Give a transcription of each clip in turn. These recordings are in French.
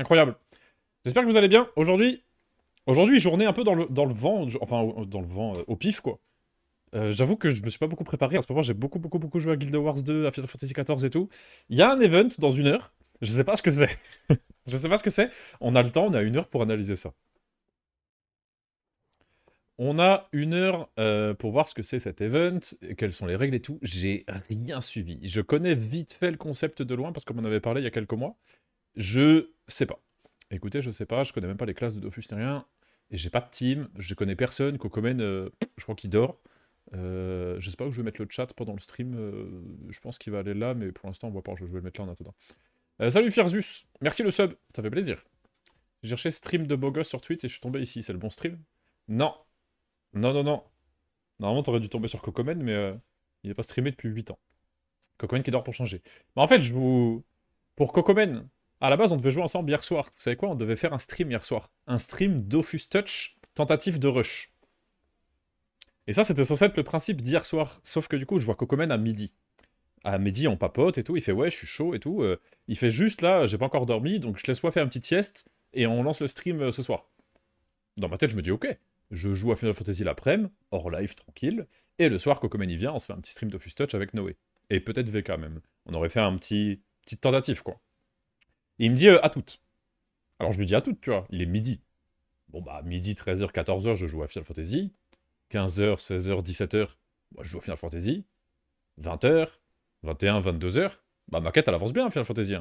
Incroyable. J'espère que vous allez bien. Aujourd'hui, aujourd'hui journée un peu dans le, vent, enfin dans le vent euh, au pif quoi. Euh, j'avoue que je me suis pas beaucoup préparé. En ce moment, j'ai beaucoup, beaucoup, beaucoup joué à Guild Wars 2, à Final Fantasy XIV et tout. Il y a un event dans une heure. Je sais pas ce que c'est. je sais pas ce que c'est. On a le temps, on a une heure pour analyser ça. On a une heure euh, pour voir ce que c'est cet event, quelles sont les règles et tout. J'ai rien suivi. Je connais vite fait le concept de loin parce qu'on m'en avait parlé il y a quelques mois. Je sais pas. Écoutez, je sais pas, je connais même pas les classes de Dofus ni rien. Et j'ai pas de team, je connais personne. Kokomen, euh, je crois qu'il dort. Euh, je sais pas où je vais mettre le chat pendant le stream. Euh, je pense qu'il va aller là, mais pour l'instant, on voit pas. Je vais le mettre là en attendant. salut Firzus, merci le sub, ça fait plaisir. J'ai cherché stream de Bogos sur Twitch et je suis tombé ici. C'est le bon stream Non. Non, non, non. Normalement, t'aurais dû tomber sur Kokomen, mais il n'est pas streamé depuis 8 ans. Kokomen qui dort pour changer. Mais en fait, je vous. Pour Kokomen, à la base, on devait jouer ensemble hier soir. Vous savez quoi On devait faire un stream hier soir. Un stream d'Offus Touch, tentative de rush. Et ça, c'était censé être le principe d'hier soir. Sauf que du coup, je vois Kokomen à midi. À midi, on papote et tout. Il fait ouais, je suis chaud et tout. Euh, il fait juste là, j'ai pas encore dormi, donc je laisse soit faire une petite sieste et on lance le stream euh, ce soir. Dans ma tête, je me dis ok. Je joue à Final Fantasy l'après-midi, hors live tranquille. Et le soir, Kokomen il vient, on se fait un petit stream d'Offus Touch avec Noé. Et peut-être VK même. On aurait fait un petit petite tentative quoi il me dit euh, à toutes. Alors je lui dis à toutes, tu vois. Il est midi. Bon, bah, midi, 13h, 14h, je joue à Final Fantasy. 15h, 16h, 17h, moi je joue à Final Fantasy. 20h, 21, 22h, bah, ma quête, elle avance bien, Final Fantasy.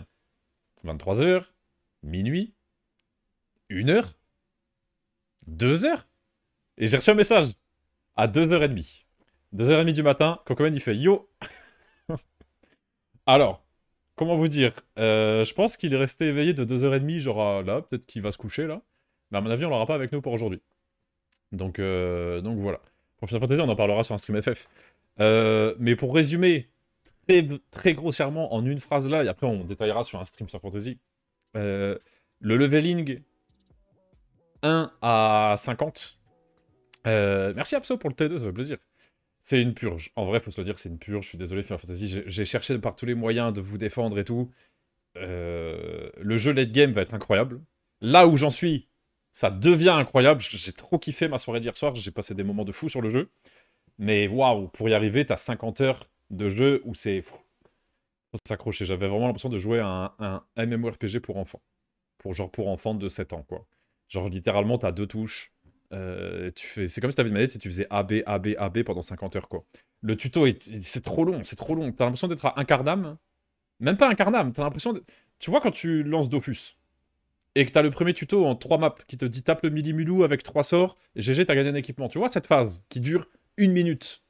23h, minuit, 1h, 2h. Et j'ai reçu un message à 2h30. 2h30 du matin, Man il fait Yo Alors, Comment vous dire euh, Je pense qu'il est resté éveillé de 2h30, genre là, peut-être qu'il va se coucher là. Mais à mon avis, on l'aura pas avec nous pour aujourd'hui. Donc, euh, donc voilà. Pour Final Fantasy, on en parlera sur un stream FF. Euh, mais pour résumer, très, très grossièrement, en une phrase là, et après on détaillera sur un stream sur Fantasy, le leveling 1 à 50. merci Abso pour le T2, ça fait plaisir. C'est une purge. En vrai, faut se le dire, c'est une purge. Je suis désolé, Final Fantasy. J'ai cherché par tous les moyens de vous défendre et tout. Euh, le jeu late game va être incroyable. Là où j'en suis, ça devient incroyable. J'ai trop kiffé ma soirée d'hier soir. J'ai passé des moments de fou sur le jeu. Mais waouh, pour y arriver, t'as 50 heures de jeu où c'est Faut s'accrocher. J'avais vraiment l'impression de jouer à un, MMORPG pour enfants. Pour genre pour enfants de 7 ans, quoi. Genre littéralement, t'as deux touches euh, fais c'est comme si tu avais une manette et tu faisais AB, AB, AB pendant 50 heures, quoi. Le tuto, c'est trop long, c'est trop long. T'as l'impression d'être à un d'âme Même pas un un t'as l'impression... De... Tu vois, quand tu lances Dofus, et que t'as le premier tuto en 3 maps qui te dit tape le millimulou avec trois sorts, GG, t'as gagné un équipement. Tu vois cette phase qui dure une minute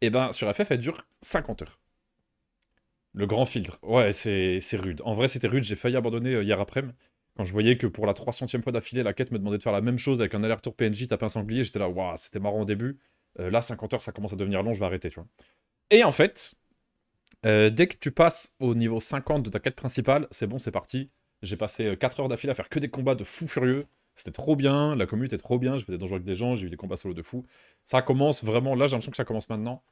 Et eh ben, sur FF, elle dure 50 heures. Le grand filtre. Ouais, c'est rude. En vrai, c'était rude, j'ai failli abandonner euh, hier après quand je voyais que pour la 300 ème fois d'affilée, la quête me demandait de faire la même chose avec un aller-retour PNJ, taper un sanglier, j'étais là, waouh, c'était marrant au début. Euh, là, 50 heures, ça commence à devenir long, je vais arrêter, tu vois. Et en fait, euh, dès que tu passes au niveau 50 de ta quête principale, c'est bon, c'est parti. J'ai passé 4 euh, heures d'affilée à faire que des combats de fou furieux. C'était trop bien, la commu était trop bien, Je fait des dangers avec des gens, j'ai eu des combats solo de fou. Ça commence vraiment, là j'ai l'impression que ça commence maintenant.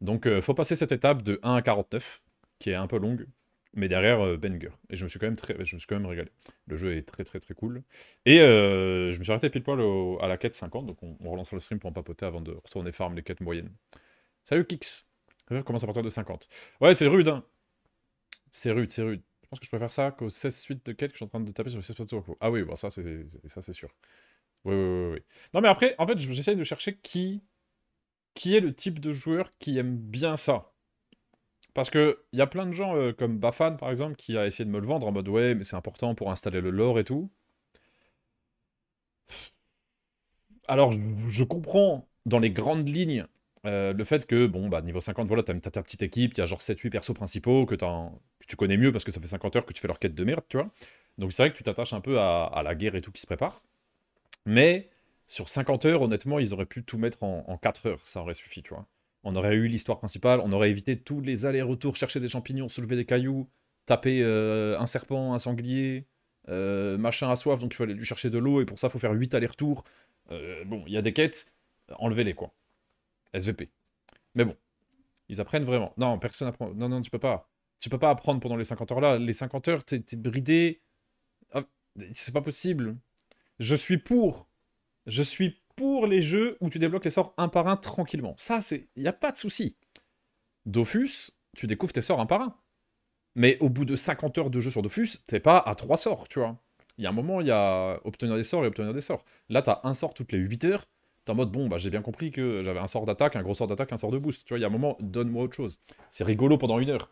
Donc il faut passer cette étape de 1 à 49, qui est un peu longue mais derrière euh, Banger, Et je me suis quand même très, je me suis quand même régalé. Le jeu est très très très cool. Et euh, je me suis arrêté pile poil à la quête 50, donc on, relance le stream pour en papoter avant de retourner farm les quêtes moyennes. Salut Kix Rêve commence à partir de 50. Ouais, c'est rude, hein C'est rude, c'est rude. Je pense que je préfère ça qu'aux 16 suites de quêtes que je suis en train de taper sur les 16 de recours. Ah oui, bon, ça c'est sûr. Oui, oui, oui, oui. Non mais après, en fait, j'essaye de chercher qui... qui est le type de joueur qui aime bien ça. Parce qu'il y a plein de gens euh, comme Bafan, par exemple, qui a essayé de me le vendre en mode ouais, mais c'est important pour installer le lore et tout. Alors, je, comprends dans les grandes lignes euh, le fait que, bon, bah, niveau 50, voilà, t'as ta petite équipe, il y a genre 7-8 persos principaux que, que, tu connais mieux parce que ça fait 50 heures que tu fais leur quête de merde, tu vois. Donc c'est vrai que tu t'attaches un peu à, la guerre et tout qui se prépare. Mais sur 50 heures, honnêtement, ils auraient pu tout mettre en, en 4 heures, ça aurait suffi, tu vois on aurait eu l'histoire principale, on aurait évité tous les allers-retours, chercher des champignons, soulever des cailloux, taper euh, un serpent, un sanglier, euh, machin à soif, donc il fallait lui chercher de l'eau, et pour ça, il faut faire huit allers-retours. Euh, bon, il y a des quêtes, enlevez-les, quoi. SVP. Mais bon, ils apprennent vraiment. Non, personne apprend. Non, non, tu peux pas. Tu peux pas apprendre pendant les 50 heures là. Les 50 heures, t'es bridé. Ah, c'est pas possible. Je suis pour. Je suis pour les jeux où tu débloques les sorts un par un tranquillement. Ça, c'est, il n'y a pas de souci. Dofus, tu découvres tes sorts un par un. Mais au bout de 50 heures de jeu sur Dofus, t'es pas à trois sorts, tu vois. Il y a un moment, il y a obtenir des sorts et obtenir des sorts. Là, as un sort toutes les 8 heures. T'es en mode, bon, bah, j'ai bien compris que j'avais un sort d'attaque, un gros sort d'attaque, un sort de boost. Tu vois, il y a un moment, donne-moi autre chose. C'est rigolo pendant une heure,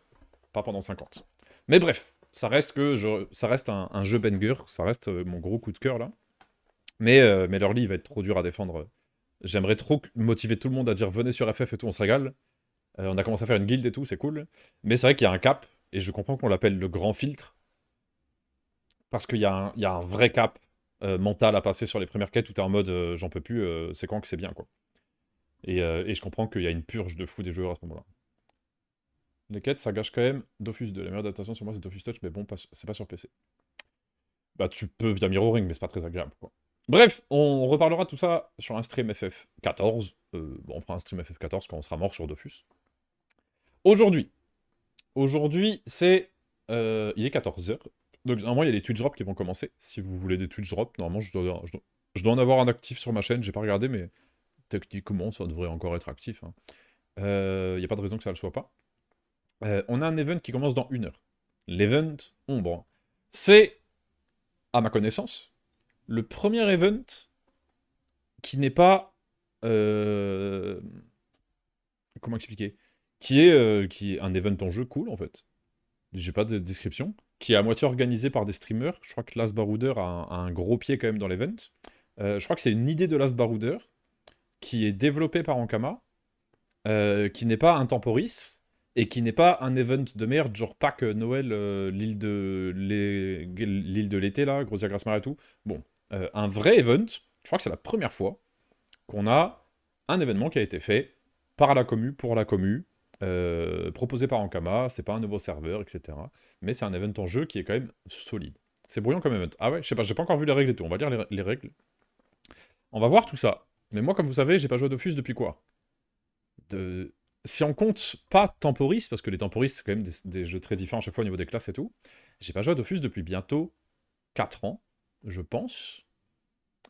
pas pendant 50. Mais bref, ça reste, que ça reste un, un jeu banger, ça reste euh, mon gros coup de cœur là. Euh, mais, leur mais va être trop dur à défendre. J'aimerais trop motiver tout le monde à dire venez sur FF et tout, on se régale. Euh, on a commencé à faire une guilde et tout, c'est cool. Mais c'est vrai qu'il y a un cap, et je comprends qu'on l'appelle le grand filtre. Parce qu'il y, a un vrai cap euh, mental à passer sur les premières quêtes où t'es en mode j'en peux plus, c'est quand que c'est bien quoi. Et, je comprends qu'il y a une purge de fou des joueurs à ce moment-là. Les quêtes, ça gâche quand même Dofus 2. La meilleure adaptation sur moi, c'est Dofus Touch, mais bon, c'est pas sur PC. Bah, tu peux via Mirroring, mais c'est pas très agréable, quoi. Bref, on reparlera tout ça sur un stream FF14. Euh, on fera un stream FF14 quand on sera mort sur Dofus. Aujourd'hui, aujourd'hui c'est... Euh, il est 14h. Donc normalement il y a les Twitch drops qui vont commencer. Si vous voulez des Twitch drops, normalement je dois, en avoir un actif sur ma chaîne. J'ai pas regardé, mais techniquement ça devrait encore être actif. Hein. Euh, il n'y a pas de raison que ça ne le soit pas. on a un event qui commence dans une heure. L'event Ombre. C'est, à ma connaissance, le premier event qui n'est pas. Euh, comment expliquer qui est, euh, qui est un event en jeu cool en fait. J'ai pas de description. Qui est à moitié organisé par des streamers. Je crois que Last Barouder a un, gros pied quand même dans l'event. Euh, je crois que c'est une idée de Last Barouder qui est développée par Ankama, qui n'est pas un temporis. et qui n'est pas un event de merde, genre Pâques, Noël, l'île de l'été là, Grosia Grasse et tout. Bon, euh, un vrai event. Je crois que c'est la première fois qu'on a un événement qui a été fait par la commu, pour la commu, euh, proposé par Ankama. C'est pas un nouveau serveur, etc. Mais c'est un event en jeu qui est quand même solide. C'est bruyant comme event. Ah ouais, je sais pas, j'ai pas encore vu les règles et tout. On va lire les, règles. On va voir tout ça. Mais moi, comme vous savez, j'ai pas joué à Dofus depuis quoi de... Si on compte pas Temporis, parce que les Temporis, c'est quand même des, jeux très différents à chaque fois au niveau des classes et tout, j'ai pas joué à Dofus depuis bientôt 4 ans je pense.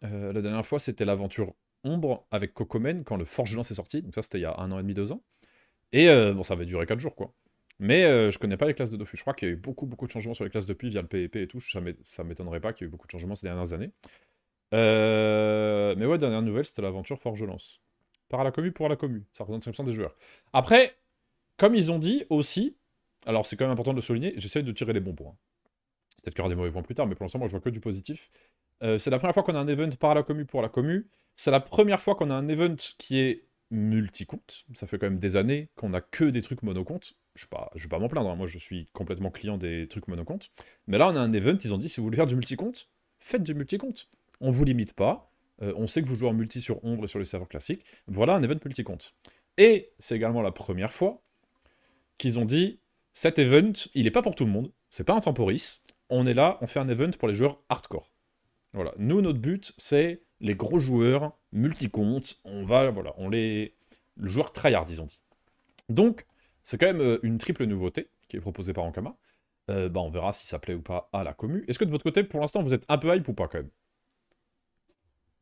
Euh, la dernière fois, c'était l'aventure Ombre avec Kokomen quand le Forge Lance est sorti. Donc ça, c'était il y a un an et demi, deux ans. Et euh, bon, ça avait duré quatre jours, quoi. Mais euh, je connais pas les classes de Dofus. Je crois qu'il y a eu beaucoup, beaucoup de changements sur les classes depuis via le PvP e et tout. Ça m'étonnerait pas qu'il y ait eu beaucoup de changements ces dernières années. Mais ouais, dernière nouvelle, c'était l'aventure Forge Lance. Par la commu, pour la commu. Ça représente 5% des joueurs. Après, comme ils ont dit aussi, alors c'est quand même important de le souligner, j'essaye de tirer les bons points. Peut-être qu'il des mauvais points plus tard, mais pour l'instant, moi, je vois que du positif. Euh, c'est la première fois qu'on a un event par la commu pour la commu. C'est la première fois qu'on a un event qui est multi-compte. Ça fait quand même des années qu'on a que des trucs monocomptes. Je ne vais pas m'en plaindre, hein. moi je suis complètement client des trucs monocomptes. Mais là, on a un event, ils ont dit si vous voulez faire du multi-compte, faites du multi-compte. On vous limite pas. Euh, on sait que vous jouez en multi sur Ombre et sur les serveurs classiques. Voilà un event multi-compte. Et c'est également la première fois qu'ils ont dit cet event, il n'est pas pour tout le monde, c'est pas un temporis on est là, on fait un event pour les joueurs hardcore. Voilà. Nous, notre but, c'est les gros joueurs, multi on va, voilà, on les... Le joueur tryhard, ils ont dit. Donc, c'est quand même euh, une triple nouveauté qui est proposée par Ankama. Euh, bah, on verra si ça plaît ou pas à la commu. Est-ce que de votre côté, pour l'instant, vous êtes un peu hype ou pas quand même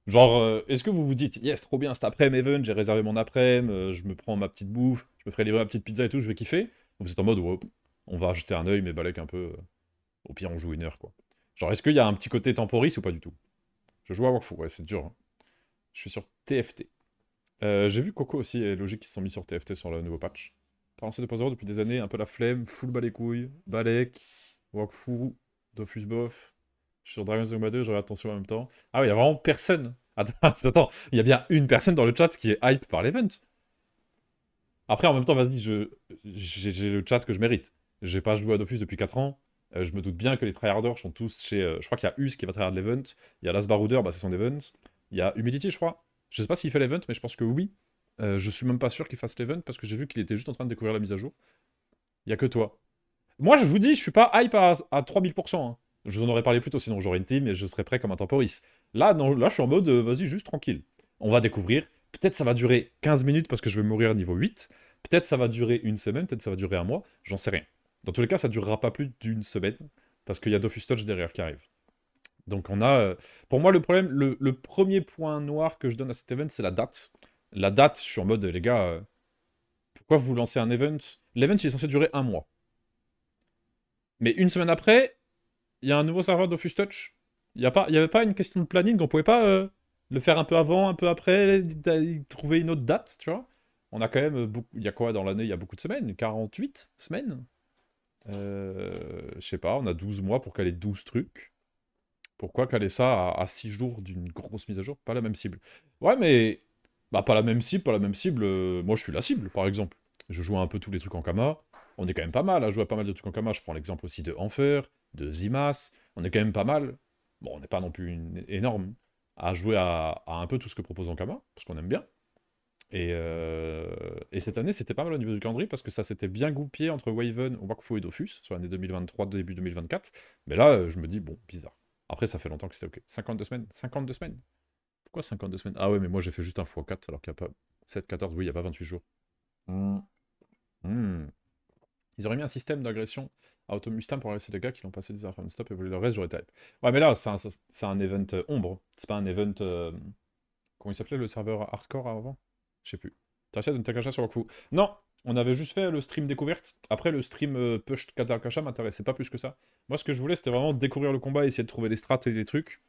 Genre, euh, est-ce que vous vous dites, yes, trop bien, cet après event, j'ai réservé mon après je me prends ma petite bouffe, je me ferai livrer ma petite pizza et tout, je vais kiffer Vous êtes en mode, ouais, on va jeter un œil, mais balèque un peu, au pire, on joue une heure, quoi. Genre, est-ce qu'il y a un petit côté temporis ou pas du tout Je joue à Wakfu, ouais, c'est dur. Hein. Je suis sur TFT. Euh, j'ai vu Coco aussi et logique qui se sont mis sur TFT sur le nouveau patch. Pas lancé de Poser depuis des années, un peu la flemme, full bas couilles, Balek, Wakfu, Dofus Je suis sur Dragon's Dogma 2, j'aurais attention en même temps. Ah oui, il y a vraiment personne. Attends, il y a bien une personne dans le chat qui est hype par l'event. Après, en même temps, vas-y, j'ai je, le chat que je mérite. J'ai pas joué à Dofus depuis 4 ans. Euh, je me doute bien que les tryharders sont tous chez. Euh, je crois qu'il y a Us qui va tryhard l'event. Il y a Lasbarouder, bah, c'est son event. Il y a Humidity, je crois. Je sais pas s'il fait l'event, mais je pense que oui. Je euh, je suis même pas sûr qu'il fasse l'event parce que j'ai vu qu'il était juste en train de découvrir la mise à jour. Il y a que toi. Moi, je vous dis, je suis pas hype à, 3000%. Hein. Je vous en aurais parlé plus tôt, sinon j'aurais une team et je serais prêt comme un temporis. Là, là je suis en mode, vas-y, juste tranquille. On va découvrir. Peut-être ça va durer 15 minutes parce que je vais mourir niveau 8. Peut-être ça va durer une semaine, peut-être ça va durer un mois. J'en sais rien. Dans tous les cas, ça durera pas plus d'une semaine, parce qu'il y a Dofus Touch derrière qui arrive. Donc on a... Euh, pour moi, le problème, le, premier point noir que je donne à cet event, c'est la date. La date, je suis en mode, les gars, euh, pourquoi vous lancez un event L'event, il est censé durer un mois. Mais une semaine après, il y a un nouveau serveur Dofus Touch. Il n'y avait pas une question de planning, on pouvait pas euh, le faire un peu avant, un peu après, trouver une autre date, tu vois. On a quand même, il y a quoi dans l'année Il y a beaucoup de semaines, 48 semaines euh, je sais pas, on a 12 mois pour caler 12 trucs. Pourquoi caler ça à, à 6 jours d'une grosse mise à jour Pas la même cible. Ouais, mais... Bah, pas la même cible, pas la même cible. Euh, moi, je suis la cible, par exemple. Je joue un peu tous les trucs en Kama. On est quand même pas mal à jouer à pas mal de trucs en Kama. Je prends l'exemple aussi de Enfer, de Zimas. On est quand même pas mal. Bon, on n'est pas non plus énorme à jouer à, un peu tout ce que propose en Kama, parce qu'on aime bien. Et, euh, et, cette année, c'était pas mal au niveau du calendrier parce que ça s'était bien goupillé entre Waven, Wakfu et Dofus sur l'année 2023, début 2024. Mais là, je me dis, bon, bizarre. Après, ça fait longtemps que c'était OK. 52 semaines 52 semaines Pourquoi 52 semaines Ah ouais, mais moi, j'ai fait juste un x4 alors qu'il n'y a pas 7, 14, oui, il n'y a pas 28 jours. Mmh. Mmh. Ils auraient mis un système d'agression à Automustin pour agresser les gars qui l'ont passé des heures stop et voler le reste, j'aurais type. Ouais, mais là, c'est un, un, event euh, ombre. C'est pas un event. Euh, comment il s'appelait le serveur hardcore avant je sais plus. T'as de sur Wakfu Non, on avait juste fait le stream découverte. Après, le stream euh, Push Katakasha m'intéressait pas plus que ça. Moi, ce que je voulais, c'était vraiment découvrir le combat, et essayer de trouver les strats et les trucs.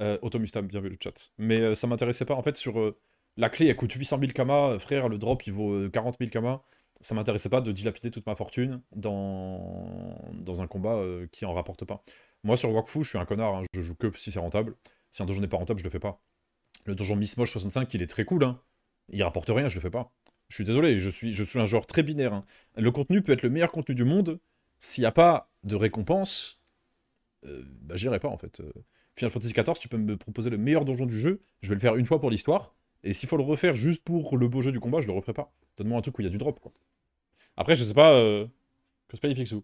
Euh, Automustam, bien vu le chat. Mais euh, ça m'intéressait pas. En fait, sur euh, la clé, elle coûte 800 000 kamas. Frère, le drop, il vaut 40 000 kamas. Ça m'intéressait pas de dilapider toute ma fortune dans, dans un combat qui en rapporte pas. Moi, sur Wakfu, je suis un connard. Hein. Je joue que si c'est rentable. Si un donjon n'est pas rentable, je le fais pas. Le donjon Miss Moche 65, il est très cool. Hein. Il rapporte rien, je le fais pas. Je suis désolé, je suis, je suis un joueur très binaire. Hein. Le contenu peut être le meilleur contenu du monde. S'il n'y a pas de récompense, euh, bah, j'irai pas en fait. Euh, Final Fantasy XIV, tu peux me proposer le meilleur donjon du jeu, je vais le faire une fois pour l'histoire, et s'il faut le refaire juste pour le beau jeu du combat, je le referai pas. Donne-moi un truc où il y a du drop, quoi. Après, je sais pas... Euh... Cosplay Picsou.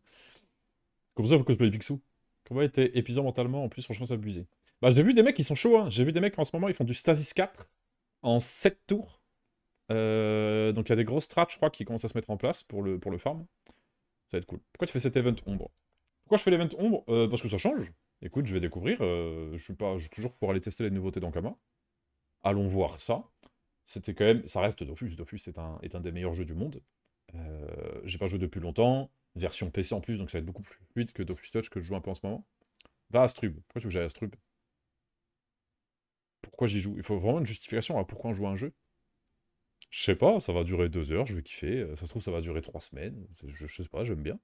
Comment ça, pour Cosplay Comment Combat était épuisant mentalement, en plus, franchement, c'est abusé. Bah, j'ai vu des mecs qui sont chauds, hein. J'ai vu des mecs, en ce moment, ils font du Stasis 4 en 7 tours. Euh, donc il y a des grosses strats, je crois, qui commencent à se mettre en place pour le, pour le farm. Ça va être cool. Pourquoi tu fais cet event ombre Pourquoi je fais l'event ombre euh, Parce que ça change. Écoute, je vais découvrir. Euh, je suis pas, toujours pour aller tester les nouveautés Kama Allons voir ça. C'était quand même, ça reste Dofus. Dofus est un, est un des meilleurs jeux du monde. J'ai pas joué depuis longtemps. Version PC en plus, donc ça va être beaucoup plus fluide que Dofus Touch que je joue un peu en ce moment. Va à Astrub. Pourquoi tu veux que j'aille à Astrub Pourquoi j'y joue Il faut vraiment une justification à pourquoi on joue à un jeu. Je sais pas, ça va durer deux heures, je vais kiffer. Euh, ça se trouve, ça va durer trois semaines. Je, sais pas, j'aime bien.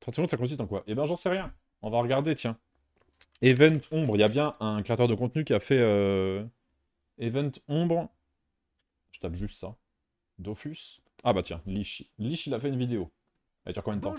30 secondes, ça consiste en quoi Eh ben, j'en sais rien. On va regarder, tiens. Event Ombre, il y a bien un créateur de contenu qui a fait euh, Event Ombre. Je tape juste ça. Dofus. Ah bah tiens, Lich. Lich, il a fait une vidéo. Elle dure combien de temps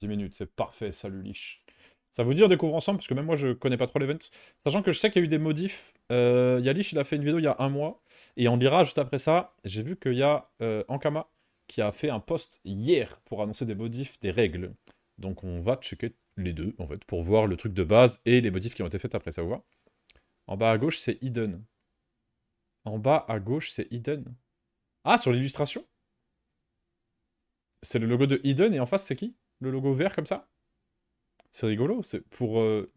10 minutes, c'est parfait. Salut Lich. Ça vous dit, on découvre ensemble, parce que même moi, je connais pas trop l'event. Sachant que je sais qu'il y a eu des modifs. Euh, Yalish, il a fait une vidéo il y a un mois. Et on lira juste après ça. J'ai vu qu'il y a euh, Ankama qui a fait un post hier pour annoncer des modifs, des règles. Donc on va checker les deux, en fait, pour voir le truc de base et les modifs qui ont été faits après, ça vous va En bas à gauche, c'est hidden. En bas à gauche, c'est hidden. Ah, sur l'illustration C'est le logo de hidden et en face, c'est qui Le logo vert comme ça c'est rigolo, c'est pour... Euh,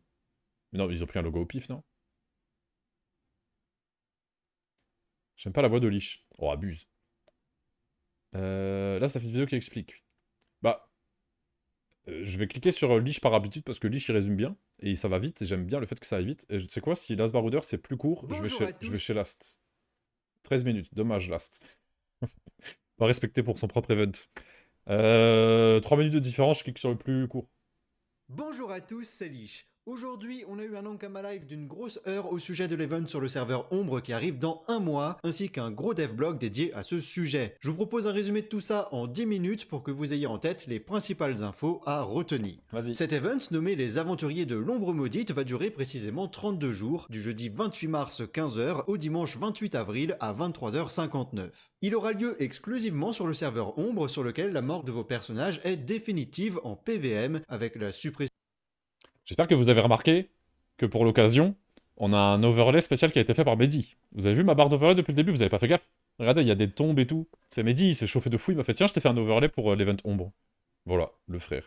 non, ils ont pris un logo au pif, non J'aime pas la voix de Lich. Oh, abuse. Euh, là, ça fait une vidéo qui explique. Bah, euh, je vais cliquer sur Lich par habitude parce que Lich il résume bien et ça va vite et j'aime bien le fait que ça aille vite. Et tu sais quoi, si Last Barouder c'est plus court, je vais, chez, Last. 13 minutes, dommage Last. pas respecté pour son propre event. 3 minutes de différence, je clique sur le plus court. Bonjour à tous, c'est Aujourd'hui, on a eu un Ankama Live d'une grosse heure au sujet de l'event sur le serveur Ombre qui arrive dans un mois, ainsi qu'un gros dev blog dédié à ce sujet. Je vous propose un résumé de tout ça en 10 minutes pour que vous ayez en tête les principales infos à retenir. Cet event, nommé les Aventuriers de l'Ombre Maudite, va durer précisément 32 jours, du jeudi 28 mars 15h au dimanche 28 avril à 23h59. Il aura lieu exclusivement sur le serveur Ombre sur lequel la mort de vos personnages est définitive en PVM avec la suppression J'espère que vous avez remarqué que pour l'occasion, on a un overlay spécial qui a été fait par Mehdi. Vous avez vu ma barre d'overlay depuis le début, vous avez pas fait gaffe. Regardez, il y a des tombes et tout. C'est Mehdi, il s'est chauffé de fou, il m'a fait tiens, je t'ai fait un overlay pour euh, l'event ombre. Voilà, le frère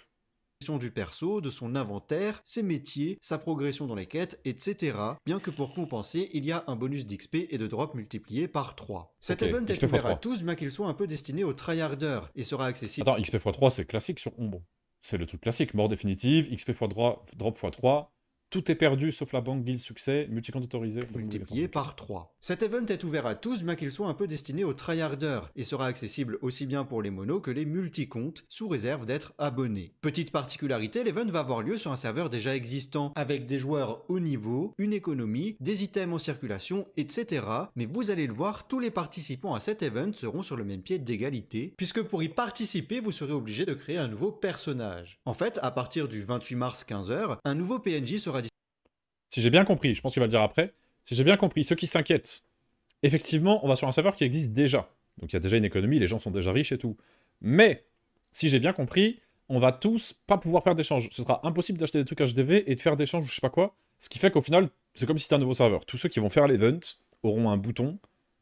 du perso, de son inventaire, ses métiers, sa progression dans les quêtes, etc. Bien que pour compenser, il y a un bonus d'XP et de drop multiplié par 3. Cet event est ouvert à tous, bien qu'il soit un peu destiné aux tryharders et sera accessible. Attends, XP x3, c'est classique sur Ombre c'est le truc classique, mort définitive, XP x drop, drop x 3, tout est perdu sauf la banque guild succès, multi-compte autorisé. Multiplié par 3. Cet event est ouvert à tous, bien qu'il soit un peu destiné aux tryharders, et sera accessible aussi bien pour les monos que les multi-comptes sous réserve d'être abonnés. Petite particularité, l'event va avoir lieu sur un serveur déjà existant, avec des joueurs haut niveau, une économie, des items en circulation, etc. Mais vous allez le voir, tous les participants à cet event seront sur le même pied d'égalité, puisque pour y participer, vous serez obligé de créer un nouveau personnage. En fait, à partir du 28 mars 15h, un nouveau PNJ sera si j'ai bien compris, je pense qu'il va le dire après, si j'ai bien compris, ceux qui s'inquiètent, effectivement, on va sur un serveur qui existe déjà. Donc il y a déjà une économie, les gens sont déjà riches et tout. Mais, si j'ai bien compris, on va tous pas pouvoir faire d'échange. Ce sera impossible d'acheter des trucs HDV et de faire d'échange ou je sais pas quoi. Ce qui fait qu'au final, c'est comme si c'était un nouveau serveur. Tous ceux qui vont faire l'event auront un bouton,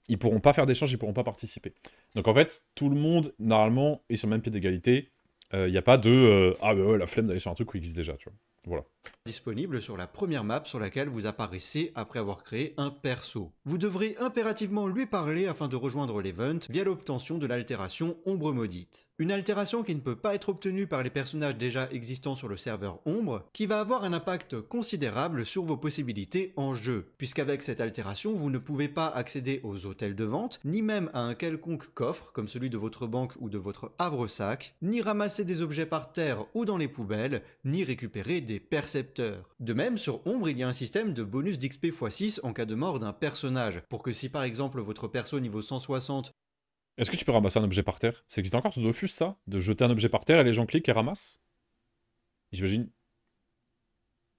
ils pourront pas faire d'échange, ils pourront pas participer. Donc en fait, tout le monde, normalement, est sur le même pied d'égalité. Euh, il y a pas de euh, Ah, bah ouais, la flemme d'aller sur un truc qui existe déjà, tu vois. Voilà disponible sur la première map sur laquelle vous apparaissez après avoir créé un perso. Vous devrez impérativement lui parler afin de rejoindre l'event via l'obtention de l'altération Ombre Maudite. Une altération qui ne peut pas être obtenue par les personnages déjà existants sur le serveur Ombre, qui va avoir un impact considérable sur vos possibilités en jeu, puisqu'avec cette altération, vous ne pouvez pas accéder aux hôtels de vente, ni même à un quelconque coffre, comme celui de votre banque ou de votre havre-sac, ni ramasser des objets par terre ou dans les poubelles, ni récupérer des personnes de même, sur Ombre, il y a un système de bonus d'XP x6 en cas de mort d'un personnage, pour que si par exemple votre perso niveau 160 est-ce que tu peux ramasser un objet par terre c'est existe encore ce Dofus, ça De jeter un objet par terre et les gens cliquent et ramassent J'imagine...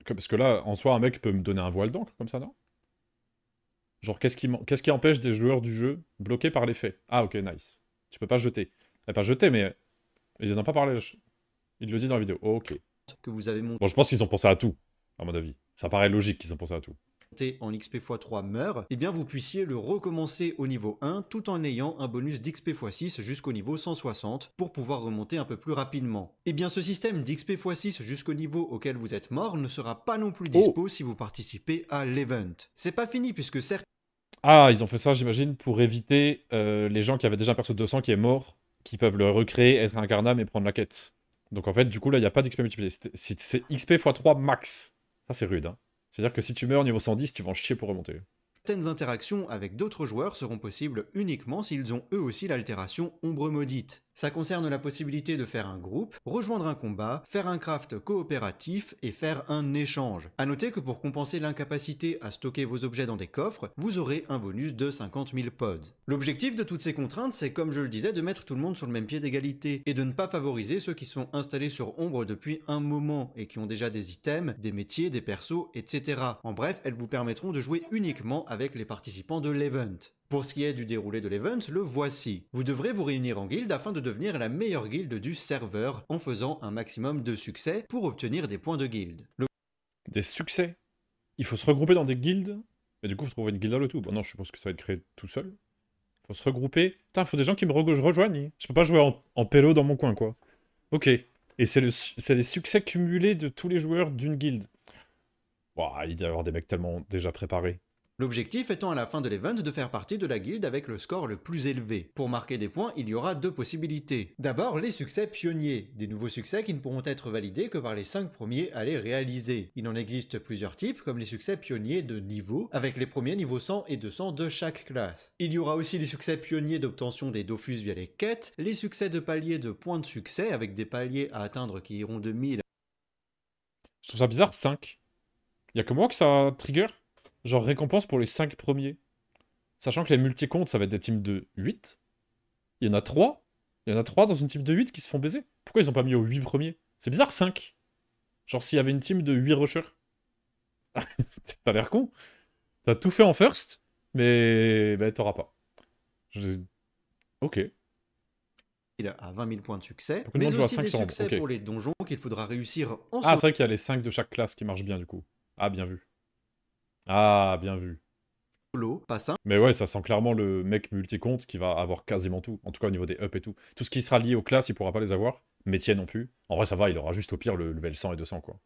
Parce que là, en soi, un mec peut me donner un voile d'encre, comme ça, non Genre, qu'est-ce qui, qu'est-ce qui empêche des joueurs du jeu bloqués par l'effet Ah, ok, nice. Tu peux pas jeter. Pas jeter, mais... Ils en ont pas parlé, ils le disent dans la vidéo. ok que vous avez monté. Bon, je pense qu'ils ont pensé à tout, à mon avis. Ça paraît logique qu'ils ont pensé à tout en XP x3 meurt, et bien vous puissiez le recommencer au niveau 1 tout en ayant un bonus d'XP x6 jusqu'au niveau 160 pour pouvoir remonter un peu plus rapidement. Et eh bien ce système d'XP x6 jusqu'au niveau auquel vous êtes mort ne sera pas non plus dispo oh. si vous participez à l'event. C'est pas fini puisque certes... Ah, ils ont fait ça j'imagine pour éviter euh, les gens qui avaient déjà un perso 200 qui est mort, qui peuvent le recréer, être incarnable et prendre la quête. Donc en fait, du coup, là, il n'y a pas d'XP multiplié. C'est XP x 3 max. Ça, c'est rude. Hein. C'est-à-dire que si tu meurs niveau 110, tu vas en chier pour remonter. Certaines interactions avec d'autres joueurs seront possibles uniquement s'ils ont eux aussi l'altération Ombre Maudite. Ça concerne la possibilité de faire un groupe, rejoindre un combat, faire un craft coopératif et faire un échange. A noter que pour compenser l'incapacité à stocker vos objets dans des coffres, vous aurez un bonus de 50 000 pods. L'objectif de toutes ces contraintes, c'est comme je le disais, de mettre tout le monde sur le même pied d'égalité et de ne pas favoriser ceux qui sont installés sur Ombre depuis un moment et qui ont déjà des items, des métiers, des persos, etc. En bref, elles vous permettront de jouer uniquement avec les participants de l'event. Pour ce qui est du déroulé de l'event, le voici. Vous devrez vous réunir en guilde afin de devenir la meilleure guilde du serveur en faisant un maximum de succès pour obtenir des points de guilde. Des succès Il faut se regrouper dans des guildes Et du coup, vous trouvez une guilde dans le tout. Bon, non, je pense que ça va être créé tout seul. Faut se regrouper. Putain, faut des gens qui me rejoignent. Je peux pas jouer en, en pélo dans mon coin, quoi. Ok. Et c'est les succès cumulés de tous les joueurs d'une guilde. Waouh, il doit y avoir des mecs tellement déjà préparés. L'objectif étant à la fin de l'event de faire partie de la guilde avec le score le plus élevé. Pour marquer des points, il y aura deux possibilités. D'abord, les succès pionniers, des nouveaux succès qui ne pourront être validés que par les 5 premiers à les réaliser. Il en existe plusieurs types, comme les succès pionniers de niveau, avec les premiers niveaux 100 et 200 de chaque classe. Il y aura aussi les succès pionniers d'obtention des Dofus via les quêtes, les succès de paliers de points de succès, avec des paliers à atteindre qui iront de 1000. Je trouve ça bizarre, 5. Y a que moi que ça trigger Genre récompense pour les 5 premiers. Sachant que les multi-comptes, ça va être des teams de 8. Il y en a 3. Il y en a 3 dans une team de 8 qui se font baiser. Pourquoi ils ont pas mis aux 8 premiers C'est bizarre, 5. Genre s'il y avait une team de 8 rushers. T'as l'air con. T'as tout fait en first, mais bah, t'auras pas. Ok. Il a 20 000 points de succès, mais aussi des succès pour les donjons qu'il faudra réussir ensemble. Ah, c'est vrai qu'il y a les 5 de chaque classe qui marchent bien du coup. Ah, bien vu. Ah, bien vu. pas Mais ouais, ça sent clairement le mec multi qui va avoir quasiment tout. En tout cas, au niveau des ups et tout. Tout ce qui sera lié aux classes, il pourra pas les avoir. Métier non plus. En vrai, ça va, il aura juste au pire le level 100 et 200, quoi.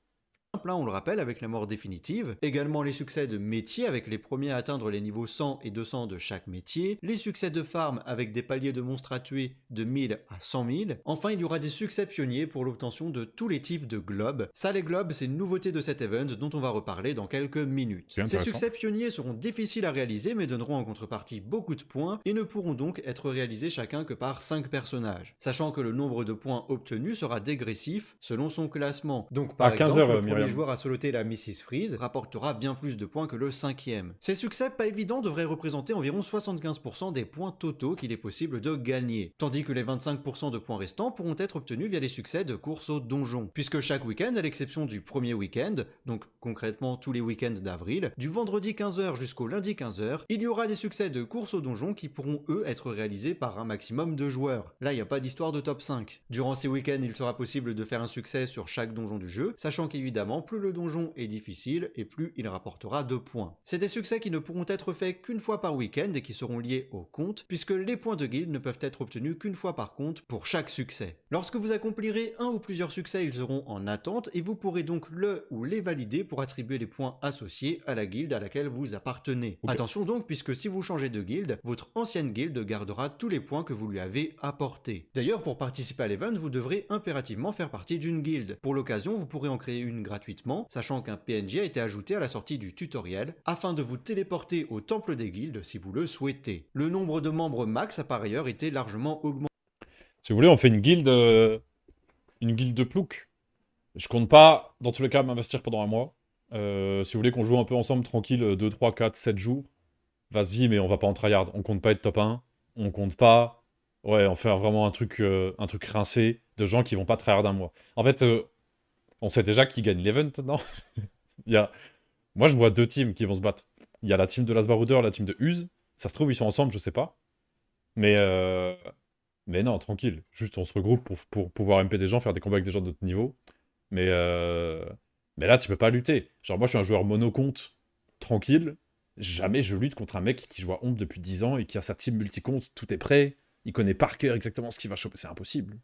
Hein, on le rappelle, avec la mort définitive, également les succès de métier avec les premiers à atteindre les niveaux 100 et 200 de chaque métier, les succès de farm avec des paliers de monstres à tuer de 1000 à 100 000, enfin il y aura des succès pionniers pour l'obtention de tous les types de globes. Ça les globes, c'est une nouveauté de cet event dont on va reparler dans quelques minutes. Ces succès pionniers seront difficiles à réaliser mais donneront en contrepartie beaucoup de points et ne pourront donc être réalisés chacun que par 5 personnages, sachant que le nombre de points obtenus sera dégressif selon son classement. Donc par 15 exemple, heures, le joueur à soloter la Mrs. Freeze rapportera bien plus de points que le cinquième. Ces succès pas évidents devraient représenter environ 75% des points totaux qu'il est possible de gagner, tandis que les 25% de points restants pourront être obtenus via les succès de course au donjon, puisque chaque week-end, à l'exception du premier week-end, donc concrètement tous les week-ends d'avril, du vendredi 15h jusqu'au lundi 15h, il y aura des succès de course au donjon qui pourront eux être réalisés par un maximum de joueurs. Là, il n'y a pas d'histoire de top 5. Durant ces week-ends, il sera possible de faire un succès sur chaque donjon du jeu, sachant qu'évidemment, plus le donjon est difficile et plus il rapportera de points. C'est des succès qui ne pourront être faits qu'une fois par week-end et qui seront liés au compte, puisque les points de guilde ne peuvent être obtenus qu'une fois par compte pour chaque succès. Lorsque vous accomplirez un ou plusieurs succès, ils seront en attente et vous pourrez donc le ou les valider pour attribuer les points associés à la guilde à laquelle vous appartenez. Attention donc, puisque si vous changez de guilde, votre ancienne guilde gardera tous les points que vous lui avez apportés. D'ailleurs, pour participer à l'event, vous devrez impérativement faire partie d'une guilde. Pour l'occasion, vous pourrez en créer une gratuite gratuitement, sachant qu'un PNJ a été ajouté à la sortie du tutoriel, afin de vous téléporter au temple des guildes si vous le souhaitez. Le nombre de membres max a par ailleurs été largement augmenté. Si vous voulez, on fait une guilde, euh, une guilde de plouc. Je compte pas, dans tous les cas, m'investir pendant un mois. Euh, si vous voulez qu'on joue un peu ensemble, tranquille, 2, 3, 4, 7 jours, vas-y, mais on va pas en tryhard. On compte pas être top 1, on compte pas... Ouais, on fait vraiment un truc, euh, un truc rincé de gens qui vont pas tryhard un mois. En fait, on sait déjà qui gagne l'event, non y a... Moi, je vois deux teams qui vont se battre. Il y a la team de Las la team de Use. Ça se trouve, ils sont ensemble, je sais pas. Mais, euh, mais non, tranquille. Juste, on se regroupe pour, pour, pouvoir MP des gens, faire des combats avec des gens de notre niveau. Mais, euh, mais là, tu peux pas lutter. Genre, moi, je suis un joueur monocompte, tranquille. Jamais je lutte contre un mec qui joue à Ombre depuis 10 ans et qui a sa team multicompte, tout est prêt. Il connaît par cœur exactement ce qu'il va choper. C'est impossible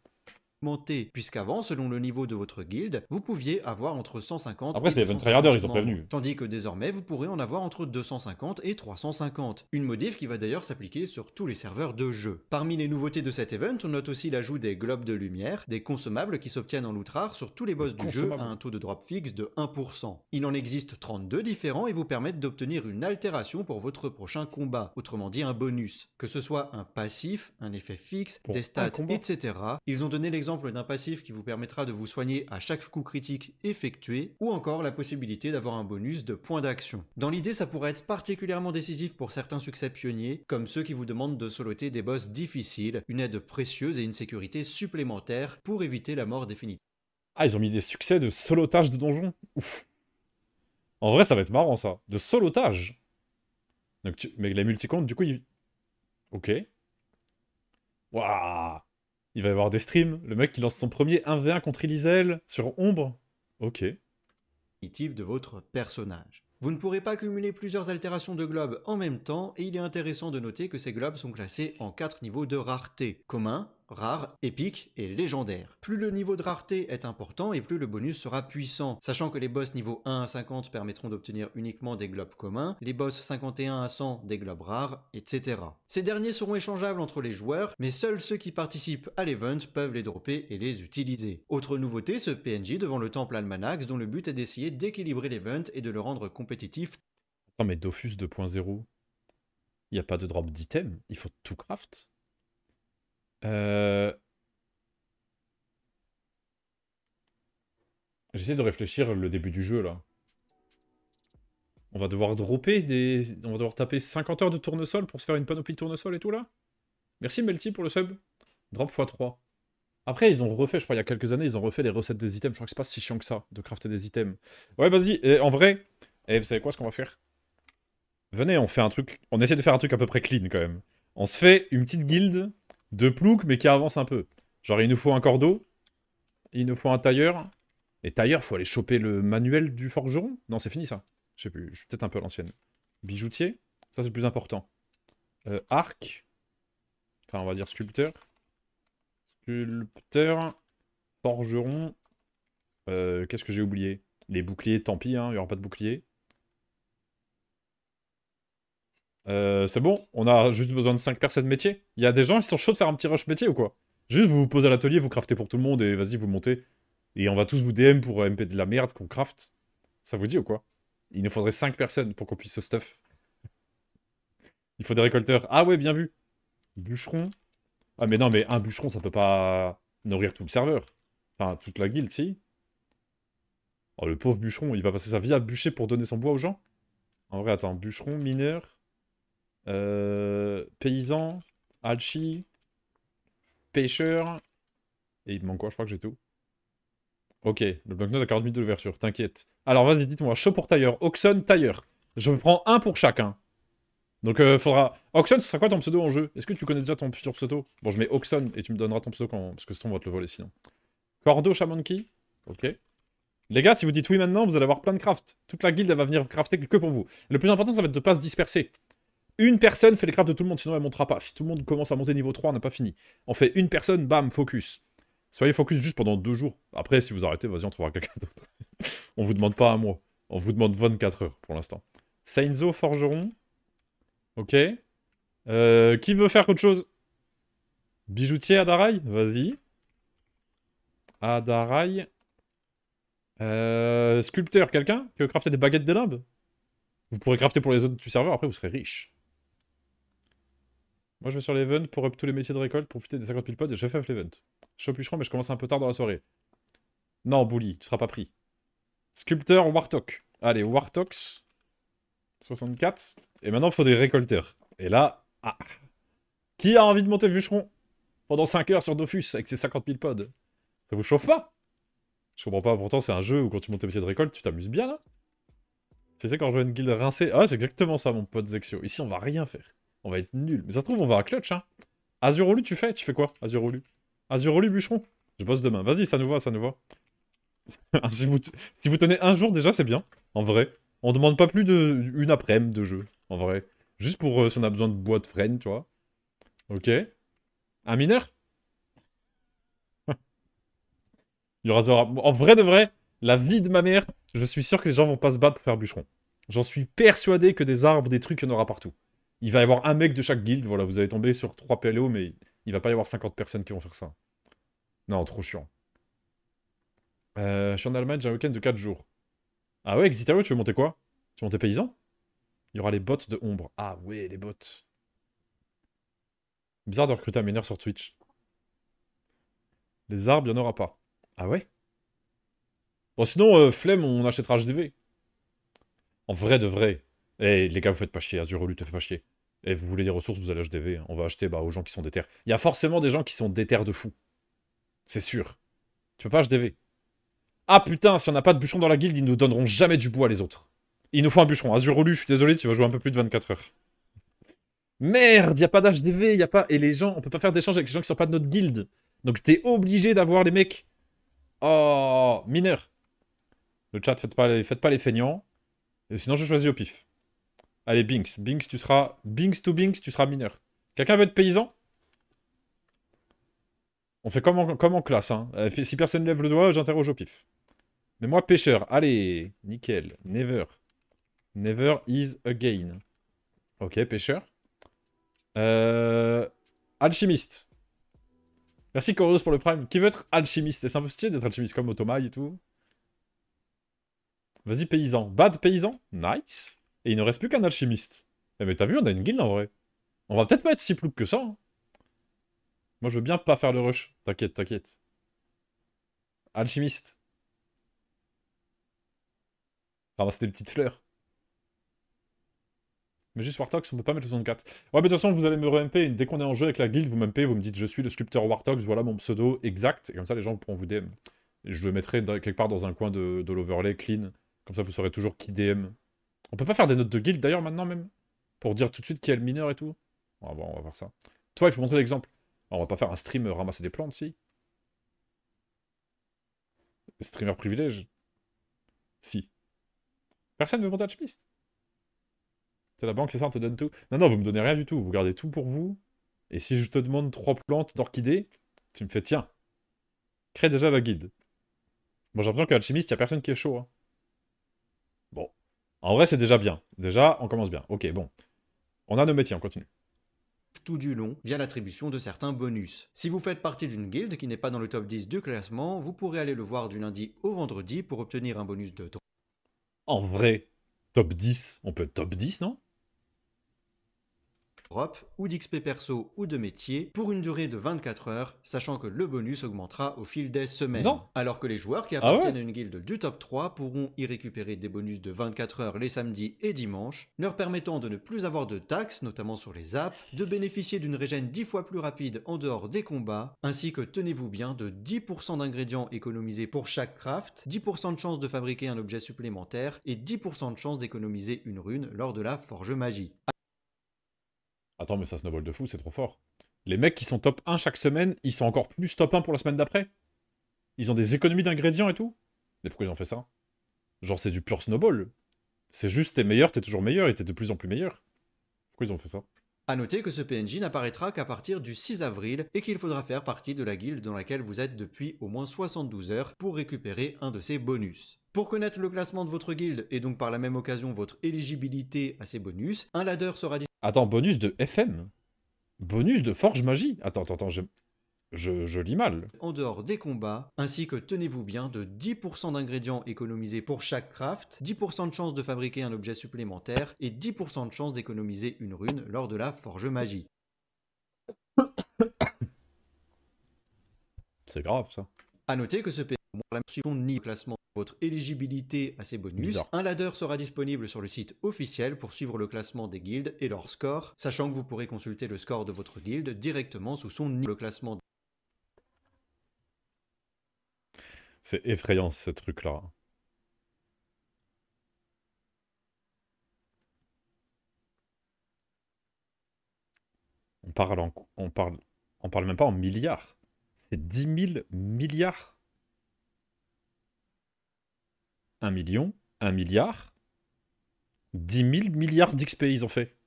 puisqu'avant, selon le niveau de votre guilde, vous pouviez avoir entre 150 et 350. Tandis que désormais, vous pourrez en avoir entre 250 et 350. Une modif qui va d'ailleurs s'appliquer sur tous les serveurs de jeu. Parmi les nouveautés de cet event, on note aussi l'ajout des globes de lumière, des consommables qui s'obtiennent en outrard sur tous les boss du jeu à un taux de drop fixe de 1%. Il en existe 32 différents et vous permettent d'obtenir une altération pour votre prochain combat, autrement dit un bonus. Que ce soit un passif, un effet fixe, des stats, etc. Ils ont donné l'exemple d'un passif qui vous permettra de vous soigner à chaque coup critique effectué, ou encore la possibilité d'avoir un bonus de points d'action. Dans l'idée, ça pourrait être particulièrement décisif pour certains succès pionniers, comme ceux qui vous demandent de soloter des boss difficiles, une aide précieuse et une sécurité supplémentaire pour éviter la mort définitive. Ah, ils ont mis des succès de solotage de donjon Ouf En vrai, ça va être marrant, ça. De solotage Donc, tu... Mais les du coup, il... Ok. Waouh il va y avoir des streams. Le mec qui lance son premier 1v1 contre Ilisel, sur Ombre. Ok. De votre personnage. Vous ne pourrez pas cumuler plusieurs altérations de globes en même temps et il est intéressant de noter que ces globes sont classés en 4 niveaux de rareté. Commun, rare, épique et légendaire. Plus le niveau de rareté est important et plus le bonus sera puissant, sachant que les boss niveau 1 à 50 permettront d'obtenir uniquement des globes communs, les boss 51 à 100 des globes rares, etc. Ces derniers seront échangeables entre les joueurs, mais seuls ceux qui participent à l'event peuvent les dropper et les utiliser. Autre nouveauté, ce PNJ devant le temple Almanax dont le but est d'essayer d'équilibrer l'event et de le rendre compétitif. Attends mais Dofus 2.0, il n'y a pas de drop d'item, il faut tout craft euh, J'essaie de réfléchir le début du jeu, là. On va devoir dropper des... On va devoir taper 50 heures de tournesol pour se faire une panoplie de tournesol et tout, là Merci Melty pour le sub. Drop x3. Après, ils ont refait, je crois, il y a quelques années, ils ont refait les recettes des items. Je crois que c'est pas si chiant que ça, de crafter des items. Ouais, vas-y, en vrai, eh, vous savez quoi, ce qu'on va faire Venez, on fait un truc... On essaie de faire un truc à peu près clean, quand même. On se fait une petite guilde de plouc, mais qui avance un peu. Genre, il nous faut un cordeau, il nous faut un tailleur. Et tailleur, faut aller choper le manuel du forgeron Non, c'est fini ça. Je sais plus, je suis peut-être un peu l'ancienne. Bijoutier, ça c'est plus important. Euh, arc, enfin on va dire sculpteur. Sculpteur, forgeron. Euh, qu'est-ce que j'ai oublié Les boucliers, tant pis, hein, il n'y aura pas de bouclier. Euh, c'est bon, on a juste besoin de 5 personnes métier. Il y a des gens qui sont chauds de faire un petit rush métier ou quoi Juste, vous vous posez à l'atelier, vous craftez pour tout le monde et vas-y, vous montez. Et on va tous vous DM pour MP de la merde qu'on craft. Ça vous dit ou quoi Il nous faudrait 5 personnes pour qu'on puisse ce stuff. Il faut des récolteurs. Ah ouais, bien vu. Bûcheron. Ah mais non, mais un bûcheron, ça peut pas nourrir tout le serveur. Enfin, toute la guilde, si. Oh, le pauvre bûcheron, il va passer sa vie à bûcher pour donner son bois aux gens En vrai, attends, bûcheron, mineur... Euh, paysan, alchi, pêcheur, et il me manque quoi Je crois que j'ai tout. Ok, le bloc-notes a 40 de l'ouverture, t'inquiète. Alors vas-y, dites-moi, chaud pour tailleur, Oxon, tailleur. Je me prends un pour chacun. Donc euh, faudra... Oxon, ce sera quoi ton pseudo en jeu Est-ce que tu connais déjà ton futur pseudo Bon, je mets Oxon et tu me donneras ton pseudo quand... Parce que sinon, on va te le voler sinon. Cordo, Shaman Ok. Les gars, si vous dites oui maintenant, vous allez avoir plein de craft. Toute la guilde, va venir crafter que pour vous. le plus important, ça va être de pas se disperser. Une personne fait les crafts de tout le monde, sinon elle montera pas. Si tout le monde commence à monter niveau 3, on n'a pas fini. On fait une personne, bam, focus. Soyez focus juste pendant deux jours. Après, si vous arrêtez, vas-y, on trouvera quelqu'un d'autre. on vous demande pas un mois. On vous demande 24 heures pour l'instant. Sainzo, forgeron. Ok. Euh, qui veut faire autre chose Bijoutier, Adarai Vas-y. Adaraï. Euh, sculpteur, quelqu'un qui veut crafter des baguettes de limbes Vous pourrez crafter pour les autres du serveur, après vous serez riche. Moi, je vais sur l'event pour up tous les métiers de récolte, pour profiter des 50 000 pods et je fais l'event. Je suis bûcheron, mais je commence un peu tard dans la soirée. Non, Bouli, tu seras pas pris. Sculpteur Wartok. Allez, Wartox. 64. Et maintenant, il faut des récolteurs. Et là, ah. Qui a envie de monter le bûcheron pendant 5 heures sur Dofus avec ses 50 000 pods Ça vous chauffe pas Je comprends pas, pourtant c'est un jeu où quand tu montes les métiers de récolte, tu t'amuses bien là. C'est sais quand je vois une guilde rincée. Ah, c'est exactement ça, mon pote Zexio. Ici, on va rien faire. On va être nul. Mais ça se trouve, on va à clutch, hein. Azurolu, tu fais Tu fais quoi, Azurolu Azurolu, bûcheron Je bosse demain. Vas-y, ça nous va, ça nous va. si, vous si, vous tenez un jour, déjà, c'est bien. En vrai. On demande pas plus d'une après-midi de jeu. En vrai. Juste pour euh, si on a besoin de bois de freine, tu vois. Ok. Un mineur Il En vrai de vrai, la vie de ma mère, je suis sûr que les gens vont pas se battre pour faire bûcheron. J'en suis persuadé que des arbres, des trucs, il y en aura partout. Il va y avoir un mec de chaque guild, voilà, vous allez tomber sur 3 PLO, mais il va pas y avoir 50 personnes qui vont faire ça. Non, trop chiant. je euh, suis en Allemagne, j'ai un week-end de 4 jours. Ah ouais, Exitario, tu veux monter quoi Tu veux monter paysan Il y aura les bottes de ombre. Ah ouais, les bottes. Bizarre de recruter un mineur sur Twitch. Les arbres, il n'y en aura pas. Ah ouais Bon, sinon, euh, flemme, on achètera HDV. En vrai de vrai. Eh les gars, vous faites pas chier, Azurolu te fait pas chier. Et eh, vous voulez des ressources, vous allez HDV. Hein. On va acheter bah, aux gens qui sont déter. Il y a forcément des gens qui sont déter de fou. C'est sûr. Tu peux pas HDV. Ah putain, si on n'a pas de bûcheron dans la guilde, ils nous donneront jamais du bois les autres. Il nous faut un bûcheron. Azurolu, je suis désolé, tu vas jouer un peu plus de 24 heures. Merde, il a pas d'HDV, il a pas... Et les gens, on peut pas faire d'échange avec les gens qui sont pas de notre guilde. Donc t'es obligé d'avoir les mecs. Oh, mineur. Le chat, faites pas les, faites pas les feignants. Et sinon, je choisis au pif. Allez, Binks. Binks, tu seras... Binks to Binks, tu seras mineur. Quelqu'un veut être paysan On fait comme en, classe. Hein. Euh, si personne ne lève le doigt, j'interroge au pif. Mais moi, pêcheur. Allez, nickel. Never. Never is again. Ok, pêcheur. Euh... Alchimiste. Merci Coros, pour le prime. Qui veut être alchimiste C'est un peu stylé d'être alchimiste comme Otomai et tout. Vas-y, paysan. Bad paysan Nice. Et il ne reste plus qu'un alchimiste. Eh, mais t'as vu, on a une guilde en vrai. On va peut-être pas être si ploupe que ça. Hein. Moi je veux bien pas faire le rush. T'inquiète, t'inquiète. Alchimiste. Ah, bah, c'était des petites fleurs. Mais juste Warthogs, on peut pas mettre le 64. Ouais, mais de toute façon, vous allez me re Dès qu'on est en jeu avec la guilde, vous m'MP, vous me dites je suis le sculpteur Warthogs, voilà mon pseudo exact. Et comme ça, les gens pourront vous DM. je le mettrai quelque part dans un coin de, de l'overlay clean. Comme ça, vous saurez toujours qui DM on peut pas faire des notes de guild d'ailleurs maintenant même Pour dire tout de suite qui est le mineur et tout ah On va on va voir ça. Toi, il faut montrer l'exemple. On va pas faire un stream ramasser des plantes, si Streamer privilège Si. Personne ne veut monter alchimiste C'est la banque, c'est ça, on te donne tout. Non, non, vous me donnez rien du tout. Vous gardez tout pour vous. Et si je te demande trois plantes d'orchidées, tu me fais tiens, crée déjà la guide. Bon, j'ai l'impression qu'alchimiste, il n'y a personne qui est chaud. Hein. Bon, en vrai, c'est déjà bien. Déjà, on commence bien. Ok, bon. On a nos métiers, on continue tout du long via l'attribution de certains bonus. Si vous faites partie d'une guilde qui n'est pas dans le top 10 du classement, vous pourrez aller le voir du lundi au vendredi pour obtenir un bonus de 3. En vrai, top 10, on peut top 10, non Europe ou d'XP perso ou de métier pour une durée de 24 heures, sachant que le bonus augmentera au fil des semaines. Alors que les joueurs qui ah appartiennent à une guilde du top 3 pourront y récupérer des bonus de 24 heures les samedis et dimanches, leur permettant de ne plus avoir de taxes, notamment sur les apps, de bénéficier d'une régène 10 fois plus rapide en dehors des combats, ainsi que tenez-vous bien de 10% d'ingrédients économisés pour chaque craft, 10% de chance de fabriquer un objet supplémentaire et 10% de chance d'économiser une rune lors de la forge magie. Attends, mais ça snowball de fou, c'est trop fort. Les mecs qui sont top 1 chaque semaine, ils sont encore plus top 1 pour la semaine d'après. Ils ont des économies d'ingrédients et tout. Mais pourquoi ils ont fait ça Genre, c'est du pur snowball. C'est juste, t'es meilleur, t'es toujours meilleur et t'es de plus en plus meilleur. Pourquoi ils ont fait ça A noter que ce PNJ n'apparaîtra qu'à partir du 6 avril et qu'il faudra faire partie de la guilde dans laquelle vous êtes depuis au moins 72 heures pour récupérer un de ses bonus. Pour connaître le classement de votre guilde et donc par la même occasion votre éligibilité à ces bonus, un ladder sera disponible. Attends, bonus de FM Bonus de Forge Magie Attends, attends, attends, je... Je, lis mal. En dehors des combats, ainsi que tenez-vous bien de 10% d'ingrédients économisés pour chaque craft, 10% de chance de fabriquer un objet supplémentaire et 10% de chance d'économiser une rune lors de la forge magie. C'est grave ça. A noter que ce paiement la suivante ni classement votre éligibilité à ces bonus. Un ladder sera disponible sur le site officiel pour suivre le classement des guildes et leur score, sachant que vous pourrez consulter le score de votre guilde directement sous son le classement. C'est effrayant ce truc-là. On parle, en, on, parle, on parle même pas en milliards. C'est 10 000 milliards 1 million, 1 milliard, 10 000 milliards d'XP, ils ont fait.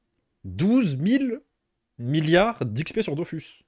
12 000 milliards d'XP sur Dofus.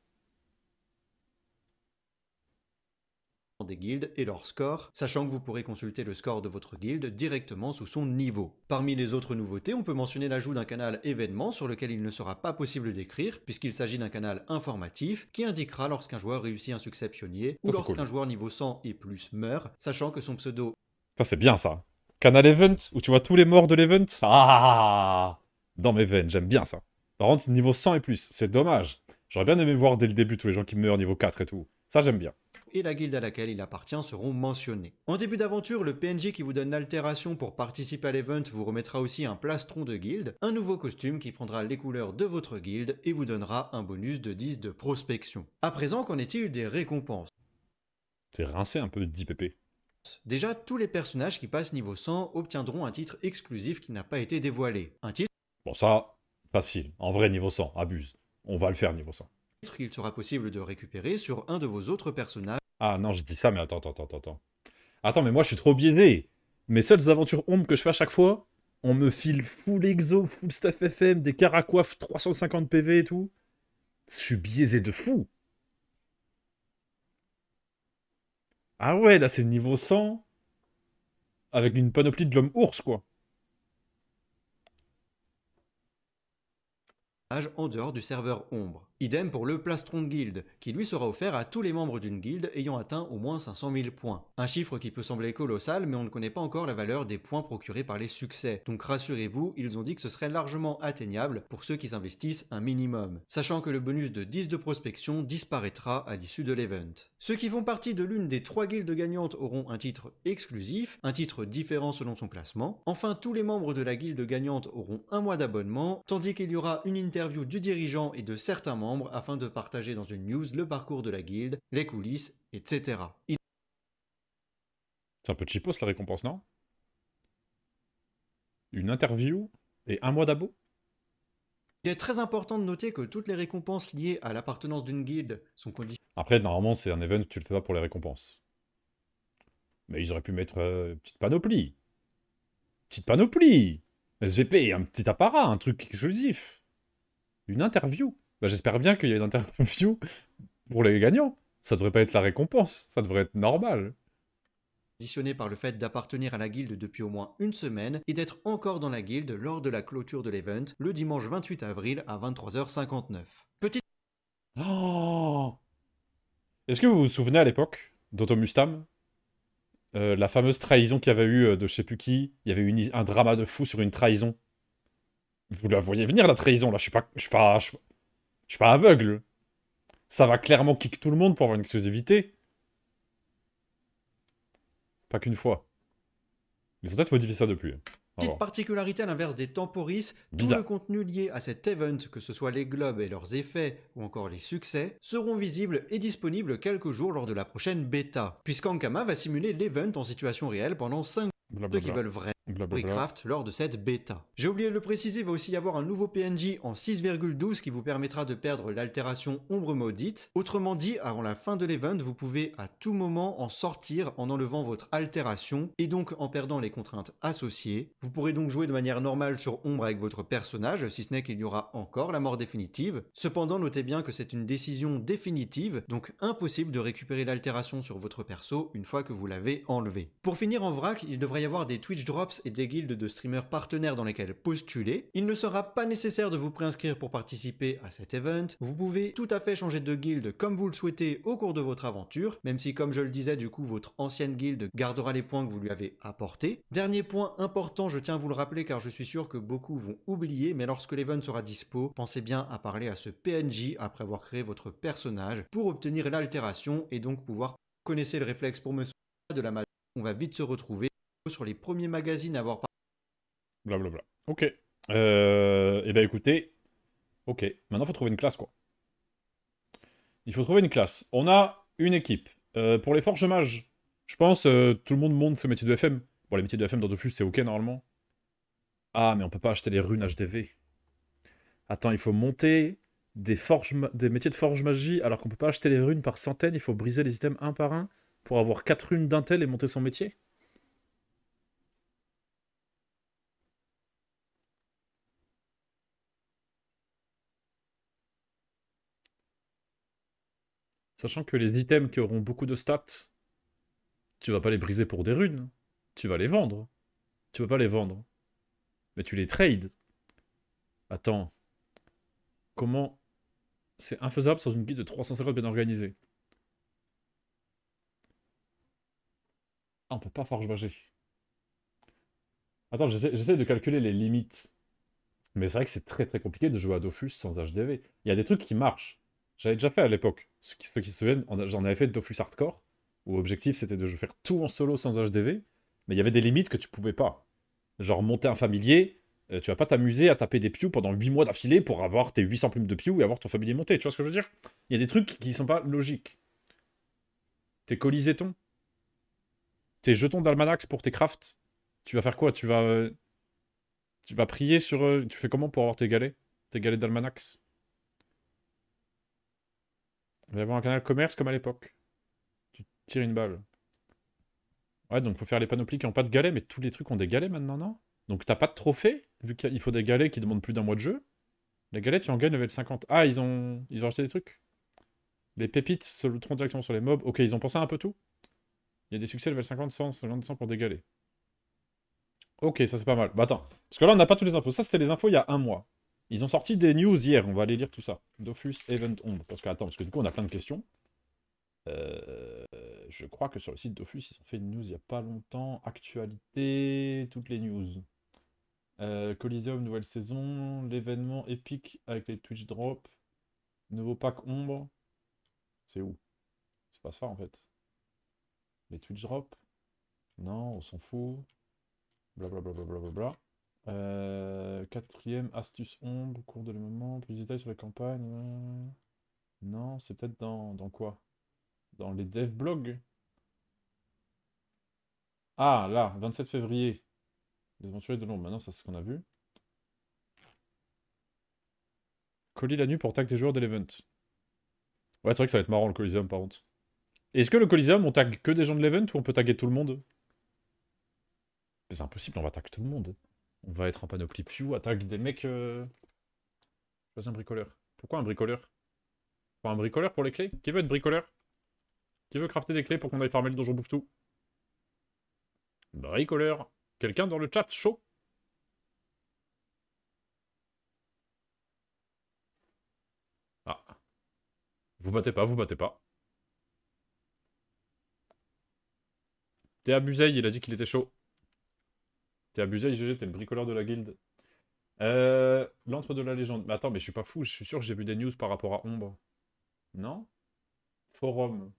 des guildes et leur score, sachant que vous pourrez consulter le score de votre guilde directement sous son niveau. Parmi les autres nouveautés, on peut mentionner l'ajout d'un canal événement sur lequel il ne sera pas possible d'écrire, puisqu'il s'agit d'un canal informatif qui indiquera lorsqu'un joueur réussit un succès pionnier ou lorsqu'un joueur niveau 100 et plus meurt, sachant que son pseudo ça, c'est bien ça. Canal Event, où tu vois tous les morts de l'event. Ah, ah, ah, ah. Dans mes veines, j'aime bien ça. Par contre, niveau 100 et plus, c'est dommage. J'aurais bien aimé voir dès le début tous les gens qui meurent niveau 4 et tout. Ça, j'aime bien. Et la guilde à laquelle il appartient seront mentionnés. En début d'aventure, le PNJ qui vous donne l'altération pour participer à l'event vous remettra aussi un plastron de guilde, un nouveau costume qui prendra les couleurs de votre guilde et vous donnera un bonus de 10 de prospection. À présent, qu'en est-il des récompenses C'est rincé un peu 10 pp. Déjà, tous les personnages qui passent niveau 100 obtiendront un titre exclusif qui n'a pas été dévoilé. Un titre... Bon ça, facile. En vrai, niveau 100, abuse. On va le faire niveau 100. qu'il sera possible de récupérer sur un de vos autres personnages. Ah non, je dis ça, mais attends, attends, attends, attends. Attends, mais moi je suis trop biaisé. Mes seules aventures ombres que je fais à chaque fois, on me file full exo, full stuff FM, des caracoifs 350 PV et tout. Je suis biaisé de fou. Ah ouais, là c'est niveau 100. Avec une panoplie de l'homme ours, quoi. Âge en dehors du serveur ombre. Idem pour le plastron de guilde, qui lui sera offert à tous les membres d'une guilde ayant atteint au moins 500 000 points. Un chiffre qui peut sembler colossal, mais on ne connaît pas encore la valeur des points procurés par les succès, donc rassurez-vous, ils ont dit que ce serait largement atteignable pour ceux qui s'investissent un minimum, sachant que le bonus de 10 de prospection disparaîtra à l'issue de l'event. Ceux qui font partie de l'une des trois guildes gagnantes auront un titre exclusif, un titre différent selon son classement. Enfin, tous les membres de la guilde gagnante auront un mois d'abonnement, tandis qu'il y aura une interview du dirigeant et de certains membres afin de partager dans une news le parcours de la guilde, les coulisses, etc. C'est un peu cheapos la récompense, non Une interview et un mois d'abo il est très important de noter que toutes les récompenses liées à l'appartenance d'une guilde sont conditionnées. Après, normalement, c'est un event, tu le fais pas pour les récompenses. Mais ils auraient pu mettre euh, une petite panoplie. Petite panoplie SVP, un petit apparat, un truc exclusif. Une interview. Bah, j'espère bien qu'il y a une interview pour les gagnants. Ça devrait pas être la récompense, ça devrait être normal conditionné par le fait d'appartenir à la guilde depuis au moins une semaine et d'être encore dans la guilde lors de la clôture de l'event le dimanche 28 avril à 23h59. Petite... Oh Est-ce que vous vous souvenez à l'époque d'Otomustam euh, La fameuse trahison qu'il y avait eu euh, de je sais plus qui Il y avait eu un drama de fou sur une trahison. Vous la voyez venir la trahison là, je suis pas... Je suis suis pas... Je suis pas aveugle. Ça va clairement kick tout le monde pour avoir une exclusivité. Pas qu'une fois. Ils ont peut-être modifié ça depuis. Petite particularité à l'inverse des temporis, tout le contenu lié à cet event, que ce soit les globes et leurs effets ou encore les succès, seront visibles et disponibles quelques jours lors de la prochaine bêta, puisqu'Ankama va simuler l'event en situation réelle pendant 5 ceux qui veulent vrai lors de cette bêta. J'ai oublié de le préciser, il va aussi y avoir un nouveau PNJ en 6,12 qui vous permettra de perdre l'altération Ombre Maudite. Autrement dit, avant la fin de l'event, vous pouvez à tout moment en sortir en enlevant votre altération et donc en perdant les contraintes associées. Vous pourrez donc jouer de manière normale sur Ombre avec votre personnage, si ce n'est qu'il y aura encore la mort définitive. Cependant, notez bien que c'est une décision définitive, donc impossible de récupérer l'altération sur votre perso une fois que vous l'avez enlevée. Pour finir en vrac, il devrait y avoir des Twitch Drops et des guildes de streamers partenaires dans lesquels postuler. Il ne sera pas nécessaire de vous préinscrire pour participer à cet event. Vous pouvez tout à fait changer de guilde comme vous le souhaitez au cours de votre aventure, même si comme je le disais du coup votre ancienne guilde gardera les points que vous lui avez apportés. Dernier point important, je tiens à vous le rappeler car je suis sûr que beaucoup vont oublier, mais lorsque l'event sera dispo, pensez bien à parler à ce PNJ après avoir créé votre personnage pour obtenir l'altération et donc pouvoir connaître le réflexe pour me de la magie. On va vite se retrouver sur les premiers magazines à avoir Blablabla. Ok. Euh, eh bien, écoutez. Ok. Maintenant, il faut trouver une classe, quoi. Il faut trouver une classe. On a une équipe. Euh, pour les forges mages, je pense euh, tout le monde monte ses métiers de FM. Bon, les métiers de FM dans Dofus, c'est ok normalement. Ah, mais on peut pas acheter les runes HDV. Attends, il faut monter des, forges des métiers de forge magie alors qu'on peut pas acheter les runes par centaines. Il faut briser les items un par un pour avoir 4 runes d'intel et monter son métier. Sachant que les items qui auront beaucoup de stats, tu vas pas les briser pour des runes. Tu vas les vendre. Tu vas pas les vendre. Mais tu les trades. Attends. Comment... C'est infaisable sans une guide de 350 bien organisée. Ah, on peut pas forge bager. Attends, j'essaie de calculer les limites. Mais c'est vrai que c'est très très compliqué de jouer à Dofus sans HDV. Il y a des trucs qui marchent. J'avais déjà fait à l'époque. Ceux qui, se souviennent, j'en avais fait Dofus Hardcore, où l'objectif c'était de faire tout en solo sans HDV, mais il y avait des limites que tu pouvais pas. Genre monter un familier, euh, tu vas pas t'amuser à taper des pews pendant 8 mois d'affilée pour avoir tes 800 plumes de pew et avoir ton familier monté, tu vois ce que je veux dire Il y a des trucs qui sont pas logiques. Tes ton, tes jetons d'almanax pour tes crafts, tu vas faire quoi Tu vas... Euh, tu vas prier sur... Euh, tu fais comment pour avoir tes galets Tes galets d'almanax y avoir un canal commerce comme à l'époque. Tu tires une balle. Ouais, donc faut faire les panoplies qui n'ont pas de galets, mais tous les trucs ont des galets maintenant, non Donc t'as pas de trophée, vu qu'il faut des galets qui demandent plus d'un mois de jeu. Les galets, tu en gagnes level 50. Ah, ils ont, ils ont acheté des trucs. Les pépites se louteront directement sur les mobs. Ok, ils ont pensé un peu tout. Il y a des succès level 50, 100, 100 pour dégaler. Ok, ça c'est pas mal. Bah attends, parce que là on n'a pas toutes les infos. Ça c'était les infos il y a un mois. Ils ont sorti des news hier, on va aller lire tout ça. Dofus Event Ombre. Parce que, attends, parce que du coup, on a plein de questions. Euh, je crois que sur le site Dofus, ils ont fait une news il n'y a pas longtemps. Actualité, toutes les news. Euh, Coliseum, nouvelle saison. L'événement épique avec les Twitch Drops. Nouveau pack ombre. C'est où C'est pas ça en fait. Les Twitch Drops Non, on s'en fout. Blablabla. Bla, bla, bla, bla, bla, bla. Euh, quatrième, astuce ombre, cours de moment, plus de détails sur la campagne. Euh. Non, c'est peut-être dans, dans quoi Dans les dev blogs Ah, là, 27 février. Les aventuriers de l'ombre, maintenant, c'est ce qu'on a vu. Colis la nuit pour tag des joueurs de l'event. Ouais, c'est vrai que ça va être marrant le Coliseum par contre. Est-ce que le Coliseum, on tag que des gens de l'event ou on peut taguer tout le monde C'est impossible, on va tag tout le monde. On va être en panoplie. Piu, attaque des mecs... Euh... un bricoleur. Pourquoi un bricoleur Pour un bricoleur pour les clés Qui veut être bricoleur Qui veut crafter des clés pour qu'on aille farmer le donjon bouffe tout Bricoleur Quelqu'un dans le chat chaud Ah. Vous battez pas, vous battez pas. T'es abusé, il a dit qu'il était chaud. T'es abusé, IGG, t'es le bricoleur de la guilde. Euh, L'antre de la légende. Mais attends, mais je suis pas fou, je suis sûr que j'ai vu des news par rapport à Ombre. Non Forum.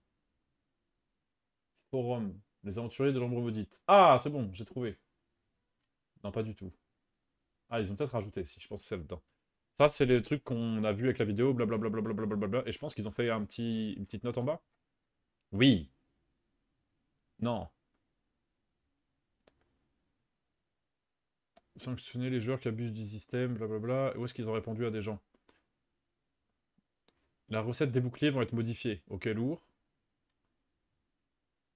Forum. Les aventuriers de l'ombre maudite. Ah, c'est bon, j'ai trouvé. Non, pas du tout. Ah, ils ont peut-être rajouté, si je pense que c'est là-dedans. Ça, c'est les trucs qu'on a vu avec la vidéo, blablabla. Bla bla bla et je pense qu'ils ont fait un petit, une petite note en bas. Oui. Non. sanctionner les joueurs qui abusent du système, blablabla. Où est-ce qu'ils ont répondu à des gens La recette des boucliers vont être modifiées. Ok, lourd.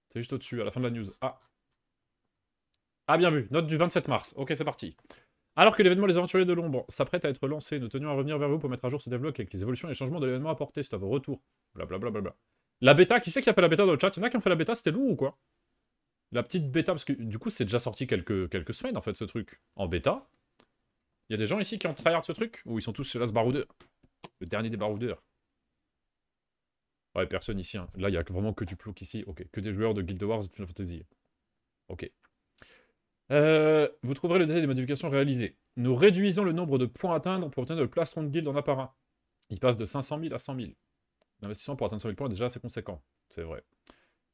C'est juste au-dessus, à la fin de la news. Ah Ah, bien vu. Note du 27 mars. Ok, c'est parti. Alors que l'événement Les Aventuriers de l'Ombre s'apprête à être lancé, nous tenions à revenir vers vous pour mettre à jour ce développement avec les évolutions et les changements de l'événement apportés. C'est à vos retours. Blablabla. La bêta, qui c'est qui a fait la bêta dans le chat Il y en a qui ont fait la bêta, c'était lourd ou quoi la petite bêta, parce que du coup, c'est déjà sorti quelques, quelques semaines, en fait, ce truc. En bêta. Il y a des gens ici qui ont tryhard ce truc Ou ils sont tous chez ce Baroudeur Le dernier des baroudeurs. Ouais, personne ici. Hein. Là, il y a vraiment que du plouc ici. Ok, que des joueurs de Guild Wars et de Final Fantasy. Ok. Euh, vous trouverez le détail des modifications réalisées. Nous réduisons le nombre de points à atteindre pour obtenir le plastron de guild en apparat. Il passe de 500 000 à 100 000. L'investissement pour atteindre 100 000 points est déjà assez conséquent. C'est vrai.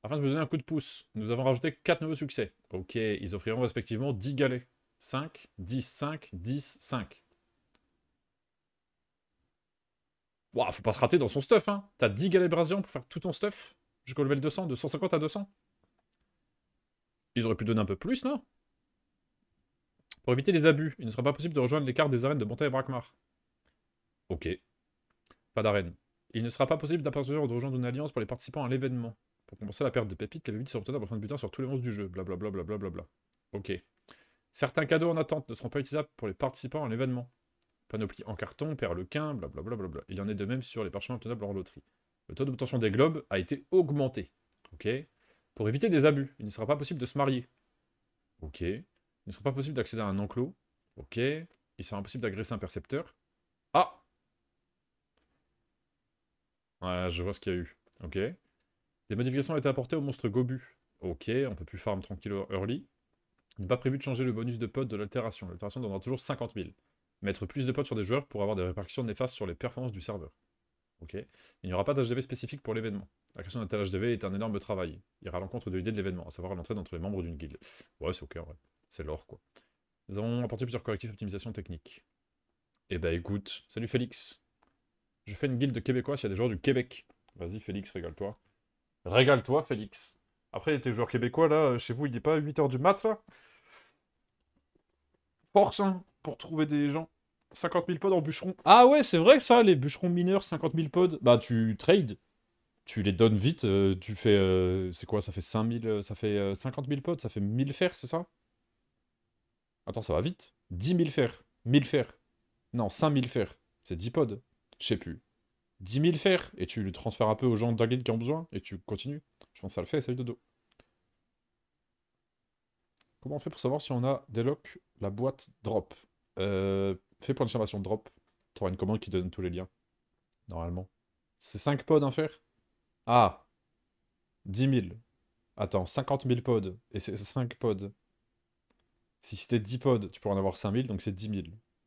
Afin de vous donner un coup de pouce, nous avons rajouté 4 nouveaux succès. Ok, ils offriront respectivement 10 galets. 5, 10, 5, 10, 5. Waouh, faut pas se rater dans son stuff, hein T'as 10 galets brasiens pour faire tout ton stuff jusqu'au level 200, de 150 à 200. Ils auraient pu donner un peu plus, non Pour éviter les abus, il ne sera pas possible de rejoindre les cartes des arènes de Bonta et Brakmar. Ok. Pas d'arène. Il ne sera pas possible d'appartenir ou de rejoindre une alliance pour les participants à l'événement. Pour compenser la perte de pépites, les pépites sont en fin de butin sur tous les monstres du jeu. Blablabla. Bla bla bla bla Ok. Certains cadeaux en attente ne seront pas utilisables pour les participants à l'événement. Panoplie en carton, perlequin, blablabla. Bla bla Il y en est de même sur les parchemins obtenables en loterie. Le taux d'obtention des globes a été augmenté. Ok. Pour éviter des abus, il ne sera pas possible de se marier. Ok. Il ne sera pas possible d'accéder à un enclos. Ok. Il sera impossible d'agresser un percepteur. Ah Ouais, je vois ce qu'il y a eu. Ok. Des modifications ont été apportées au monstre Gobu. Ok, on peut plus farm tranquille e- early. Il n'est pas prévu de changer le bonus de potes de l'altération. L'altération donnera toujours 50 000. Mettre plus de potes sur des joueurs pour avoir des répercussions néfastes sur les performances du serveur. Ok. Il n'y aura pas d'HDV spécifique pour l'événement. La création d'un tel HDV est un énorme travail. Il ira à l'encontre de l'idée de l'événement, à savoir l'entrée entre les membres d'une guilde. Ouais, c'est ok C'est l'or quoi. Nous avons apporté plusieurs correctifs d'optimisation technique. Eh ben écoute, salut Félix. Je fais une guilde québécoise, il y a des joueurs du Québec. Vas-y Félix, régale-toi. Régale-toi, Félix. Après, t'es joueur québécois, là, euh, chez vous, il n'est pas 8h du mat, là Force, hein, pour trouver des gens. 50 000 pods en bûcheron. Ah ouais, c'est vrai que ça, les bûcherons mineurs, 50 000 pods. Bah, tu trades, tu les donnes vite, euh, tu fais... Euh, c'est quoi, ça fait 5 ça fait 50 000 pods, ça fait 1000 fers, c'est ça Attends, ça va vite. 10 000 fers, 1000 fers. Non, 5 000 fers, c'est 10 pods. Je sais plus. 10 000 fer, et tu le transfères un peu aux gens guide qui ont besoin, et tu continues. Je pense que ça le fait, et salut Dodo. Comment on fait pour savoir si on a des La boîte drop. Euh, fais point d'exclamation drop. Tu auras une commande qui donne tous les liens. Normalement. C'est 5 pods un fer? Ah 10 000. Attends, 50 000 pods. Et c'est 5 pods. Si c'était 10 pods, tu pourrais en avoir 5 000, donc c'est 10 000.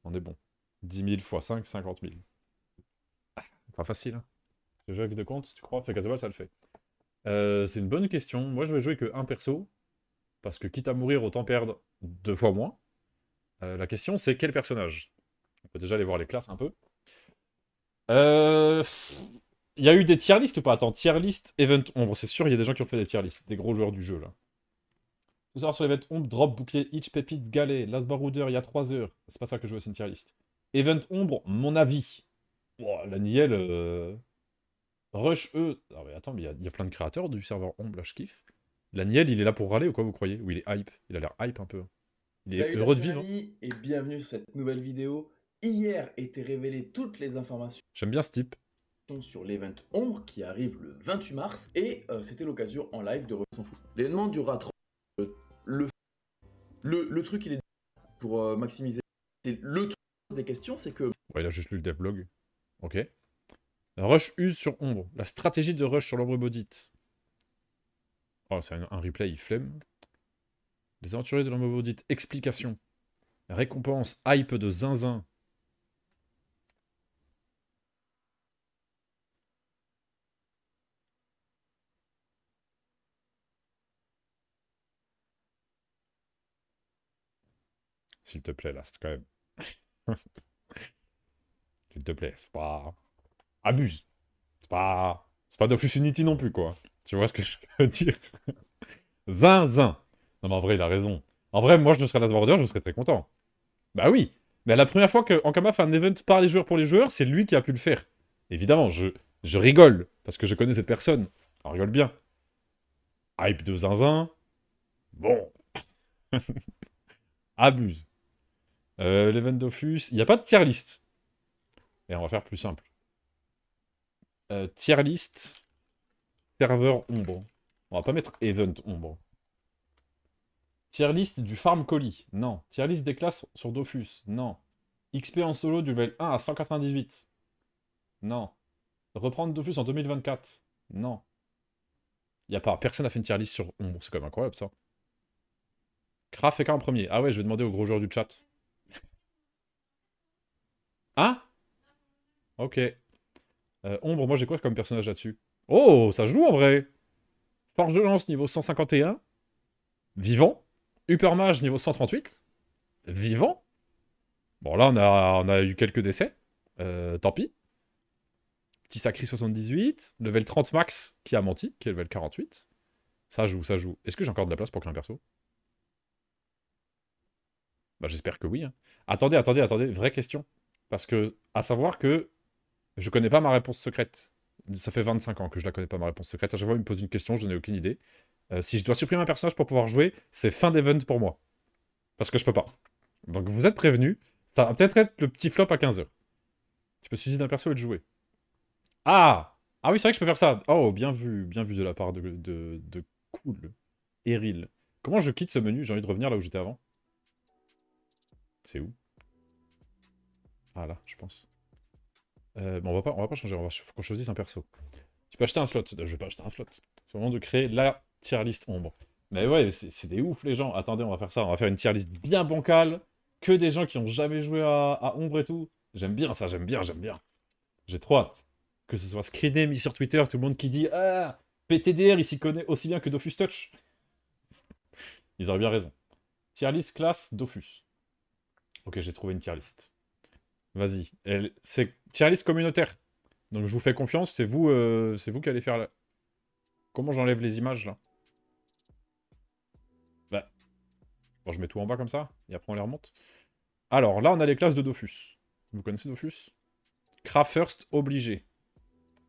On est bon. 10 000 x 5, 50 000. Pas facile. Je hein. jeu avec de tu crois, fait ça le fait. Euh, c'est une bonne question. Moi, je vais jouer que un perso. Parce que quitte à mourir, autant perdre deux fois moins. Euh, la question, c'est quel personnage On peut déjà aller voir les classes un peu. Il euh, y a eu des tier lists ou pas Attends, tier list, event ombre. C'est sûr, il y a des gens qui ont fait des tier list, Des gros joueurs du jeu, là. Tout ça sur event ombre, drop, bouclier, each pépite, galet, last barouder, il y a trois heures. C'est pas ça que je veux, c'est une tier list. Event ombre, mon avis la Niel. Euh, rush, eux. mais attends, mais il y, a plein de créateurs du serveur Ombre, là, je kiffe. La Niel, il est là pour râler ou quoi, vous croyez Ou il est hype Il a l'air hype un peu. Il est heureux de vivre. Et bienvenue sur cette nouvelle vidéo. Hier étaient révélées toutes les informations. J'aime bien ce type sur l'event Ombre qui arrive le 28 mars et euh, c'était l'occasion en live de s'en foutre. L'événement durera 30 le, le, truc il est pour euh, maximiser. C'est le truc des questions, c'est que. Ouais, il a juste lu le devlog. Ok. rush use sur ombre. La stratégie de rush sur l'ombre bodite. Oh, c'est un, replay, il flemme. Les aventuriers de l'ombre maudite. Explication. récompense hype de zinzin. S'il te plaît, là, quand même... S'il te plaît, pas... Abuse. C'est pas... C'est pas Dofus Unity non plus, quoi. Tu vois ce que je veux dire Zinzin Non, mais en vrai, il a raison. En vrai, moi, je serais la Border, je serais très content. Bah oui. Mais la première fois qu'Ankama fait un event par les joueurs pour les joueurs, c'est lui qui a pu le faire. Évidemment, je, je rigole, parce que je connais cette personne. On rigole bien. Hype de zinzin. Bon. Abuse. Euh, l'event Dofus. Il n'y a pas de tier list on va faire plus simple. Euh, tier list, serveur ombre. On va pas mettre event ombre. Tier list du farm colis. Non. Tier list des classes sur Dofus. Non. XP en solo du level 1 à 198. Non. Reprendre Dofus en 2024. Non. Y a pas. Personne a fait une tier list sur ombre. C'est quand même incroyable ça. Craft premier. Ah ouais, je vais demander au gros joueur du chat. Hein Ok. Euh, ombre, moi j'ai quoi comme personnage là-dessus Oh, ça joue en vrai Forge de lance niveau 151. Vivant. Hypermage niveau 138. Vivant. Bon là on a, on a eu quelques décès. Euh, tant pis. Petit sacri 78. Level 30 max qui a menti, qui est level 48. Ça joue, ça joue. Est-ce que j'ai encore de la place pour créer un perso Bah j'espère que oui. Hein. Attendez, attendez, attendez. Vraie question. Parce que, à savoir que je connais pas ma réponse secrète. Ça fait 25 ans que je la connais pas, ma réponse secrète. À chaque fois, il me pose une question, je n'ai aucune idée. Euh, si je dois supprimer un personnage pour pouvoir jouer, c'est fin d'event pour moi. Parce que je peux pas. Donc vous êtes prévenus. Ça va peut-être être le petit flop à 15h. Tu peux suicider un perso et le jouer. Ah Ah oui, c'est vrai que je peux faire ça. Oh, bien vu, bien vu de la part de, de Cool. Eril. Comment je quitte ce menu J'ai envie de revenir là où j'étais avant. C'est où Ah là, je pense. Euh, on va pas, on va pas changer, on va qu'on choisisse un perso. Tu peux acheter un slot. Je vais pas acheter un slot. C'est le moment de créer la tier list ombre. Mais ouais, c'est des ouf les gens. Attendez, on va faire ça. On va faire une tier list bien bancale. Que des gens qui ont jamais joué à, ombre et tout. J'aime bien ça, j'aime bien, j'aime bien. J'ai trop hâte. Que ce soit screené, mis sur Twitter, tout le monde qui dit Ah, PTDR, il s'y connaît aussi bien que Dofus Touch. Ils auraient bien raison. Tier list classe Dofus. Ok, j'ai trouvé une tier list. Vas-y. C'est tier communautaire. Donc je vous fais confiance, c'est vous, euh, c'est vous qui allez faire la... Comment j'enlève les images, là Bah... Bon, je mets tout en bas comme ça, et après on les remonte. Alors, là, on a les classes de Dofus. Vous connaissez Dofus Craft first, obligé.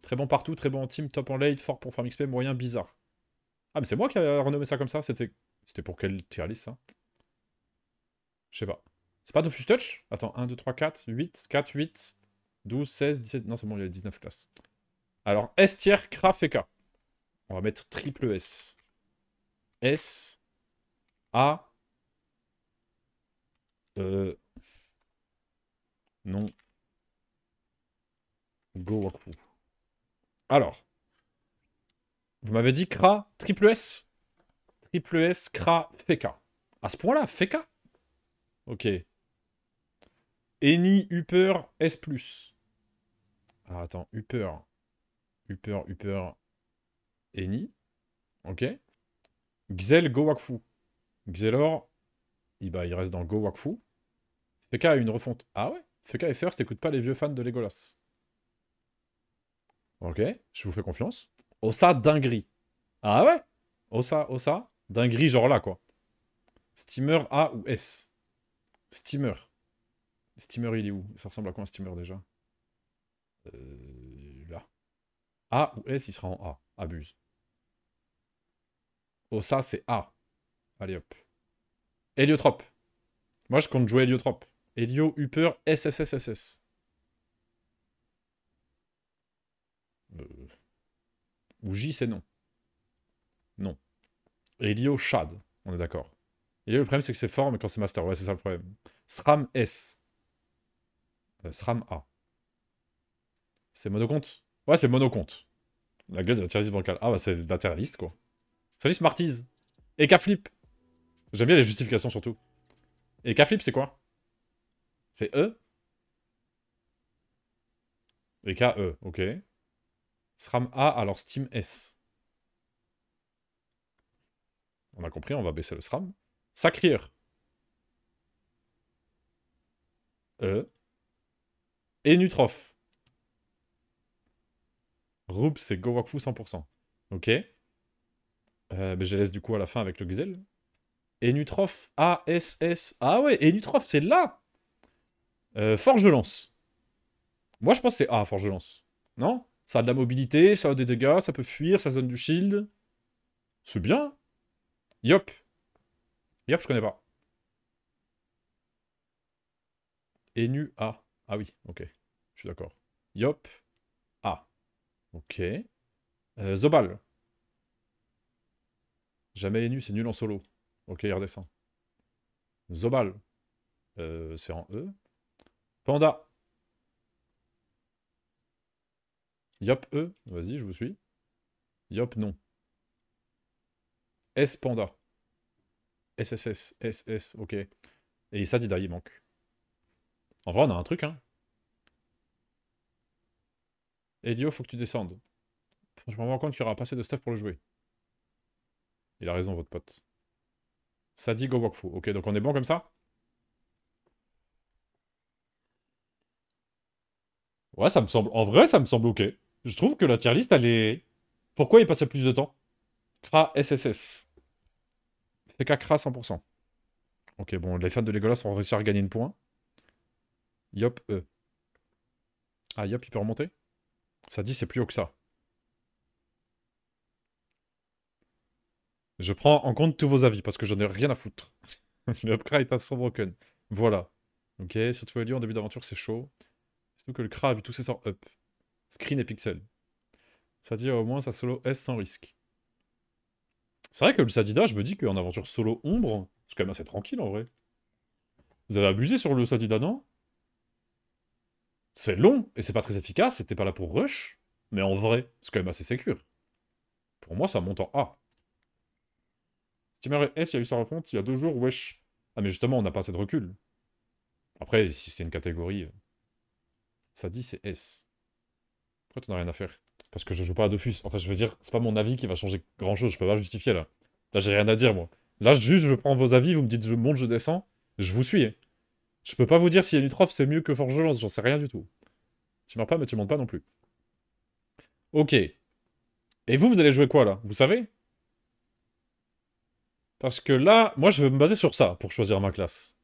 Très bon partout, très bon en team, top en late, fort pour farm XP, moyen, bizarre. Ah, mais c'est moi qui ai renommé ça comme ça C'était c'était pour quelle tier ça Je sais pas. C'est pas Dofus Touch Attends, 1, 2, 3, 4, 8, 4, 8. 12, 16, 17... Non, c'est bon, il y a 19 classes. Alors, S tiers, KRA, On va mettre triple S. S, A, euh, non, Go Wakfu. Alors, vous m'avez dit Kra, triple S Triple S, Kra, Feka. À ce point-là, Feka Ok. Eni, Upper, S+. Ah, attends, Upper, Upper, Upper, Eni. Ok. Xel Go Wakfu. Xelor, bah, il, reste dans Go Wakfu. FK a une refonte. Ah ouais FK et First, écoute pas les vieux fans de Legolas. Ok, je vous fais confiance. Osa Dingri. Ah ouais Osa, Osa, Dingri, genre là quoi. Steamer A ou S Steamer. Steamer il est où Ça ressemble à quoi un steamer déjà euh, là. A ou S, il sera en A. Abuse. Oh, ça, c'est A. Allez, hop. Héliotrope. Moi, je compte jouer Héliotrope. Helio, Upper, SSSSS. Euh, ou J, c'est non. Non. Helio, Shad. On est d'accord. Et le problème, c'est que c'est fort, mais quand c'est master, ouais, c'est ça le problème. SRAM S. Euh, SRAM A. C'est monocompte Ouais, c'est monocompte. La gueule de la bancal. bancale. Ah bah c'est quoi. Salut Smarties Et J'aime bien les justifications surtout. Et c'est quoi C'est E Et K-E, ok. SRAM A, alors Steam S. On a compris, on va baisser le SRAM. Sacrier. E. Et Nutroph. Roub, c'est Go 100%. Ok. Euh, mais je laisse du coup à la fin avec le A S S. Ah ouais, Enutroph, c'est là euh, Forge de lance. Moi, je pense que c'est A, Forge de lance. Non Ça a de la mobilité, ça a des dégâts, ça peut fuir, ça zone du shield. C'est bien. Yop. Yop, je connais pas. Enu A. Ah oui, ok. Je suis d'accord. Yop. Ok. Euh, Zobal. Jamais Enu, c'est nul en solo. Ok, il redescend. Zobal. Euh, c'est en E. Panda. Yop E. Vas-y, je vous suis. Yop non. S Panda. SSS. S. Ok. Et Sadida, il manque. En vrai, on a un truc, hein. Elio, faut que tu descendes. Je me rends compte qu'il y aura pas assez de stuff pour le jouer. Il a raison, votre pote. Ça dit go Wakfu. Ok, donc on est bon comme ça Ouais, ça me semble... En vrai, ça me semble ok. Je trouve que la tier list, elle est... Pourquoi il passait plus de temps Kra SSS. FK Kra 100%. Ok, bon, les fans de Legolas ont réussi à gagner une point. Yop, euh. Ah, Yop, il peut remonter ça dit, c'est plus haut que ça. Je prends en compte tous vos avis, parce que j'en ai rien à foutre. le Upcra est un broken. Voilà. Ok, surtout lieu en début d'aventure, c'est chaud. Surtout que le cra a vu tous ses sorts up. Screen et pixel. Ça dit au moins ça solo S sans risque. C'est vrai que le Sadida, je me dis qu'en aventure solo ombre, c'est quand même assez tranquille en vrai. Vous avez abusé sur le Sadida, non c'est long et c'est pas très efficace, c'était pas là pour rush, mais en vrai, c'est quand même assez sécure. Pour moi, ça monte en A. Steamer eh, S, il y a eu sa refonte il y a deux jours, wesh. Ah mais justement, on n'a pas assez de recul. Après, si c'est une catégorie... Euh, ça dit, c'est S. Pourquoi tu n'as rien à faire Parce que je joue pas à Dofus. Enfin, je veux dire, c'est pas mon avis qui va changer grand-chose, je peux pas justifier là. Là, j'ai rien à dire, moi. Là, juste, je prends vos avis, vous me dites, je monte, je descends, je vous suis. Hein. Je peux pas vous dire si Yanutrov c'est mieux que Lance, j'en sais rien du tout. Tu meurs pas, mais tu montes pas non plus. Ok. Et vous, vous allez jouer quoi là Vous savez Parce que là, moi je vais me baser sur ça pour choisir ma classe.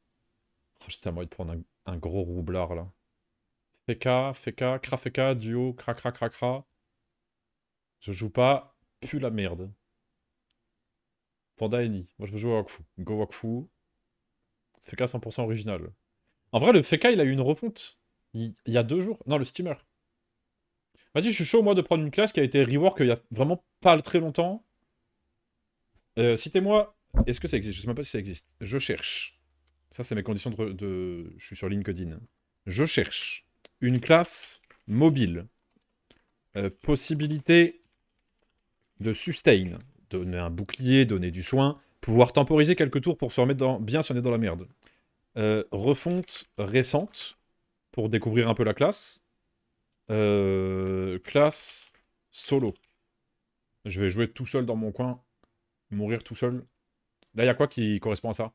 Oh, J'étais à moi de prendre un, gros roublard là. Feka, Feka, Krafeka, duo, Kra Kra Kra cra. Je joue pas, pue la merde. Panda Eni. Moi je veux jouer à Wakfu. Go Wakfu. Feka 100% original. En vrai, le FK, il a eu une refonte. Il, y a deux jours. Non, le Steamer. Vas-y, je suis chaud, moi, de prendre une classe qui a été rework euh, il y a vraiment pas très longtemps. Euh, citez-moi, est-ce que ça existe Je sais même pas si ça existe. Je cherche. Ça, c'est mes conditions de, Je suis sur LinkedIn. Je cherche une classe mobile. Euh, possibilité de sustain. Donner un bouclier, donner du soin. Pouvoir temporiser quelques tours pour se remettre dans... bien si on est dans la merde. Euh, refonte récente pour découvrir un peu la classe. Euh, classe solo. Je vais jouer tout seul dans mon coin, mourir tout seul. Là, il y a quoi qui correspond à ça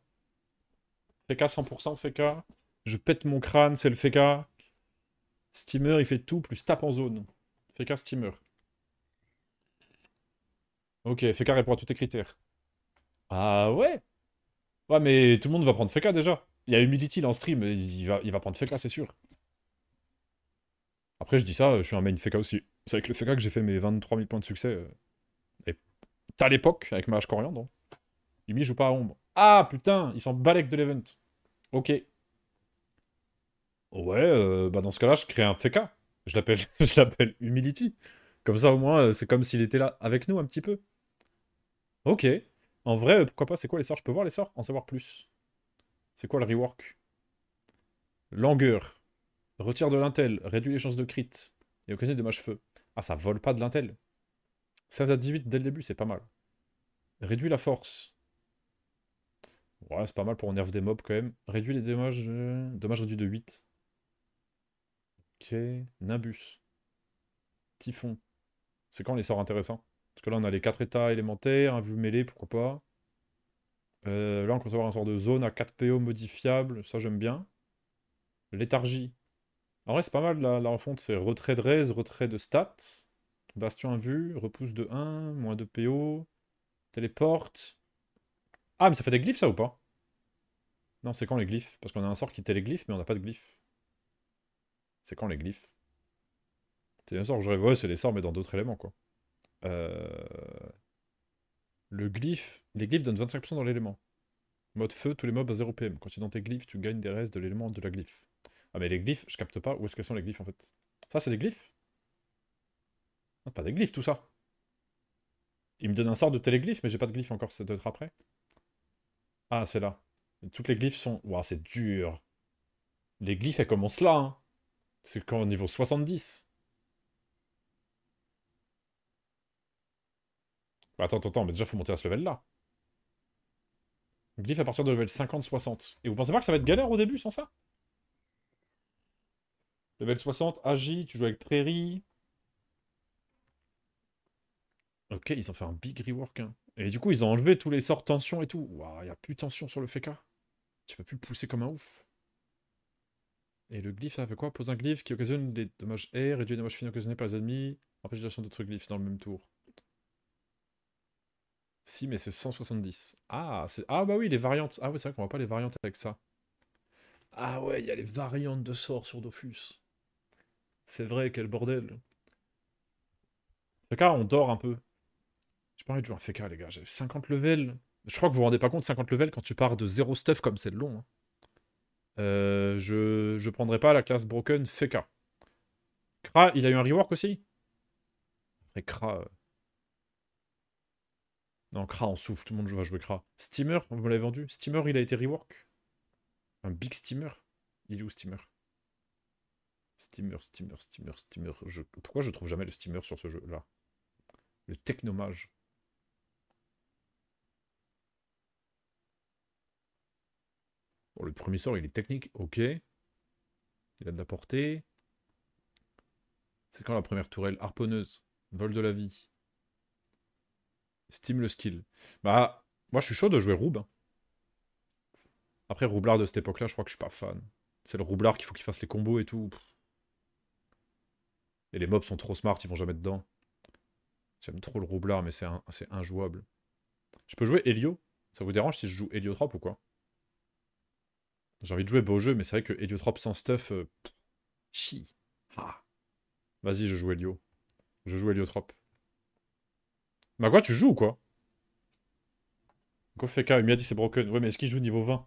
FK 100%, FK. Je pète mon crâne, c'est le FK. Steamer, il fait tout, plus tape en zone. FK Steamer. Ok, FK répond à tous tes critères. Ah ouais Ouais, mais tout le monde va prendre FK déjà. Il y a Humility en stream, il va, il va prendre FK, c'est sûr. Après, je dis ça, je suis un main FK aussi. C'est avec le FK que j'ai fait mes 23 000 points de succès. Euh. Et à l'époque, avec ma hache coriandre. non. joue pas à ombre. Ah putain, il s'en balèque de l'event. Ok. Ouais, euh, bah dans ce cas-là, je crée un Feka. Je l'appelle, je l'appelle Humility. Comme ça, au moins, euh, c'est comme s'il était là avec nous un petit peu. Ok. En vrai, pourquoi pas, c'est quoi les sorts Je peux voir les sorts En savoir plus. C'est quoi le rework Langueur. Retire de l'intel. Réduit les chances de crit. Et occasionne des dommages feu. Ah, ça vole pas de l'intel. 16 à 18 dès le début, c'est pas mal. Réduit la force. Ouais, c'est pas mal pour nerf des mobs quand même. Réduit les dommages. dommage euh, Dommages réduits de 8. Ok. Nimbus. Typhon. C'est quand les sort intéressants Parce que là, on a les 4 états élémentaires, un vue mêlé, pourquoi pas. Euh, là, on commence avoir un sort de zone à 4 PO modifiable. Ça, j'aime bien. Léthargie. En vrai, c'est pas mal. la refonte, c'est retrait de raise, retrait de stats. Bastion à vue, repousse de 1, moins de PO. Téléporte. Ah, mais ça fait des glyphes, ça, ou pas Non, c'est quand les glyphes Parce qu'on a un sort qui téléglyphe, mais on n'a pas de glyphes. C'est quand les glyphes C'est un sort que je Ouais, c'est les sorts, mais dans d'autres éléments, quoi. Euh... Le glyphe, les glyphes donnent 25% dans l'élément. Mode feu, tous les mobs à 0 PM. Quand tu es dans tes glyphes, tu gagnes des restes de l'élément de la glyphe. Ah mais les glyphes, je capte pas où est-ce qu'elles sont les glyphes en fait. Ça c'est des glyphes Pas des glyphes tout ça. Il me donne un sort de téléglyphe, mais j'ai pas de glyphes encore, ça doit être après. Ah c'est là. Toutes les glyphes sont... Waouh c'est dur. Les glyphes elles commencent là. Hein. C'est quand au niveau 70. Bah, attends, attends, attends, mais déjà, faut monter à ce level-là. Glyph à partir de level 50-60. Et vous pensez pas que ça va être galère au début sans ça Level 60, agit, tu joues avec Prairie. Ok, ils ont fait un big rework. Hein. Et du coup, ils ont enlevé tous les sorts tension et tout. Waouh, il a plus tension sur le FK. Tu peux plus pousser comme un ouf. Et le glyphe, ça fait quoi Pose un glyph qui occasionne des dommages air, réduit les dommages finis occasionnés par les ennemis, empêche l'utilisation d'autres glyphes dans le même tour. Si, mais c'est 170. Ah, ah bah oui, les variantes. Ah oui, c'est vrai qu'on voit pas les variantes avec ça. Ah ouais, il y a les variantes de sorts sur Dofus. C'est vrai, quel bordel. Feka, on dort un peu. J'ai pas envie de jouer un Feka, les gars. J'ai 50 levels. Je crois que vous vous rendez pas compte, 50 levels, quand tu pars de zéro stuff comme c'est long. Hein. Euh, je, je prendrai pas la classe Broken Feka. Cra il a eu un rework aussi Cra. Non, Kra, on souffle, tout le monde va jouer cra Steamer, vous me vendu Steamer, il a été rework Un big Steamer Il est où Steamer Steamer, Steamer, Steamer, Steamer. Pourquoi je trouve jamais le Steamer sur ce jeu-là Le Technomage. Bon, le premier sort, il est technique, ok. Il a de la portée. C'est quand la première tourelle Harponneuse, vol de la vie. Steam le skill. Bah, moi je suis chaud de jouer Roub. Hein. Après, Roublard de cette époque-là, je crois que je suis pas fan. C'est le Roublard qu'il faut qu'il fasse les combos et tout. Et les mobs sont trop smart, ils vont jamais dedans. J'aime trop le Roublard, mais c'est injouable. Je peux jouer Helio Ça vous dérange si je joue heliotrop ou quoi J'ai envie de jouer beau jeu, mais c'est vrai que heliotrop sans stuff... Euh, Chi. Ah. Vas-y, je joue Helio. Je joue heliotrop bah quoi, tu joues ou quoi m'a dit c'est broken. Ouais, mais est-ce qu'il joue niveau 20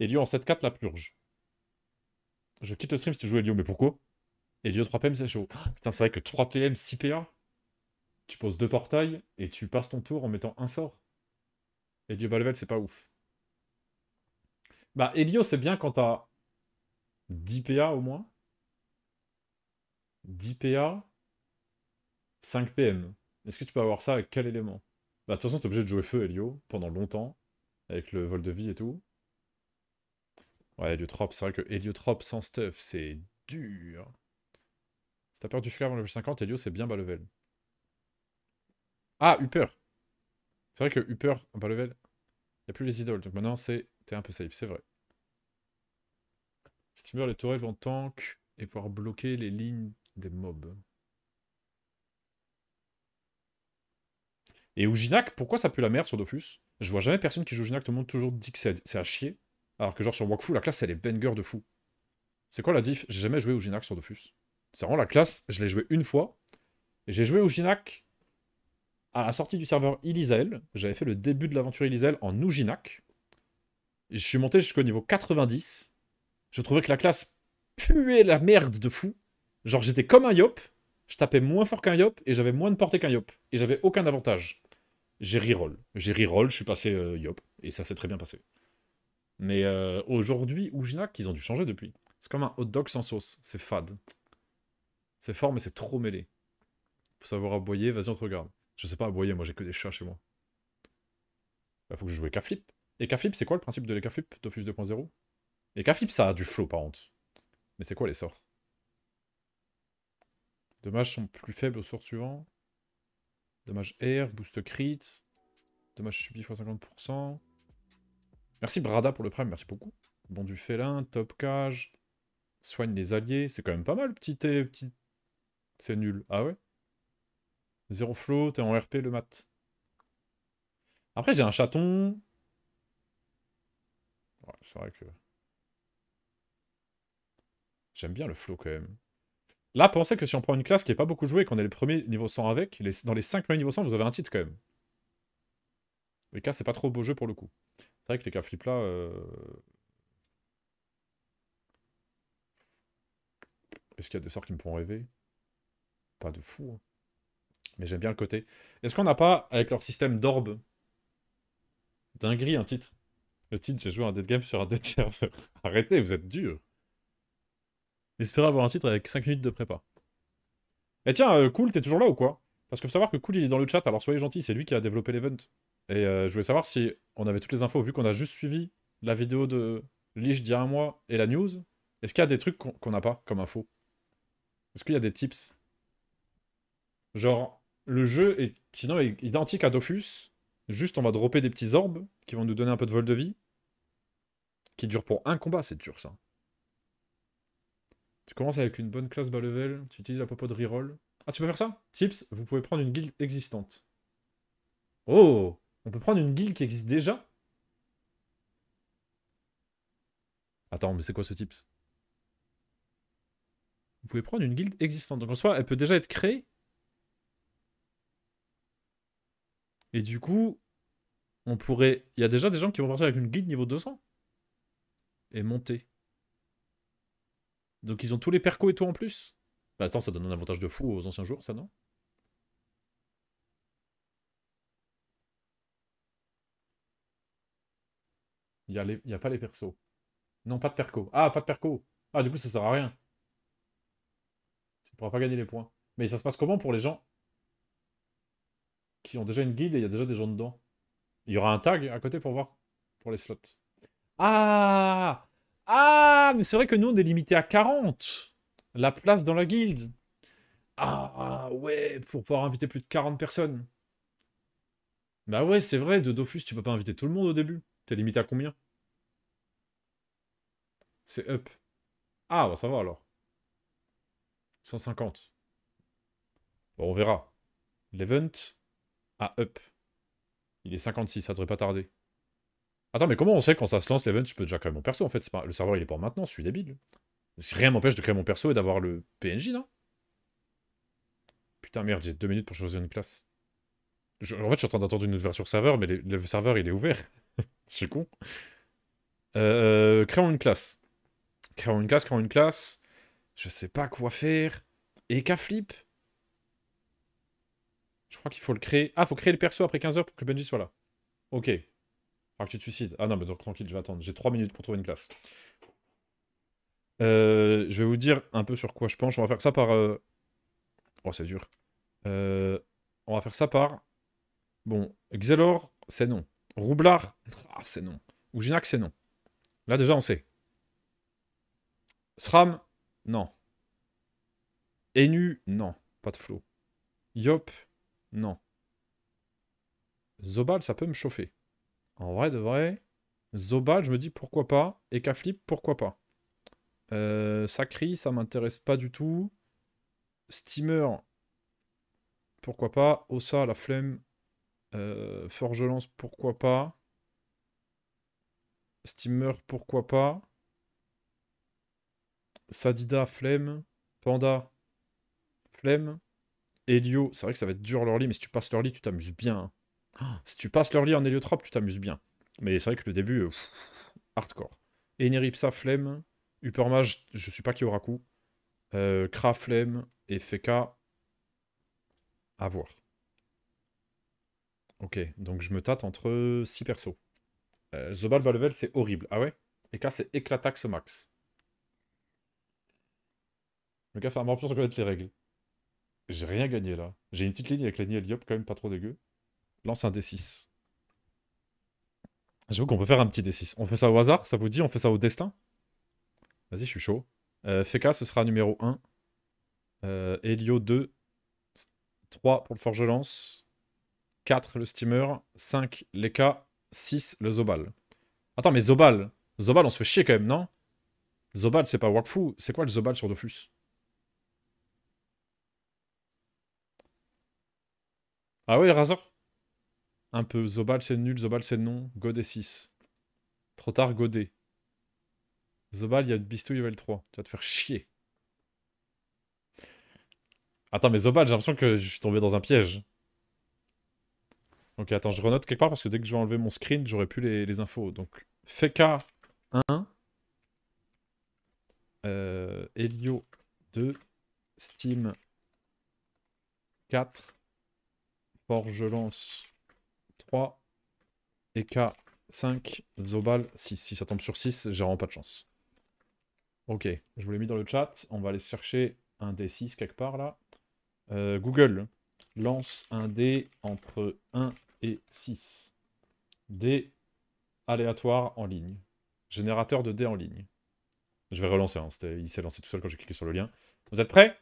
Elio en 7-4, la purge. Je quitte le stream si tu joues Elio, mais pourquoi Elio 3PM, c'est chaud. Ah, putain, c'est vrai que 3PM, 6PA, tu poses deux portails et tu passes ton tour en mettant un sort. Elio Balvel, c'est pas ouf. Bah, Elio, c'est bien quand t'as 10 PA au moins. 10 PA, 5 PM. Est-ce que tu peux avoir ça avec quel élément Bah, de toute façon, t'es obligé de jouer feu, Helio, pendant longtemps, avec le vol de vie et tout. Ouais, trop. c'est vrai que Heliotrop sans stuff, c'est dur. Si t'as peur du flair avant le level 50, Helio, c'est bien bas level. Ah, Upper C'est vrai que Upper, bas level, y a plus les idoles, donc maintenant, c'est t'es un peu safe, c'est vrai. Steamer, les tourelles vont tank et pouvoir bloquer les lignes des mobs. Et oujinak, pourquoi ça pue la merde sur Dofus Je vois jamais personne qui joue Oujinak tout le monde toujours dit que c'est à chier. Alors que genre sur Wakfu, la classe elle est banger de fou. C'est quoi la diff J'ai jamais joué oujinak sur Dofus. C'est vraiment la classe, je l'ai joué une fois. J'ai joué oujinak à la sortie du serveur Ilisel. J'avais fait le début de l'aventure Ilisael en oujinak. je suis monté jusqu'au niveau 90. Je trouvais que la classe puait la merde de fou. Genre j'étais comme un yop, je tapais moins fort qu'un yop et j'avais moins de portée qu'un yop. Et j'avais aucun avantage j'ai reroll. J'ai reroll, je suis passé euh, Yop, et ça s'est très bien passé. Mais euh, aujourd'hui, Uginak, ils ont dû changer depuis. C'est comme un hot dog sans sauce, c'est fade. C'est fort, mais c'est trop mêlé. Faut savoir aboyer, vas-y, on te regarde. Je sais pas aboyer, moi j'ai que des chats chez moi. Bah, faut que je joue k flip. Et flip, c'est quoi le principe de l'Ekaflip d'Office 2.0 flip, ça a du flow par contre. Mais c'est quoi les sorts Dommage, sont plus faibles au sort suivant. Dommage air, boost crit. Dommage subi x 50%. Merci Brada pour le prime, merci beaucoup. Bon du félin, top cage. Soigne les alliés. C'est quand même pas mal, petit... petit... C'est nul. Ah ouais Zéro flow, t'es en RP le mat. Après, j'ai un chaton. Ouais, c'est vrai que... J'aime bien le flow quand même. Là, pensez que si on prend une classe qui n'est pas beaucoup jouée et qu'on est les premiers niveau 100 avec, dans les 5 premiers niveaux 100, vous avez un titre quand même. Les cas, c'est pas trop beau jeu pour le coup. C'est vrai que les cas flip là... Euh. Est-ce qu'il y a des sorts qui me font rêver Pas de fou. Hein. Mais j'aime bien le côté. Est-ce qu'on n'a pas, avec leur système d'orbe, dinguerie un titre Le titre, c'est jouer un dead game sur un dead server. Arrêtez, vous êtes dur. J'espérais avoir un titre avec 5 minutes de prépa. Et eh tiens, euh, Cool, t'es toujours là ou quoi Parce que faut savoir que Cool, il est dans le chat, alors soyez gentil, c'est lui qui a développé l'event. Et euh, je voulais savoir si on avait toutes les infos, vu qu'on a juste suivi la vidéo de Lich d'il y a un mois et la news. Est-ce qu'il y a des trucs qu'on n'a pas comme info Est-ce qu'il y a des tips Genre, le jeu est sinon identique à Dofus, juste on va dropper des petits orbes qui vont nous donner un peu de vol de vie, qui dure pour un combat, c'est dur ça. Tu commences avec une bonne classe bas level, tu utilises la propos de reroll. Ah, tu peux faire ça Tips, vous pouvez prendre une guilde existante. Oh On peut prendre une guilde qui existe déjà Attends, mais c'est quoi ce tips Vous pouvez prendre une guilde existante. Donc en soi, elle peut déjà être créée. Et du coup, on pourrait... Il y a déjà des gens qui vont partir avec une guilde niveau 200. Et monter. Donc ils ont tous les percos et tout en plus bah, attends, ça donne un avantage de fou aux anciens jours, ça, non Il n'y a, les... a, pas les persos. Non, pas de perco. Ah, pas de perco. Ah, du coup, ça sert à rien. Tu ne pourras pas gagner les points. Mais ça se passe comment pour les gens qui ont déjà une guide et il y a déjà des gens dedans Il y aura un tag à côté pour voir, pour les slots. Ah ah, mais c'est vrai que nous, on est limité à 40. La place dans la guilde. Ah, ouais, pour pouvoir inviter plus de 40 personnes. Bah ouais, c'est vrai, de Dofus, tu peux pas inviter tout le monde au début. T'es limité à combien C'est up. Ah, bah ça va alors. 150. Bon, on verra. L'event à up. Il est 56, ça devrait pas tarder. Attends, mais comment on sait quand ça se lance l'event, je peux déjà créer mon perso en fait Le serveur il est pas en je suis débile. Rien m'empêche de créer mon perso et d'avoir le PNJ, non Putain, merde, j'ai deux minutes pour choisir une classe. Je... en fait, je suis en train d'attendre une ouverture version serveur, mais le serveur il est ouvert. je suis con. Euh, euh, créons une classe. Créons une classe, créons une classe. Je sais pas quoi faire. Et qu'à flip Je crois qu'il faut le créer. Ah, faut créer le perso après 15h pour que le Benji soit là. Ok. Ah, tu te suicides. Ah non, mais donc tranquille, je vais attendre. J'ai trois minutes pour trouver une classe. Euh, je vais vous dire un peu sur quoi je penche. On va faire ça par... Euh, oh, c'est dur. Euh, on va faire ça par... Bon, Xelor, c'est non. Roublard, ah, c'est non. Oujinak, c'est non. Là, déjà, on sait. SRAM, non. Enu, non. Pas de flow. Yop, non. Zobal, ça peut me chauffer. En vrai de vrai, Zobal, je me dis pourquoi pas. Et Kaflip, pourquoi pas. Euh, Sacri, ça m'intéresse pas du tout. Steamer, pourquoi pas. Ossa, la flemme. Euh, Forgelance, pourquoi pas. Steamer, pourquoi pas. Sadida, flemme. Panda, flemme. Helio, c'est vrai que ça va être dur leur lit, mais si tu passes leur lit, tu t'amuses bien. Hein si tu passes leur lit en héliotrope, tu t'amuses bien. Mais c'est vrai que le début, euh, hardcore. Eneripsa, flemme. Upermage, je suis pas qui aura coup. Euh, flemme. Et Feka, à voir. Ok, donc je me tâte entre 6 persos. Euh, Zobal Balvel, c'est horrible. Ah ouais Eka, c'est éclatax max. Le gars fait un mort connaître les règles. J'ai rien gagné là. J'ai une petite ligne avec la Eliop quand même pas trop dégueu. Lance un D6. J'avoue qu'on peut faire un petit D6. On fait ça au hasard, ça vous dit On fait ça au destin Vas-y, je suis chaud. Euh, Feka, ce sera numéro 1. Euh, Helio, 2. 3 pour le forge lance. 4 le steamer. 5 l'Eka. 6 le Zobal. Attends, mais Zobal Zobal, on se fait chier quand même, non Zobal, c'est pas Wakfu. C'est quoi le Zobal sur Dofus Ah oui, Razor un peu. Zobal c'est nul, Zobal c'est non. Godet 6. Trop tard, Godé. Zobal, il y a Bistou level 3. Tu vas te faire chier. Attends, mais Zobal, j'ai l'impression que je suis tombé dans un piège. Ok, attends, je renote quelque part parce que dès que je vais enlever mon screen, j'aurai plus les, infos. Donc, Feka 1, euh, Helio 2, Steam 4, Forge Lance 3. EK 5. Zobal 6. Si ça tombe sur 6, j'ai vraiment pas de chance. Ok, je vous l'ai mis dans le chat. On va aller chercher un D6 quelque part là. Euh, Google lance un D entre 1 et 6. D aléatoire en ligne. Générateur de d en ligne. Je vais relancer, hein. il s'est lancé tout seul quand j'ai cliqué sur le lien. Vous êtes prêts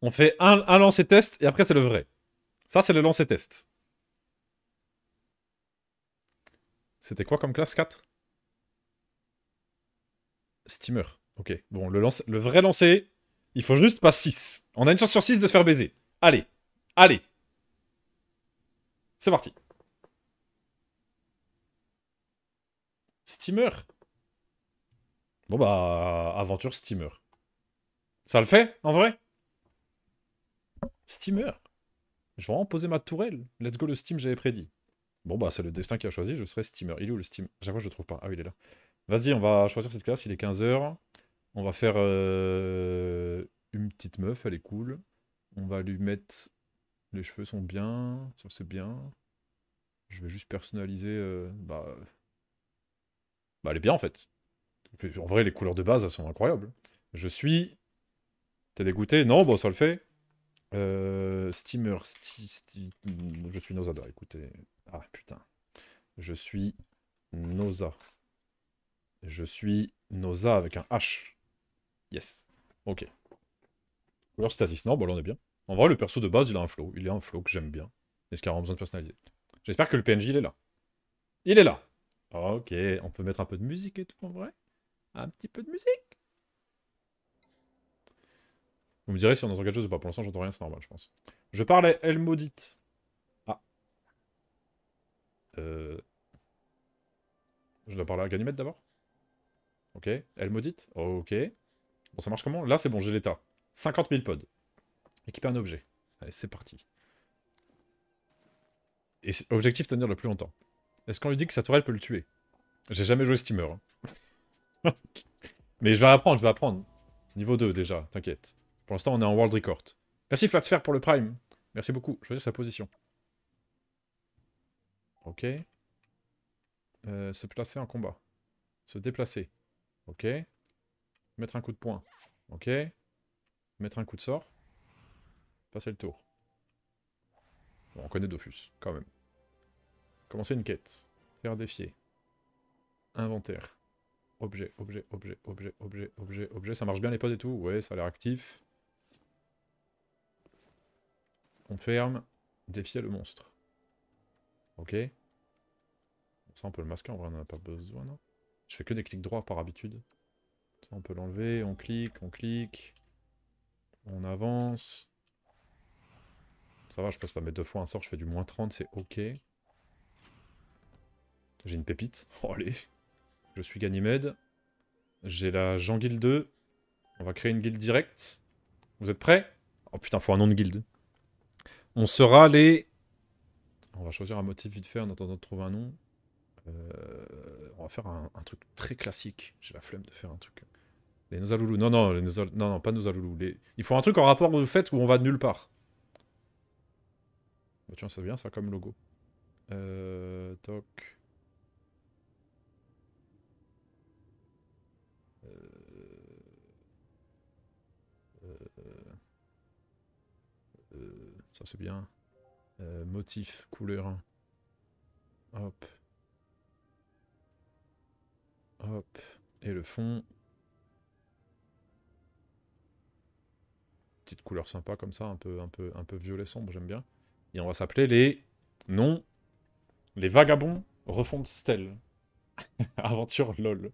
On fait un, un lancer test et après c'est le vrai. Ça c'est le lancer test. C'était quoi comme classe 4 Steamer. Ok. Bon, le, vrai lancer, il faut juste pas 6. On a une chance sur 6 de se faire baiser. Allez. Allez. C'est parti. Steamer. Bon bah, aventure Steamer. Ça le fait, en vrai Steamer. Je vais en poser ma tourelle. Let's go le Steam, j'avais prédit. Bon, bah, c'est le destin qui a choisi, je serai steamer. Il est où le steam J'avoue, je le trouve pas. Ah oui, il est là. Vas-y, on va choisir cette classe, il est 15h. On va faire euh, une petite meuf, elle est cool. On va lui mettre... Les cheveux sont bien, ça c'est bien. Je vais juste personnaliser... Euh, bah... bah, elle est bien en fait. En vrai, les couleurs de base, elles sont incroyables. Je suis... T'es dégoûté Non, bon, ça le fait. Euh, steamer, je suis Nozada, écoutez. Ah putain. Je suis Noza. Je suis Noza avec un H. Yes. Ok. Couleur stasis. Non, bon bah, là on est bien. En vrai, le perso de base, il a un flow. Il a un flow que j'aime bien. Est-ce qu'il a besoin de personnaliser J'espère que le PNJ, il est là. Il est là Ok, on peut mettre un peu de musique et tout, en vrai Un petit peu de musique Vous me direz si on entend quelque chose ou pas. Pour l'instant, j'entends rien, c'est normal, je pense. Je parlais elle Maudite. Euh, je dois parler à Ganymède d'abord Ok. Elle maudite Ok. Bon, ça marche comment Là, c'est bon, j'ai l'état. 50 000 pods. Équiper un objet. Allez, c'est parti. Et objectif, tenir le plus longtemps. Est-ce qu'on lui dit que sa tourelle peut le tuer J'ai jamais joué Steamer. Hein. Mais je vais apprendre, je vais apprendre. Niveau 2 déjà, t'inquiète. Pour l'instant, on est en World Record. Merci Flatsphere pour le Prime. Merci beaucoup, choisis sa position. Ok. Euh, se placer en combat. Se déplacer. Ok. Mettre un coup de poing. Ok. Mettre un coup de sort. Passer le tour. on connaît Dofus, quand même. Commencer une quête. Faire défier. Inventaire. Objet, objet, objet, objet, objet, objet, objet. Ça marche bien les potes et tout Ouais, ça a l'air actif. On ferme. Défier le monstre. Ok. Ça, on peut le masquer, en vrai, on n'en a pas besoin, Je fais que des clics droits par habitude. on peut l'enlever, on clique, on clique. On avance. Ça va, je passe pas mettre deux fois un sort, je fais du moins 30, c'est ok. J'ai une pépite. Oh, allez Je suis Ganymède. J'ai la Jean Guild 2. On va créer une guilde directe. Vous êtes prêts Oh putain, faut un nom de guilde. On sera les on va choisir un motif vite fait en attendant de trouver un nom. Euh, on va faire un, truc très classique. J'ai la flemme de faire un truc. Les Nozaloulous. Non, non, les non, non, pas Nozaloulous. Les... Il faut un truc en rapport au fait où on va de nulle part. Bah, tiens, c'est bien ça comme logo. Euh, toc. Euh, ça c'est bien. Euh, motif, couleur. Hop. Hop. Et le fond. Petite couleur sympa comme ça, un peu, un peu, un peu violet sombre, j'aime bien. Et on va s'appeler les... Non. Les vagabonds refont Stell. Aventure LOL.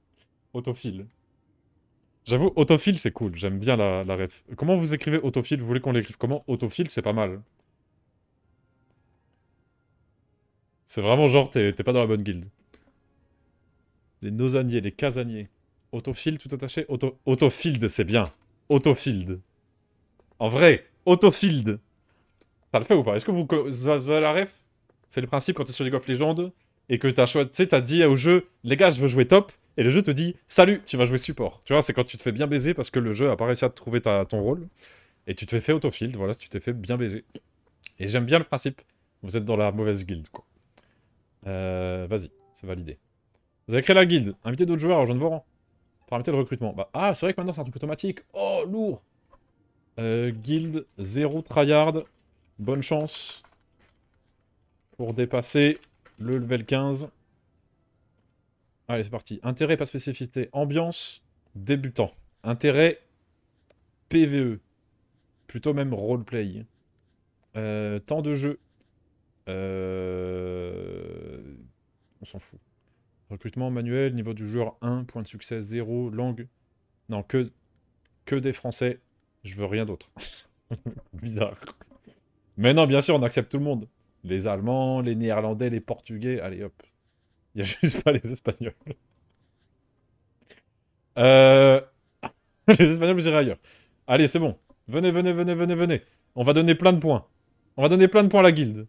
Autophile. J'avoue, autophile, c'est cool. J'aime bien la, la ref. Comment vous écrivez autophile Vous voulez qu'on l'écrive comment Autophile, c'est pas mal. C'est vraiment genre, t'es pas dans la bonne guilde. Les nausaniers, les casaniers. Autofield, tout attaché Autofield, c'est bien. Autofield. En vrai, autofield. Ça le fait ou pas Est-ce que vous, vous la ref C'est le principe quand t'es sur League of Legends et que t'as as dit au jeu, les gars, je veux jouer top, et le jeu te dit, salut, tu vas jouer support. Tu vois, c'est quand tu te fais bien baiser parce que le jeu a pas réussi à te trouver ton rôle, et tu te fais fait autofield, voilà, tu t'es fait bien baiser. Et j'aime bien le principe. Vous êtes dans la mauvaise guild quoi. Euh, vas-y, c'est validé. Vous avez créé la guilde. Invitez d'autres joueurs à rejoindre vos rangs. Paramétrer le recrutement. Bah, ah, c'est vrai que maintenant c'est un truc automatique. Oh, lourd euh, Guilde, 0 tryhard. Bonne chance pour dépasser le level 15. Allez, c'est parti. Intérêt, pas spécificité. Ambiance, débutant. Intérêt, PVE. Plutôt même roleplay. Euh, temps de jeu, euh, on s'en fout. Recrutement manuel, niveau du joueur 1, point de succès 0, langue... Non, que, que des Français. Je veux rien d'autre. Bizarre. Mais non, bien sûr, on accepte tout le monde. Les Allemands, les Néerlandais, les Portugais. Allez, hop. Il n'y a juste pas les Espagnols. Euh, les Espagnols, vous irez ailleurs. Allez, c'est bon. Venez, venez, venez, venez, venez. On va donner plein de points. On va donner plein de points à la guilde.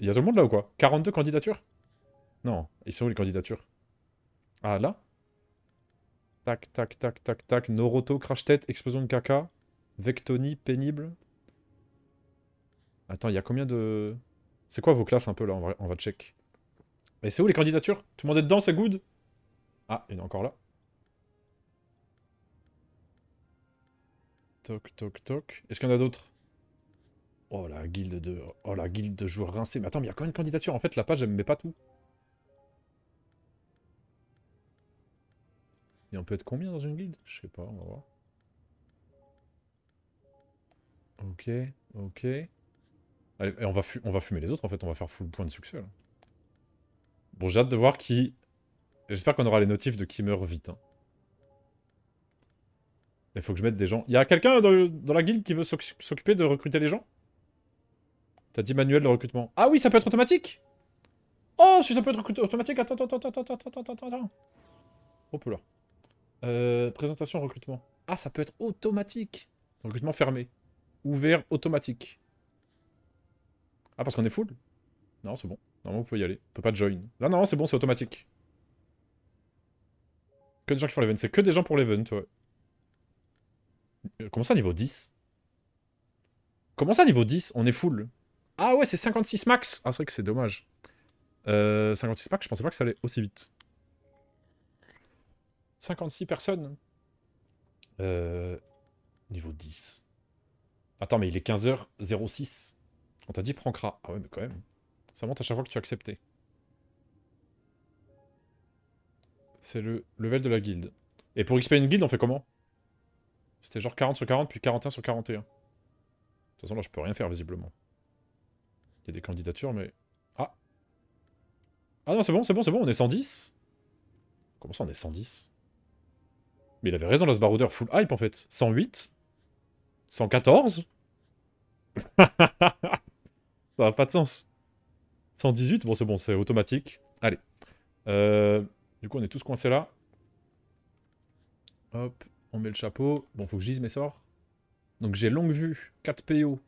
Il y a tout le monde là ou quoi 42 candidatures Non. Ils sont où les candidatures Ah, là Tac, tac, tac, tac, tac. Noroto, crash-tête, explosion de caca. Vectoni, pénible. Attends, il y a combien de... C'est quoi vos classes un peu là on va, check. Mais c'est où les candidatures Tout le monde est dedans, c'est good Ah, il y en a encore là. Toc, toc, toc. Est-ce qu'il y en a d'autres Oh la guilde de, oh, la guilde de joueurs rincés. Mais attends, mais il y a même une candidatures En fait, la page, elle me met pas tout. Et on peut être combien dans une guilde Je sais pas, on va voir. Ok, ok. Allez, on va, on va fumer les autres en fait, on va faire full point de succès. Là. Bon, j'ai hâte de voir qui... J'espère qu'on aura les notifs de qui meurt vite. Il hein. faut que je mette des gens. Il y a quelqu'un dans, dans la guilde qui veut s'occuper de recruter les gens T'as dit manuel de recrutement. Ah oui, ça peut être automatique Oh, si ça peut être automatique, attends, attends, attends, attends, attends, attends, attends. attends Hop oh, là. Euh, présentation, recrutement. Ah, ça peut être automatique. Recrutement fermé. Ouvert, automatique. Ah, parce qu'on est full Non, c'est bon. Normalement, vous pouvez y aller. On peut pas join. Là, non, c'est bon, c'est automatique. Que des gens qui font l'event. C'est que des gens pour l'event, ouais. Euh, comment ça, niveau 10 Comment ça, niveau 10 On est full ah ouais, c'est 56 max Ah, c'est vrai que c'est dommage. Euh, 56 max, je pensais pas que ça allait aussi vite. 56 personnes. Euh, niveau 10. Attends, mais il est 15h06. On t'a dit prankra. Ah ouais, mais quand même. Ça monte à chaque fois que tu as accepté. C'est le level de la guilde. Et pour XP une guilde, on fait comment C'était genre 40 sur 40, puis 41 sur 41. De toute façon, là, je peux rien faire, visiblement. Il y a des candidatures, mais... Ah Ah non, c'est bon, c'est bon, c'est bon, on est 110 Comment ça, on est 110 Mais il avait raison, baroudeur full hype, en fait. 108 114 Ça n'a pas de sens. 118, bon, c'est bon, c'est automatique. Allez. Euh, du coup, on est tous coincés là. Hop, on met le chapeau. Bon, faut que je dise mes sorts. Donc j'ai longue vue, 4 PO,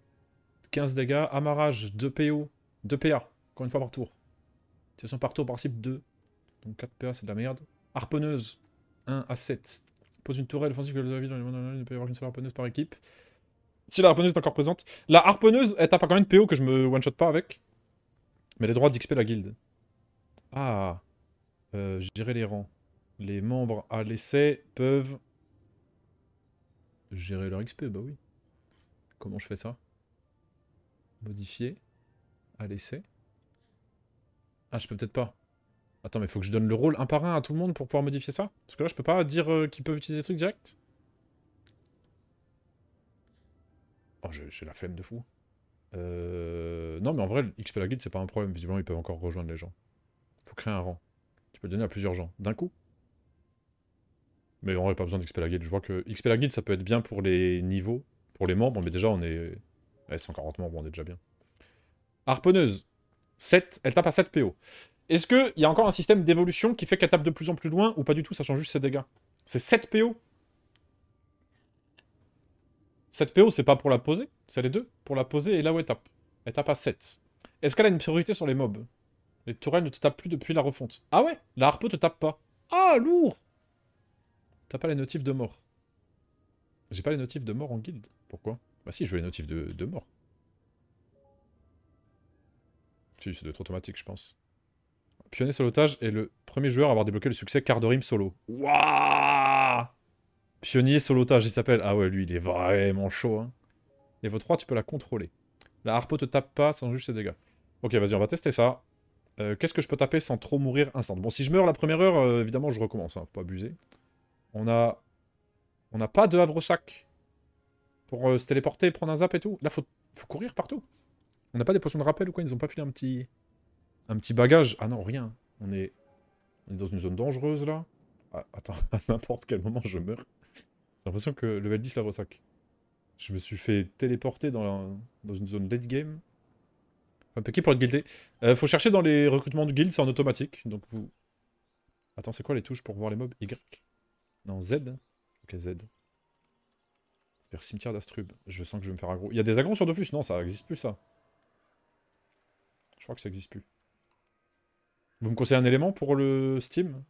15 dégâts. Amarrage, 2 PO, 2 PA, encore une fois par tour. Situation par tour, principe 2. Donc 4 PA, c'est de la merde. Harponneuse, 1 à 7. Pose une tourelle offensive que le dans le monde il ne peut y avoir qu'une seule harponneuse par équipe. Si la harponneuse est encore présente. La harponneuse, elle tape quand même PO que je me one-shot pas avec. Mais les droits d'XP la guilde. Ah. gérer euh, les rangs. Les membres à l'essai peuvent gérer leur XP, bah oui. Comment je fais ça Modifier. À laisser. Ah, je peux peut-être pas. Attends, mais faut que je donne le rôle un par un à tout le monde pour pouvoir modifier ça Parce que là, je peux pas dire euh, qu'ils peuvent utiliser des trucs direct. Oh, j'ai la flemme de fou. Euh, non, mais en vrai, XP la guide, c'est pas un problème. Visiblement, ils peuvent encore rejoindre les gens. Faut créer un rang. Tu peux le donner à plusieurs gens. D'un coup Mais on aurait pas besoin d'XP la guide. Je vois que XP la guide, ça peut être bien pour les niveaux, pour les membres, mais déjà, on est Ouais, 140 morts, bon, on est déjà bien. Harponneuse. elle tape à 7 PO. Est-ce qu'il y a encore un système d'évolution qui fait qu'elle tape de plus en plus loin ou pas du tout Ça change juste ses dégâts. C'est 7 PO 7 PO, c'est pas pour la poser, c'est les deux. Pour la poser et là où elle tape. Elle tape à 7. Est-ce qu'elle a une priorité sur les mobs Les tourelles ne te tapent plus depuis la refonte. Ah ouais La harpe te tape pas. Ah, lourd T'as pas les notifs de mort. J'ai pas les notifs de mort en guilde. Pourquoi bah si, je veux les notifs de, de mort. Si, c'est d'être automatique, je pense. Pionnier solotage est le premier joueur à avoir débloqué le succès Cardorim solo. Wouah Pionnier solotage, il s'appelle. Ah ouais, lui, il est vraiment chaud. Et hein. Niveau 3, tu peux la contrôler. La harpo te tape pas sans juste ses dégâts. Ok, vas-y, on va tester ça. Euh, qu'est-ce que je peux taper sans trop mourir instant Bon, si je meurs la première heure, euh, évidemment, je recommence. Hein, faut pas abuser. On a... On n'a pas de havre sac. Pour euh, se téléporter, prendre un zap et tout. Là, faut, courir partout. On n'a pas des potions de rappel ou quoi Ils ont pas filé un petit... Un petit bagage Ah non, rien. On est... dans une zone dangereuse, là. Ah, attends, à n'importe quel moment, je meurs. J'ai l'impression que level 10 la ressac. Je me suis fait téléporter dans, dans une zone dead game. un qui pour être guildé euh, Faut chercher dans les recrutements du guild, c'est en automatique. Donc vous... Attends, c'est quoi les touches pour voir les mobs Y Non, Z Ok, Z cimetière d'Astrub. Je sens que je vais me faire aggro. Il y a des agros sur Dofus Non, ça existe plus, ça. Je crois que ça existe plus. Vous me conseillez un élément pour le Steam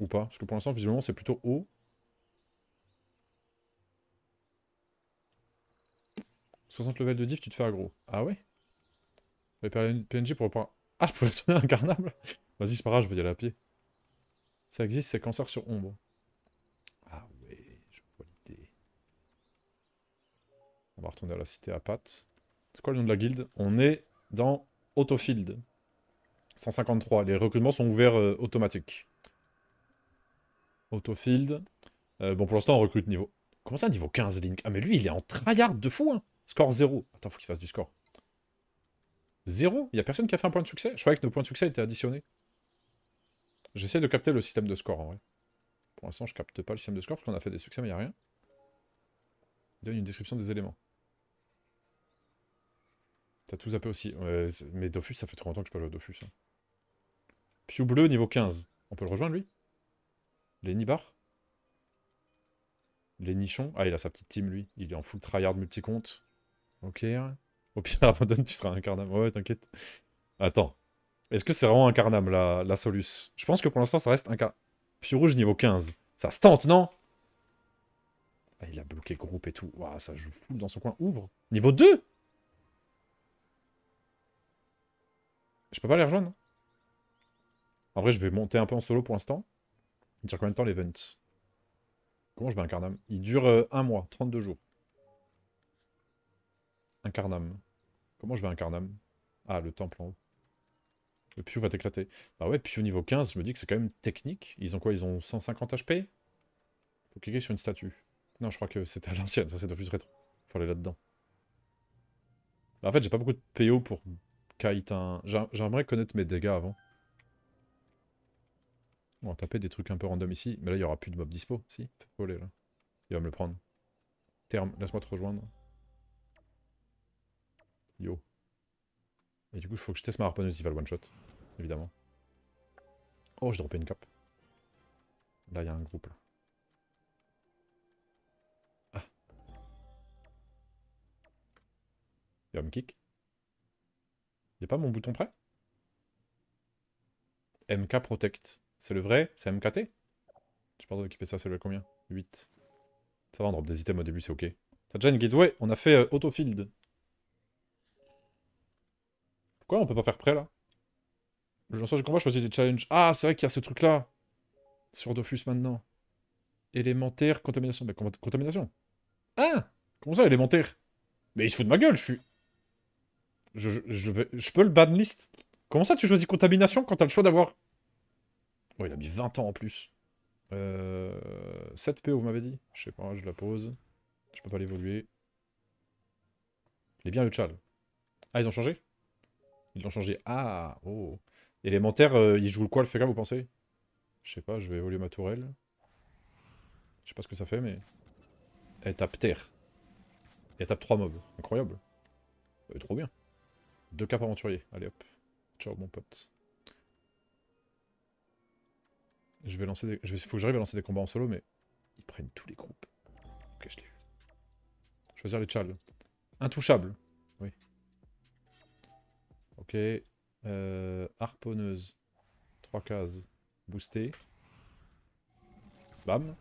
Ou pas Parce que pour l'instant, visuellement c'est plutôt haut. « 60 levels de diff, tu te fais aggro. Ah ouais une PNJ pour pas... Ah, je pouvais un incarnable Vas-y, c'est pas grave, je vais y aller à pied. Ça existe, c'est cancer sur ombre. On va retourner à la cité à pattes. C'est quoi le nom de la guilde On est dans Autofield. 153. Les recrutements sont ouverts euh, automatiques. Autofield. Euh, bon, pour l'instant, on recrute niveau... Comment ça, niveau 15, Link Ah, mais lui, il est en tryhard de fou, hein Score 0. Attends, faut qu'il fasse du score. 0 Il y a personne qui a fait un point de succès Je croyais que nos points de succès étaient additionnés. J'essaie de capter le système de score, en vrai. Pour l'instant, je capte pas le système de score, parce qu'on a fait des succès, mais il n'y a rien. Il donne une description des éléments. T'as tout zappé aussi. mais Dofus, ça fait trop longtemps que je peux jouer à Dofus. Hein. bleu, niveau 15. On peut le rejoindre, lui Les Lénichon Les Ah, il a sa petite team, lui. Il est en full tryhard multi-compte. Ok. Au pire, abandonne, tu seras incarnable. Ouais, t'inquiète. Attends. Est-ce que c'est vraiment incarnable, la, la Solus Je pense que pour l'instant, ça reste un Piu rouge, niveau 15. Ça se tente, non ah, il a bloqué groupe et tout. Waouh, ça joue fou dans son coin. Ouvre. Niveau 2 Je peux pas les rejoindre hein. En vrai, je vais monter un peu en solo pour l'instant. Il dure combien de temps l'event Comment je vais un Il dure euh, un mois, 32 jours. Un Comment je vais un carnam Ah, le temple en haut. Le Piu va t'éclater. Bah ouais, au niveau 15, je me dis que c'est quand même technique. Ils ont quoi Ils ont 150 HP Faut cliquer sur une statue. Non, je crois que c'était à l'ancienne, ça c'est de plus Rétro. Faut aller là-dedans. Bah, en fait, j'ai pas beaucoup de PO pour kite un... J'aimerais connaître mes dégâts avant. On va taper des trucs un peu random ici. Mais là, il n'y aura plus de mob dispo. Si, voler là. Il va me le prendre. Terme, laisse-moi te rejoindre. Yo. Et du coup, il faut que je teste ma harponneuse, il va le one-shot. Évidemment. Oh, j'ai droppé une cape. Là, il y a un groupe, là. Ah. Il va me kick. Y'a pas mon bouton prêt MK Protect. C'est le vrai C'est MKT Je pas d'occuper ça, c'est le combien 8. Ça va, on drop des items au début, c'est ok. T'as déjà une gateway On a fait euh, autofield. Pourquoi on peut pas faire prêt, là Le lanceur du combat choisit des challenges. Ah, c'est vrai qu'il y a ce truc-là Sur Dofus, maintenant. Élémentaire, contamination. Mais contamination Hein Comment ça, élémentaire Mais il se fout de ma gueule, je suis... Je, peux le banlist Comment ça, tu choisis contamination quand t'as le choix d'avoir... Oh, il a mis 20 ans en plus. Euh... 7 PO, vous m'avez dit Je sais pas, je la pose. Je peux pas l'évoluer. Il est bien le chal. Ah, ils ont changé Ils l'ont changé. Ah, oh. Élémentaire, euh, il joue quoi le FK vous pensez Je sais pas, je vais évoluer ma tourelle. Je sais pas ce que ça fait, mais... Elle tape terre. Et elle tape 3 mobs. Incroyable. trop bien. Deux capes aventuriers. Allez hop. Ciao mon pote. Je vais lancer des... vais... Faut que j'arrive à lancer des combats en solo, mais ils prennent tous les groupes. Ok, je l'ai vu. Choisir les chals. Intouchable. Oui. Ok. Euh, harponneuse. Trois cases. Boosté. Bam.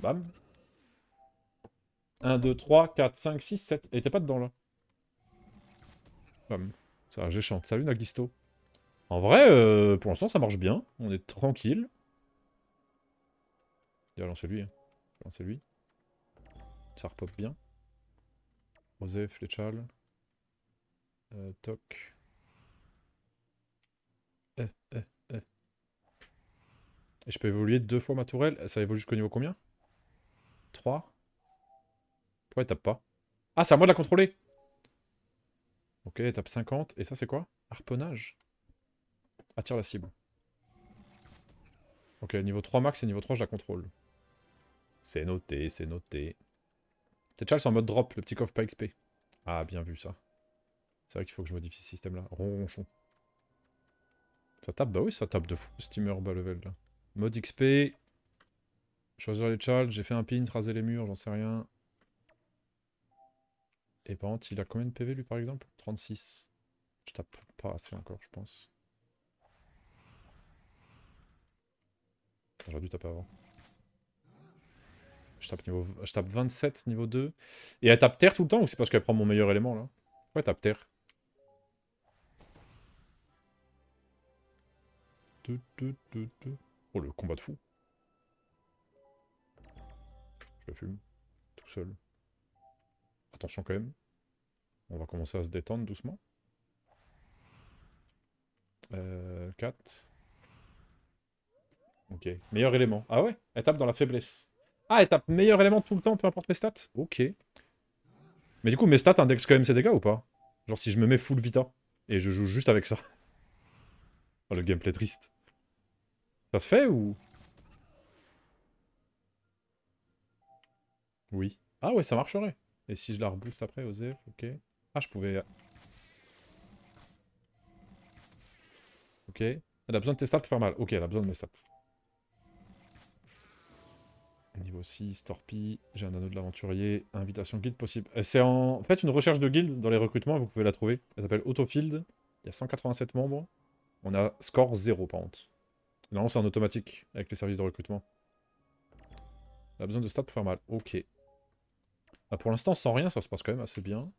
Bam. 1, 2, 3, 4, 5, 6, 7. Et t'es pas dedans là va, Ça, chanté. Salut Nagisto. En vrai, euh, pour l'instant, ça marche bien. On est tranquille. Il a lancé lui. Hein. lui. Ça repop bien. Rosé, Fletchal. Euh, toc. Eh, eh, eh. Et je peux évoluer deux fois ma tourelle. Ça évolue jusqu'au niveau combien 3 Pourquoi il tape pas Ah, c'est à moi de la contrôler Ok, étape 50. Et ça, c'est quoi Harponnage. Attire la cible. Ok, niveau 3 max et niveau 3, je la contrôle. C'est noté, c'est noté. T'es en mode drop, le petit coffre pas XP. Ah, bien vu ça. C'est vrai qu'il faut que je modifie ce système-là. Ronchon. Ça tape Bah oui, ça tape de fou, steamer bas level, là. Mode XP. Choisir les charges, j'ai fait un pin, raser les murs, j'en sais rien. Et par contre, il a combien de PV lui par exemple 36. Je tape pas assez encore, je pense. J'aurais dû taper avant. Je tape, niveau... je tape 27, niveau 2. Et elle tape terre tout le temps ou c'est parce qu'elle prend mon meilleur élément là Ouais, tape terre. Oh, le combat de fou. Je fume. Tout seul. Attention quand même. On va commencer à se détendre doucement. 4. Euh, ok. Meilleur élément. Ah ouais Étape dans la faiblesse. Ah, étape. meilleur élément tout le temps, peu importe mes stats Ok. Mais du coup, mes stats indexent quand même ses dégâts ou pas Genre si je me mets full vita et je joue juste avec ça. Oh, le gameplay triste. Ça se fait ou... Oui. Ah ouais, ça marcherait. Et si je la rebooste après, Osef, ok. Ah, je pouvais... Ok. Elle a besoin de tes stats pour faire mal. Ok, elle a besoin de mes stats. Niveau 6, Torpille, j'ai un anneau de l'aventurier, invitation guide possible. Euh, c'est en... fait une recherche de guild dans les recrutements, vous pouvez la trouver. Elle s'appelle Autofield, il y a 187 membres. On a score 0 par contre. Non, c'est en automatique avec les services de recrutement. Elle a besoin de stats pour faire mal, ok. Bah, pour l'instant, sans rien, ça se passe quand même assez bien.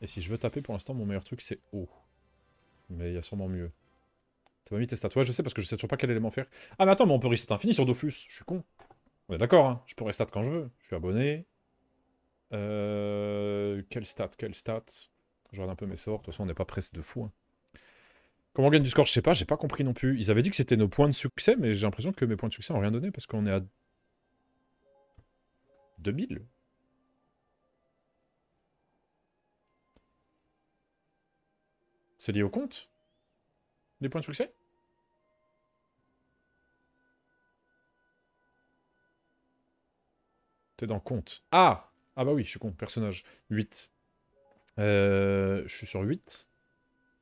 Et si je veux taper, pour l'instant, mon meilleur truc, c'est haut. Mais il y a sûrement mieux. T'as pas mis tes stats Ouais, je sais, parce que je sais toujours pas quel élément faire. Ah, mais attends, mais on peut reset infini sur Dofus. Je suis con. On est d'accord, hein. Je peux stat quand je veux. Je suis abonné. Euh... Quel stat Quel stat Je regarde un peu mes sorts. De toute façon, on n'est pas pressé de fou. Hein. Comment on gagne du score Je sais pas, j'ai pas compris non plus. Ils avaient dit que c'était nos points de succès, mais j'ai l'impression que mes points de succès n'ont rien donné, parce qu'on est à 2000 C'est lié au compte Des points de succès T'es dans compte. Ah Ah bah oui, je suis con, personnage. 8. Euh, je suis sur 8.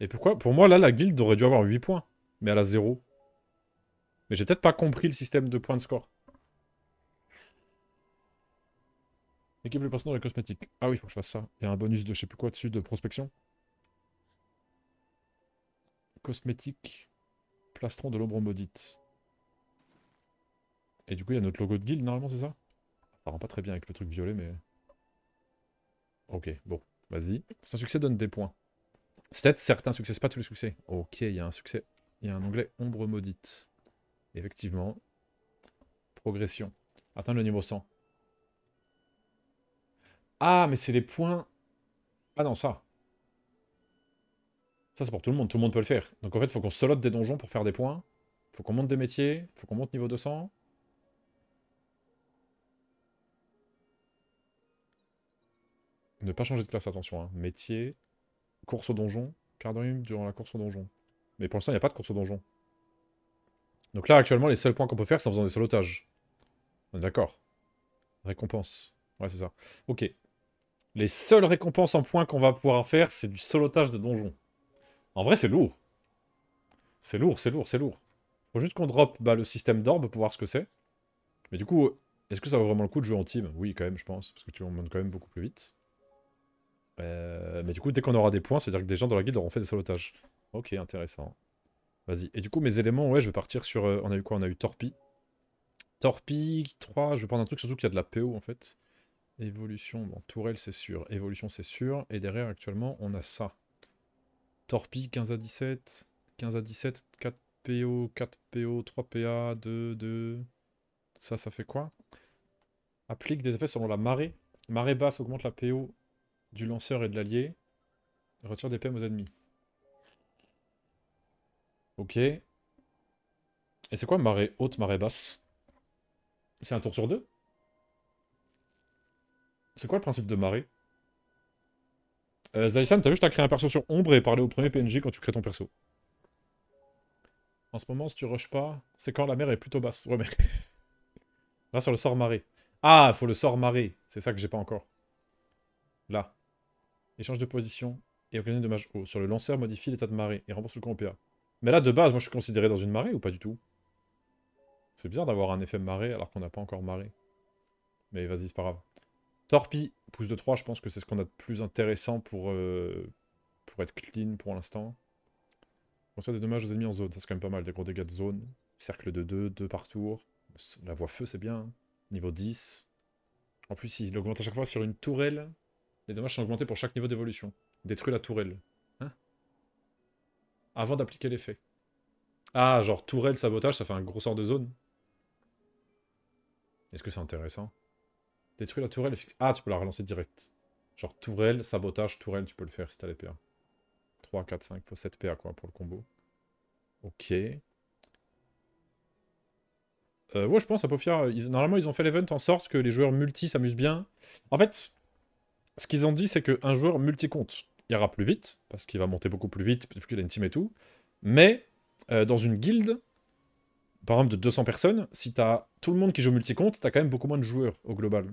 Et pourquoi Pour moi, là, la guilde aurait dû avoir 8 points. Mais elle a 0. Mais j'ai peut-être pas compris le système de points de score. Équipe le personnage et cosmétique. Ah oui, il faut que je fasse ça. Il y a un bonus de je sais plus quoi dessus de prospection. Cosmétique. Plastron de l'ombre maudite. Et du coup, il y a notre logo de guild, normalement, c'est ça Ça rend pas très bien avec le truc violet, mais... Ok, bon, vas-y. C'est un succès donne des points. C'est peut-être certains succès, c'est pas tous les succès. Ok, il y a un succès. Il y a un onglet ombre maudite. Effectivement. Progression. Atteindre le niveau 100. Ah, mais c'est les points... Ah non, ça. Ça, c'est pour tout le monde. Tout le monde peut le faire. Donc en fait, faut qu'on solote des donjons pour faire des points. Faut qu'on monte des métiers. Faut qu'on monte niveau 200. Ne pas changer de classe, attention. Hein. Métier, course au donjon, Cardium durant la course au donjon. Mais pour l'instant, il n'y a pas de course au donjon. Donc là, actuellement, les seuls points qu'on peut faire, c'est en faisant des solotages. On est d'accord. Récompense. Ouais, c'est ça. Ok. Les seules récompenses en points qu'on va pouvoir faire, c'est du solotage de donjon. En vrai, c'est lourd. C'est lourd, c'est lourd, c'est lourd. Faut juste qu'on drop bah, le système d'orbe pour voir ce que c'est. Mais du coup, est-ce que ça vaut vraiment le coup de jouer en team Oui, quand même, je pense. Parce que tu en montes quand même beaucoup plus vite. Euh, mais du coup, dès qu'on aura des points, c'est-à-dire que des gens dans la guilde auront fait des solotages. Ok, intéressant. Vas-y. Et du coup, mes éléments, ouais, je vais partir sur... Euh, on a eu quoi On a eu Torpille. Torpille 3, je vais prendre un truc, surtout qu'il y a de la PO, en fait. Évolution, bon, tourelle c'est sûr, évolution c'est sûr, et derrière actuellement on a ça. Torpille 15 à 17, 15 à 17, 4 PO, 4 PO, 3 PA, 2, 2... Ça, ça fait quoi Applique des effets selon la marée. Marée basse augmente la PO du lanceur et de l'allié. Retire des PM aux ennemis. Ok. Et c'est quoi marée haute, marée basse C'est un tour sur deux c'est quoi le principe de marée euh, t'as vu, je créé un perso sur ombre et parler au premier PNJ quand tu crées ton perso. En ce moment, si tu rushes pas, c'est quand la mer est plutôt basse. Ouais, mais... Là, sur le sort marée. Ah, faut le sort marée. C'est ça que j'ai pas encore. Là. Échange de position et occasionne de dommage oh, Sur le lanceur, modifie l'état de marée et rembourse le camp au PA. Mais là, de base, moi, je suis considéré dans une marée ou pas du tout C'est bizarre d'avoir un effet marée alors qu'on n'a pas encore marée. Mais vas-y, c'est pas grave. Torpille, pouce de 3, je pense que c'est ce qu'on a de plus intéressant pour, euh, pour être clean pour l'instant. Bon, ça des dommages aux ennemis en zone, ça c'est quand même pas mal, des gros dégâts de zone. Cercle de 2, 2 par tour. La voie feu, c'est bien. Niveau 10. En plus, il augmente à chaque fois sur une tourelle. Les dommages sont augmentés pour chaque niveau d'évolution. Détruit la tourelle. Hein Avant d'appliquer l'effet. Ah, genre tourelle, sabotage, ça fait un gros sort de zone. Est-ce que c'est intéressant Détruis la tourelle et fixe... Ah, tu peux la relancer direct. Genre tourelle, sabotage, tourelle, tu peux le faire si t'as les PA. 3, 4, 5, faut 7 PA quoi pour le combo. Ok. Euh, ouais, je pense à Pofia, faire normalement ils ont fait l'event en sorte que les joueurs multi s'amusent bien. En fait, ce qu'ils ont dit c'est qu'un joueur multi compte ira plus vite, parce qu'il va monter beaucoup plus vite, vu qu'il a une team et tout. Mais euh, dans une guilde, par exemple de 200 personnes, si t'as tout le monde qui joue multi-compte, t'as quand même beaucoup moins de joueurs au global.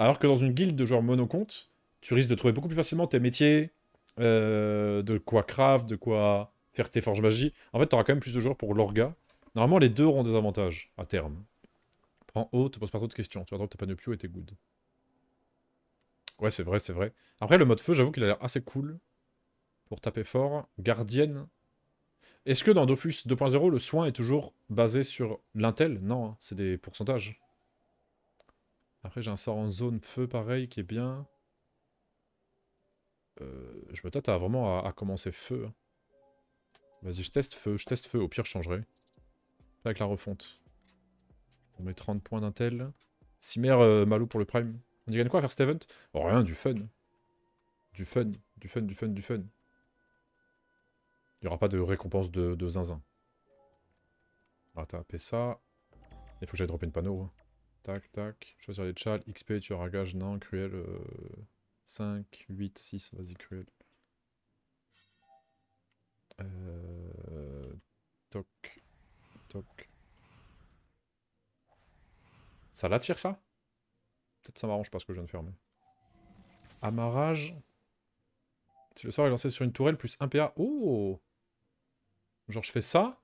Alors que dans une guilde de joueurs monocompte, tu risques de trouver beaucoup plus facilement tes métiers, euh, de quoi craft, de quoi faire tes forges magie. En fait, tu auras quand même plus de joueurs pour l'orga. Normalement, les deux auront des avantages à terme. Prends haut, te pose pas trop de questions. Tu vas t'as pas de pio et t'es good. Ouais, c'est vrai, c'est vrai. Après, le mode feu, j'avoue qu'il a l'air assez cool pour taper fort. Gardienne. Est-ce que dans Dofus 2.0, le soin est toujours basé sur l'intel Non, hein, c'est des pourcentages. Après, j'ai un sort en zone feu, pareil, qui est bien. Euh, je me tâte à vraiment à, commencer feu. Hein. Vas-y, je teste feu, je teste feu. Au pire, je changerai. Avec la refonte. On met 30 points d'intel. Cimer, euh, Malou pour le prime. On y gagne quoi faire Steven oh, Rien, du fun. Du fun, du fun, du fun, du fun. Il n'y aura pas de récompense de, de zinzin. On va taper ça. Il faut que j'aille dropper une panneau. Hein. Tac, tac. Choisir les chals. XP, tu ragages, Non, cruel. 5, 8, 6. Vas-y, cruel. Euh, toc. Toc. Ça l'attire, ça Peut-être ça m'arrange pas ce que je viens de fermer. Amarrage. le sort est lancé sur une tourelle, plus 1 PA. Oh Genre, je fais ça.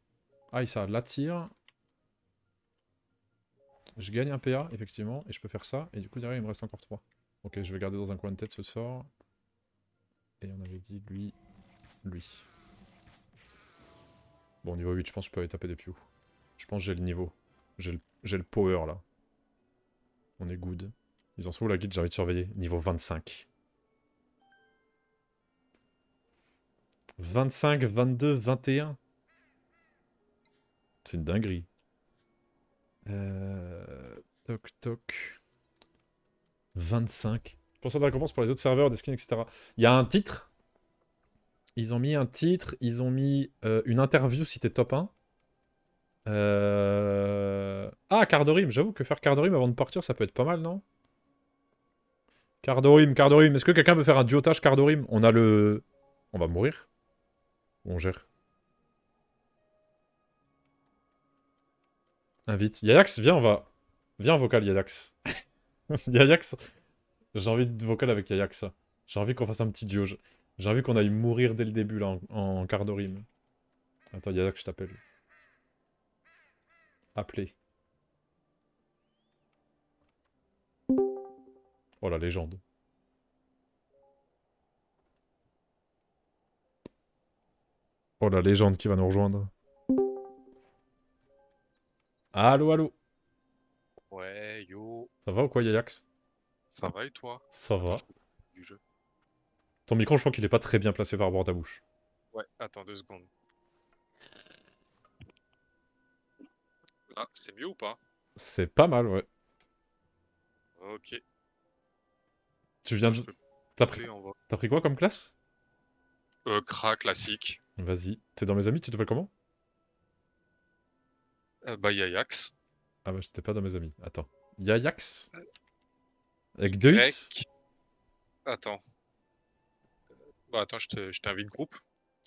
Ah, ça l'attire. Je gagne un PA, effectivement, et je peux faire ça. Et du coup, derrière, il me reste encore 3. Ok, je vais garder dans un coin de tête ce sort. Et on avait dit lui, lui. Bon, niveau 8, je pense que je peux aller taper des pioux. Je pense que j'ai le niveau. J'ai le, le power, là. On est good. Ils en sont où, la guide J'ai envie de surveiller. Niveau 25. 25, 22, 21. C'est une dinguerie. Euh, toc, toc. 25. ça de récompense pour les autres serveurs, des skins, etc. Il y a un titre. Ils ont mis un titre, ils ont mis euh, une interview si t'es top 1. Euh... Ah, Cardorim, J'avoue que faire Cardorim avant de partir, ça peut être pas mal, non Cardorim, Cardorim. Est-ce que quelqu'un veut faire un duotage Cardorim? On a le... On va mourir On gère. Invite. Ah, Yayax, viens, on va... Viens vocal, Yayax. Yayax, j'ai envie de vocal avec Yayax. J'ai envie qu'on fasse un petit duo. J'ai envie qu'on aille mourir dès le début, là, en, en quart de rime. Attends, Yayax, je t'appelle. Appelez. Oh la légende. Oh la légende qui va nous rejoindre. Allo, allo Ouais, yo. Ça va ou quoi, Yayax Ça va et toi Ça va. Ton micro, je crois qu'il est pas très bien placé par rapport à ta bouche. Ouais, attends deux secondes. Ah, c'est mieux ou pas C'est pas mal, ouais. Ok. Tu viens de... T'as pris... pris... quoi comme classe Euh, cra classique. Vas-y. T'es dans mes amis, tu te t'appelles comment euh, Bah, Yayax. Ah, bah, j'étais pas dans mes amis. Attends. Yayax euh, Avec deux Attends. Euh, bon, bah, attends, je t'invite groupe.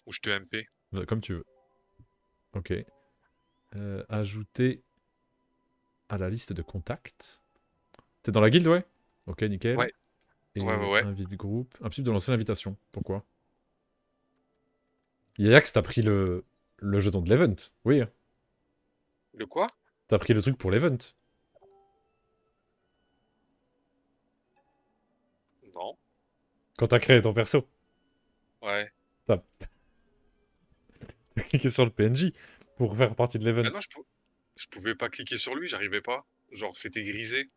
Ou je te MP. Euh, comme tu veux. Ok. ajouter à la liste de contacts. T'es dans la guilde, ouais Ok, nickel. Ouais. ouais, ouais, ouais. Invite groupe. Impossible de lancer l'invitation. Pourquoi Yayax, t'as pris le, le jeton de l'event. Oui. Hein. De quoi T'as pris le truc pour l'event Non. Quand t'as créé ton perso Ouais. T'as cliqué sur le PNJ pour faire partie de l'event. non, je, je, pouvais pas cliquer sur lui, j'arrivais pas. Genre, c'était grisé.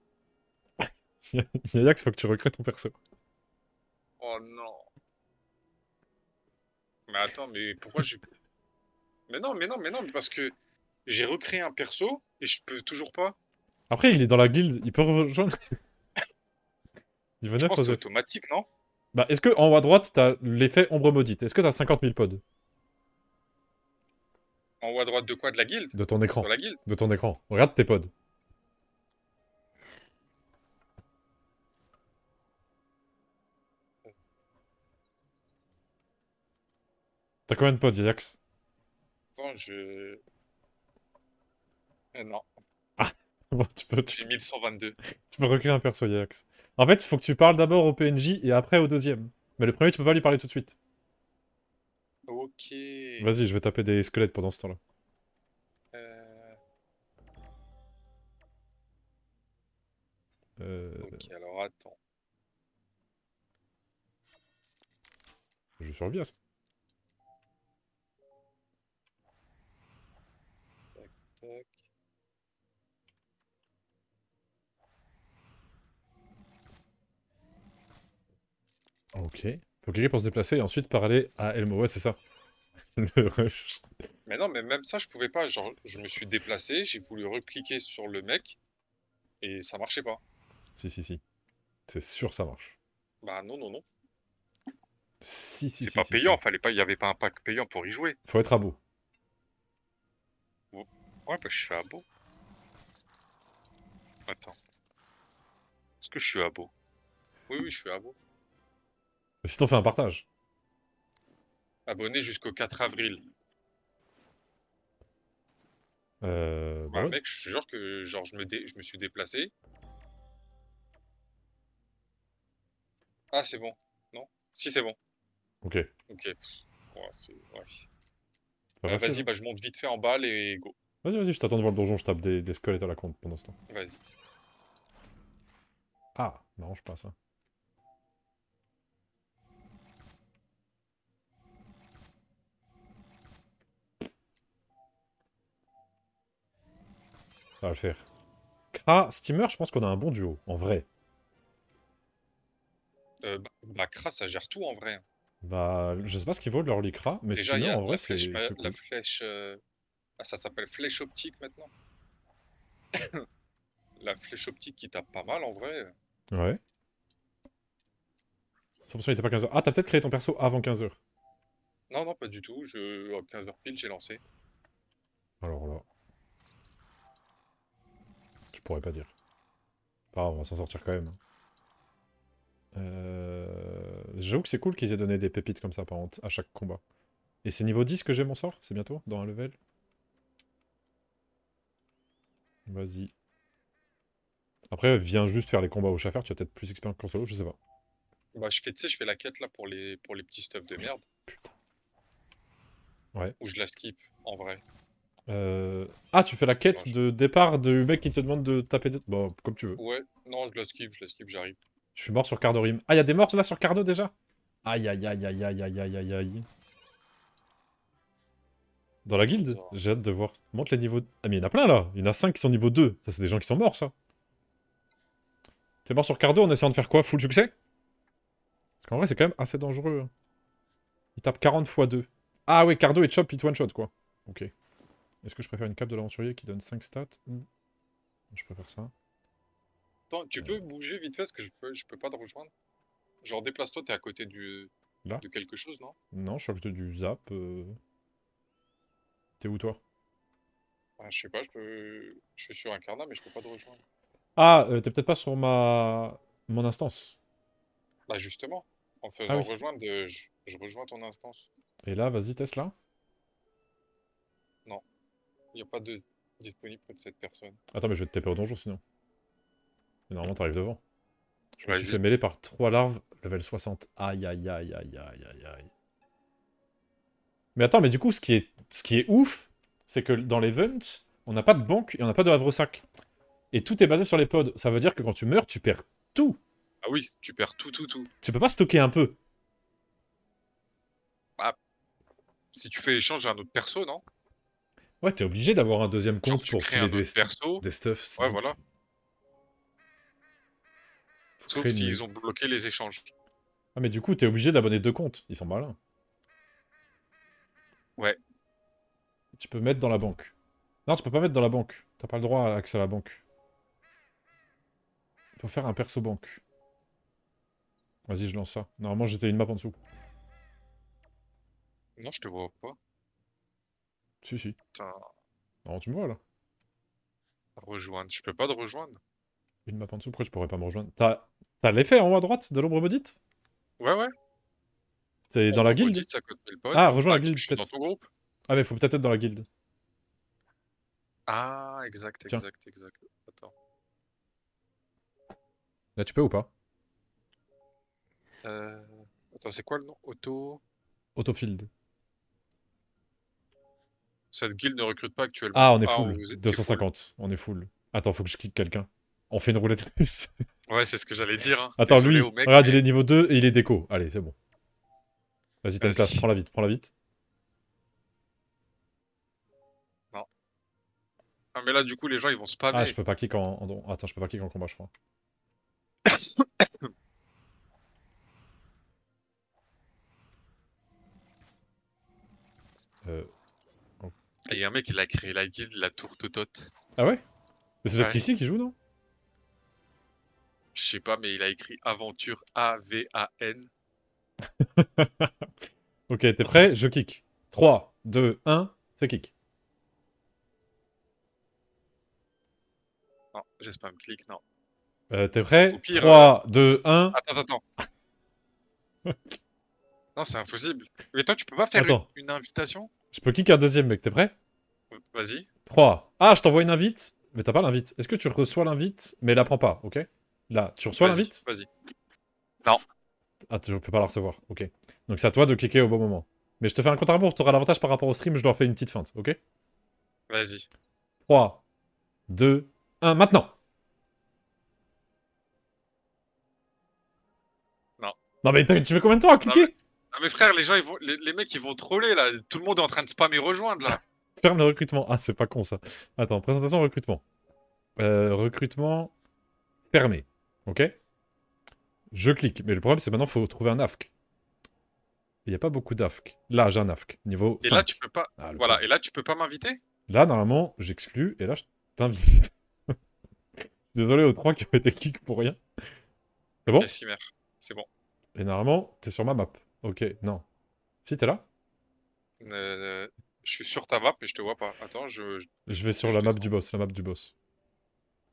il faut que tu recrées ton perso. Oh non. Mais attends, mais pourquoi j'ai. Mais non, mais non, mais non, mais parce que j'ai recréé un perso et je peux toujours pas. Après, il est dans la guilde, il peut rejoindre. il va c'est automatique, non Bah, est-ce que en haut à droite, t'as l'effet ombre maudite Est-ce que t'as 50 000 pods En haut à droite de quoi De la guilde De ton écran. De la De ton écran. Regarde tes pods. T'as combien de pods, Yax Attends, je... Euh, non. Ah, tu peux. Tu... J'ai 1122. tu peux recréer un perso Yax. En fait, il faut que tu parles d'abord au PNJ et après au deuxième. Mais le premier, tu peux pas lui parler tout de suite. Ok. Vas-y, je vais taper des squelettes pendant ce temps-là. Euh... euh. Ok, alors attends. Je survie à ça. Tac, tac. Ok. Faut cliquer pour se déplacer et ensuite parler à Elmo. Ouais, c'est ça. Mais non, mais même ça, je pouvais pas. Genre, je me suis déplacé, j'ai voulu recliquer sur le mec et ça marchait pas. Si, si, si. C'est sûr, ça marche. Bah non, non, non. Si, si, C'est pas payant, fallait pas, il y avait pas un pack payant pour y jouer. Faut être à beau Ouais, bah je suis à beau Attends. Est-ce que je suis à beau Oui, oui, je suis à beau bah, si t'en fais un partage. Abonné jusqu'au 4 avril. Euh, bah Mec, je suis genre que genre, je, me je me suis déplacé. Ah, c'est bon. Non Si, c'est bon. Ok. Ok. Bah, ah, vas-y, bah, je monte vite fait en bas et go. Vas-y, vas-y, je t'attends devant le donjon, je tape des, squelettes à la compte pendant ce temps. Vas-y. Ah, non, je passe. Hein. Ça va le faire. Kra, Steamer, je pense qu'on a un bon duo, en vrai. Euh, bah, bah, ça gère tout en vrai. Bah, je sais pas ce qu'il vaut de leur Lycra, mais sinon en vrai, c'est. Euh, la flèche. La euh, flèche Ah, ça s'appelle flèche optique maintenant. la flèche optique qui tape pas mal en vrai. Ouais. Ça il était pas 15h. Ah, t'as peut-être créé ton perso avant 15h. Non, non, pas du tout. Je... 15h pile, j'ai lancé. Alors là. Je pourrais pas dire. on va s'en sortir quand même. Hein. Euh... J'avoue que c'est cool qu'ils aient donné des pépites comme ça, par contre, à chaque combat. Et c'est niveau 10 que j'ai mon sort C'est bientôt Dans un level Vas-y. Après, viens juste faire les combats au chaffer, tu as peut-être plus d'expérience qu'en solo, je sais pas. Bah, je fais, je fais la quête là pour les, pour les petits stuff de merde. Ouais. Ou je la skip, en vrai. Euh... Ah, tu fais la quête de départ de mec qui te demande de taper des... Bon, comme tu veux. Ouais, non, je la skip, je la skip, j'arrive. Je suis mort sur Cardo Rim. Ah, y'a des morts là sur Cardo déjà Aïe, aïe, aïe, aïe, aïe, aïe, aïe, aïe, aïe. Dans la guilde J'ai hâte de voir. Monte les niveaux... Ah, mais il y en a plein, là Il y en a 5 qui sont niveau 2. Ça, c'est des gens qui sont morts, ça. T'es mort sur Cardo en essayant de faire quoi Full succès Parce qu'en vrai, c'est quand même assez dangereux. Hein. Il tape 40 x 2. Ah ouais Cardo et Chop, it one shot, quoi. Ok. Est-ce que je préfère une cape de l'aventurier qui donne 5 stats Je préfère ça. Attends, tu euh. peux bouger vite fait parce que je peux, peux pas te rejoindre. Genre déplace-toi, t'es à côté du... De quelque chose, non Non, je suis à côté du zap. Euh. T'es où toi ah, Je sais pas, je suis sur un carnat mais je peux pas te rejoindre. Ah, tu euh, t'es peut-être pas sur ma... mon instance. Bah justement, en faisant ah rejoindre, je... rejoins ton instance. Et là, vas-y, Tesla. là. Il n'y a pas de disponible près de cette personne. Attends, mais je vais te taper au donjon sinon. normalement, t'arrives devant. Je me suis fait mêler par trois larves, level 60. Aïe, aïe, aïe, aïe, aïe, aïe, aïe. Mais attends, mais du coup, ce qui est, ce qui est ouf, c'est que dans l'event, on n'a pas de banque et on n'a pas de havre sac. Et tout est basé sur les pods. Ça veut dire que quand tu meurs, tu perds tout. Ah oui, tu perds tout, tout, tout. Tu peux pas stocker un peu. Bah, si tu fais échange à un autre perso, non Ouais, t'es obligé d'avoir un deuxième compte pour créer des, perso. stuffs. Ouais, voilà. Sauf s'ils ont bloqué les échanges. Ah, mais du coup, t'es obligé d'abonner deux comptes. Ils sont malins. Ouais. Tu peux mettre dans la banque. Non, tu peux pas mettre dans la banque. T'as pas le droit à accès à la banque. Faut faire un perso banque. Vas-y, je lance ça. Normalement, j'étais une map en dessous. Non, je te vois pas. Si, si. Non, tu me vois là. Rejoindre. Je peux pas te rejoindre. Une map en dessous, pourquoi je pourrais pas me rejoindre T'as l'effet en haut à droite de l'ombre maudite Ouais, ouais. T'es dans la guilde Ah, rejoins la ah, guilde. Je suis dans groupe. Ah, mais faut peut-être être dans la guilde. Ah, exact, exact, exact. Attends. Là, tu peux ou pas euh... Attends, c'est quoi le nom Auto. Autofield. Cette guilde ne recrute pas actuellement. Ah, on est ah, full. 250. On est full. Attends, faut que je clique quelqu'un. On fait une roulette russe. ouais, c'est ce que j'allais dire. Hein. Attends, lui, regarde, il est niveau 2 et il est déco. Allez, c'est bon. Vas-y, t'as une place. Prends-la vite. Prends-la vite. Non. Ah, mais là, du coup, les gens, ils vont spammer. Ah, je peux pas cliquer en... Attends, je peux pas cliquer en combat, je crois. euh... Il y a un mec, il a créé la guilde, la tour Totote. Ah ouais c'est peut-être ici qui joue, non Je sais pas, mais il a écrit Aventure A-V-A-N. ok, t'es prêt Je kick. 3, 2, 1, c'est kick. Non, j'espère me clique, non. Euh, t'es prêt 3, 2, 1. Attends, attends, attends. non, c'est impossible. Mais toi, tu peux pas faire une, une, invitation Je peux kick un deuxième, mec, t'es prêt Vas-y. 3. Ah, je t'envoie une invite. Mais t'as pas l'invite. Est-ce que tu reçois l'invite Mais la prends pas, ok Là, tu reçois l'invite Vas-y. Non. Ah, tu peux pas la recevoir, ok. Donc c'est à toi de cliquer au bon moment. Mais je te fais un compte à rebours, t'auras l'avantage par rapport au stream, je dois faire une petite feinte, ok Vas-y. 3, 2, 1, maintenant Non. Non mais tu veux combien de temps à cliquer non mais, frère, les gens, les, mecs, ils vont troller là. Tout le monde est en train de spammer rejoindre là. Ferme le recrutement. Ah, c'est pas con ça. Attends, présentation recrutement. Euh, recrutement fermé. Ok Je clique. Mais le problème, c'est maintenant, il faut trouver un AFK. Il n'y a pas beaucoup d'AFK. Là, j'ai un AFK. Niveau et là, tu peux pas... Ah, voilà. Et là, tu peux pas m'inviter Là, normalement, j'exclus. Et là, je t'invite. Désolé aux trois qui ont été kick pour rien. C'est bon C'est bon. Et normalement, t'es sur ma map. Ok, non. Si, t'es là euh, je suis sur ta map, mais je te vois pas. Attends, je. Je, vais sur la map du boss, la map du boss.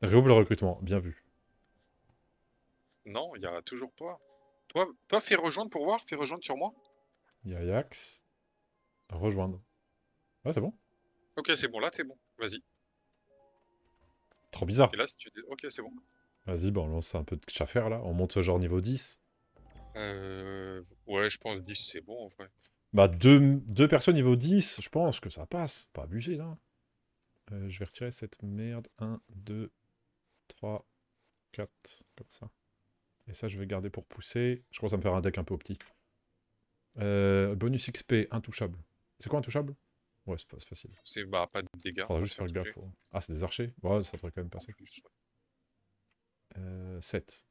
Réouvre le recrutement, bien vu. Non, il y a toujours pas. Toi, toi fais rejoindre pour voir, fais rejoindre sur moi. Il Yax. Rejoindre. Ouais, c'est bon. Ok, c'est bon, là c'est bon. Vas-y. Trop bizarre. Et là, si tu Ok, c'est bon. Vas-y, bon, on lance un peu de chaffaire là. On monte ce genre niveau 10. Euh... Ouais, je pense 10, c'est bon en vrai. Bah, deux, personnes niveau 10, je pense que ça passe. Pas abusé, là. Hein. Euh, je vais retirer cette merde. 1, 2, 3, 4, comme ça. Et ça, je vais garder pour pousser. Je commence ça me faire un deck un peu petit. Euh, bonus XP, intouchable. C'est quoi intouchable Ouais, c'est pas facile. C'est bah, pas de dégâts. juste faire gaffe. Ah, c'est des archers Ouais, ça devrait quand même passer. 7.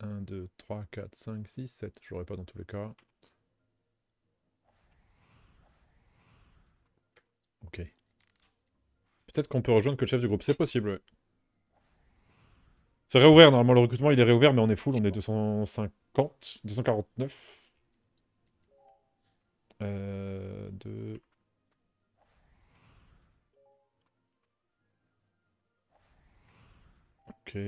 1, 2, 3, 4, 5, 6, 7. J'aurais pas dans tous les cas. Ok. Peut-être qu'on peut rejoindre que le chef du groupe, c'est possible, ouais. C'est réouvert, normalement le recrutement il est réouvert, mais on est full, on est 250, 249. Euh, de... Ok.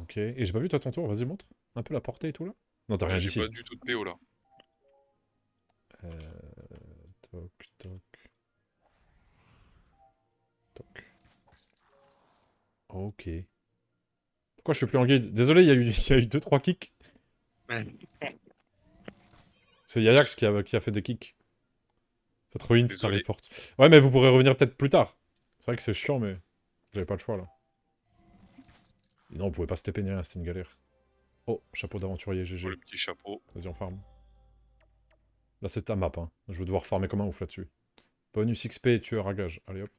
Ok. Et j'ai pas vu toi ton tour, vas-y montre. Un peu la portée et tout là. Non, t'as euh, rien dit. J'ai pas du tout de PO là. Euh... Ok. Pourquoi je suis plus en guide Désolé, il y a eu 2-3 kicks. C'est Yayax qui a, qui a fait des kicks. Ça ruine sur les portes. Ouais, mais vous pourrez revenir peut-être plus tard. C'est vrai que c'est chiant, mais j'avais pas le choix là. non, on pouvait pas se rien, c'était une galère. Oh, chapeau d'aventurier, GG. Oh, le petit chapeau. Vas-y, on farm. Là, c'est ta map. Hein. Je vais devoir farmer comme un ouf là-dessus. Bonus XP, tueur à gage. Allez, hop.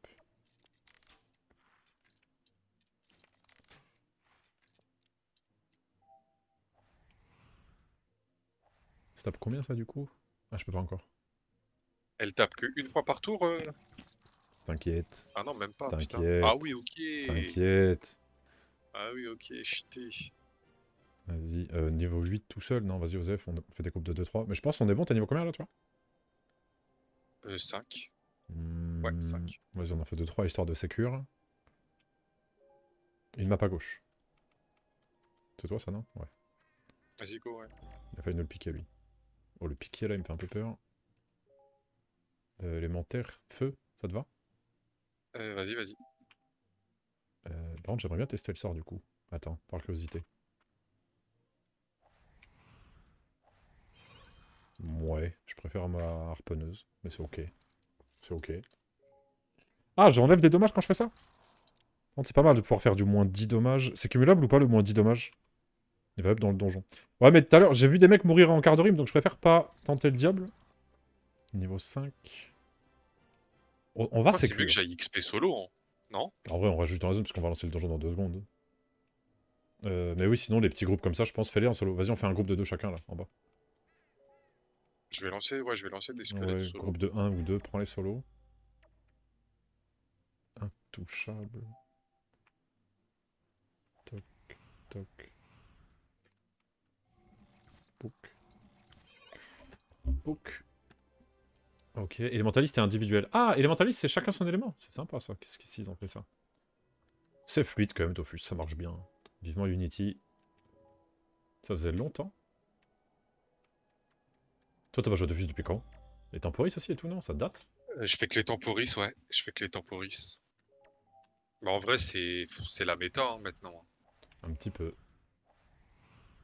Ça tape combien, ça, du coup Ah, je peux pas encore. Elle tape une fois par tour euh. T'inquiète. Ah non, même pas, putain. Ah oui, ok. T'inquiète. Ah oui, ok, j'étais. Vas-y, euh, niveau 8 tout seul. Non, vas-y, Joseph, on fait des coupes de 2-3. Mais je pense qu'on est bon. T'es niveau combien là, toi euh, 5. Hmm, ouais, 5. Vas-y, on en fait 2-3 histoire de sécure. Une map pas gauche. C'est toi ça, non Ouais. Vas-y, go, ouais. Il a failli nous le piquer, lui. Oh, le piquer là, il me fait un peu peur. Euh, élémentaire, feu, ça te va euh, Vas-y, vas-y. Euh, par contre, j'aimerais bien tester le sort du coup. Attends, par curiosité. Ouais, je préfère ma harponneuse, mais c'est ok. C'est ok. Ah, j'enlève des dommages quand je fais ça C'est pas mal de pouvoir faire du moins 10 dommages. C'est cumulable ou pas le moins 10 dommages Il va dans le donjon. Ouais, mais tout à l'heure, j'ai vu des mecs mourir en quart de rime, donc je préfère pas tenter le diable. Niveau 5. On, va ah, C'est que j'aille XP solo, hein. non En vrai, on reste juste dans la zone, parce qu'on va lancer le donjon dans deux secondes. Euh, mais oui, sinon, les petits groupes comme ça, je pense, fais-les en solo. Vas-y, on fait un groupe de deux chacun, là, en bas. Je vais lancer, ouais, je vais lancer des squelettes ouais, Groupe de 1 ou 2, prends les solos. Intouchable. Toc, toc. Pouk. Pouk. Ok, élémentaliste et individuel. Ah, élémentaliste, c'est chacun son élément. C'est sympa ça. Qu'est-ce qu'ils ont fait ça C'est fluide quand même, tofu. ça marche bien. Vivement Unity. Ça faisait longtemps. Toi, t'as pas joué de depuis quand Les temporis aussi et tout, non Ça date euh, Je fais que les temporis, ouais. Je fais que les temporis. Mais bah, en vrai, c'est la méta hein, maintenant. Un petit peu.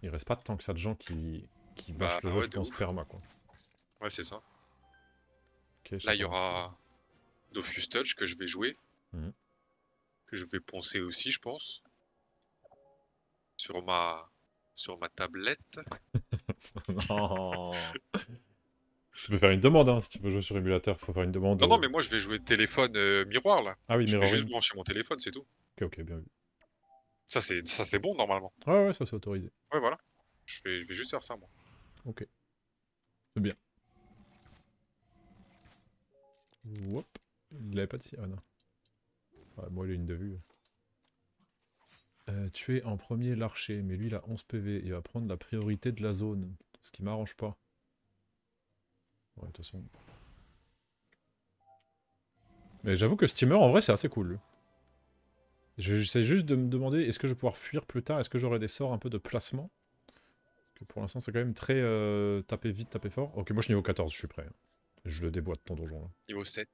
Il reste pas tant que ça de gens qui, qui bah, le jeu, ouais, je perma, quoi. Ouais, c'est ça. Là, il y aura Dofus Touch que je vais jouer. Mhm. Que je vais poncer aussi, je pense. Sur ma, sur ma tablette. non Je peux faire une demande, hein, si tu veux jouer sur émulateur, faut faire une demande. Non, non, euh. mais moi je vais jouer téléphone euh, miroir là. Ah oui, miroir. Je vais juste brancher mon téléphone, c'est tout. Ok, ok, bien vu. Ça c'est, bon normalement. Ouais, ouais, ça c'est autorisé. Ouais, voilà. Je vais, je vais juste faire ça moi. Ok. C'est bien. Whoop. Il avait pas de si. Ah, non. moi, il a une de vue. Euh, tuer en premier l'archer, mais lui il a 11 PV, et va prendre la priorité de la zone, ce qui m'arrange pas. Ouais, de toute façon. Mais j'avoue que Steamer, en vrai, c'est assez cool. J'essaie juste de me demander, est-ce que je vais pouvoir fuir plus tard Est-ce que j'aurai des sorts un peu de placement que Pour l'instant, c'est quand même très euh, taper vite, taper fort. Ok, moi je suis niveau 14, je suis prêt. Je le déboîte ton donjon là. Niveau 7.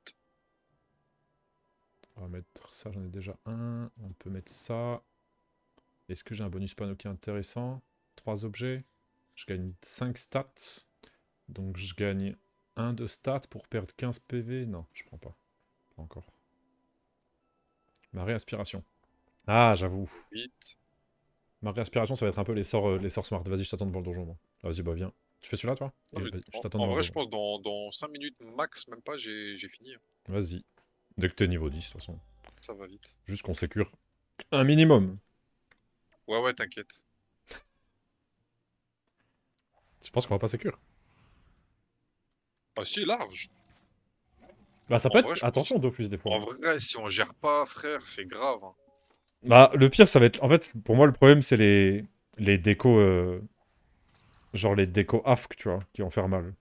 On va mettre ça, j'en ai déjà un. On peut mettre ça. Est-ce que j'ai un bonus panneau qui est intéressant 3 objets. Je gagne 5 stats. Donc je gagne 1 de stats pour perdre 15 PV. Non, je prends pas. Pas encore. Ma réaspiration. Ah, j'avoue. 8. Ma réaspiration, ça va être un peu les sorts, euh, les sorts smart. Vas-y, je t'attends devant le donjon. Vas-y, bah viens. Tu fais celui-là, toi je, t'attends En, vrai, je pense dans, dans 5 minutes max, même pas, j'ai fini. Vas-y. Dès que t'es niveau 10, de toute façon. Ça va vite. Juste qu'on sécure un minimum. Ouais, ouais, t'inquiète. Je pense qu'on va pas sécure. Pas si, large. Bah ça peut être... Attention pense... Dofus des fois. En vrai, si on gère pas, frère, c'est grave. Hein. Bah le pire, ça va être... En fait, pour moi, le problème, c'est les... Les décos... Euh, genre les décos AFK, tu vois, qui vont faire mal.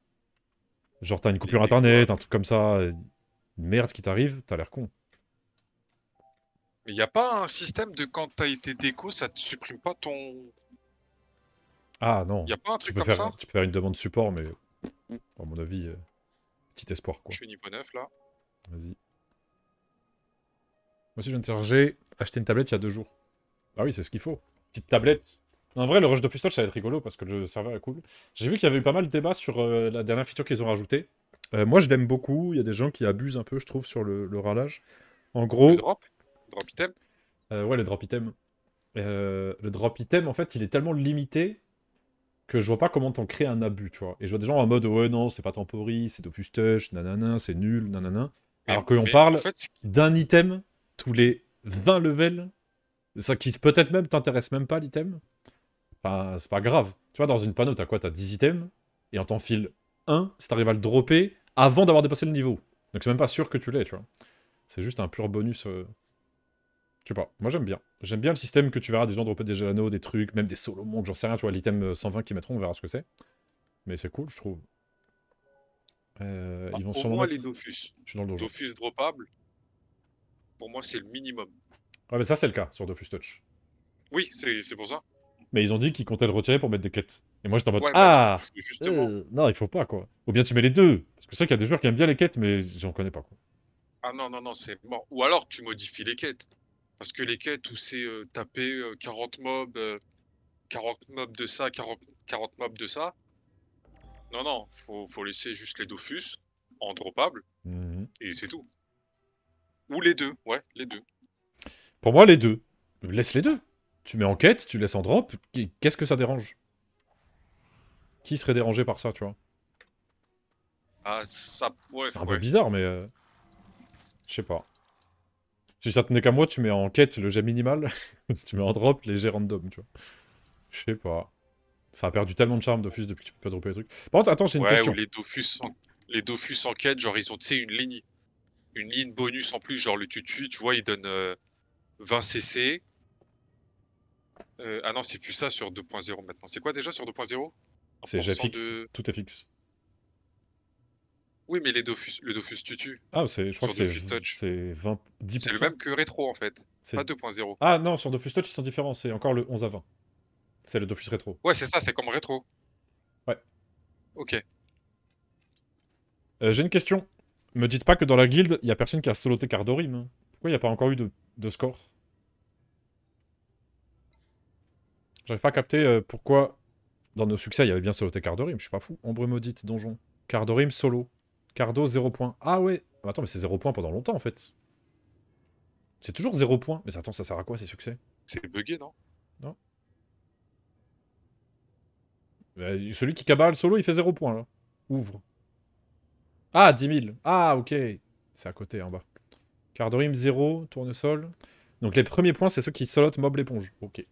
Genre t'as une coupure internet, un truc comme ça, une merde qui t'arrive, t'as l'air con. Mais y a pas un système de quand t'as été déco, ça te supprime pas ton... Ah non. Y a pas un truc comme ça Tu peux faire une demande support, mais mon avis, euh, petit espoir quoi. Je suis niveau 9 là. Vas-y. Moi aussi, je viens de charger, acheter une tablette il y a deux jours. Bah oui, c'est ce qu'il faut. Petite tablette. En vrai, le rush de pistol, ça va être rigolo parce que le serveur est cool. J'ai vu qu'il y avait eu pas mal de débats sur euh, la dernière feature qu'ils ont rajoutée. Euh, moi, je l'aime beaucoup. Il y a des gens qui abusent un peu, je trouve, sur le, le ralage. En gros. Le drop Drop item Ouais, le drop item. le drop item, en fait, il est tellement limité que je vois pas comment t'en crées un abus, tu vois. Et je vois des gens en mode ouais non, c'est pas temporis c'est Dofus Touch, nanana, c'est nul, nanana. Alors qu'on parle d'un item tous les 20 levels, ça qui peut-être même t'intéresse même pas l'item. Enfin, c'est pas grave. Tu vois, dans une panneau, t'as quoi T'as 10 items, et en temps un si t'arrives à le dropper avant d'avoir dépassé le niveau. Donc c'est même pas sûr que tu l'aies, tu vois. C'est juste un pur bonus euh, je pas, moi j'aime bien. J'aime bien le système que tu verras des gens dropper des Gelano, des trucs, même des solo monde j'en sais rien, tu vois, l'item 120 euh, qui mettront, on verra ce que c'est. Mais c'est cool, je trouve. Euh, ils bah, vont pour moi, les Dofus. Dofus droppable, pour moi, c'est le minimum. Ouais, mais ça, c'est le cas sur Dofus Touch. Oui, c'est pour ça. Mais ils ont dit qu'ils comptaient le retirer pour mettre des quêtes. Et moi, je t'envoie Ah euh, Non, il faut pas, quoi. Ou bien tu mets les deux. Parce que c'est qu'il y a des joueurs qui aiment bien les quêtes, mais j'en connais pas, quoi. Ah non, non, non, c'est Ou alors, tu modifies les quêtes. Parce que les quêtes où c'est taper 40 mobs, 40 mobs de ça, 40, mobs de ça, non, non, faut, faut laisser juste les Dofus en droppable, mmh et c'est tout. Ou les deux, ouais, les deux. Pour moi, les deux. Laisse les deux. Tu mets en quête, tu laisses en drop, qu'est-ce que ça dérange Qui serait dérangé par ça, tu vois Ah, ça... c'est un peu bizarre, mais... Euh, je sais pas. Si ça tenait qu'à moi, tu mets en quête le jet minimal, tu mets en drop les jets random, tu vois. Je sais pas. Ça a perdu tellement de charme, Dofus, depuis que tu peux pas dropper les trucs. Par contre, attends, j'ai une question. les Dofus, en... quête, genre, ils ont, tu sais, une ligne. Une ligne bonus en plus, genre le tutu, tu vois, il donne 20 CC. ah non, c'est plus ça sur 2.0 maintenant. C'est quoi déjà sur 2.0 C'est fixe. Tout est fixe. Oui, mais les Dofus, le Dofus Tutu. Ah, je crois que c'est C'est le même que Retro en fait. Pas 2.0. Ah non, sur Dofus Touch, ils sont différents. C'est encore le 11 à 20. C'est le Dofus Retro Ouais, c'est ça, c'est comme Retro Ouais. Ok. Euh, j'ai une question. Me dites pas que dans la guilde, il y a personne qui a soloté Cardorim. Hein. Pourquoi il n'y a pas encore eu de, de score J'arrive pas à capter euh, pourquoi dans nos succès, il y avait bien soloté Cardorim. Je suis pas fou. Ombre maudite, donjon. Cardorim solo. Cardo, 0 points. Ah ouais Attends, mais c'est 0 points pendant longtemps, en fait. C'est toujours 0 points. Mais attends, ça sert à quoi, ces succès C'est bugué, non Non. Bah, celui qui cabale solo, il fait 0 points, là. Ouvre. Ah, 10 000. Ah, ok. C'est à côté, en bas. Cardorim, 0. Tournesol. Donc les premiers points, c'est ceux qui solotent mob l'éponge. Ok.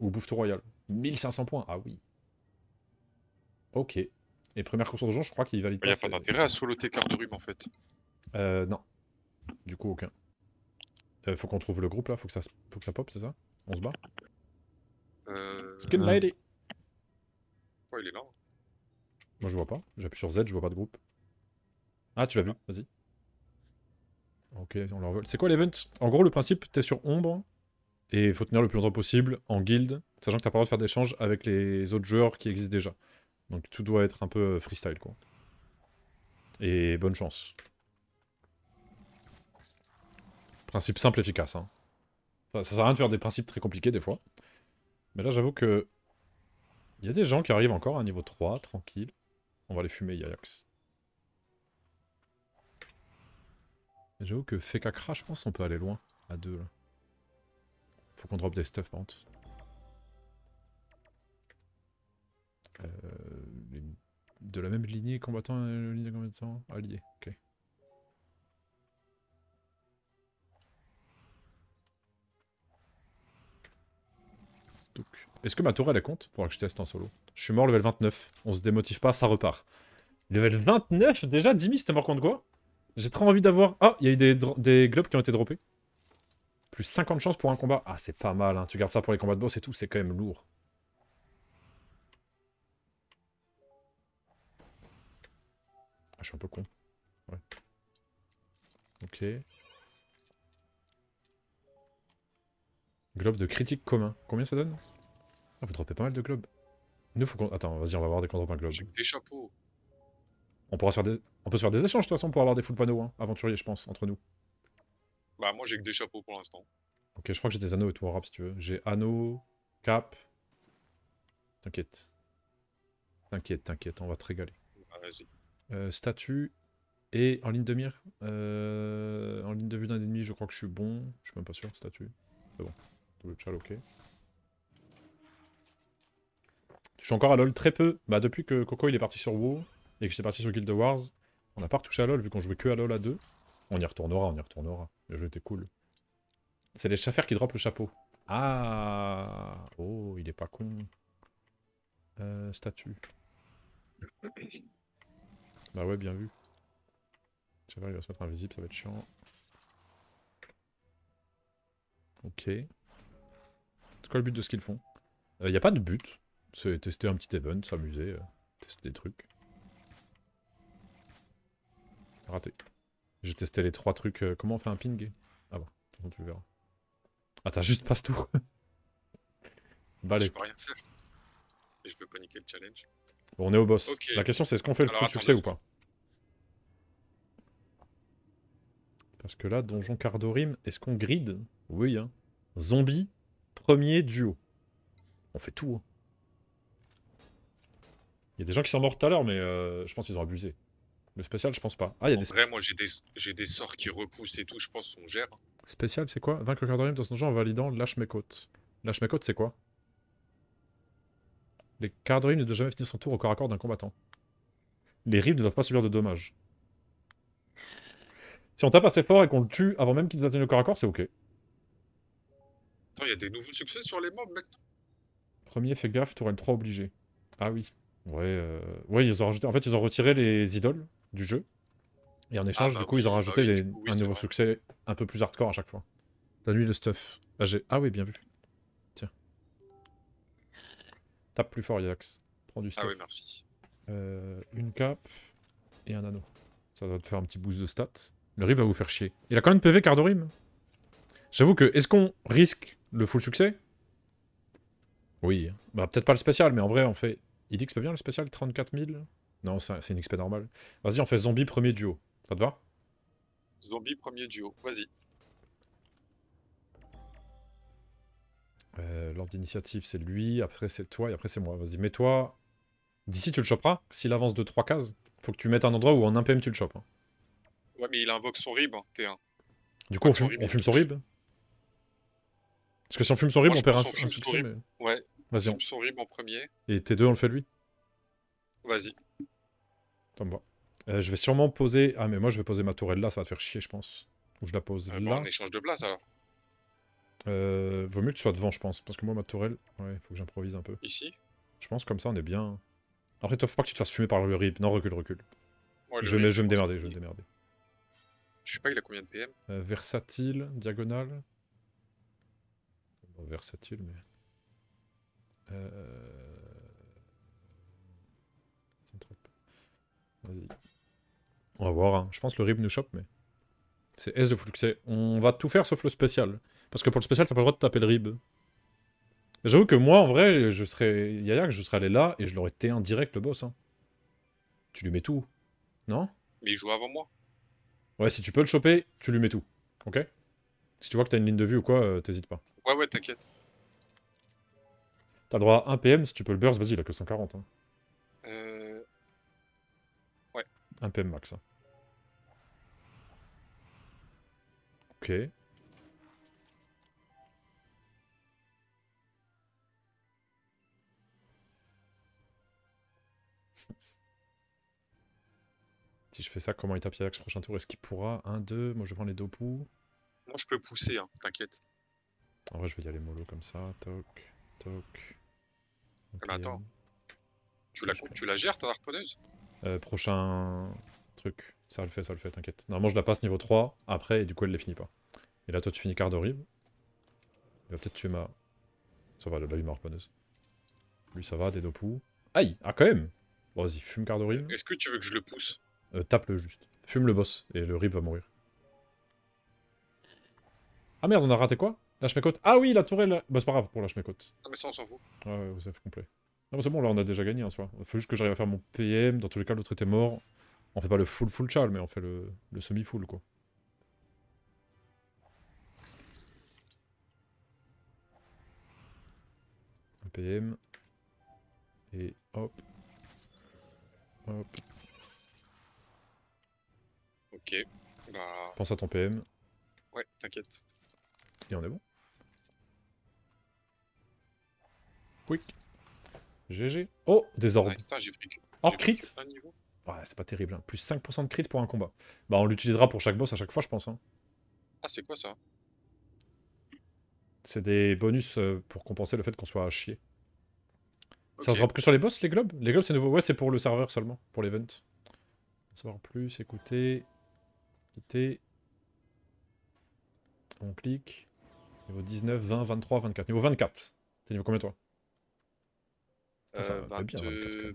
Ou bouffe tout royal. 1500 points. Ah oui. Ok première course jour je crois qu'il valide. Il a pas d'intérêt à soloter quart de rhume en fait. Euh, non. Du coup, aucun. Euh, faut qu'on trouve le groupe là, faut que ça, faut que ça pop, c'est ça On se bat euh... Skin Lady hein. Moi je vois pas. J'appuie sur Z, je vois pas de groupe. Ah, tu l'as vu, vas-y. Ok, on leur C'est quoi l'event En gros, le principe, t'es sur ombre et faut tenir le plus longtemps possible en guild, sachant que t'as pas le droit de faire d'échanges avec les autres joueurs qui existent déjà. Donc tout doit être un peu euh, freestyle, quoi. Et bonne chance. Principe simple, efficace. Hein. ça sert à rien de faire des principes très compliqués, des fois. Mais là, j'avoue que... Il y a des gens qui arrivent encore à niveau 3, tranquille. On va les fumer, Yayax. J'avoue que Fekakra, je pense qu'on peut aller loin, à deux. là. Faut qu'on drop des stuff, par Euh de la même lignée combattant euh, lignée combattant allié. Ok. Donc, est-ce que ma tourelle elle compte Faudra que je teste en solo. Je suis mort level 29. On se démotive pas, ça repart. Level 29 déjà Dimi, c'était mort contre quoi J'ai trop envie d'avoir... Ah, il y a eu des, des globes qui ont été droppés. Plus 50 chances pour un combat. Ah, c'est pas mal, hein. tu gardes ça pour les combats de boss et tout, c'est quand même lourd. Ah, je suis un peu con. Ok. Globe de critique commun. Combien ça donne Ah, vous dropez pas mal de globes. Nous, faut qu'on... Attends, vas-y, on va avoir des qu'on drop un globe. des chapeaux. On, pourra faire on peut se faire des échanges, de toute façon, pour avoir des full panneaux, hein, aventuriers, je pense, entre nous. Bah, moi, j'ai que des chapeaux pour l'instant. Ok, je crois que j'ai des anneaux et tout rap, si tu veux. J'ai anneaux, cap... T'inquiète. T'inquiète, t'inquiète, on va te régaler. Vas-y. Euh, statue statut et en ligne de mire. Euh, en ligne de vue d'un ennemi, je crois que je suis bon. Je suis même pas sûr, statut. C'est bon. Le ok. Je suis encore à LoL très peu. Bah depuis que Coco il est parti sur WoW et que j'étais parti sur Guild Wars, on n'a pas retouché à LoL vu qu'on jouait que à LoL à deux. On y retournera, on y retournera. Le jeu était cool. C'est les chasseurs qui droppent le chapeau. Ah Oh, il est pas con. Euh, statut. Bah ouais, bien vu. Tiens, il va se mettre invisible, ça va être chiant. Ok. C'est quoi le but de ce qu'ils font Il euh, a pas de but. C'est tester un petit event, s'amuser, euh, tester des trucs. Raté. J'ai testé les trois trucs. Euh, comment on fait un ping Ah bah, bon, tu verras. Ah, t'as juste passe tout. bah, Je peux rien faire. Et je veux paniquer le challenge. Bon, on est au boss. La question c'est est-ce qu'on fait le full succès ou pas Parce que là, donjon Cardorim, est-ce qu'on grid Oui, hein. Zombie, premier duo. On fait tout. Hein. Il y a des gens qui sont morts tout à l'heure, mais euh, je pense qu'ils ont abusé. Le spécial, je pense pas. Ah, il y a des... Vrai, moi, j'ai des... sorts qui repoussent et tout, je pense qu'on gère. Spécial, c'est quoi Vaincre Cardorim dans ce donjon en validant Lâche mes côtes. Lâche mes côtes, c'est quoi les quadrilles ne doivent jamais finir son tour au corps à corps d'un combattant. Les rives ne doivent pas subir de dommages. Si on tape assez fort et qu'on le tue avant même qu'il nous atteigne au corps à corps, c'est ok. Il y a des nouveaux succès sur les mobs maintenant. Premier, fais gaffe, le 3 obligé. Ah oui. Ouais, euh, ouais ils ont rajouté... en fait, ils ont retiré les idoles du jeu. Et en échange, ah bah bah du coup, ils ont rajouté un nouveau succès un peu plus hardcore à chaque fois. T'as nuit le stuff. Ah, ah oui, bien vu. Tape plus fort, Yax. Prends du stuff. Ah oui, merci. Euh, une cape et un anneau. Ça doit te faire un petit boost de stats. Le Rive va vous faire chier. Il a quand même PV Cardorim. J'avoue que, est-ce qu'on risque le full succès Oui. Bah, peut-être pas le spécial, mais en vrai, on fait... Il dit que c'est bien le spécial, 34 000 Non, c'est une XP normale. Vas-y, on fait zombie premier duo. Ça te va Zombie premier duo, vas-y. Euh, l'ordre d'initiative, c'est lui, après c'est toi, et après c'est moi. Vas-y, mets-toi. D'ici, tu le choperas. S'il avance de 3 cases, faut que tu mettes un endroit où en 1 PM tu le chopes. Hein. Ouais, mais il invoque son rib, hein, T1. Du coup, on, fume, son rib, Parce que si on fume son rib, on perd un, Ouais, Vas-y, on- son rib en premier. et T2, on le fait lui Vas-y. Euh, je vais sûrement poser. Ah, mais moi, je vais poser ma tourelle là, ça va te faire chier, je pense. Ou je la pose euh, là. on échange de place alors. Euh, vaut mieux que tu sois devant, je pense. Parce que moi, ma tourelle, ouais, faut que j'improvise un peu. Ici Je pense comme ça, on est bien. Après, faut pas que tu te fasses fumer par le rip. Non, recule, recule. je, vais me, démerder, je vais me démerder. Je sais pas, il a combien de PM euh, Versatile, diagonale. versatile, mais. Euh. Vas-y. On va voir, hein. je pense que le rib nous chope, mais. C'est S de flux On va tout faire sauf le spécial. Parce que pour le spécial, t'as pas le droit de taper le rib. J'avoue que moi, en vrai, je serais. Yaya, que je serais allé là et je l'aurais T1 direct le boss. Hein. Tu lui mets tout. Non Mais il joue avant moi. Ouais, si tu peux le choper, tu lui mets tout. Ok Si tu vois que t'as une ligne de vue ou quoi, t'hésite euh, t'hésites pas. Ouais, ouais, t'inquiète. T'as droit à 1 PM, si tu peux le burst, vas-y, il a que 140. Hein. Euh. Ouais. 1 PM max. Hein. Ok. Si je fais ça, comment il tape ce prochain tour Est-ce qu'il pourra 1, 2, moi je prends les deux Moi je peux pousser, hein, t'inquiète. En vrai je vais y aller mollo comme ça, toc, toc. Ah bah, attends, tu la, tu gères ta harponneuse euh, Prochain truc, ça le fait, ça le fait, t'inquiète. Normalement je la passe niveau 3, après et du coup elle les finit pas. Et là toi tu finis quart de Il va peut-être tuer ma... Ça va, là lui ma harponneuse. Lui ça va, des deux Aïe Ah quand même Vas-y, fume quart de Est-ce que tu veux que je le pousse euh, Tape-le juste. Fume le boss et le rip va mourir. Ah merde, on a raté quoi Lâche mes côtes. Ah oui, la tourelle. Bah c'est pas grave pour la mes Ah mais ça on s'en fout. Ouais, vous avez fait complet. Non mais c'est bon, là on a déjà gagné en soi. Faut juste que j'arrive à faire mon PM. Dans tous les cas, l'autre était mort. On fait pas le full full chal, mais on fait le, semi-full quoi. PM. Et hop. Hop. Ok, bah... Pense à ton PM. Ouais, t'inquiète. Et on est bon. Quick. GG. Oh, des orbes. crit Ouais, c'est pas terrible. Hein. Plus 5% de crit pour un combat. Bah, on l'utilisera pour chaque boss à chaque fois, je pense. Hein. Ah, c'est quoi ça C'est des bonus euh, pour compenser le fait qu'on soit à chier. Ça se drop que sur les boss, les globes Les globes, c'est nouveau. Ouais, c'est pour le serveur seulement, pour l'event. Savoir plus, écouter. On clique. Niveau 19, 20, 23, 24. Niveau 24. T'es niveau combien toi 23. Euh,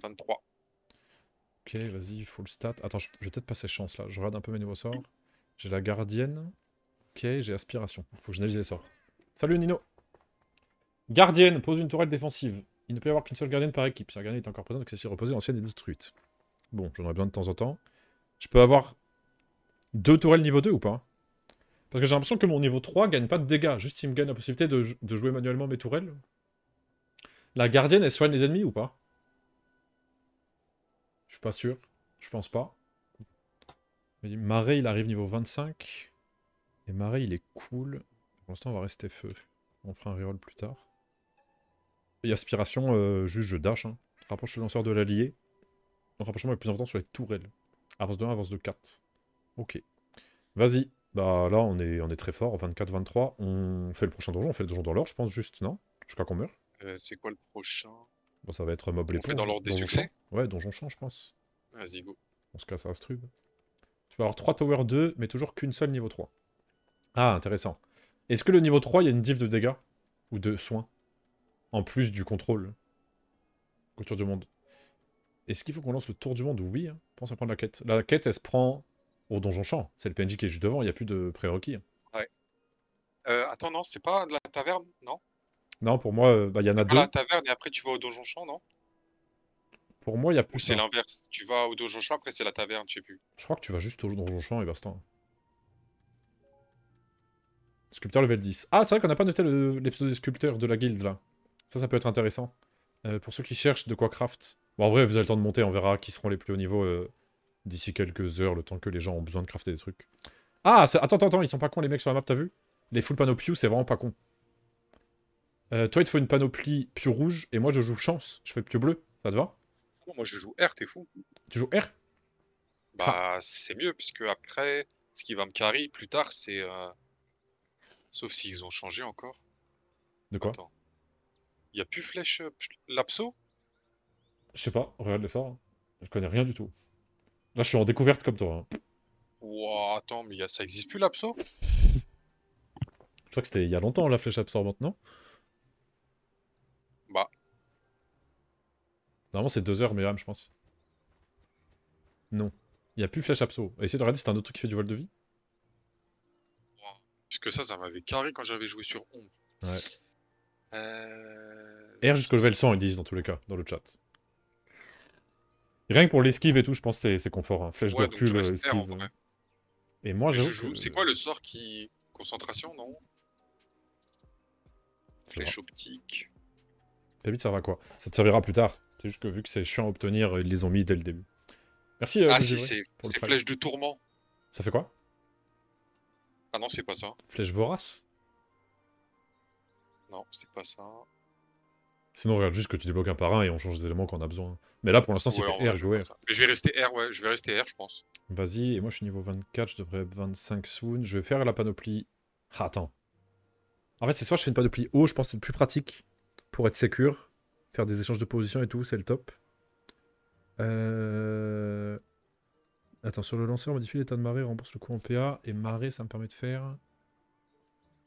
ok, vas-y, full stat. Attends, je, vais peut-être passer chance là. Je regarde un peu mes nouveaux sorts. J'ai la gardienne. Ok, j'ai aspiration. Faut que je les sorts. Salut Nino Gardienne, pose une tourelle défensive. Il ne peut y avoir qu'une seule gardienne par équipe. Si un est encore présent que celle-ci reposée, l'ancienne est détruite. Bon, j'en aurai besoin de temps en temps. Je peux avoir deux tourelles niveau 2 ou pas Parce que j'ai l'impression que mon niveau 3 gagne pas de dégâts, juste il me gagne la possibilité de, jouer manuellement mes tourelles. La gardienne, elle soigne les ennemis ou pas Je suis pas sûr. Je pense pas. Marais, il arrive niveau 25. Et Marais, il est cool. Pour l'instant, on va rester feu. On fera un reroll plus tard. Et aspiration, euh, juste je dash. Hein. Rapproche le lanceur de l'allié. Donc rapprochement est plus important sur les tourelles. Avance de 1, avance de 4. Ok. Vas-y. Bah là, on est, on est très fort. 24-23. On fait le prochain donjon. On fait le donjon dans l'or, je pense, juste, non Jusqu'à qu'on meurt. c'est quoi le prochain Bon, ça va être mob On fait dans l'ordre des succès Ouais, donjon champ, je pense. Vas-y, go. On se casse à Astrub. Tu vas avoir 3 towers 2, mais toujours qu'une seule niveau 3. Ah, intéressant. Est-ce que le niveau 3, il y a une div de dégâts Ou de soins En plus du contrôle Couture du monde. Est-ce qu'il faut qu'on lance le tour du monde Oui, hein. pense à prendre la quête. La quête, elle se prend au donjon champ. C'est le PNJ qui est juste devant, il n'y a plus de prérequis. Ouais. Euh, attends, non, c'est pas la taverne, non Non, pour moi, euh, bah, il y en a deux. la taverne et après tu vas au donjon champ, non Pour moi, il y a plus. C'est l'inverse. Tu vas au donjon champ, après c'est la taverne, je sais plus. Je crois que tu vas juste au donjon champ et basta. Sculpteur level 10. Ah, c'est vrai qu'on n'a pas noté l'épisode des sculpteurs de la guilde là. Ça, ça peut être intéressant. Euh, pour ceux qui cherchent de quoi craft. Bon, en vrai, vous avez le temps de monter, on verra qui seront les plus hauts niveaux d'ici quelques heures, le temps que les gens ont besoin de crafter des trucs. Ah, attends, attends, attends, ils sont pas cons les mecs sur la map, t'as vu Les full panoplies, c'est vraiment pas con. Euh, toi, il te faut une panoplie plus rouge, et moi, je joue chance. Je fais plus bleu, ça te va oh, Moi, je joue R, t'es fou. Tu joues R Bah, c'est mieux, puisque après, ce qui va me carry plus tard, c'est... Euh, sauf s'ils ont changé encore. De quoi Attends. Y a plus flèche euh, lapso Je sais pas, regarde ça, hein. Je connais rien du tout. Là, je suis en découverte comme toi. Hein. attends, mais ça existe plus l'abso Je crois que c'était il y a longtemps la flèche absorbe maintenant. Bah. Normalement, c'est 2 heures, mais je pense. Non. Il n'y a plus flèche abso. Essayez de regarder, c'est un autre truc qui fait du vol de vie. Parce Puisque ça, ça m'avait carré quand j'avais joué sur Ombre. Ouais. Euh... R jusqu'au level 100, ils disent dans tous les cas, dans le chat. Rien que pour l'esquive et tout, je pense c'est confort. Hein. Flèche de recul, euh, esquive. Et moi, j'avoue. C'est quoi le sort qui. Concentration, non Flèche optique. ça va quoi Ça te servira plus tard. C'est juste que vu que c'est chiant à obtenir, ils les ont mis dès le début. Merci. Euh, ah, si, c'est flèche de tourment. Ça fait quoi Ah non, c'est pas ça. Flèche vorace Non, c'est pas ça. Sinon, regarde juste que tu débloques un par un et on change des éléments on a besoin. Mais là, pour l'instant, c'est c'était R, je Je vais rester R, ouais, je vais rester R, je pense. Vas-y, et moi je suis niveau 24, je devrais être 25 soon. Je vais faire la panoplie. Ah, attends. En fait, c'est soit je fais une panoplie haut, je pense que c'est le plus pratique pour être sécure, faire des échanges de position et tout, c'est le top. Euh... Attends, sur le lanceur, modifie l'état de marée, rembourse le coup en PA, et marée, ça me permet de faire...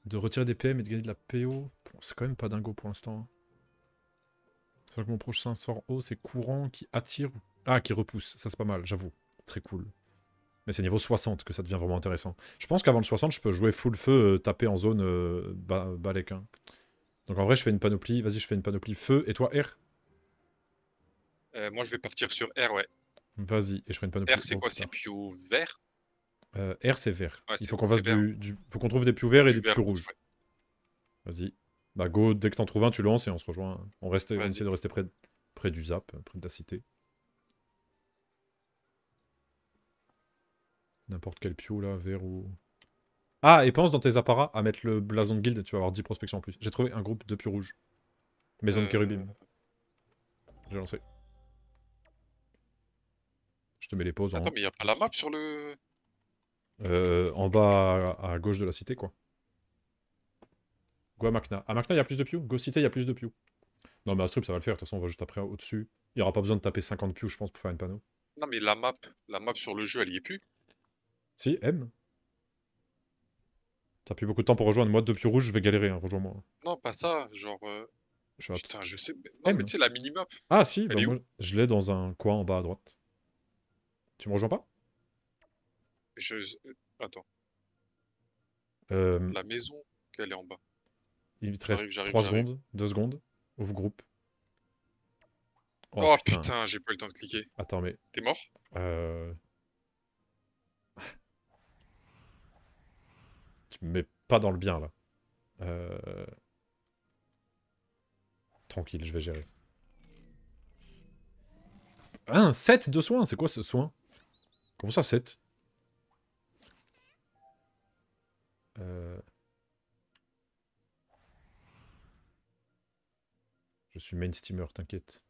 de retirer des PM et de gagner de la PO. c'est quand même pas dingo pour l'instant. Hein. C'est que mon prochain sort haut, c'est courant qui attire... Ah, qui repousse. Ça, c'est pas mal, j'avoue. Très cool. Mais c'est niveau 60 que ça devient vraiment intéressant. Je pense qu'avant le 60, je peux jouer full feu, euh, taper en zone euh, Donc en vrai, je fais une panoplie. Vas-y, je fais une panoplie feu. Et toi, R euh, Moi, je vais partir sur R, ouais. Vas-y, et je ferai une panoplie. R, c'est quoi C'est plus vert euh, R, c'est vert. Il faut qu'on trouve des plus verts et du, plus rouges. rouge. Vas-y, bah go, dès que t'en trouves un, tu lances et on se rejoint. On, reste, essaie de rester près, près du zap, près de la cité. N'importe quel pio là, vert ou... Ah, et pense dans tes apparats à mettre le blason de guilde, tu vas avoir 10 prospections en plus. J'ai trouvé un groupe de pieux rouges. Maison de euh, Kerubim. J'ai lancé. Je te mets les pauses. Attends, mais mais y a pas la map sur le... Euh, en bas à gauche de la cité, quoi. Go à Macna. À Macna, il y a plus de pew. Go Cité, il y a plus de pew. Non, mais truc, ça va le faire. De toute façon, on va juste après au-dessus. Il n'y aura pas besoin de taper 50 pew, je pense, pour faire une panneau. Non, mais la map, la map sur le jeu, elle y est plus. Si, M. T'as plus beaucoup de temps pour rejoindre. Moi, de pioux rouge, je vais galérer. Hein, rejoins-moi. Non, pas ça. Genre. Euh, je Putain, je sais. Non, mais hein. tu sais, la mini-map. Ah, si, bah, je l'ai dans un coin en bas à droite. Tu me rejoins pas Je. Euh, attends. Euh, la maison, qu'elle est en bas. Il me reste 3 secondes, 2 secondes. Ouvre groupe. Oh, putain, putain j'ai pas eu le temps de cliquer. Attends, mais. T'es mort Euh. tu me mets pas dans le bien là. Euh... Tranquille, je vais gérer. Ah, un 7 de soins, c'est quoi ce soin Comment ça 7 euh... Je suis mainstreamer, t'inquiète.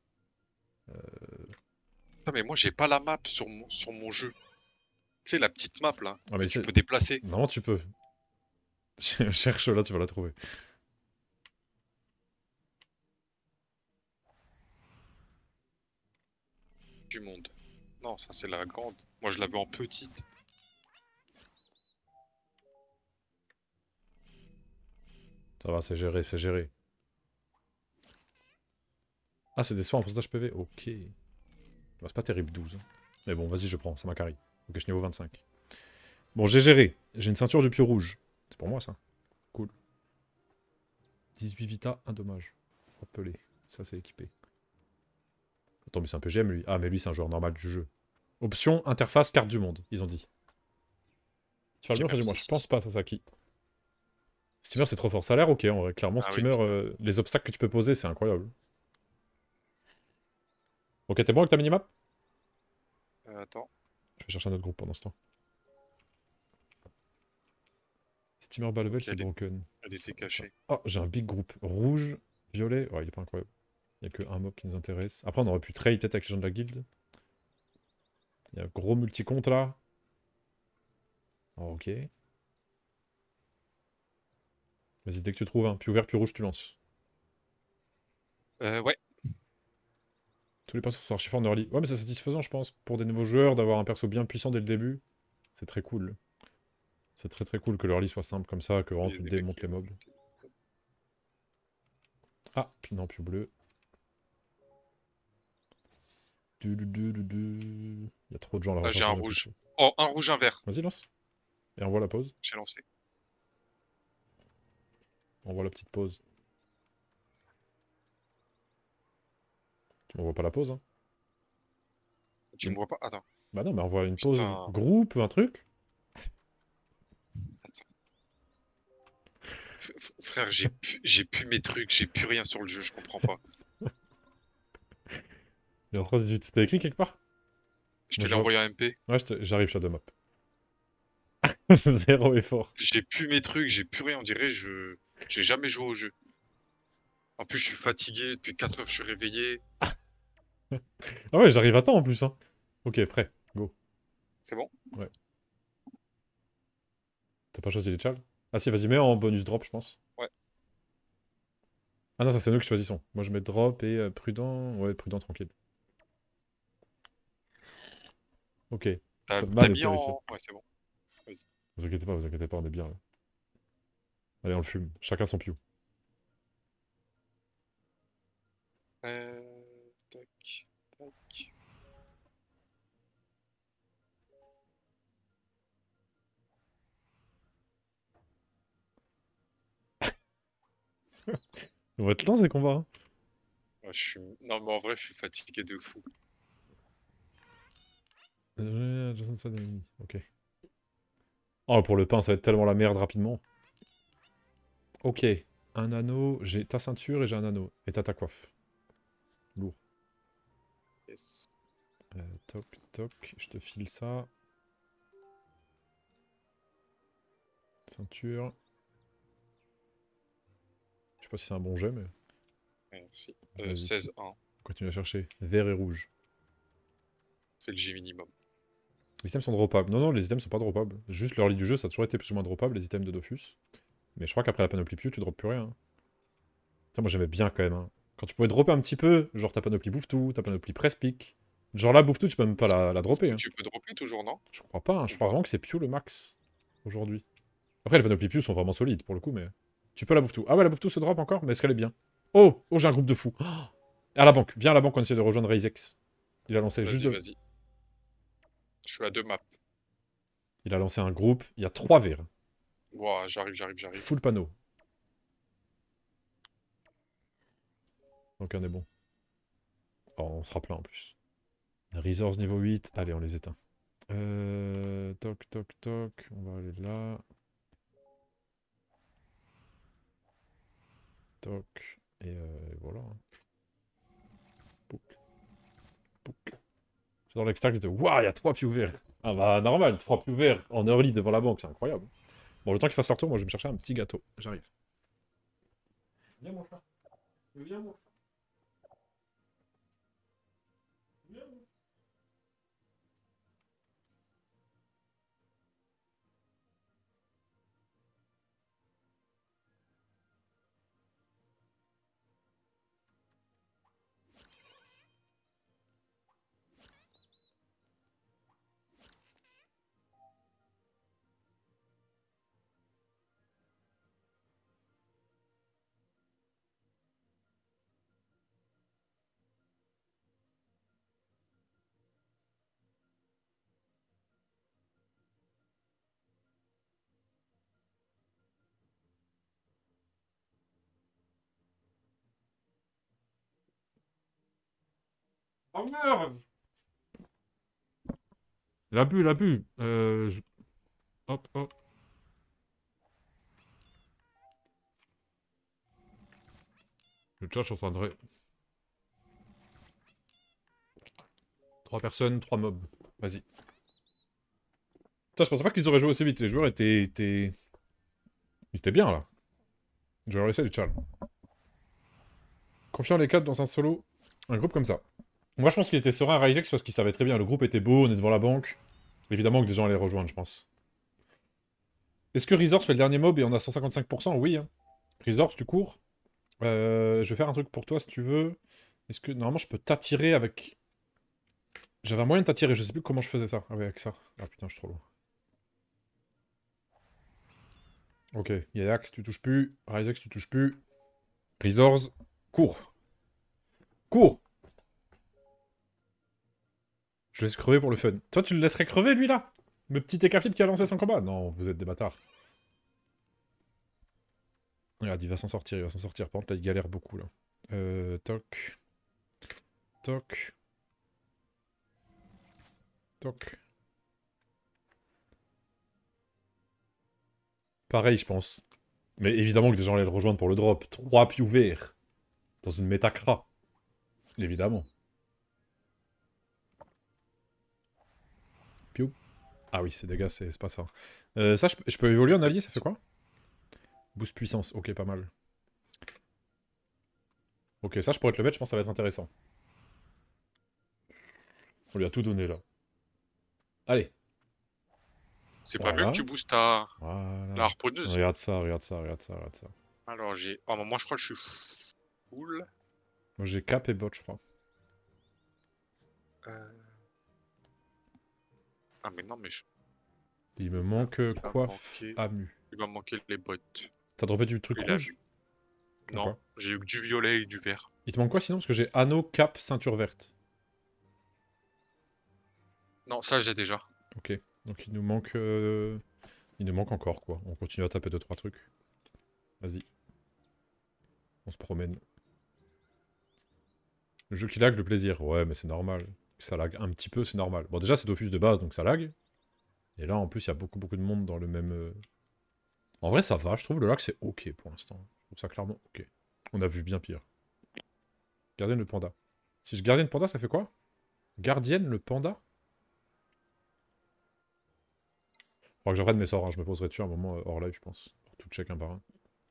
Euh. Ah, mais moi, j'ai pas la map sur mon, jeu. Tu sais, la petite map là, ah, mais tu peux déplacer. Non, tu peux. Cherche là, tu vas la trouver. Du monde. Non, ça c'est la grande. Moi je l'avais en petite. Ça va, c'est géré, c'est géré. Ah, c'est des soins en pourcentage PV. Ok. Bah, c'est pas terrible, 12. Hein. Mais bon, vas-y, je prends. Ça m'a Ok, je suis niveau 25. Bon, j'ai géré. J'ai une ceinture du pieu rouge. C'est pour moi, ça. Cool. 18 vita, un dommage. Rappelé. Ça, c'est équipé. Attends, mais c'est un PGM, lui. Ah, mais lui, c'est un joueur normal du jeu. Option, interface, carte du monde, ils ont dit. Tu bien, je pense pas, ça qui. Steamer, c'est trop fort. Ça a l'air ok, Clairement, ah Steamer, euh, les obstacles que tu peux poser, c'est incroyable. Ok, t'es bon avec ta minimap euh, Attends. Je vais chercher un autre groupe pendant ce temps. Steamer Balvel, level, c'est broken. Elle était cachée. Oh, ah, j'ai un big groupe. Rouge, violet. Ouais il est pas incroyable. Il n'y a que un mob qui nous intéresse. Après, on aurait pu trade peut-être avec les gens de la guilde. Il y a un gros multi-compte là. ok. Vas-y, dès que tu trouves un, puis ouvert, puis rouge, tu lances. Euh, ouais. Tous les persos sont archi en early. Ouais, mais c'est satisfaisant, je pense, pour des nouveaux joueurs, d'avoir un perso bien puissant dès le début. C'est très cool. C'est très très cool que leur lit soit simple comme ça, que vraiment tu démontes les mobs. Ah, puis non, plus bleu. Du, du, Il y a trop de gens là. Là, ah, j'ai un rouge. Oh, un rouge, un vert. Vas-y, lance. Et on voit la pause. J'ai lancé. On voit la petite pause. Tu m'envoies pas la pause, hein Tu me vois pas Attends. Bah non, mais on voit une pause un groupe, un truc. Frère, j'ai plus mes trucs, j'ai plus rien sur le jeu, je comprends pas. Il est en c'était écrit quelque part Je te l'ai envoyé en MP. Ouais, j'arrive, Shadow Map. Zéro effort. J'ai plus mes trucs, j'ai plus rien, on dirait, je... J'ai jamais joué au jeu. En plus, je suis fatigué. Depuis 4 heures, je suis réveillé. ah ouais, j'arrive à temps en plus. Hein. Ok, prêt. Go. C'est bon Ouais. T'as pas choisi les chars Ah si, vas-y, mets en bonus drop, je pense. Ouais. Ah non, ça c'est nous qui choisissons. Moi, je mets drop et euh, prudent. Ouais, prudent, tranquille. Ok. T'as mis Ouais, c'est bon. Vas-y. Vous inquiétez pas, vous inquiétez pas, on est bien Allez, on le fume. Chacun son pio. Euh, tac, tac. On va te lancer combat. Hein. je suis... Non, mais en vrai, je suis fatigué de fou. Euh, ok. Oh, pour le pain, ça va être tellement la merde rapidement. Ok. Un anneau, j'ai ta ceinture et j'ai un anneau. Et t'as ta coiffe. Yes. Euh, toc, toc, je te file ça. Ceinture. Je sais pas si c'est un bon jeu mais... Merci. 16-1. Euh, Continue à chercher. Vert et rouge. C'est le j minimum. Les items sont droppables. Non, non, les items sont pas droppables. Juste leur lit du jeu, ça a toujours été plus ou moins droppable, les items de Dofus. Mais je crois qu'après la panoplie plus tu drops plus rien. Ça, moi j'aimais bien quand même. Hein. Quand tu pouvais dropper un petit peu, genre ta panoplie bouffe tout, ta panoplie presse pique. Genre là, bouffe tout, tu peux même pas la, dropper. Hein. Tu peux dropper toujours, non Je crois pas, hein. je crois vraiment que c'est Pew le max aujourd'hui. Après, les panoplies Pew sont vraiment solides pour le coup, mais. Tu peux la bouffe tout. Ah ouais, la bouffe tout se drop encore, mais est-ce qu'elle est bien Oh Oh, j'ai un groupe de fous ah, À la banque, viens à la banque, on essaie de rejoindre Razex. Il a lancé juste deux. Vas-y. Je suis à deux maps. Il a lancé un groupe, il y a trois verres. Wow, j'arrive, j'arrive, j'arrive. Full panneau. Donc on est bon. Oh, on sera plein en plus. Resource niveau 8. Allez, on les éteint. Euh, toc, toc, toc. On va aller là. Toc. Et, euh, voilà. Hein. Pouc. Pouc. dans l'extax de « Waouh, il y a trois plus ouverts !» Ah bah normal, Trois plus ouverts en early devant la banque, c'est incroyable. Bon, le temps qu'il fassent leur tour, moi je vais me chercher un petit gâteau. J'arrive. Viens mon chat. Viens mon chat. Oh, merde La bu, la bu Hop, hop. Le chat, je en Trois personnes, trois mobs. Vas-y. je pensais pas qu'ils auraient joué aussi vite. Les joueurs étaient... étaient... Ils étaient bien, là. Je vais leur laisser les Confiant les quatre dans un solo, un groupe comme ça. Moi, je pense qu'il était serein à Ryzex parce qu'il savait très bien. Le groupe était beau, on est devant la banque. Évidemment que des gens allaient rejoindre, je pense. Est-ce que Resource fait le dernier mob et on a 155% Oui. Hein. Resource, tu cours. Euh, je vais faire un truc pour toi si tu veux. Est-ce que normalement je peux t'attirer avec. J'avais un moyen de t'attirer, je sais plus comment je faisais ça. Ah oui, avec ça. Ah putain, je suis trop loin. Ok, Yayax, tu touches plus. Ryzex, tu touches plus. Resource, cours. Cours je laisse crever pour le fun. Toi, tu le laisserais crever, lui, là Le petit écaflip qui a lancé son combat Non, vous êtes des bâtards. Regarde, il va s'en sortir, il va s'en sortir. Par là, il galère beaucoup, là. Euh, toc. Toc. Toc. Pareil, je pense. Mais évidemment que des gens allaient le rejoindre pour le drop. Trois pieux verts. Dans une métacra. Évidemment. Ah oui, c'est dégâts, c'est pas ça. Hein. Euh, ça, je, peux évoluer en allié, ça fait quoi Boost puissance, ok, pas mal. Ok, ça, je pourrais te le mettre, je pense ça va être intéressant. On lui a tout donné, là. Allez. C'est pas mieux que tu boostes ta... la harponneuse Regarde ça, regarde ça, regarde ça, regarde ça. Alors, j'ai... Oh, moi, je crois que je suis... Cool. Moi, j'ai cap et bot, je crois. Euh, ah mais non mais je... Il me manque quoi coiffe amu. Il m'a manqué les bottes. T'as droppé du truc rouge Non, j'ai eu que du violet et du vert. Il te manque quoi sinon Parce que j'ai anneau, cap, ceinture verte. Non, ça j'ai déjà. Ok, donc il nous manque... Euh, il nous manque encore quoi. On continue à taper 2-3 trucs. Vas-y. On se promène. Le jeu qui lag, le plaisir. Ouais, mais c'est normal ça lag un petit peu, c'est normal. Bon, déjà, c'est Dofus de base, donc ça lag. Et là, en plus, il y a beaucoup, beaucoup de monde dans le même... Euh, en vrai, ça va, je trouve le lag, c'est ok pour l'instant. Je trouve ça clairement ok. On a vu bien pire. Gardienne le panda. Si je gardienne le panda, ça fait quoi Gardienne le panda Faudra que j'apprenne mes sorts, hein. je me poserai dessus un moment euh, hors live, je pense. Pour tout check un par un.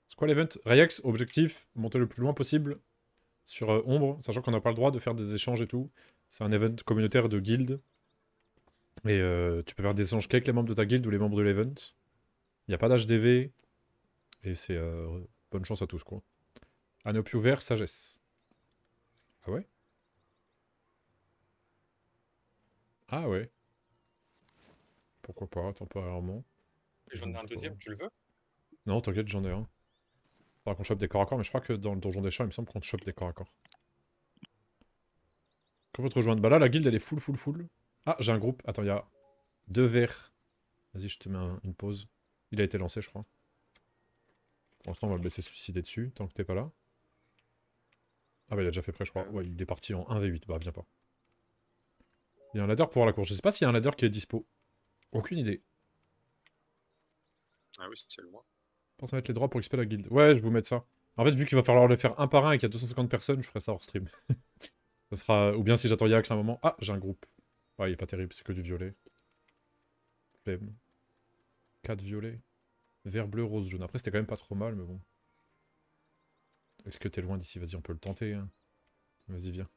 C'est quoi l'event objectif, monter le plus loin possible sur euh, Ombre, sachant qu'on n'a pas le droit de faire des échanges et tout. C'est un event communautaire de guild. Et euh, tu peux faire des échanges qu'avec les membres de ta guild ou les membres de l'event. Il n'y a pas d'HDV. Et c'est euh, bonne chance à tous, quoi. plus vert, sagesse. Ah ouais Ah ouais. Pourquoi pas, temporairement. J'en ai un deuxième, tu le veux Non, t'inquiète, j'en ai un. Faudra qu'on chope des corps à corps, mais je crois que dans le donjon des champs, il me semble qu'on chope des corps à corps rejoindre Bah là, la guilde, elle est full, full, full. Ah, j'ai un groupe. Attends, il y a deux verres. Vas-y, je te mets une pause. Il a été lancé, je crois. Pour l'instant, on va le laisser suicider dessus, tant que t'es pas là. Ah bah, il a déjà fait prêt je crois. Ouais, il est parti en 1v8. Bah, viens pas. Il y a un ladder pour voir la course. Je sais pas s'il y a un ladder qui est dispo. Aucune idée. Ah oui, c'est loin. Je pense à mettre les droits pour XP la guilde. Ouais, je vais vous mettre ça. En fait, vu qu'il va falloir le faire un par un et qu'il y a 250 personnes, je ferai ça hors stream. sera... Ou bien si j'attends Yax un moment... Ah, j'ai un groupe. Ah, il est pas terrible, c'est que du violet. 4 violets. Vert, bleu, rose, jaune. Après, c'était quand même pas trop mal, mais bon. Est-ce que t'es loin d'ici Vas-y, on peut le tenter. Hein. Vas-y, viens.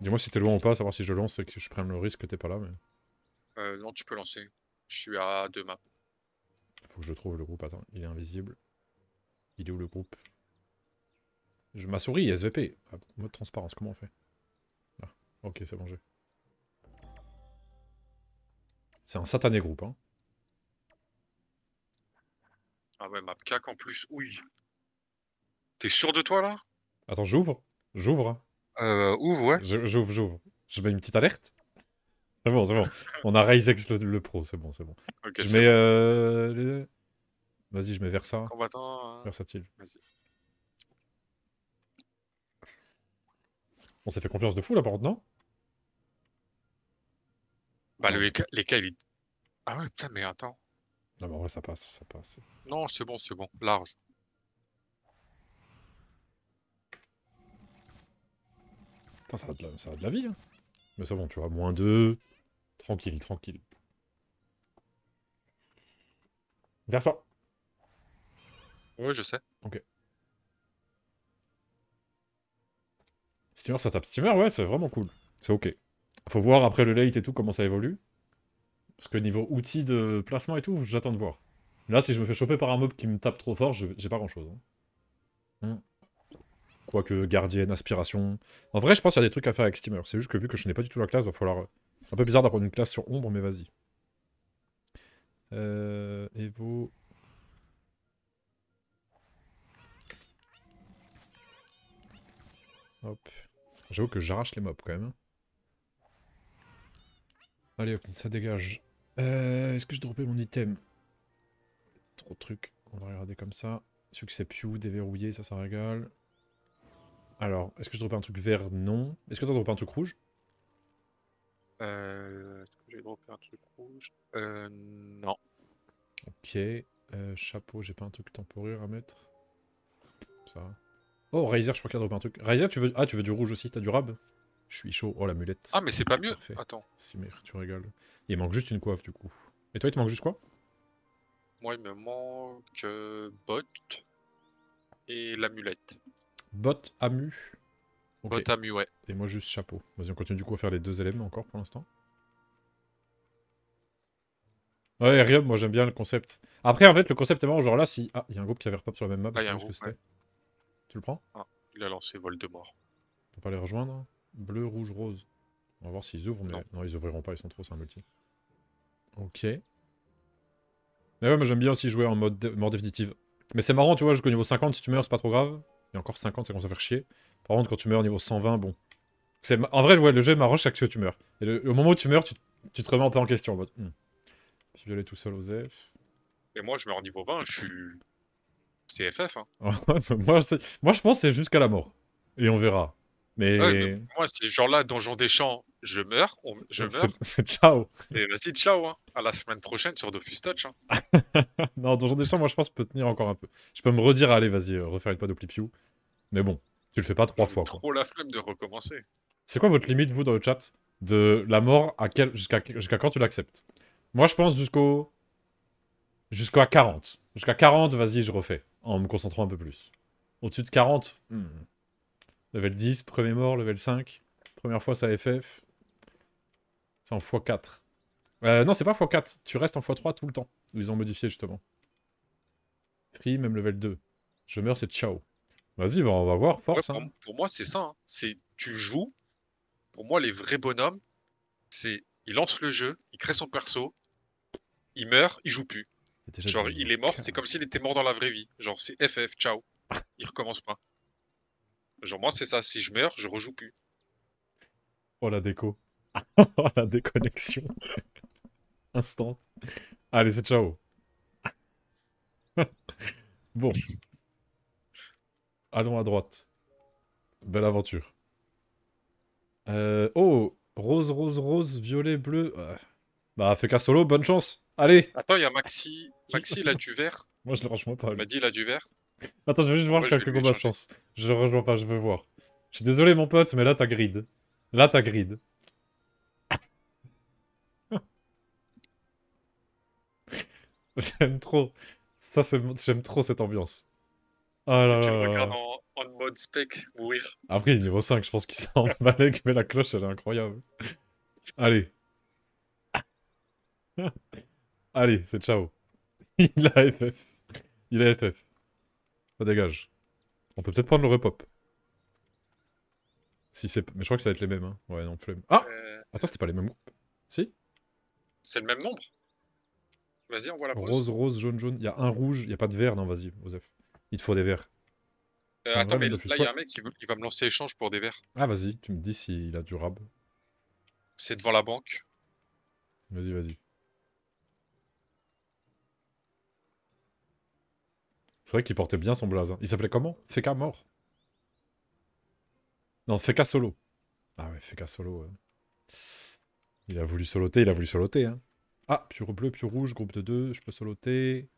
Dis-moi si t'es loin ou pas, savoir si je lance et que je prenne le risque que t'es pas là. Mais... Euh, non, tu peux lancer. Je suis à deux maps. Faut que je trouve le groupe. Attends, il est invisible. Il est où le groupe je, ma souris SVP. Ah, mode transparence, comment on fait ah, Ok, c'est bon, j'ai. C'est un satané groupe, hein. Ah ouais, map cac en plus, oui. T'es sûr de toi, là Attends, j'ouvre J'ouvre. Hein. Euh, ouvre, ouais. J'ouvre, j'ouvre. Je mets une petite alerte C'est bon, c'est bon. on a Raisex le, pro, c'est bon, c'est bon. je mets... Euh, Vas-y, je mets Versa. Combattant... Hein. Versatile. Vas-y. On s'est fait confiance de fou là par contre, non Bah le les l'EK Ah ouais putain mais attends. Non bah en ça passe, ça passe. Non c'est bon, c'est bon, large. Putain ça va de la, la vie hein. Mais ça bon tu vois, moins 2. Tranquille, tranquille. Vers ça. Oui, je sais. Ok. Steamer, ça tape Steamer, ouais, c'est vraiment cool. C'est ok. Faut voir après le late et tout comment ça évolue. Parce que niveau outils de placement et tout, j'attends de voir. Là, si je me fais choper par un mob qui me tape trop fort, j'ai pas grand-chose. Hein. Hmm. Quoique, gardienne, aspiration... En vrai, je pense qu'il y a des trucs à faire avec Steamer. C'est juste que vu que je n'ai pas du tout la classe, il va falloir... Euh, un peu bizarre d'apprendre une classe sur Ombre, mais vas-y. Euh... vous... Hop. J'avoue que j'arrache les mobs quand même. Allez ça dégage. Euh, est-ce que je dropais mon item Trop de trucs. On va regarder comme ça. Succès Pew, déverrouillé, ça, ça régale. Alors, est-ce que je droppe un truc vert Non. Est-ce que t'as droppé un truc rouge euh, Est-ce que j'ai droppé un truc rouge euh, Non. Ok. chapeau, j'ai pas un truc temporaire à mettre Ça. Oh, Razer, je crois qu'il a un truc. Razer, tu veux... Ah, tu veux du rouge aussi T'as du rab Je suis chaud. Oh, mulette. Ah, mais c'est pas mieux Attends. Si, merde, tu rigoles. Il manque juste une coiffe, du coup. Et toi, il te manque juste quoi Moi, il me manque... Euh, bot et l'amulette. Bot, amu Bot, amu, ouais. Et moi, juste chapeau. Vas-y, on continue du coup à faire les deux éléments encore, pour l'instant. Ouais, Rium, moi j'aime bien le concept. Après, en fait, le concept est marrant. Genre là, si. Ah, il y a un groupe qui avait repop sur la même map. Ah, je sais que le prends ah, Il a lancé Voldemort. On peut pas les rejoindre hein Bleu, rouge, rose. On va voir s'ils ouvrent, mais non. ils ouvriront pas, ils sont trop, c'est Ok. Mais ouais, moi j'aime bien aussi jouer en mode mort définitive. Mais c'est marrant, tu vois, jusqu'au niveau 50, si tu meurs, c'est pas trop grave. Et encore 50, ça commence à faire chier. Par contre, quand tu meurs au niveau 120, bon. C'est En vrai, le jeu m'arrange chaque que tu meurs. Et le... au moment où tu meurs, tu, tu te remets un peu en question. En mode, hmm. Je vais aller tout seul aux F. Et moi, je meurs au niveau 20, je suis CFF. Hein. moi, je pense c'est jusqu'à la mort. Et on verra. Mais... moi, c'est genre là, Donjon des Champs, je meurs, je meurs. C'est ciao. Vas-y, ciao. Hein. À la semaine prochaine sur Dofus Touch. Hein. non, Donjon des Champs, moi, je pense peut tenir encore un peu. Je peux me redire, allez, vas-y, euh, refaire une pas de Plipiou Mais bon, tu le fais pas trois fois. Trop la flemme de recommencer. C'est quoi votre limite, vous, dans le chat De la mort à quel... jusqu'à jusqu'à quand tu l'acceptes Moi, je pense jusqu'au. Jusqu'à 40. Jusqu'à 40, vas-y, je refais en me concentrant un peu plus. Au-dessus de 40, hmm. level 10, premier mort, level 5, première fois ça FF. C'est en x4. Euh, non, c'est pas x4, tu restes en x3 tout le temps. Ils ont modifié justement. Free, même level 2. Je meurs, c'est ciao. Vas-y, on va voir, force. Hein. pour, moi, c'est ça. Hein. C'est Tu joues. Pour moi, les vrais bonhommes, c'est il lance le jeu, il crée son perso, il meurt, il joue plus. Genre, il est mort, c'est comme s'il était mort dans la vraie vie. Genre, c'est FF, ciao. Il recommence pas. Genre, moi, c'est ça. Si je meurs, je rejoue plus. Oh la déco. oh la déconnexion. Instant. Allez, c'est ciao. bon. Allons à droite. Belle aventure. Euh, oh, rose, rose, rose, violet, bleu. bah, fais qu'un solo, bonne chance. Allez Attends, il y a Maxi. Maxi, il a du vert. Moi, je le rejoins pas. Il m'a dit, il a du vert. Attends, je vais juste voir quelques combats chance. Je le rejoins pas, je veux voir. Je suis désolé, mon pote, mais là, t'as grid. Là, t'as grid. J'aime trop. Ça, c'est... J'aime trop cette ambiance. Ah là tu là regardes en, mode spec mourir. Après, niveau 5, je pense qu'il s'en avec, mais la cloche, elle est incroyable. Allez. Allez, c'est ciao. Il a FF. Il a FF. Ça dégage. On peut peut-être prendre le repop. Si c'est... Mais je crois que ça va être les mêmes. Hein. Ouais, non, Ah euh. Attends, c'était pas les mêmes groupes. Si C'est le même nombre Vas-y, on voit la Rose, rose, jaune, jaune. Il y a un rouge, il n'y a pas de vert. Non, vas-y, Joseph. Il te faut des verts. Euh, attends, mais là, il y a un mec qui va me lancer échange pour des verts. Ah, vas-y, tu me dis s'il a du rab. C'est devant la banque. Vas-y, vas-y. C'est vrai qu'il portait bien son blaze. Il s'appelait comment Feka mort. Non, Feka solo. Ah ouais, Feka solo. Il a voulu soloter, il a voulu soloter. Hein. Ah, pur bleu, pur rouge, groupe de deux, je peux soloter.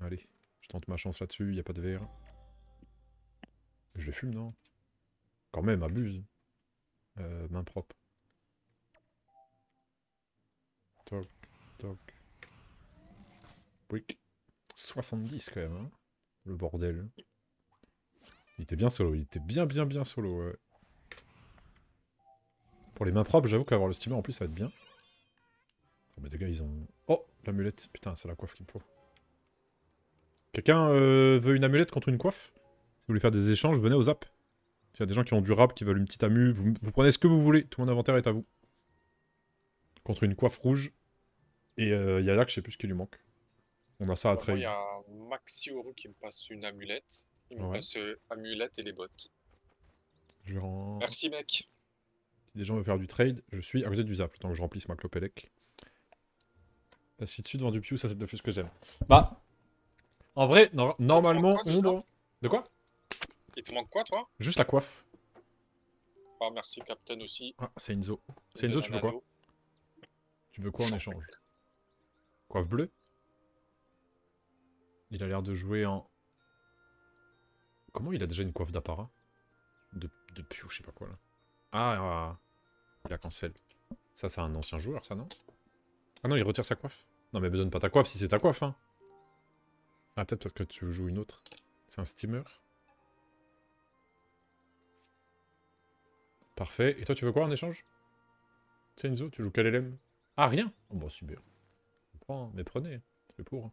Allez, je tente ma chance là-dessus, il n'y a pas de verre. Je le fume, non Quand même, abuse. Euh, main propre. Toc, toc. Brick. 70 quand même, hein le bordel. Il était bien solo, il était bien bien bien solo, ouais. Pour les mains propres, j'avoue qu'avoir le steamer en plus, ça va être bien. Oh, mais les gars, ils ont... Oh, l'amulette, putain, c'est la coiffe qu'il me faut. Quelqu'un euh, veut une amulette contre une coiffe Si vous voulez faire des échanges, venez aux zap S'il y a des gens qui ont du rap, qui veulent une petite amu, vous, prenez ce que vous voulez, tout mon inventaire est à vous. Contre une coiffe rouge. Et euh, il y a là que je sais plus ce qui lui manque. On a ça à trade. Il y a Maxi qui me passe une amulette. Il me passe euh, amulette et les bottes. Je Merci mec. Si des gens veulent faire du trade, je suis à côté du zap, tant que je remplisse ma clopelec. Si dessus devant du piou, ça c'est de plus ce que j'aime. Bah, en vrai, normalement, on. De quoi Il te manque quoi, toi Juste la coiffe. Ah, merci, Captain aussi. Ah, c'est Inzo. C'est Inzo tu veux quoi Tu veux quoi en échange Coiffe bleue il a l'air de jouer en... Comment il a déjà une coiffe d'apparat de, de je sais pas quoi là. Ah, ah, ah, il a cancel. Ça, c'est un ancien joueur, ça, non Ah non, il retire sa coiffe. Non, mais besoin donne pas ta coiffe si c'est ta coiffe, hein. Ah, peut-être que tu joues une autre. C'est un steamer. Parfait. Et toi, tu veux quoi en échange Senzo, tu joues quel LM Ah, rien oh, Bon, bah, super. Hein, mais prenez. Hein. C'est pour. Hein.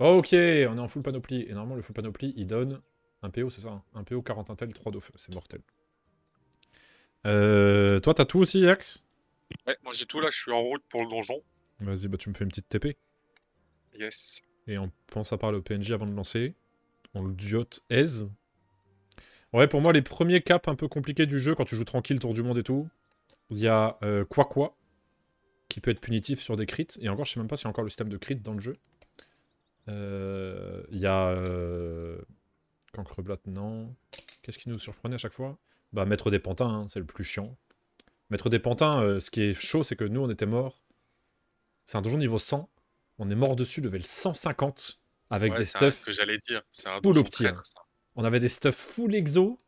Ok, on est en full panoplie. Et normalement, le full panoplie, il donne un PO, c'est ça hein. Un PO 40 intel, 3 feu, C'est mortel. Euh, toi, t'as tout aussi, Yax Ouais, moi j'ai tout là, je suis en route pour le donjon. Vas-y, bah tu me fais une petite TP. Yes. Et on pense à part le PNJ avant de lancer. On le diote, aise. Ouais, pour moi, les premiers caps un peu compliqués du jeu, quand tu joues tranquille, tour du monde et tout, il y a quoi euh, quoi, qui peut être punitif sur des crits. Et encore, je sais même pas s'il y a encore le système de crit dans le jeu. Il euh, y a... Euh, Cancreblat, non. Qu'est-ce qui nous surprenait à chaque fois Bah, Maître des pantins, hein, c'est le plus chiant. Maître des pantins, euh, ce qui est chaud, c'est que nous, on était morts. C'est un donjon niveau 100. On est mort dessus, level 150, avec des stuffs. que j'allais dire. C'est un full ça. On avait des stuffs full exo.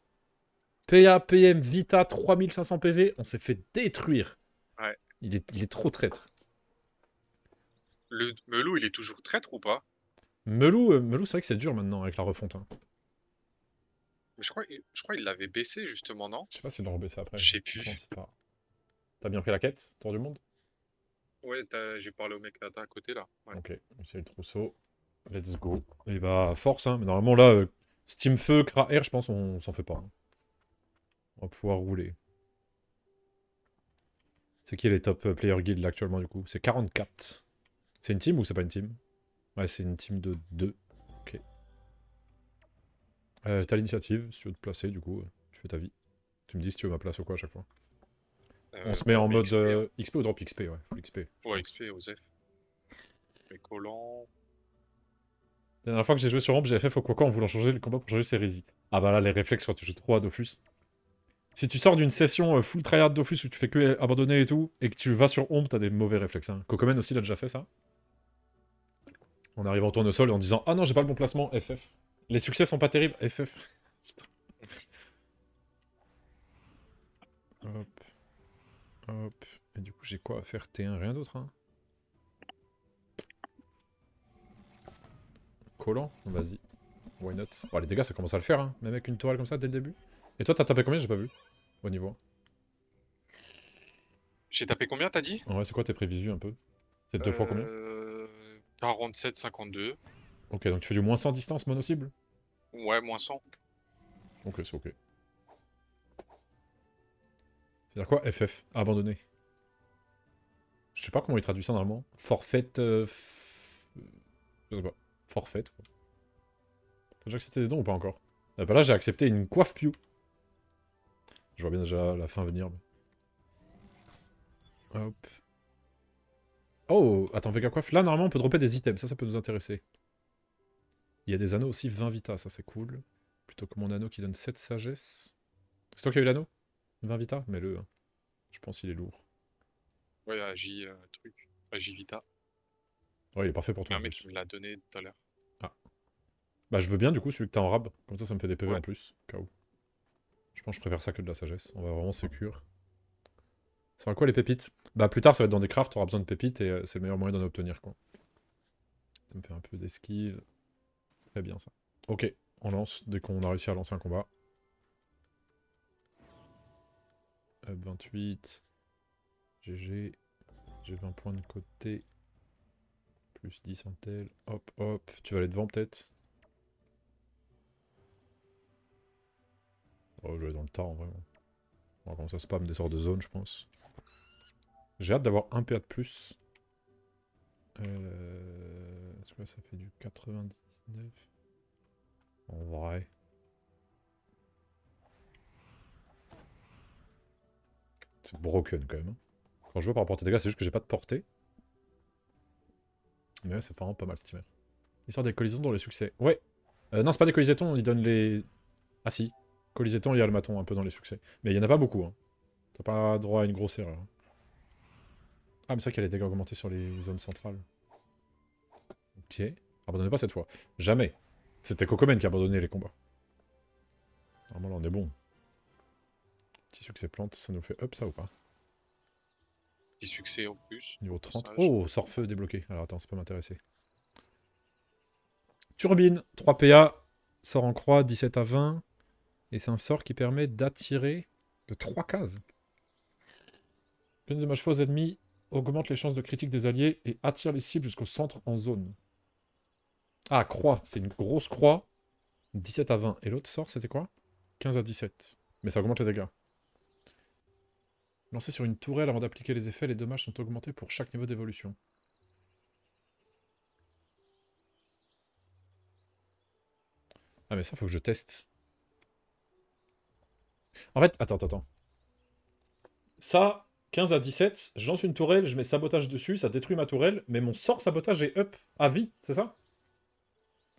PA, PM, Vita, 3500 PV. On s'est fait détruire. Ouais. Il est, trop traître. Le, melou, il est toujours traître ou pas Melou, euh, Melou c'est vrai que c'est dur maintenant avec la refonte. Hein. je crois, je crois qu'il l'avait baissé justement, non Je sais pas s'il l'a rebaissé après. Je sais plus. T'as bien pris la quête, Tour du Monde Ouais, j'ai parlé au mec à côté là. Ok, c'est le trousseau. Let's go. Et eh bah, force, hein. Mais normalement là, euh, Steam Feu, Cra Air, je pense, on, s'en fait pas. Hein. On va pouvoir rouler. C'est qui les top euh, player guild actuellement du coup C'est 44. C'est une team ou c'est pas une team Ouais, c'est une team de 2. Ok. Euh, t'as l'initiative, si tu veux te placer, du coup, tu fais ta vie. Tu me dis si tu veux ma place ou quoi à chaque fois. Euh, On se met en mode XP, hein. euh, ou drop XP, ouais, full XP. Ouais, XP, OZEF. Les collants. La dernière fois que j'ai joué sur Ramp, j'ai fait Faux en voulant changer le combat pour changer ses risques. Ah bah là, les réflexes quand tu joues trop à Dofus. Si tu sors d'une session full tryhard Dofus où tu fais que abandonner et tout, et que tu vas sur Ombre, t'as des mauvais réflexes. Hein. Kokomen aussi l'a déjà fait ça on arrive en tournesol en disant Ah non, j'ai pas le bon placement, FF. Les succès sont pas terribles, FF. Hop. Hop. Et du coup, j'ai quoi à faire T1, rien d'autre. Hein. Collant Vas-y. Why not oh, Les dégâts, ça commence à le faire, hein. même avec une tourelle comme ça dès le début. Et toi, t'as tapé combien J'ai pas vu. Au niveau. J'ai tapé combien, t'as dit Ouais, c'est quoi tes prévisions un peu C'est deux fois combien euh, 47, 52. Ok, donc tu fais du moins 100 distance mono-cible Ouais, moins 100. Ok, c'est ok. cest à quoi FF Abandonné. Je sais pas comment il traduit ça normalement. Forfait, euh, Je sais pas. Forfait, quoi. T'as déjà accepté des dons ou pas encore ah bah Là, j'ai accepté une coiffe Pew. Je vois bien déjà la fin venir. Hop. Oh, attends, Vega Coiffe. Là, normalement, on peut dropper des items. Ça, ça peut nous intéresser. Il y a des anneaux aussi, 20 vita. Ça, c'est cool. Plutôt que mon anneau qui donne 7 sagesse. C'est toi qui as eu l'anneau 20 vita Mets-le. Hein. Je pense il est lourd. Ouais, Agi euh, truc. Agi vita. Ouais, il est parfait pour toi. Un mec qui me l'a donné tout à l'heure. Ah. Bah, je veux bien, du coup, celui que t'as en rab. Comme ça, ça me fait des PV en plus. KO. Je pense je préfère ça que de la sagesse. On va vraiment sécure. Ça va quoi les pépites Bah plus tard ça va être dans des crafts, t'auras besoin de pépites et euh, c'est le meilleur moyen d'en obtenir quoi. Ça me fait un peu des skills. Très bien ça. Ok, on lance dès qu'on a réussi à lancer un combat. Up 28. GG. J'ai 20 points de côté. Plus 10 intel. Hop hop. Tu vas aller devant peut-être Oh, je vais dans le temps vraiment On va commencer à spam des sortes de zones, je pense. J'ai hâte d'avoir un PA de plus. Euh... ce que là, ça fait du 99. En vrai. C'est broken quand même. Hein. Quand je vois par rapport à dégâts, c'est juste que j'ai pas de portée. Mais ouais, c'est vraiment pas mal ce timer. Histoire des collisions dans les succès. Ouais. Euh, non, c'est pas des On il donne les... Ah si. Collisions, il y a le maton un peu dans les succès. Mais il y en a pas beaucoup. Hein. T'as pas droit à une grosse erreur. Hein. Ah, mais c'est vrai qu'elle a les dégâts augmentés sur les zones centrales. Ok. Abandonnez pas cette fois. Jamais. C'était Kokomen qui abandonné les combats. Normalement, là, on est bon. Petit succès plante, ça nous fait up ça ou pas Petit succès en plus. Niveau 30. Oh, sort-feu débloqué. Alors attends, ça peut m'intéresser. Turbine, 3 PA, sort en croix, 17 à 20. Et c'est un sort qui permet d'attirer de 3 cases. Plein de dommages faux ennemis augmente les chances de critique des alliés et attire les cibles jusqu'au centre en zone. Ah, croix, c'est une grosse croix. 17 à 20. Et l'autre sort, c'était quoi 15 à 17. Mais ça augmente les dégâts. Lancé sur une tourelle avant d'appliquer les effets, les dommages sont augmentés pour chaque niveau d'évolution. Ah mais ça, faut que je teste. En fait, attends, attends, attends. Ça, 15 à 17, je lance une tourelle, je mets sabotage dessus, ça détruit ma tourelle, mais mon sort sabotage est up à vie, c'est ça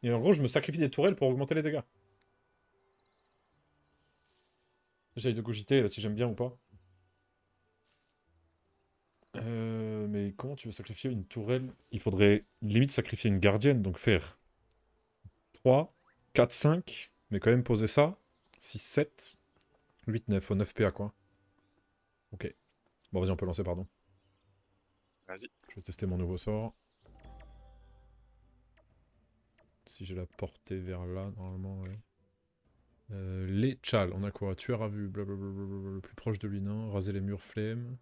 Et en gros, je me sacrifie des tourelles pour augmenter les dégâts. J'essaye de cogiter euh, si j'aime bien ou pas. Euh, mais comment tu veux sacrifier une tourelle Il faudrait limite sacrifier une gardienne, donc faire 3, 4, 5, mais quand même poser ça. 6, 7, 8, 9, au 9 PA quoi. Ok. Bon, vas-y, on peut lancer, pardon. Vas-y. Je vais tester mon nouveau sort. Si j'ai la portée vers là, normalement, euh, les Chal, on a quoi Tueur à vue, blablabla, le plus proche de lui, non Raser les murs, flemme.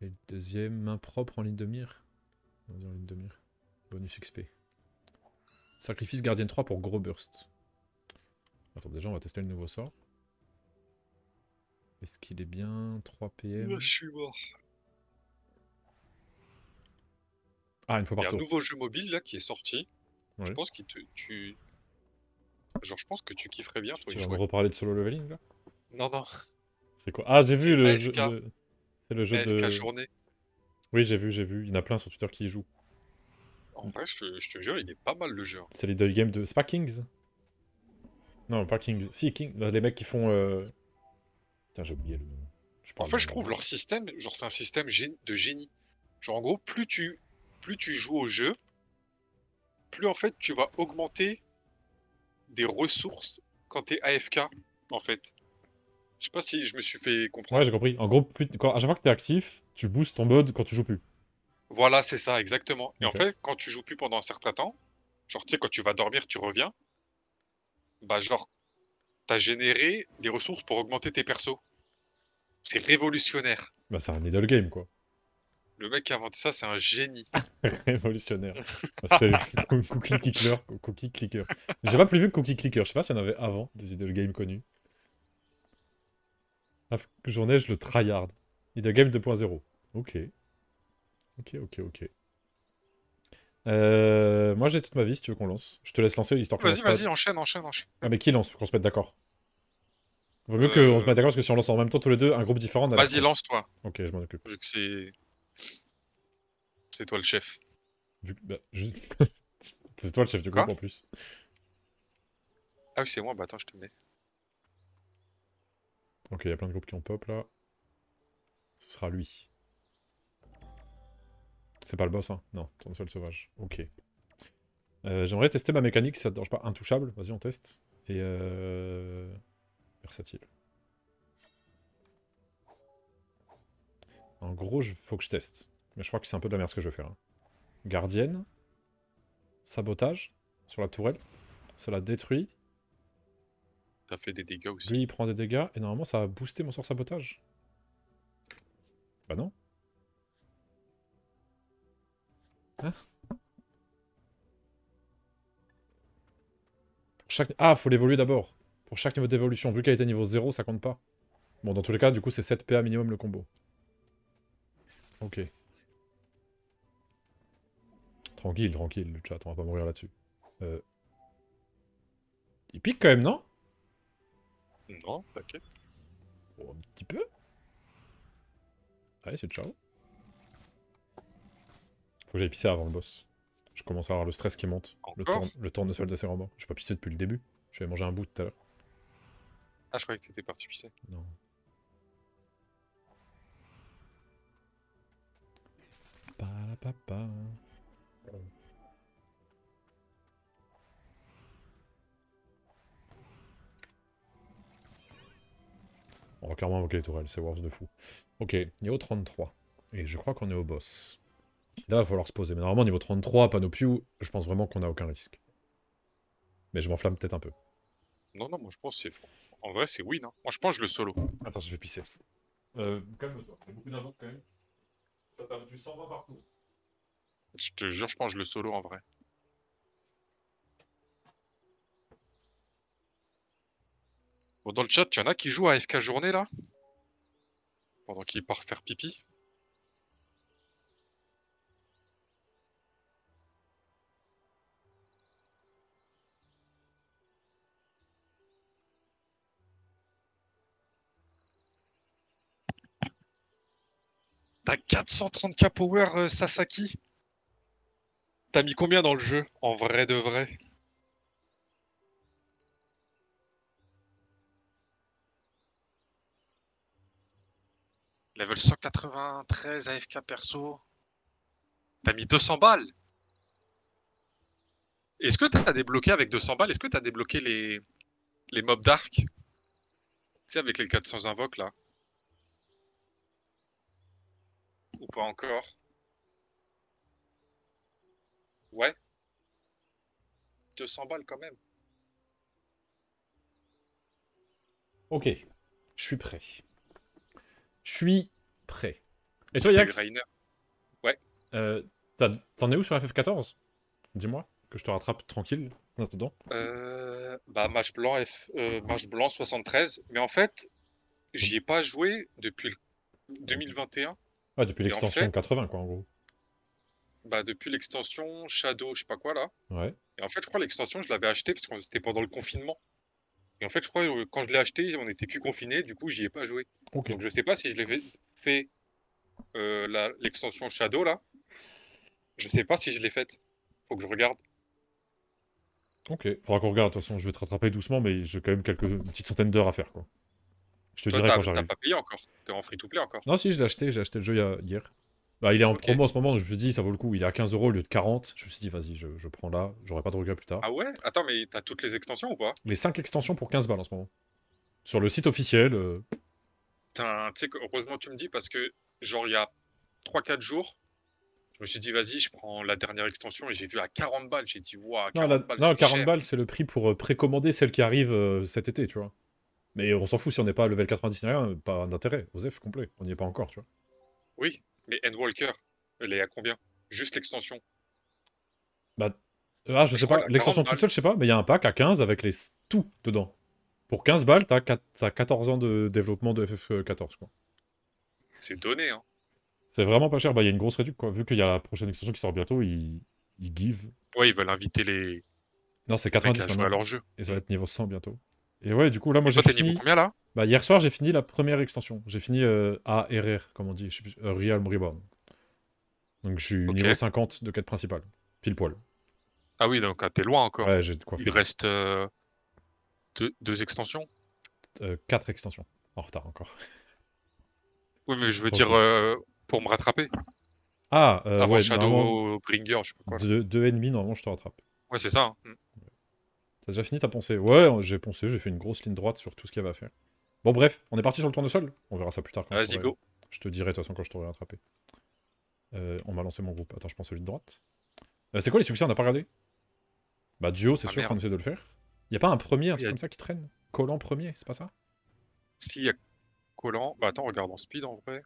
Et deuxième, main propre en ligne de mire. Vas-y, en ligne de mire. Bonus XP. Sacrifice gardien 3 pour gros burst. Attends, déjà, on va tester le nouveau sort. Est-ce qu'il est bien 3 PM je suis mort. Ah, une fois par un nouveau jeu mobile là qui est sorti. Je pense que te, tu. Genre, je pense que tu kifferais bien. Tu, toi, tu vas reparler de solo leveling là Non, non. C'est quoi Ah, j'ai vu le jeu. De... C'est le jeu de la journée. Oui, j'ai vu, j'ai vu. Il y en a plein sur Twitter qui y jouent. En vrai, je, te, jure, il est pas mal le jeu. Hein. C'est les deux games de. C'est Kings Non, pas Kings. Si, Kings. Les mecs qui font. Euh, Tiens, j'ai oublié le. Je en fait, je trouve leur système, genre c'est un système de génie. Genre en gros, plus tu, plus tu joues au jeu, plus en fait tu vas augmenter des ressources quand t'es AFK, en fait. Je sais pas si je me suis fait comprendre. Ouais, j'ai compris. En gros, plus quand, à chaque fois que t'es actif, tu boostes ton mode quand tu joues plus. Voilà, c'est ça, exactement. Et en fait, quand tu joues plus pendant un certain temps, genre tu sais, quand tu vas dormir, tu reviens, bah genre T'as généré des ressources pour augmenter tes persos. C'est révolutionnaire. Bah, c'est un needle game, quoi. Le mec qui a inventé ça, c'est un génie. révolutionnaire. Ah, c'est cookie clicker. Cookie clicker. J'ai pas plus vu cookie clicker. Je sais pas s'il y en avait avant des needle games connus. J'en ah, journée, je le tryhard. Needle game 2.0. Ok. Ok, ok, ok. Euh, moi, j'ai toute ma vie, si tu veux qu'on lance. Je te laisse lancer, l'histoire. Vas-y, vas-y, enchaîne, enchaîne, enchaîne. Ah, mais qui lance Faut qu'on se mette d'accord Vaut mieux qu'on se euh. mette d'accord, parce que si on lance en même temps tous les deux, un groupe différent... Vas-y, lance-toi. Ok, je m'en occupe. Vu que c'est... C'est toi le chef. Bah, c'est toi le chef du groupe, en plus. Ah oui, c'est moi, bah attends, je te mets. Ok, il y a plein de groupes qui ont pop, là. Ce sera lui. C'est pas le boss, hein Non, seul sauvage. Ok. Euh, j'aimerais tester ma mécanique si ça te dérange pas. Intouchable, vas-y, on teste. Et euh... Versatile. En gros, il faut que je teste. Mais je crois que c'est un peu de la merde ce que je vais faire. Hein. Gardienne. Sabotage. Sur la tourelle. Ça la détruit. Ça fait des dégâts aussi. Oui, il prend des dégâts. Et normalement, ça a boosté mon sort sabotage. Bah non. chaque... Ah, faut l'évoluer d'abord. Pour chaque niveau d'évolution. Vu qu'elle était niveau 0, ça compte pas. Bon, dans tous les cas, du coup, c'est 7 PA minimum le combo. Ok. Tranquille, tranquille, le chat, on va pas mourir là-dessus. Euh, il pique quand même, non Non, t'inquiète. Bon, un petit peu. Allez, c'est ciao. Faut que j'aille pisser avant le boss. Je commence à avoir le stress qui monte. Le, tourne, de tournesol de Cérambor. Je J'ai pas pissé depuis le début. Je vais manger un bout tout à l'heure. Ah, je croyais que t'étais parti pisser. Non. Papa. On oh, va clairement invoquer les tourelles, c'est worse de fou. Ok, niveau 33. Et je crois qu'on est au boss. Là, il va falloir se poser. Mais normalement, niveau 33, Panopiou, je pense vraiment qu'on a aucun risque. Mais je m'enflamme peut-être un peu. Non, non, moi je pense que c'est... En vrai, c'est win. Hein. Moi je pense que je le solo. Attends, je vais pisser. Euh, calme-toi, il beaucoup d'invoques quand même. Ça t'a du 120 partout. Je te jure, je pense que je le solo en vrai. Bon, dans le chat, y en a qui jouent à FK journée là Pendant qu'il part faire pipi T'as 430k power euh, Sasaki. T'as mis combien dans le jeu, en vrai de vrai Level 193 AFK perso. T'as mis 200 balles. Est-ce que t'as débloqué avec 200 balles Est-ce que t'as débloqué les, les mobs d'arc Tu sais, avec les 400 invoques là. ou pas encore Ouais. 200 balles quand même. Ok, je suis prêt. Je suis prêt. Et toi, Yax Ouais. Euh, t'en es où sur FF14 Dis-moi, que je te rattrape tranquille en attendant. Euh, bah, match blanc, F... Euh, match blanc 73. Mais en fait, j'y ai pas joué depuis 2021. Ah, depuis l'extension 80, quoi, en gros. Bah, depuis l'extension Shadow, je sais pas quoi, là. Ouais. Et en fait, je crois l'extension, je l'avais achetée parce que c'était pendant le confinement. Et en fait, je crois que euh, quand je l'ai acheté, on n'était plus confiné, du coup, j'y ai pas joué. Donc, je sais pas si je l'ai fait euh, l'extension Shadow, là. Je sais pas si je l'ai faite. Faut que je regarde. Ok, faudra qu'on regarde. De toute façon, je vais te rattraper doucement, mais j'ai quand même quelques petites centaines d'heures à faire, quoi. Je te Toi, dirai quand j'arrive. pas payé encore T'es en free-to-play encore Non, si, je l'ai acheté. J'ai acheté le jeu hier. Bah, il est en promo en ce moment, je me suis dit, ça vaut le coup. Il est à 15 euros au lieu de 40. Je me suis dit, vas-y, je, je, prends là. J'aurai pas de regret plus tard. Ah ouais Attends, mais t'as toutes les extensions ou pas Les 5 extensions pour 15 balles en ce moment. Sur le site officiel. Euh, tu sais, heureusement tu me dis, parce que, genre, il y a 3-4 jours, je me suis dit, vas-y, je prends la dernière extension et j'ai vu à 40 balles. J'ai dit, waouh, 40 non, balles. Non, 40 balles, c'est le prix pour euh, précommander celle qui arrive euh, cet été, tu vois. Mais on s'en fout si on n'est pas à level 99, hein, pas d'intérêt. Osef complet, on n'y est pas encore, tu vois. Oui, mais Endwalker, elle est à combien Juste l'extension. Bah, ah, je, sais pas, l'extension toute seule, je sais pas, mais il y a un pack à 15 avec les tout dedans. Pour 15 balles, t'as 14 ans de développement de FF14, quoi. C'est donné, hein. C'est vraiment pas cher. Bah, il y a une grosse réduction, quoi. Vu qu'il y a la prochaine extension qui sort bientôt, ils, ils give. Ouais, ils veulent inviter les. Non, c'est 90 à leur jeu. Et ça va être niveau 100 bientôt. Et ouais, du coup, là, moi, j'ai fini... combien, là bah, Hier soir, j'ai fini la première extension. J'ai fini euh, ARR, comme on dit, je euh, Real Reborn. Donc, je suis niveau 50 de quête principale, pile poil. Ah oui, donc tu ah, t'es loin encore. Il reste euh, deux, extensions euh, Quatre extensions, en retard encore. Oui, mais je veux dire, pour me rattraper. Ah, Avant Shadow, Bringer, je sais pas quoi. Deux, ennemis, normalement, je te rattrape. Ouais, c'est ça. Hein. Mm. T'as déjà fini ta pensée Ouais, j'ai poncé, j'ai fait une grosse ligne droite sur tout ce qu'il y avait à faire. Bon bref, on est parti sur le tourne-sol On verra ça plus tard. Vas-y, go Je te dirai de toute façon quand je t'aurai rattrapé. Euh, on m'a lancé mon groupe. Attends, je pense celui de droite. Euh, c'est quoi les succès On n'a pas regardé Bah, duo, c'est ah, sûr qu'on essaie de le faire. Y a pas un premier, un truc comme ça qui traîne Collant premier, c'est pas ça Si, y Collant. Bah attends, regarde en speed en vrai.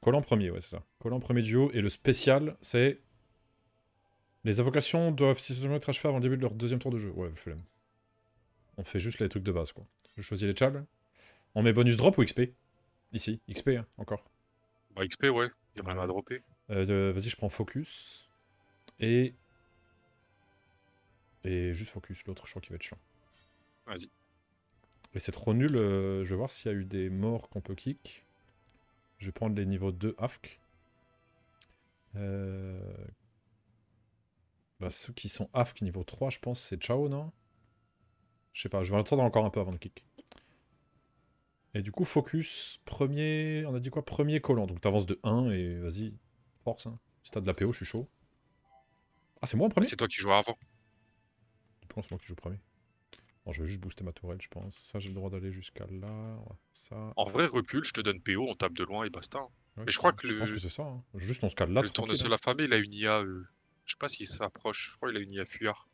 Collant premier, ouais, c'est ça. Collant premier duo. Et le spécial, c'est les invocations doivent systématiquement être achevées avant le début de leur deuxième tour de jeu. Ouais, On fait juste les trucs de base, quoi. Je choisis les chables. On met bonus drop ou XP Ici, XP, hein, encore. Bah, XP, ouais. Il y à dropper. Euh, vas-y, je prends focus. Et... Et juste focus, l'autre, je qui va être chiant. Vas-y. Et c'est trop nul, euh, je vais voir s'il y a eu des morts qu'on peut kick. Je vais prendre les niveaux 2 AFK. Euh, bah, ceux qui sont AFK niveau 3, je pense, c'est ciao, non Je sais pas, je vais attendre encore un peu avant de kick. Et du coup, focus, premier... On a dit quoi Premier collant, donc t'avances de 1 et vas-y, force. Hein. Si t'as de la PO, je suis chaud. Ah, c'est moi en premier C'est toi qui joues avant. coup c'est moi qui joue premier. je vais juste booster ma tourelle, je pense. Ça, j'ai le droit d'aller jusqu'à là. Ça. En vrai, recul, je te donne PO, on tape de loin et basta. Hein. Mais je crois que le... pense que c'est ça. Hein. Juste, on se cale là. Le la famille, hein. il a une IA euh, je sais pas s'il s'approche. Je crois qu'il a une IA fuir.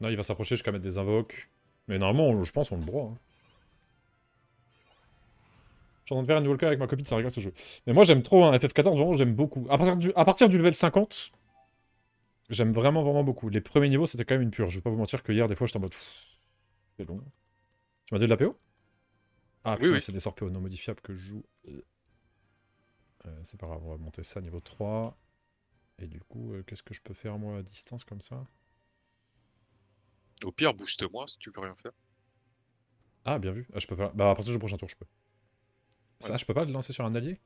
Non, il va s'approcher jusqu'à mettre des invoques. Mais normalement, je pense on le broie. Hein. Je suis en train de faire un cas avec ma copine, ça regarde ce jeu. Mais moi, j'aime trop, un hein, FF14, vraiment, j'aime beaucoup. À partir, du, à partir du level 50, j'aime vraiment, vraiment beaucoup. Les premiers niveaux, c'était quand même une pure. Je vais pas vous mentir que hier, des fois, j'étais en mode... C'est long. Tu m'as donné de la PO Ah, oui, c'est des sorts PO non modifiables que je joue. Euh, c'est pas grave, on va monter ça niveau 3. Et du coup, euh, qu'est-ce que je peux faire moi à distance comme ça Au pire, booste-moi si tu peux rien faire. Ah, bien vu. Ah, je peux pas... Bah, à partir du prochain tour, je peux. ça, je peux pas le lancer sur un allié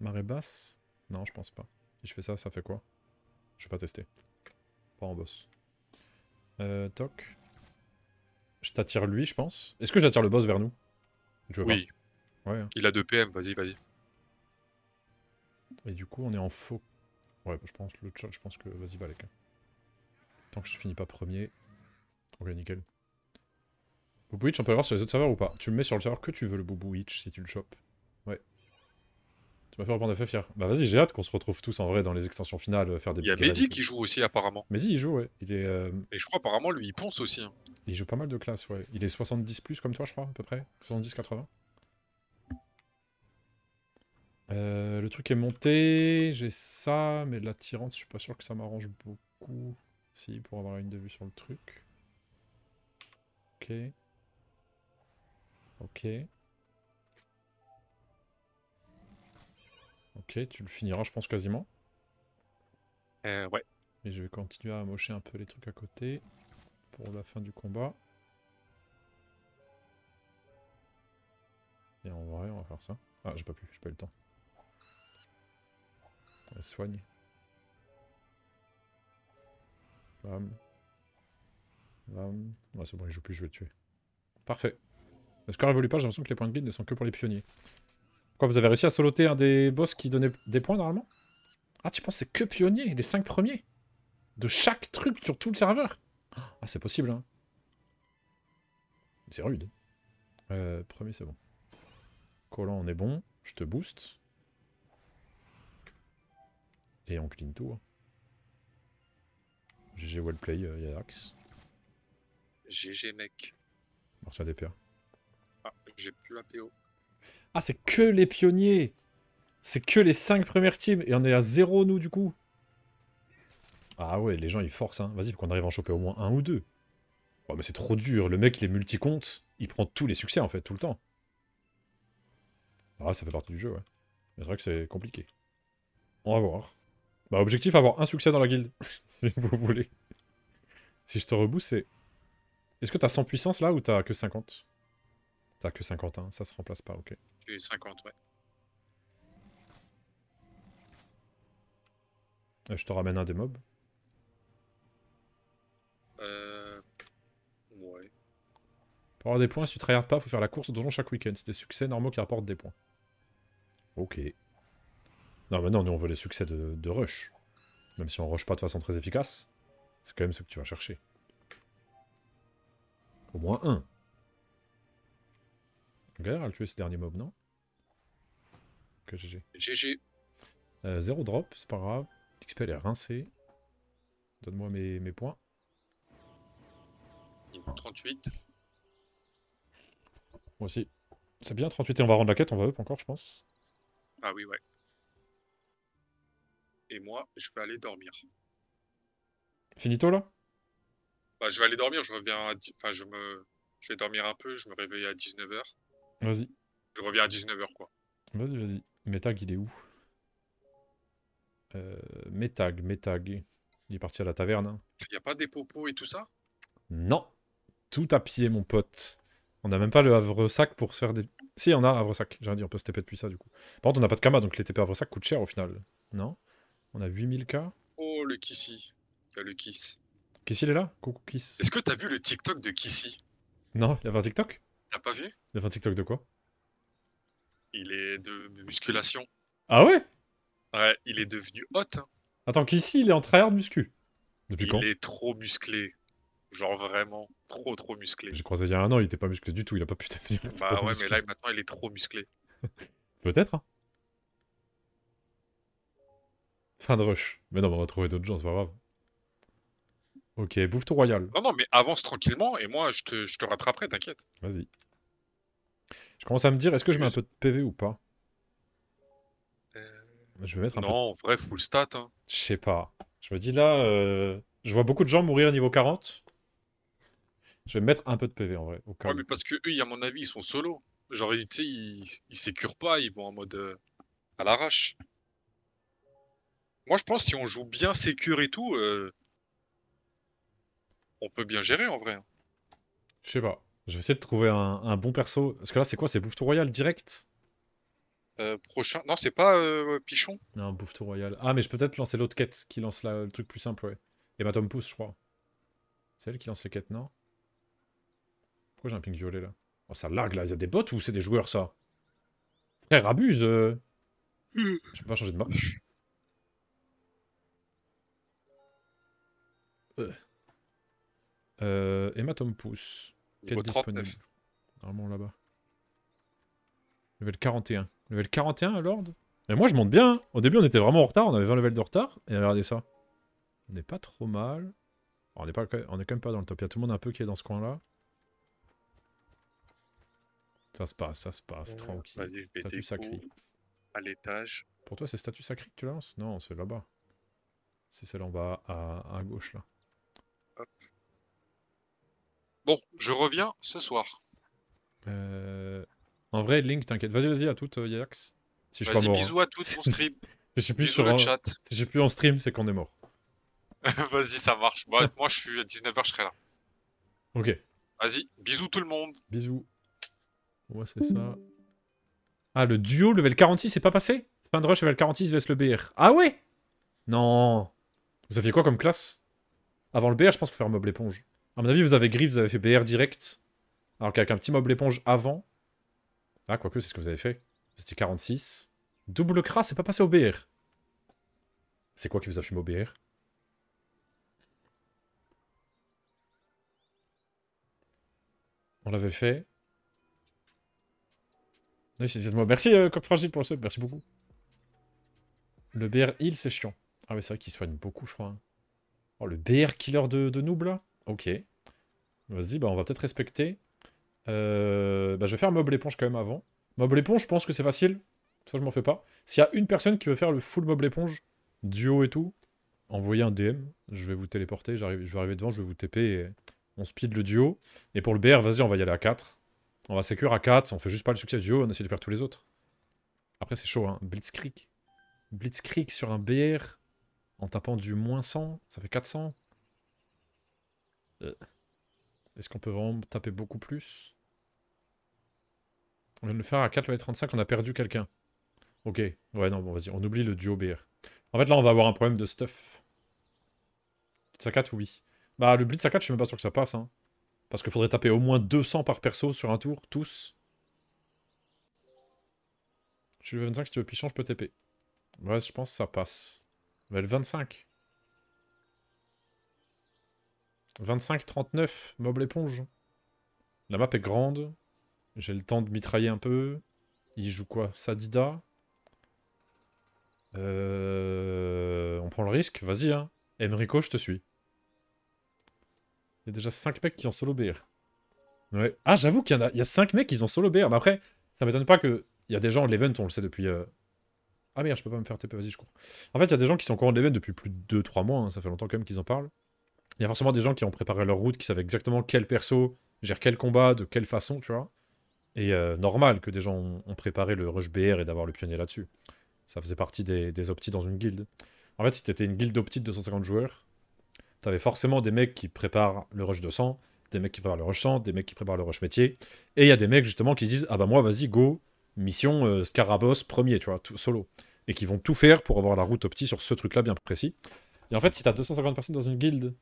Marée basse Non, je pense pas. Si je fais ça, ça fait quoi Je vais pas tester. Pas en boss. Euh, toc. Je t'attire lui, je pense. Est-ce que j'attire le boss vers nous Oui. Hein. Il a 2 PM, vas-y, vas-y. Et du coup, on est en faux Ouais, bah, je pense, le je pense que... Vas-y, Balek. Tant que je finis pas premier. Ok, nickel. Boubou on peut voir sur les autres serveurs ou pas Tu le mets sur le serveur que tu veux, le Boubou si tu le chopes. Ouais. Tu m'as fait reprendre fier. Bah vas-y, j'ai hâte qu'on se retrouve tous en vrai dans les extensions finales, euh, faire des Il y a qui joue aussi, apparemment. Mehdi, il joue, ouais. Il est, euh, Et je crois, apparemment, lui, il ponce aussi. Hein. Il joue pas mal de classes, ouais. Il est 70 plus comme toi, je crois, à peu près. 70-80. Euh, le truc est monté, j'ai ça, mais la je suis pas sûr que ça m'arrange beaucoup. Si, pour avoir une de vue sur le truc. Ok. Ok. Ok, tu le finiras, je pense, quasiment. Euh, ouais. Mais je vais continuer à mocher un peu les trucs à côté pour la fin du combat. Et en vrai, on va faire ça. Ah, j'ai pas pu, j'ai pas eu le temps. Elle soigne. Bam. Bam. c'est bon, il joue plus, je vais le tuer. Parfait. Le score évolue pas, j'ai l'impression que les points de guide ne sont que pour les pionniers. Quoi, vous avez réussi à soloter un des boss qui donnait des points normalement Ah, tu penses c'est que pionnier, les 5 premiers De chaque truc sur tout le serveur Ah, c'est possible, hein. C'est rude. Euh, premier, c'est bon. Collant, on est bon. Je te booste. Et on clean tout. GG hein. wellplay, euh, GG mec. Merci à DPA. Ah, j'ai plus Ah, c'est que les pionniers C'est que les 5 premières teams Et on est à 0 nous du coup Ah ouais, les gens ils forcent hein. Vas-y, faut qu'on arrive à en choper au moins un ou deux. Oh, mais c'est trop dur, le mec il est multi il prend tous les succès en fait, tout le temps. Ah, ça fait partie du jeu, ouais. c'est vrai que c'est compliqué. On va voir. Bah, objectif, avoir un succès dans la guilde, si vous voulez. Si je te rebousse, c'est... Est-ce que t'as 100 puissance, là, ou t'as que 50 T'as que 50, ça se remplace pas, ok. J'ai 50, ouais. Euh, je te ramène un des mobs. Euh... Ouais. Pour avoir des points, si tu tryhard pas, faut faire la course au donjon chaque week-end. C'est des succès normaux qui rapportent des points. Ok. Non, mais non, nous on veut les succès de, rush. Même si on rush pas de façon très efficace, c'est quand même ce que tu vas chercher. Au moins un. On galère tuer ce dernier mob, non Que GG. GG. Euh, zéro drop, c'est pas grave. L'XP elle est rincée. Donne-moi mes, mes points. Niveau 38. Moi aussi. C'est bien, 38 et on va rendre la quête, on va up encore, je pense. Ah oui, ouais et moi, je vais aller dormir. Finito là bah, Je vais aller dormir, je reviens à... Enfin, je, me... je vais dormir un peu, je me réveille à 19h. Vas-y. Je reviens à 19h quoi. Vas-y, vas-y. Metag, il est où euh, Metag, Metag. Il est parti à la taverne. Hein. Il a pas des popos et tout ça Non. Tout à pied, mon pote. On n'a même pas le sac pour se faire des... Si, on a sac. J'ai dit, on peut se taper depuis ça, du coup. Par contre, on n'a pas de kama, donc les TP sac coûtent cher, au final. Non on a 8000 cas. Oh, le Kissy. a le Kiss. Kissy, il est là Coucou Kiss. Est-ce que t'as vu le TikTok de Kissy Non, il avait un TikTok T'as pas vu Il avait un TikTok de quoi Il est de musculation. Ah ouais Ouais, il est devenu hot. Hein. Attends, Kissy, il est en de muscu. Depuis quand Il est trop musclé. Genre vraiment trop trop musclé. J'ai croisé il y a un an, il était pas musclé du tout, il a pas pu devenir. Bah ouais, mais là maintenant il est trop musclé. Peut-être. Hein. Fin de rush. Mais non, on va trouver d'autres gens, c'est pas grave. Ok, bouffe tout royal. Non, non, mais avance tranquillement et moi, je te, rattraperai, t'inquiète. Vas-y. Je commence à me dire, est-ce que je mets un peu de PV ou pas euh, Je vais mettre un non, peu. Non, en vrai, full stat. Hein. Je sais pas. Je me dis là, euh, je vois beaucoup de gens mourir au niveau 40. Je vais mettre un peu de PV en vrai. ouais, mais parce que eux, à mon avis, ils sont solo. Genre, tu sais, ils, ils sécurent pas, ils vont en mode euh, à l'arrache. Moi, je pense si on joue bien Secure et tout, euh, on peut bien gérer en vrai. Hein. Je sais pas. Je vais essayer de trouver un, bon perso. Parce que là, c'est quoi C'est Bouffe Royal direct euh, prochain. Non, c'est pas euh, Pichon. Non, bouffe royal. Ah, mais je peux peut-être lancer l'autre quête qui lance le truc plus simple, ouais. Et ma Tom je crois. C'est elle qui lance les quêtes, non Pourquoi j'ai un ping violet là Oh, ça lag là, il y a des bots ou c'est des joueurs ça Frère, abuse Je peux pas changer de mode. Euh, euh, Emma Tom Pouce. est disponible Normalement là-bas. Level 41. Level 41 à Lord Mais moi je monte bien. Hein. Au début on était vraiment en retard, on avait 20 levels de retard. Et regardez ça. On est pas trop mal. on n'est est quand même pas dans le top. Il y a tout le monde un peu qui est dans ce coin-là. Ça se passe, ça se passe, tranquille. vas sacré. À l'étage. Pour toi, c'est statut sacré que tu lances Non, c'est là-bas. C'est celle en bas à gauche, là. Bon, je reviens ce soir. Euh, en vrai, Link, t'inquiète. Vas-y, vas-y, à toutes, euh, Yax. Si je suis Bisous à hein. toutes pour stream. si je suis plus sur le chat. Si plus en stream, c'est qu'on est mort. vas-y, ça marche. Bah, moi, je suis à 19h, je serai là. Ok. Vas-y, bisous tout le monde. Bisous. Ouais, c'est ça. Ah, le duo level 46, c'est pas passé Fin de rush level 46 vs le BR. Ah ouais Non Vous aviez quoi comme classe avant le BR, je pense qu'il faut faire meuble éponge. À mon avis, vous avez griffe, vous avez fait BR direct. Alors qu'avec un petit meuble éponge avant... Ah, quoique, c'est ce que vous avez fait. C'était 46. Double cras, c'est pas passé au BR. C'est quoi qui vous a fumé au BR On l'avait fait. Merci, euh, pour le sub. Merci beaucoup. Le BR heal, c'est chiant. Ah oui, c'est vrai qu'il soigne beaucoup, je crois. Hein. Oh, le BR killer de, de Noob, Ok. Vas-y, bah, on va peut-être respecter. Euh, bah, je vais faire Mob Éponge quand même avant. Mob Éponge, je pense que c'est facile. Ça, je m'en fais pas. S'il y a une personne qui veut faire le full Mob Éponge, duo et tout, envoyez un DM. Je vais vous téléporter. Je vais arriver devant, je vais vous TP et on speed le duo. Et pour le BR, vas-y, on va y aller à 4. On va sécure à 4. On fait juste pas le succès duo, on essaie de faire tous les autres. Après, c'est chaud, hein. Blitzkrieg. Blitzkrieg sur un BR. En tapant du moins 100, ça fait 400. Euh, est-ce qu'on peut vraiment taper beaucoup plus On vient de le faire à 35, on a perdu quelqu'un. Ok, ouais, non, bon, vas-y, on oublie le duo BR. En fait, là, on va avoir un problème de stuff. Blitz 4, oui. Bah, le Blitz à 4, je suis même pas sûr que ça passe, hein. Parce qu'il faudrait taper au moins 200 par perso sur un tour, tous. Je suis le 25, si tu veux pichon, je peux TP. Ouais, je pense que ça passe. 25. 25-39, Moble éponge. La map est grande. J'ai le temps de mitrailler un peu. Il joue quoi Sadida. Euh, on prend le risque, vas-y. Hein. je te suis. Il y a déjà 5 mecs qui ont solo BR. Ah, j'avoue qu'il y, a... y a 5 mecs qui ont solo BR. Mais après, ça m'étonne pas que... Il y a des gens, l'event, on le sait depuis... Euh, ah merde, je peux pas me faire TP, vas-y, je cours. En fait, il y a des gens qui sont au courant de depuis plus de 2-3 mois, hein, ça fait longtemps quand même qu'ils en parlent. Il y a forcément des gens qui ont préparé leur route, qui savaient exactement quel perso gère quel combat, de quelle façon, tu vois. Et euh, normal que des gens ont, préparé le rush BR et d'avoir le pionnier là-dessus. Ça faisait partie des, des dans une guilde. En fait, si t'étais une guilde optique de 250 joueurs, t'avais forcément des mecs qui préparent le rush 200, des mecs qui préparent le rush 100, des mecs qui préparent le rush métier. Et il y a des mecs justement qui se disent Ah bah moi, vas-y, go, mission euh, Scarabos premier, tu vois, tout, solo et qui vont tout faire pour avoir la route opti sur ce truc-là bien précis. Et en fait, si tu 250 personnes dans une guilde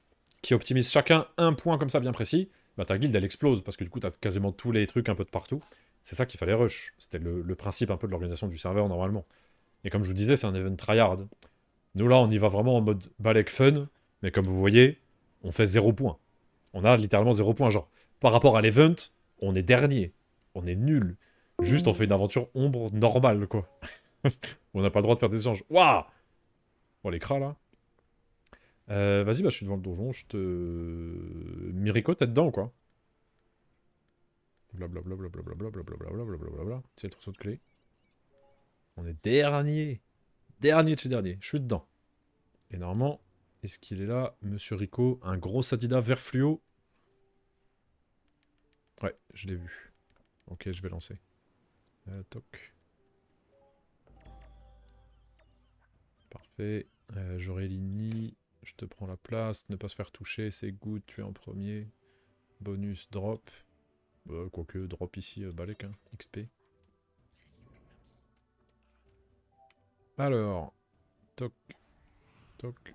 qui optimisent chacun un point comme ça bien précis, bah ta guilde elle explose parce que du coup t'as quasiment tous les trucs un peu de partout. C'est ça qu'il fallait rush. C'était le, principe un peu de l'organisation du serveur normalement. Et comme je vous disais, c'est un event tryhard. Nous là, on y va vraiment en mode balèque fun, mais comme vous voyez, on fait zéro point. On a littéralement zéro point. Genre, par rapport à l'event, on est dernier. On est nul. Juste, on fait une aventure ombre normale, quoi on n'a pas le droit de faire des échanges. Waouh Bon, l'écran, là. Vas-y, bah, je suis devant le donjon, je te... Mirico, t'es dedans ou quoi Blablabla, blablabla, blablabla, C'est le trousseau de clé. On est dernier. Dernier de chez dernier. Je suis dedans. Et normalement, est-ce qu'il est là, Monsieur Rico Un gros Sadida vert fluo Ouais, je l'ai vu. Ok, je vais lancer. toc. j'aurais Euh, je te prends la place. Ne pas se faire toucher, c'est good, tu es en premier. Bonus, drop. Bah, quoique, drop ici, euh, Balek, hein, XP. Alors, toc, toc.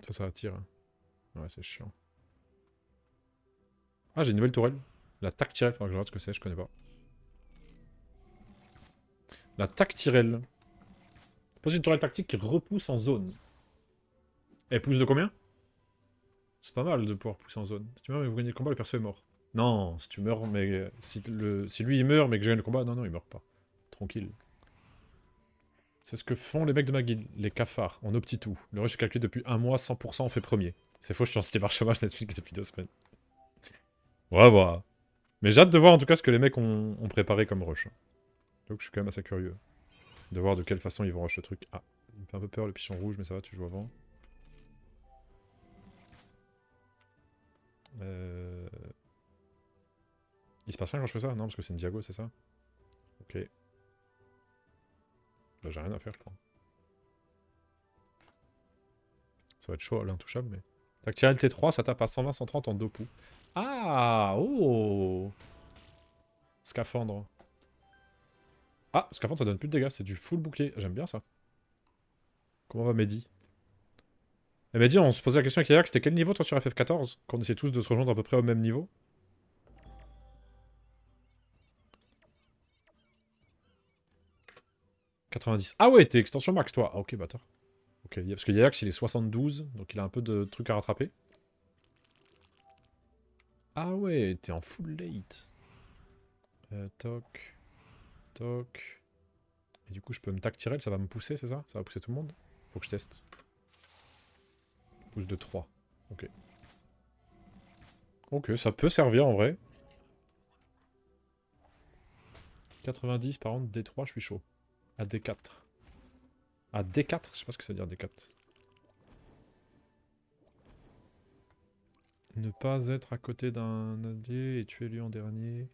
Ça, ça attire. Hein. Ouais, c'est chiant. Ah, j'ai une nouvelle tourelle. La tac tirée, je que c'est, je connais pas. La tactirelle. Pose une tourelle tactique qui repousse en zone. Elle pousse de combien C'est pas mal de pouvoir pousser en zone. Si tu meurs mais vous gagnez le combat, le perso est mort. Non, si tu meurs, mais euh, si, lui il meurt mais que je gagne le combat, non, non, il meurt pas. Tranquille. C'est ce que font les mecs de ma guilde, les cafards, on optit tout. Le rush est calculé depuis un mois, 100% on fait premier. C'est faux, je suis en cité par chômage Netflix depuis deux semaines. ouais, Mais j'ai hâte de voir en tout cas ce que les mecs ont préparé comme rush je suis quand même assez curieux de voir de quelle façon ils vont rush le truc. Ah, il me fait un peu peur le pichon rouge, mais ça va, tu joues avant. Euh, il se passe rien quand je fais ça Non, parce que c'est une Diago, c'est ça Ok. Bah, j'ai rien à faire, je crois. Ça va être chaud l'intouchable, mais... Tac, T3, ça tape à 120-130 en deux coups Ah Oh Scaphandre. Ah, parce qu'avant ça donne plus de dégâts, c'est du full bouclier. J'aime bien ça. Comment va Mehdi Et eh, Mehdi, on se posait la question avec Yayax, c'était quel niveau toi sur FF14 Qu'on essayait tous de se rejoindre à peu près au même niveau ...90. Ah ouais, t'es extension max, toi Ah ok, bâtard. Ok, parce que Yayax, il est 72, donc il a un peu de trucs à rattraper. Ah ouais, t'es en full late. Euh, toc... Toc. Et du coup, je peux me tac-tirer. ça va me pousser, c'est ça Ça va pousser tout le monde Faut que je teste. Pousse de 3. Ok. Ok, ça peut servir en vrai. 90 par contre, D3, je suis chaud. À D4. À D4 Je sais pas ce que ça veut dire D4. Ne pas être à côté d'un allié et tuer lui en dernier.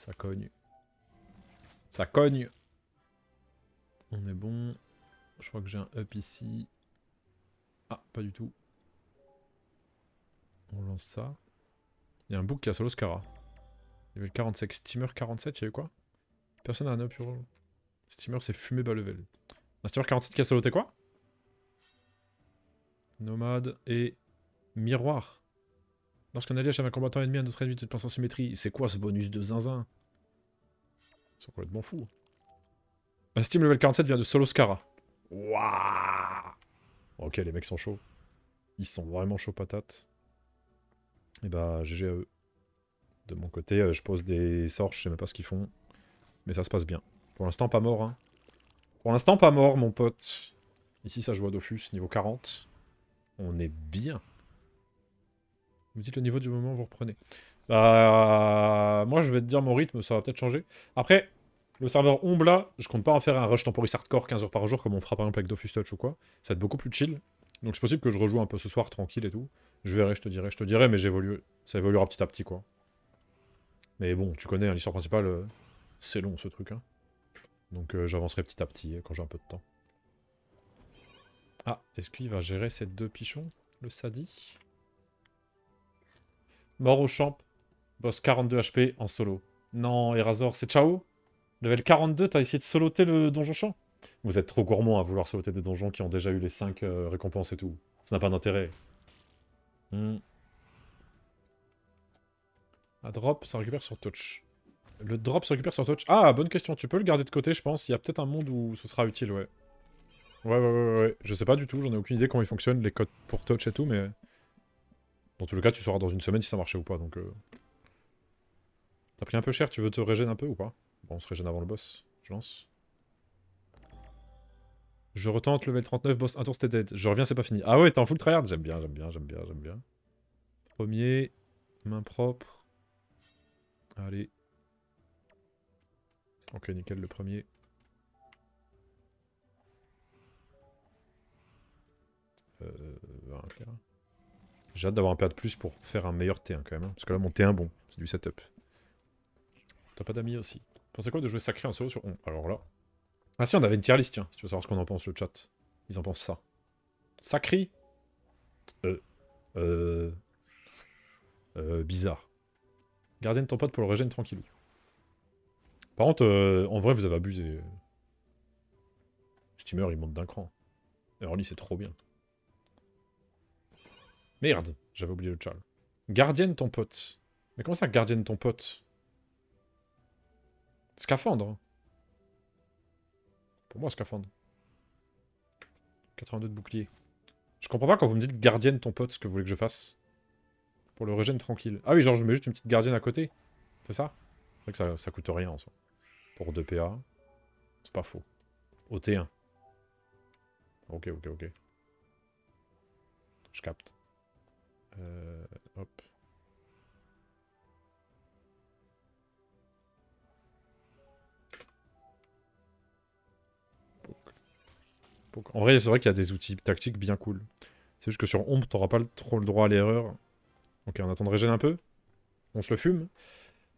Ça cogne. Ça cogne On est bon. Je crois que j'ai un up ici. Ah, pas du tout. On lance ça. Il y a un book qui a solo Scara. Il y Steamer 47, il y a eu quoi Personne n'a un up Steamer c'est fumé bas level. Un Steamer 47 qui a solo quoi Nomade et... Miroir. Lorsqu'un allié un combattant ennemi à notre ennemi de place en symétrie, c'est quoi ce bonus de zinzin sont complètement fous. Un Steam level 47 vient de Soloscara. Wouah Ok, les mecs sont chauds. Ils sont vraiment chauds patates. Et eh bah, ben, GG e. De mon côté, euh, je pose des sorts, je sais même pas ce qu'ils font. Mais ça se passe bien. Pour l'instant, pas mort, hein. Pour l'instant, pas mort, mon pote. Ici, ça joue à Dofus, niveau 40. On est bien dites le niveau du moment où vous reprenez. Bah, moi, je vais te dire mon rythme, ça va peut-être changer. Après, le serveur Ombla, je compte pas en faire un rush temporis hardcore 15 heures par jour comme on fera par exemple avec Dofus Touch ou quoi. Ça va être beaucoup plus chill. Donc c'est possible que je rejoue un peu ce soir tranquille et tout. Je verrai, je te dirai, je te dirai, mais j'évolue. Ça évoluera petit à petit quoi. Mais bon, tu connais hein, l'histoire principale, euh, c'est long ce truc. Hein. Donc euh, j'avancerai petit à petit euh, quand j'ai un peu de temps. Ah, est-ce qu'il va gérer ces deux pichons, le Sadi Mort au champ. Boss 42 HP en solo. Non, Erasor, c'est ciao Level 42, t'as essayé de soloter le donjon champ Vous êtes trop gourmand à vouloir soloter des donjons qui ont déjà eu les 5 euh, récompenses et tout. Ça n'a pas d'intérêt. Hmm. Ah, drop, ça récupère sur touch. Le drop se récupère sur touch. Ah, bonne question. Tu peux le garder de côté, je pense. Il y a peut-être un monde où ce sera utile, ouais. Ouais, ouais, ouais, ouais. Je sais pas du tout. J'en ai aucune idée comment ils fonctionne, les codes pour touch et tout, mais... Dans tous les cas, tu sauras dans une semaine si ça marchait ou pas, donc... Euh, t'as pris un peu cher, tu veux te régénérer un peu ou pas Bon, on se régène avant le boss. Je lance. Je retente level 39, boss, un tour, c'était dead. Je reviens, c'est pas fini. Ah ouais, t'es en full tryhard J'aime bien, j'aime bien, j'aime bien, j'aime bien. Premier, main propre. Allez. Ok, nickel, le premier. Euh, j'ai hâte d'avoir un PA de plus pour faire un meilleur T1 quand même. Hein. Parce que là, mon T1, bon, c'est du setup. T'as pas d'amis aussi. Pensez quoi de jouer sacré en solo sur... On Alors là... Ah si, on avait une tier list, tiens, si tu veux savoir ce qu'on en pense, le chat. Ils en pensent ça. Sacré Euh... Euh... Euh... Bizarre. Gardien de ton pote pour le régène tranquille. Par contre, euh, en vrai, vous avez abusé. Steamer, il monte d'un cran. Early, c'est trop bien. Merde, j'avais oublié le tchal. Gardienne ton pote. Mais comment ça, gardienne ton pote Scaphandre. Pour moi, scaphandre. 82 de bouclier. Je comprends pas quand vous me dites gardienne ton pote, ce que vous voulez que je fasse. Pour le régène tranquille. Ah oui, genre je mets juste une petite gardienne à côté. C'est ça C'est vrai que ça, ça coûte rien en soi. Pour 2 PA. C'est pas faux. OT 1 Ok, ok, ok. Je capte. Euh, en vrai, c'est vrai qu'il y a des outils tactiques bien cool. C'est juste que sur Ombre, t'auras pas trop le droit à l'erreur. Ok, on attendrait régénérer un peu. On se le fume.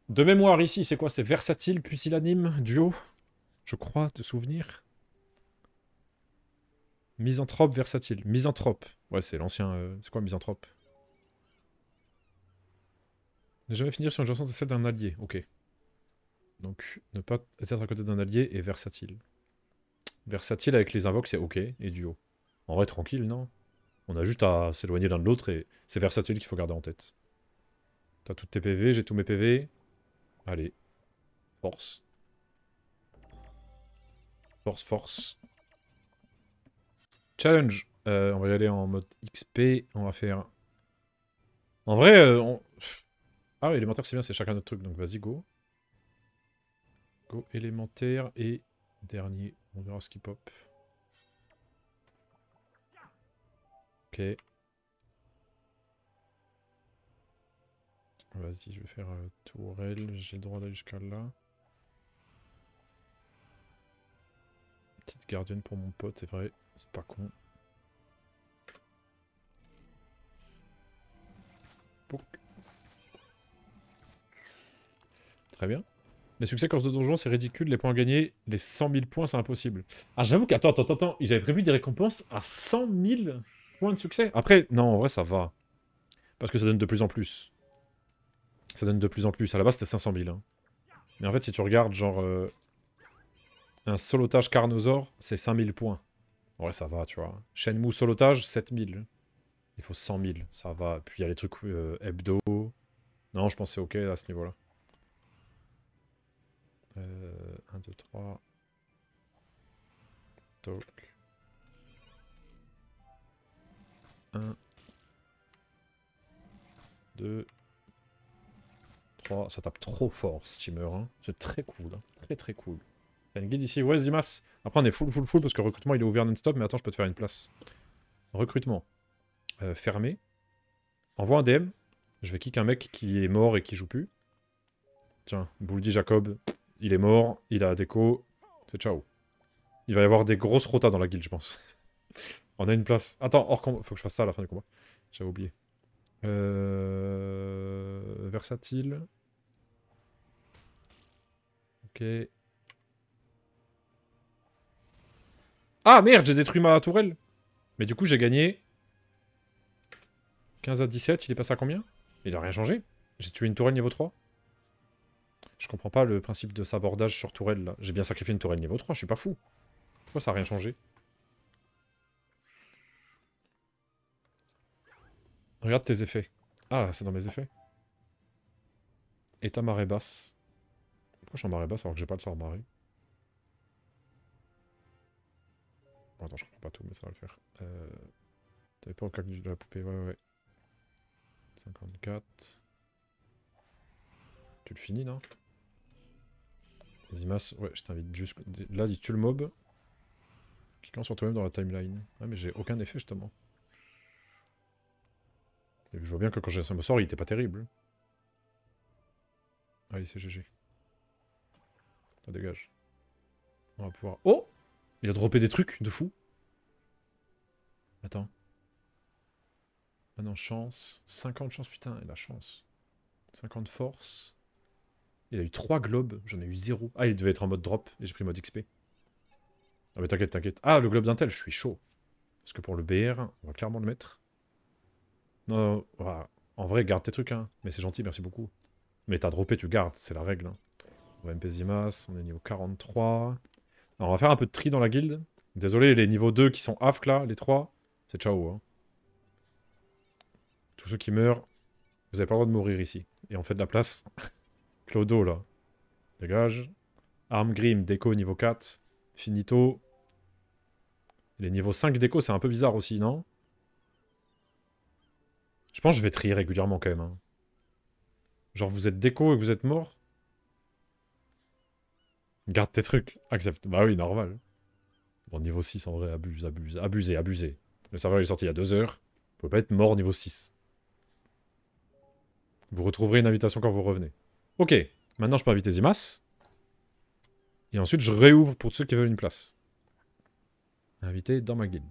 De mémoire, ici, c'est quoi C'est versatile, pusillanime, duo Je crois, de souvenir. Misanthrope, versatile. Misanthrope. Ouais, c'est l'ancien... Euh, c'est quoi, misanthrope ne jamais finir sur une chanson, c'est celle d'un allié. Ok. Donc, ne pas être à côté d'un allié est versatile. Versatile avec les invoques, c'est ok, et duo. En vrai, tranquille, non On a juste à s'éloigner l'un de l'autre, et c'est versatile qu'il faut garder en tête. T'as toutes tes PV, j'ai tous mes PV. Allez. Force. Force, force. Challenge. Euh, on va y aller en mode XP. On va faire... En vrai, euh, on... Ah, élémentaire, c'est bien, c'est chacun notre truc, donc vas-y, go. Go, élémentaire, et dernier. On verra ce qui pop. Ok. Vas-y, je vais faire euh, tourelle. J'ai le droit d'aller jusqu'à là. Petite gardienne pour mon pote, c'est vrai. C'est pas con. Pouc. bien. Les succès course de donjon, c'est ridicule. Les points gagnés, les 100 000 points, c'est impossible. Ah, j'avoue qu'attends, attends, attends, ils avaient prévu des récompenses à 100 000 points de succès. Après, non, en vrai, ça va. Parce que ça donne de plus en plus. Ça donne de plus en plus. À la base, c'était 500 000. Hein. Mais en fait, si tu regardes, genre, euh, un solotage Carnosaur, c'est 5000 points. Ouais, ça va, tu vois. Shenmue solotage, 7000. Il faut 100 000, ça va. Puis il y a les trucs euh, hebdo. Non, je pensais ok à ce niveau-là. 1, 2, 3. 1. 2. 3. Ça tape trop fort, Steamer. Hein. C'est très cool. Hein. Très très cool. une guide ici. Ouais, Zimas. Après, on est full, full, full parce que recrutement, il est ouvert non-stop. Mais attends, je peux te faire une place. Recrutement. Euh, fermé. Envoie un DM. Je vais kick un mec qui est mort et qui joue plus. Tiens, Bouldi Jacob. Il est mort, il a déco, c'est ciao. Il va y avoir des grosses rotas dans la guilde, je pense. On a une place. Attends, hors combat, faut que je fasse ça à la fin du combat. J'avais oublié. Euh, Versatile. Ok. Ah merde, j'ai détruit ma tourelle. Mais du coup, j'ai gagné 15 à 17, il est passé à combien Il a rien changé. J'ai tué une tourelle niveau 3. Je comprends pas le principe de sabordage sur tourelle, là. J'ai bien sacrifié une tourelle niveau 3, je suis pas fou. Pourquoi ça a rien changé Regarde tes effets. Ah, c'est dans mes effets. Et ta marée basse. Pourquoi je suis en marée basse alors que j'ai pas le sort marée Attends, je comprends pas tout, mais ça va le faire. Euh, t'avais pas au calcul de la poupée, ouais, ouais, ouais. 54. Tu le finis, non Zimas, ouais, je t'invite juste... Là, dit tu le mob. Cliquant sur toi-même dans la timeline. Ouais, mais j'ai aucun effet, justement. je vois bien que quand j'ai un sort, il était pas terrible. Allez, c'est GG. Ça dégage. On va pouvoir... Oh Il a droppé des trucs de fou. Attends. Maintenant, ah chance. 50 chances, putain, et la chance. 50 force. Il a eu 3 globes, j'en ai eu 0. Ah, il devait être en mode drop, et j'ai pris mode XP. Ah mais t'inquiète, t'inquiète. Ah, le globe d'intel, je suis chaud. Parce que pour le BR, on va clairement le mettre. Non, non, ah, en vrai, garde tes trucs, hein. Mais c'est gentil, merci beaucoup. Mais t'as droppé, tu gardes, c'est la règle. Hein. On va MP Zimas, on est niveau 43. Alors, on va faire un peu de tri dans la guilde. Désolé, les niveaux 2 qui sont AFK là, les 3, c'est ciao. Hein. Tous ceux qui meurent, vous avez pas le droit de mourir ici. Et on fait de la place. dos, là. Dégage. Arm Grim, déco niveau 4. Finito. Les niveaux 5 déco, c'est un peu bizarre aussi, non Je pense que je vais trier régulièrement quand même. Hein. Genre, vous êtes déco et vous êtes mort Garde tes trucs. Accepte. Bah oui, normal. Bon, niveau 6, en vrai, abuse, abuse, Abusez, abusez. Le serveur est sorti il y a 2 heures. Vous pouvez pas être mort niveau 6. Vous retrouverez une invitation quand vous revenez. Ok, maintenant je peux inviter Zimas. Et ensuite je réouvre pour ceux qui veulent une place. Invité dans ma guilde.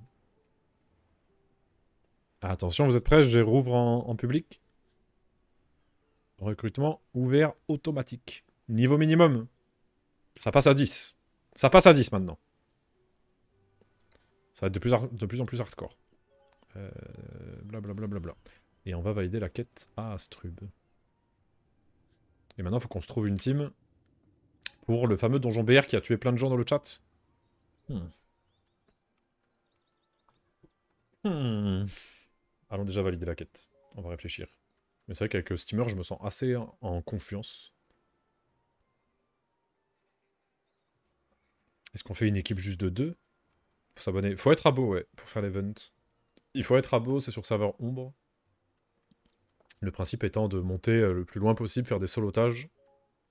Attention, vous êtes prêts, je les rouvre en, public. Recrutement ouvert automatique. Niveau minimum. Ça passe à 10. Ça passe à 10 maintenant. Ça va être de plus, en plus hardcore. Blablabla. Euh, bla bla bla bla Et on va valider la quête à Astrub. Et maintenant, faut qu'on se trouve une team pour le fameux donjon BR qui a tué plein de gens dans le chat. Hmm. Hmm. Allons déjà valider la quête. On va réfléchir. Mais c'est vrai qu'avec euh, Steamer, je me sens assez en confiance. Est-ce qu'on fait une équipe juste de deux Faut s'abonner. Faut être à beau ouais, pour faire l'event. Il faut être à beau c'est sur serveur ombre. Le principe étant de monter euh, le plus loin possible, faire des solotages,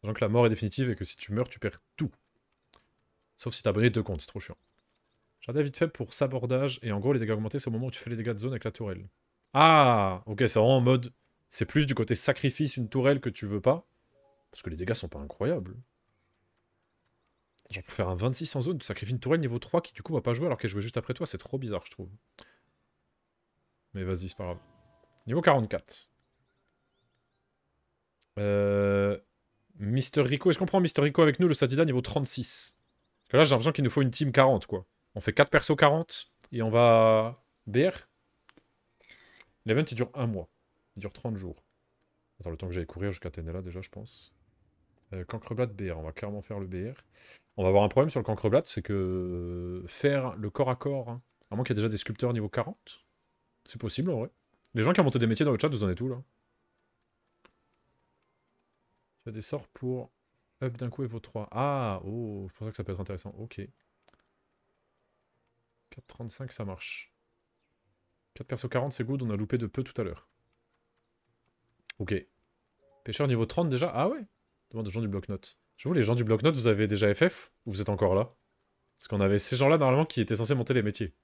sachant que la mort est définitive et que si tu meurs, tu perds tout. Sauf si t'as abonné deux comptes, c'est trop chiant. Jardin vite fait pour sabordage, et en gros les dégâts augmentés c'est au moment où tu fais les dégâts de zone avec la tourelle. Ah Ok, c'est vraiment en mode... C'est plus du côté sacrifice une tourelle que tu veux pas, parce que les dégâts sont pas incroyables. Genre pour faire un 26 en zone, tu sacrifies une tourelle niveau 3 qui du coup va pas jouer alors qu'elle jouait juste après toi, c'est trop bizarre je trouve. Mais vas-y, c'est pas grave. Niveau 44. Euh, Mister Rico, est-ce qu'on prend Mister Rico avec nous le Satida niveau 36 là, j'ai l'impression qu'il nous faut une team 40, quoi. On fait 4 persos 40 et on va... BR L'event, il dure un mois. Il dure 30 jours. Attends, le temps que j'allais courir jusqu'à Ténéla, déjà, je pense. Euh, Cancreblat BR, on va clairement faire le BR. On va avoir un problème sur le Cancreblat, c'est que euh, faire le corps à corps, hein, à moins qu'il y ait déjà des sculpteurs niveau 40, c'est possible en vrai. Les gens qui ont monté des métiers dans le chat, vous en êtes tout là tu as des sorts pour up d'un coup et vaut 3. Ah, oh, c'est pour ça que ça peut être intéressant. Ok. 4,35, ça marche. 4 perso 40, c'est good, on a loupé de peu tout à l'heure. Ok. Pêcheur niveau 30 déjà Ah ouais Demande aux gens du bloc note. Je vous, les gens du bloc note, vous avez déjà FF Ou vous êtes encore là Parce qu'on avait ces gens-là, normalement, qui étaient censés monter les métiers.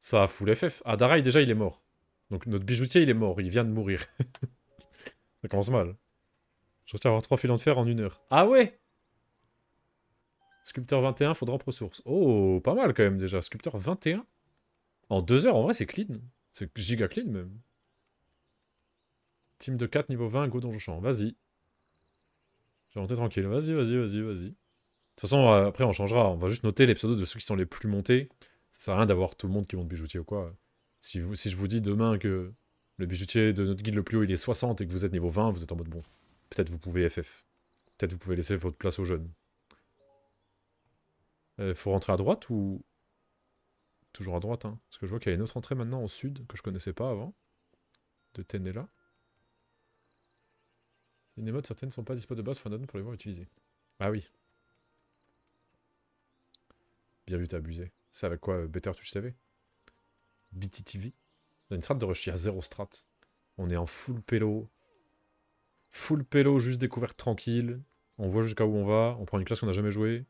Ça a full FF. Ah, Daraï, déjà, il est mort. Donc notre bijoutier, il est mort. Il vient de mourir. ça commence mal. Je à avoir trois filons de fer en une heure. Ah ouais Sculpteur 21, faudra ressources. Oh, pas mal quand même déjà. Sculpteur 21 En deux heures, en vrai, c'est clean. C'est giga clean même. Team de 4, niveau 20, go donjon Vas-y. vais monter tranquille. Vas-y, vas-y, vas-y, vas-y. De toute façon, euh, après, on changera. On va juste noter les pseudos de ceux qui sont les plus montés. Ça sert à rien d'avoir tout le monde qui monte bijoutier ou quoi. Si, si je vous dis demain que le bijoutier de notre guide le plus haut, il est 60 et que vous êtes niveau 20, vous êtes en mode bon. Peut-être vous pouvez FF. Peut-être vous pouvez laisser votre place aux jeunes. Euh, faut rentrer à droite ou... Toujours à droite, hein. Parce que je vois qu'il y a une autre entrée maintenant au sud, que je connaissais pas avant. De Tenella. Les modes, certaines ne sont pas dispo de base, donne pour les voir utiliser Ah oui. Bien vu, t'as abusé. C'est avec quoi euh, Better Touch TV BTTV On une strat de rush, il zéro strat. On est en full pélo, Full pélo, juste découverte tranquille. On voit jusqu'à où on va. On prend une classe qu'on n'a jamais jouée.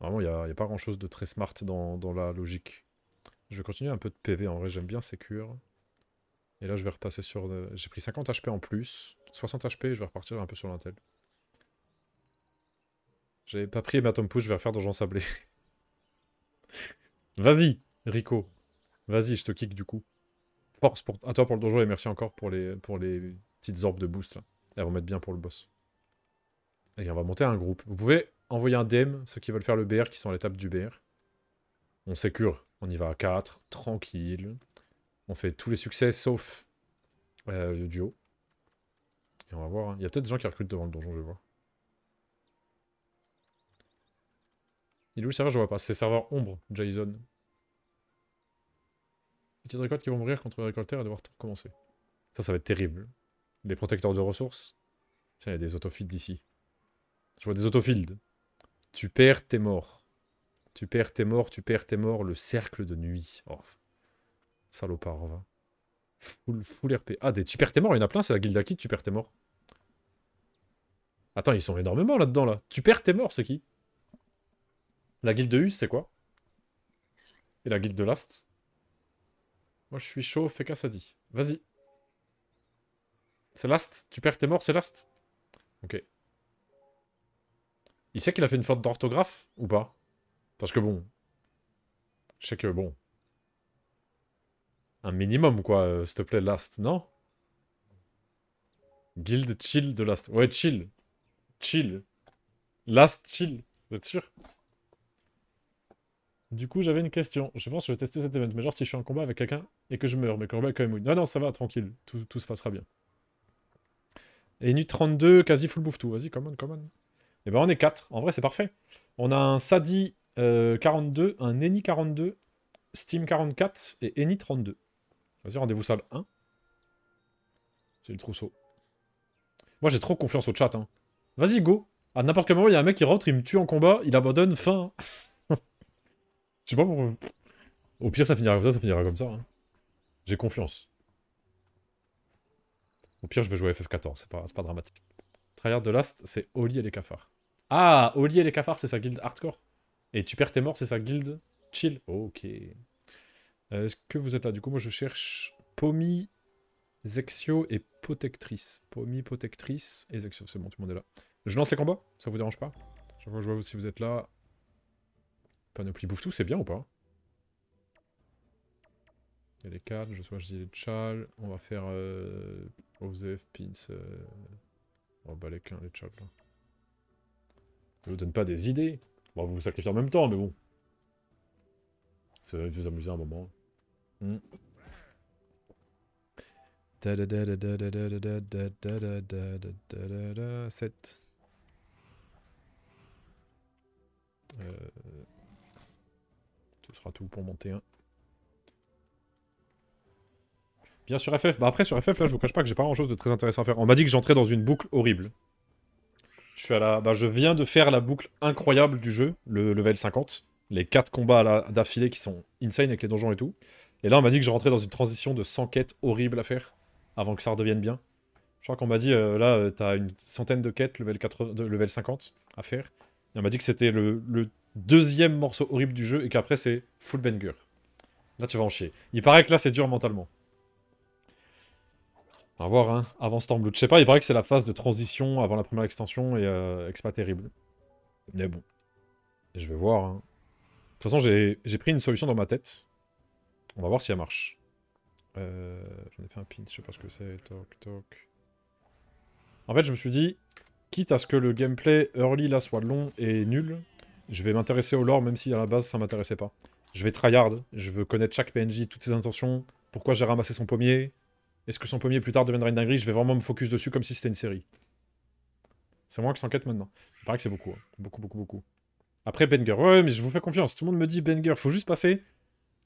Vraiment, il n'y a, pas grand chose de très smart dans, la logique. Je vais continuer un peu de PV. En vrai, j'aime bien Secure. Et là, je vais repasser sur... Euh, j'ai pris 50 HP en plus. 60 HP, je vais repartir un peu sur l'intel. J'avais pas pris ma Tom je vais refaire Donjon Sablé. Vas-y, Rico. Vas-y, je te kick du coup. Force pour... à toi pour le donjon et merci encore pour les, pour les petites orbes de boost là vont mettre bien pour le boss. Et on va monter un groupe. Vous pouvez envoyer un DM, ceux qui veulent faire le BR, qui sont à l'étape du BR. On sécure, on y va à 4, tranquille. On fait tous les succès sauf euh, le duo. Et on va voir. Hein. Il y a peut-être des gens qui recrutent devant le donjon, je vois. Il est où le serveur Je vois pas. C'est serveur ombre, Jason. Petite récolte qui vont mourir contre le récolteur et devoir tout recommencer. Ça, ça va être terrible. Les protecteurs de ressources Tiens, il y a des autofields ici. Je vois des autofields. Tu perds tes morts. Tu perds tes morts, tu perds tes morts. Le cercle de nuit. Oh. Salopard, va. Full, RP. Ah, des tu perds tes morts, il y en a plein, c'est la guilde à qui tu perds tes morts. Attends, ils sont énormément là-dedans, là. Tu perds tes morts, c'est qui La guilde de Hus, c'est quoi Et la guilde de Last Moi, je suis chaud, fais qu'à ça dit. Vas-y. C'est last Tu perds tes morts, c'est last Ok. Il sait qu'il a fait une faute d'orthographe ou pas Parce que bon... Je sais que bon... Un minimum quoi, euh, s'il te plaît, last, non Guild chill de last. Ouais, chill. Chill. Last chill. Vous êtes sûr du coup, j'avais une question. Je pense que je vais tester cet event. Mais genre, si je suis en combat avec quelqu'un et que je meurs, mais que quand est Non, non, ça va, tranquille. tout se passera bien eni 32, quasi full bouffe tout. Vas-y, come on. Et eh ben on est 4. En vrai, c'est parfait. On a un Sadi 42, euh, un Eni 42, Steam 44 et Eni 32. Vas-y, rendez-vous salle 1. C'est le trousseau. Moi, j'ai trop confiance au chat. Hein. Vas-y, go. À n'importe quel moment, il y a un mec qui rentre, il me tue en combat, il abandonne, fin. Je sais pas pourquoi. Au pire, ça finira comme ça, ça finira comme ça. Hein. J'ai confiance. Au pire, je vais jouer FF14, c'est pas, dramatique. Tryhard de Last, c'est Oli et les cafards. Ah, Oli et les cafards, c'est sa guild hardcore. Et tu perds tes morts, c'est sa guild chill. Ok. Euh, est-ce que vous êtes là Du coup, moi, je cherche Pomi, Zexio et Protectrice. Pomi, Protectrice et Zexio. C'est bon, tout le monde est là. Je lance les combats Ça vous dérange pas Je vois si vous êtes là. Panoplie bouffe tout, c'est bien ou pas il y a les cartes, je sois gilet de châle. On va faire euh, Pins. On va bah les, les châles Ça ne vous donne pas des idées. Bon, vous vous sacrifiez en même temps, mais bon. Ça va vous amuser un moment. 7. Euh... Ce sera tout pour monter un. Bien sur FF. Bah après, sur FF, là, je vous cache pas que j'ai pas grand-chose de très intéressant à faire. On m'a dit que j'entrais dans une boucle horrible. Je suis à la... Bah, je viens de faire la boucle incroyable du jeu, le level 50. Les quatre combats d'affilée qui sont insane avec les donjons et tout. Et là, on m'a dit que je rentrais dans une transition de 100 quêtes horribles à faire, avant que ça redevienne bien. Je crois qu'on m'a dit, euh, là, tu euh, t'as une centaine de quêtes, level, level 50, à faire. Et on m'a dit que c'était le... le deuxième morceau horrible du jeu, et qu'après, c'est full banger. Là, tu vas en chier. Il paraît que là, c'est dur mentalement. On va voir, hein, avant Stormblood. Je sais pas, il paraît que c'est la phase de transition avant la première extension et, c'est euh, pas terrible. Mais bon. je vais voir. Hein. De toute façon, j'ai pris une solution dans ma tête. On va voir si elle marche. Euh, j'en ai fait un pin, je sais pas ce que c'est. Toc, toc. En fait, je me suis dit, quitte à ce que le gameplay early là soit long et nul, je vais m'intéresser au lore même si à la base ça m'intéressait pas. Je vais tryhard, je veux connaître chaque PNJ, toutes ses intentions, pourquoi j'ai ramassé son pommier, est-ce que son pommier plus tard deviendra une dinguerie Je vais vraiment me focus dessus comme si c'était une série. C'est moi qui s'enquête maintenant. Il paraît que c'est beaucoup. Hein. Beaucoup, beaucoup, beaucoup. Après Benger. Ouais, mais je vous fais confiance. Tout le monde me dit Benger. Faut juste passer.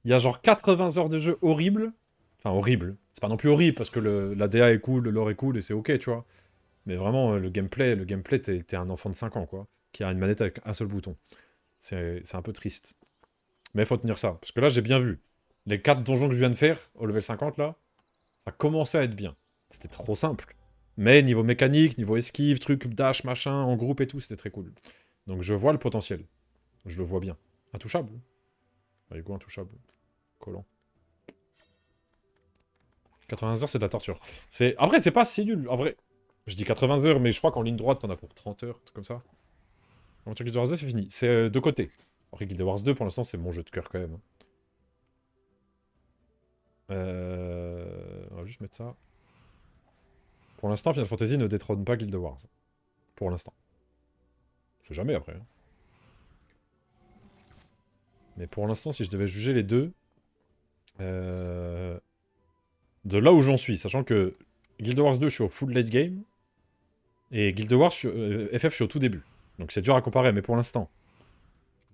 Il y a genre 80 heures de jeu horrible. Enfin, horrible. C'est pas non plus horrible parce que la DA est cool, le lore est cool et c'est ok, tu vois. Mais vraiment, euh, le gameplay, le gameplay, t'es un enfant de 5 ans, quoi. Qui a une manette avec un seul bouton. C'est un peu triste. Mais faut tenir ça. Parce que là, j'ai bien vu. Les 4 donjons que je viens de faire au level 50, là, ça commençait à être bien. C'était trop simple. Mais niveau mécanique, niveau esquive, truc, dash, machin, en groupe et tout, c'était très cool. Donc je vois le potentiel. Je le vois bien. Intouchable. Allez, go, intouchable. Collant. 80 heures, c'est de la torture. C'est... Après, c'est pas si nul. En vrai, je dis 80 heures, mais je crois qu'en ligne droite, t'en as pour 30 heures, tout comme ça. Wars 2, c'est fini. C'est euh, de côté. Après, Wars 2, pour l'instant, c'est mon jeu de cœur quand même. Hein. Euh juste mettre ça. Pour l'instant, Final Fantasy ne détrône pas Guild Wars. Pour l'instant. Je sais jamais après. Hein. Mais pour l'instant, si je devais juger les deux, euh, de là où j'en suis, sachant que Guild Wars 2, je suis au full late game, et Guild Wars, FF, euh, je suis au tout début. Donc c'est dur à comparer, mais pour l'instant,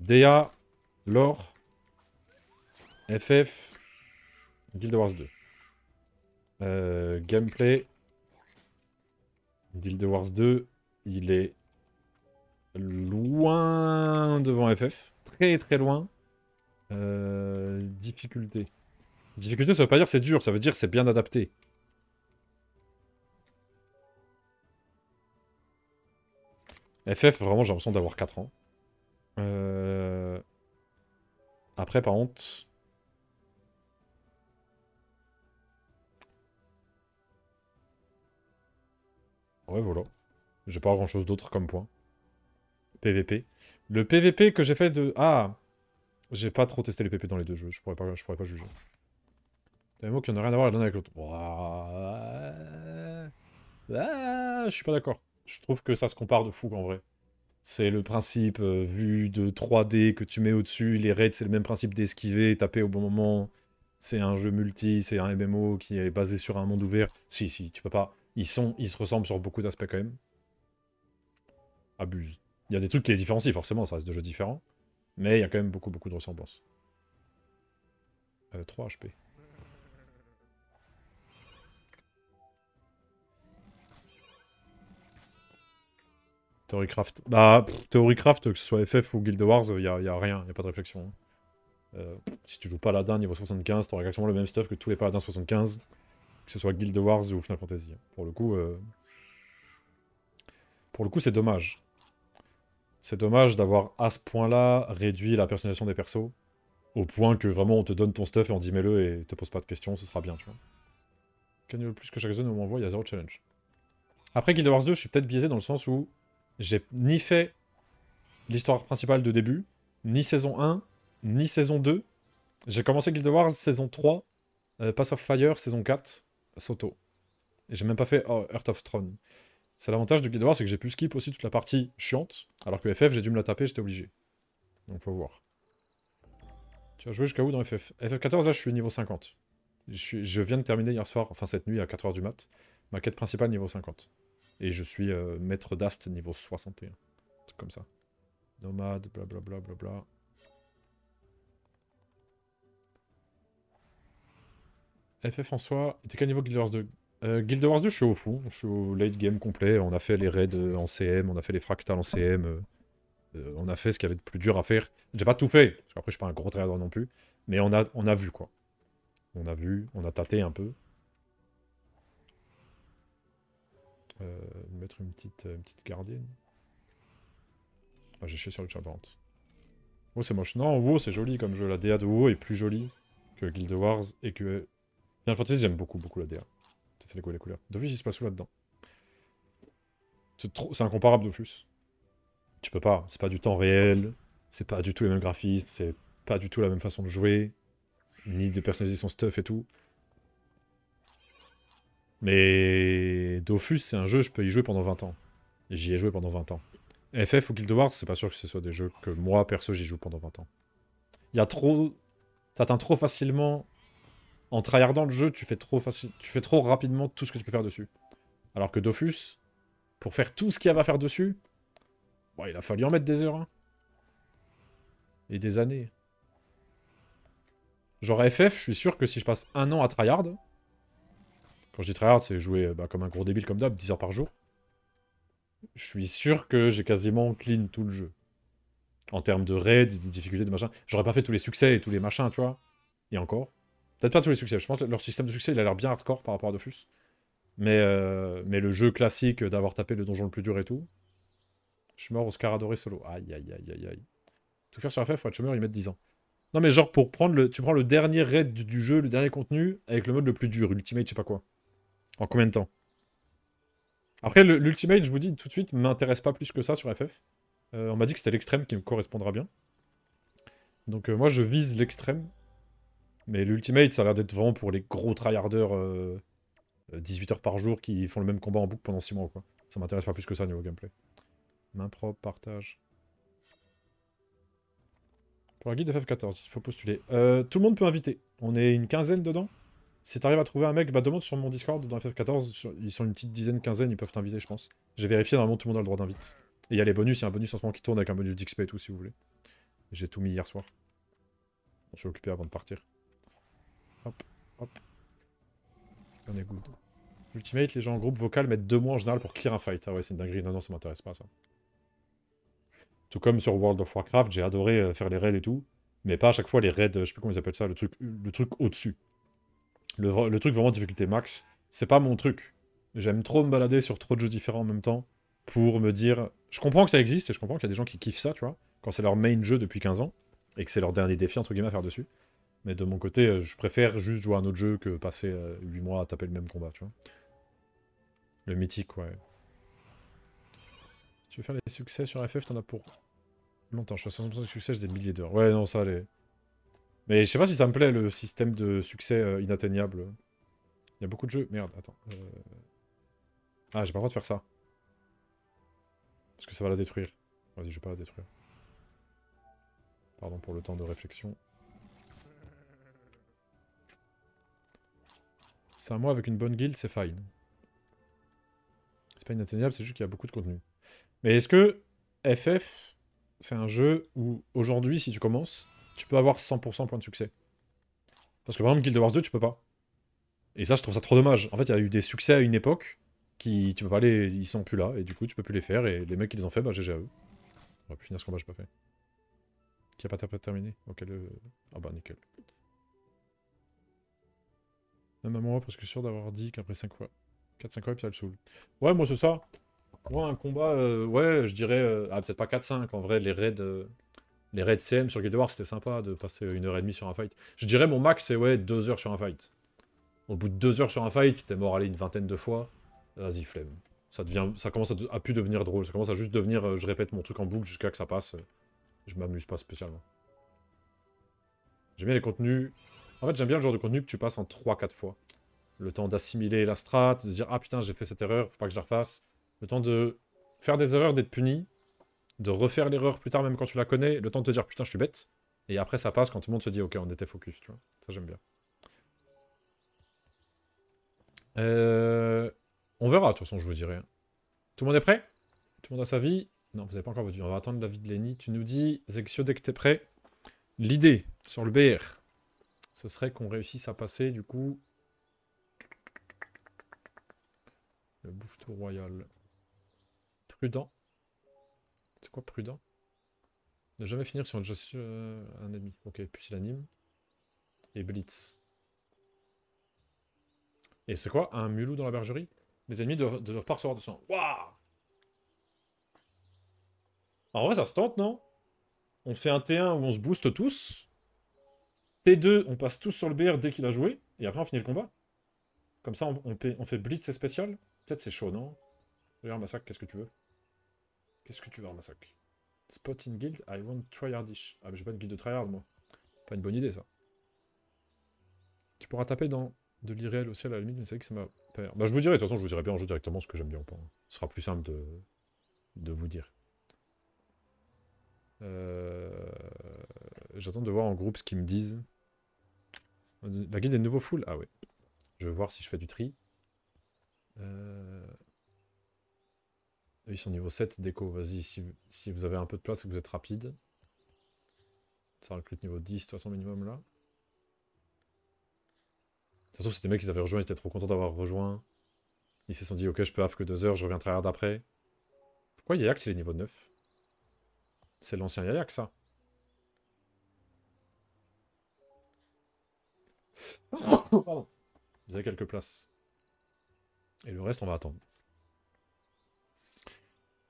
DA, lore, FF, Guild Wars 2. Euh, gameplay. Guild Wars 2, il est loin devant FF. Très très loin. Euh, difficulté. Difficulté, ça veut pas dire c'est dur, ça veut dire c'est bien adapté. FF, vraiment, j'ai l'impression d'avoir 4 ans. Euh, après, par honte... Ouais, voilà. J'ai pas grand-chose d'autre comme point. PVP. Le PVP que j'ai fait de... Ah J'ai pas trop testé les PVP dans les deux jeux, je pourrais pas, je pourrais pas juger. Il qui rien à voir l'un avec l'autre. Ah, je suis pas d'accord. Je trouve que ça se compare de fou en vrai. C'est le principe euh, vu de 3D que tu mets au-dessus. Les raids, c'est le même principe d'esquiver, taper au bon moment. C'est un jeu multi, c'est un MMO qui est basé sur un monde ouvert. Si, si, tu peux pas. Ils, sont, ils se ressemblent sur beaucoup d'aspects quand même. Abuse. Il y a des trucs qui les différencient, forcément, ça reste deux jeux différents. Mais il y a quand même beaucoup, beaucoup de ressemblances. 3 euh, HP. Theorycraft. Bah, que ce soit FF ou Guild Wars, il n'y a, rien, il n'y a pas de réflexion. Hein. Euh, si tu joues paladin niveau 75, tu auras exactement le même stuff que tous les paladins 75 que ce soit Guild Wars ou Final Fantasy. Pour le coup, euh, pour le coup, c'est dommage. C'est dommage d'avoir à ce point-là réduit la personnalisation des persos au point que vraiment on te donne ton stuff et on dit mets-le et te pose pas de questions, ce sera bien, tu vois. niveau plus que chaque zone où on m'envoie, il y a zéro challenge. Après Guild Wars 2, je suis peut-être biaisé dans le sens où j'ai ni fait l'histoire principale de début, ni saison 1, ni saison 2. J'ai commencé Guild Wars saison 3, euh, Pass of Fire saison 4, Soto. Et j'ai même pas fait oh, Earth of Throne. C'est l'avantage de Guild c'est que j'ai pu skip aussi toute la partie chiante, alors que FF, j'ai dû me la taper, j'étais obligé. Donc faut voir. Tu as joué jusqu'à où dans FF FF14, là, je suis niveau 50. Je, viens de terminer hier soir, enfin cette nuit, à 4h du mat, ma quête principale niveau 50. Et je suis euh, maître d'ast niveau 61. Un comme ça. Nomade, blablabla, bla bla bla. bla. FF en soi, t'es quel niveau Guild Wars 2 euh, Guild Wars 2, je suis au fou. Je suis au late game complet. On a fait les raids euh, en CM, on a fait les fractales en CM. Euh, on a fait ce qu'il y avait de plus dur à faire. J'ai pas tout fait, parce qu'après, je suis pas un gros trader non plus. Mais on a, on a vu, quoi. On a vu, on a tâté un peu. mettre une petite, une petite gardienne. Ah, j'ai chier sur le Charbant. Oh, c'est moche. Non, WoW, c'est joli comme jeu. La DA de WoW est plus jolie que Guild Wars et que Final Fantasy, j'aime beaucoup, beaucoup la DA. C'est les, les couleurs. Dofus, il se passe où là-dedans C'est incomparable, Dofus. Tu peux pas. C'est pas du temps réel. C'est pas du tout les mêmes graphismes. C'est pas du tout la même façon de jouer. Ni de personnaliser son stuff et tout. Mais Dofus, c'est un jeu, je peux y jouer pendant 20 ans. J'y ai joué pendant 20 ans. FF ou Guild Wars, c'est pas sûr que ce soit des jeux que moi, perso, j'y joue pendant 20 ans. Il y a trop... T'atteins trop facilement en tryhardant le jeu, tu fais trop tu fais trop rapidement tout ce que tu peux faire dessus. Alors que Dofus, pour faire tout ce qu'il y avait à faire dessus, il a fallu en mettre des heures. Hein. Et des années. Genre FF, je suis sûr que si je passe un an à tryhard, quand je dis tryhard, c'est jouer bah, comme un gros débile comme d'hab, 10 heures par jour, je suis sûr que j'ai quasiment clean tout le jeu. En termes de raids, de difficultés, de machin. J'aurais pas fait tous les succès et tous les machins, tu vois. Et encore. Peut-être pas tous les succès. Je pense que leur système de succès, il a l'air bien hardcore par rapport à Dofus. Mais, euh, mais le jeu classique d'avoir tapé le donjon le plus dur et tout. Je suis mort au doré solo. Aïe, aïe, aïe, aïe, aïe. Tout faire sur FF, ouais. être chômeur, il met 10 ans. Non, mais genre, pour prendre le, tu prends le dernier raid du, jeu, le dernier contenu, avec le mode le plus dur, Ultimate, je sais pas quoi. En combien de temps Après, l'Ultimate, je vous dis tout de suite, m'intéresse pas plus que ça sur FF. Euh, on m'a dit que c'était l'extrême qui me correspondra bien. Donc, euh, moi, je vise l'extrême mais l'Ultimate, ça a l'air d'être vraiment pour les gros tryharders 18 euh, euh, heures par jour qui font le même combat en boucle pendant 6 mois. Quoi. Ça m'intéresse pas plus que ça niveau gameplay. Main propre, partage. Pour la guide FF14, il faut postuler. Euh, tout le monde peut inviter. On est une quinzaine dedans. Si t'arrives à trouver un mec, bah demande sur mon Discord dans FF14. ils sont une petite dizaine, quinzaine, ils peuvent t'inviter, je pense. J'ai vérifié, normalement tout le monde a le droit d'inviter. Et il y a les bonus, il y a un bonus en ce moment qui tourne avec un bonus d'XP et tout si vous voulez. J'ai tout mis hier soir. Je suis occupé avant de partir. Hop, hop. On est good. Ultimate, les gens en groupe vocal mettent deux mois en général pour clear un fight. Ah ouais, c'est une dinguerie. Non, non, ça m'intéresse pas, ça. Tout comme sur World of Warcraft, j'ai adoré euh, faire les raids et tout. Mais pas à chaque fois les raids, euh, je sais plus comment ils appellent ça, le truc, le truc au-dessus. Le, truc vraiment difficulté max, c'est pas mon truc. J'aime trop me balader sur trop de jeux différents en même temps pour me dire... Je comprends que ça existe et je comprends qu'il y a des gens qui kiffent ça, tu vois, quand c'est leur main jeu depuis 15 ans et que c'est leur dernier défi, entre guillemets, à faire dessus. Mais de mon côté, euh, je préfère juste jouer à un autre jeu que passer 8 euh, mois à taper le même combat, tu vois. Le mythique, ouais. tu veux faire les succès sur FF, t'en as pour longtemps. Je suis à 60% de succès, j'ai des milliers d'heures. Ouais, non, ça, les... Mais je sais pas si ça me plaît, le système de succès euh, inatteignable. Il y a beaucoup de jeux... Merde, attends. Ah, j'ai pas le droit de faire ça. Parce que ça va la détruire. Vas-y, je vais pas la détruire. Pardon pour le temps de réflexion. C'est un mois avec une bonne guilde, c'est fine. C'est pas inatteignable, c'est juste qu'il y a beaucoup de contenu. Mais est-ce que FF, c'est un jeu où aujourd'hui, si tu commences, tu peux avoir 100% points de succès Parce que par exemple, Guild Wars 2, tu peux pas. Et ça, je trouve ça trop dommage. En fait, il y a eu des succès à une époque qui, tu peux pas aller... ils sont plus là, et du coup, tu peux plus les faire, et les mecs ils les ont fait, bah GG à eux. On va plus finir ce combat, j'ai pas fait. Qui a pas terminé Ok, le... Ah bah nickel. Même à moi, parce que je suis sûr d'avoir dit qu'après 5 fois. 4-5 fois, puis ça le saoule. Ouais, moi, c'est ça. Moi, un combat, euh, ouais, je dirais. Euh, ah, peut-être pas 4-5. En vrai, les raids. Euh, les raids CM sur Guild Wars, c'était sympa de passer une heure et demie sur un fight. Je dirais mon max, c'est ouais, 2 heures sur un fight. Au bout de 2 heures sur un fight, t'es mort aller une vingtaine de fois. Vas-y, flemme. Ça, devient, ça commence à, plus devenir drôle. Ça commence à juste devenir. je répète mon truc en boucle jusqu'à que ça passe. je m'amuse pas spécialement. J'aime bien les contenus en fait, j'aime bien le genre de contenu que tu passes en 3-4 fois. Le temps d'assimiler la strat, de dire « Ah putain, j'ai fait cette erreur, faut pas que je la refasse. » Le temps de faire des erreurs, d'être puni, de refaire l'erreur plus tard même quand tu la connais, le temps de te dire « Putain, je suis bête. » Et après, ça passe quand tout le monde se dit « Ok, on était focus, tu vois. » Ça, j'aime bien. Euh, on verra, de toute façon, je vous dirai. Tout le monde est prêt Tout le monde a sa vie Non, vous n'avez pas encore votre vie. On va attendre la vie de Lenny. Tu nous dis, Zexio, dès que t'es prêt, l'idée sur le BR ce serait qu'on réussisse à passer du coup le tour royal. Prudent. C'est quoi prudent Ne jamais finir sur euh, un ennemi. Ok, puis c'est l'anime. Et Blitz. Et c'est quoi Un mulou dans la bergerie Les ennemis doivent, doivent pas recevoir de sang. Waouh En vrai, ça se tente, non On fait un T1 où on se booste tous. T2, on passe tous sur le BR dès qu'il a joué, et après on finit le combat. Comme ça, on, fait blitz et spécial. Peut-être c'est chaud, non D'ailleurs, Massacre, qu'est-ce que tu veux Qu'est-ce que tu veux, un Massacre in Guild, I want tryhardish. Ah, mais j'ai pas une guild de tryhard, moi. Pas une bonne idée, ça. Tu pourras taper dans de l'irréel aussi, à la limite, mais c'est vrai que ça m'a... Bah, je vous dirai, de toute façon, je vous dirai bien en jeu directement ce que j'aime bien ou pas. Hein. Ce sera plus simple de, de vous dire. Euh, j'attends de voir en groupe ce qu'ils me disent. La guide est de nouveau full Ah oui. Je vais voir si je fais du tri. Euh... Ils sont niveau 7 déco. Vas-y, si, vous avez un peu de place et que vous êtes rapide. Ça recrute niveau 10, 300 minimum là. De toute façon, c'était des mecs qui avaient rejoint, ils étaient trop contents d'avoir rejoint. Ils se sont dit, ok, je peux AF que 2 heures, je reviens travers d'après. Pourquoi Yayax il est niveau 9 C'est l'ancien Yayax, ça. Ah, vous Il quelques places. Et le reste, on va attendre.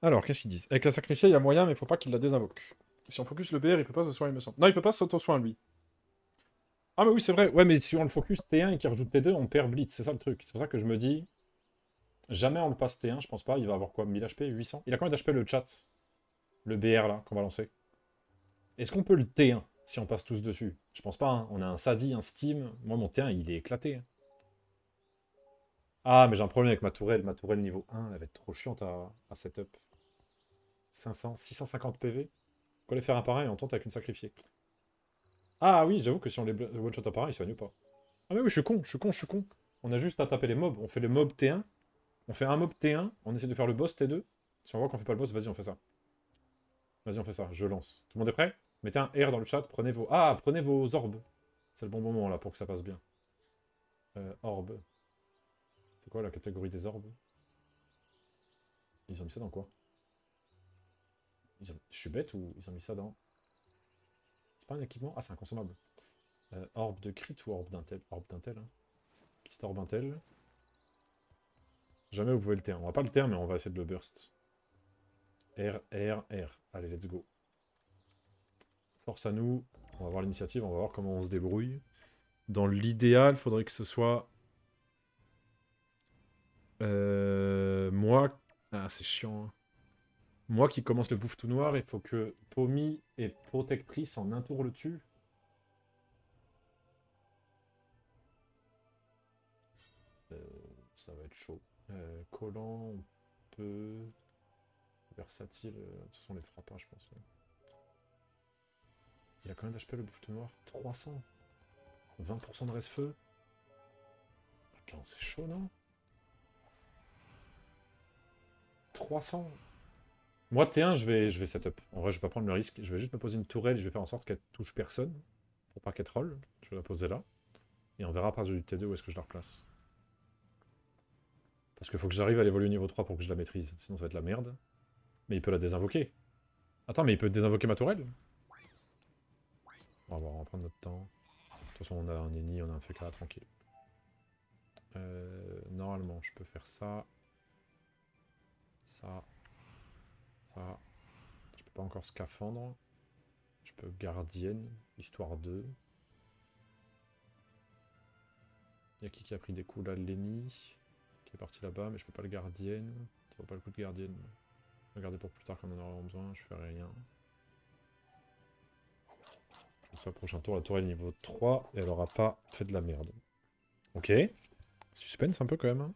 Alors, qu'est-ce qu'ils disent Avec la sacrifiée, il y a moyen, mais il faut pas qu'il la désinvoque. Si on focus le BR, il peut pas se soigner, il me Non, il peut pas sauto soigner lui. Ah, mais oui, c'est vrai. Ouais, mais si on le focus T1 et qu'il rajoute T2, on perd Blitz. C'est ça le truc. C'est pour ça que je me dis... Jamais on le passe T1, je pense pas. Il va avoir quoi 1000 HP 800 Il a combien d'HP le chat Le BR, là, qu'on va lancer Est-ce qu'on peut le T1 si on passe tous dessus. Je pense pas, hein. on a un Sadi, un Steam. Moi, mon t 1 il est éclaté. Hein. Ah, mais j'ai un problème avec ma tourelle. Ma tourelle niveau 1, elle va être trop chiante à, setup. 500, 650 PV. va les faire un pareil, on tente avec une sacrifiée. Ah oui, j'avoue que si on les euh, one-shot à pareil, ils soignent pas. Ah mais oui, je suis con, je suis con, je suis con. On a juste à taper les mobs. On fait les mobs T1. On fait un mob T1, on essaie de faire le boss T2. Si on voit qu'on fait pas le boss, vas-y, on fait ça. Vas-y, on fait ça, je lance. Tout le monde est prêt Mettez un R dans le chat, prenez vos... Ah, prenez vos orbes. C'est le bon moment, là, pour que ça passe bien. Euh, orbe. C'est quoi la catégorie des orbes Ils ont mis ça dans quoi Je suis bête ou ils ont mis ça dans... C'est pas un équipement Ah, c'est un euh, orbe de crit ou orbe d'intel Orbe d'intel, hein. Petite orbe intel. Jamais vous pouvez le terme. On va pas le terme mais on va essayer de le burst. R, R, R. Allez, let's go. Force à nous. On va voir l'initiative, on va voir comment on se débrouille. Dans l'idéal, il faudrait que ce soit... Euh, moi... Ah, c'est chiant. Hein. Moi qui commence le bouffe tout noir, il faut que Pomi et Protectrice en un tour le tuent. Euh, ça va être chaud. Euh, collant, on peut... Versatile, ce sont les frappes, hein, je pense. Il a combien d'HP le de noir 300 20% de reste feu Putain, c'est chaud, non 300 Moi, T1, je vais, je vais setup. En vrai, je vais pas prendre le risque. Je vais juste me poser une tourelle et je vais faire en sorte qu'elle touche personne. Pour pas qu'elle troll. Je vais la poser là. Et on verra à du T2 où est-ce que je la replace. Parce qu'il faut que j'arrive à l'évoluer au niveau 3 pour que je la maîtrise. Sinon, ça va être la merde. Mais il peut la désinvoquer. Attends, mais il peut désinvoquer ma tourelle on va voir, prendre notre temps. De toute façon, on a un Eni, on a un Fekka, tranquille. Euh, normalement, je peux faire ça. Ça. Ça. Je peux pas encore scaphandre. Je peux gardienne, histoire 2. Il y a qui qui a pris des coups là Lenny, qui est parti là-bas, mais je peux pas le gardienne. Ça vaut pas le coup de gardienne. Regardez pour plus tard quand on en aura besoin, je ferai rien prochain tour, la tour est niveau 3 et elle aura pas fait de la merde. Ok. Suspense un peu quand même. Hein.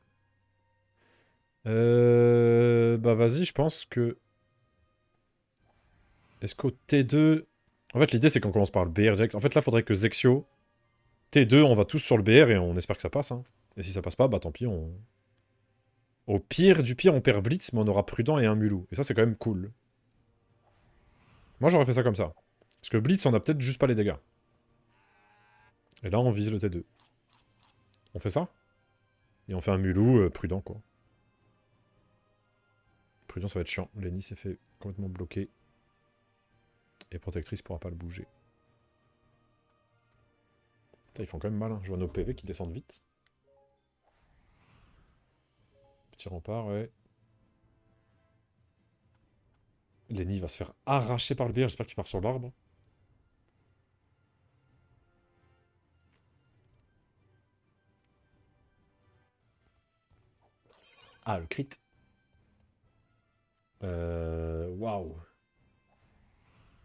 Euh, bah vas-y, je pense que... Est-ce qu'au T2... En fait, l'idée, c'est qu'on commence par le BR direct. En fait, là, faudrait que Zexio... T2, on va tous sur le BR et on espère que ça passe. Hein. Et si ça passe pas, bah tant pis, on... Au pire du pire, on perd Blitz, mais on aura Prudent et un Mulou. Et ça, c'est quand même cool. Moi, j'aurais fait ça comme ça. Parce que Blitz, on a peut-être juste pas les dégâts. Et là, on vise le T2. On fait ça Et on fait un mulou euh, prudent, quoi. Prudent, ça va être chiant. Lenny s'est fait complètement bloquer. Et Protectrice pourra pas le bouger. Putain, ils font quand même mal. Hein. Je vois nos PV qui descendent vite. Petit rempart, ouais. Lenny va se faire arracher par le bière. Hein. J'espère qu'il part sur l'arbre. Ah, le crit. Euh, waouh.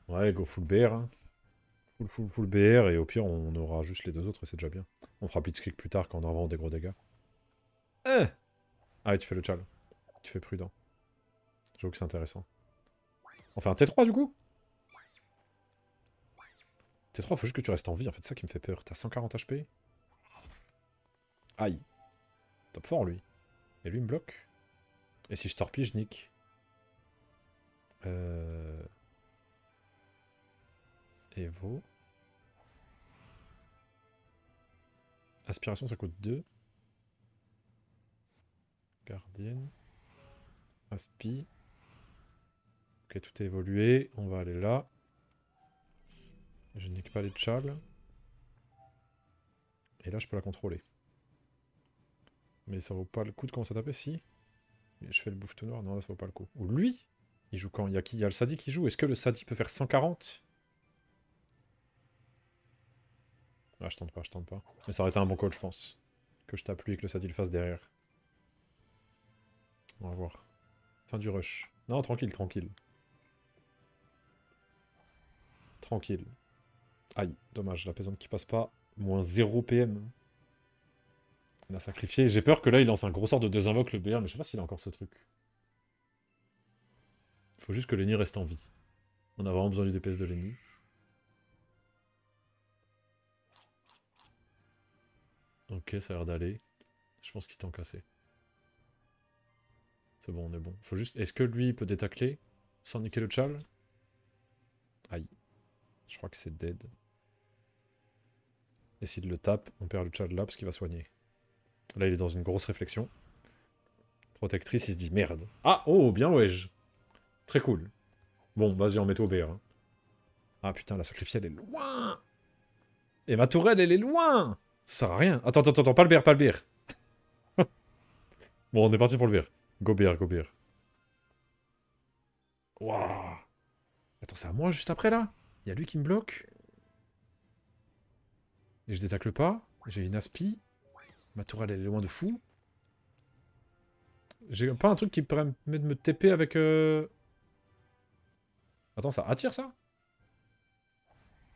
Wow. Ouais, go full BR. Hein. Full, full, full BR, et au pire, on aura juste les deux autres, et c'est déjà bien. On fera Blitzkrieg plus tard quand on aura des gros dégâts. Eh ah, et tu fais le chal. Tu fais prudent. J'avoue que c'est intéressant. On fait un T3, du coup T3, faut juste que tu restes en vie, en fait, c'est ça qui me fait peur. T'as 140 HP Aïe. Top fort, lui. Et lui me bloque. Et si je torpille, je nique. Euh... Evo. Aspiration, ça coûte 2. Gardienne. Aspi. Ok, tout est évolué. On va aller là. Je nique pas les tchals. Et là, je peux la contrôler. Mais ça vaut pas le coup de commencer à taper, si. Je fais le bouffe tout noir, non, là, ça vaut pas le coup. Ou lui Il joue quand Il y a, y a le Sadi qui joue. Est-ce que le Sadi peut faire 140 Ah, je tente pas, je tente pas. Mais ça aurait été un bon call, je pense. Que je tape lui et que le Sadi le fasse derrière. On va voir. Fin du rush. Non, tranquille, tranquille. Tranquille. Aïe, dommage, la pesante qui passe pas. Moins 0 PM. Il a sacrifié. J'ai peur que là, il lance un gros sort de désinvoque le BR, mais je sais pas s'il a encore ce truc. faut juste que Lenny reste en vie. On a vraiment besoin du DPS de Lenny. Ok, ça a l'air d'aller. Je pense qu'il t'en cassé. C'est bon, on est bon. Faut juste... Est-ce que lui, il peut détacler sans niquer le chal Aïe. Je crois que c'est dead. Et s'il le tape, on perd le Tchal là parce qu'il va soigner. Là, il est dans une grosse réflexion. Protectrice, il se dit merde. Ah, oh, bien ouais. Ouais, Très cool. Bon, vas-y, on met au B. Hein. Ah putain, la sacrifiée, elle est loin. Et ma tourelle, elle est loin. Ça sert à rien. Attends, attends, attends, pas le BR, pas le BR. bon, on est parti pour le BR. Go BR, go BR. Waouh. Attends, c'est à moi juste après là Il y a lui qui me bloque. Et je détacle pas. J'ai une aspi. Ma tourelle, elle est loin de fou. J'ai pas un truc qui permet de me TP avec... Euh, Attends, ça attire, ça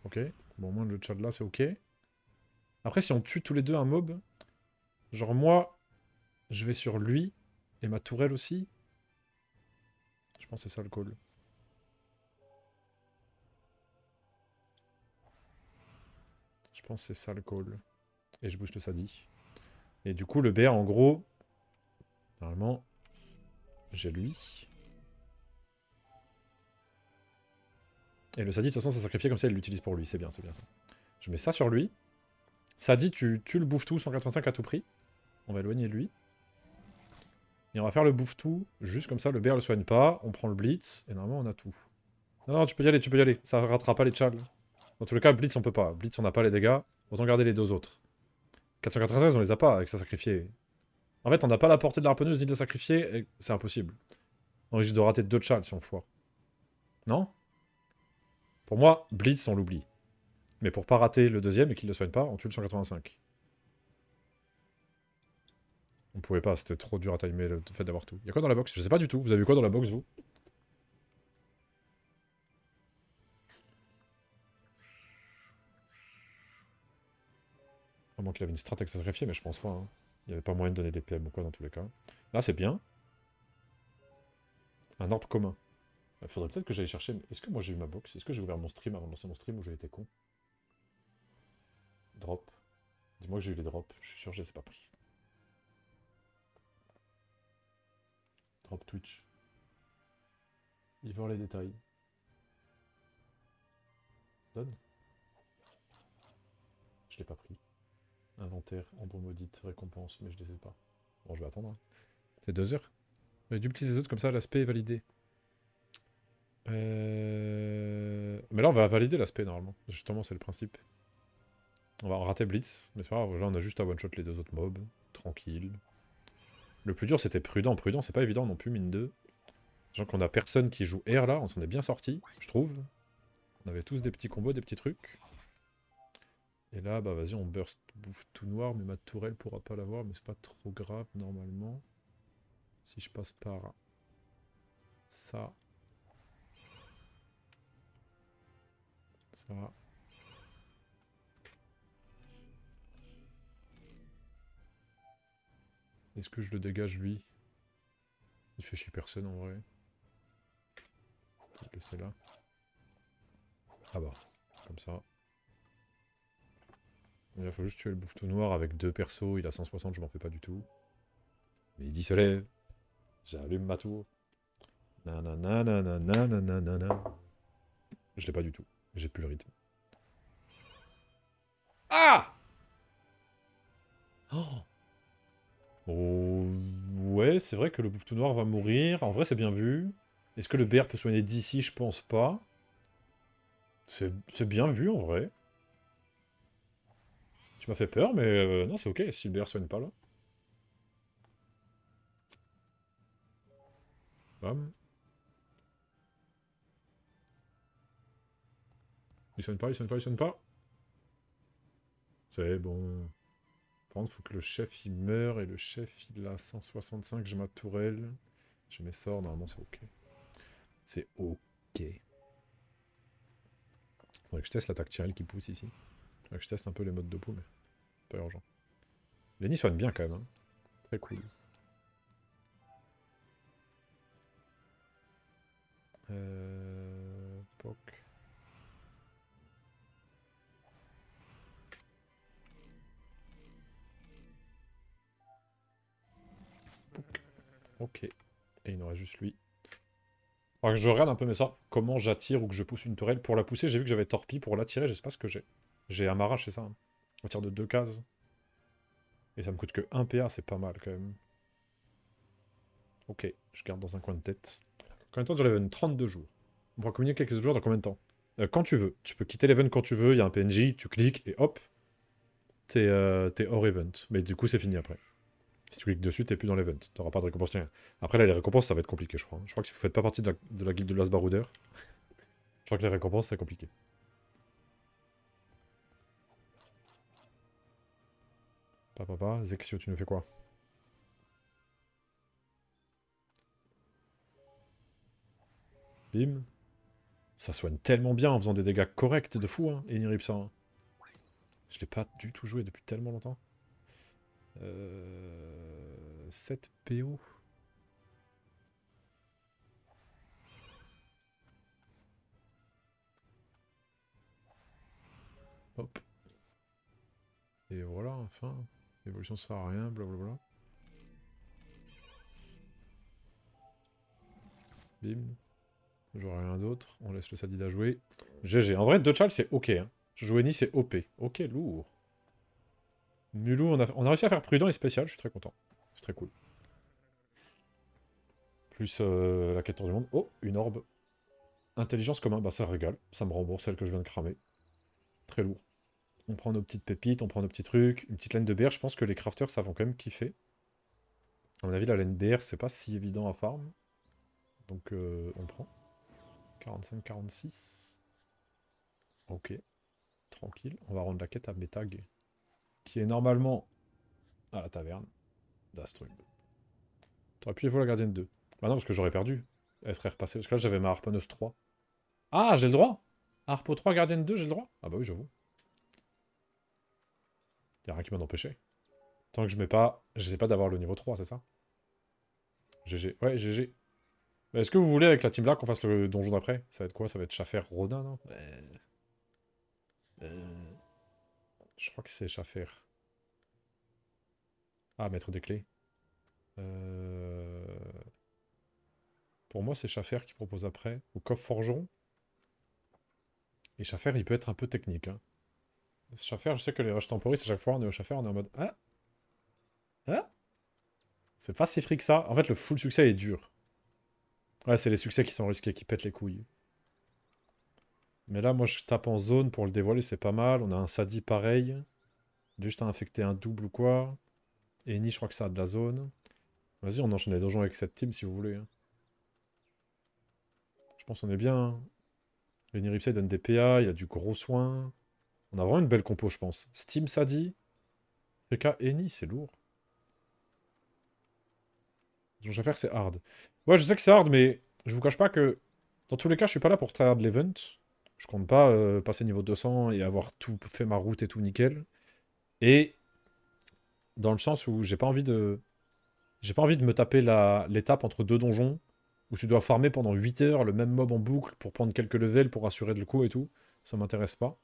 Ok. Bon, au moins, le chat là, c'est ok. Après, si on tue tous les deux un mob... Genre, moi, je vais sur lui, et ma tourelle aussi. Je pense que c'est ça le call. Je pense que c'est ça le call. Et je bouge le Sadi. Et du coup, le BR, en gros, normalement, j'ai lui. Et le Sadi, de toute façon, ça sacrifie comme ça, il l'utilise pour lui. C'est bien, c'est bien ça. Je mets ça sur lui. Sadi, tu, tu le bouffe tout, 185 à tout prix. On va éloigner lui. Et on va faire le bouffe tout, juste comme ça, le BR le soigne pas, on prend le blitz, et normalement on a tout. Non, non, tu peux y aller, tu peux y aller, ça rattrape pas les chals. Dans tous les cas, blitz on peut pas, blitz on n'a pas les dégâts, autant garder les deux autres. 493, on les a pas avec sa sacrifiée. En fait, on n'a pas la portée de l'arpeneuse ni de la sacrifiée, c'est impossible. On risque de rater deux chats si on foire. Non Pour moi, Blitz, on l'oublie. Mais pour pas rater le deuxième et qu'il ne soigne pas, on tue le 185. On pouvait pas, c'était trop dur à timer le fait d'avoir tout. Il y a quoi dans la box Je sais pas du tout. Vous avez vu quoi dans la box, vous qu'il avait une stratégie à mais je pense pas. Hein. Il n'y avait pas moyen de donner des PM ou quoi dans tous les cas. Là, c'est bien. Un ordre commun. Il bah, faudrait peut-être que j'aille chercher... Est-ce que moi j'ai eu ma box Est-ce que j'ai ouvert mon stream avant de lancer mon stream ou j'ai été con Drop. Dis-moi que j'ai eu les drops. Je suis sûr que je les ai pas pris. Drop Twitch. Il voir les détails. Donne. Je l'ai pas pris. Inventaire, ombre maudite, récompense, mais je les ai pas. Bon, je vais attendre. Hein. C'est deux heures. Mais dupliquer les autres, comme ça, l'aspect est validé. Euh, mais là, on va valider l'aspect, normalement. Justement, c'est le principe. On va rater Blitz, mais c'est pas grave. Là, on a juste à one-shot les deux autres mobs. Tranquille. Le plus dur, c'était prudent. Prudent, c'est pas évident non plus, mine 2. Genre qu'on a personne qui joue air, là. On s'en est bien sorti, je trouve. On avait tous des petits combos, des petits trucs. Et là, bah vas-y, on burst bouffe tout noir, mais ma tourelle pourra pas l'avoir, mais c'est pas trop grave normalement. Si je passe par ça. Ça. Est-ce que je le dégage lui Il fait chier personne en vrai. Je vais là. Ah bah, comme ça. Il faut juste tuer le tout noir avec deux persos, il a 160, je m'en fais pas du tout. Mais il dit se lève. J'allume ma tour. Nanana, nanana, nanana. Je l'ai pas du tout. J'ai plus le rythme. Ah Oh, oh Ouais, c'est vrai que le tout noir va mourir. En vrai, c'est bien vu. Est-ce que le BR peut soigner d'ici Je pense pas. C'est bien vu, en vrai. Tu m'as fait peur, mais euh, non, c'est ok, Silver soigne pas là. Bam. Il sonne pas, il sonne pas, il sonne pas. C'est bon. Par contre, faut que le chef il meure et le chef il a 165, j'ai ma tourelle. Je mets normalement c'est ok. C'est ok. Faudrait que je teste la tirelle qui pousse ici je teste un peu les modes de poule, mais pas urgent. Lenny soigne bien quand même. Hein. Très cool. Euh, ok. Et il nous juste lui. je regarde un peu mes sorts, comment j'attire ou que je pousse une tourelle. Pour la pousser, j'ai vu que j'avais torpille. Pour l'attirer, je sais pas ce que j'ai. J'ai un marrage, c'est ça hein. On tire de deux cases. Et ça me coûte que 1 PA, c'est pas mal quand même. Ok, je garde dans un coin de tête. Combien de temps dure l'event 32 jours. On va communiquer quelques jours dans combien de temps euh, Quand tu veux. Tu peux quitter l'event quand tu veux, il y a un PNJ, tu cliques et hop, euh, t'es hors event. Mais du coup, c'est fini après. Si tu cliques dessus, t'es plus dans l'event. T'auras pas de récompense Après, là, les récompenses, ça va être compliqué, je crois. Hein. Je crois que si vous faites pas partie de la, de guilde de je crois que les récompenses, c'est compliqué. Papa, papa. Zexio, tu me fais quoi Bim. Ça soigne tellement bien en faisant des dégâts corrects de fou, hein, ça Je l'ai pas du tout joué depuis tellement longtemps. Euh... 7 PO. Hop. Et voilà, enfin. L'évolution sert à rien, blablabla. Bim. J'aurai rien d'autre. On laisse le Sadida jouer. GG. En vrai, Dechal, c'est OK. Hein. ni, c'est OP. OK, lourd. Mulou, on a, réussi à faire prudent et spécial. Je suis très content. C'est très cool. Plus euh, la 14 du monde. Oh, une orbe. Intelligence commun. Bah, ça régale. Ça me rembourse celle que je viens de cramer. Très lourd. On prend nos petites pépites, on prend nos petits trucs. Une petite laine de BR, je pense que les crafters, ça vont quand même kiffer. A mon avis, la laine de BR, c'est pas si évident à farm. Donc, euh, on prend. 45, 46. Ok. Tranquille. On va rendre la quête à Metag. Qui est normalement à la taverne. d'Astrub. T'aurais vous la gardienne 2. Bah non, parce que j'aurais perdu. Elle serait repassée. Parce que là, j'avais ma harponneuse 3. Ah, j'ai le droit Harpo 3, gardienne 2, j'ai le droit Ah bah oui, j'avoue. Il a rien qui m'en empêché. Tant que je mets pas... Je sais pas d'avoir le niveau 3, c'est ça GG. Ouais, GG. Est-ce que vous voulez avec la team là qu'on fasse le donjon d'après Ça va être quoi Ça va être Chaffer Rodin, non euh, euh. Je crois que c'est Chaffer. Ah, mettre des clés. Euh. Pour moi, c'est Chaffer qui propose après. Ou Coff Forgeron. Et Chaffer, il peut être un peu technique. Hein. Chauffeur, je sais que les rush temporis, à chaque fois, on est au chauffeur, on est en mode. Hein Hein C'est pas si fric ça. En fait, le full succès est dur. Ouais, c'est les succès qui sont risqués, qui pètent les couilles. Mais là, moi, je tape en zone pour le dévoiler, c'est pas mal. On a un Sadi pareil. Juste à infecter un double ou quoi. Et ni, je crois que ça a de la zone. Vas-y, on enchaîne les donjons avec cette team si vous voulez. Hein. Je pense qu'on est bien. Hein. Les Ripsey donne des PA, il y a du gros soin. On a vraiment une belle compo, je pense. Steam, ça dit. CK, Eni, c'est lourd. je vais faire, c'est hard. Ouais, je sais que c'est hard, mais je vous cache pas que... Dans tous les cas, je suis pas là pour de l'event. Je compte pas euh, passer niveau 200 et avoir tout fait ma route et tout nickel. Et dans le sens où j'ai pas envie de... J'ai pas envie de me taper l'étape entre deux donjons où tu dois farmer pendant 8 heures le même mob en boucle pour prendre quelques levels pour assurer le coup et tout. Ça m'intéresse pas.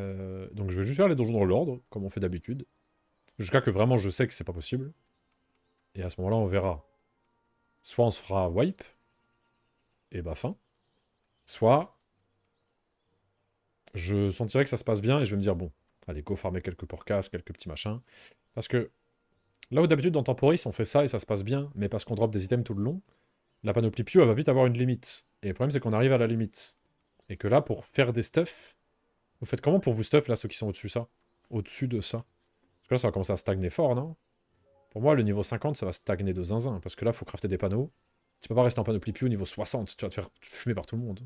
Euh, donc je vais juste faire les donjons dans l'ordre, comme on fait d'habitude. Jusqu'à que vraiment je sais que c'est pas possible. Et à ce moment-là, on verra. Soit on se fera wipe, et bah fin. Soit je sentirai que ça se passe bien et je vais me dire, bon, allez, go farmer quelques porcasses, quelques petits machins. Parce que là où d'habitude dans Temporis, on fait ça et ça se passe bien, mais parce qu'on drop des items tout le long, la panoplie Pew, elle va vite avoir une limite. Et le problème, c'est qu'on arrive à la limite. Et que là, pour faire des stuffs, vous faites comment pour vous stuff, là, ceux qui sont au-dessus ça Au-dessus de ça Parce que là, ça va commencer à stagner fort, non Pour moi, le niveau 50, ça va stagner de zinzin. Parce que là, faut crafter des panneaux. Tu peux pas rester en panoplie piou au niveau 60. Tu vas te faire fumer par tout le monde.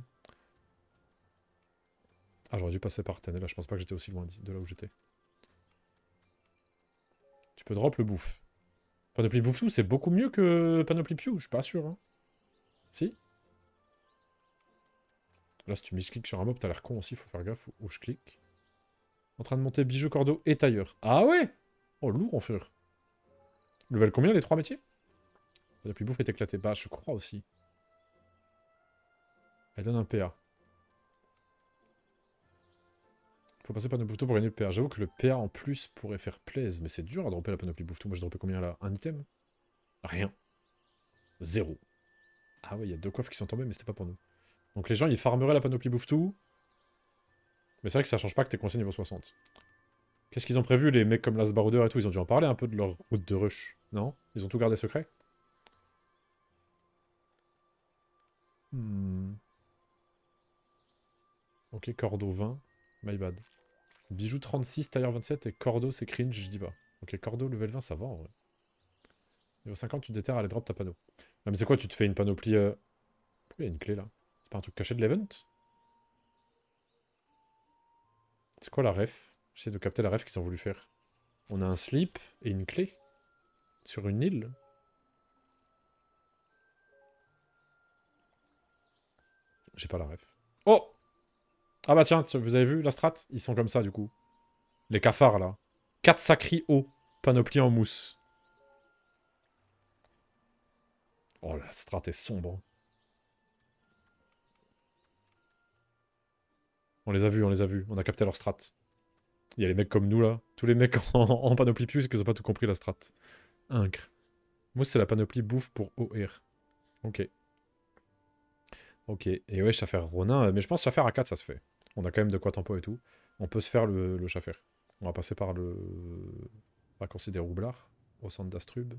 Ah, j'aurais dû passer par tenet, Là, je pense pas que j'étais aussi loin de là où j'étais. Tu peux drop le bouffe. Panoplie bouffe c'est beaucoup mieux que Panoplie Pew, je suis pas sûr. Hein. Si Là, si tu clic sur un mob, t'as l'air con aussi, faut faire gaffe où je clique. En train de monter bijou cordeaux et tailleur. Ah ouais Oh, lourd en fur. Level combien les trois métiers La plus bouffe est éclatée. Bah, je crois aussi. Elle donne un PA. Faut passer par nos pour gagner le PA. J'avoue que le PA en plus pourrait faire plaise, mais c'est dur à dropper la panoplie bouffe. Moi, j'ai droppé combien là Un item Rien. Zéro. Ah ouais, il y a deux coffres qui sont tombés, mais c'était pas pour nous. Donc les gens, ils farmeraient la panoplie bouffe-tout. Mais c'est vrai que ça change pas que t'es coincé niveau 60. Qu'est-ce qu'ils ont prévu, les mecs comme Last Barouder et tout Ils ont dû en parler un peu de leur route de rush, non Ils ont tout gardé secret hmm. Ok, Cordo 20. My bad. Bijou 36, tailleur 27 et Cordo, c'est cringe, je dis pas. Ok, Cordo, level 20, ça va en vrai. Niveau 50, tu déterres, allez, drop ta panneau. Non mais c'est quoi, tu te fais une panoplie... Euh, il y a une clé là un truc caché de l'event C'est quoi la ref J'essaie de capter la ref qu'ils ont voulu faire. On a un slip et une clé sur une île. J'ai pas la ref. Oh Ah bah tiens, vous avez vu la strat Ils sont comme ça du coup. Les cafards là. Quatre sacris hauts, panoplie en mousse. Oh la strat est sombre. On les a vus, on les a vus. On a capté leur strat. Il y a les mecs comme nous, là. Tous les mecs en, panoplie plus, qui qu'ils ont pas tout compris, la strat. Incre. Moi c'est la panoplie bouffe pour OR. Ok. Ok. Et ouais, Chaffer Ronin. Euh, mais je pense Chaffer à 4, ça se fait. On a quand même de quoi tempo et tout. On peut se faire le, le On va passer par le raccourci bah, des Roublard. au centre d'Astrub.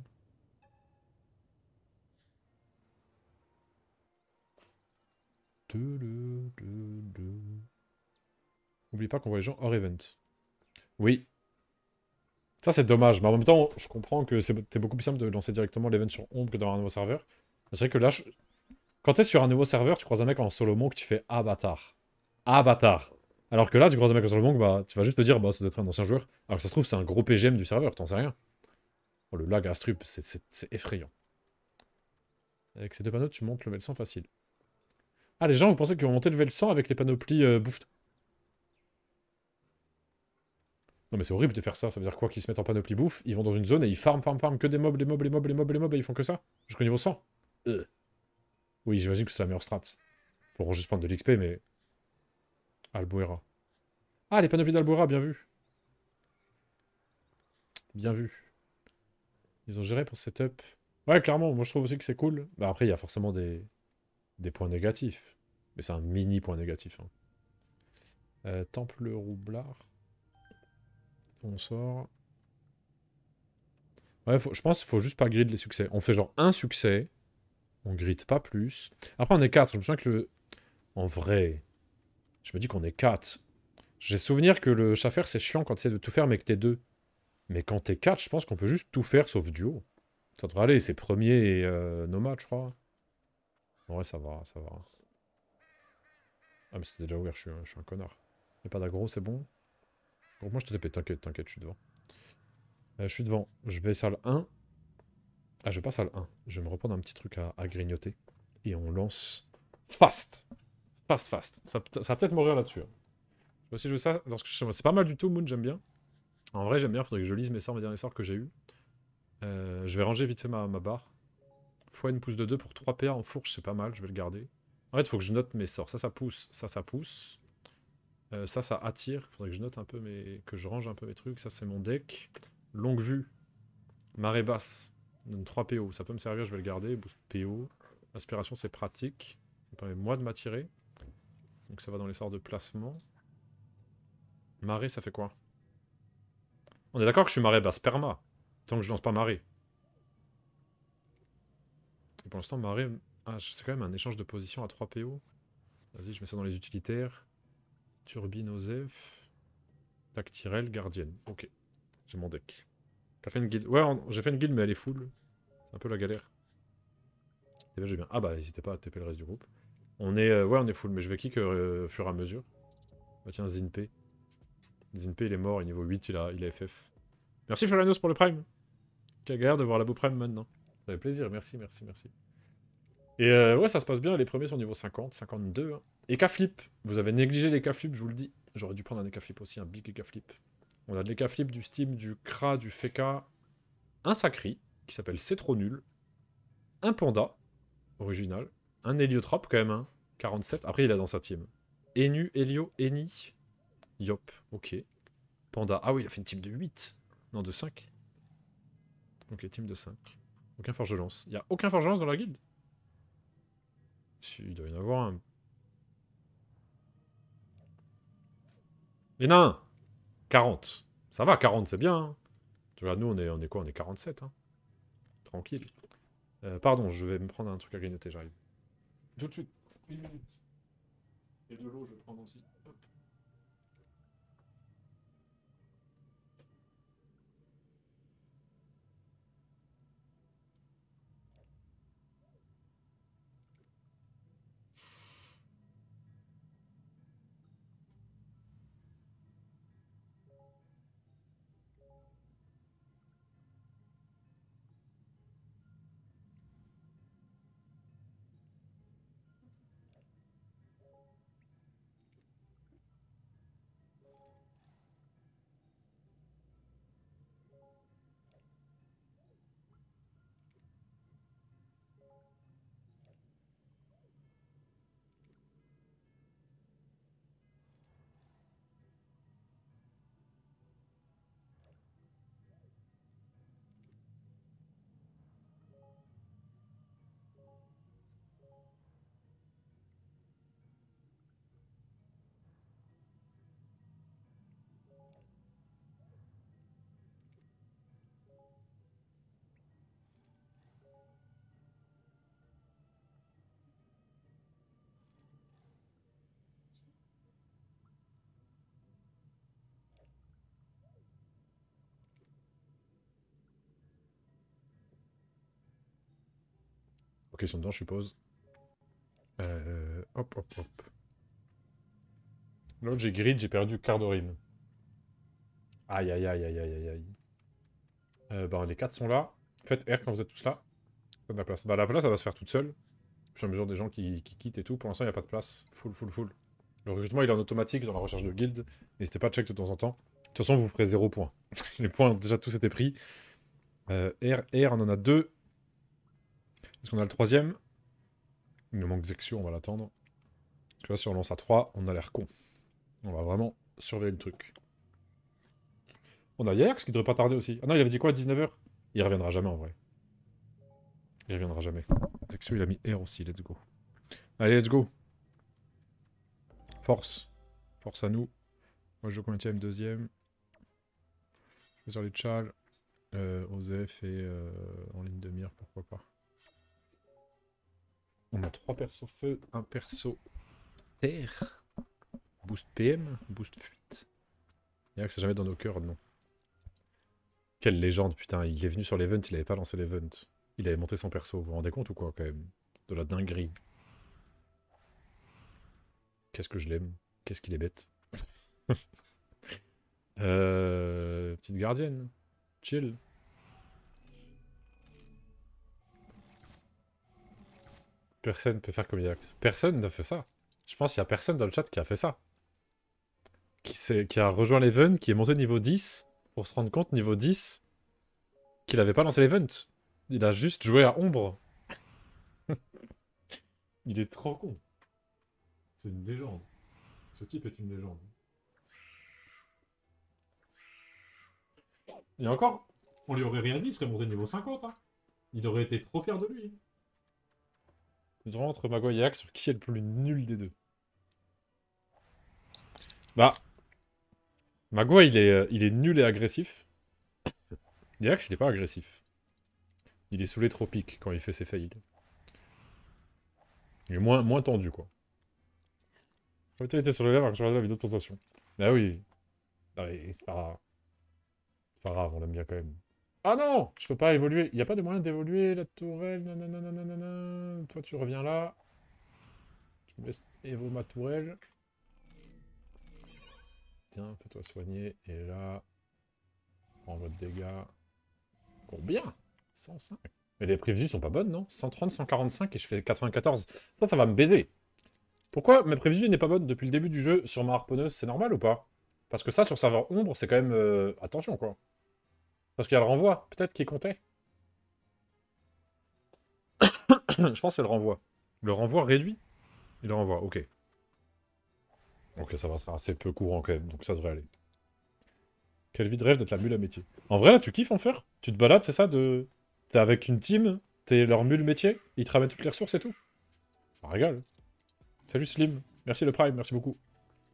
N'oublie pas qu'on voit les gens hors event. Oui. Ça, c'est dommage. Mais en même temps, je comprends que c'est beaucoup plus simple de lancer directement l'event sur Ombre que dans un nouveau serveur. C'est vrai que là, quand quand t'es sur un nouveau serveur, tu croises un mec en solo que tu fais avatar. Avatar. Alors que là, tu croises un mec en Solomon, bah, tu vas juste te dire Bah, ça doit être un ancien joueur. Alors que ça se trouve, c'est un gros PGM du serveur, t'en sais rien. Oh, le lag à c'est effrayant. Avec ces deux panneaux, tu montes le Velsan facile. Ah, les gens, vous pensez qu'ils vont monter le level avec les panoplies euh, bouffes? Non mais c'est horrible de faire ça, ça veut dire quoi Qu'ils se mettent en panoplie bouffe, ils vont dans une zone et ils farm, farm, farm que des mobs, les mobs, les mobs, les mobs, les mobs, et ils font que ça Jusqu'au niveau 100 euh. Oui, j'imagine que c'est la meilleure strat. Ils pourront juste prendre de l'XP, mais... Albuera. Ah, les panoplies d'Albuera, bien vu Bien vu. Ils ont géré pour setup. Ouais, clairement, moi je trouve aussi que c'est cool. Bah après, il y a forcément des... des points négatifs. Mais c'est un mini point négatif. Hein. Euh, temple roublard on sort. Ouais, je pense qu'il faut juste pas grid les succès. On fait genre un succès, on grid pas plus. Après, on est quatre Je me souviens que le... En vrai, je me dis qu'on est quatre J'ai souvenir que le chaffer, c'est chiant quand tu de tout faire, mais que t'es deux Mais quand t'es quatre je pense qu'on peut juste tout faire sauf duo. Ça devrait aller, c'est premier et euh, nomade, je crois. Ouais, ça va, ça va. Ah, mais c'était déjà ouvert, je suis, un connard. Il a pas d'aggro, c'est bon Bon moi, je te t'inquiète, t'inquiète, je suis devant. Euh, je suis devant, je vais salle 1. Ah, je passe pas 1. Je vais me reprendre un petit truc à, grignoter. Et on lance fast. Fast, fast. Ça, va peut-être mourir là-dessus. Hein. Je veux ça. C'est pas mal du tout, Moon, j'aime bien. En vrai, j'aime bien. Faudrait que je lise mes sorts, mes derniers sorts que j'ai eu. Euh, je vais ranger vite fait ma, barre. Fois une pousse de 2 pour 3 PA en fourche, c'est pas mal, je vais le garder. En fait, il faut que je note mes sorts. Ça, ça pousse, ça, ça pousse. Euh, ça, ça attire. Faudrait que je note un peu mes... que je range un peu mes trucs. Ça, c'est mon deck. Longue vue. Marée basse. Donc 3 PO. Ça peut me servir, je vais le garder. Boost PO. Aspiration, c'est pratique. Ça permet moi de m'attirer. Donc ça va dans les de placement. Marée, ça fait quoi On est d'accord que je suis marée basse perma. Tant que je lance pas marée. Et pour l'instant, marée... Ah, c'est quand même un échange de position à 3 PO. Vas-y, je mets ça dans les utilitaires. Turbine Osef. Tactirel, gardienne. Ok. J'ai mon deck. T'as fait une guild, Ouais, j'ai fait une guild mais elle est full. C'est un peu la galère. Eh bien, j'ai bien. Ah bah, n'hésitez pas à taper le reste du groupe. On est... Euh, ouais, on est full, mais je vais kick euh, au fur et à mesure. Bah tiens, Zinpe, Zinpe il est mort, il niveau 8, il a, il a FF. Merci Florianos pour le prime. Quelle galère de voir la boue prime maintenant. Ça fait plaisir, merci, merci, merci. Et euh, ouais, ça se passe bien. Les premiers sont niveau 50, 52. Ekaflip! Vous avez négligé les je vous le dis. J'aurais dû prendre un Ekaflip, aussi, un big Ekaflip. On a de l'Ekaflip, du Steam, du Kra, du Feka. Un Sakri, qui s'appelle C'est trop nul. Un Panda, original. Un Héliotrope, quand même, hein. 47. Après, il a dans sa team. Enu, Helio, Eni. Yop, ok. Panda. Ah oui, il a fait une team de 8. Non, de 5. Ok, team de 5. Aucun forge lance. Il n'y a aucun forge lance dans la guide il doit y en avoir un. Il 40. Ça va, 40, c'est bien. Hein. Tu vois, nous, on est, est quoi On est 47. Hein. Tranquille. Euh, pardon, je vais me prendre un truc à grignoter, j'arrive. Tout de suite. Une minute. Et de l'eau, je vais prendre aussi. Ok, ils sont dedans, je suppose. Euh, hop, hop, hop. L'autre, j'ai grid, j'ai perdu quart de rime. Aïe, aïe, aïe, aïe, aïe, aïe. ben, les quatre sont là. Faites R quand vous êtes tous là. de la place. Bah, ben, la place, ça va se faire toute seule. je fur des gens qui, quittent et tout. Pour l'instant, il n'y a pas de place. Full, full, full. Le recrutement, il est en automatique dans la recherche de guild. N'hésitez pas à check de temps en temps. De toute façon, vous ferez 0 points. les points ont déjà tous été pris. Euh, R, R, on en a deux. Est-ce qu'on a le troisième Il nous manque Zexio, on va l'attendre. Parce que là, si on lance à 3, on a l'air con. On va vraiment surveiller le truc. On a Yerx qui devrait pas tarder aussi. Ah non, il avait dit quoi 19h Il reviendra jamais en vrai. Il reviendra jamais. Zexio, il a mis R aussi, let's go. Allez, let's go. Force. Force à nous. Moi, je joue combien de Deuxième. Je vais sur les euh, Osef et euh, en ligne de mire, pourquoi pas. On a trois persos feu, un perso terre, boost PM, boost fuite. Il y a que c'est jamais dans nos cœurs, non. Quelle légende, putain. Il est venu sur l'event, il avait pas lancé l'event. Il avait monté son perso, vous vous rendez compte ou quoi, quand même De la dinguerie. Qu'est-ce que je l'aime Qu'est-ce qu'il est bête euh, Petite gardienne. Chill. Personne peut faire comme Personne n'a fait ça. Je pense qu'il n'y a personne dans le chat qui a fait ça. Qui, qui a rejoint l'event, qui est monté niveau 10, pour se rendre compte, niveau 10, qu'il n'avait pas lancé l'event. Il a juste joué à ombre. Il est trop con. C'est une légende. Ce type est une légende. Et encore, on lui aurait rien dit, il serait monté niveau 50. Hein. Il aurait été trop fier de lui entre Mago et Axe qui est le plus nul des deux. Bah. Mago, il est, euh, il est nul et agressif. Yax, il est pas agressif. Il est sous les tropiques quand il fait ses faillites. Il est moins, moins tendu, quoi. On était étais sur le lèvres quand je regardais la vidéo de présentation. Bah oui. Ah, c'est pas rare. C'est pas rare, on l'aime bien quand même. Ah non Je peux pas évoluer. Il n'y a pas de moyen d'évoluer la tourelle. Toi, tu reviens là. Tu me laisses évoluer ma tourelle. Tiens, fais-toi soigner. Et là, prends votre dégâts. Combien 105. Mais les prévisions sont pas bonnes, non 130, 145 et je fais 94. Ça, ça va me baiser. Pourquoi ma prévision n'est pas bonne depuis le début du jeu sur ma harponneuse C'est normal ou pas Parce que ça, sur serveur ombre, c'est quand même... Euh, attention, quoi. Parce qu'il y a le renvoi, peut-être, qui comptait. Je pense que c'est le renvoi. Le renvoi réduit Il le renvoie, ok. Ok, ça va, c'est assez peu courant quand même, donc ça devrait aller. Quelle vie de rêve d'être la mule à métier. En vrai, là, tu kiffes en faire Tu te balades, c'est ça de... T'es avec une team, t'es leur mule métier, ils te ramènent toutes les ressources et tout. Ça régale. Salut Slim, merci le Prime, merci beaucoup.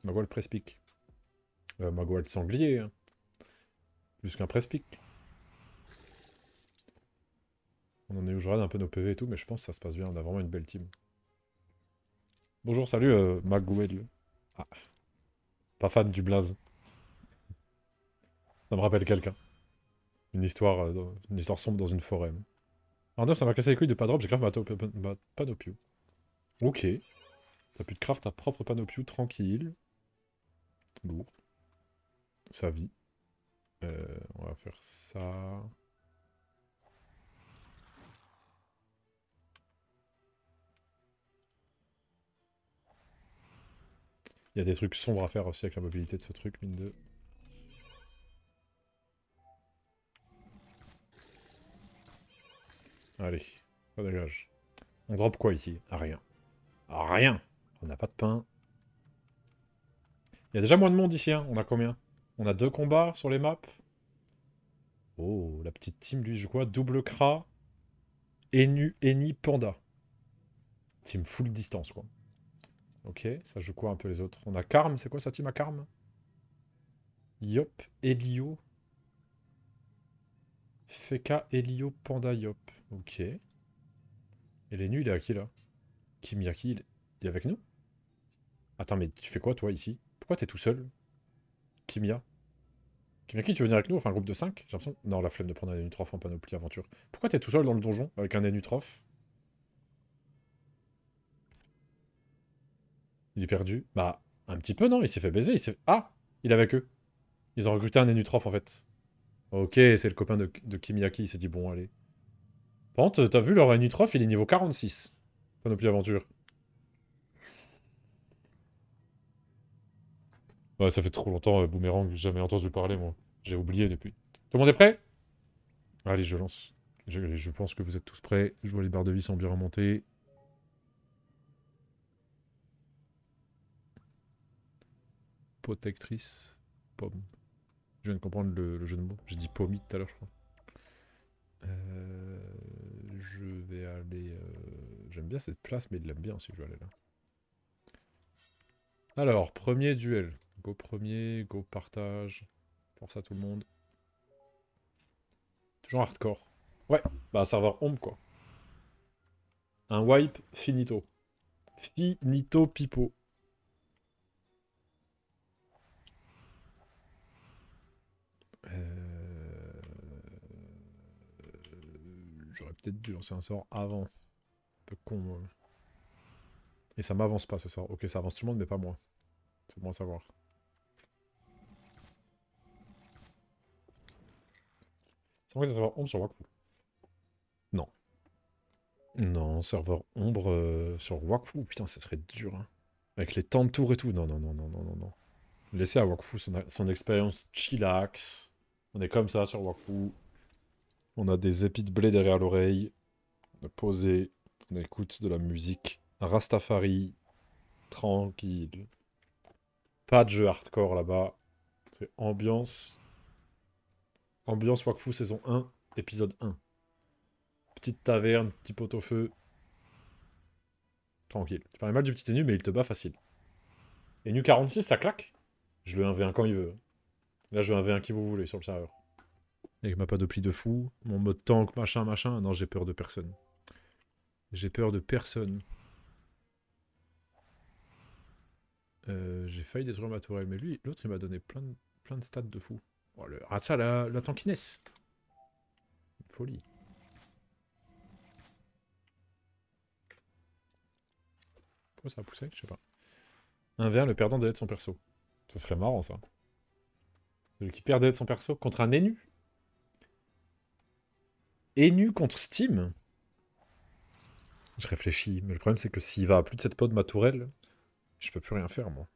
le Prespic. Euh, le Sanglier, hein. plus qu'un On en est où je un peu nos PV et tout, mais je pense que ça se passe bien. On a vraiment une belle team. Bonjour, salut euh, ah, Pas fan du blaze. Ça me rappelle quelqu'un. Une histoire, euh, une histoire sombre dans une forêt. Ah, Random, ça m'a cassé les couilles de pas drop, j'ai craft ma, ma Ok. T'as pu te craft ta propre panopio tranquille. Lourd. Sa vie. Euh, on va faire ça. Il y a des trucs sombres à faire aussi avec la mobilité de ce truc, mine de... Allez, de dégage. On drop quoi ici Rien. rien On n'a pas de pain. Il y a déjà moins de monde ici, hein. On a combien On a deux combats sur les maps. Oh, la petite team, lui, je vois. Double Kra, Enu, Eni, Panda. Team full distance, quoi. Ok, ça joue quoi un peu les autres On a Karm, c'est quoi sa team à Karm Yop, Elio. Feka, Elio, Panda, Yop. Ok. Et les il est à qui là Kimiaki, il... est avec nous Attends, mais tu fais quoi toi ici Pourquoi t'es tout seul Kimia Kimiaki, tu veux venir avec nous Enfin, un groupe de 5 J'ai l'impression. Non, la flemme de prendre un énutroph en panoplie aventure. Pourquoi t'es tout seul dans le donjon avec un énutroph Il est perdu. Bah, un petit peu, non Il s'est fait baiser. Il Ah Il est avec eux. Ils ont recruté un Enutroph en fait. Ok, c'est le copain de, Kimiaki. Il s'est dit, bon, allez. Pente, t'as vu, leur Enutroph, il est niveau 46. Panoplie aventure. Ouais, ça fait trop longtemps, euh, Boomerang, j'ai Jamais entendu parler, moi. J'ai oublié depuis. Tout le monde est prêt Allez, je lance. Je, je, pense que vous êtes tous prêts. Je vois les barres de vie sont bien remontées. protectrice pomme. Je viens de comprendre le, jeu de mots. J'ai dit pomme tout à l'heure, je crois. Euh, je vais aller... Euh, j'aime bien cette place, mais il l'aime bien si je vais aller là. Alors, premier duel. Go premier, go partage. Force à tout le monde. Toujours hardcore. Ouais, bah serveur home quoi. Un wipe finito. Finito pipo. peut-être lancer un sort avant. Un peu con. Euh. Et ça m'avance pas ce sort. Ok, ça avance tout le monde, mais pas moi. C'est bon à savoir. C'est ombre sur Wakfu. Non. Non, serveur ombre euh, sur Wakfu, putain, ça serait dur. Hein. Avec les temps de tour et tout. Non, non, non, non, non, non, non. Laissez à Wakfu son, son expérience chillax. On est comme ça sur Wakfu. On a des épis de blé derrière l'oreille. On a posé. On écoute de la musique. Rastafari. Tranquille. Pas de jeu hardcore là-bas. C'est ambiance. Ambiance Wakfu saison 1, épisode 1. Petite taverne, petit pot au feu. Tranquille. Tu parles mal du petit Enu, mais il te bat facile. Et nu 46, ça claque. Je le 1v1 quand il veut. Là, je un v 1 qui vous voulez sur le serveur avec ma pas de fou, mon mode tank, machin, machin. Non, j'ai peur de personne. J'ai peur de personne. Euh, j'ai failli détruire ma tourelle, mais lui, l'autre, il m'a donné plein de, plein de stats de fou. Oh, le... Ah ça, la, la tankiness folie. Pourquoi ça a poussé Je sais pas. Un verre le perdant d'être de son perso. Ça serait marrant, ça. Celui qui perd délai de son perso contre un énu nu contre Steam Je réfléchis, mais le problème c'est que s'il va à plus de cette pot de ma tourelle, je peux plus rien faire moi.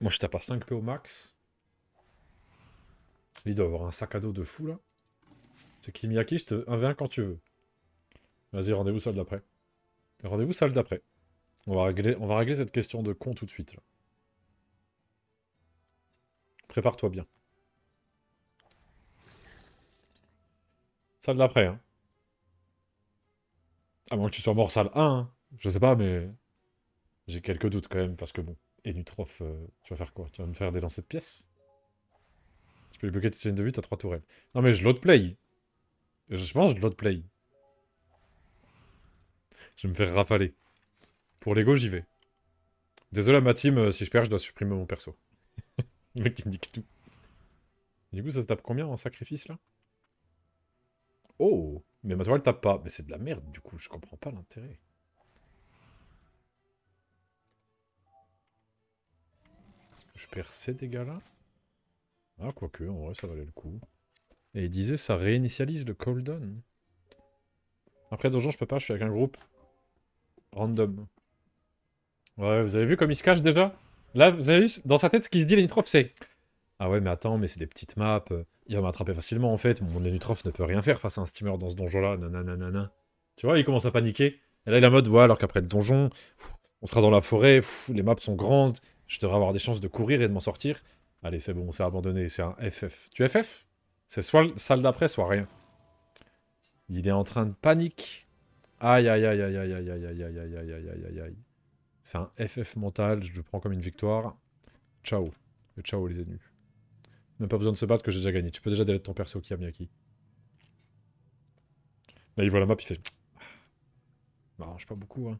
Moi je tape à 5 P au max. Il doit avoir un sac à dos de fou là. C'est Kimiaki, je te 1 v quand tu veux. Vas-y, rendez-vous salle d'après. Rendez-vous salle d'après. On va, régler, on va régler cette question de con tout de suite. Prépare-toi bien. Salle d'après. Hein. À moins que tu sois mort salle 1. Hein. Je sais pas, mais j'ai quelques doutes quand même, parce que bon, Et euh, tu vas faire quoi Tu vas me faire des lancers de pièces Je peux lui bloquer, une de vue, t'as trois tourelles. Non mais je l'autoplay, Je pense que je l'autoplay. Je vais me faire rafaler. Pour l'ego, j'y vais. Désolé à ma team, euh, si je perds, je dois supprimer mon perso. Le mec, il nique tout. Du coup, ça se tape combien en sacrifice, là Oh Mais ma toile tape pas. Mais c'est de la merde, du coup. Je comprends pas l'intérêt. Je perds ces dégâts-là Ah, quoique, en vrai, ça valait le coup. Et il disait, ça réinitialise le cooldown. Après, donjon, je peux pas, je suis avec un groupe random. Ouais, vous avez vu comme il se cache déjà Là, vous avez vu dans sa tête ce qu'il se dit, les c'est ah ouais, mais attends, mais c'est des petites maps, il va m'attraper facilement en fait, mon énutroph ne peut rien faire face à un steamer dans ce donjon-là, Tu vois, il commence à paniquer. Et là, il est en mode, ouais, alors qu'après le donjon, on sera dans la forêt, les maps sont grandes, je devrais avoir des chances de courir et de m'en sortir. Allez, c'est bon, c'est abandonné, c'est un FF. Tu FF C'est soit salle d'après, soit rien. Il est en train de paniquer. Aïe, aïe, aïe, aïe, aïe, aïe, aïe, aïe, aïe, aïe, aïe, aïe, aïe, aïe. C'est un FF mental, je le prends comme une victoire. Ciao. Ciao les ennemis pas besoin de se battre que j'ai déjà gagné. Tu peux déjà délai ton perso qui a bien qui. Là, il voit la map, il fait... M'arrange pas beaucoup, hein.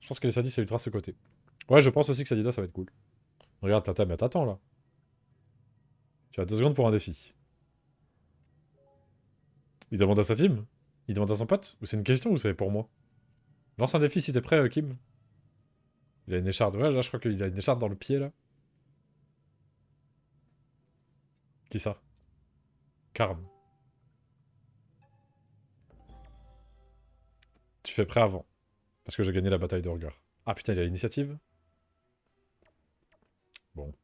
Je pense que les sadis, ça ultra ce côté. Ouais, je pense aussi que Sadida, ça va être cool. Regarde, Tata, mais t'attends, là. Tu as deux secondes pour un défi. Il demande à sa team Il demande à son pote Ou c'est une question ou c'est pour moi Lance un défi si t'es prêt, euh, Kim. Il a une écharde. Ouais, là, je crois qu'il a une écharde dans le pied, là. Qui ça Carme. Tu fais prêt avant. Parce que j'ai gagné la bataille d'orgueur. Ah putain, il y a l'initiative Bon.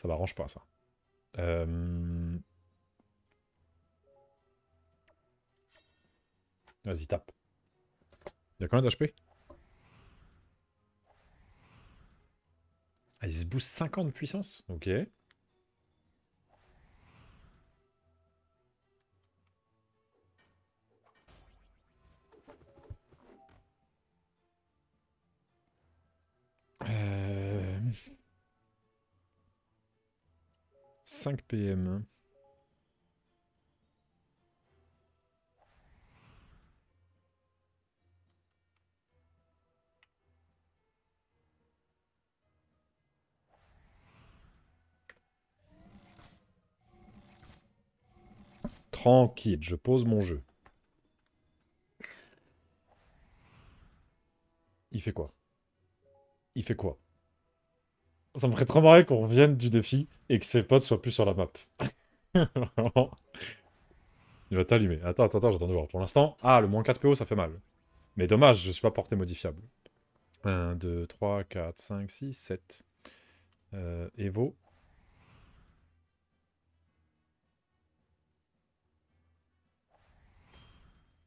Ça m'arrange pas, ça. Euh... Vas-y, tape. Il y a combien d'HP Ah, il se booste 50 de puissance Ok. 5 PM. Hein. Tranquille, je pose mon jeu. Il fait quoi Il fait quoi Ça me ferait trop marrer qu'on revienne du défi et que ses potes soient plus sur la map. Il va t'allumer. Attends, attends, attends, j'attends de voir. Pour l'instant, ah, le moins 4 PO, ça fait mal. Mais dommage, je ne suis pas porté modifiable. 1, 2, 3, 4, 5, 6, 7. Euh, Evo.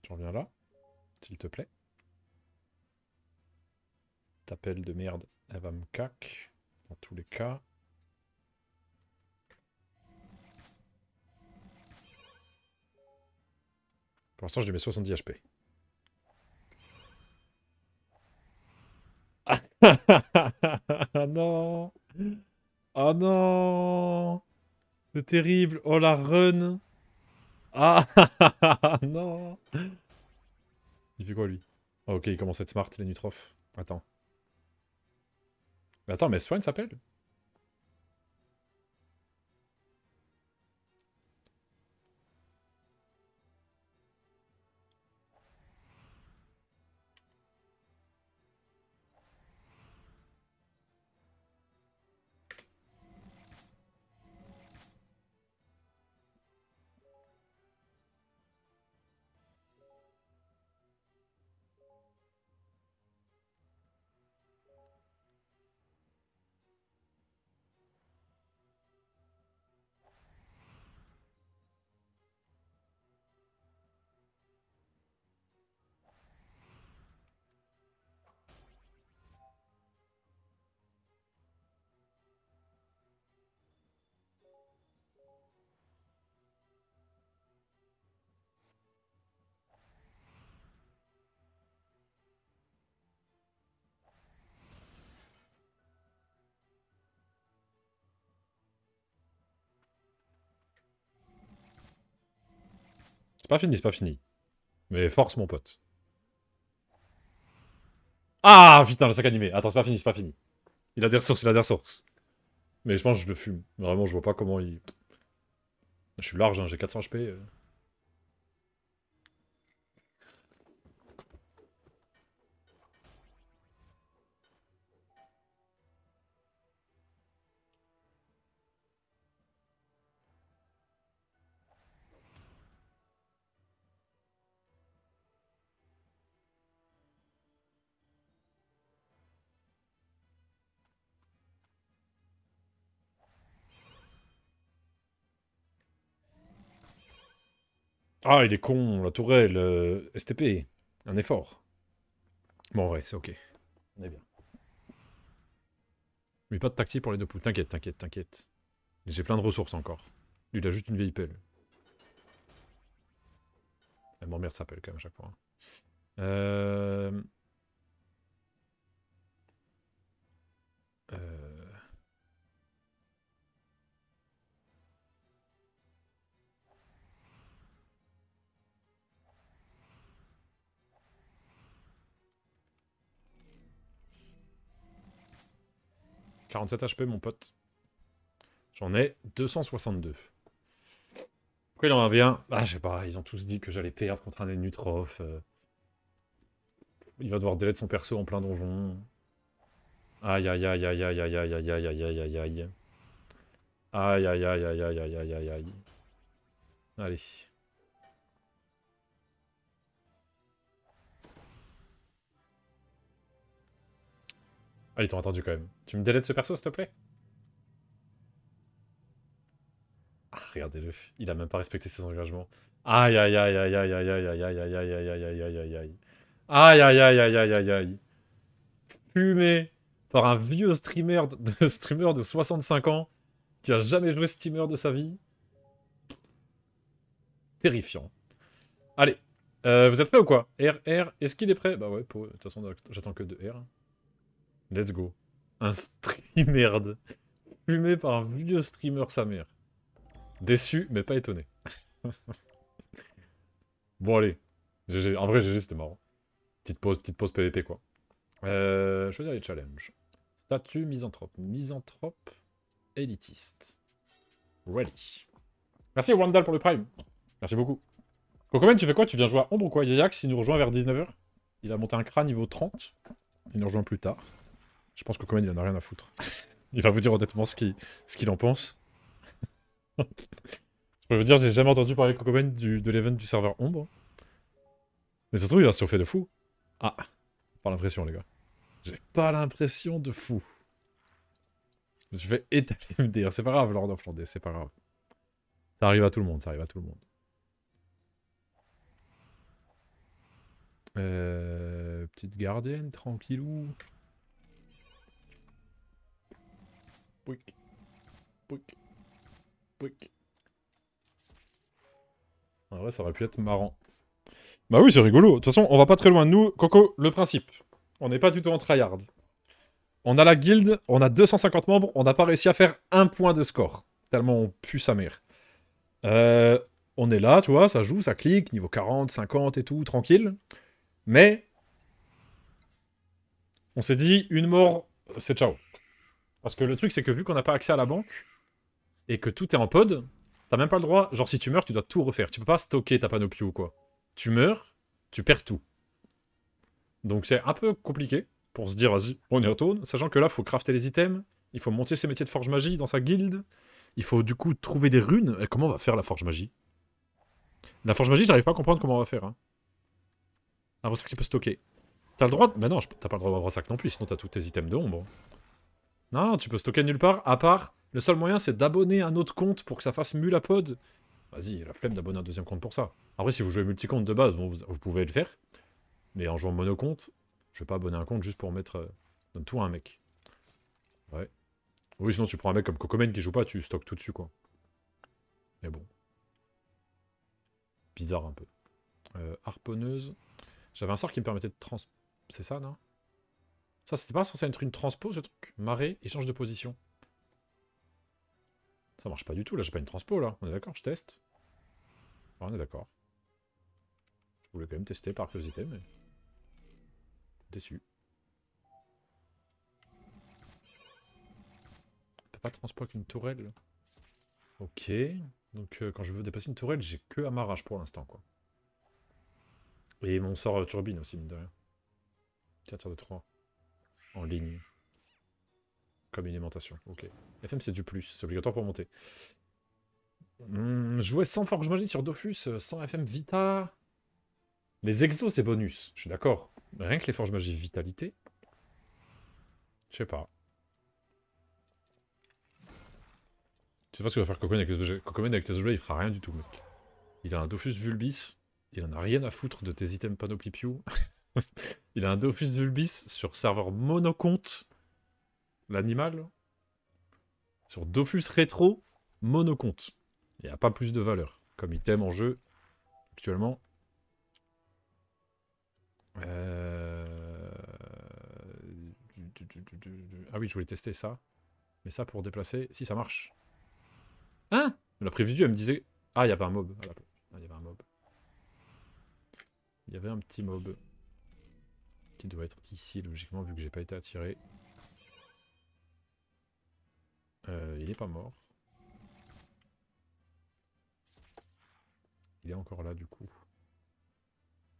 Tu reviens là, s'il te plaît. T'appelles de merde, elle va me cac, dans tous les cas. Pour l'instant, je lui mets 70 HP. Ah, non ah non C'est terrible Oh la run Ah non Il fait quoi lui ah, Ok, il commence à être smart, les nutrophes Attends. Mais attends, mais Swine s'appelle C'est pas fini, c'est pas fini. Mais force, mon pote. Ah, putain, le sac animé. Attends, c'est pas fini, c'est pas fini. Il a des ressources, il a des ressources. Mais je pense que je le fume. Vraiment, je vois pas comment il... Je suis large, hein, j'ai 400 HP. Euh. Ah, il est con, la tourelle. Euh, STP, un effort. Bon, vrai c'est ok. On est bien. Mais pas de taxi pour les deux poules. T'inquiète, t'inquiète, t'inquiète. J'ai plein de ressources encore. il a juste une vieille pelle. Elle m'emmerde sa pelle quand même à chaque fois. Hein. Euh... Euh... 47 HP, mon pote. J'en ai 262. Pourquoi il en revient Ah, je sais pas, ils ont tous dit que j'allais perdre contre un ennemi Il va devoir délai son perso en plein donjon. Aïe aïe aïe aïe aïe aïe aïe aïe aïe aïe aïe aïe aïe. Aïe aïe aïe aïe aïe aïe aïe aïe aïe. Allez. Ah, ils t'ont entendu quand même. Tu me délètes ce perso, s'il te plaît Ah, regardez-le. Il a même pas respecté ses engagements. Aïe, aïe, aïe, aïe, aïe, aïe, aïe, aïe, aïe, aïe, aïe, aïe, aïe, aïe, aïe, aïe. Aïe, aïe, aïe, aïe, aïe, aïe, Fumé par un vieux streamer de, streamer de 65 ans qui a jamais joué streamer de sa vie. Terrifiant. Allez, vous êtes prêts ou quoi R, est-ce qu'il est prêt Bah ouais, de toute façon, j'attends que de R. Let's go. Un merde Fumé par un vieux streamer sa mère. Déçu, mais pas étonné. bon, allez. GG. En vrai, GG, c'était marrant. Petite pause, petite pause PVP, quoi. Euh, choisir les challenges. Statut misanthrope. Misanthrope élitiste. Ready. Merci Wandal pour le prime. Merci beaucoup. Kokomen, tu fais quoi Tu viens jouer à Ombre ou quoi Yayax, il nous rejoint vers 19h. Il a monté un crâne niveau 30. Il nous rejoint plus tard. Je pense que Coman, il en a rien à foutre. il va vous dire honnêtement ce qu'il en pense. je peux vous dire, j'ai jamais entendu parler de Coman du, de l'event du serveur Ombre. Mais ça se trouve, il a se de fou. Ah, pas l'impression, les gars. J'ai pas l'impression de fou. Je me suis fait étaler dire. C'est pas grave, Lord of Landais, c'est pas grave. Ça arrive à tout le monde, ça arrive à tout le monde. Euh, petite gardienne, tranquillou. Ah ouais, ça aurait pu être marrant. Bah oui, c'est rigolo. De toute façon, on va pas très loin de nous. Coco, le principe. On n'est pas du tout en tryhard. On a la guilde, on a 250 membres, on n'a pas réussi à faire un point de score. Tellement on pue sa mère. Euh, on est là, tu vois, ça joue, ça clique, niveau 40, 50 et tout, tranquille. Mais... On s'est dit, une mort, c'est ciao. Parce que le truc, c'est que vu qu'on n'a pas accès à la banque, et que tout est en pod, t'as même pas le droit. Genre, si tu meurs, tu dois tout refaire. Tu peux pas stocker ta panoplie ou quoi. Tu meurs, tu perds tout. Donc, c'est un peu compliqué pour se dire, vas-y, on y retourne. Sachant que là, faut crafter les items, il faut monter ses métiers de forge magie dans sa guilde, il faut du coup trouver des runes. Et comment on va faire la forge magie La forge magie, j'arrive pas à comprendre comment on va faire. Hein. Un que tu peux stocker. T'as le droit. De... Mais non, t'as pas le droit d'avoir un ressac non plus, sinon t'as tous tes items de non, tu peux stocker nulle part, à part, le seul moyen c'est d'abonner un autre compte pour que ça fasse mulapod. Vas-y, la flemme d'abonner un deuxième compte pour ça. Après, si vous jouez multi-compte de base, vous, pouvez le faire. Mais en jouant monocompte, je vais pas abonner un compte juste pour mettre... Euh, tout à un mec. Ouais. Oui, sinon tu prends un mec comme Cocomène qui joue pas, tu stockes tout dessus, quoi. Mais bon. Bizarre un peu. Euh, harponneuse. J'avais un sort qui me permettait de trans... C'est ça, non ça, c'était pas censé être une transpo, ce truc Marée, échange de position. Ça marche pas du tout, là, j'ai pas une transpo, là. On est d'accord, je teste. Ah, on est d'accord. Je voulais quand même tester par curiosité, mais... Déçu. On peut pas transpo avec une tourelle. Ok. Donc, euh, quand je veux dépasser une tourelle, j'ai que amarrage pour l'instant, quoi. Et mon sort euh, turbine aussi, mine de rien. 4 de 3 en ligne. Comme une aimantation, ok. FM c'est du plus, c'est obligatoire pour monter. Hmm, jouer sans forge magie sur Dofus, euh, sans FM Vita... Les exos c'est bonus, je suis d'accord. Rien que les forges magie vitalité... Je sais pas. Je sais pas ce que va faire Cocomen avec, les... avec tes objets, il fera rien du tout, Il a un Dofus Vulbis, il en a rien à foutre de tes items Panoply Pew. Il a un Dofus Vulbis sur serveur monocompte. L'animal. Sur Dofus Rétro, monocompte. Il n'y a pas plus de valeur. Comme item en jeu, actuellement. Euh, ah oui, je voulais tester ça. Mais ça, pour déplacer, si ça marche. Hein La prévu, elle me disait... Ah, il y avait un mob. Ah, il y avait un mob. Il y avait un petit mob. Il doit être ici, logiquement, vu que j'ai pas été attiré. Euh, il est pas mort. Il est encore là, du coup.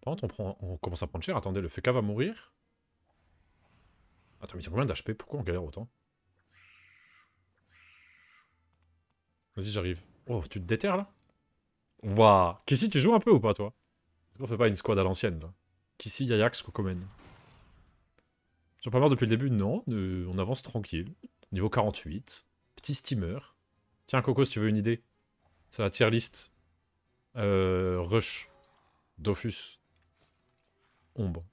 Par contre, on, prend, on commence à prendre cher. Attendez, le FK va mourir Attends, mais il a combien d'HP Pourquoi on galère autant Vas-y, j'arrive. Oh, tu te déterres, là Waouh Kissy, tu joues un peu ou pas, toi on fait pas une squad à l'ancienne, là Kissy Yayax, Kokomen pas mort depuis le début Non, euh, on avance tranquille. Niveau 48. Petit steamer. Tiens, Coco, si tu veux une idée. C'est la tier list. Euh, rush. Dofus. Ombre.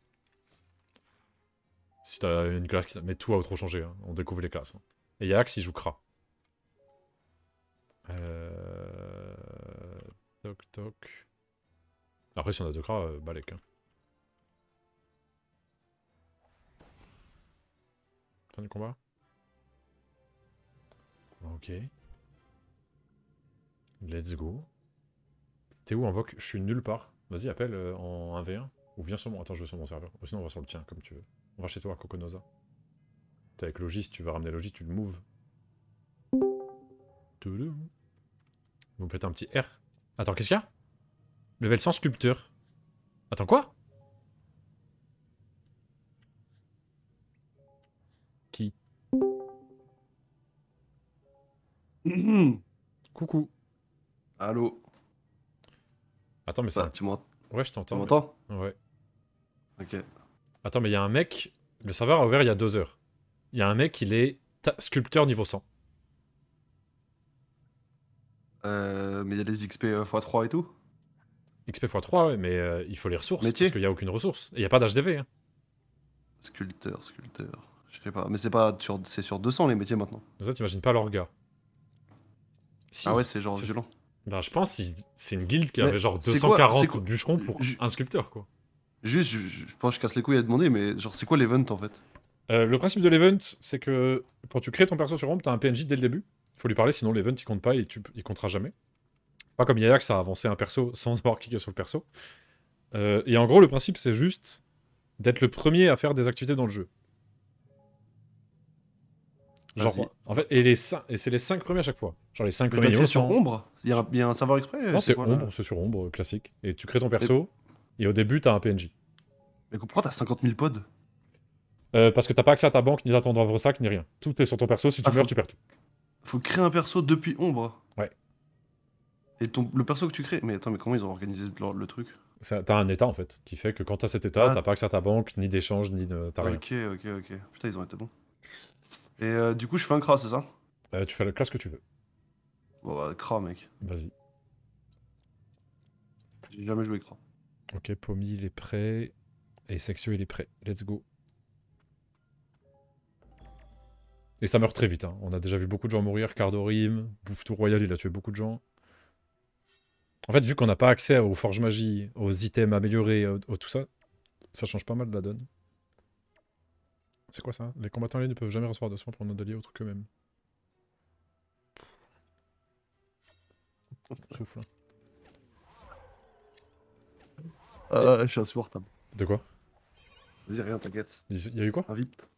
Si as une classe qui... Mais tout a trop changé. Hein. On découvre les classes. Hein. Et Yax, il joue Kra. Euh, toc, toc. Après, si on a deux Kra, balek. Hein. Fin du combat Ok. Let's go. T'es où, Invoque Je suis nulle part. Vas-y, appelle euh, en 1v1. Ou viens sur mon... Attends, je vais sur mon serveur. Ou sinon, on va sur le tien, comme tu veux. On va chez toi, Coconosa. T'es avec Logis, tu vas ramener Logis, tu le move. Vous me faites un petit R. Attends, qu'est-ce qu'il y a Level sans sculpteur. Attends, quoi Mhm. Coucou. Allô. Attends, mais ça. Bah, ouais, je t'entends. Tu m'entends Ouais. Ok. Attends, mais il y a un mec. Le serveur a ouvert il y a deux heures. Il y a un mec, il est sculpteur niveau 100. Euh, mais il y a les XP x3 et tout XP x3, ouais, mais euh, il faut les ressources. Parce qu'il n'y a aucune ressource. Et il n'y a pas d'HDV. Hein. Sculpteur, sculpteur. Je sais pas. Mais c'est pas sur... sur 200 les métiers maintenant. t'imagines pas leur gars. Ah ouais, c'est genre violent. Ben, je pense que c'est une guilde qui avait genre 240 quoi, bûcherons pour un sculpteur, quoi. Juste, je, pense que je casse les couilles à demander, mais genre, c'est quoi l'event en fait euh, Le principe de l'event, c'est que quand tu crées ton perso sur Rome, t'as un PNJ dès le début. Faut lui parler, sinon l'event il compte pas et tu, il comptera jamais. Pas comme Yaya que ça a avancé un perso sans avoir cliqué sur le perso. Euh, et en gros, le principe, c'est juste d'être le premier à faire des activités dans le jeu. Genre, en fait, et, les et c'est les 5 premiers à chaque fois. Genre les 5 premiers. Tu sur ombre il y, a, un savoir exprès Non, c'est ombre, c'est sur ombre, classique. Et tu crées ton perso, et, au début, t'as un PNJ. Mais pourquoi t'as 50 000 pods euh, Parce que t'as pas accès à ta banque, ni à ton droit sac, ni rien. Tout est sur ton perso, si tu ah, meurs, tu perds tout. Faut créer un perso depuis ombre. Ouais. Et ton... le perso que tu crées. Mais attends, mais comment ils ont organisé le, truc T'as un état en fait, qui fait que quand t'as cet état, ah. t'as pas accès à ta banque, ni d'échange, ni de. T'as rien. Ok, ok, ok. Putain, ils ont été bons. Et euh, du coup, je fais un cra, c'est ça euh, Tu fais le classe que tu veux. Bon, bah, mec. Vas-y. J'ai jamais joué cra. Ok, Pomi, il est prêt. Et Sexu, il est prêt. Let's go. Et ça meurt très vite. Hein. On a déjà vu beaucoup de gens mourir. Cardorim, Bouffe tout Royal, il a tué beaucoup de gens. En fait, vu qu'on n'a pas accès aux forges magie, aux items améliorés, tout ça, ça change pas mal la donne. C'est quoi ça Les combattants alliés ne peuvent jamais recevoir de soins pour un alliés autre qu'eux-mêmes. Souffle. Ah, je suis insupportable. De quoi Vas-y, rien, t'inquiète. Il y a eu quoi Invite.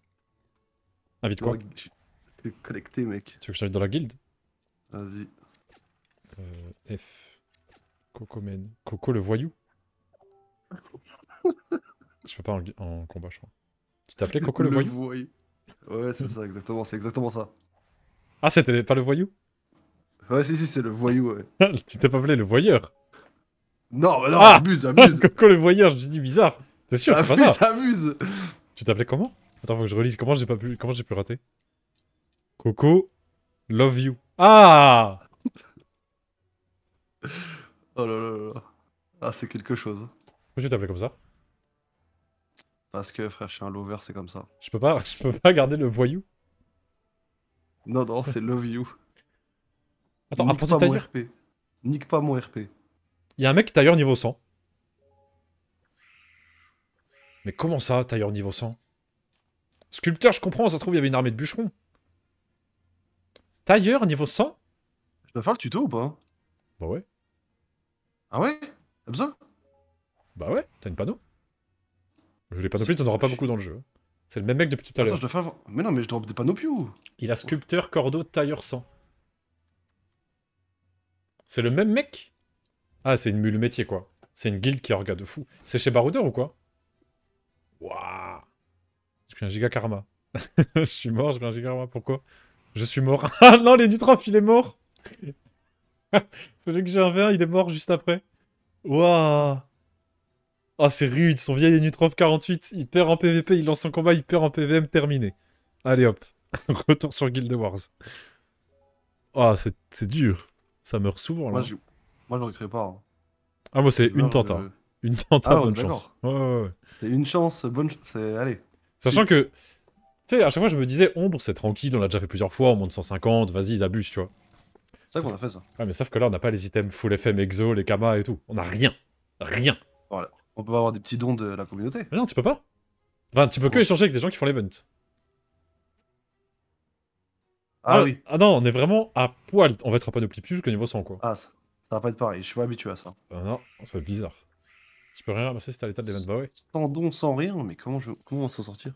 Invite quoi Je suis connecté, mec. Tu veux que je t'invite dans la guilde Vas-y. Euh, F. Men. Coco le voyou Je peux pas en combat, je crois. Tu t'appelais Coco le, voyou, Ouais, c'est ça, exactement, c'est exactement ça. Ah, c'était pas le voyou Ouais, si, si, c'est le voyou, ouais. Ah, tu t'es pas appelé le voyeur Non, mais bah non, ah abuse, abuse Coco le voyeur, je me suis dit bizarre C'est sûr, c'est pas ça Abuse, Tu t'appelais comment Attends, faut que je relise, comment j'ai pas pu... Comment j'ai pu rater Coco, love you. Ah Oh là là là Ah, c'est quelque chose. Pourquoi tu t'appelais comme ça parce que frère, je suis un lover, c'est comme ça. Je peux pas, je peux pas garder le voyou. Non, non, c'est love you. Attends, Nique pas mon RP. Nique pas mon RP. Il y a un mec tailleur niveau 100. Mais comment ça, tailleur niveau 100 Sculpteur, je comprends, ça se trouve, il y avait une armée de bûcherons. Tailleur niveau 100 Je dois faire le tuto ou pas Bah ouais. Ah ouais T'as besoin Bah ouais, t'as une panneau. Les Panopies, on auras pas beaucoup dans le jeu. C'est le même mec depuis tout à l'heure. Attends, je Mais non, mais je drop des Panopies Il a sculpteur, cordeau, tailleur, sang. C'est le même mec Ah, c'est une mule métier, quoi. C'est une guilde qui a un de fou. C'est chez Barouder ou quoi Waouh J'ai pris un giga karma. je suis mort, je pris un giga karma. Pourquoi Je suis mort. ah non, les il est mort Celui que j'ai un il est mort juste après. Waouh Oh, c'est rude, son vieil Enutroph 48, il perd en PVP, il lance son combat, il perd en PVM, terminé. Allez hop, retour sur Guild Wars. Ah, c'est dur. Ça meurt souvent, là. Moi, je, moi, pas. Hein. Ah, moi, c'est une tenta. Ah une tenta, bonne chance. c'est une chance, bonne chance. Allez. Sachant que, tu sais, à chaque fois, je me disais, Ombre, c'est tranquille, on l'a déjà fait plusieurs fois, on monte 150, vas-y, ils abusent, tu vois. C'est vrai qu'on a fait ça. Ouais, mais sauf que là, on n'a pas les items full FM, exo, les kamas et tout. On n'a rien. Rien. Voilà. On peut avoir des petits dons de la communauté. Mais non, tu peux pas. Enfin, tu peux que échanger avec des gens qui font l'event. Ah, oui. Ah non, on est vraiment à poil. On va être à panoplie plus que niveau 100, quoi. Ah, ça, ça va pas être pareil. Je suis pas habitué à ça. Ah non, ça va être bizarre. Tu peux rien ramasser si à l'état de l'event, bah ouais. Sans don, sans rien, mais comment, je... comment on s'en sortir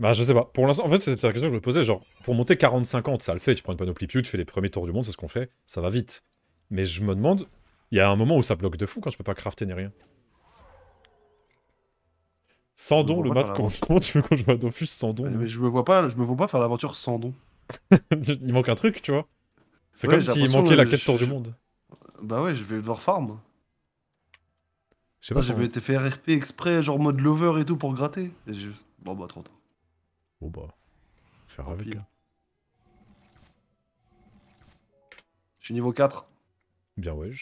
Bah je sais pas. Pour l'instant, en fait, c'était la question que je me posais. Genre, pour monter 40-50, ça le fait. Tu prends une panoplie plus, tu fais les premiers tours du monde, c'est ce qu'on fait. Ça va vite. Mais je me demande, il y a un moment où ça bloque de fou quand je peux pas crafter ni rien. Sans don, le mat, comment, tu veux qu'on joue à sans don mais, hein. je me vois pas, je me vois pas faire l'aventure sans don. il manque un truc, tu vois. C'est comme s'il manquait la quête tour du monde. Bah ouais, je vais devoir farm. Je pas. Ah, j'avais été fait RRP exprès, genre mode lover et tout pour gratter. Bon bah, trop tard. Bon bah, faire avec. Hein. Je suis niveau 4. Bien ouais.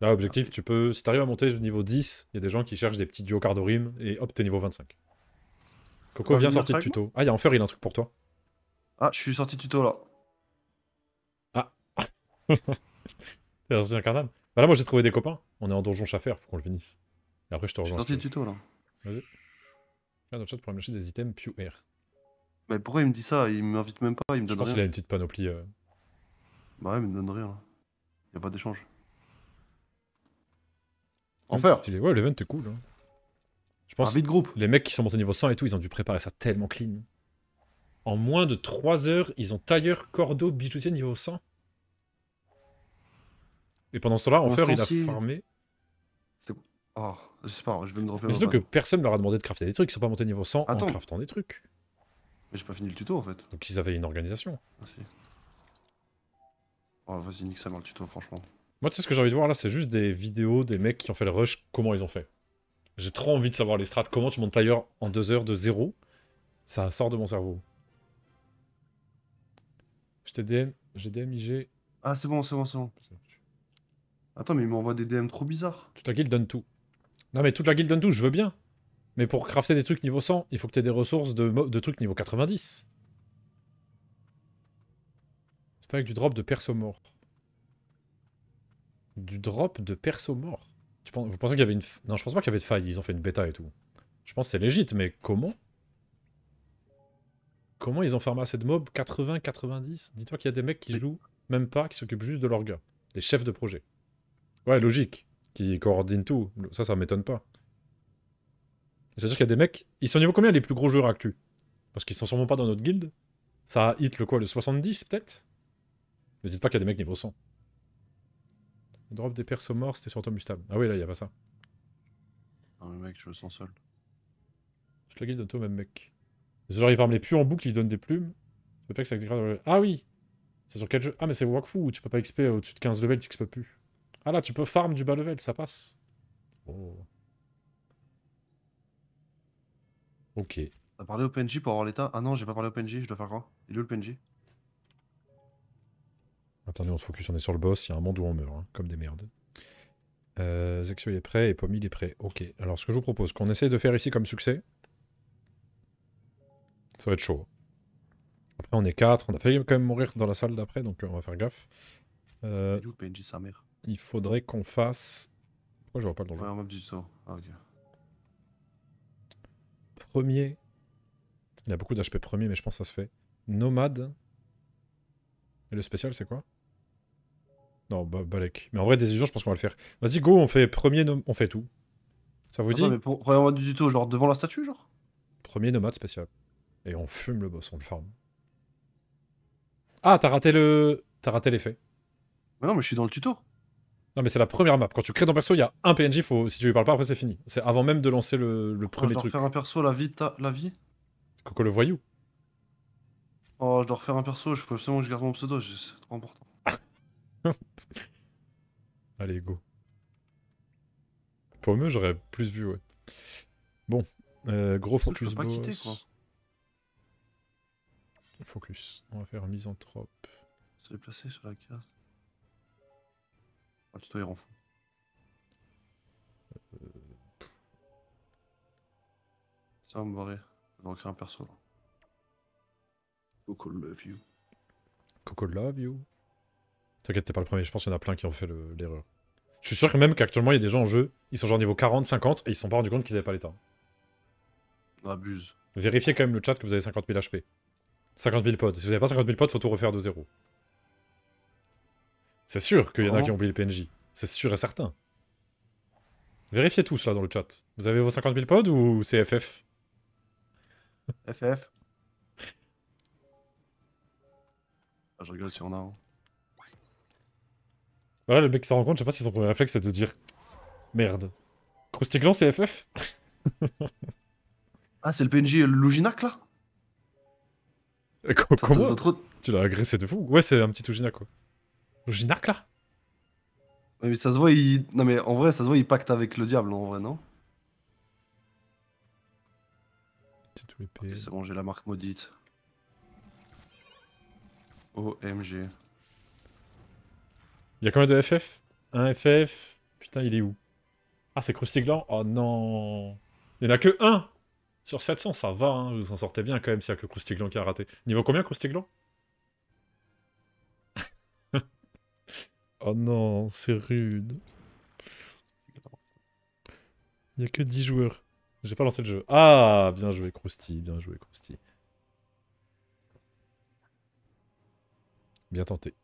Là, objectif, tu peux. Si t'arrives à monter au niveau 10, il y a des gens qui cherchent des petits duos cardorim et hop, t'es niveau 25. Coco vient sorti de tuto. Ah, il y a Enfer, il a un truc pour toi. Ah, je suis sorti de tuto là. Ah T'es sorti incarnable Bah là, moi j'ai trouvé des copains. On est en donjon chaffaire, faut qu'on le finisse. Et après, je te rejoins. Je suis sorti de tuto là. Vas-y. Là, dans le chat pour me chercher des items Pew Air. Mais pourquoi il me dit ça Il m'invite même pas, il me donne rien. Je pense qu'il a une petite panoplie. Euh. Bah ouais, il me donne rien là. Y a pas d'échange. Enfer. fait, Ouais, l'event est cool. Hein. Je pense. groupe. Les mecs qui sont montés niveau 100 et tout, ils ont dû préparer ça tellement clean. En moins de 3 heures, ils ont tailleur, cordeau, bijoutier niveau 100. Et pendant ce temps-là, Enfer, il a farmé. C'est Oh, je sais pas, je vais me dropper. Mais sinon, que personne leur a demandé de crafter des trucs, ils sont pas montés niveau 100 en craftant des trucs. Mais j'ai pas fini le tuto en fait. Donc ils avaient une organisation. Ah, si. Oh, vas-y, nique ça dans le tuto, franchement. Moi, tu sais ce que j'ai envie de voir là, c'est juste des vidéos des mecs qui ont fait le rush, comment ils ont fait. J'ai trop envie de savoir les strats. Comment tu montes ailleurs en deux heures de zéro Ça sort de mon cerveau. Je t'ai DM, j'ai ig Ah, c'est bon, c'est bon, c'est bon. Attends, mais il m'envoie des DM trop bizarres. Toute la guilde donne tout. Non, mais toute la guilde donne tout, je veux bien. Mais pour crafter des trucs niveau 100, il faut que tu aies des ressources de, de trucs niveau 90. C'est pas avec du drop de perso mort du drop de perso mort. Tu vous pensez qu'il y avait une... Non, je pense pas qu'il y avait de faille, ils ont fait une bêta et tout. Je pense que c'est légit, mais comment Comment ils ont farmé assez de mobs 80, 90 Dis-toi qu'il y a des mecs qui jouent même pas, qui s'occupent juste de leur gars. Des chefs de projet. Ouais, logique. Qui coordinent tout. Ça, ça m'étonne pas. C'est-à-dire qu'il y a des mecs... Ils sont au niveau combien les plus gros joueurs actuels Parce qu'ils sont sûrement pas dans notre guilde. Ça hit le quoi Le 70 peut-être Ne dites pas qu'il y a des mecs niveau 100. Drop des persos morts, c'était sur Tom Ah oui, là, il a pas ça. Non, mais mec, je le sens seul. Je la guide au même mec. C'est Genre, il farme les puits en boucle, il donne des plumes. Ah oui C'est sur quel jeu Ah, mais c'est Wakfu où tu peux pas XP euh, au-dessus de 15 levels, tu XP plus. Ah là, tu peux farm du bas level, ça passe. Oh. Ok. T'as parlé au PNJ pour avoir l'état Ah non, j'ai pas parlé au PNJ, je dois faire quoi Il est où le PNJ Attendez, on se focus, on est sur le boss. Il y a un monde où on meurt, hein, comme des merdes. Euh, est prêt, et Pomi, est prêt. Ok, alors ce que je vous propose, qu'on essaye de faire ici comme succès. Ça va être chaud. Après, on est 4. On a failli quand même mourir dans la salle d'après, donc euh, on va faire gaffe. Euh, il faudrait qu'on fasse... Pourquoi je vois pas le danger ah, Premier. Il y a beaucoup d'HP premier, mais je pense que ça se fait. Nomade. Et le spécial, c'est quoi non, bah, Balek. Mais en vrai, décision, je pense qu'on va le faire. Vas-y, go, on fait premier, nom... on fait tout. Ça vous dit dit mais pour... Vraiment du tuto, genre devant la statue, genre Premier nomade spécial. Et on fume le boss, on le farm. Ah, t'as raté le... T'as raté l'effet. Mais non, mais je suis dans le tuto. Non, mais c'est la première map. Quand tu crées ton perso, il y a un PNJ, faut... si tu lui parles pas, après c'est fini. C'est avant même de lancer le, premier je dois truc. un perso, la vie, la vie Coco le voyou. Oh, je dois refaire un perso, je faut absolument que je garde mon pseudo, c'est trop important. Allez, go. Pour mieux, j'aurais plus vu, ouais. Bon, euh, gros focus je pas Quitter, quoi. Focus. On va faire misanthrope. Se déplacer sur la carte. Ah, dois y rend fou. Euh, Ça va me barrer. On vais créer un perso. Coco love you. Coco love you. T'inquiète, t'es pas le premier. Je pense qu'il y en a plein qui ont fait l'erreur. Je suis sûr que même qu'actuellement, il y a des gens en jeu, ils sont genre niveau 40, 50, et ils se sont pas rendus compte qu'ils avaient pas l'état. On abuse. Vérifiez quand même le chat que vous avez 50 000 HP. 50 000 pods. Si vous n'avez pas 50 000 pods, faut tout refaire de zéro. C'est sûr qu'il y en a qui ont oublié le PNJ. C'est sûr et certain. Vérifiez tous là dans le chat. Vous avez vos 50 000 pods ou c'est FF FF. Ah, je rigole si on a. Hein. Voilà, le mec qui s'en rend compte, je sais pas si son premier réflexe c'est de dire Merde. Croustiglan, c'est FF Ah, c'est le PNJ euh, l'Uginac là euh, Comment Tu l'as agressé de fou Ouais, c'est un petit Louginac quoi. Louginac là mais ça se voit, il. Non mais en vrai, ça se voit, il pacte avec le diable en vrai, non C'est bon, j'ai la marque maudite. OMG. Il y a combien de FF Un FF Putain, il est où Ah, c'est Krusty Oh non Il n'y en a que un Sur 700, ça va, hein. vous en sortez bien quand même s'il n'y a que Krusty qui a raté. Niveau combien, Krusty Oh non, c'est rude. Il n'y a que 10 joueurs. J'ai pas lancé le jeu. Ah, bien joué, Krusty, bien joué, Krusty. Bien tenté.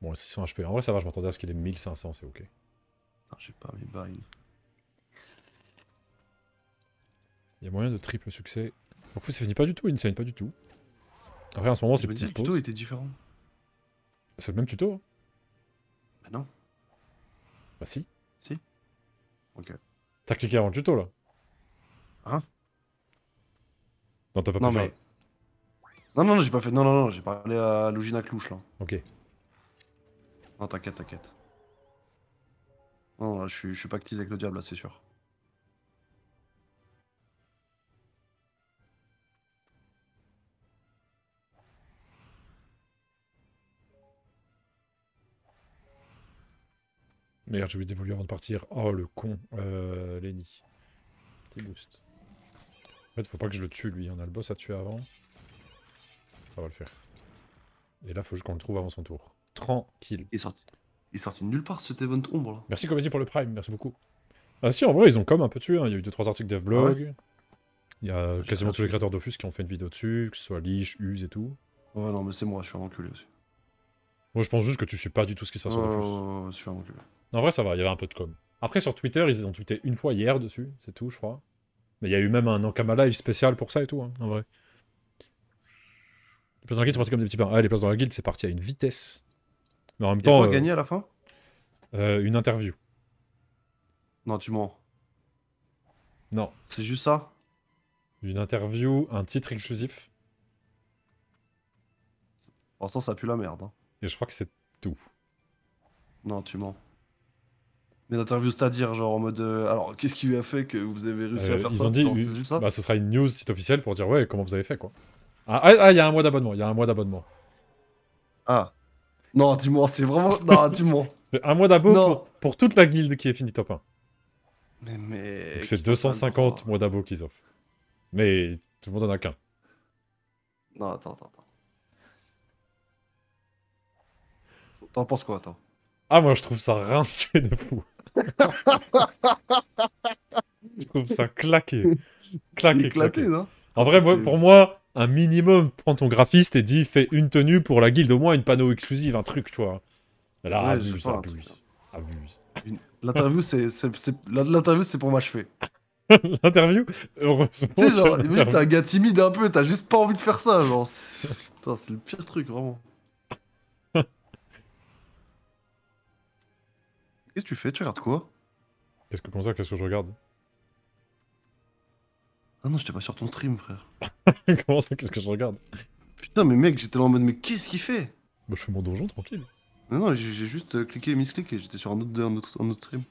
Bon, 600 HP. En vrai, ça va, je m'attendais à ce qu'il ait 1500, c'est ok. Ah, j'ai pas mes binds. Il y a moyen de triple succès. Donc, ça finit pas du tout, insane, pas du tout. Après, en ce moment, c'est petit. Le tuto était différent. C'est le même tuto hein. Bah non. Bah si. Si. Ok. T'as cliqué avant le tuto là Hein Non, t'as pas non, Non, non, non, j'ai pas fait. Non, non, non, j'ai parlé à Lugina Clouche là. Ok. Non, t'inquiète, t'inquiète. Non, là, je suis, pas suis avec le diable, là, c'est sûr. Merde, j'ai oublié d'évoluer avant de partir. Oh, le con, euh, Lenny. Petit boost. En fait, faut pas que je le tue, lui. On a le boss à tuer avant. Ça va le faire. Et là, faut qu'on le trouve avant son tour. Tranquille. Il est sorti, il est sorti de nulle part cet Event Ombre là. Merci Comedy pour le Prime, merci beaucoup. Ah si, en vrai, ils ont comme un peu dessus hein. Il y a eu deux trois articles devblog. Ah il y a quasiment tous les créateurs d'Offus qui ont fait une vidéo dessus, que ce soit Lich, Use et tout. Ouais, non, mais c'est moi, je suis un enculé aussi. Moi, je pense juste que tu suis pas du tout ce qui se passe sur Offus. Non je En vrai, ça va, il y avait un peu de com. Après, sur Twitter, ils ont tweeté une fois hier dessus, c'est tout, je crois. Mais il y a eu même un encamalage spécial pour ça et tout, hein, en vrai. Les places dans la guilde sont parties comme des petits pains. Ah, les places dans la guilde, c'est parti à une vitesse. Mais en même temps. Quoi euh, gagné à la fin euh, Une interview. Non, tu mens. Non. C'est juste ça Une interview, un titre exclusif. En sens ça pue la merde. Hein. Et je crois que c'est tout. Non, tu mens. Mais interview, c'est-à-dire, genre en mode. Euh, alors, qu'est-ce qui lui a fait que vous avez réussi à faire ils ça Ont dit, ça bah, ce sera une news site officiel pour dire, ouais, comment vous avez fait, quoi. Ah, ah, il y a un mois d'abonnement, il y a un mois d'abonnement. Ah. Non, du moins, c'est vraiment. Non, du moins. C'est un mois d'abo pour, toute la guilde qui est finie top 1. Mais. Donc c'est 250 mois d'abo qu'ils offrent. Mais tout le monde en a qu'un. Non, attends, attends, attends. T'en penses quoi, toi Ah, moi je trouve ça rincé de fou. je trouve ça claqué. Claqué, claqué. non en vrai, pour moi, un minimum, prends ton graphiste et dis, fais une tenue pour la guilde, au moins une panneau exclusive, un truc, toi. Là, L'interview, c'est, L'interview, c'est pour m'achever. L'interview Heureusement. Tu sais, genre, t'es un gars timide un peu, t'as juste pas envie de faire ça, genre. Putain, c'est le pire truc, vraiment. Qu'est-ce que tu fais Tu regardes quoi Qu'est-ce que comme ça Qu'est-ce que je regarde ah non, j'étais pas sur ton stream, frère. Comment ça, qu'est-ce que je regarde Putain, mais mec, j'étais là en mode, mais qu'est-ce qu'il fait Bah, je fais mon donjon tranquille. Non, non, j'ai juste euh, cliqué et cliqué j'étais sur un autre, un autre, un autre stream.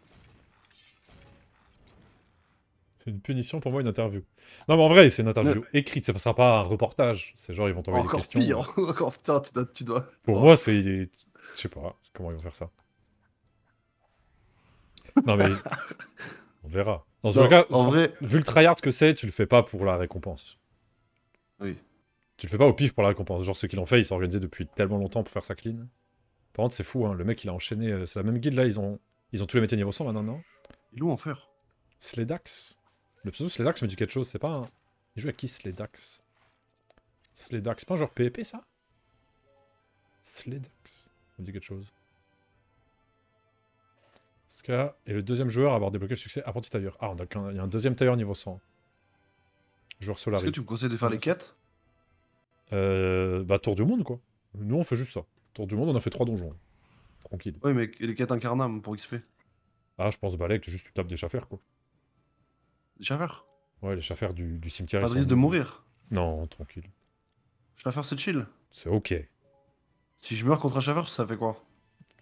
C'est une punition pour moi, une interview. Non, mais en vrai, c'est une interview écrite, ça sera pas un reportage. C'est genre, ils vont t'envoyer des questions. Pire, encore putain, tu dois. Pour oh. moi, c'est. Je sais pas comment ils vont faire ça. Non, mais. On verra. Dans tout cas, vu le tryhard que c'est, tu le fais pas pour la récompense. Oui. Tu le fais pas au pif pour la récompense. Genre, ceux qui l'ont fait, ils sont depuis tellement longtemps pour faire sa clean. Par contre, c'est fou, hein. le mec, il a enchaîné. Euh, c'est la même guide là, ils ont, tous les métiers niveau 100 maintenant, non Il où en fer Sledax. Le pseudo Sledax me dit quelque chose, c'est pas un. Il joue à qui Sledax Sledax, c'est pas un genre PvP ça Sledax. il me dit quelque chose. Et le deuxième joueur à avoir débloqué le succès apprenti tailleur. Ah, il y a un deuxième tailleur niveau 100. Joueur Solari. Est-ce que tu me conseilles de faire les quêtes euh, Bah, tour du monde, quoi. Nous, on fait juste ça. Tour du monde, on a fait trois donjons. Tranquille. Oui, mais les quêtes incarnables pour XP. Ah, je pense, bah, que juste tu tapes des chasseurs quoi. Des chaffers Ouais, les chasseurs du, du cimetière. Pas de risque de mourir Non, tranquille. Chaffeur, c'est chill. C'est ok. Si je meurs contre un chaffeur, ça fait quoi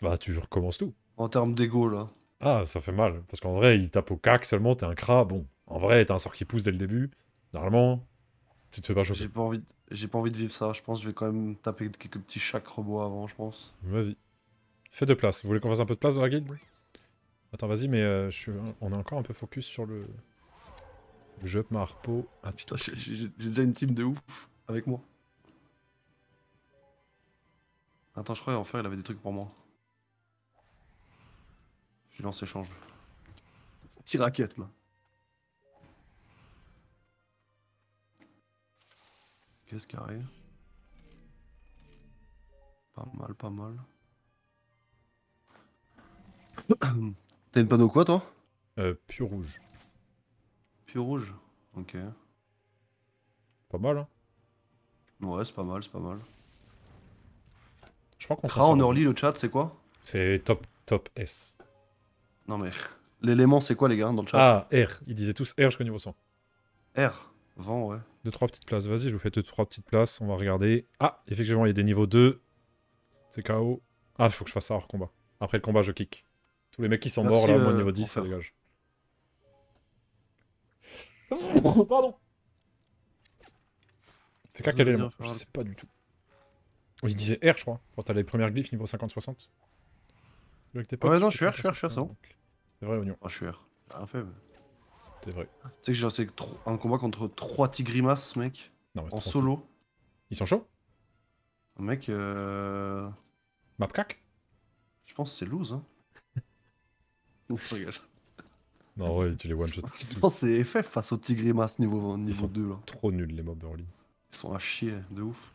Bah, tu recommences tout. En termes d'ego, là. Ah, ça fait mal. Parce qu'en vrai, il tape au cac seulement, t'es un cra. Bon, en vrai, t'as un sort qui pousse dès le début. Normalement, tu te fais pas J'ai pas envie de, j'ai pas envie de vivre ça. Je pense que je vais quand même taper quelques petits chacs avant, je pense. Vas-y. Fais de place. Vous voulez qu'on fasse un peu de place dans la guide Attends, vas-y, mais euh, je suis... on est encore un peu focus sur le. Je up ma harpo. Ah putain, j'ai déjà une team de ouf avec moi. Attends, je crois en faire, il avait des trucs pour moi. Je lance échange. Petit raquette, là. Qu'est-ce qui arrive Pas mal, pas mal. T'as une panneau quoi, toi euh, rouge. Pure rouge Ok. Pas mal, hein Ouais, c'est pas mal, c'est pas mal. Je crois qu'on fera en early, le chat, c'est quoi C'est top, top S. Non mais. L'élément, c'est quoi, les gars, dans le chat Ah, R. Ils disaient tous R jusqu'au niveau 100. R. Vent, ouais. Deux, trois petites places. Vas-y, je vous fais deux, trois petites places. On va regarder. Ah, effectivement, il y a des niveaux 2. C'est KO. Ah, il faut que je fasse ça hors combat. Après le combat, je kick. Tous les mecs qui sont morts, là, moi, euh, niveau 10, ça dégage. Pardon. C'est quel élément Je sais pas du tout. Il disait R, je crois, quand t'as les premières glyphes niveau 50-60 ouais, non, je suis R, je suis R, je suis c'est bon. C'est vrai, Oignon. Ah, je suis R. Un faible. C'est vrai. Tu sais que j'ai lancé un combat contre 3 tigrimas, mec. en solo. Ils sont chauds Mec, euh. Mapcac Je pense que c'est loose, hein. non, Non, ouais, tu les one shot. je pense que c'est FF face aux tigrimas niveau, 2 là. Trop nuls les mobs early. Ils sont à chier, de ouf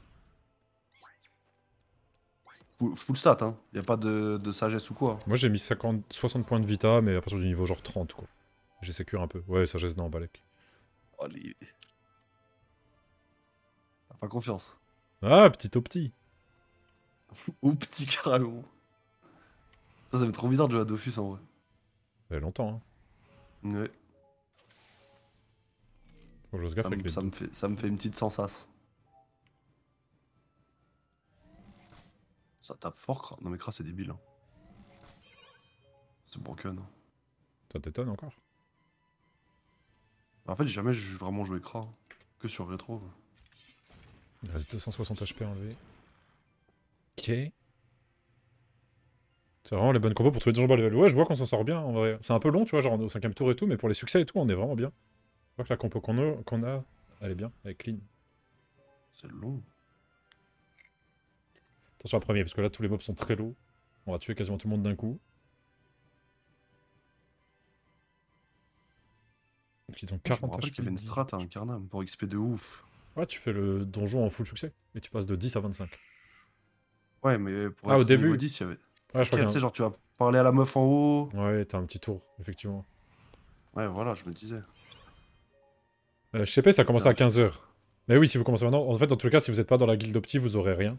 full, stat, hein. Y a pas de, sagesse ou quoi. Moi j'ai mis 50, 60 points de vita, mais à partir du niveau genre 30, quoi. J'ai sécure un peu. Ouais, sagesse non, Balek. Allez. Oh, T'as pas confiance. Ah, petit au petit. ou petit carrément. Ça, ça fait trop bizarre de jouer à Dofus en vrai. Ça fait longtemps, hein. Ouais. Bon, je ça ça me fait, ça me fait une petite sensace. Ça tape fort, Kra. Non mais Kra, c'est débile. Hein. C'est broken. Hein. Toi, t'étonnes encore En fait, jamais j'ai vraiment joué Kra. Hein. Que sur rétro. Hein. Il reste 260 HP enlevé. Ok. C'est vraiment les bonnes combos pour des les bas level. Ouais, je vois qu'on s'en sort bien en vrai. C'est un peu long, tu vois, genre au cinquième tour et tout, mais pour les succès et tout, on est vraiment bien. Je vois que la compo qu'on a, a, elle est bien, elle est clean. C'est long. Attention à premier, parce que là, tous les mobs sont très lourds. On va tuer quasiment tout le monde d'un coup. Donc ils ont 40 Je qu'il une strat à Incarnam pour XP de ouf. Ouais, tu fais le donjon en full succès et tu passes de 10 à 25. Ouais, mais pour ah, au début 10, il y avait. Ouais, je crois Tu sais, genre, tu vas parler à la meuf en haut. Ouais, t'as un petit tour, effectivement. Ouais, voilà, je me disais. Euh, pas ça commence à 15h. Mais oui, si vous commencez maintenant, en fait, dans tous les cas, si vous n'êtes pas dans la guilde opti, vous aurez rien.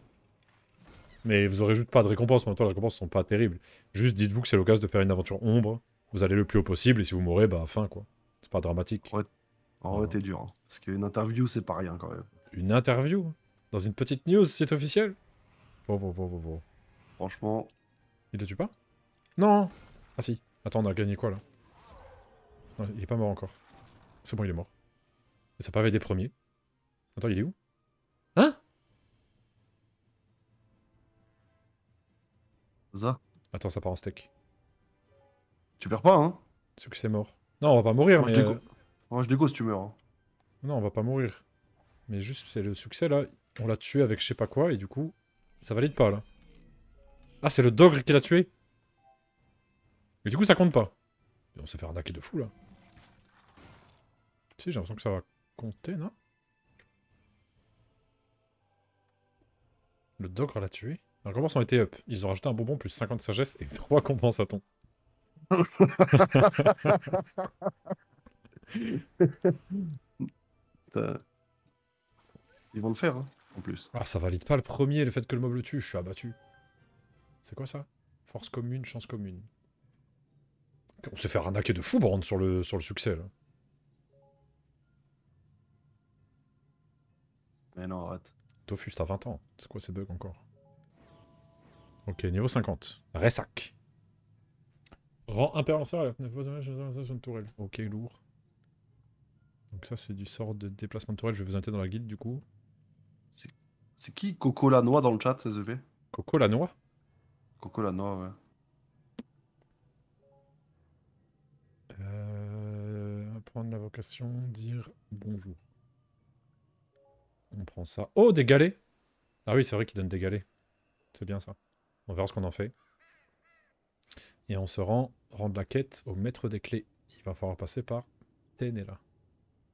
Mais vous aurez juste pas de récompense. Maintenant, les récompenses sont pas terribles. Juste dites-vous que c'est l'occasion de faire une aventure ombre. Vous allez le plus haut possible et si vous mourrez, bah fin quoi. C'est pas dramatique. En vrai, t'es dur. Hein. Parce qu'une interview, c'est pas rien quand même. Une interview Dans une petite news, c'est officiel Bon, bon, bon, bon, Franchement. Il te tue pas Non Ah si. Attends, on a gagné quoi là Il est pas mort encore. C'est bon, il est mort. Mais ça pas avait des premiers. Attends, il est où Ça Attends, ça part en steak. Tu perds pas, hein Succès mort. Non, on va pas mourir, Moi, Je euh, dégo... si tu meurs. Hein. Non, on va pas mourir. Mais juste, c'est le succès, là. On l'a tué avec je sais pas quoi, et du coup, ça valide pas, là. Ah, c'est le dogre qui l'a tué Mais du coup, ça compte pas. on se fait arnaquer de fou, là. Tu sais j'ai l'impression que ça va compter, non Le dogre l'a tué les récompenses ont été up. Ils ont rajouté un bonbon plus 50 sagesse et 3 compensatons. Ils vont le faire, hein, en plus. Ah, ça valide pas le premier, le fait que le mob le tue. Je suis abattu. C'est quoi ça Force commune, chance commune. On s'est fait arnaquer de fou, Brand, sur le, sur le succès, là. Mais non, arrête. Tofus, t'as 20 ans. C'est quoi ces bugs encore Ok, niveau 50. Ressac. Rend impéranceur à la de tourelle. Ok, lourd. Donc ça, c'est du sort de déplacement de tourelle. Je vais vous inviter dans la guide, du coup. C'est qui Coco Noix dans le chat, SEV Coco Noix Coco Lanois, ouais. Euh, prendre la vocation, dire bonjour. On prend ça. Oh, des galets Ah oui, c'est vrai qu'il donne des galets. C'est bien ça. On verra ce qu'on en fait. Et on se rend, rendre la quête au maître des clés. Il va falloir passer par Tenela.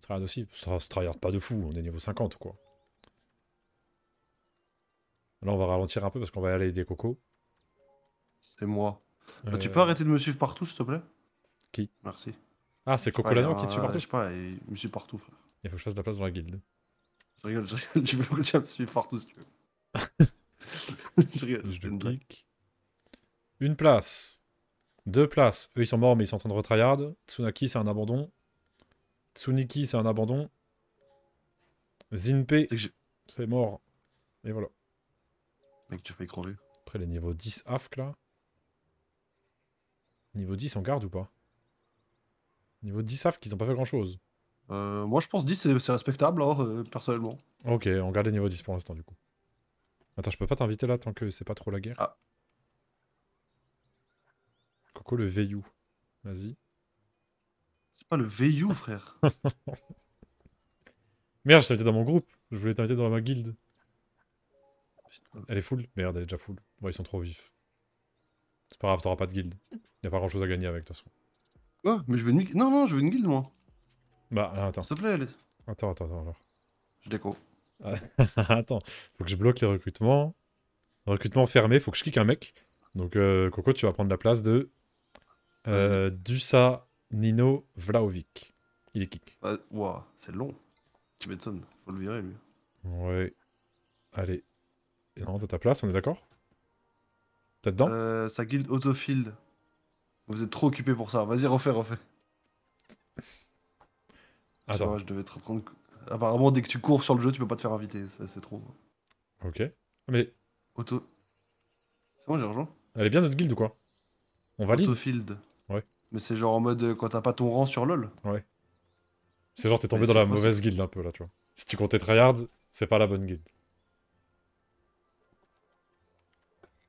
Tryhard aussi, ça se pas de fou, on est niveau 50 quoi. Là on va ralentir un peu parce qu'on va aller aider Coco. C'est moi. Bah, tu peux euh, arrêter de me suivre partout s'il te plaît Qui Merci. Ah c'est Coco Lano qui te suit partout Je sais pas, il me suit partout frère. Il faut que je fasse de la place dans la guilde. Je rigole, je rigole, tu peux me suivre partout si tu veux. une, place. Deux places. Eux, ils sont morts, mais ils sont en train de retryhard. Tsunaki, c'est un abandon. Tsuniki, c'est un abandon. Zinpe c'est mort. Et voilà. Mec, tu fais crever. Après, les niveaux 10 AFK, là. Niveau 10, on garde ou pas Niveau 10 AFK, ils ont pas fait grand-chose. Euh, moi, je pense 10, c'est respectable, hein, euh, personnellement. Ok, on garde les niveaux 10 pour l'instant, du coup. Attends, je peux pas t'inviter là tant que c'est pas trop la guerre. Ah. Coco le Veillou. Vas-y. C'est pas le Veillou, frère. Merde, je dans mon groupe. Je voulais t'inviter dans ma guilde. Elle est full Merde, elle est déjà full. Bon, ils sont trop vifs. C'est pas grave, t'auras pas de guilde. Y'a pas grand chose à gagner avec, de toute façon. Quoi Mais je veux une... Non, non, je veux une guilde, moi. Bah, attends. S'il te plaît, allez. Attends, attends, attends, alors. Je déco. Attends, faut que je bloque les recrutements. Recrutement fermé, faut que je kick un mec. Donc euh, Coco, tu vas prendre la place de euh, Dusa Nino Vlaovic. Il est kick. c'est long. Tu m'étonnes, faut le virer lui. Ouais. Allez. non, t'as ta place, on est d'accord T'es dedans euh, Sa autofield. Vous êtes trop occupé pour ça. Vas-y, refais, refais. Attends. je devais te reprendre. Apparemment, dès que tu cours sur le jeu, tu peux pas te faire inviter. C'est trop. Ok. Mais. Auto. C'est bon, j'ai rejoint. Elle est bien notre guilde ou quoi On valide Autofield. Ouais. Mais c'est genre en mode euh, quand t'as pas ton rang sur LoL. Ouais. C'est genre t'es tombé dans la mauvaise guilde un peu là, tu vois. Si tu comptais tryhard, c'est pas la bonne guilde.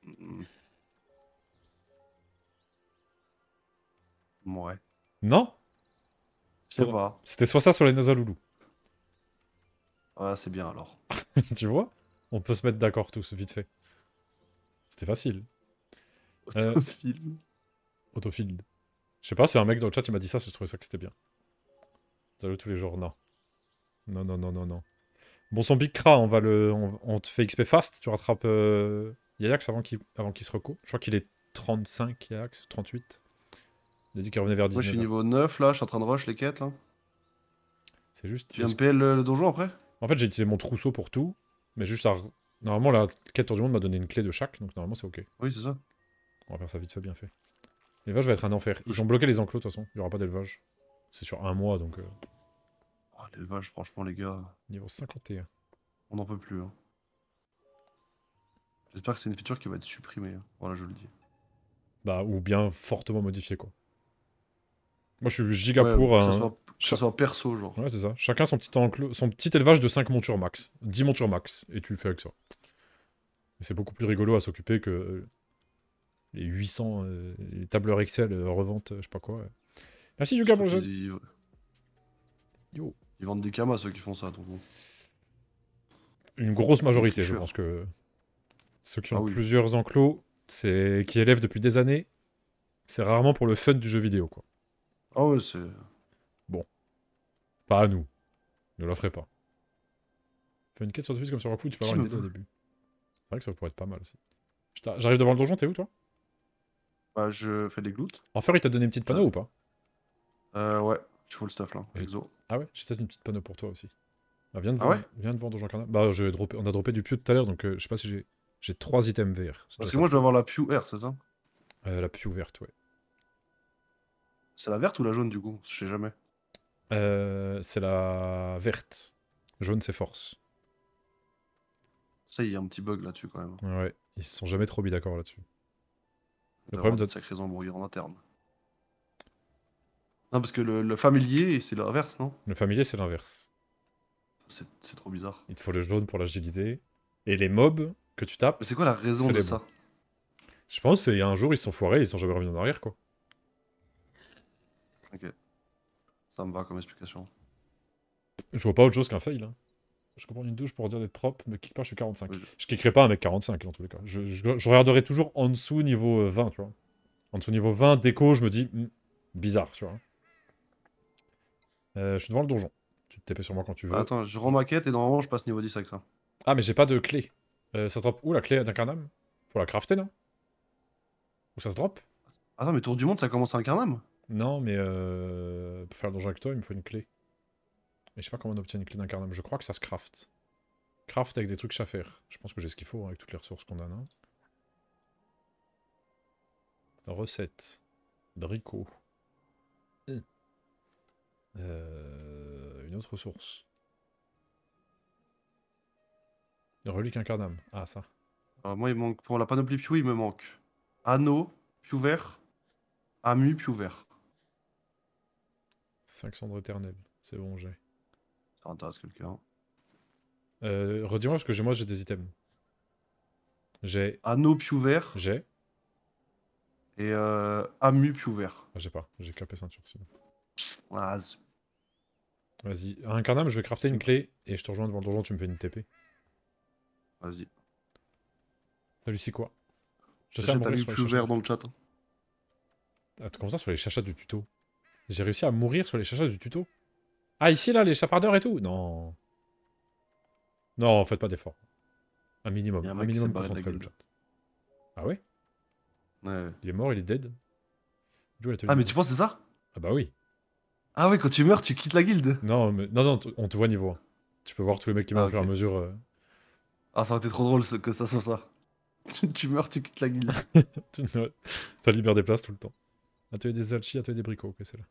Mm. Ouais. Non Je sais pas. C'était soit ça, sur les Noza Loulou. Ah, c'est bien alors. tu vois On peut se mettre d'accord tous, vite fait. C'était facile. Euh, Autofield. Autofield. Je sais pas, c'est un mec dans le chat qui m'a dit ça, je trouvais ça que c'était bien. Salut tous les jours, non. Non, non, non, non, non. Bon, son Big Cra, on, va le... on, te fait XP fast, tu rattrapes euh, Yayax avant qu'il se reco. Je crois qu'il est 35, Yayax, 38. Il a dit qu'il revenait vers 19. Moi, je suis niveau 9, là, je suis en train de rush les quêtes, là. C'est juste... Tu viens euh, le donjon, après en fait, j'ai utilisé mon trousseau pour tout, mais juste à... Normalement, la quête tour du monde m'a donné une clé de chaque, donc normalement, c'est ok. Oui, c'est ça. On va faire ça vite fait, bien fait. L'élevage va être un enfer. Ils ont bloqué les enclos, de toute façon. Il n'y aura pas d'élevage. C'est sur un mois, donc... Euh, ah, l'élevage, franchement, les gars... Niveau 51. On n'en peut plus, hein. J'espère que c'est une feature qui va être supprimée. Hein. Voilà, je le dis. Bah, ou bien fortement modifiée, quoi. Moi, je suis giga pour. ça soit, perso, genre. Ouais, c'est ça. Chacun son petit, enclos, son petit élevage de 5 montures max. 10 montures max. Et tu le fais avec ça. C'est beaucoup plus rigolo à s'occuper que euh, les 800 euh, tableurs Excel euh, revente, je sais pas quoi. Merci Yuka pour le Yo. Ils vendent des camas ceux qui font ça, donc. Une grosse majorité, je pense que ceux qui ah ont plusieurs enclos, c'est qui élèvent depuis des années, c'est rarement pour le fun du jeu vidéo, quoi. Ah oh, ouais, c'est... Bon. Pas à nous. Ne ferai pas. Fais une quête sur Dofus comme sur Rockwood, tu peux avoir une idée au début. C'est vrai que ça pourrait être pas mal aussi. J'arrive devant le donjon, t'es où toi Bah je fais des gloutes. fait il t'a donné une petite panneau ou pas Euh ouais, je fous le stuff là, exo. Ah ouais, j'ai peut-être une petite panneau pour toi aussi. Ah, viens, devant, ah ouais viens devant Donjon Carnage. Bah on a droppé du pieu tout à l'heure, donc euh, je sais pas si j'ai... J'ai trois items verts. Parce que moi je dois avoir la Pew R, c'est ça euh, La Pew verte, ouais. C'est la verte ou la jaune du coup Je sais jamais. Euh, c'est la verte. Jaune, c'est force. Ça, y a un petit bug là-dessus quand même. Ouais, ils se sont jamais trop mis d'accord là-dessus. Le problème de. Sacrés en interne. Non, parce que le, familier, c'est l'inverse, non Le familier, c'est l'inverse. C'est trop bizarre. Il te faut le jaune pour l'agilité. Et les mobs que tu tapes. C'est quoi la raison de ça Je pense qu'il y a un jour, ils sont foirés, ils sont jamais revenus en arrière, quoi. Ok. Ça me va comme explication. Je vois pas autre chose qu'un fail. Hein. Je comprends une douche pour dire d'être propre, mais kick pas je suis 45. Je kickerai pas un mec 45 dans tous les cas. Je, regarderai toujours en dessous niveau 20, euh, tu vois. En dessous niveau 20, déco, je me dis hmm, bizarre, tu vois. Euh, je suis devant le donjon. Tu te tapes sur moi quand tu veux. Attends, je rends ma quête et normalement je passe niveau 10 avec ça. Ah, mais j'ai pas de clé. Euh, ça drop où la clé d'un Faut la crafter, non Ou ça se drop Attends, mais Tour du Monde ça commence à un non, mais euh, pour faire le donjon avec toi, il me faut une clé. Mais je sais pas comment on obtient une clé d'incarnum. Je crois que ça se craft. Craft avec des trucs à Je pense que j'ai ce qu'il faut avec toutes les ressources qu'on a. non Recette. Bricot. Euh, une autre ressource. Relique incarnum. Ah, ça. Euh, moi, il manque. Pour la panoplie piou, il me manque anneau, piou vert, amu, piou vert. 500 cendres éternelles, c'est bon, j'ai. Ça intéresse quelqu'un. Euh, Redis-moi parce que moi j'ai des items. J'ai. Anneau piou vert. J'ai. Et euh, Amu piou vert. Ah, j'ai pas, j'ai capé ceinture sinon. Vas-y. Vas-y, je vais crafter une clé et je te rejoins devant le donjon, tu me fais une TP. Vas-y. Salut, c'est quoi Je sais pas. vert dans le chat. Hein. Ah, comment ça sur les chachas du tuto j'ai réussi à mourir sur les chachas du tuto. Ah, ici, là, les chapardeurs et tout Non. Non, faites pas d'efforts. Un minimum. Un, minimum pour centrer le chat. Ah ouais Il est mort, il est dead. ah, mais tu penses c'est ça Ah bah oui. Ah oui, quand tu meurs, tu quittes la guilde Non, mais, non, non, on te voit niveau Tu peux voir tous les mecs qui meurent ah, fur et à mesure. Euh. Ah, ça aurait été trop drôle que ça soit ça. tu meurs, tu quittes la guilde. ça libère des places tout le temps. Atelier des alchis, atelier des bricots, ok, c'est là.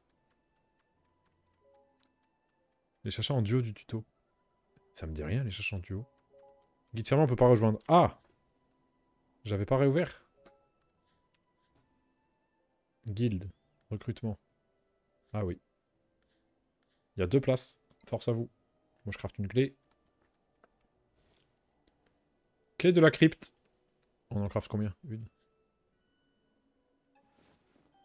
Les chercheurs en duo du tuto. Ça me dit rien, les chercheurs en duo. Guide fermé, on peut pas rejoindre. Ah J'avais pas réouvert. Guild. Recrutement. Ah oui. Il y a deux places. Force à vous. Moi, je crafte une clé. Clé de la crypte. On en craft combien Une.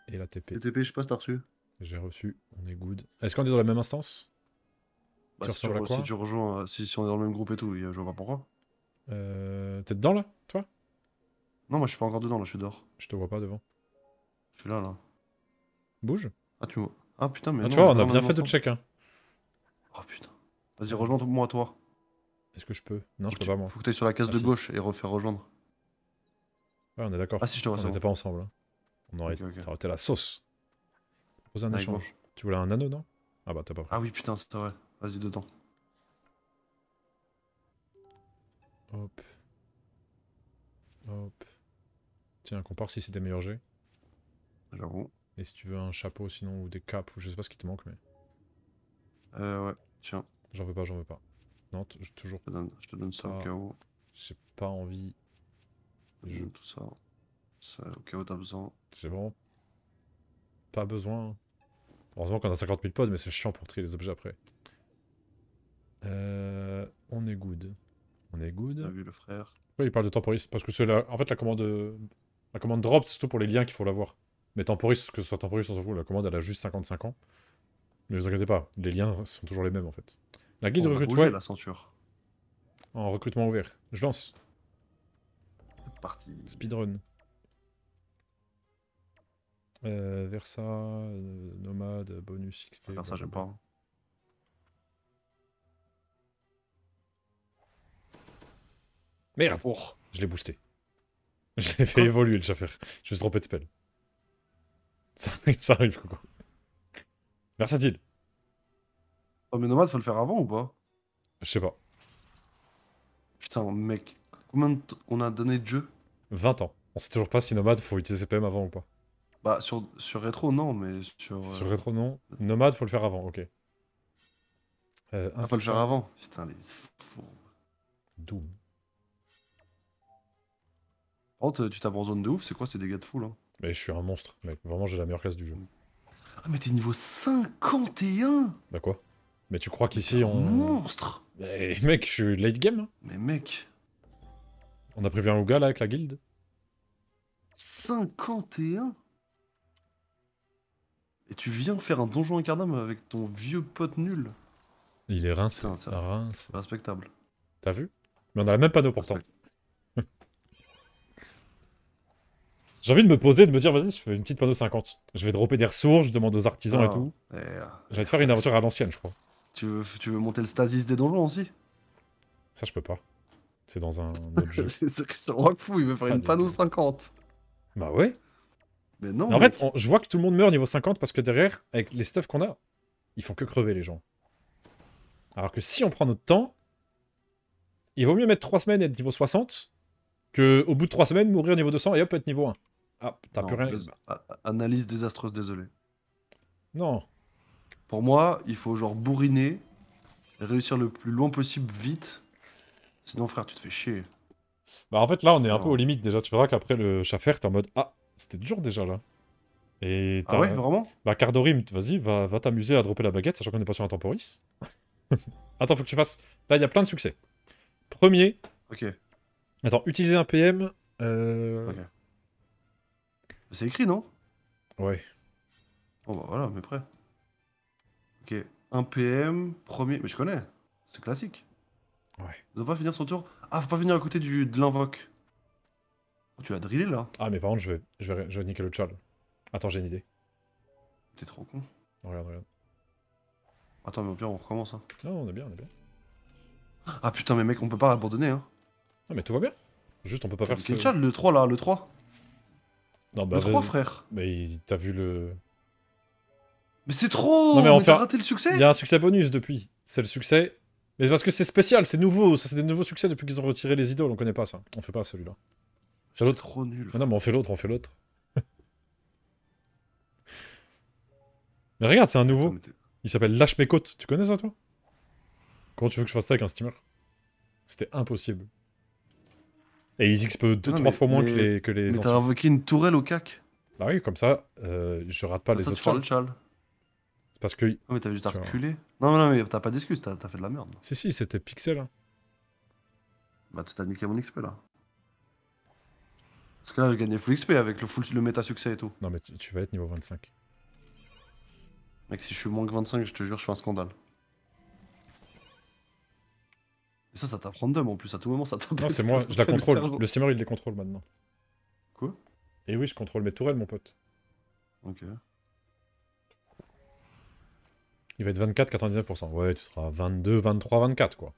Et la TP. La TP, je sais pas si reçu. J'ai reçu. On est good. Est-ce qu'on est dans la même instance bah, si, tu, rejoins, euh, si, on est dans le même groupe et tout, je vois pas pourquoi. Euh, T'es dedans là, toi Non, moi je suis pas encore dedans là, je suis dehors. Je te vois pas devant. Je suis là là. Bouge. Ah tu vois. Ah putain mais. Ah, tu vois, on a bien fait de check hein. Oh putain. Vas-y rejoins-moi toi. Est-ce que je peux Non, je peux pas moi. Faut que t'ailles sur la case ah, de gauche et refaire rejoindre. Ouais, on est d'accord. Ah si je te vois. On n'était pas ensemble. Hein. On aurait... Ça aurait été la sauce. Pose un échange. Tu voulais un anneau non Ah bah t'as pas Ah oui putain c'est vrai. Vas-y dedans. Hop. Hop. Tiens, compare si c'est des meilleurs G. J'avoue. Et si tu veux un chapeau sinon, ou des capes, ou je sais pas ce qui te manque, mais... Euh ouais, tiens. J'en veux pas, j'en veux pas. Non, toujours... Je te donne, je te donne ça au cas où. J'ai pas envie... Je tout ça. Ça, au cas où t'as besoin. C'est bon. Pas besoin. Heureusement qu'on a 50 000 pods, mais c'est chiant pour trier les objets après. Euh, on est good. On est good. a vu le frère il parle de temporis. Parce que c'est la... en fait la commande. Euh, la commande drop, c'est surtout pour les liens qu'il faut l'avoir. Mais temporis, que ce soit temporis, on s'en fout. La commande, elle a juste 55 ans. Ne vous inquiétez pas, les liens sont toujours les mêmes en fait. La guide recrutement. la ceinture. En recrutement ouvert. Je lance. Parti. Speedrun. Euh, Versa, Nomade, bonus XP. Versa, j'aime pas. Hein. Merde Je l'ai boosté. Je l'ai fait évoluer le chaffer. Je me suis de spell. Ça arrive, ça arrive, à Versatile. Oh, mais nomade, faut le faire avant ou pas Je sais pas. Putain, mec, combien on a donné de jeu 20 ans. On sait toujours pas si nomade, faut utiliser CPM avant ou pas. Bah, sur, sur rétro, non, mais sur. Euh, sur rétro, non. Nomade, faut le faire avant, ok. Euh, ah, faut le faire avant. Putain, les. Doom. Oh, tu zone de ouf, c'est quoi ces dégâts de fou là hein Mais je suis un monstre, mec. Vraiment, j'ai la meilleure classe du jeu. Ah, mais t'es niveau 51 Bah quoi Mais tu crois qu'ici on. Monstre Mais mec, je suis late game. Hein. Mais mec. On a prévu un Ouga là avec la guilde 51 Et tu viens faire un donjon incarnable avec ton vieux pote nul Il est rincé. C'est Respectable. T'as vu Mais on a la même panneau pourtant. J'ai envie de me poser, de me dire, vas-y, je fais une petite panneau 50. Je vais dropper des ressources, je demande aux artisans et ah, tout. Je vais te faire une aventure à l'ancienne, je crois. Tu veux, monter le stasis des donjons aussi Ça, je peux pas. C'est dans un autre jeu. C'est fou, il veut faire une panneau 50. Bah ouais. Mais non. en fait, je vois que tout le monde meurt niveau 50 parce que derrière, avec les stuff qu'on a, ils font que crever les gens. Alors que si on prend notre temps, il vaut mieux mettre 3 semaines et être niveau 60 que au bout de 3 semaines mourir niveau 200 et hop être niveau 1. Ah, t'as plus rien. Analyse désastreuse, désolé. Non. Pour moi, il faut genre bourriner, réussir le plus loin possible vite. Sinon, frère, tu te fais chier. Bah, en fait, là, on est un peu aux limites déjà. Tu verras qu'après le chafer t'es en mode Ah, c'était dur déjà là. Et ah ouais, vraiment Bah, Cardorim, vas-y, va, t'amuser à dropper la baguette, sachant qu'on n'est pas sur un temporis. Attends, faut que tu fasses. Là, il y a plein de succès. Premier. Ok. Attends, utiliser un PM. Euh... C'est écrit, non Ouais. Oh bah voilà, est prêt. Ok, 1 PM, premier. Mais je connais, c'est classique. Ouais. Ils doit pas finir son tour. Ah, faut pas venir à côté du, de l'invoque. Oh, tu l'as drillé là Ah, mais par contre, je vais, je vais, je vais niquer le tchal. Attends, j'ai une idée. T'es trop con. regarde, regarde. Attends, mais au pire, on recommence. Hein. Non, on est bien, on est bien. Ah putain, mais mec, on peut pas abandonner. Hein. Non, mais tout va bien. Juste, on peut pas faire Le tchal, le 3 là, le 3 non, bah, le Mais t'as vu le. Mais c'est trop mais, on fait... raté le succès Il y a un succès bonus depuis. C'est le succès. Mais parce que c'est spécial, c'est nouveau. Ça, c'est des nouveaux succès depuis qu'ils ont retiré les idoles. On connaît pas ça. On fait pas celui-là. C'est l'autre. trop nul. non, mais on fait l'autre, on fait l'autre. mais regarde, c'est un nouveau. Il s'appelle Lâche mes côtes. Tu connais ça, toi Comment tu veux que je fasse ça avec un steamer C'était impossible. Et ils XP deux, trois fois moins que les, que les mais t'as invoqué une tourelle au cac. Bah oui, comme ça, euh, je rate pas ah, les autres. C'est parce que. Ah, non, mais t'as juste à reculer. Non, non, mais t'as pas d'excuse, t'as fait de la merde. Si, si, c'était pixel. Hein. Bah, tu t'as niqué mon XP là. Parce que là, j'ai gagné full XP avec le, full, le méta succès et tout. Non, mais tu, tu vas être niveau 25. Mec, si je suis moins que 25, je te jure, je suis un scandale. Et ça, ça t'apprend d'homme en plus, à tout moment ça t'apprend. Non, c'est moi, je la contrôle. Le, il les contrôle maintenant. Quoi Et eh oui, je contrôle mes tourelles, mon pote. Ok. Il va être 24, 99%. Ouais, tu seras 22, 23, 24 quoi.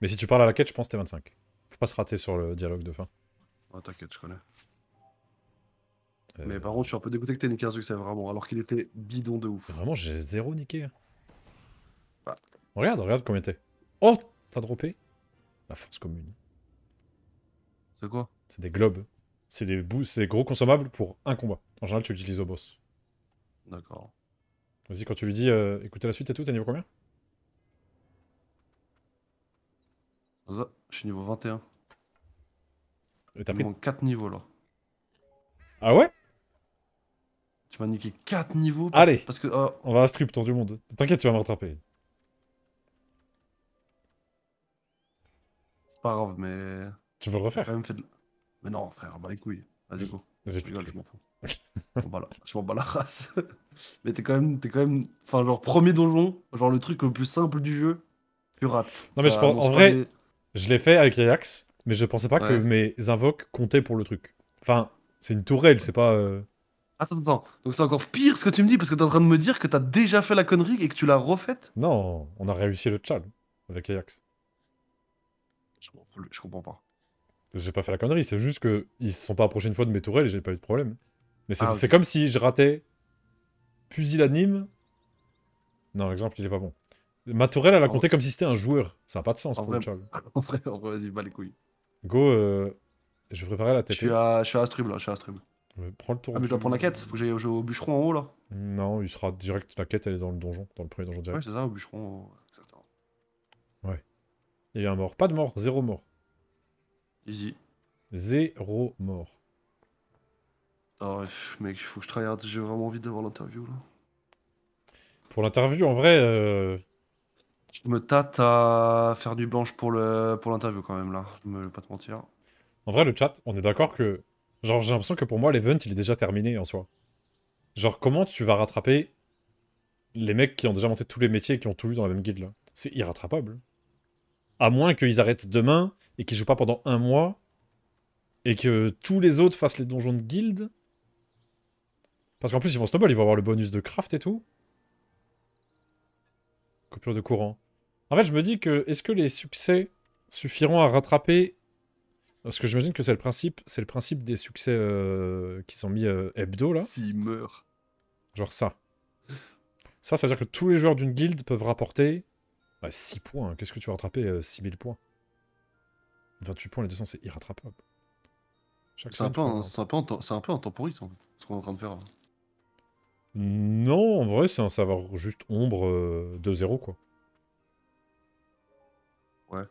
Mais si tu parles à la quête, je pense que t'es 25. Faut pas se rater sur le dialogue de fin. Ouais t'inquiète, je connais. Euh. Mais par contre, je suis un peu dégoûté que t'aies niqué un c'est vraiment, alors qu'il était bidon de ouf. Vraiment, j'ai zéro niqué. Bah. Regarde, regarde combien t'es. Oh T'as droppé La force commune. C'est quoi C'est des globes. C'est des, des gros consommables pour un combat. En général, tu l'utilises au boss. D'accord. Vas-y, quand tu lui dis euh, écoutez la suite et tout, t'es niveau combien Je suis niveau 21. Et t'as pris. 4 niveaux là. Ah ouais Tu m'as niqué 4 niveaux. Allez Parce que. Oh. On va à strip, tour du monde. T'inquiète, tu vas me rattraper. pas grave, mais. Tu veux refaire Mais non, frère, bah les couilles. Vas-y, go. je je m'en bats la race. mais t'es quand même. T'es quand même. Enfin, genre, premier donjon, genre le truc le plus simple du jeu, tu rates. Non, mais je pense. En vrai, je l'ai fait avec Ajax, mais je pensais pas que mes invoques comptaient pour le truc. Enfin, c'est une tourelle, c'est pas. Euh... Attends, attends. Donc c'est encore pire ce que tu me dis parce que t'es en train de me dire que t'as déjà fait la connerie et que tu l'as refaite Non, on a réussi le tchal avec Ajax. Je, comprends pas. J'ai pas fait la connerie, c'est juste que ils se sont pas approchés une fois de mes tourelles et j'ai pas eu de problème. Mais c'est ah, comme si je ratais pusillanime. Non, l'exemple il est pas bon. Ma tourelle elle a compté comme si c'était un joueur. Ça n'a pas de sens pour le En vrai, les couilles. Go, euh, je vais la TP. Je suis à, je suis à là, je suis à prends le tour. Ah, mais je dois prendre la quête, faut que j'aille au, au, bûcheron en haut là. Non, il sera direct, la quête elle est dans le donjon, dans le premier donjon direct. Ouais, c'est ça, au bûcheron. Il y a un mort. Pas de mort, zéro mort. Easy. Zéro mort. Ah mec, il faut que je travaille, j'ai vraiment envie d'avoir l'interview là. Pour l'interview, en vrai. Euh, je me tâte à faire du blanche pour l'interview pour quand même là, je ne vais pas te mentir. En vrai, le chat, on est d'accord que. Genre, j'ai l'impression que pour moi, l'event, il est déjà terminé en soi. Genre, comment tu vas rattraper les mecs qui ont déjà monté tous les métiers et qui ont tout lu dans la même guide là C'est irrattrapable. À moins qu'ils arrêtent demain et qu'ils jouent pas pendant un mois et que tous les autres fassent les donjons de guilde. Parce qu'en plus, ils vont snowball, ils vont avoir le bonus de craft et tout. Coupure de courant. En fait, je me dis que, est-ce que les succès suffiront à rattraper... Parce que j'imagine que c'est le principe, c'est le principe des succès euh, qui sont mis euh, hebdo, là. S'ils meurent. Genre ça. Ça, ça veut dire que tous les joueurs d'une guilde peuvent rapporter bah, 6 points, hein. qu'est-ce que tu vas rattraper 6000 euh, points 28 points, les 200, c'est irrattrapable. C'est un, peu un, un, en ce qu'on est en train de faire. Non, en vrai, c'est un savoir juste ombre 2 euh, 0, quoi. Ouais.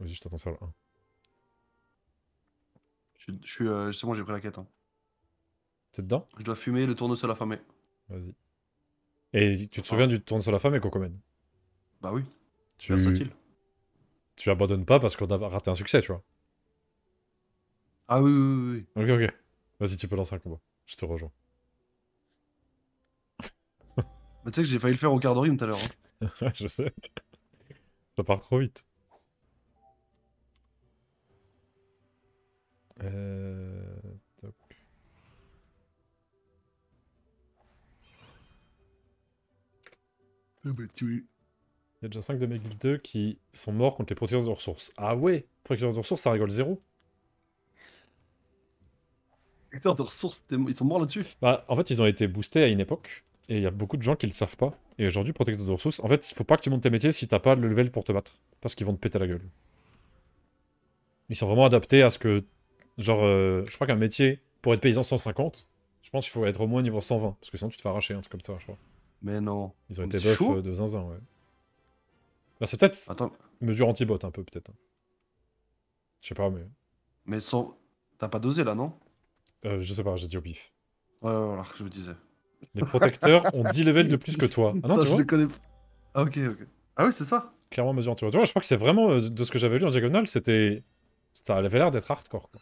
Vas-y, je t'attends sur le 1. Je, je suis, euh, justement, j'ai pris la quête. Hein. T'es dedans Je dois fumer le tournesol affamé. Vas-y. Et tu te souviens ah. du tournesol affamé, Cocomène bah oui. Tu... abandonnes pas parce qu'on a raté un succès, tu vois. Ah oui, oui, oui. Ok, ok. Vas-y, tu peux lancer un combat. Je te rejoins. Bah, tu sais que j'ai failli le faire au quart de rime tout à l'heure. Hein. je sais. Ça part trop vite. Euh... Ah, bah tu il 5 de mes 2 qui sont morts contre les Protecteurs de ressources. Ah ouais Protecteurs de ressources, ça rigole zéro. Protecteurs de ressources, ils sont morts là-dessus Bah, en fait, ils ont été boostés à une époque. Et il y a beaucoup de gens qui le savent pas. Et aujourd'hui, Protecteurs de ressources, en fait, il faut pas que tu montes tes métiers si t'as pas le level pour te battre. Parce qu'ils vont te péter la gueule. Ils sont vraiment adaptés à ce que. Genre, euh, je crois qu'un métier, pour être paysan 150, je pense qu'il faut être au moins niveau 120. Parce que sinon, tu te fais arracher, un truc comme ça, je crois. Mais non. Ils ont été euh, de zinzin, ouais. Bah, c'est peut-être mesure anti-bot un peu, peut-être. Je sais pas, mais. Mais sans... t'as pas dosé là, non euh, Je sais pas, j'ai dit au bif. Ouais, voilà, je vous disais. Les protecteurs ont 10 levels de plus que toi. Ah non, ça, tu je connais Ah, ok, ok. Ah oui, c'est ça Clairement mesure anti-bot. je crois que c'est vraiment, euh, de ce que j'avais lu en diagonale, c'était. Ça avait l'air d'être hardcore, quoi.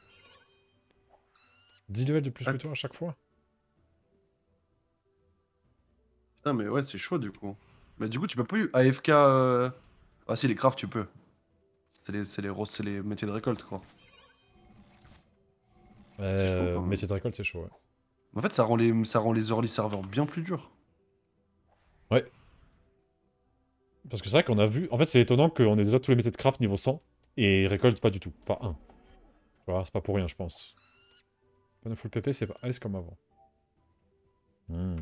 10 levels de plus que ah. toi à chaque fois. Ah, mais ouais, c'est chaud du coup. Mais du coup, tu peux pas eu AFK. Euh, ah si, les crafts, tu peux. C'est les, les, métiers de récolte, quoi. Euh, de récolte, c'est chaud, ouais. En fait, ça rend les, ça rend les early serveurs bien plus durs. Ouais. Parce que c'est vrai qu'on a vu... En fait, c'est étonnant qu'on ait déjà tous les métiers de craft niveau 100, et récolte pas du tout, pas un. Voilà c'est pas pour rien, je pense. Pas de full PP, c'est pas... Allez, c'est comme avant. Hmm.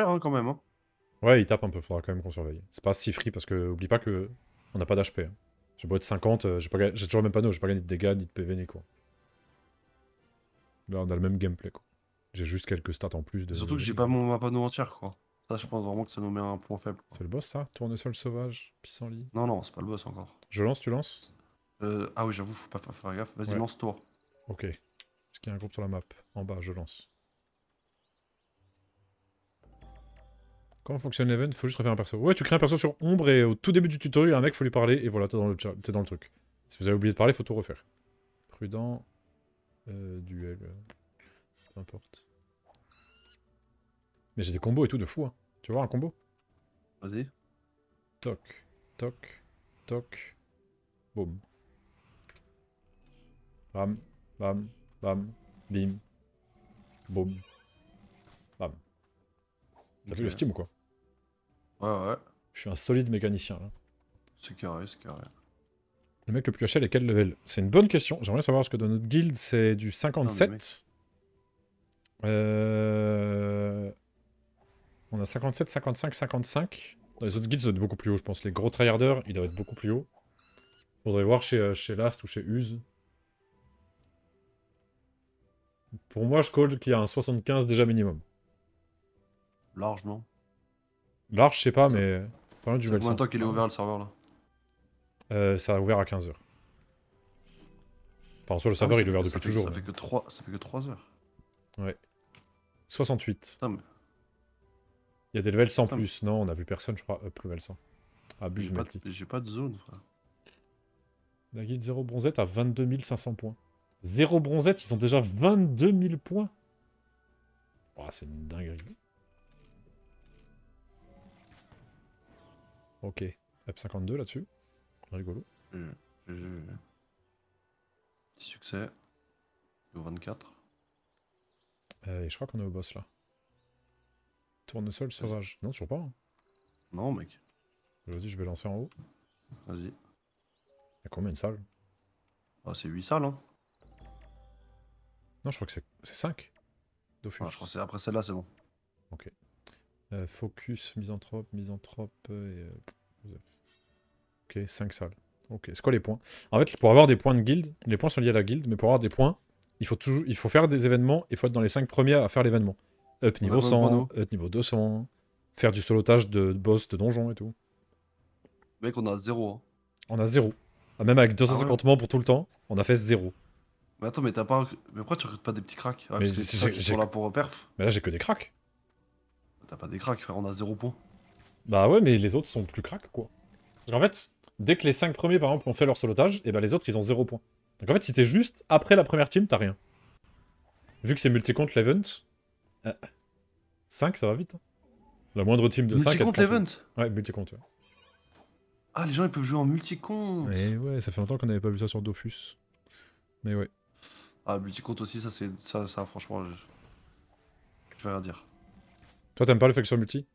Hein, quand même. Hein. Ouais, il tape un peu, faudra quand même qu'on surveille. C'est pas si free parce que, oublie pas que on n'a pas d'HP. Hein. J'ai beau être 50, euh, j'ai pas... toujours le même panneau, j'ai pas gagné de dégâts ni de PV ni quoi. Là, on a le même gameplay quoi. J'ai juste quelques stats en plus de. Surtout que j'ai pas mon panneau entière quoi. Ça, je pense vraiment que ça nous met un point faible. C'est le boss ça le sauvage, pissenlit Non, non, c'est pas le boss encore. Je lance, tu lances euh, Ah oui, j'avoue, faut pas faire gaffe. Vas-y, lance-toi. Ok. Est-ce qu'il y a un groupe sur la map En bas, je lance. Comment fonctionne l'event Faut juste refaire un perso. Ouais, tu crées un perso sur Ombre et au tout début du tutoriel il un mec, faut lui parler et voilà, t'es dans, le dans le truc. Si vous avez oublié de parler, faut tout refaire. Prudent. Euh, duel. Euh, peu importe. Mais j'ai des combos et tout de fou, hein. Tu vois un combo Vas-y. Toc, toc, toc. Boum. Bam, bam, bam, bim. Boum. T'as vu le Steam ou quoi Ouais, ouais. Je suis un solide mécanicien là. C'est carré, c'est carré. Le mec le plus haché, est quel level C'est une bonne question. J'aimerais savoir ce que dans notre guild, c'est du 57. Ah, euh... On a 57, 55, 55. Dans les autres guilds, ça être beaucoup plus haut, je pense. Les gros tryharders, ils doivent être beaucoup plus haut. Faudrait voir chez, euh, chez Last ou chez Use. Pour moi, je call qu'il y a un 75 déjà minimum. Large, non Large, je sais pas, mais. Pas Combien de temps qu'il est ouvert le serveur là euh, Ça a ouvert à 15h. Enfin, sur le ah serveur, il est ouvert depuis toujours. Ça, fait que 3, ça fait que 3 heures. Ouais. 68. Il y a des levels 100 plus. Non, on a vu personne, je crois. up level 100. Abuse, ah, J'ai pas, de zone, frère. La guilde 0 bronzette à 22500 points. 0 bronzette, ils ont déjà 22 000 points. Oh, c'est une dinguerie. Ok. F52 là-dessus. Rigolo. Hmm. Petit Succès. 24. Euh, je crois qu'on est au boss là. Tournesol sauvage. Non, toujours pas. Hein. Non, mec. Vas-y, je vais lancer en haut. Vas-y. Il a combien de salles Ah, c'est 8 salles, hein. Non, je crois que c'est 5. après celle-là, c'est bon. Ok. Euh, focus, misanthrope, misanthrope euh, euh, ok, 5 salles. Ok, c'est quoi les points En fait, pour avoir des points de guilde, les points sont liés à la guilde, mais pour avoir des points, il faut, toujours, il faut faire des événements il faut être dans les 5 premiers à faire l'événement. Up niveau 100, up niveau 200, faire du solotage de boss de donjon et tout. Mec, on a 0. Hein. On a 0. Ah, même avec 250 ah pour tout le temps, on a fait 0. Mais attends, mais t'as pas. Mais pourquoi tu recrutes pas des petits cracks ah, mais c'est là pour perf. Mais là, j'ai que des cracks. T'as pas des cracks, frère, on a 0 points. Bah ouais, mais les autres sont plus cracks, quoi. Parce qu'en fait, dès que les 5 premiers, par exemple, ont fait leur solotage, et eh bah ben, les autres, ils ont 0 points. Donc en fait, si t'es juste après la première team, t'as rien. Vu que c'est multi-compte l'event, 5, euh, ça va vite. Hein. La moindre team de 5... multi l'event Ouais, multi-compte, Ah, les gens, ils peuvent jouer en multi-compte eh ouais, ça fait longtemps qu'on n'avait pas vu ça sur Dofus. Mais ouais. Ah, multi-compte aussi, ça, c'est... Ça, ça, franchement... je vais rien dire. Toi, t'aimes pas le fait que ce soit multi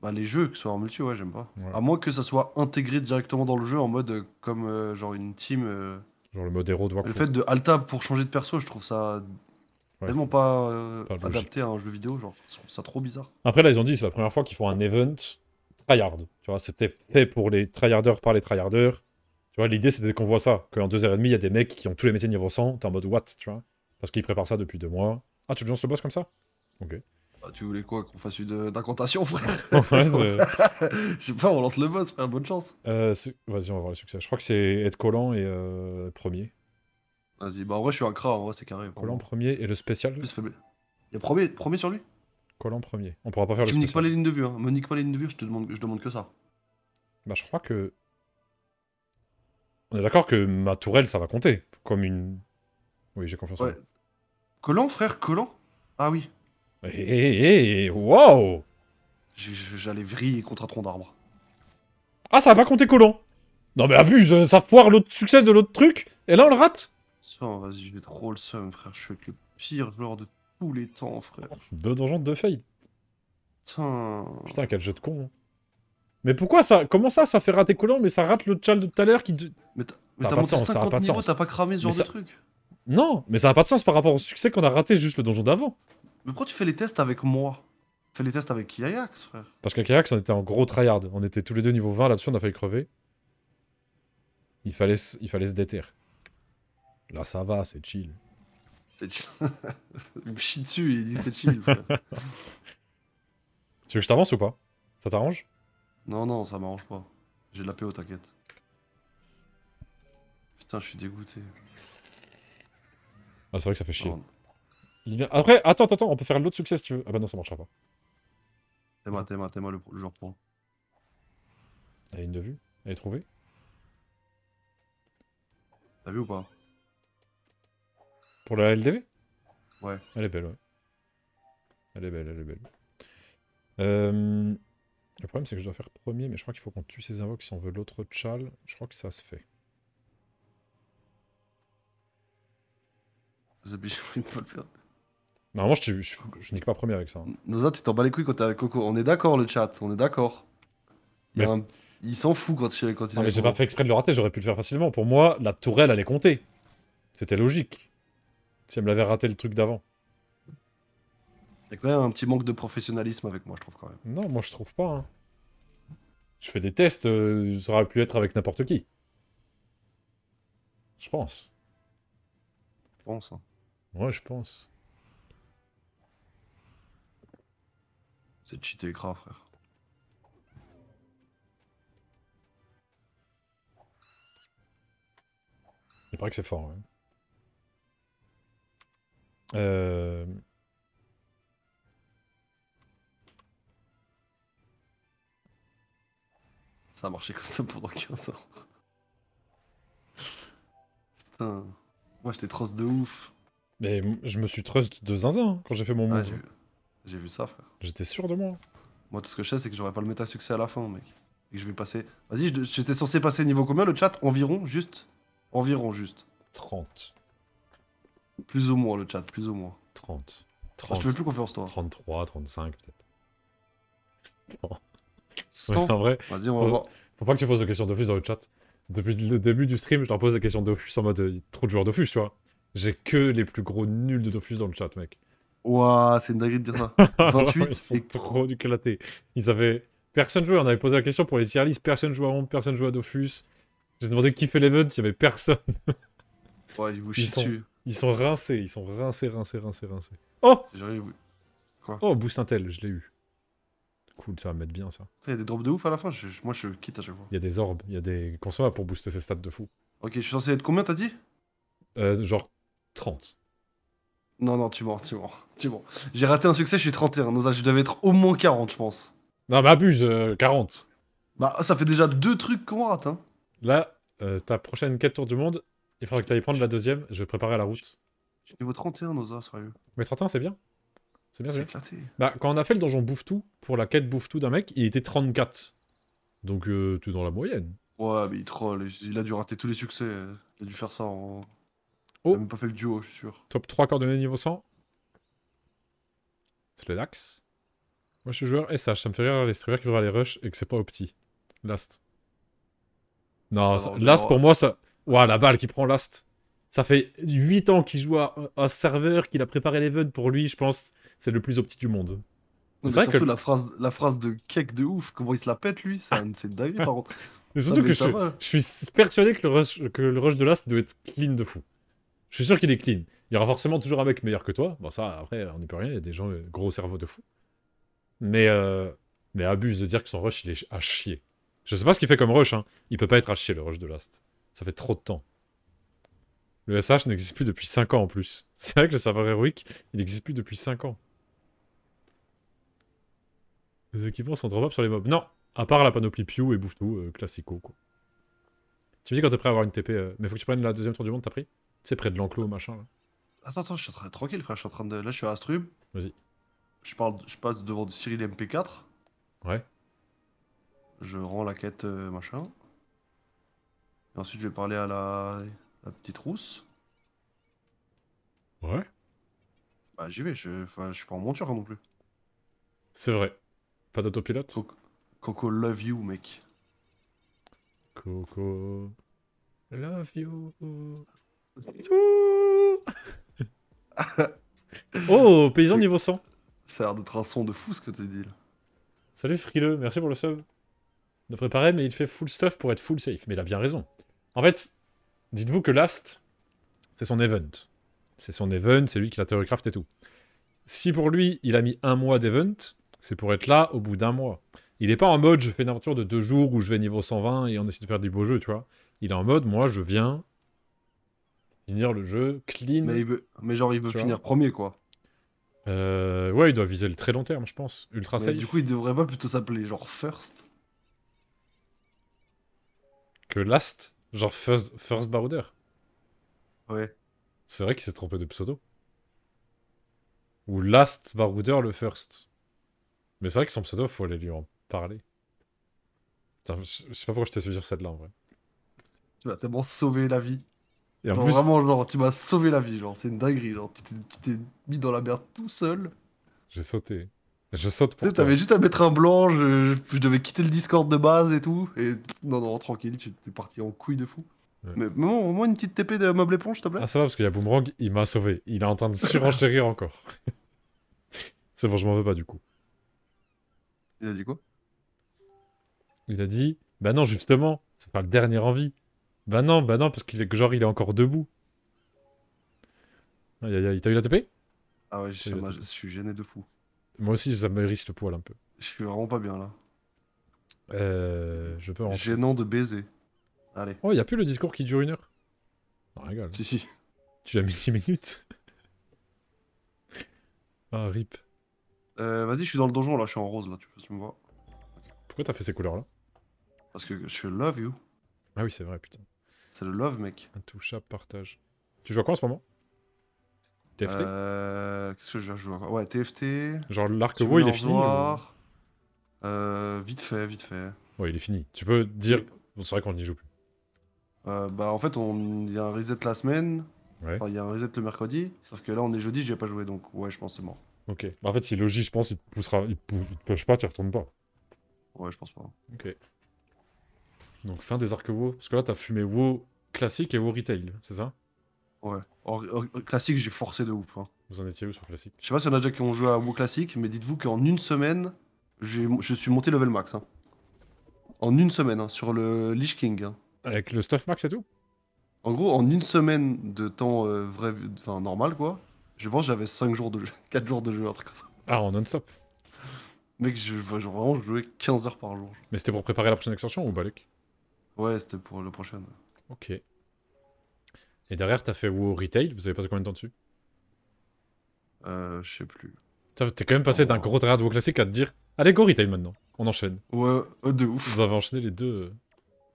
bah, les jeux que ce soit en multi, ouais, j'aime pas. À moins que ça soit intégré directement dans le jeu en mode euh, comme euh, genre une team. Euh, genre le mode héros de Le fait de Alta pour changer de perso, je trouve ça tellement pas, adapté à un jeu vidéo. Genre, je trouve ça trop bizarre. Après, là, ils ont dit c'est la première fois qu'ils font un event tryhard. Tu vois, c'était fait pour les tryharders par les tryharders. Tu vois, l'idée, c'était qu'on voit ça. Qu'en 2h30, il y a des mecs qui ont tous les métiers niveau 100. T'es en mode what, tu vois. Parce qu'ils préparent ça depuis deux mois. Ah, tu lances le boss comme ça Ok. Bah, tu voulais quoi Qu'on fasse une euh, incantation, frère En Je sais pas, on lance le boss, frère, bonne chance. Euh, vas-y, on va voir le succès. Je crois que c'est être collant et euh, premier. Vas-y, bah en vrai, je suis un cra, en vrai, c'est carré. Collant premier et le spécial. Plus faible. Il y a premier, premier sur lui Collant premier. On pourra pas faire Tu le me pas spécial. les lignes de vue, hein. Me nique pas les lignes de vue, je te demande, je demande que ça. Bah, je crois que. On est d'accord que ma tourelle, ça va compter. Comme une. Oui, j'ai confiance en toi. Collant, frère, collant Ah oui. Eh eh hé, eh, eh, wow J'allais vriller contre un tronc d'arbre. Ah, ça va pas compté collant Non mais abuse, hein, ça foire l'autre succès de l'autre truc, et là on le rate Ça, vas-y, j'ai trop le seum, frère, je suis avec le pire joueur de tous les temps, frère. Deux donjons, deux feuilles. Putain... Putain, quel jeu de con. Hein. Mais pourquoi ça Comment ça, ça fait rater collant, mais ça rate le chal de tout à l'heure qui... Mais t'as monté 50 t'as pas cramé ce genre de truc Non, mais ça a pas de sens par rapport au succès qu'on a raté juste le donjon d'avant. Mais pourquoi tu fais les tests avec moi Fais les tests avec Kiax, frère. Parce qu'à Kiax, on était en gros tryhard. On était tous les deux niveau 20, là-dessus, on a failli crever. Il fallait, il fallait se déterre. Là, ça va, c'est chill. C'est chill. Il chie dessus, il dit c'est chill, frère. tu veux que je t'avance ou pas Ça t'arrange Non, non, ça m'arrange pas. J'ai de la PO, t'inquiète. Putain, je suis dégoûté. Ah, c'est vrai que ça fait chier. Après, attends, attends, on peut faire l'autre succès si tu veux. Ah bah non, ça marchera pas. T'es moi, t'es moi, t'es moi le, joueur Elle a une de vue Elle est trouvée T'as vu ou pas Pour la LDV Ouais. Elle est belle, ouais. Elle est belle, elle est belle. Euh, le problème, c'est que je dois faire premier, mais je crois qu'il faut qu'on tue ces invoques si on veut l'autre tchal. Je crois que ça se fait. The il faut le faire. Normalement, je, je, nique pas premier avec ça. Hein. tu t'en bats les couilles quand t'es avec Coco. On est d'accord, le chat, on est d'accord. Il s'en fout quand, quand il Non, mais j'ai pas fait exprès de le rater, j'aurais pu le faire facilement. Pour moi, la tourelle, allait compter. C'était logique. Si elle me l'avait raté le truc d'avant. Il y a quand même un petit manque de professionnalisme avec moi, je trouve quand même. Non, moi je trouve pas. Hein. Je fais des tests, euh, ça aurait pu être avec n'importe qui. Je pense. Je pense. Hein. Ouais, je pense. C'est cheaté écran, frère. Il paraît que c'est fort, ouais. Euh... Ça a marché comme ça pendant 15 ans. Putain. Moi j'étais trust de ouf. Mais je me suis trust de zinzin hein, quand j'ai fait mon move. J'ai vu ça, frère. J'étais sûr de moi. Moi, tout ce que je sais, c'est que j'aurai pas le méta succès à la fin, mec. Et que je vais passer. Vas-y, j'étais censé passer niveau combien le chat Environ, juste Environ, juste. 30. Plus ou moins le chat, plus ou moins. 30. je te fais plus confiance, toi. 33, 35, peut-être. Ouais, vrai, Vas-y, on va faut, voir. faut pas que tu poses des questions Dofus dans le chat. Depuis le début du stream, je leur pose des questions Dofus en mode euh, trop de joueurs Dofus, tu vois. J'ai que les plus gros nuls de Dofus dans le chat, mec. Ouah, c'est une dinguerie de dire ça. 28, Ils trop du éclatés. Ils avaient. Personne jouait, on avait posé la question pour les tier Personne jouait à Ombre, personne jouait à Dofus. J'ai demandé qui fait l'event, il y avait personne. ouais, ils vous sont... ils sont rincés, ils sont rincés, rincés, rincés, rincés. Oh Quoi Oh, boost intel, je l'ai eu. Cool, ça va mettre bien ça. Il y a des drops de ouf à la fin, moi je quitte à chaque fois. Il y a des orbes, il y a des consommables pour booster ses stats de fou. Ok, je suis censé être combien t'as dit euh, Genre 30. Non, non, tu mens, tu mens, tu mens. J'ai raté un succès, je suis 31. Nos je devais être au moins 40, je pense. Non, mais abuse, 40. Euh, bah, ça fait déjà deux trucs qu'on rate, hein. Là, euh, ta prochaine quête tour du monde, il faudrait que tu ailles prendre la deuxième, je vais préparer la route. Je suis niveau 31, Noza, sérieux. Mais 31, c'est bien. C'est bien, c'est éclaté. Bah, quand on a fait le donjon bouffe tout, pour la quête bouffe tout d'un mec, il était 34. Donc, euh, tu es dans la moyenne. Ouais, mais il troll, il a dû rater tous les succès. Il a dû faire ça en. Oh. même pas fait le duo, je suis sûr. Top 3 coordonnées niveau 100. C'est le Dax. Moi, je suis joueur SH. Ça me fait rire les streamers qui voit les rush et que c'est pas au Last. Ah, non, Last pour moi, ça. Ouah, la balle qui prend Last. Ça fait 8 ans qu'il joue à un serveur, qu'il a préparé l'event pour lui, je pense. C'est le plus opti du monde. C'est vrai surtout que... la phrase, la phrase de cake de ouf, comment il se la pète lui, c'est le par contre. Mais surtout que je, je, suis persuadé que le, rush, que le rush de Last doit être clean de fou. Je suis sûr qu'il est clean. Il y aura forcément toujours un mec meilleur que toi. Bon, ça, après, on n'y peut rien. Il y a des gens, euh, gros cerveau de fou. Mais, euh, mais abuse de dire que son rush, il est à chier. Je sais pas ce qu'il fait comme rush. Hein. Il peut pas être à chier, le rush de Last. Ça fait trop de temps. Le SH n'existe plus depuis 5 ans en plus. C'est vrai que le serveur héroïque, il n'existe plus depuis 5 ans. Les équipements sont drop up sur les mobs. Non, à part la panoplie Pew et bouffe euh, classico quoi. Tu me dis quand t'es prêt à avoir une TP, Mais mais faut que tu prennes la deuxième tour du monde, t'as pris c'est près de l'enclos, machin. Attends, attends, je suis tranquille, frère. Je suis en train de. Là, je suis à Astrub. Vas-y. Je, parle... je passe devant du Cyril MP4. Ouais. Je rends la quête, euh, machin. Et ensuite, je vais parler à la, petite rousse. Ouais. Bah, j'y vais. Je... Enfin, je suis pas en monture hein, non plus. C'est vrai. Pas d'autopilote. Coco... Coco, love you, mec. Coco, love you oh, paysan niveau 100. Ça a l'air d'être un son de fou ce que t'as dit là. Salut Frileux, merci pour le sub. De préparer, mais il fait full stuff pour être full safe. Mais il a bien raison. En fait, dites-vous que Last, c'est son event. C'est son event, c'est lui qui la craft et tout. Si pour lui, il a mis un mois d'event, c'est pour être là au bout d'un mois. Il n'est pas en mode je fais une aventure de deux jours où je vais niveau 120 et on essaie de faire du beau jeu, tu vois. Il est en mode moi je viens, finir le jeu clean. Mais, genre, il veut finir premier, quoi. Euh, ouais, il doit viser le très long terme, je pense. Ultra mais Du coup, il devrait pas plutôt s'appeler genre first que last, genre first, first Ouais. C'est vrai qu'il s'est trompé de pseudo. Ou last Barouder le first. Mais c'est vrai que son pseudo, faut aller lui en parler. je sais pas pourquoi je t'ai suivi sur celle-là en vrai. Tu m'as tellement sauvé la vie. Et Vraiment, genre, tu m'as sauvé la vie, genre, c'est une dinguerie, genre, tu t'es mis dans la merde tout seul. J'ai sauté. Je saute pour. Tu avais juste à mettre un blanc, je, devais quitter le Discord de base et tout. Et non, non, tranquille, tu es parti en couille de fou. Mais bon, au moins une petite TP de meuble éponge, s'il te plaît. Ah, ça va, parce que y a Boomerang, il m'a sauvé. Il est en train de surenchérir encore. c'est bon, je m'en veux pas du coup. Il a dit quoi Il a dit Bah non, justement, ce sera le dernier envie. Bah non, bah non, parce que genre il est encore debout. Aïe aïe aïe, t'as eu la TP Ah ouais, je, suis gêné de fou. Moi aussi, ça me le poil un peu. Je suis vraiment pas bien là. Euh, je veux rentrer. Gênant de baiser. Allez. Oh, y'a plus le discours qui dure une heure Non, rigole. Si, si. Tu as mis 10 minutes Ah, rip. Euh, vas-y, je suis dans le donjon là, je suis en rose là, tu, tu me vois. Pourquoi t'as fait ces couleurs là Parce que je love you. Ah oui, c'est vrai, putain le love, mec. à partage. Tu joues à quoi en ce moment TFT euh, Qu'est-ce que je joue Ouais, TFT. Genre l'arc wo il est fini euh, Vite fait, vite fait. Ouais, il est fini. Tu peux dire. Bon, c'est vrai qu'on n'y joue plus. Euh, bah, en fait, on... y a un reset la semaine. Ouais. il y a un reset le mercredi. Sauf que là, on est jeudi, j'ai pas joué. Donc, ouais, je pense c'est mort. Ok. Bah, en fait, c'est logique, je pense. Il poussera. Il te, pas, tu retournes pas. Ouais, je pense pas. Ok. Donc, fin des arcs WoW. Parce que là, t'as fumé wo classique et au retail, c'est ça Ouais. classique, j'ai forcé de ouf. Hein. Vous en étiez où sur classique Je sais pas si on a déjà qui ont joué à WoW classique, mais dites-vous qu'en une semaine, je suis monté level max. Hein. En une semaine, hein, sur le Lich King. Avec le stuff max et tout En gros, en une semaine de temps euh, vrai, enfin normal quoi, je pense j'avais 5 jours de jeu, 4 jours de jeu, un truc comme ça. Ah, en non-stop Mec, je, vraiment, je jouais 15 heures par jour. Mais c'était pour préparer la prochaine extension ou Balek Ouais, c'était pour le prochain. Ok. Et derrière, t'as fait WoW Retail, vous avez passé combien de temps dessus Euh, je sais plus. T'es quand même passé d'un oh. gros de WoW classique à te dire Allez, go Retail maintenant, on enchaîne. Ouais, oh, de ouf. Vous avez enchaîné les deux.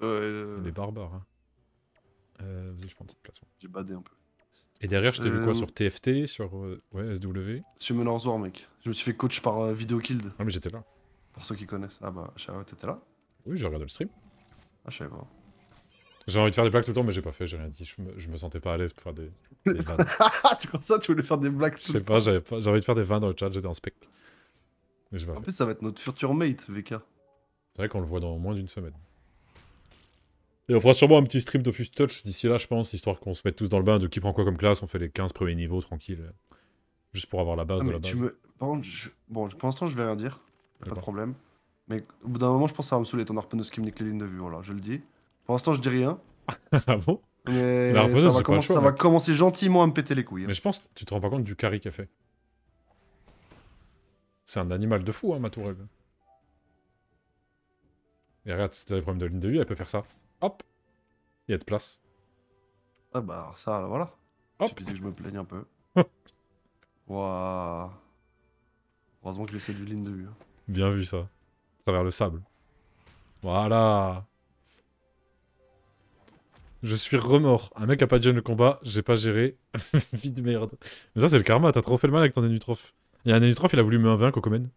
Euh, les barbares. Hein. Euh, je prends petite place. J'ai badé un peu. Et derrière, je t'ai vu quoi euh, Sur TFT Sur euh, ouais, SW Sur Menor's War, mec. Je me suis fait coach par Video Killed. Ah, mais j'étais là. Pour ceux qui connaissent. Ah bah, t'étais là Oui, j'ai regardé le stream. Ah, je savais pas. J'ai envie de faire des blagues tout le temps, mais j'ai pas fait, j'ai rien dit. Je me, sentais pas à l'aise pour faire des, des vannes. tu vois ça, tu voulais faire des blagues tout Je sais pas, j'avais envie de faire des vins dans le chat, j'étais en spec. Mais en plus, ça va être notre futur mate, VK. C'est vrai qu'on le voit dans moins d'une semaine. Et on fera sûrement un petit stream d'Office Touch d'ici là, je pense, histoire qu'on se mette tous dans le bain de qui prend quoi comme classe, on fait les 15 premiers niveaux tranquille. Juste pour avoir la base ah, de la base. Me... Par contre, bon, pour l'instant, je vais rien dire. Pas de problème. Mais au bout d'un moment, je pense que ça va me saouler ton harponneuse qui me nique les lignes de vue, voilà, je le dis. Pour l'instant, je dis rien. ah bon mais ça, va, commencer, gentiment à me péter les couilles. Hein. Mais je pense, tu te rends pas compte du carry qu'elle fait. C'est un animal de fou, hein, ma tourelle. Et regarde, si t'as des problèmes de ligne de vue, elle peut faire ça. Hop Il y a de place. Ah bah, ça, voilà. Hop Je que je me plaigne un peu. Wouah... Heureusement que j'ai de ligne de vue. Hein. Bien vu, ça. À travers le sable. Voilà je suis remords. Un mec a pas de le combat, j'ai pas géré. Vite merde. Mais ça, c'est le karma, t'as trop fait le mal avec ton énutrophe. Il y a un énutrophe, il a voulu me 1v1 Kokomen.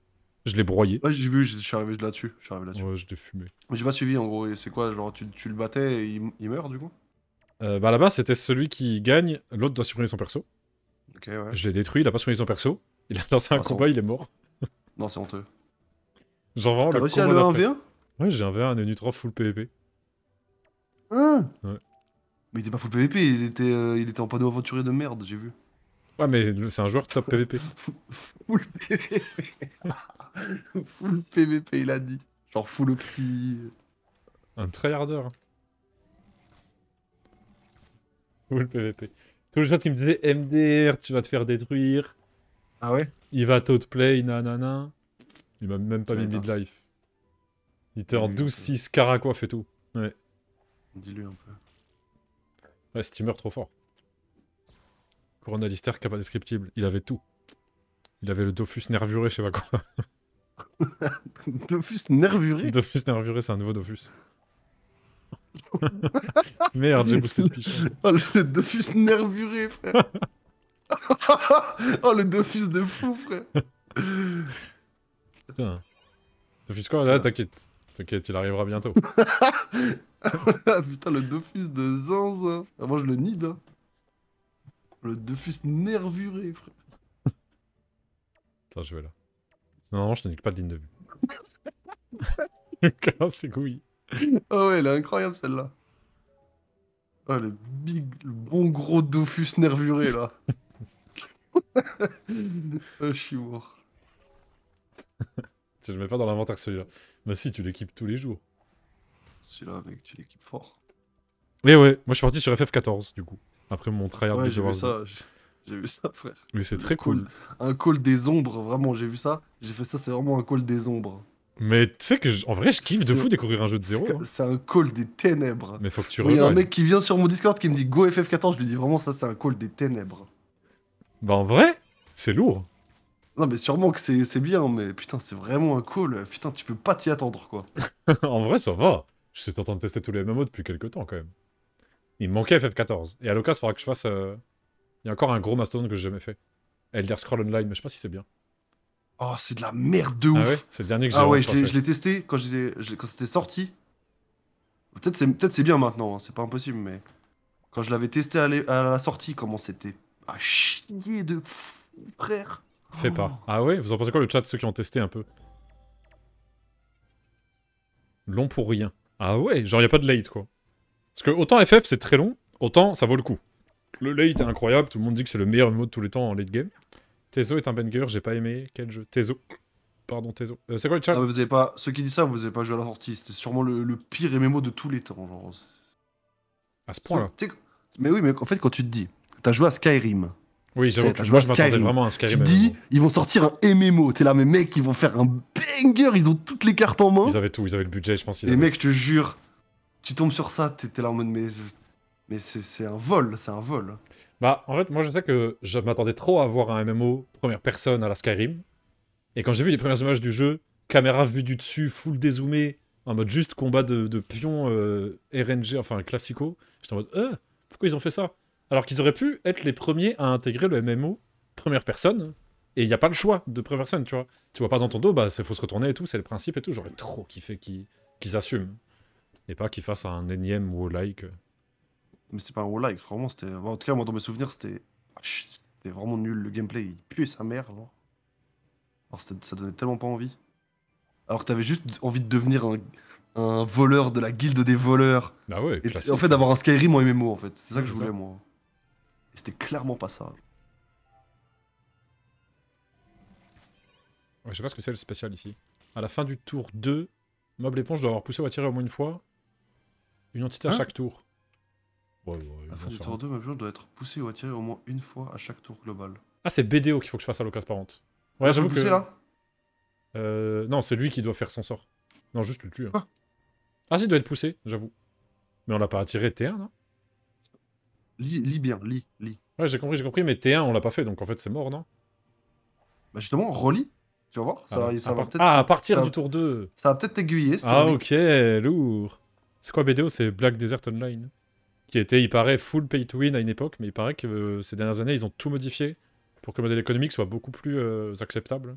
Je l'ai broyé. Ouais, j'ai vu, je suis arrivé là-dessus. là-dessus. Ouais, je l'ai fumé. J'ai pas suivi en gros, c'est quoi Genre, tu, tu, le battais et il, il meurt du coup euh, Bah là-bas, c'était celui qui gagne, l'autre doit supprimer son perso. Ok, ouais. Je l'ai détruit, il a pas supprimé son perso. Il a lancé un ah, combat, il est mort. non, c'est honteux. Genre vraiment, le réussi à le 1v1 Ouais, j'ai un V1, un full PvP. Hein ah. Ouais. Mais il était pas full PVP, il était, euh, il était en panneau aventurier de merde, j'ai vu. Ouais, mais c'est un joueur top PVP. full PVP. full PVP, il a dit. Genre full au petit. Un hardeur. Full PVP. Tous les gens qui me disaient MDR, tu vas te faire détruire. Ah ouais Il va play, nanana. Il m'a même pas mis midlife. Il était en 12-6, caracoif et tout. Ouais. Dis-lui un peu. Ouais, Steamer trop fort. Corona Lister, cap indescriptible. Il avait tout. Il avait le Dofus nervuré, je sais pas quoi. Dofus nervuré Dofus nervuré, c'est un nouveau Dofus. Merde, j'ai boosté le pichon. Oh, le Dofus nervuré, frère. oh, le Dofus de fou, frère. Dofus quoi Là, t'inquiète. T'inquiète, il arrivera bientôt. Putain, le Dofus de Zinz. Hein. Ah, moi, je le nid. Hein. Le Dofus nervuré, frère. Attends, je vais là. Non, non je te nique pas de ligne de vue. c'est Oh ouais, elle est incroyable celle-là. Oh, le big, le bon gros Dofus nervuré là. oh, je suis je mets pas dans l'inventaire celui-là. Bah si, tu l'équipes tous les jours. Celui-là, mec, tu l'équipe fort. Oui, ouais, moi je suis parti sur FF14 du coup. Après mon tryhard ouais, j'ai vu ça, j'ai vu ça frère. Mais c'est très cool. Un call des ombres, vraiment, j'ai vu ça. J'ai fait ça, c'est vraiment un call des ombres. Mais tu sais que, en vrai, je kiffe de fou découvrir un jeu de zéro. Hein. C'est un call des ténèbres. Mais faut que tu Il y a un mec qui vient sur mon Discord qui me dit Go FF14, je lui dis vraiment ça, c'est un call des ténèbres. Bah en vrai, c'est lourd. Non mais sûrement que c'est bien, mais putain, c'est vraiment un call. Putain, tu peux pas t'y attendre quoi. en vrai, ça va. J'étais en train de tester tous les MMO depuis quelques temps quand même. Il me manquait FF14. Et à l'occasion, il faudra que je fasse... Euh, il y a encore un gros mastodonte que j'ai jamais fait. Elder Scroll Online, mais je sais pas si c'est bien. Oh, c'est de la merde de ah ouf Ah ouais C'est le dernier que j'ai Ah ouais, je l'ai testé quand, c'était sorti. Peut-être c'est peut bien maintenant, hein, c'est pas impossible, mais... Quand je l'avais testé à, la sortie, comment c'était à chier de frère Fais pas. Oh. Ah ouais Vous en pensez quoi le chat, ceux qui ont testé un peu Long pour rien. Ah ouais, genre il a pas de late quoi. Parce que autant FF c'est très long, autant ça vaut le coup. Le late est incroyable, tout le monde dit que c'est le meilleur mode de tous les temps en late game. Tezo est un banger, j'ai pas aimé. Quel jeu Tezo. Pardon, Tezo. Euh, c'est quoi le chat ah, vous avez pas... Ceux qui disent ça, vous avez pas joué à la sortie. C'était sûrement le, pire MMO de tous les temps. Genre. À ce point-là. Mais oui, mais en fait, quand tu te dis, t'as joué à Skyrim, oui, j'avoue que moi je m'attendais vraiment à Skyrim. Tu dis, ils vont sortir un MMO. T'es là, mais mec, ils vont faire un banger. Ils ont toutes les cartes en main. Ils avaient tout, ils avaient le budget, je pense. Ils Et mec, je te jure, tu tombes sur ça, t'es là en mode, mais, mais c'est un vol, c'est un vol. Bah, en fait, moi je sais que je m'attendais trop à voir un MMO première personne à la Skyrim. Et quand j'ai vu les premières images du jeu, caméra vue du dessus, full dézoomé, en mode juste combat de, pions euh, RNG, enfin classico, j'étais en mode, euh, pourquoi ils ont fait ça alors qu'ils auraient pu être les premiers à intégrer le MMO première personne, et il n'y a pas le choix de première personne, tu vois. Tu vois pas dans ton dos, bah c'est faut se retourner et tout, c'est le principe et tout. J'aurais trop kiffé qu'ils qu assument. Et pas qu'ils fassent un énième ou like. Mais c'est pas un like, vraiment, c'était. En tout cas, moi dans mes souvenirs, c'était. Ah, c'était vraiment nul le gameplay, il pue sa mère, genre. Alors ça donnait tellement pas envie. Alors que t'avais juste envie de devenir un, voleur de la guilde des voleurs. Bah ouais. en fait, d'avoir un Skyrim en MMO, en fait. C'est ça que je voulais, moi. C'était clairement pas ça. je sais pas ce que c'est le spécial ici. À la fin du tour 2, meuble Éponge doit avoir poussé ou attiré au moins une fois une entité à hein chaque tour. Ouais, ouais, à la fin du tour 2, meuble Éponge doit être poussé ou attiré au moins une fois à chaque tour global. Ah, c'est BDO qu'il faut que je fasse à l'occasion parente. Ouais, ah, j'avoue que. là euh, Non, c'est lui qui doit faire son sort. Non, juste le tuer. Ah. ah, si, il doit être poussé, j'avoue. Mais on l'a pas attiré T1, non Lis, bien, lis, Ouais, j'ai compris, j'ai compris, mais T1, on l'a pas fait, donc en fait, c'est mort, non Bah justement, relis. Tu vas voir, ah, ah, à à partir du tour 2 Ça va peut-être t'aiguiller. ah, ok, lourd. C'est quoi BDO C'est Black Desert Online. Qui était, il paraît, full pay to win à une époque, mais il paraît que euh, ces dernières années, ils ont tout modifié pour que le modèle économique soit beaucoup plus euh, acceptable.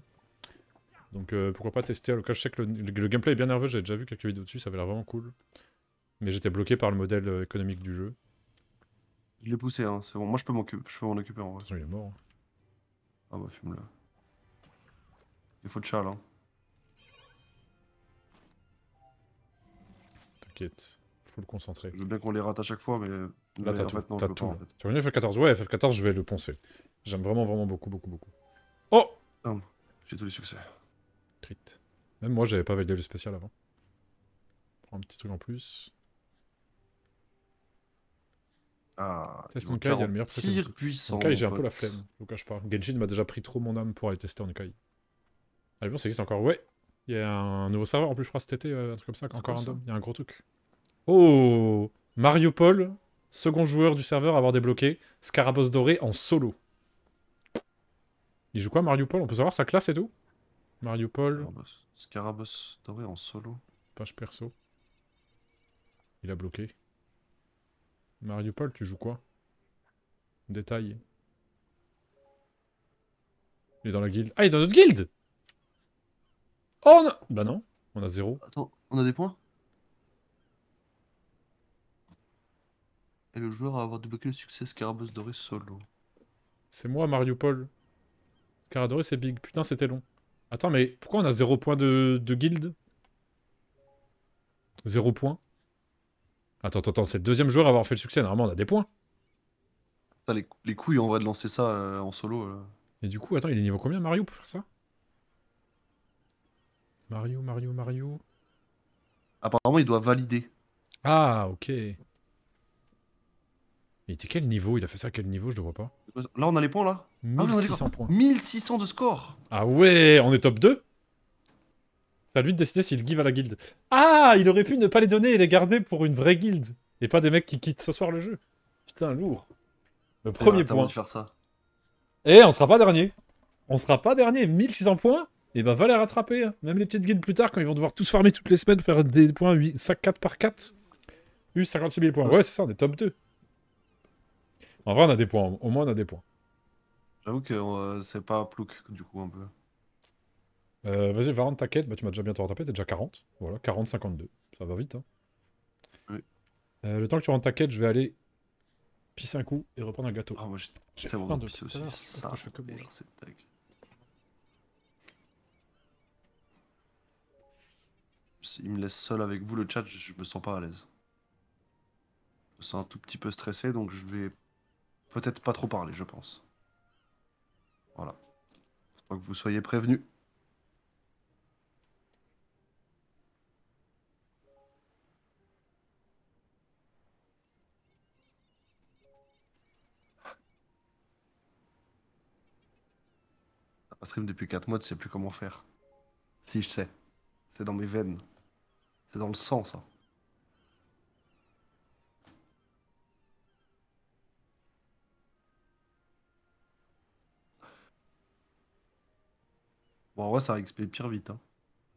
Donc euh, pourquoi pas tester. Alors, je sais que le, le gameplay est bien nerveux, j'ai déjà vu quelques vidéos dessus, ça avait l'air vraiment cool. Mais j'étais bloqué par le modèle économique du jeu. Je l'ai poussé, hein, c'est bon. Moi, je peux m'en occuper, en vrai. De il est mort. Ah bah, fume-le. Il faut de chat, là. Hein. T'inquiète, faut le concentrer. Je veux bien qu'on les rate à chaque fois, mais... Là, t'as tout, fait, tout. Pas, en fait. Tu F14 Ouais, ff 14 je vais le poncer. J'aime vraiment, vraiment beaucoup, beaucoup, beaucoup. Oh J'ai tous les succès. Crit. Même moi, j'avais pas validé le spécial avant. Prends un petit truc en plus. Ah, Test il y a le meilleur tir puissant. j'ai un peu la flemme, je vous cache pas. Genshin m'a déjà pris trop mon âme pour aller tester Honkai. Ah, bon, ça existe encore. Ouais, il y a un nouveau serveur en plus, je crois, cet été, euh, un truc comme ça, encore un dom. Il y a un gros truc. Oh Mario Paul, second joueur du serveur à avoir débloqué Scarabos Doré en solo. Il joue quoi, Mario Paul On peut savoir sa classe et tout Mario Paul. Scarabos Doré en solo. Page perso. Il a bloqué mario paul tu joues quoi Détail. Il est dans la guilde. Ah, il est dans notre guilde Oh, non. Bah non, on a zéro. Attends, on a des points Et le joueur a avoir débloqué le succès Scarabos Doré solo. C'est moi, mario Mariupol. Scarabos c'est big. Putain, c'était long. Attends, mais pourquoi on a zéro point de, de guilde Zéro point Attends, attends, c'est le deuxième joueur à avoir fait le succès. Normalement, on a des points. les, couilles on va de lancer ça euh, en solo. Euh. Et du coup, attends, il est niveau combien Mario pour faire ça Mario, Mario, Mario. Apparemment, il doit valider. Ah, ok. Il était quel niveau Il a fait ça à quel niveau Je le vois pas. Là, on a les points là 1600 ah, points. 1600 de score Ah ouais, on est top 2 c'est à lui de décider s'il give à la guilde. Ah Il aurait pu ne pas les donner et les garder pour une vraie guilde. Et pas des mecs qui quittent ce soir le jeu. Putain, lourd. Le eh ben, premier point. De faire ça. Et on sera pas dernier. On sera pas dernier. 1600 points, et eh ben va les rattraper. Hein. Même les petites guildes plus tard, quand ils vont devoir tous farmer toutes les semaines, faire des points 8, 5, 4 par 4. Eu 56 000 points. Ouais, c'est ça, on est top 2. En vrai, on a des points. Au moins, on a des points. J'avoue que euh, c'est pas plouc, du coup, un peu. Euh, Vas-y, va ta ta bah, tu m'as déjà bientôt rattrapé, t'es déjà 40. Voilà, 40, 52. Ça va vite. Hein. Oui. Euh, le temps que tu rentres ta quête, je vais aller pisser un coup et reprendre un gâteau. Ah, moi j'ai faim de pisser aussi. Ça, je fais que manger. Il me laisse seul avec vous, le chat, je me sens pas à l'aise. Je me sens un tout petit peu stressé, donc je vais peut-être pas trop parler, je pense. Voilà. Faut que vous soyez prévenus. stream depuis 4 mois, je sais plus comment faire. Si, je sais. C'est dans mes veines. C'est dans le sang, ça. Bon, en vrai, ça XP pire vite. Hein.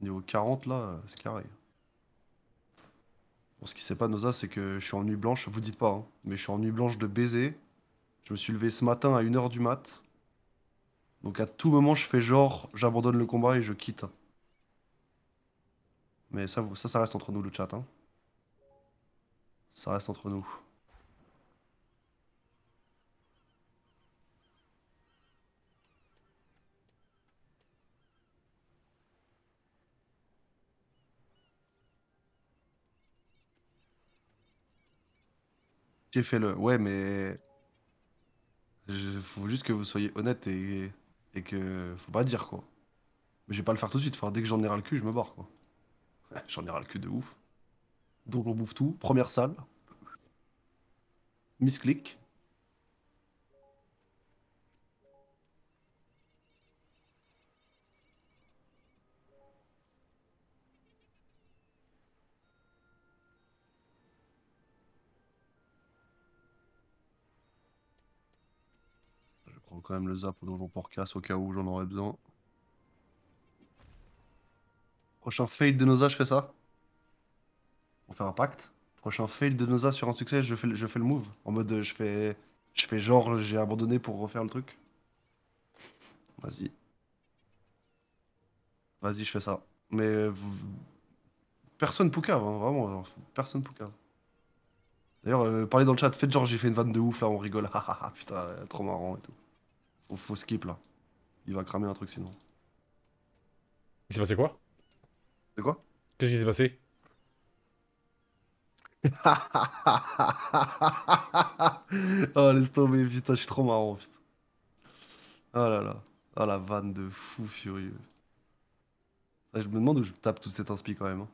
Niveau 40, là, c'est carré. Bon, ce qui sait pas, Noza, c'est que je suis en nuit blanche. Vous dites pas, hein, mais je suis en nuit blanche de baiser. Je me suis levé ce matin à 1h du mat. Donc à tout moment, je fais genre, j'abandonne le combat et je quitte. Mais ça, ça, ça reste entre nous, le chat. Hein. Ça reste entre nous. J'ai fait le... Ouais, mais... Il Faut juste que vous soyez honnête et et que faut pas dire quoi. Mais je vais pas le faire tout de suite. dès que j'en ai ras le cul, je me barre quoi. j'en ai ras le cul de ouf. Donc on bouffe tout. Première salle. Miss Click. quand même le zap au donjon casse au cas où j'en aurais besoin. Prochain fail de Noza, je fais ça. On fait un pacte. Prochain fail de Noza sur un succès, je fais, le move. En mode, je fais, je fais genre, j'ai abandonné pour refaire le truc. Vas-y. Vas-y, je fais ça. Mais personne poucave, hein, vraiment. personne poucave. D'ailleurs, euh, parlez dans le chat, faites genre j'ai fait une vanne de ouf là, on rigole, putain, trop marrant et tout. Faut, faut skip là. Il va cramer un truc sinon. Il s'est passé quoi C'est quoi Qu'est-ce qui s'est passé oh laisse tomber putain je suis trop marrant putain. Oh là là. Oh la vanne de fou furieux. Ah, je me demande où je tape tout cet inspi quand même. Hein.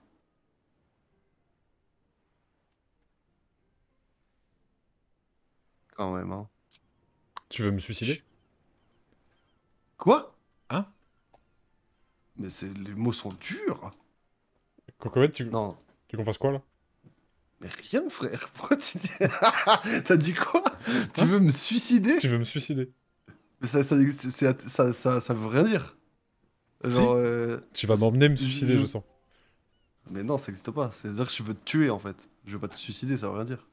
Quand même hein. Tu veux me suicider Quoi Hein Mais c'est... les mots sont durs Cocomède, tu... Non. Tu qu'on fasse quoi, là Mais rien, frère. Pourquoi tu dis... T'as dit quoi Tu hein veux me suicider Tu veux me suicider. Mais ça, ça, ça, ça, veut rien dire. Si. Euh, tu vas m'emmener me suicider, je... sens. Mais non, ça n'existe pas. C'est-à-dire que je veux te tuer, en fait. Je veux pas te suicider, ça veut rien dire.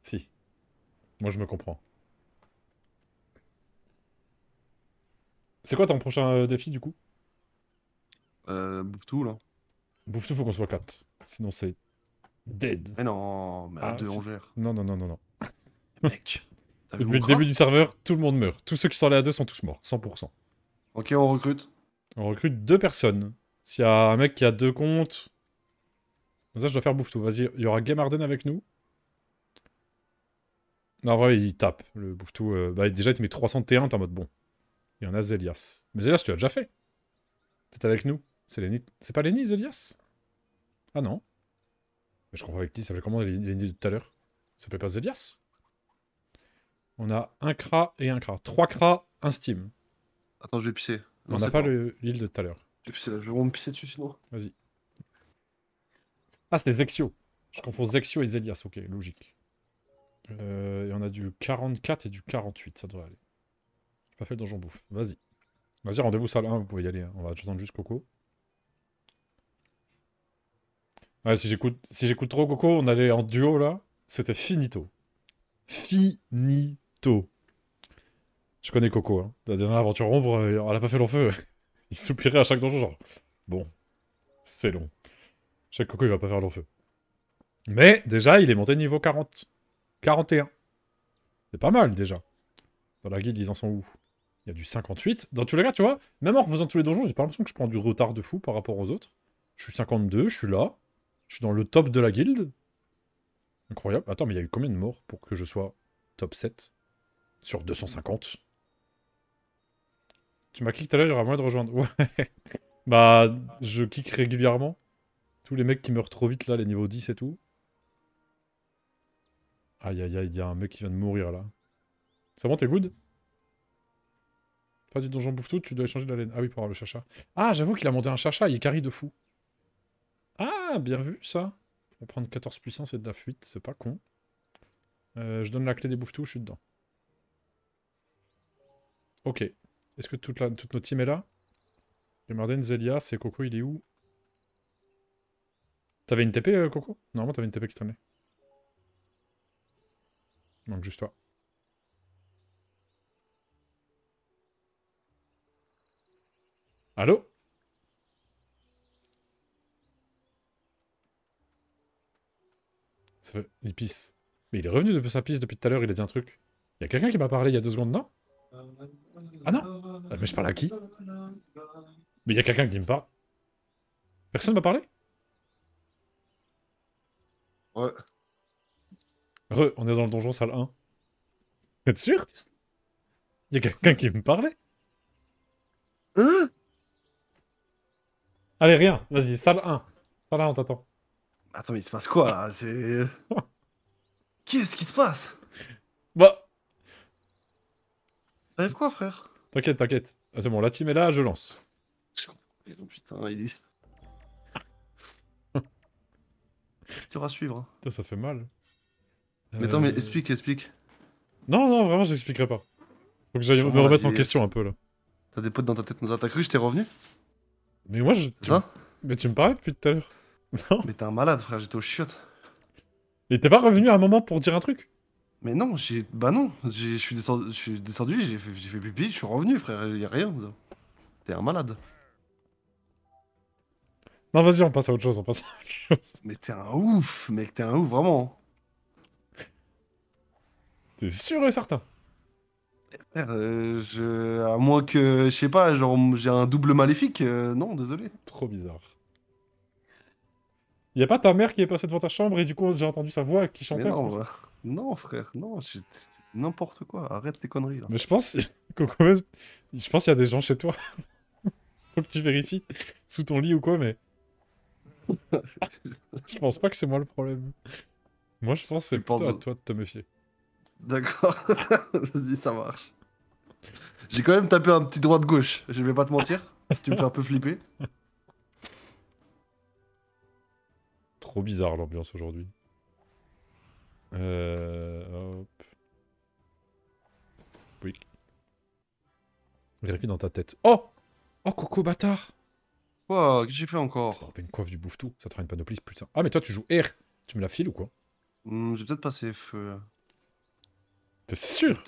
Si. Moi, je me comprends. C'est quoi ton prochain euh, défi du coup euh, tout là. Bouffe-tout, faut qu'on soit 4. Sinon, c'est dead. Mais eh non, mais ah, on gère. Non, non, non, non, non. Mec. Depuis le début du serveur, tout le monde meurt. Tous ceux qui sont allés à deux sont tous morts, 100%. Ok, on recrute. On recrute deux personnes. S'il y a un mec qui a deux comptes. Ça, je dois faire bouffe tout. Vas-y, il y aura Game Arden avec nous. Non, ouais, il tape. Le bouffe tout. Euh, bah, déjà, il te met 300 T1, t'es en mode bon. Il y en a Zélias. Mais Zélias, tu l'as déjà fait. T'es avec nous. C'est C'est pas Léni, Zélias Ah non. Mais je comprends avec qui, ça fait comment Léni de tout à l'heure Ça peut pas Zélias On a un cra et un cra. Trois cra, un Steam. Attends, je vais pisser. on n'a pas, l'île de tout à l'heure. Je vais pisser là, je vais me pisser dessus sinon. Vas-y. Ah, c'était Zexio. Je confonds Zexio et Zélias, ok, logique. Euh, et on a du 44 et du 48, ça devrait aller fait le donjon bouffe. Vas-y. Vas-y, rendez-vous salle 1, vous pouvez y aller. Hein. On va attendre juste Coco. Ouais, si j'écoute si j'écoute trop Coco, on allait en duo là. C'était finito. Finito. Je connais Coco. Hein. La dernière aventure ombre, euh, elle a pas fait l'enfeu il soupirait à chaque donjon, genre. Bon. C'est long. Chaque Coco, il va pas faire l'enfeu, Mais déjà, il est monté niveau 40. 41. C'est pas mal déjà. Dans la guide, ils en sont où il y a du 58. Dans tous les cas, tu vois, même en faisant tous les donjons, j'ai pas l'impression que je prends du retard de fou par rapport aux autres. Je suis 52, je suis là. Je suis dans le top de la guilde. Incroyable. Attends, mais il y a eu combien de morts pour que je sois top 7 sur 250 Tu m'as cliqué tout à l'heure, il y aura moins de rejoindre. Ouais. bah, je kick régulièrement. Tous les mecs qui meurent trop vite, là, les niveaux 10 et tout. Aïe, aïe, aïe, il y a un mec qui vient de mourir, là. Ça bon, t'es good pas du donjon bouffe tout, tu dois échanger de la laine. Ah oui, pour avoir le chacha. Ah, j'avoue qu'il a monté un chacha, il est carré de fou. Ah, bien vu ça. On prendre 14 puissance et de la fuite, c'est pas con. Euh, je donne la clé des tout, je suis dedans. Ok. Est-ce que toute, la, toute notre team est là J'ai une Zelia, c'est Coco, il est où T'avais une TP, euh, Coco Normalement, t'avais une TP qui traînait. Manque juste toi. Allô Ça fait... Il pisse. Mais il est revenu de sa pisse depuis tout à l'heure, il a dit un truc. Il y a quelqu'un qui m'a parlé il y a deux secondes, non Ah non ah, Mais je parle à qui Mais il y a quelqu'un qui me parle. Personne m'a parlé Ouais. Re, on est dans le donjon salle 1. êtes sûr Il y a quelqu'un qui me parlait Hein Allez, rien, vas-y, salle 1. Salle 1, on t'attend. Attends, mais il se passe quoi là C'est. Qu'est-ce qui se passe Bah. T'arrives quoi, frère T'inquiète, t'inquiète. Ah, c'est bon, la team est là, je lance. Oh, putain, il dit. tu vas suivre. Hein. Putain, ça fait mal. Mais attends, mais euh. explique, explique. Non, non, vraiment, j'expliquerai pas. Faut que j'aille me remettre en question un peu là. T'as des potes dans ta tête, nous a... t'as cru que revenu mais moi, je. Tu... vois? mais tu me parlais depuis tout à l'heure. Non. Mais t'es un malade, frère, j'étais au chiottes. Et t'es pas revenu à un moment pour dire un truc Mais non, j'ai. Bah non, je suis descendu, descendu, j'ai fait, fait pipi, je suis revenu, frère, y a rien. T'es un malade. Non, vas-y, on passe à autre chose, on passe à autre chose. Mais t'es un ouf, mec, t'es un ouf, vraiment. T'es sûr et certain euh, à moins que, je sais pas, genre j'ai un double maléfique. Euh, non, désolé. Trop bizarre. Y a pas ta mère qui est passée devant ta chambre et du coup j'ai entendu sa voix qui chantait. Bah, non, frère, non, n'importe quoi. Arrête tes conneries là. Mais je pense, je pense qu'il y a des gens chez toi. Faut que tu vérifies sous ton lit ou quoi, mais je pense pas que c'est moi le problème. Moi, je pense que c'est à toi de te méfier. D'accord. Vas-y, ça marche. J'ai quand même tapé un petit droit de gauche, je vais pas te mentir, si tu me fais un peu flipper. Trop bizarre l'ambiance aujourd'hui. Euh, hop. Oui. Vérifie dans ta tête. Oh Oh, coco bâtard Quoi oh, Qu'est-ce que j'ai fait encore une coiffe du bouffe-tout, ça te rend une panoplie, putain. Ah, mais toi, tu joues R Tu me la files ou quoi hmm, J'ai peut-être passé feu. T'es sûr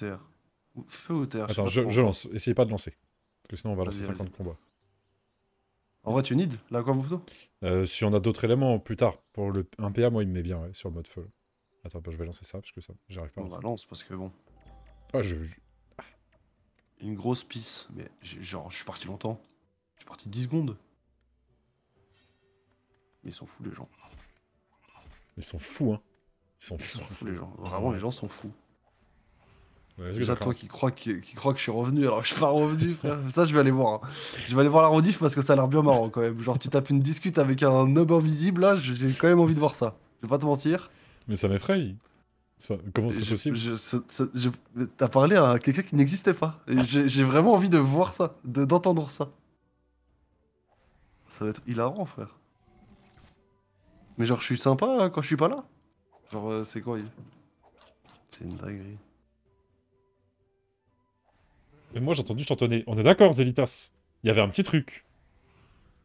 Feu hauteur. Attends, je, je, lance. Essayez pas de lancer. Parce que sinon, on va lancer 50 combats. En vrai, tu nides là, quoi, vous euh, Si on a d'autres éléments plus tard. Pour le 1PA, moi, il me met bien sur le mode feu. Attends, je vais lancer ça parce que ça, j'arrive pas à lancer. On va parce que bon. Ah, je. Une grosse pisse. Mais genre, je suis parti longtemps. Je suis parti 10 secondes. ils sont fous, les gens. Ils sont fous, hein. Ils sont fous. Ils sont fous, les gens. Vraiment, les gens sont fous. Ouais, Déjà, toi qui crois que, qui crois que je suis revenu, alors je suis pas revenu, frère. ça, je vais aller voir. Hein. Je vais aller voir la rediff parce que ça a l'air bien marrant quand même. Genre, tu tapes une discute avec un nob invisible, là, j'ai quand même envie de voir ça. Je vais pas te mentir. Mais ça m'effraie. comment c'est possible T'as parlé à quelqu'un qui n'existait pas. J'ai vraiment envie de voir ça, d'entendre ça. Ça va être hilarant, frère. Mais genre, je suis sympa hein, quand je suis pas là. Genre, euh, c'est quoi C'est une dinguerie. Mais moi, j'ai entendu chantonner. On est d'accord, Zelitas Il y avait un petit truc.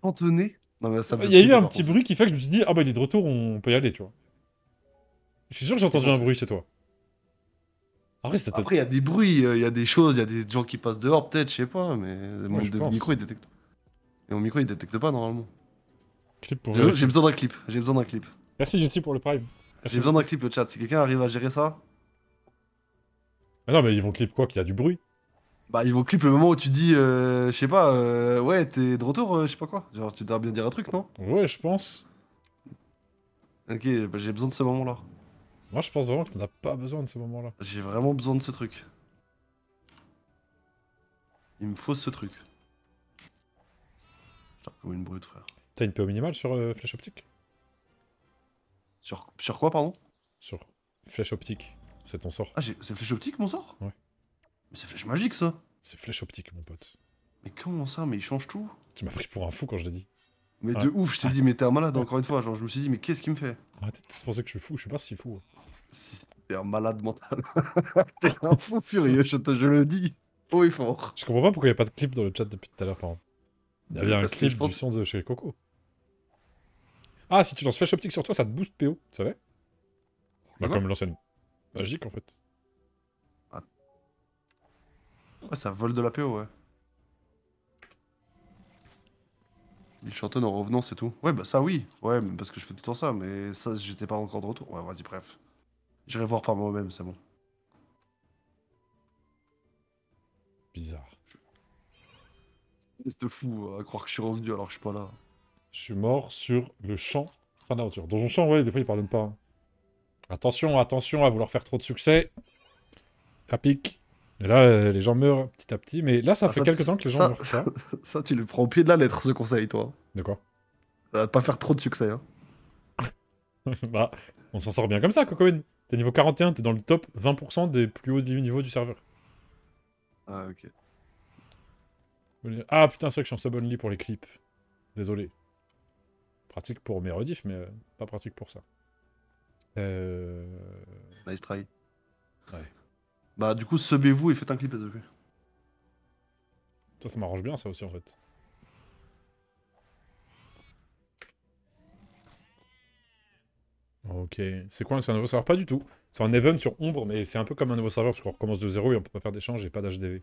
Chantonner non, mais ça Il y a eu un petit bruit qui fait que je me suis dit, ah bah il est de retour, on peut y aller, tu vois. Je suis sûr que j'ai entendu un bruit chez toi. Après, il y a des bruits, euh, il y a des choses, il y a des gens qui passent dehors, peut-être, je sais pas, mais mon micro, il détecte. Et mon micro, il détecte pas normalement. J'ai besoin d'un clip, j'ai besoin d'un clip. Merci Justi pour le prime. J'ai besoin d'un clip, le chat. Si quelqu'un arrive à gérer ça. Ah non, mais ils vont clip quoi Qu'il y a du bruit bah, ils vont clip le moment où tu dis, euh, je sais pas, euh, ouais, t'es de retour, euh, je sais pas quoi. Genre, tu dois bien dire un truc, non Ouais, je pense. Ok, bah, j'ai besoin de ce moment-là. Moi, je pense vraiment que t'en as pas besoin de ce moment-là. J'ai vraiment besoin de ce truc. Il me faut ce truc. Genre, comme une brute, frère. T'as une PO minimale sur euh, flèche optique sur, sur quoi, pardon Sur flèche optique. C'est ton sort. Ah, c'est flèche optique, mon sort Ouais c'est flèche magique, ça C'est flèche optique, mon pote. Mais comment ça Mais il change tout Tu m'as pris pour un fou quand je l'ai dit. Mais de ouf, je t'ai dit, mais t'es un malade, encore une fois. Genre, je me suis dit, mais qu'est-ce qu'il me fait Arrêtez de se penser que je suis fou, je suis pas si fou. Hein. T'es un malade mental. t'es un fou furieux, je, te, je le dis. Oh et fort. Je comprends pas pourquoi il n'y a pas de clip dans le chat depuis tout à l'heure, par exemple. Il y avait un clip du son de chez Coco. Ah, si tu lances flèche optique sur toi, ça te booste PO, tu savais Bah, comme l'ancienne magique, en fait. Ouais, ça vole de la PO, ouais. Il chantonne en revenant, c'est tout. Ouais, bah ça, oui. Ouais, parce que je fais tout le temps ça, mais ça, j'étais pas encore de retour. Ouais, vas-y, bref. J'irai voir par moi-même, c'est bon. Bizarre. C'est fou hein, à croire que je suis revenu alors que je suis pas là. Je suis mort sur le champ. Fin d'aventure. Donjon champ, ouais, des fois, il pardonne pas. Hein. Attention, attention à vouloir faire trop de succès. Ça pique. Et là, euh, les gens meurent petit à petit, mais là, ça ah, fait quelques temps que les gens ça, meurent. Ça. tu le prends au pied de la lettre, ce conseil, toi. De quoi Pas faire trop de succès. Hein. bah, on s'en sort bien comme ça, Cocoin. T'es niveau 41, t'es dans le top 20% des plus hauts niveaux du serveur. Ah, ok. Ah putain, c'est vrai que je suis en sub-only pour les clips. Désolé. Pratique pour mes rediffs, mais euh, pas pratique pour ça. Euh, nice try. Ouais. Bah, du coup, subez-vous et faites un clip SVP. Ça, ça m'arrange bien, ça aussi, en fait. Ok. C'est quoi C'est un nouveau serveur Pas du tout. C'est un event sur Ombre, mais c'est un peu comme un nouveau serveur parce qu'on recommence de zéro et on peut pas faire d'échange et pas d'HDV.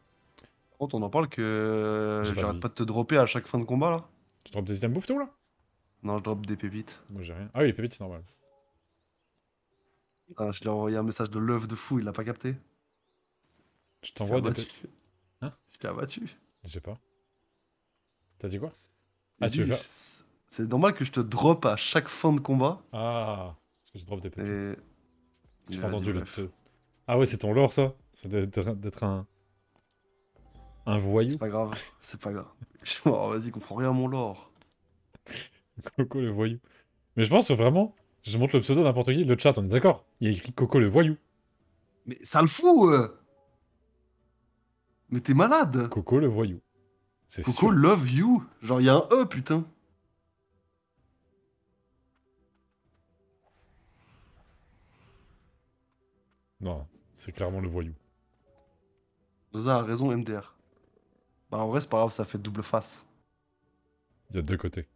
Par contre, on en parle que euh, j'arrête pas de te dropper à chaque fin de combat là. Tu drops des items bouffe tout là Non, je drop des pépites. Moi j'ai rien. Ah oui, les pépites c'est normal. Ah, je lui ai envoyé un message de love de fou, il l'a pas capté. Je t'envoies des. Battu. Je t'ai abattu. Je sais pas. T'as dit quoi Ah, tu veux faire. C'est normal que je te drop à chaque fin de combat. Ah, parce que je drop des pètes. J'ai pas entendu le te... Ah ouais, c'est ton lore ça C'est d'être un. Un voyou C'est pas grave, c'est pas grave. oh, vas-y, comprends rien à mon lore. Coco le voyou. Mais je pense vraiment, je montre le pseudo n'importe qui, le chat, on est d'accord Il y a écrit Coco le voyou. Mais ça le fout euh mais t'es malade Coco le voyou. C'est Coco love you Genre, il y a un E, putain Non, c'est clairement le voyou. Zaza a raison, MDR. Bah, en vrai, c'est pas grave, ça fait double face. Il y a deux côtés.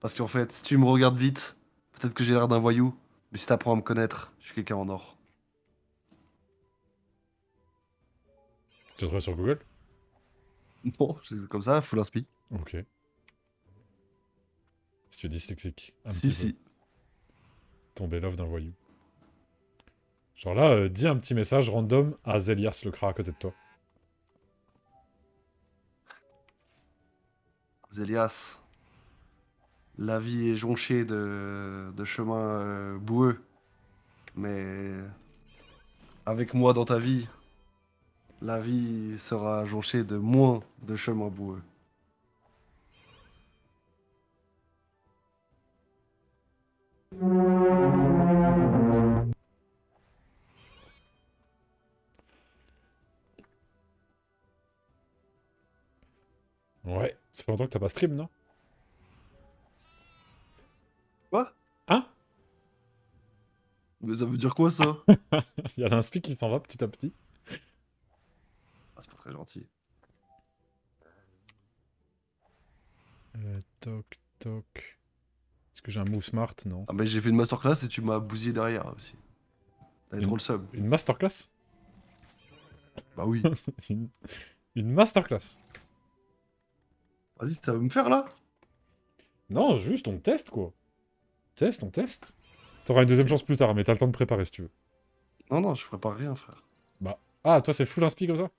Parce qu'en fait, si tu me regardes vite, peut-être que j'ai l'air d'un voyou, mais si t'apprends à me connaître, je suis quelqu'un en or. Tu te trouvé sur Google Non, comme ça, full inspi. Ok. Si tu es dyslexique. si, si. Tombé Tomber d'un voyou. Genre là, euh, dis un petit message random à Zelias le cra à côté de toi. Zélias, la vie est jonchée de, de chemins euh, boueux, mais avec moi dans ta vie, la vie sera jonchée de moins de chemins boueux. Ouais, c'est fait longtemps que t'as pas stream, non Quoi Hein Mais ça veut dire quoi ça Il y a l'inspi qui s'en va petit à petit. Ah, c'est pas très gentil. Euh, toc, toc. Est-ce que j'ai un move smart Non. Ah bah j'ai fait une masterclass et tu m'as bousillé derrière aussi. T'as trop le sub. Une masterclass Bah oui. une... masterclass. Vas-y, ça va me faire là Non, juste on teste quoi. Teste, on teste. T'auras une deuxième chance plus tard, mais t'as le temps de préparer si tu veux. Non, non, je prépare rien, frère. Bah. Ah, toi c'est full inspi comme ça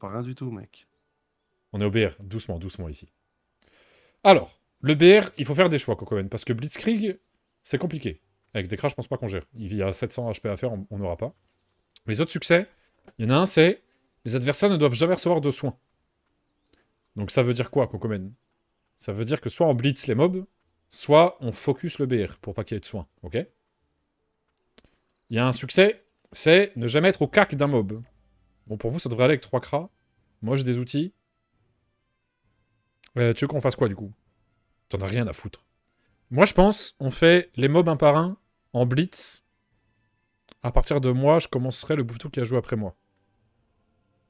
je rien du tout, mec. On est au BR, doucement, doucement ici. Alors, le BR, il faut faire des choix, Cocoen, parce que Blitzkrieg, c'est compliqué. Avec des crashs, je pense pas qu'on gère. Il y a 700 HP à faire, on n'aura pas. Les autres succès, il y en a un, c'est les adversaires ne doivent jamais recevoir de soins. Donc ça veut dire quoi, Cocomen Ça veut dire que soit on blitz les mobs, soit on focus le BR pour pas qu'il y ait de soins, ok Il y a un succès, c'est ne jamais être au cac d'un mob. Bon, pour vous, ça devrait aller avec 3 cras. Moi, j'ai des outils. Euh, tu veux qu'on fasse quoi, du coup T'en as rien à foutre. Moi, je pense, on fait les mobs un par un, en blitz. À partir de moi, je commencerai le bouffetou qui a joué après moi.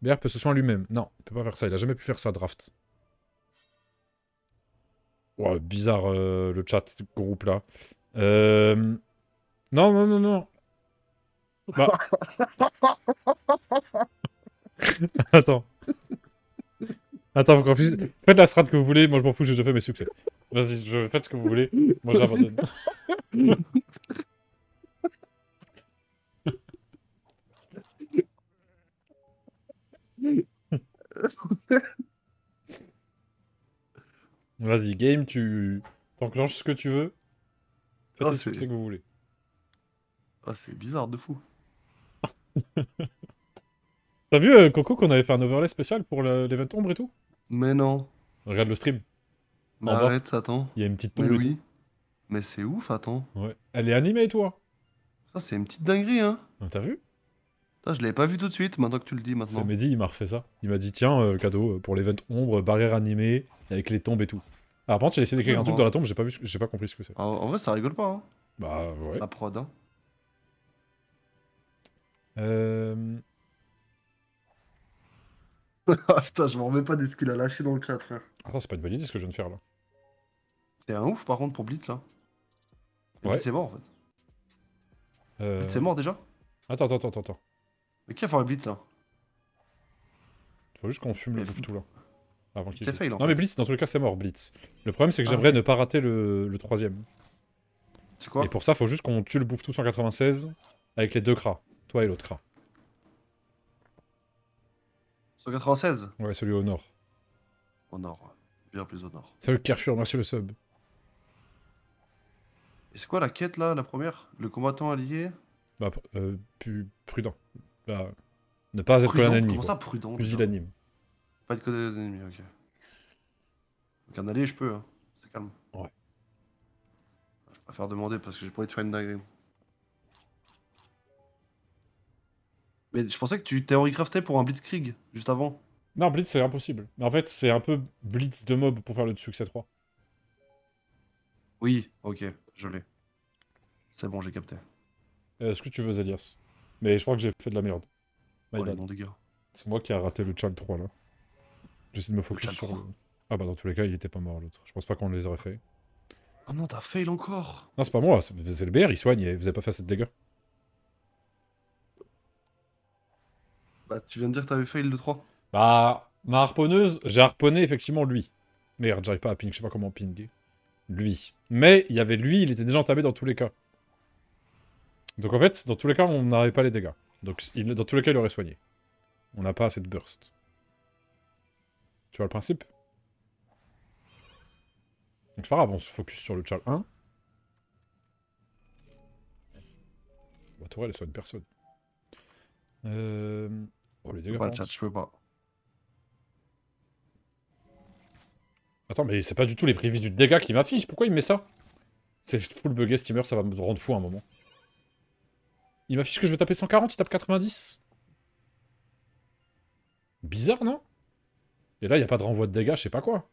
BR peut se soigner lui-même. Non, il peut pas faire ça. Il a jamais pu faire ça, draft. Ouais, bizarre, euh, le chat groupe-là. Euh, non, non, non, non. Bah. Attends. Attends, vous Faites la strat que vous voulez, moi je m'en fous, j'ai déjà fait mes succès. Vas-y, je... faites ce que vous voulez, moi j'abandonne. Vas-y, game, tu t'enclenches ce que tu veux. Faites oh, le succès que vous voulez. Oh, c'est bizarre de fou. T'as vu, euh, Coco, qu'on avait fait un overlay spécial pour l'event ombre et tout Mais non. Regarde le stream. Bah arrête, attends. Il y a une petite tombe. Mais oui. Mais c'est ouf, attends. Ouais. Elle est animée, toi. Ça, c'est une petite dinguerie, hein. Ah, t'as vu je l'avais pas vu tout de suite, maintenant que tu le dis maintenant. C'est Mehdi, il m'a refait ça. Il m'a dit tiens, euh, cadeau, euh, pour l'event ombre, barrière animée, avec les tombes et tout. Alors, par contre, j'ai essayé d'écrire un truc dans la tombe, j'ai pas, vu, j'ai pas compris ce que c'est. En, ah, en vrai, ça rigole pas, hein. Bah ouais. La prod, hein. Euh ah putain, je m'en remets pas de ce qu'il a lâché dans le chat, frère. Attends, ah, c'est pas une bonne idée ce que je viens de faire là. T'es un ouf par contre pour Blitz là. ouais. C'est mort en fait. Euh... C'est mort déjà Attends, attends, attends, attends. Mais qui a fait le Blitz là Faut juste qu'on fume le bouffe tout là. Avant qu'il. C'est fail en Non mais Blitz, dans tous les cas, c'est mort Blitz. Le problème c'est que ah j'aimerais ne pas rater le, le troisième. C'est quoi Et pour ça, faut juste qu'on tue le bouffe tout 196 avec les deux cras. Toi et l'autre cras. 196 Ouais, celui au nord. Au nord, bien plus au nord. Salut Kerfur, merci le sub. Et c'est quoi la quête là, la première Le combattant allié Bah, euh, plus prudent. Bah, ne pas être collé ennemi. Comment ça, prudent Pusillanime. Pas être collé l'ennemi, ennemi, ok. Donc un allié, je peux, hein. c'est calme. Ouais. Je faire demander parce que j'ai pas envie de faire une dinguerie. Mais je pensais que tu t'es recrafté pour un Blitzkrieg juste avant. Non, Blitz c'est impossible. Mais en fait, c'est un peu Blitz de mob pour faire le succès 3. Oui, ok, je l'ai. C'est bon, j'ai capté. Est-ce euh, que tu veux Elias Mais je crois que j'ai fait de la merde. Oh, c'est moi qui ai raté le Chal 3 là. J'essaie de me focus sur le... Ah bah dans tous les cas, il était pas mort l'autre. Je pense pas qu'on les aurait fait. Oh non, t'as fail encore Non, c'est pas moi, c'est le BR, il soigne et vous avez pas fait cette de dégâts. Bah, tu viens de dire que t'avais fail le 3. Bah, ma harponneuse, j'ai harponné effectivement lui. Merde, j'arrive pas à ping, je sais pas comment ping. Lui. Mais il y avait lui, il était déjà entamé dans tous les cas. Donc en fait, dans tous les cas, on n'avait pas les dégâts. Donc dans tous les cas, il aurait soigné. On n'a pas assez de burst. Tu vois le principe Donc c'est pas grave, on se focus sur le Tchal 1. Bah tourelle, elle soigne personne. Euh... Oh, Attends, mais c'est pas du tout les prévis du dégât qui m'affiche. Pourquoi il met ça C'est full bugué, Steamer, ça va me rendre fou un moment. Il m'affiche que je vais taper 140, il tape 90. Bizarre, non Et là, il n'y a pas de renvoi de dégâts, je sais pas quoi.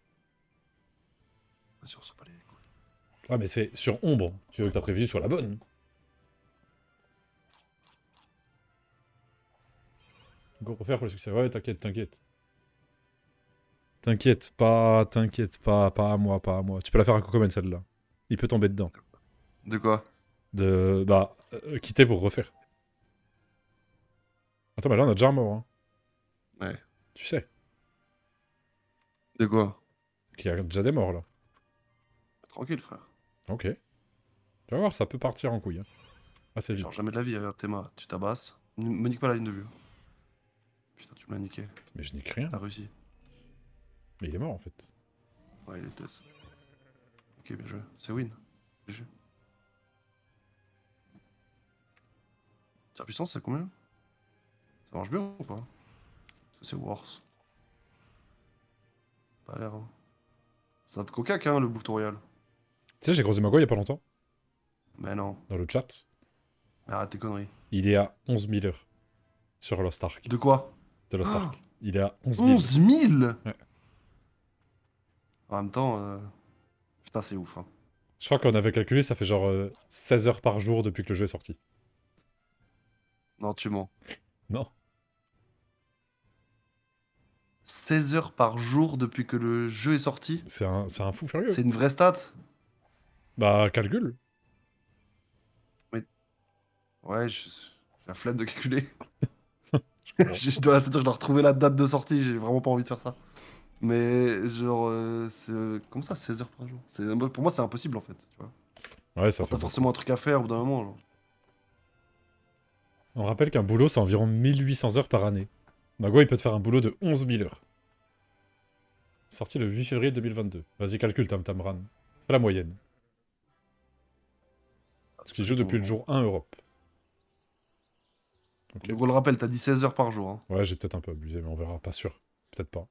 Ouais, mais c'est sur ombre. Tu veux que ta prévision soit la bonne. Go refaire pour le succès. Ouais, t'inquiète, t'inquiète. T'inquiète pas, t'inquiète pas, pas à moi, pas à moi. Tu peux la faire à Cocoman celle-là. Il peut tomber dedans. De quoi De. Bah, euh, quitter pour refaire. Attends, mais là on a déjà un mort. Hein. Ouais. Tu sais. De quoi Qu'il y a déjà des morts là. Tranquille, frère. Ok. Tu vas voir, ça peut partir en couille. Ah, vite. jamais de la vie hein, tes Tu tabasses. me pas la ligne de vue. Mais je nique rien. Mais il est mort en fait. Ouais, il est tous. Ok, bien joué. C'est win. Bien joué. puissance, c'est combien Ça marche bien ou pas C'est worse. Pas l'air, hein. C'est un peu cocaque, hein, le bouton royal. Tu sais, j'ai ma gueule il y a pas longtemps. Mais non. Dans le chat. Arrête tes conneries. Il est à 11 000 heures sur Lost Ark. De quoi ah. il est à 11 000. 11 000 En même temps, euh, putain, c'est ouf. Hein. Je crois qu'on avait calculé, ça fait genre 16 euh, heures par jour depuis que le jeu est sorti. Non, tu mens. non. 16 heures par jour depuis que le jeu est sorti C'est un, fou furieux. C'est une vraie stat Bah, calcule. Ouais, j'ai la flemme de calculer. je dois, je dois retrouver la date de sortie, j'ai vraiment pas envie de faire ça. Mais genre, euh, c'est comme ça, 16 heures par jour. pour moi, c'est impossible en fait. Tu vois. Ouais, ça T'as forcément un truc à faire au bout d'un moment. On rappelle qu'un boulot, c'est environ 1800 heures par année. Mago, il peut te faire un boulot de 11 000 heures. Sorti le 8 février 2022. Vas-y, calcule, Tam Tamran. Fais la moyenne. Parce qu'il joue depuis le jour 1 Europe. Okay. le rappelle, t'as dit 16 heures par jour. Hein. Ouais, j'ai peut-être un peu abusé, mais on verra, pas sûr. Peut-être pas.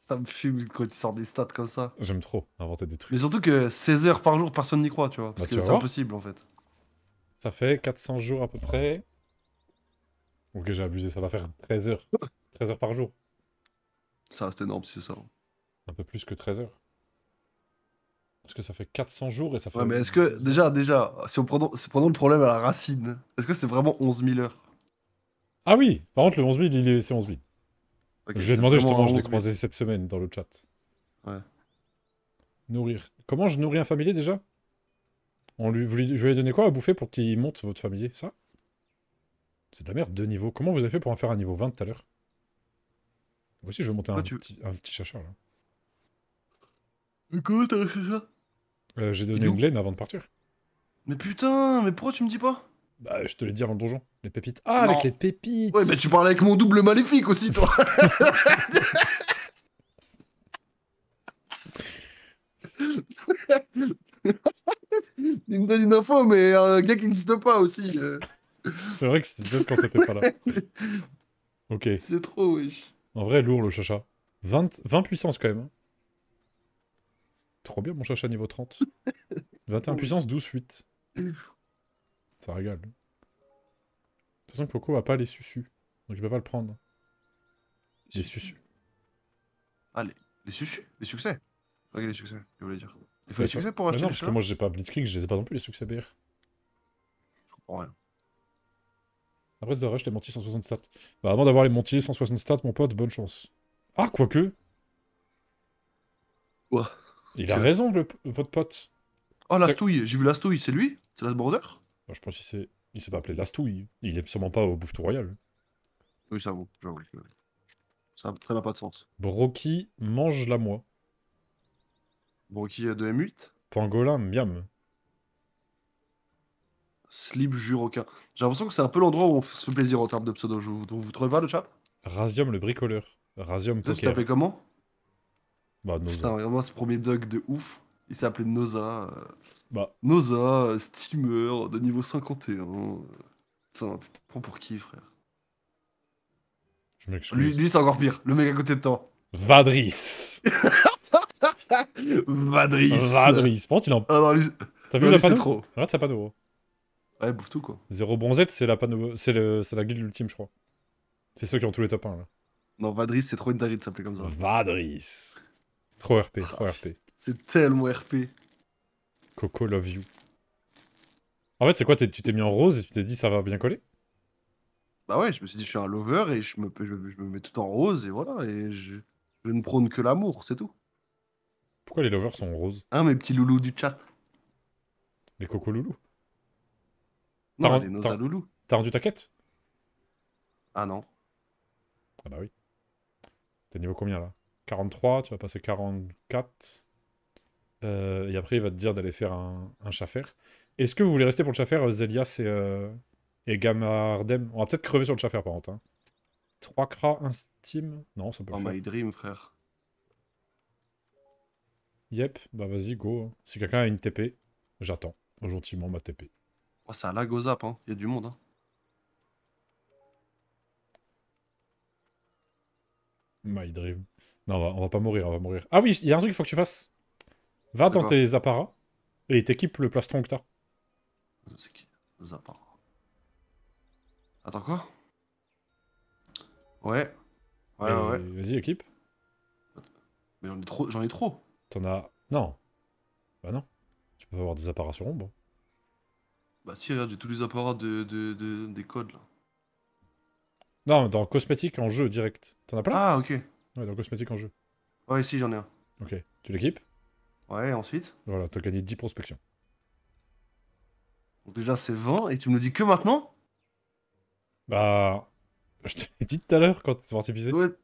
Ça me fume quand tu sort des stats comme ça. J'aime trop inventer des trucs. Mais surtout que 16 heures par jour, personne n'y croit, tu vois. Parce bah, que c'est impossible, en fait. Ça fait 400 jours à peu près. Ok, j'ai abusé, ça va faire 13 heures. 13 heures par jour. Ça reste énorme si c'est ça. Un peu plus que 13 heures. Parce que ça fait 400 jours et ça fait. Ouais, mais est-ce que, déjà, déjà, si on prend, le problème à la racine, est-ce que c'est vraiment 11 000 heures Ah oui Par contre, le 11 000, c'est 11 000. je lui ai demandé justement, je l'ai croisé cette semaine dans le chat. Ouais. Nourrir. Comment je nourris un familier déjà on lui, lui, Je lui ai donné quoi à bouffer pour qu'il monte votre familier Ça C'est de la merde, de niveau. Comment vous avez fait pour en faire un niveau 20 tout à l'heure Moi aussi, je vais monter un, petit, un petit chacha là. Mais comment t'as euh, j'ai donné une laine avant de partir. Mais putain, mais pourquoi tu me dis pas Bah, je te l'ai dit avant le donjon. Les pépites. Ah, avec les pépites Ouais, mais bah, tu parlais avec mon double maléfique aussi, toi Il me donne une info, mais un gars qui n'existe pas aussi. Euh. C'est vrai que c'était bien quand t'étais pas là. Ok. C'est trop, wesh. En vrai, lourd le chacha. 20, 20 puissance quand même. Hein. Trop bien mon chacha niveau 30. 21 puissance, 12, 8. Ça régale. De toute façon, Coco a pas les susus. Donc il peut pas le prendre. Les susus. Ah, les, susus Les succès Regarde les succès, je voulais dire. Il faut les succès pour acheter Non, parce que moi j'ai pas Blitzkrieg, je les ai pas non plus les succès BR. Je comprends rien. Après, c'est de rush, les montiers 160 stats. Bah, avant d'avoir les montiers 160 stats, mon pote, bonne chance. Ah, quoique Quoi il a raison, votre pote. Oh, Lastouille, j'ai vu Lastouille, c'est lui C'est Brother Je pense qu'il s'est, il s'est pas appelé Lastouille. Il est sûrement pas au Bouffe Royal. Oui, ça vaut, j'avoue. Ça, n'a pas de sens. Broki, mange la moi. Broki de M8 Pangolin, miam. Slip Juroka. J'ai l'impression que c'est un peu l'endroit où on se fait plaisir en termes de pseudo. Vous, vous, trouvez pas le chat Razium le bricoleur. Rasium Poker. Tu comment bah, Noza. Putain, vraiment ce premier dog de ouf. Il s'appelait Noza. Euh, bah, Noza, euh, steamer de niveau 51. Putain, tu te prends pour qui, frère je m'excuse. lui c'est encore pire. Le mec à côté de toi. Vadris. Vadris. Vadris. prends tu il en... Ah non, lui, T'as vu la panneau trop. Regarde sa panneau. Ouais, bouffe tout, quoi. Zéro bronzette, c'est la panneau... C'est le... la guilde ultime, je crois. C'est ceux qui ont tous les top 1, là. Non, Vadris, c'est trop une tarie de s'appeler comme ça. Vadris. Trop RP, trop RP. Ah, c'est tellement RP. Coco love you. En fait, c'est quoi Tu t'es mis en rose et tu t'es dit ça va bien coller Bah ouais, je me suis dit je suis un lover et je me, je, me mets tout en rose et voilà. Et je, ne prône que l'amour, c'est tout. Pourquoi les lovers sont roses Hein, mes petits loulous du chat. Les Coco loulous Non, les nosa loulous. T'as rendu ta quête Ah non. Ah bah oui. T'es niveau combien là 43, tu vas passer 44. Euh, et après, il va te dire d'aller faire un, un chaffer. Est-ce que vous voulez rester pour le chaffer, euh, Zelias et, euh, et Gamardem On va peut-être crever sur le chafer par contre. 3 cras, 1 steam Non, ça peut oh faire. my dream, frère. Yep, bah vas-y, go. Hein. Si quelqu'un a une TP, j'attends gentiment ma TP. Oh, c'est un lag hein. Il y a du monde, hein. My dream. Non, on va, pas mourir, on va mourir. Ah oui, il y a un truc qu'il faut que tu fasses. Va dans tes apparats et t'équipes le plastron que t'as. C'est qui Les apparats. Attends quoi Ouais. Ouais, ouais. Vas-y, équipe. Mais j'en ai trop. J'en ai trop. T'en as. Non. Bah non. Tu peux avoir des apparats sur ombre. Bah si, regarde, j'ai tous les apparats de, des codes là. Non, dans cosmétique en jeu direct. T'en as plein Ah, ok. Ouais, donc cosmétique en jeu. Ouais, si j'en ai un. Ok, tu l'équipes Ouais, ensuite Voilà, t'as gagné 10 prospections. déjà c'est 20 et tu me le dis que maintenant Bah. Je te l'ai dit tout à l'heure quand t'es parti Ouais, tu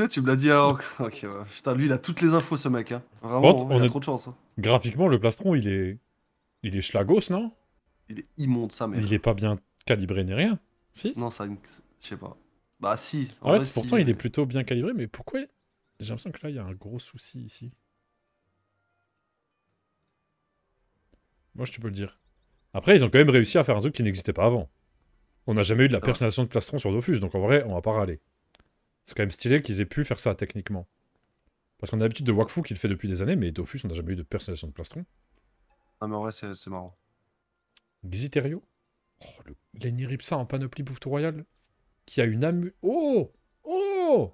sais, tu me l'as dit à... ok, bah, putain, lui il a toutes les infos ce mec. Hein. Vraiment, on a trop de chance. Hein. Graphiquement, le plastron il est. Il est schlagos, non Il est immonde ça, mais. Il est pas bien calibré ni rien. Si Non, ça. Je sais pas. Bah si. En, fait, pourtant, il est plutôt bien calibré, mais pourquoi J'ai l'impression que là, il y a un gros souci ici. Moi, je te peux le dire. Après, ils ont quand même réussi à faire un truc qui n'existait pas avant. On n'a jamais eu de la ah. personnalisation de plastron sur Dofus, donc en vrai, on va pas râler. C'est quand même stylé qu'ils aient pu faire ça techniquement. Parce qu'on a l'habitude de Wakfu qui le fait depuis des années, mais Dofus, on n'a jamais eu de personnalisation de plastron. Ah, mais en vrai, c'est marrant. Xiterio Oh, le... en panoplie bouffe royale qui a une amu... Oh Oh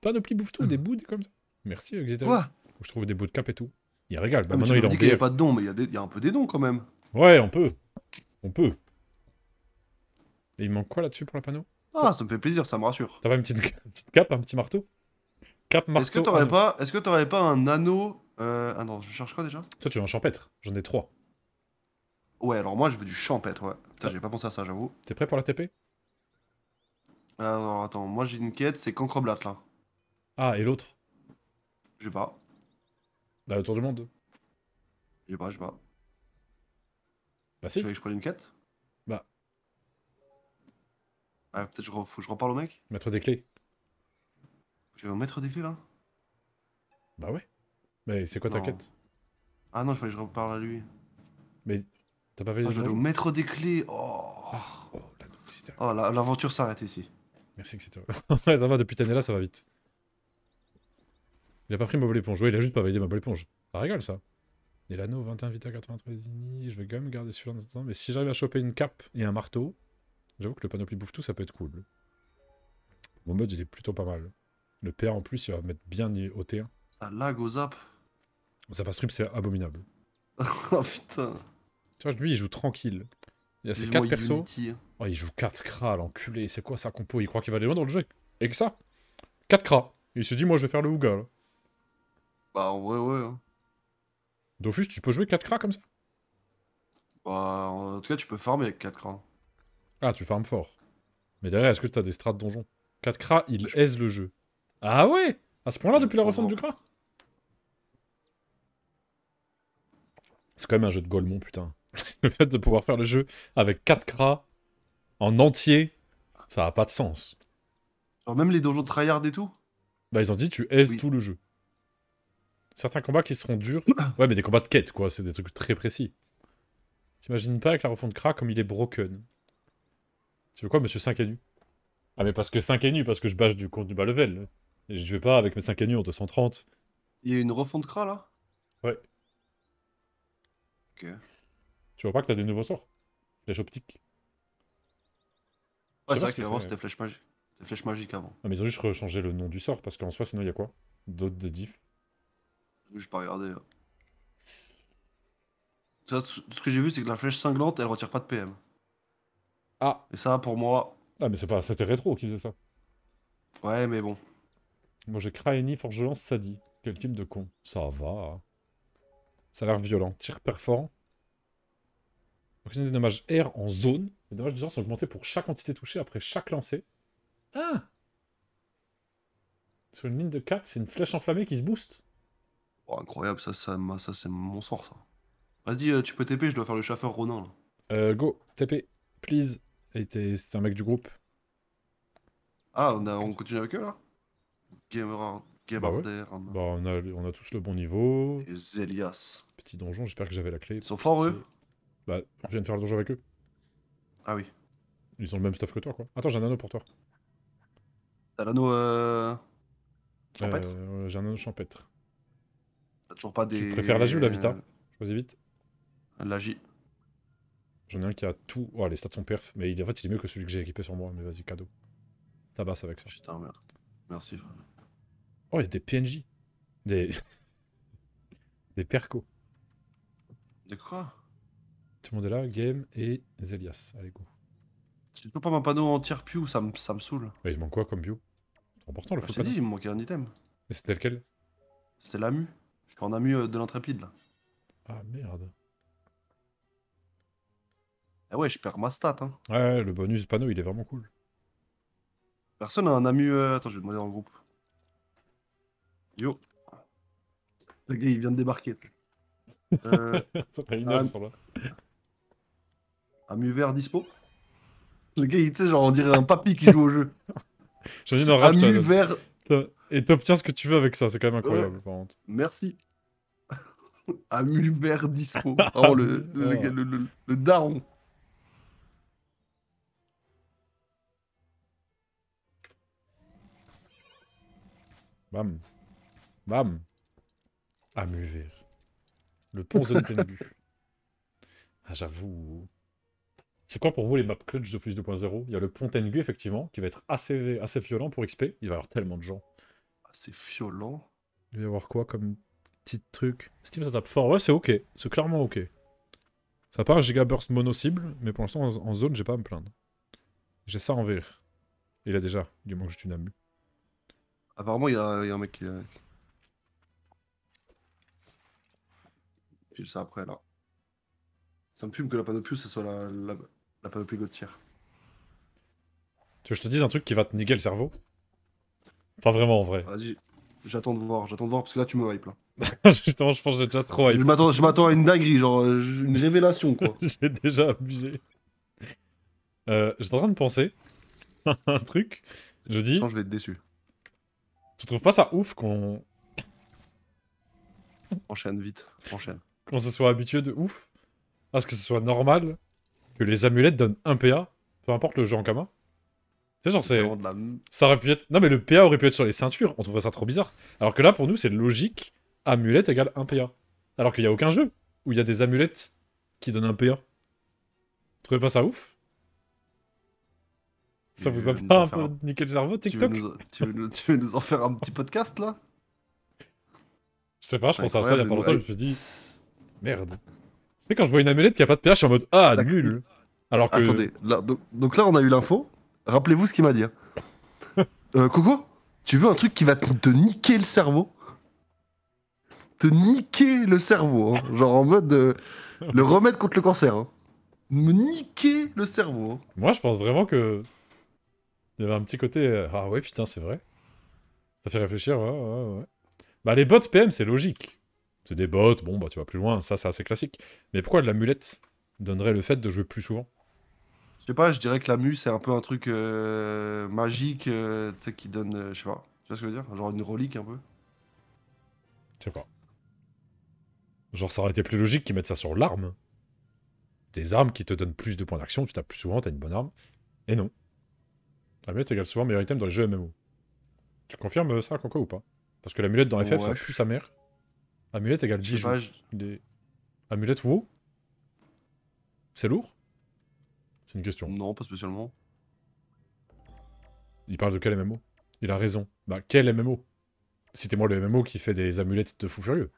Panoplie bouffe tout, ah. des bouts comme ça. Merci, Exeter. Je trouve des bouts de cap et tout. Il Régal, Bah, ah, maintenant, il en n'y a pas de dons, mais il y, a un peu des dons quand même. Ouais, on peut. On peut. Et il manque quoi là-dessus pour la panneau Ah, ça me fait plaisir, ça me rassure. T'as pas une petite... cap, cape, un petit marteau Cap, marteau. Est-ce que t'aurais pas... pas un anneau Ah euh, non, je cherche quoi déjà Toi, tu veux un champêtre. J'en ai trois. Ouais, alors moi, je veux du champêtre, ouais. Putain, ah. j'ai pas pensé à ça, j'avoue. T'es prêt pour la TP alors attends, moi j'ai une quête, c'est Cancroblat là. Ah, et l'autre Je sais pas. Bah, autour du monde. Je sais pas, je sais pas. Bah, si. Tu veux que je prenne une quête Bah. Ah, peut-être je, faut que je reparle au mec Mettre des clés. Je vais mettre des clés là Bah, ouais. Mais c'est quoi ta quête Ah non, il fallait que je reparle à lui. Mais t'as pas fait ah, les Je au mettre des clés. Oh, ah. oh, oh l'aventure s'arrête ici. Merci, c'est ça va, depuis là ça va vite. Il a pas pris ma belle éponge. oui il a juste pas validé ma belle éponge. Ça rigole, ça. Et l'anneau 21 Vita 93 ini. Je vais quand même garder celui-là Mais si j'arrive à choper une cape et un marteau, j'avoue que le panoplie bouffe tout, ça peut être cool. Mon mode, il est plutôt pas mal. Le père en plus, il va mettre bien au T1. Ça lag aux up. Ça passe truc, c'est abominable. oh putain. Tu vois, lui, il joue tranquille. Il y a ses quatre persos. Hein. Oh, il joue 4 cras, l'enculé. C'est quoi sa compo Il croit qu'il va aller dans le jeu. Et que ça 4 cras. Il se dit, moi, je vais faire le Ouga, Bah, en ouais. Hein. Dofus, tu peux jouer 4 cras comme ça Bah, en tout cas, tu peux farmer avec 4 cras. Ah, tu farmes fort. Mais derrière, est-ce que t'as des strats donjon 4 cras, il aise le jeu. Ah ouais À ce point-là, depuis la refonte du cras C'est quand même un jeu de Golemon, putain. le fait de pouvoir faire le jeu avec 4 cras en entier, ça n'a pas de sens. même les donjons de tryhard et tout Bah ils ont dit tu aises tout le jeu. Certains combats qui seront durs. Ouais mais des combats de quête quoi, c'est des trucs très précis. T'imagines pas avec la refonte Kra comme il est broken. Tu veux quoi monsieur 5 et nu Ah mais parce que 5 et nu, parce que je bâche du du bas level. Et je vais pas avec mes 5 et nu en 230. Il y a une refonte Kra là Ouais. Ok. Tu vois pas que t'as des nouveaux sorts Flèche optique c'est vrai c'était flèche, flèche magique avant. Ah, mais ils ont juste rechangé le nom du sort parce qu'en soi, sinon il y a quoi D'autres des diffs Je pas regarder hein. Ça, ce que j'ai vu, c'est que la flèche cinglante elle retire pas de PM. Ah Et ça pour moi. Ah, mais c'est pas. C'était rétro qui faisait ça. Ouais, mais bon. Moi j'ai Kraeni, Forgelance, Sadi. Quel type de con Ça va. Hein. Ça a l'air violent. Tir perforant. Occasionner des dommages R en zone. Les dommages du sort sont augmentés pour chaque entité touchée après chaque lancer. Ah Sur une ligne de 4, c'est une flèche enflammée qui se booste. Oh, incroyable, ça, ça, ça c'est mon sort, ça. Vas-y, euh, tu peux TP, je dois faire le chauffeur Ronin, là. Euh, go, TP, please. Et c'est un mec du groupe. Ah, on, on continue avec eux, là Gamer, Gamer bah, bah, on, a... on, a, tous le bon niveau. Et Zelias. Petit donjon, j'espère que j'avais la clé. Ils sont forts, eux Bah, on vient de faire le donjon avec eux. Ah oui. Ils ont le même stuff que toi, quoi. Attends, j'ai un anneau pour toi. T'as l'anneau euh... champêtre euh, J'ai un anneau champêtre. T'as toujours pas des... Tu préfères la ou la Vita Choisis vite. La J'en ai un qui a tout. Oh, les stats sont perf. Mais il, en fait, il est mieux que celui que j'ai équipé sur moi. Mais vas-y, cadeau. Tabasse avec ça. Putain, merde. Merci. Frère. Oh, il y a des PNJ. Des. des percos. De quoi tout le monde est là, Game et Zelias. Allez, go. J'ai toujours pas ma panneau en tiers pew, ça me, ça me saoule. il manque quoi comme pew C'est important le bah, faux panneau. dit, il me manquait un item. Mais c'était lequel C'était l'amu. Je suis en amu de l'intrépide là. Ah merde. Ah ouais, je perds ma stat. Hein. Ouais, le bonus panneau, il est vraiment cool. Personne a un amu. Euh... Attends, je vais demander en groupe. Yo. Le gars, il vient de débarquer. Euh, ils sont là. Amuvert dispo Le gars, tu sais, genre, on dirait un papy qui joue au jeu. J'en ai une Et t'obtiens ce que tu veux avec ça, c'est quand même incroyable, par contre. Merci. Amuvert dispo. oh, ah. le, le, Le, daron. Bam. Bam. Amuvert. Le pont de Ah, j'avoue. C'est quoi pour vous les map clutch de 2.0 Il y a le pont Tengu, effectivement, qui va être assez, assez violent pour XP. Il va y avoir tellement de gens. Assez violent Il va y avoir quoi comme petit truc Steam, ça tape fort. Ouais, c'est ok. C'est clairement ok. Ça part giga burst mono cible, mais pour l'instant, en zone, j'ai pas à me plaindre. J'ai ça en VR. Il a déjà, du moins que j'ai une amie. Apparemment, il y, a un mec qui. Euh, File ça après, là. Ça me fume que la panopius, ce soit la, la Tu veux que je te dise un truc qui va te niquer le cerveau Enfin, vraiment, en vrai. Ah, vas-y, j'attends de voir, j'attends de voir, parce que là, tu me hype, là. Justement, je pense que j'ai déjà trop hype. Je m'attends à une dinguerie, genre euh, une révélation, quoi. j'ai déjà abusé. Euh, j'étais en train de penser à un truc. Je dis. Je je vais être déçu. Tu trouves pas ça ouf qu'on. Enchaîne vite, enchaîne. Qu'on se soit habitué de ouf à ce que ce soit normal que les amulettes donnent un PA, peu importe le jeu en Kama. C'est genre, c'est. Ça aurait pu être. Non, mais le PA aurait pu être sur les ceintures, on trouverait ça trop bizarre. Alors que là, pour nous, c'est logique, amulette égale 1 PA. Alors qu'il n'y a aucun jeu où il y a des amulettes qui donnent un PA. Vous trouvez pas ça ouf ça vous a pas un peu nickel cerveau, TikTok tu veux, nous... en faire un petit podcast là Je sais pas, je pensais à ça il y a pas longtemps, je me suis dit. Merde. Mais quand je vois une amulette qui a pas de pH, je suis en mode Ah, nul Alors que. Attendez, donc, là, on a eu l'info. Rappelez-vous ce qu'il m'a dit. Hein. euh, Coco, tu veux un truc qui va te, niquer le cerveau Te niquer le cerveau. Hein. Genre en mode euh, le remède contre le cancer. Hein. Me niquer le cerveau. Moi, je pense vraiment que. Il y avait un petit côté. Euh, ah ouais, putain, c'est vrai. Ça fait réfléchir, ouais, ouais, ouais. Bah, les bots PM, c'est logique. C'est des bottes, bon, bah tu vas plus loin, ça c'est assez classique. Mais pourquoi l'amulette donnerait le fait de jouer plus souvent Je sais pas, je dirais que la l'amu c'est un peu un truc euh, magique, euh, tu sais, qui donne, euh, je sais pas, tu vois ce que je veux dire Genre une relique un peu. Je sais pas. Genre ça aurait été plus logique qu'ils mettent ça sur l'arme. Des armes qui te donnent plus de points d'action, tu tapes plus souvent, t'as une bonne arme. Et non. L'amulette égale souvent meilleur item dans les jeux MMO. Tu confirmes ça, Coco, ou pas Parce que l'amulette dans FF, ça pue sa mère. Amulette égale bijou. Pas, Amulette WoW C'est lourd C'est une question. Non, pas spécialement. Il parle de quel MMO Il a raison. Bah, quel MMO C'était moi le MMO qui fait des amulettes de fou furieux.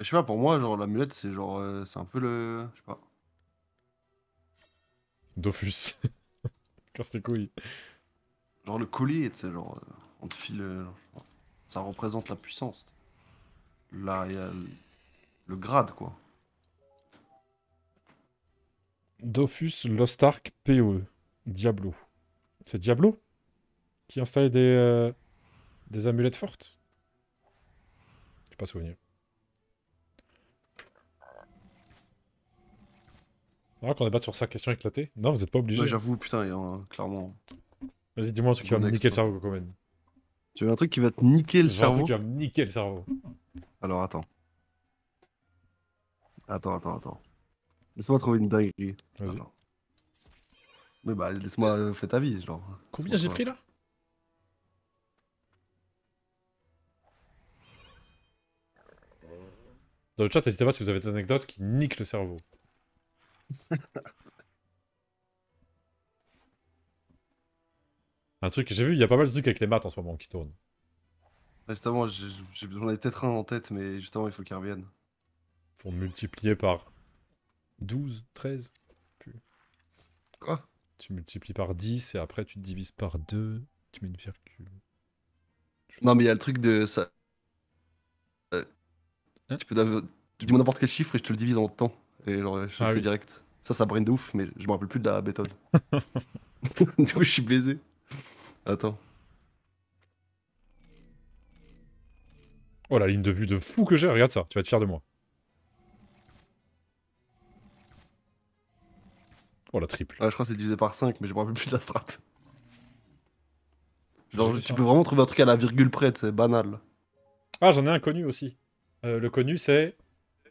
Je sais pas, pour moi, genre, l'amulette, c'est genre. Euh, c'est un peu le. Je sais pas. Dofus. Casse tes couilles. Genre le collier, tu sais, genre. Euh, on te file. Euh, ça représente la puissance. La, euh, le grade, quoi. Dofus Lost Ark PE. Diablo. C'est Diablo qui installait des, euh, des amulettes fortes Je pas souvenir. qu'on qu'on débatte sur sa question éclatée Non, vous n'êtes pas obligé. Bah, j'avoue, putain, clairement. Vas-y, dis-moi ce qui va me niquer le cerveau, quand même. Tu veux un truc qui va te niquer le cerveau. cerveau Un truc qui va me niquer le cerveau. Alors attends. Attends, attends, attends. Laisse-moi trouver une dinguerie. Mais bah, laisse-moi euh, faire ta vie, genre. Combien j'ai pris là Dans le chat, n'hésitez pas si vous avez des anecdotes qui niquent le cerveau. Un truc, j'ai vu, il y a pas mal de trucs avec les maths en ce moment qui tournent. Justement, j'en ai, peut-être un en tête, mais justement, il faut qu'il revienne. Pour multiplier par 12, 13 Quoi Tu multiplies par 10 et après tu divises par 2, tu mets une virgule. Non, mais il y a le truc de ça. Hein tu peux tu dis n'importe quel chiffre et je te le divise en temps. Et genre, je le ah fais direct. Ça, ça brine de ouf, mais je me rappelle plus de la méthode. je suis baisé. Attends. Oh la ligne de vue de fou que j'ai, regarde ça, tu vas être fier de moi. Oh la triple. je crois que c'est divisé par 5, mais je me rappelle plus de la strat. Genre, tu peux vraiment trouver un truc à la virgule prête, c'est banal. Ah, j'en ai un connu aussi. Euh, le connu, c'est.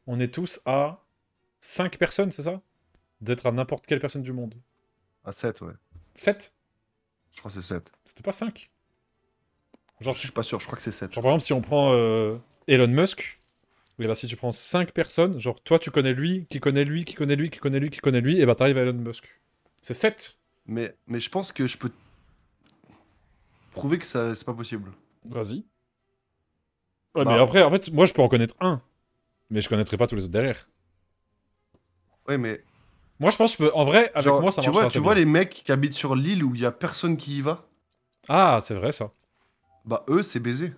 On est tous à 5 personnes, c'est ça D'être à n'importe quelle personne du monde. À 7, ouais. 7 Je crois que c'est 7. C'était pas 5 Genre, Je suis pas sûr, je crois que c'est 7. par exemple, si on prend euh, Elon Musk, et bah, si tu prends 5 personnes, genre toi tu connais lui, qui connaît lui, qui connaît lui, qui connaît lui, qui connaît lui, et bah t'arrives à Elon Musk. C'est 7. Mais, mais je pense que je peux prouver que ça c'est pas possible. Vas-y. Ouais, mais bah. après, en fait, moi je peux en connaître un, mais je connaîtrai pas tous les autres derrière. Ouais, mais. Moi je pense que je peux... en vrai, avec moi ça marche Tu vois, tu vois les mecs qui habitent sur l'île où il y a personne qui y va ah, c'est vrai ça. Bah, eux, c'est baiser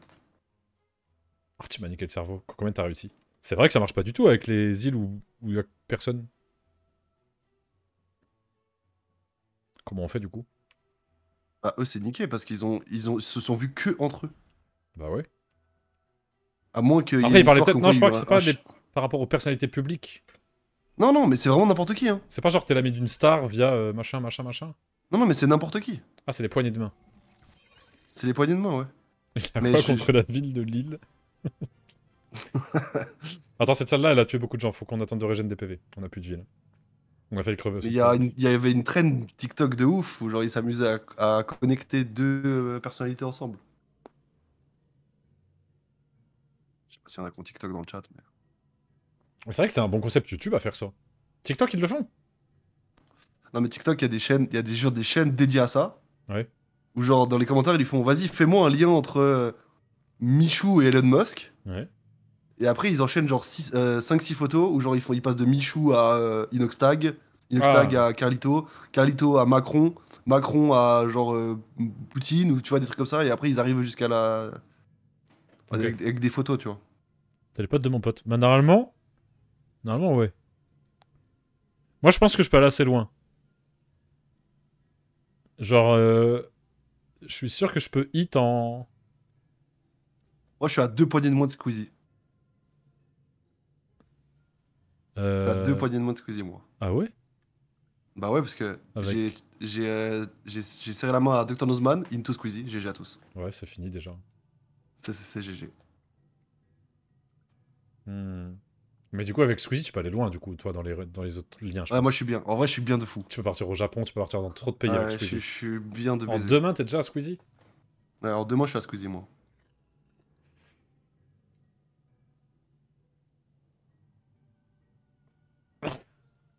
Oh, tu m'as niqué le cerveau. Combien t'as réussi C'est vrai que ça marche pas du tout avec les îles où il y a personne. Comment on fait du coup Bah, eux, c'est niqué parce qu'ils ont, ils ont, se sont vus que entre eux. Bah, ouais. À moins que. Après, ils parlaient peut-être. Non, je crois que c'est euh, pas par rapport aux personnalités publiques. Non, non, mais c'est vraiment n'importe qui. Hein. C'est pas genre t'es l'ami d'une star via euh, machin, machin, machin. Non, non, mais c'est n'importe qui. Ah, c'est les poignées de main. C'est les poignées de main, ouais. La Mais contre la ville de Lille. Attends, cette salle-là, elle a tué beaucoup de gens. Faut qu'on attende de régène des PV. On a plus de ville. On a fait le creveux. Il y, avait une traîne TikTok de ouf où genre ils s'amusaient à, connecter deux euh, personnalités ensemble. Je sais pas si on a qu'on TikTok dans le chat. Mais... mais c'est vrai que c'est un bon concept YouTube à faire ça. TikTok, ils le font. Non, mais TikTok, il y a des chaînes, il y a des, jours, des chaînes dédiées à ça. Ouais. Ou genre, dans les commentaires, ils font Vas-y, fais-moi un lien entre euh, Michou et Elon Musk. Et après, ils enchaînent genre 5-6 euh, photos où genre ils, font, passent de Michou à euh, Inoxtag, ah. à Carlito, Carlito à Macron, Macron à genre euh, Poutine ou tu vois des trucs comme ça. Et après, ils arrivent jusqu'à la. Avec, des photos, tu vois. T'as les potes de mon pote. Bah, normalement. Normalement, ouais. Moi, je pense que je peux aller assez loin. Genre je suis sûr que je peux hit en. Moi, je suis à deux poignées de moins de Squeezie. Euh... deux poignées de moins de Squeezie, moi. Ah ouais Bah ouais, parce que euh, j'ai serré la main à Dr. Nozman, into Squeezie, GG à tous. Ouais, c'est fini déjà. C'est GG. Hmm. Mais du coup, avec Squeezie, tu peux aller loin, du coup, toi, dans les, dans les autres liens. Je moi, je suis bien. En vrai, je suis bien de fou. Tu peux partir au Japon, tu peux partir dans trop de pays avec Squeezie. Je, je, suis bien de baiser. En demain t'es déjà à Squeezie Alors, demain, je suis à Squeezie, moi.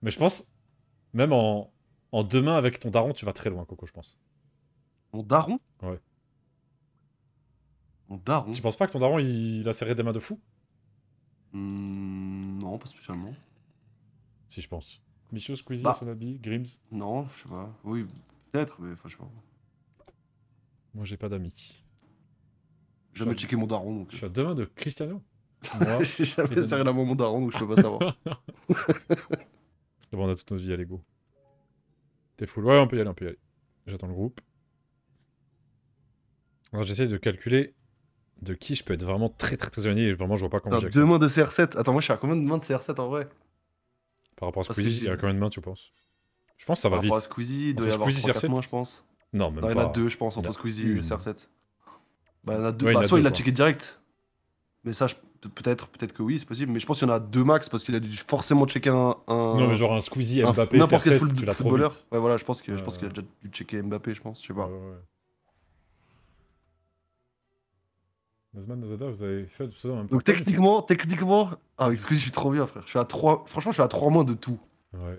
Mais je pense, même en, en demain avec ton daron, tu vas très loin, Coco, je pense. Mon daron Ouais. Mon daron Tu penses pas que ton daron, il, a serré des mains de fou hmm pas spécialement. Si je pense. Mission Squeezie, bah. Sonabi, Grims Non, je sais pas. Oui, peut-être, mais franchement, Moi, j'ai pas d'amis. Jamais checké mon daron. Donc... Je euh. suis à demain de Cristiano. Moi, jamais serré la main mon daron, donc je peux pas savoir. bon, on a toute notre vie à l'ego. T'es full. Ouais, on peut y aller, on peut y aller. J'attends le groupe. Alors, j'essaie de calculer de qui je peux être vraiment très très très éloigné. Vraiment, je vois pas comment j'ai. Deux mains de CR7. Attends, moi je suis à combien de mains de CR7 en vrai Par rapport à Squeezie, il y a combien de mains tu penses Je pense que ça va vite. Par rapport à Squeezie, il doit y avoir 3, mains, je pense. Non, même non, pas. Il y en a deux, je pense, entre Squeezie et CR7. Bah, il y en a deux. Bah, soit il a checké direct. Mais ça, peut-être peut que oui, c'est possible. Mais je pense qu'il y en a deux max parce qu'il a dû forcément checker un. un... Non, mais genre un Squeezie, Mbappé, N'importe quel footballeur. Ouais, voilà, je pense qu'il a déjà dû checker Mbappé, je pense. Je sais pas. ça Donc techniquement, techniquement. Ah, excusez, je suis trop bien, frère. Je suis à 3... Franchement, je suis à 3 mains de tout. Ouais.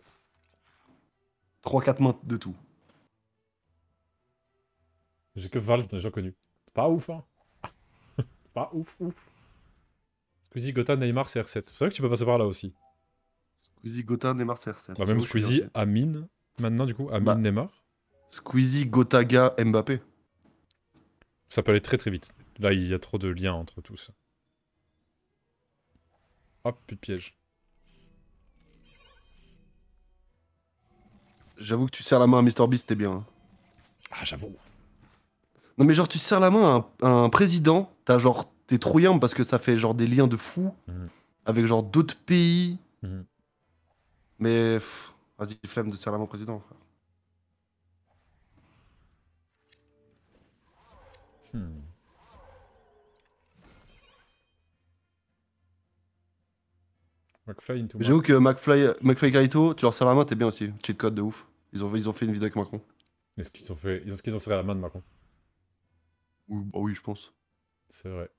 3-4 mains de tout. J'ai que Valve, déjà connu. Pas ouf, hein. pas ouf, ouf. Squeezie, Gotha, Neymar, CR7. C'est vrai que tu peux passer par là aussi. Squeezie, Gotha, Neymar, CR7. Bah, même Squeezie, Amine. Maintenant, du coup, Amine, bah, Neymar. Squeezie, Gotaga, Mbappé. Ça peut aller très très vite. Là, il y a trop de liens entre tous. Hop, plus de piège. J'avoue que tu serres la main à Mr Beast, t'es bien. Hein. Ah, j'avoue. Non mais genre tu serres la main à un, président, t'as genre t'es trouillant parce que ça fait genre des liens de fou mhm. avec genre d'autres pays. Mhm. Mais vas-y flemme de serrer la main au président. Hmm. J'avoue que McFly, McFly Carito, tu leur sers la main, t'es bien aussi. Cheat code de ouf. Ils ont, ils ont fait une vidéo avec Macron. Est-ce qu'ils ont fait. Est-ce qu'ils ont serré la main de Macron oui, bah oui, je pense. C'est vrai.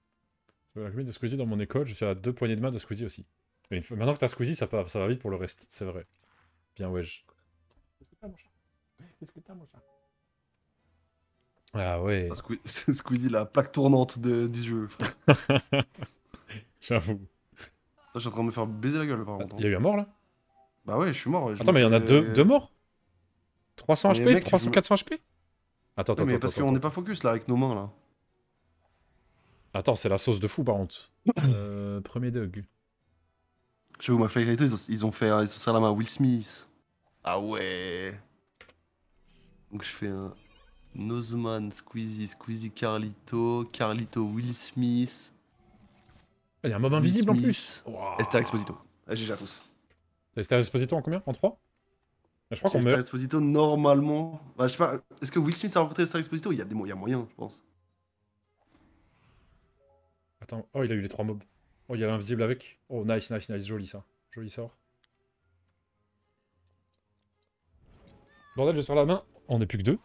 La comédie de Squeezie dans mon école, je suis à deux poignées de main de Squeezie aussi. maintenant que t'as Squeezie, ça, ça va vite pour le reste, c'est vrai. Bien wesh. Qu'est-ce que t'as, mon chat Qu'est-ce que t'as, mon chat Ah ouais. Ah, Squeezie, la plaque tournante du jeu. J'avoue je suis en train de me faire baiser la gueule, par contre. Il y a hein. eu un mort là Bah ouais, je suis mort. attends, mais il y en a deux, deux morts 300 HP 300, 400 HP Attends, attends, mais attends, Parce qu'on n'est pas focus là avec nos mains là. Attends, c'est la sauce de fou par contre. Euh, premier dog, Je sais où McFly et tout, ils ont, fait. Ils se la main à Will Smith. Ah ouais Donc je fais un. Noseman, Squeezie, Squeezie Carlito, Carlito Will Smith, il y a un mob invisible en plus. Wow. Esther Exposito. GG ah, à tous. Esther Exposito en combien En 3 ah, Je crois qu'on meurt. Esther Exposito normalement. Bah, je sais pas. Est-ce que Will Smith a rencontré Esther Exposito Il y a des moyen, je pense. Attends. Oh, il a eu les 3 mobs. Oh, il y a l'invisible avec. Oh, nice, nice, nice. Joli ça. Joli sort. Bordel, je sors la main. On n'est plus que deux.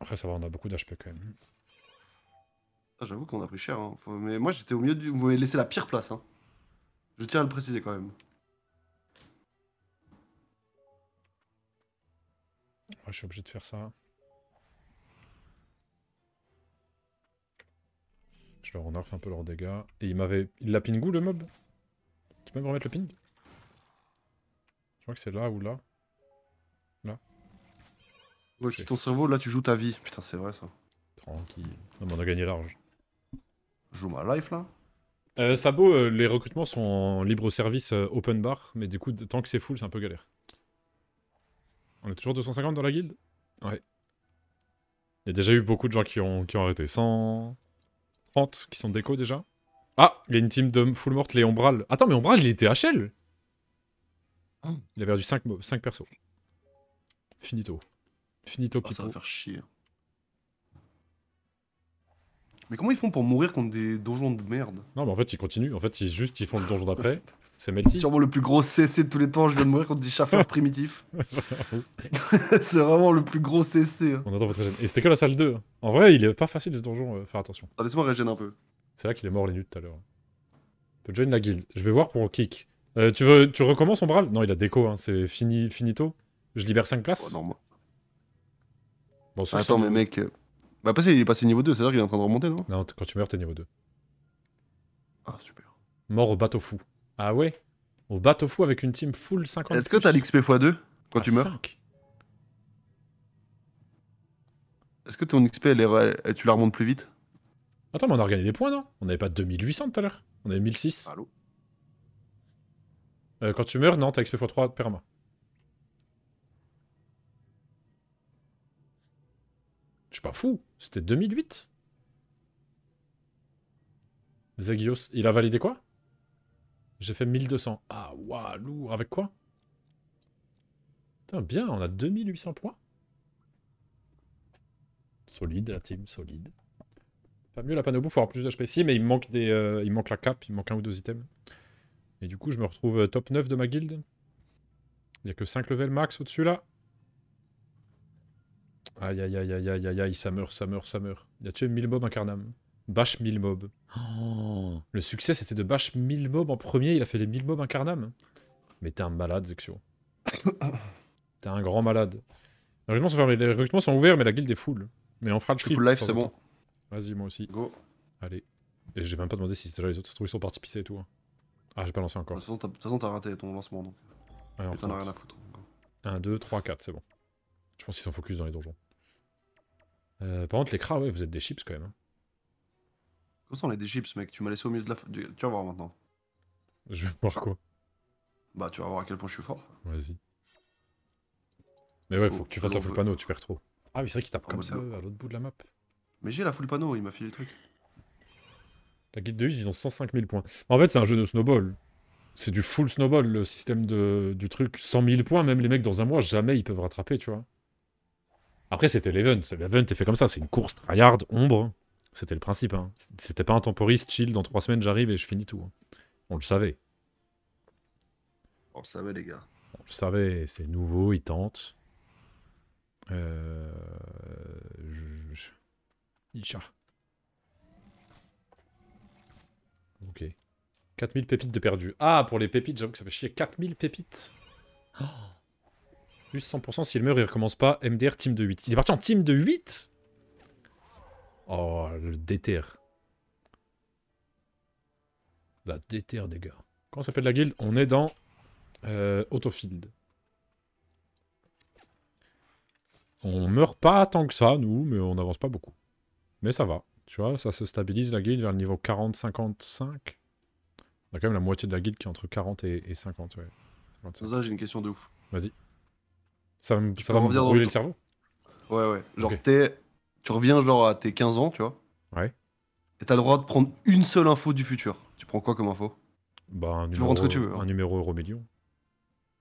Après, ça va, on a beaucoup d'HP quand même. Ah, J'avoue qu'on a pris cher. Hein. Mais moi, j'étais au milieu du. Vous m'avez laissé la pire place. Hein. Je tiens à le préciser quand même. je suis obligé de faire ça. Je leur en un peu leurs dégâts. Et il m'avait... Il l'a pingou le mob Tu peux me remettre le ping Je crois que c'est là ou là. Là je ton cerveau, là, tu joues ta vie. Putain, c'est vrai ça. Tranquille. Non mais on a gagné large joue ma life là. Euh, Sabo, euh, les recrutements sont en libre service euh, open bar, mais du coup, tant que c'est full, c'est un peu galère. On est toujours 250 dans la guilde Ouais. Il y a déjà eu beaucoup de gens qui ont, qui ont arrêté. 130 qui sont déco déjà. Ah, il y a une team de full morte, les Ombrales. Attends, mais Ombral, il était HL oh. Il a perdu 5, 5 persos. Finito. Finito, oh, Ça va faire chier. Mais comment ils font pour mourir contre des donjons de merde Non, mais en fait, ils continuent. En fait, ils juste ils font le donjon d'après. C'est Melty. Sûrement le plus gros CC de tous les temps. Je viens de mourir contre des chasseurs primitifs. c'est vraiment le plus gros CC. Hein. On attend votre régène. Et c'était que la salle 2. Hein. En vrai, il est pas facile ce donjon. Euh, faire attention. Attends, ah, Laisse-moi régène un peu. C'est là qu'il est mort les nuits tout à l'heure. On peut join la guilde. Je vais voir pour kick. Euh, tu veux, tu recommences bral Non, il a déco. Hein. C'est fini, finito. Je libère 5 places. Oh, non, moi. Bon, ah, Attends, mais mec. Euh, bah, parce qu'il est passé niveau 2, c'est-à-dire qu'il est en train de remonter, non Non, quand tu meurs, t'es niveau 2. Ah, super. Mort au bateau fou. Ah ouais Au bateau fou avec une team full 50. Est-ce que t'as l'XP x2 quand ah, tu meurs 5. Est-ce que ton XP, est... tu la remontes plus vite Attends, mais on a regagné des points, non On n'avait pas 2800 tout à l'heure On avait 1006. Allô euh, Quand tu meurs, non, t'as XP x3 perma. pas fou. C'était 2008 Zagios, il a validé quoi J'ai fait 1200. Ah, waouh, lourd. Avec quoi Putain, bien, on a 2800 points. Solide, la team, solide. Pas mieux la panneau faut avoir plus d'HP. Si, mais il manque, des, euh, il manque la cape, il manque un ou deux items. Et du coup, je me retrouve euh, top 9 de ma guilde. Il n'y a que 5 level max au-dessus, là. Aïe, aïe, aïe, aïe, aïe, aïe, ça meurt, ça meurt, ça meurt. Il a tué 1000 mobs incarnam. Bash 1000 mobs. Oh. Le succès, c'était de bash 1000 mobs en premier, il a fait les 1000 mobs incarnam. Mais t'es un malade, Zexio. t'es un grand malade. Les recrutements, sont ouverts, mais la guilde est full. Mais on fera le Je full life, c'est bon. Vas-y, moi aussi. Go. Allez. Et j'ai même pas demandé si c'était déjà les autres. Ils sont partis pisser et tout. Hein. Ah, j'ai pas lancé encore. De toute façon, t'as raté ton lancement, donc. t'en as rien à foutre. 1, 2, 3, 4, c'est bon. Je pense qu'ils s'en focus dans les donjons. Euh, par contre, les cras, ouais, vous êtes des chips quand même. Hein. Comment ça, on est des chips, mec. Tu m'as laissé au milieu de la. Tu vas voir maintenant. Je vais voir quoi Bah, tu vas voir à quel point je suis fort. Vas-y. Mais ouais, faut que tu oh, fasses la full panneau, tu perds trop. Ah, oui, c'est vrai qu'il tape comme ça à l'autre bout de la map. Mais j'ai la full panneau, il m'a filé le truc. La guide de use ils ont 105 000 points. En fait, c'est un jeu de snowball. C'est du full snowball, le système de... du truc. 100 000 points, même les mecs dans un mois, jamais ils peuvent rattraper, tu vois. Après, c'était l'event. L'event est fait comme ça. C'est une course tryhard, ombre. C'était le principe. Hein. C'était pas un temporis. chill, dans trois semaines, j'arrive et je finis tout. Hein. On le savait. On le savait, les gars. On le savait. C'est nouveau, ils tentent. Euh... Icha. Ok. 4000 pépites de perdu. Ah, pour les pépites, j'avoue que ça fait chier. 4000 pépites. Oh. 100% s'il meurt, il recommence pas. MDR team de 8. Il est parti en team de 8 Oh, le déter La déter des gars. Comment de la guilde On est dans euh, Autofield. On meurt pas tant que ça, nous, mais on n'avance pas beaucoup. Mais ça va. Tu vois, ça se stabilise la guilde vers le niveau 40-55. On a quand même la moitié de la guilde qui est entre 40 et, 50. Ouais. Ça, j'ai une question de ouf. Vas-y. Ça, va me, brûler le... cerveau Ouais, ouais. Genre, tu reviens genre à tes 15 ans, tu vois. Ouais. Et t'as le droit de prendre une seule info du futur. Tu prends quoi comme info Bah, un tu numéro, ce que tu veux. Hein. Un numéro euro-million.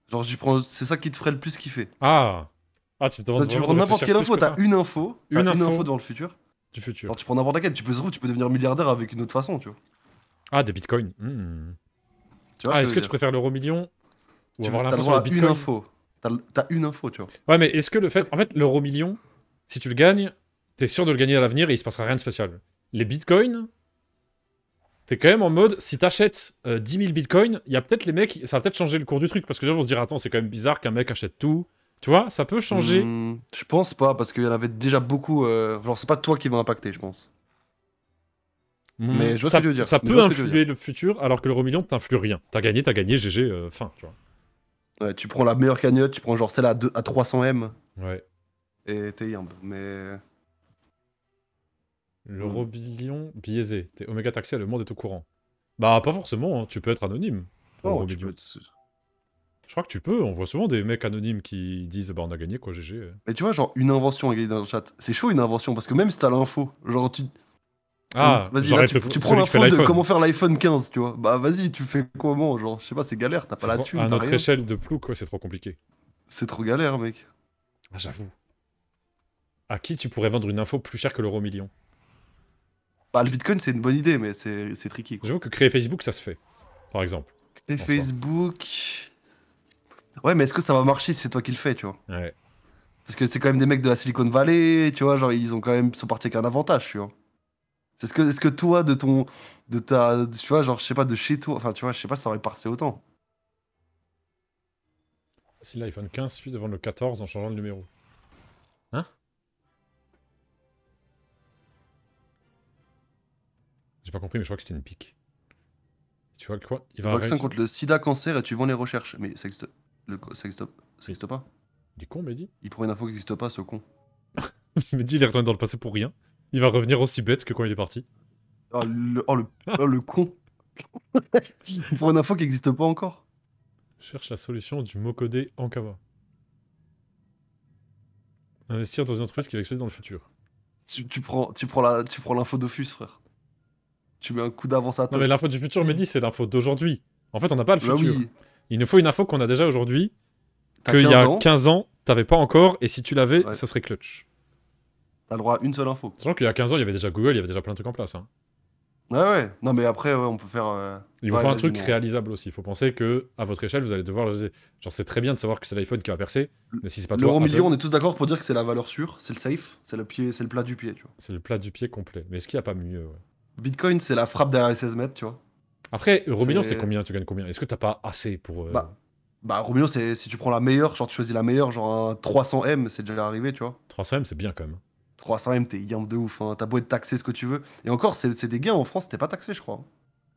Genre, tu prends... c'est ça qui te ferait le plus kiffer. Ah Ah, tu me demandes. n'importe quelle info, t'as une info. Une, info. une info dans le futur. Du futur. Alors, tu prends n'importe laquelle. Tu peux, se tu peux devenir milliardaire avec une autre façon, tu vois. Ah, des bitcoins. Hmm. ah, est-ce que, tu préfères l'euro million ou tu avoir l'info sur le bitcoin une info T'as une info, tu vois. Ouais, mais est-ce que le fait. En fait, l'euro million, si tu le gagnes, t'es sûr de le gagner à l'avenir et il se passera rien de spécial. Les bitcoins, t'es quand même en mode, si t'achètes achètes 10 000 bitcoins, il y a peut-être les mecs, ça va peut-être changer le cours du truc parce que les gens vont se dire, attends, c'est quand même bizarre qu'un mec achète tout. Tu vois, ça peut changer. Hmm, je pense pas parce qu'il y en avait déjà beaucoup. Euh, genre, c'est pas toi qui va impacter, je pense. Hmm. mais je vois ça, ce que veux dire. Ça peut influer le futur alors que l'euro million t'influe rien. T'as gagné, t'as gagné, GG, euh, fin, tu vois. Ouais, tu prends la meilleure cagnotte, tu prends genre celle à, à 300M. Ouais. Et t'es yamb, mais. le biaisé. T'es oméga taxé, le monde est au courant. Bah, pas forcément, hein. tu peux être anonyme. Oh, tu peux Je crois que tu peux, on voit souvent des mecs anonymes qui disent bah on a gagné quoi, GG. Mais tu vois, genre une invention à gagner dans le chat, c'est chaud une invention parce que même si t'as l'info, genre tu. Ah, vas-y, tu, prends l'info de comment faire l'iPhone 15, tu vois. Bah, vas-y, tu fais comment Genre, je sais pas, c'est galère, t'as pas la thune. À notre échelle de plouc, quoi, c'est trop compliqué. C'est trop galère, mec. Ah, j'avoue. À qui tu pourrais vendre une info plus chère que l'euro million Bah, le bitcoin, c'est une bonne idée, mais c'est tricky. J'avoue que créer Facebook, ça se fait, par exemple. Créer Facebook. Ouais, mais est-ce que ça va marcher si c'est toi qui le fais, tu vois Ouais. Parce que c'est quand même des mecs de la Silicon Valley, tu vois, genre, ils ont quand même, sont partis avec un avantage, tu vois. C'est ce que, est-ce que toi, de ton, de ta, tu vois, genre, je sais pas, de chez toi, enfin, tu vois, je sais pas, ça aurait passé autant. Si l'iPhone 15 suit devant le 14 en changeant le numéro. Hein J'ai pas compris, mais je crois que c'était une pique. Tu vois quoi Il va Vaccin contre le sida, cancer, et tu vends les recherches. Mais ça existe, le, ça existe, pas Il est con, Mehdi Il prend une info qui n'existe pas, ce con. Mehdi, il est retourné dans le passé pour rien. Il va revenir aussi bête que quand il est parti. Oh le, oh, oh, le, con. Pour une info qui n'existe pas encore. cherche la solution du mot en Ankama. Investir dans une entreprise qui va exploser dans le futur. Tu, prends, tu prends la, tu prends l'info d'Offus, frère. Tu mets un coup d'avance à toi. Non mais l'info du futur, dit, c'est l'info d'aujourd'hui. En fait, on n'a pas le bah futur. Il nous faut une info qu'on a déjà aujourd'hui, qu'il y a 15 ans, t'avais pas encore, et si tu l'avais, ce ça serait clutch. T'as le droit à une seule info. Sachant qu'il y a 15 ans, il y avait déjà Google, il y avait déjà plein de trucs en place. Hein. Ouais, ouais. Non, mais après, on peut faire. Euh, il faut faire un truc réalisable aussi. Il faut penser que, à votre échelle, vous allez devoir. Genre, c'est très bien de savoir que c'est l'iPhone qui va percer, mais si c'est pas L'euro million, on est tous d'accord pour dire que c'est la valeur sûre, c'est le safe, c'est le le plat du pied, tu vois. C'est le plat du pied complet. Mais est-ce qu'il n'y a pas mieux Bitcoin, c'est la frappe derrière les 16 mètres, tu vois. Après, euro million, c'est combien Tu gagnes combien Est-ce que t'as pas assez pour. Euh, bah, bah c'est si tu prends la meilleure, genre tu choisis la meilleure, genre un 300 M, c'est déjà arrivé, tu vois. 300 M, c'est bien quand même. 300 M, t'es yam de ouf. Hein. T'as beau être taxé ce que tu veux. Et encore, c'est des gains en France, t'es pas taxé, je crois.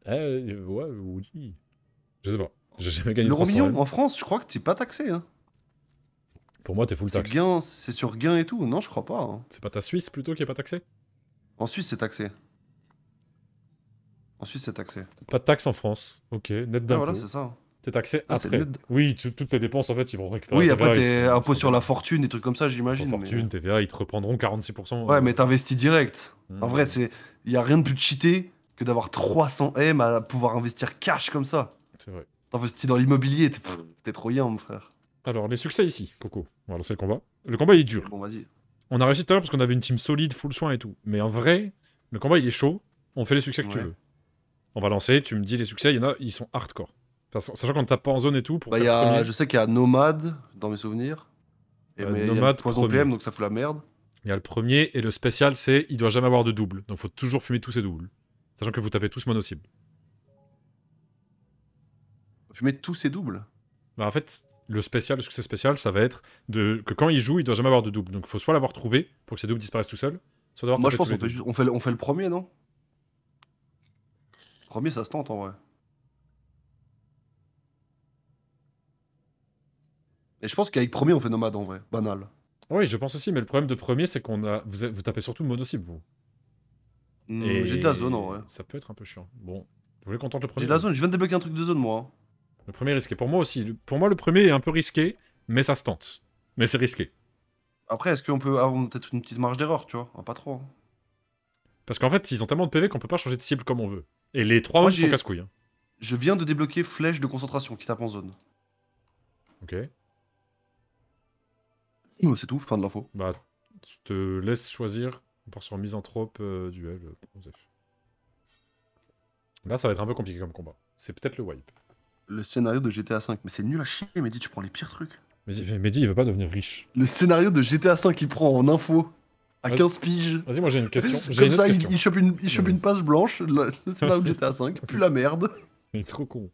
Eh, euh, ouais, oui. Je sais pas. J'ai jamais gagné en France, je crois que t'es pas taxé. Hein. Pour moi, t'es full tax. C'est sur gain et tout. Non, je crois pas. Hein. C'est pas ta Suisse plutôt qui est pas taxée En Suisse, c'est taxé. En Suisse, c'est taxé. Pas de taxe en France. Ok, net ah, d'impôt. voilà, c'est ça. T'es taxé ah, après. Oui, toutes tes dépenses, en fait, ils vont récupérer. Oui, après, t'es impôt sur la fortune, des trucs comme ça, j'imagine. Fortune, euh. TVA, ils te reprendront 46%. Ouais, euh. mais t'investis direct. En vrai, il hmm. n'y a rien de plus cheaté que d'avoir 300 M à pouvoir investir cash comme ça. C'est vrai. T'investis dans l'immobilier, t'es trop bien, mon frère. Alors, les succès ici, Coco. On va lancer le combat. Le combat, il est dur. Bon, vas-y. On a réussi tout à l'heure parce qu'on avait une team solide, full soin et tout. Mais en vrai, le combat, il est chaud. On fait les succès que tu veux. On va lancer, tu me dis les succès, il y en a, ils sont hardcore sachant qu'on tape pas en zone et tout. Pour bah, je sais qu'il y a Nomade dans mes souvenirs. Et euh, Nomade, y donc ça fout la merde. Il y a le premier et le spécial, c'est il doit jamais avoir de double. Donc faut toujours fumer tous ses doubles. Sachant que vous tapez tous mono cible. Fumer tous ses doubles bah, En fait, le spécial, le succès spécial, ça va être de, que quand il joue, il doit jamais avoir de double. Donc faut soit l'avoir trouvé pour que ses doubles disparaissent tout seul soit Moi je pense qu'on fait, on fait le premier, non Premier, ça se tente en vrai. Et je pense qu'avec premier, on fait nomade en vrai. Banal. Oui, je pense aussi, mais le problème de premier, c'est qu'on a. Vous, tapez surtout mono-cible, vous. Hmm, j'ai de la zone en vrai. Ça peut être un peu chiant. Bon, vous voulez qu'on tente le premier. J'ai de la zone, je viens de débloquer un truc de zone, moi. Hein. Le premier est risqué. Pour moi aussi. Pour moi, le premier est un peu risqué, mais ça se tente. Mais c'est risqué. Après, est-ce qu'on peut avoir peut-être une petite marge d'erreur, tu vois ah, Pas trop. Hein. Parce qu'en fait, ils ont tellement de PV qu'on peut pas changer de cible comme on veut. Et les trois Moi, sont casse-couilles. Hein. Je viens de débloquer flèche de concentration qui tape en zone. Ok. C'est tout, fin de l'info. Bah, tu te laisses choisir On part sur misanthrope euh, duel. Euh, Là, ça va être un peu compliqué comme combat. C'est peut-être le wipe. Le scénario de GTA V. mais c'est nul à chier, Mehdi, tu prends les pires trucs. Mehdi, il veut pas devenir riche. Le scénario de GTA V, il prend en info à 15 piges. Vas-y, moi j'ai une question. Comme ça, Il, chope une, il passe blanche, le, scénario de GTA V, plus la merde. Il est trop con.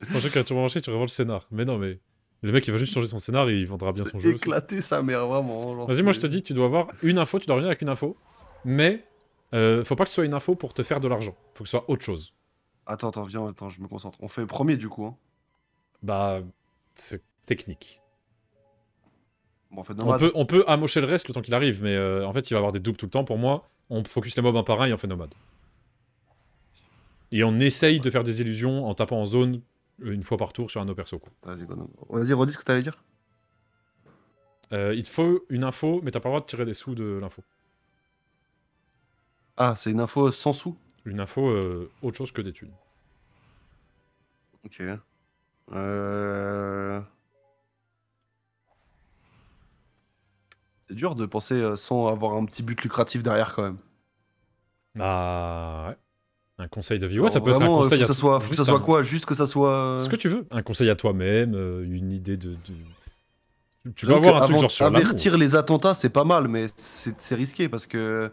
Je pensais que tu tu revends le scénar. Mais non, mais. Le mec, il va juste changer son scénario, et il vendra bien son jeu. Éclater sa mère, vraiment. Vas-y, moi, je te dis, tu dois avoir une info, tu dois revenir avec une info. Mais euh, faut pas que ce soit une info pour te faire de l'argent. Faut que ce soit autre chose. Attends, attends, viens, attends, je me concentre. On fait premier du coup. Hein. Bah, c'est technique. on, peut, amocher le reste le temps qu'il arrive, mais euh, en fait, il va avoir des doubles tout le temps. Pour moi, on focus les mobs un par un et on fait nomade. Et on essaye de faire des illusions en tapant en zone une fois par tour sur un autre perso. Vas-y, redis ce que t'allais dire. Euh, il te faut une info, mais t'as pas le droit de tirer des sous de l'info. Ah, c'est une info sans sous Une info euh, autre chose que des thunes. Ok. Euh. C'est dur de penser sans avoir un petit but lucratif derrière quand même. Bah ouais. Un conseil de vie. Ouais, ça peut être un conseil. que ça soit, que ça soit quoi Juste que ça soit. Euh, ce que tu veux. Un conseil à toi-même, euh, une idée de... Tu dois avoir un truc genre sur Avertir les attentats, c'est pas mal, mais c'est risqué parce que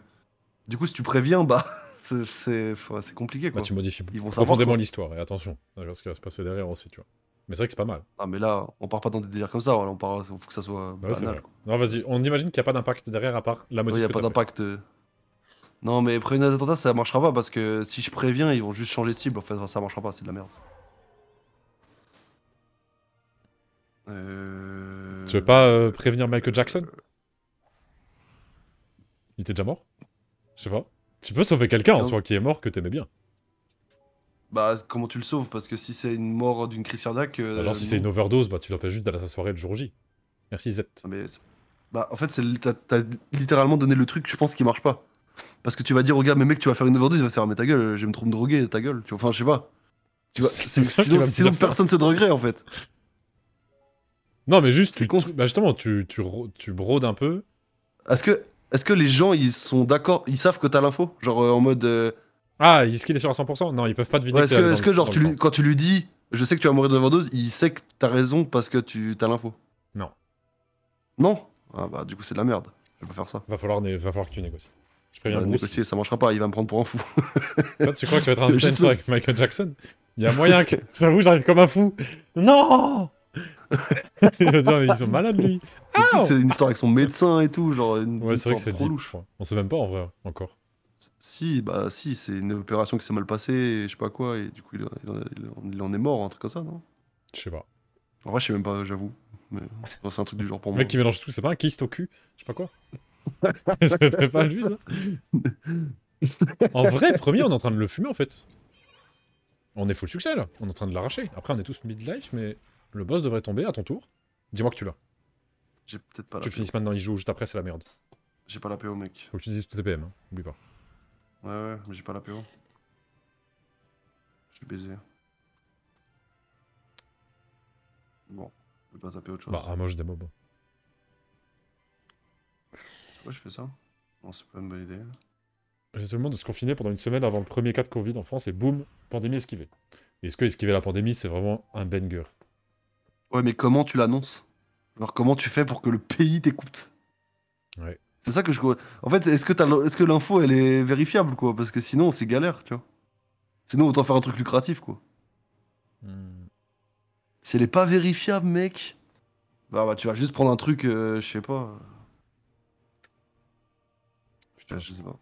du coup, si tu préviens, bah c'est compliqué. Bah, quoi. tu modifies Ils vont profondément l'histoire et attention à ce qui va se passer derrière aussi, tu vois. Mais c'est vrai que c'est pas mal. Ah, mais là, on part pas dans des délires comme ça, on part, faut que ça soit. Bah banal, quoi. Non, vas-y, on imagine qu'il n'y a pas d'impact derrière à part la modification. Il a pas d'impact. Euh, non, mais prévenir les attentats, ça marchera pas parce que si je préviens, ils vont juste changer de cible. En fait, ça marchera pas, c'est de la merde. Euh... Tu veux pas euh, prévenir Michael Jackson Il était déjà mort Je sais pas. Tu peux sauver quelqu'un en soi qui est mort que t'aimais bien. Bah, comment tu le sauves Parce que si c'est une mort d'une crise cardiaque. Euh, bah, genre, si c'est une overdose, bah tu pas juste à sa soirée le jour J. Merci Z. Ah, mais, bah, en fait, t'as littéralement donné le truc, je pense, qui marche pas. Parce que tu vas dire au gars, mais mec, tu vas faire une overdose, il va faire, mais ta gueule, j'aime trop me droguer, ta gueule. Tu enfin, je sais pas. Tu vois, sinon, personne se droguerait en fait. Non, mais juste, tu, bah justement, tu, tu, brodes un peu. Est-ce que, est-ce que les gens, ils sont d'accord, ils savent que t'as l'info Genre euh, en mode. Euh, ah, est-ce qu'il est sûr à 100% Non, ils peuvent pas te vider est-ce que, est que genre, quand tu lui dis, je sais que tu vas mourir de overdose, il sait que t'as raison parce que tu t'as l'info Non. Non Ah bah, du coup, c'est de la merde. Je vais pas faire ça. Va falloir, va falloir que tu négocies. Je préviens Bruce négocier, ça marchera pas, il va me prendre pour un fou. Toi, tu crois que tu vas être un Juste... avec Michael Jackson Il y a moyen que. J'avoue, j'arrive comme un fou. Non il va dire, mais ils sont malades lui. C'est une histoire avec son médecin et tout, genre une, ouais, c'est vrai que c'est trop louche. On sait même pas en vrai encore. Si, bah si, c'est une opération qui s'est mal passée, et je sais pas quoi, et du coup il, en est mort, un truc comme ça, non Je sais pas. En vrai, je sais même pas, j'avoue. c'est un truc du genre pour moi. Le mec qui mélange tout, c'est pas un kyste au cul Je sais pas quoi. pas lui, hein. En vrai, premier, on est en train de le fumer, en fait. On est full succès, là. On est en train de l'arracher. Après, on est tous midlife mais le boss devrait tomber à ton tour. Dis-moi que tu l'as. J'ai peut-être pas la Tu le finis maintenant, il joue juste après, c'est la merde. J'ai pas la PO, mec. Faut que tu dises tout TPM, hein. oublie pas. Ouais, ouais, mais j'ai pas la PO. Je suis baisé. Bon, je vais pas taper autre chose. Bah, moi j'ai des mobs. Pourquoi je fais ça c'est pas une bonne idée. J'ai seulement de se confiner pendant une semaine avant le premier cas de Covid en France et boum, pandémie esquivée. Est-ce que esquiver la pandémie, c'est vraiment un banger Ouais, mais comment tu l'annonces Alors, comment tu fais pour que le pays t'écoute Ouais. C'est ça que je. En fait, est-ce que, est que l'info, elle est vérifiable, quoi Parce que sinon, c'est galère, tu vois. Sinon, autant faire un truc lucratif, quoi. Hmm. Si elle est pas vérifiable, mec. Bah, bah tu vas juste prendre un truc, euh, je sais pas je ah, sais pas.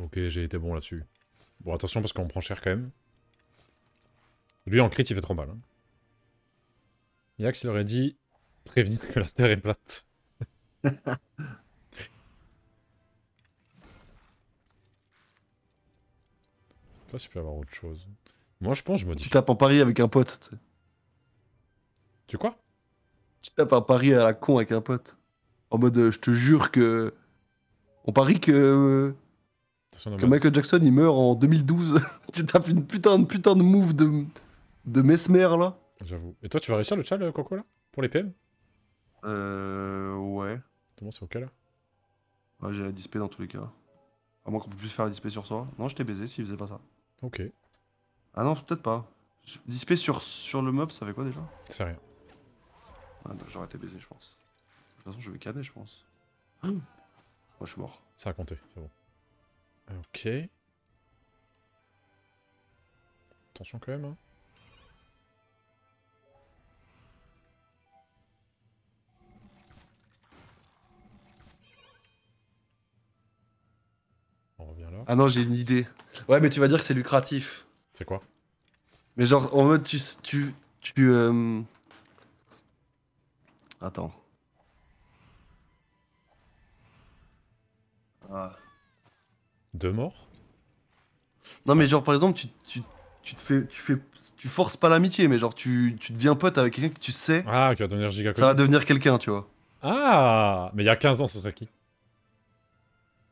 Ok, j'ai été bon là-dessus. Bon, attention parce qu'on prend cher quand même. Lui, en crit, il fait trop mal. Hein. Yax, il aurait dit prévenir que la Terre est plate. Je sais pas si peut y avoir autre chose. Moi, je pense, je me dis. Tu tapes en Paris avec un pote. Tu quoi Tu tapes un pari à la con avec un pote. En mode, euh, je te jure que. On parie que. que Michael Jackson il meurt en 2012. tu tapes une putain, de putain de move de, de mesmer là. J'avoue. Et toi, tu vas réussir le chat euh, Coco là Pour les PM Euh. Ouais. Comment c'est cas là Ouais, j'ai la dispé dans tous les cas. À moins qu'on puisse faire la dispé sur soi. Non, je t'ai baisé s'il faisait pas ça. Ok. Ah non, peut-être pas. Dispé sur, sur le mob, ça fait quoi déjà Ça fait rien. Ah, j'aurais été baisé, je pense. De toute façon, je vais canner, je pense. Ah. Moi, je suis mort. Ça a compté, c'est bon. Euh, ok. Attention quand même. Hein. On revient là. Ah non, j'ai une idée. Ouais, mais tu vas dire que c'est lucratif. C'est quoi Mais genre, en mode, tu... tu, euh, Attends. Ah. Deux morts Non mais genre par exemple tu, tu, tu te fais tu fais tu forces pas l'amitié mais genre tu, tu deviens pote avec quelqu'un que tu sais. Ah qui va devenir giga. Ça va devenir quelqu'un tu vois. Ah mais il y a 15 ans ce serait qui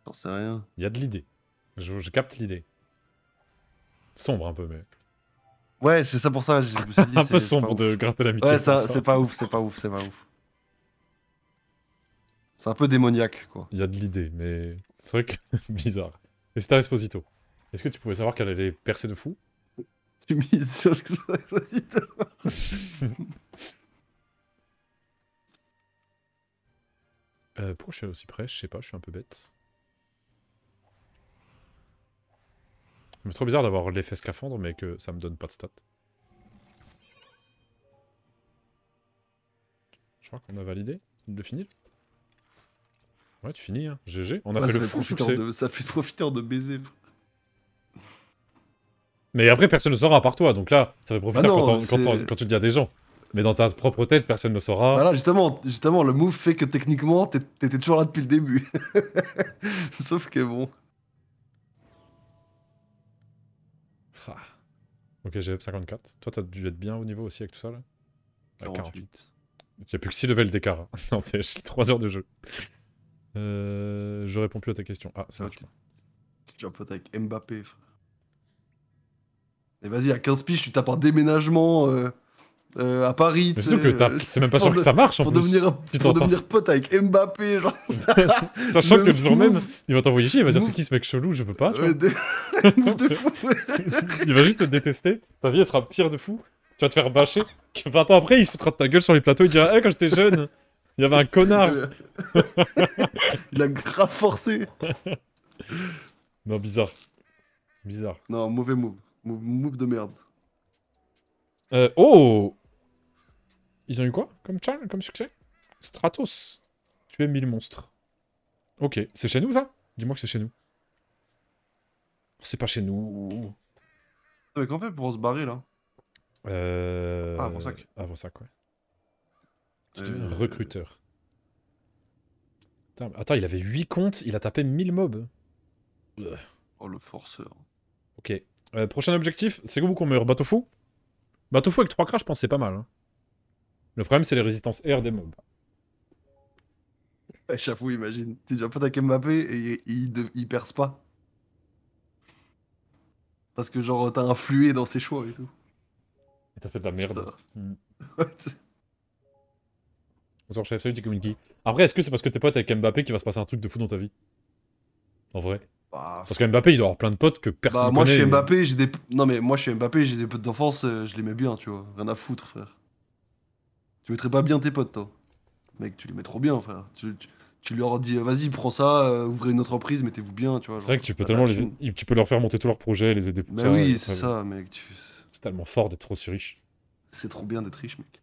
J'en sais rien. Il y a de l'idée. Je, capte l'idée. Sombre un peu mais. Ouais c'est ça pour ça. Je, un peu sombre de gratter l'amitié. Ouais ça c'est pas ouf c'est pas ouf c'est pas ouf. C'est un peu démoniaque, quoi. Il y a de l'idée, mais c'est vrai que bizarre. Et un Exposito. Est-ce que tu pouvais savoir qu'elle allait percer de fou Tu mises sur l'Exposito. euh, pourquoi je suis aussi près Je sais pas, je suis un peu bête. C'est trop bizarre d'avoir les l'effet scaphandre, mais que ça me donne pas de stats. Je crois qu'on a validé le fini. Ouais, tu finis, hein. GG. On a fait le fou Ça fait profiteur de baiser. Mais après, personne ne saura à part toi. Donc là, ça fait profiteur ah quand, tu dis à des gens. Mais dans ta propre tête, personne ne saura. Voilà, justement, justement, le move fait que techniquement, t'étais toujours là depuis le début. Sauf que bon. Ah. Ok, j'ai 54. Toi, t'as dû être bien au niveau aussi avec tout ça là. 48. Ah, Il plus que 6 levels d'écart. Hein. en fait, 3 heures de jeu. Euh, je réponds plus à ta question. Ah, c'est Si ah, tu, tu un pote avec Mbappé. Et vas-y, à 15 piges, tu tapes un déménagement euh, euh à Paris. Mais sûr que c'est même pas euh, sûr que ça marche en fait. plus. pour devenir pote avec Mbappé. Genre. Sachant que le jour même, il va t'envoyer chier, il va dire c'est qui ce mec chelou, je peux pas. Tu vois. il va juste te détester. Ta vie, elle sera pire de fou. Tu vas te faire bâcher. 20 ans après, il se foutra de ta gueule sur les plateaux. Il dira hey, eh, quand j'étais jeune. Il y avait un connard. Il a grave forcé. Non, bizarre. Bizarre. Non, mauvais move. Move, de merde. Euh, oh Ils ont eu quoi comme, challenge, comme succès Stratos. Tu es mille monstres. Ok. C'est chez nous, ça Dis-moi que c'est chez nous. Oh, c'est pas chez nous. Ah, mais qu'en fait pour se barrer, là Euh... Ah, quoi. ouais. Euh. recruteur. Attends, il avait 8 comptes, il a tapé 1000 mobs. Oh le forceur. Ok. Euh, prochain objectif, c'est que vous qu'on meurt bateau fou Bateau fou avec 3 crash je pense c'est pas mal. Hein. Le problème, c'est les résistances R des mobs. Eh, imagine. Tu dois pas ta Mbappé et il, ne perce pas. Parce que genre, t'as influé dans ses choix et tout. Et t'as fait de la merde. Bonsoir chef, salut Après, est-ce que c'est parce que t'es pote avec Mbappé qu'il va se passer un truc de fou dans ta vie En vrai bah, Parce que Mbappé, il doit avoir plein de potes que personne bah, moi, connaît. Chez Mbappé, j'ai des... Non mais moi, chez Mbappé, j'ai des potes d'enfance, euh, je les mets bien, tu vois. Rien à foutre, frère. Tu mettrais pas bien tes potes, toi. Mec, tu les mets trop bien, frère. Tu, leur dis, euh, vas-y, prends ça, euh, ouvrez une autre entreprise, mettez-vous bien, tu vois. C'est vrai que tu peux tellement les... Tu... peux leur faire monter tous leurs projets, les aider. Bah oui, c'est ça, mec. C'est tellement fort d'être aussi riche. C'est trop bien d'être riche, mec.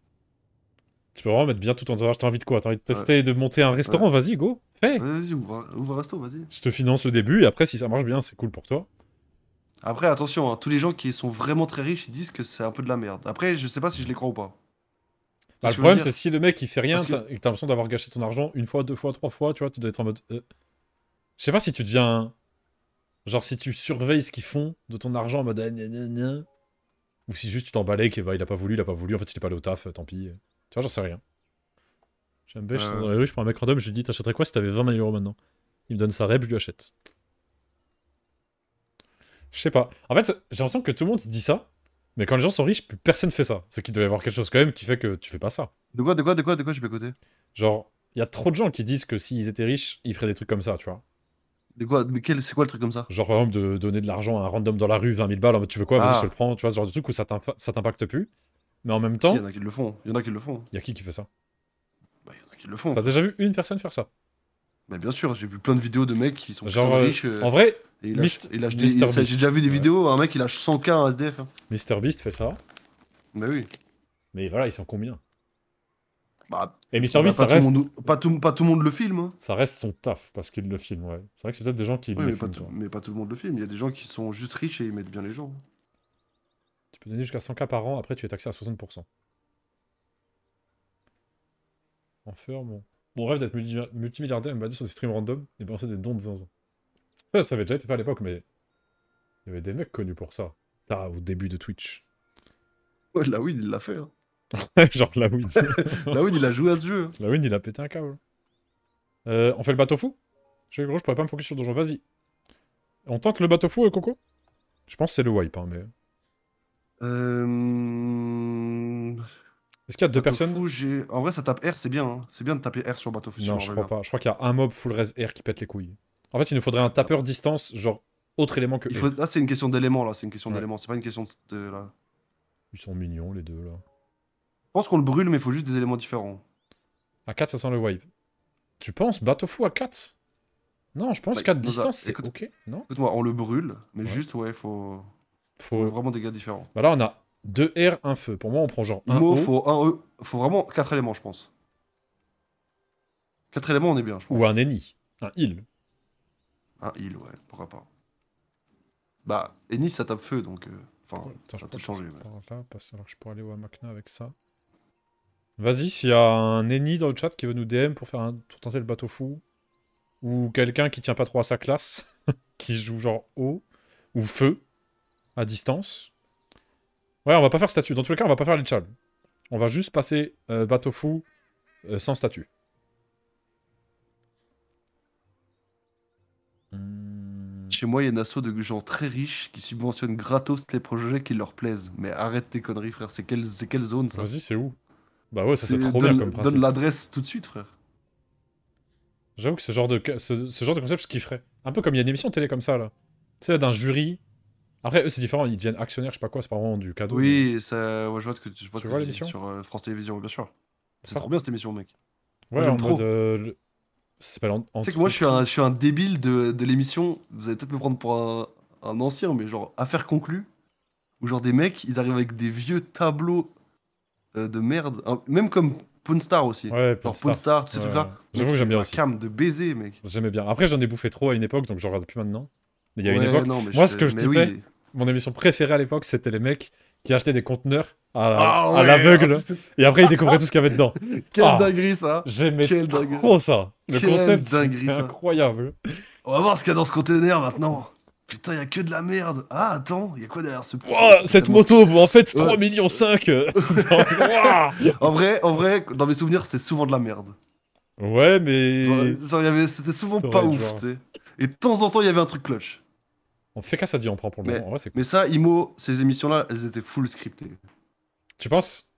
Tu peux vraiment mettre bien tout en temps. T'as envie de quoi T'as envie de tester, de monter un restaurant Vas-y, go, fais Vas-y, ouvre, un resto, vas-y. Je te finance le début, et après, si ça marche bien, c'est cool pour toi. Après, attention, hein, tous les gens qui sont vraiment très riches, ils disent que c'est un peu de la merde. Après, je sais pas si je les crois ou pas. Bah, le problème, c'est si le mec, il fait rien, et que... l'impression d'avoir gâché ton argent une fois, deux fois, trois fois, tu vois, tu dois être en mode... Euh. Je sais pas si tu deviens... Genre, si tu surveilles ce qu'ils font de ton argent en mode... Ah, ou si juste tu t'emballes et bah, il a pas voulu, il a pas voulu, en fait, il est pas allé au taf, euh, tant pis. Tu vois, j'en sais rien. J'ai un bêche dans la rue, je prends un mec random, je lui dis T'achèterais quoi si t'avais 20 000 euros maintenant Il me donne sa rêve, je lui achète. Je sais pas. En fait, j'ai l'impression que tout le monde se dit ça, mais quand les gens sont riches, plus personne fait ça. C'est qu'il doit y avoir quelque chose quand même qui fait que tu fais pas ça. De quoi, de quoi, de quoi, de quoi, je vais écouter Genre, il y a trop de gens qui disent que s'ils étaient riches, ils feraient des trucs comme ça, tu vois. De quoi Mais quel, c'est quoi le truc comme ça Genre, par exemple, de donner de l'argent à un random dans la rue, 20 000 balles, en mode, tu veux quoi Vas-y, ah. je le prends, tu vois, ce genre de truc où ça t'impacte plus. Mais en même temps. il y en a qui le font. Il y en a qui le font. Il y a qui qui fait ça Bah, y en a qui le font. T'as déjà vu une personne faire ça Bah, bien sûr, j'ai vu plein de vidéos de mecs qui sont euh, riches. Euh, en vrai, et il J'ai déjà vu des vidéos, un mec il lâche 100k à SDF. Hein. Mister Beast fait ça. Bah oui. Mais voilà, ils sont combien bah, Et Mister Beast, ça reste. pas, tout, le monde le filme. Hein. Ça reste son taf parce qu'il le filme, ouais. C'est vrai que c'est peut-être des gens qui. le mais, mais pas tout le monde le filme. Il y a des gens qui sont juste riches et ils mettent bien les gens peux donner jusqu'à 100K par an, après tu es taxé à 60%. Enfer, bon. Mon rêve d'être multimilliardaire me dit sur des streams random et c'est des dons de zinzin. Ça, ça avait déjà été fait à l'époque, mais il y avait des mecs connus pour ça. T'as au début de Twitch. Ouais, win il l'a fait. Hein. Genre la win il a joué à ce jeu. La win il a pété un câble. Euh, on fait le bateau fou Je gros, je pourrais pas me focus sur le donjon, vas-y. On tente le bateau fou, euh, Coco Je pense que c'est le wipe, hein, mais... Euh, Est-ce qu'il y a deux personnes En vrai, ça tape R, c'est bien. Hein. C'est bien de taper R sur fou. Non, je crois pas. Je crois qu'il y a un mob full res R qui pète les couilles. En fait, il nous faudrait un tapeur ah. distance, genre autre élément que. Là, c'est une question d'éléments, Là, c'est une question C'est pas une question de. Ils sont mignons les deux là. Je pense qu'on le brûle, mais il faut juste des éléments différents. À 4, ça sent le wipe. Tu penses bateau fou à 4 Non, je pense bah, qu'à distance, c'est ok. Non Écoute-moi, on le brûle, mais juste, ouais, il faut. Faut... vraiment des gars différents. Bah là, on a 2 R, 1 feu. Pour moi, on prend genre 1 o. Faut, un e. faut vraiment 4 éléments, je pense. 4 éléments, on est bien, je pense. Ou un Eni. Un Il. Un Il, ouais, pourquoi pas. Bah, Eni, ça tape feu, donc. Euh, enfin, ça je peut changer. Par là, parce... je pourrais aller au Macna avec ça. Vas-y, s'il y a un Eni dans le chat qui veut nous DM pour faire un... pour tenter le bateau fou, ou quelqu'un qui tient pas trop à sa classe, qui joue genre O ou feu, à distance. Ouais, on va pas faire statue. Dans tous les cas, on va pas faire les On va juste passer euh, bateau fou euh, sans statue. Hmm. Chez moi, il y a un assaut de gens très riches qui subventionnent gratos les projets qui leur plaisent. Mais arrête tes conneries, frère. C'est quelle, quelle zone, ça Vas-y, c'est où Bah ouais, ça c'est trop bien comme principe. Donne l'adresse tout de suite, frère. J'avoue que ce genre de, ce, ce genre de concept, je kifferais. Un peu comme il y a une émission télé comme ça, là. Tu sais, d'un jury après, eux, c'est différent, ils deviennent actionnaires, je sais pas quoi, c'est pas vraiment du cadeau. Oui, ça... je vois que tu vois, l'émission sur euh, France Télévisions, bien sûr. C'est trop bien cette émission, mec. Ouais, en mode. c'est euh, Tu sais que moi, je suis, un, je suis un débile de, de l'émission. Vous allez peut-être me prendre pour un, ancien, mais genre, affaire conclue. Ou genre, des mecs, ils arrivent avec des vieux tableaux euh, de merde. même comme Poonstar aussi. Ouais, Poonstar. tous ces trucs-là. J'avoue que j'aime bien aussi. Cam de baiser, mec. J'aimais bien. Après, j'en ai bouffé trop à une époque, donc je regarde plus maintenant. Mais il y a une époque. moi, ce que je kiffais, mon émission préférée à l'époque, c'était les mecs qui achetaient des conteneurs à, ah l'aveugle ah, et après ils découvraient tout ce qu'il y avait dedans. Quelle ah, dinguerie ça J'aimais trop ça. Le concept dinguerie, incroyable. On va voir ce qu'il y a dans ce conteneur, maintenant. Putain, il y a que de la merde. Ah attends, il y a quoi derrière ce petit Cette moto vaut en fait 3 millions 5. en vrai, en vrai, dans mes souvenirs, c'était souvent de la merde. Ouais, mais c'était souvent pas ouf, tu sais. Et de temps en temps, il y avait un truc cloche. On fait qu'à ça dit, on prend pour le mais, moment. Mais ça, Imo, ces émissions-là, elles étaient full scriptées. Tu penses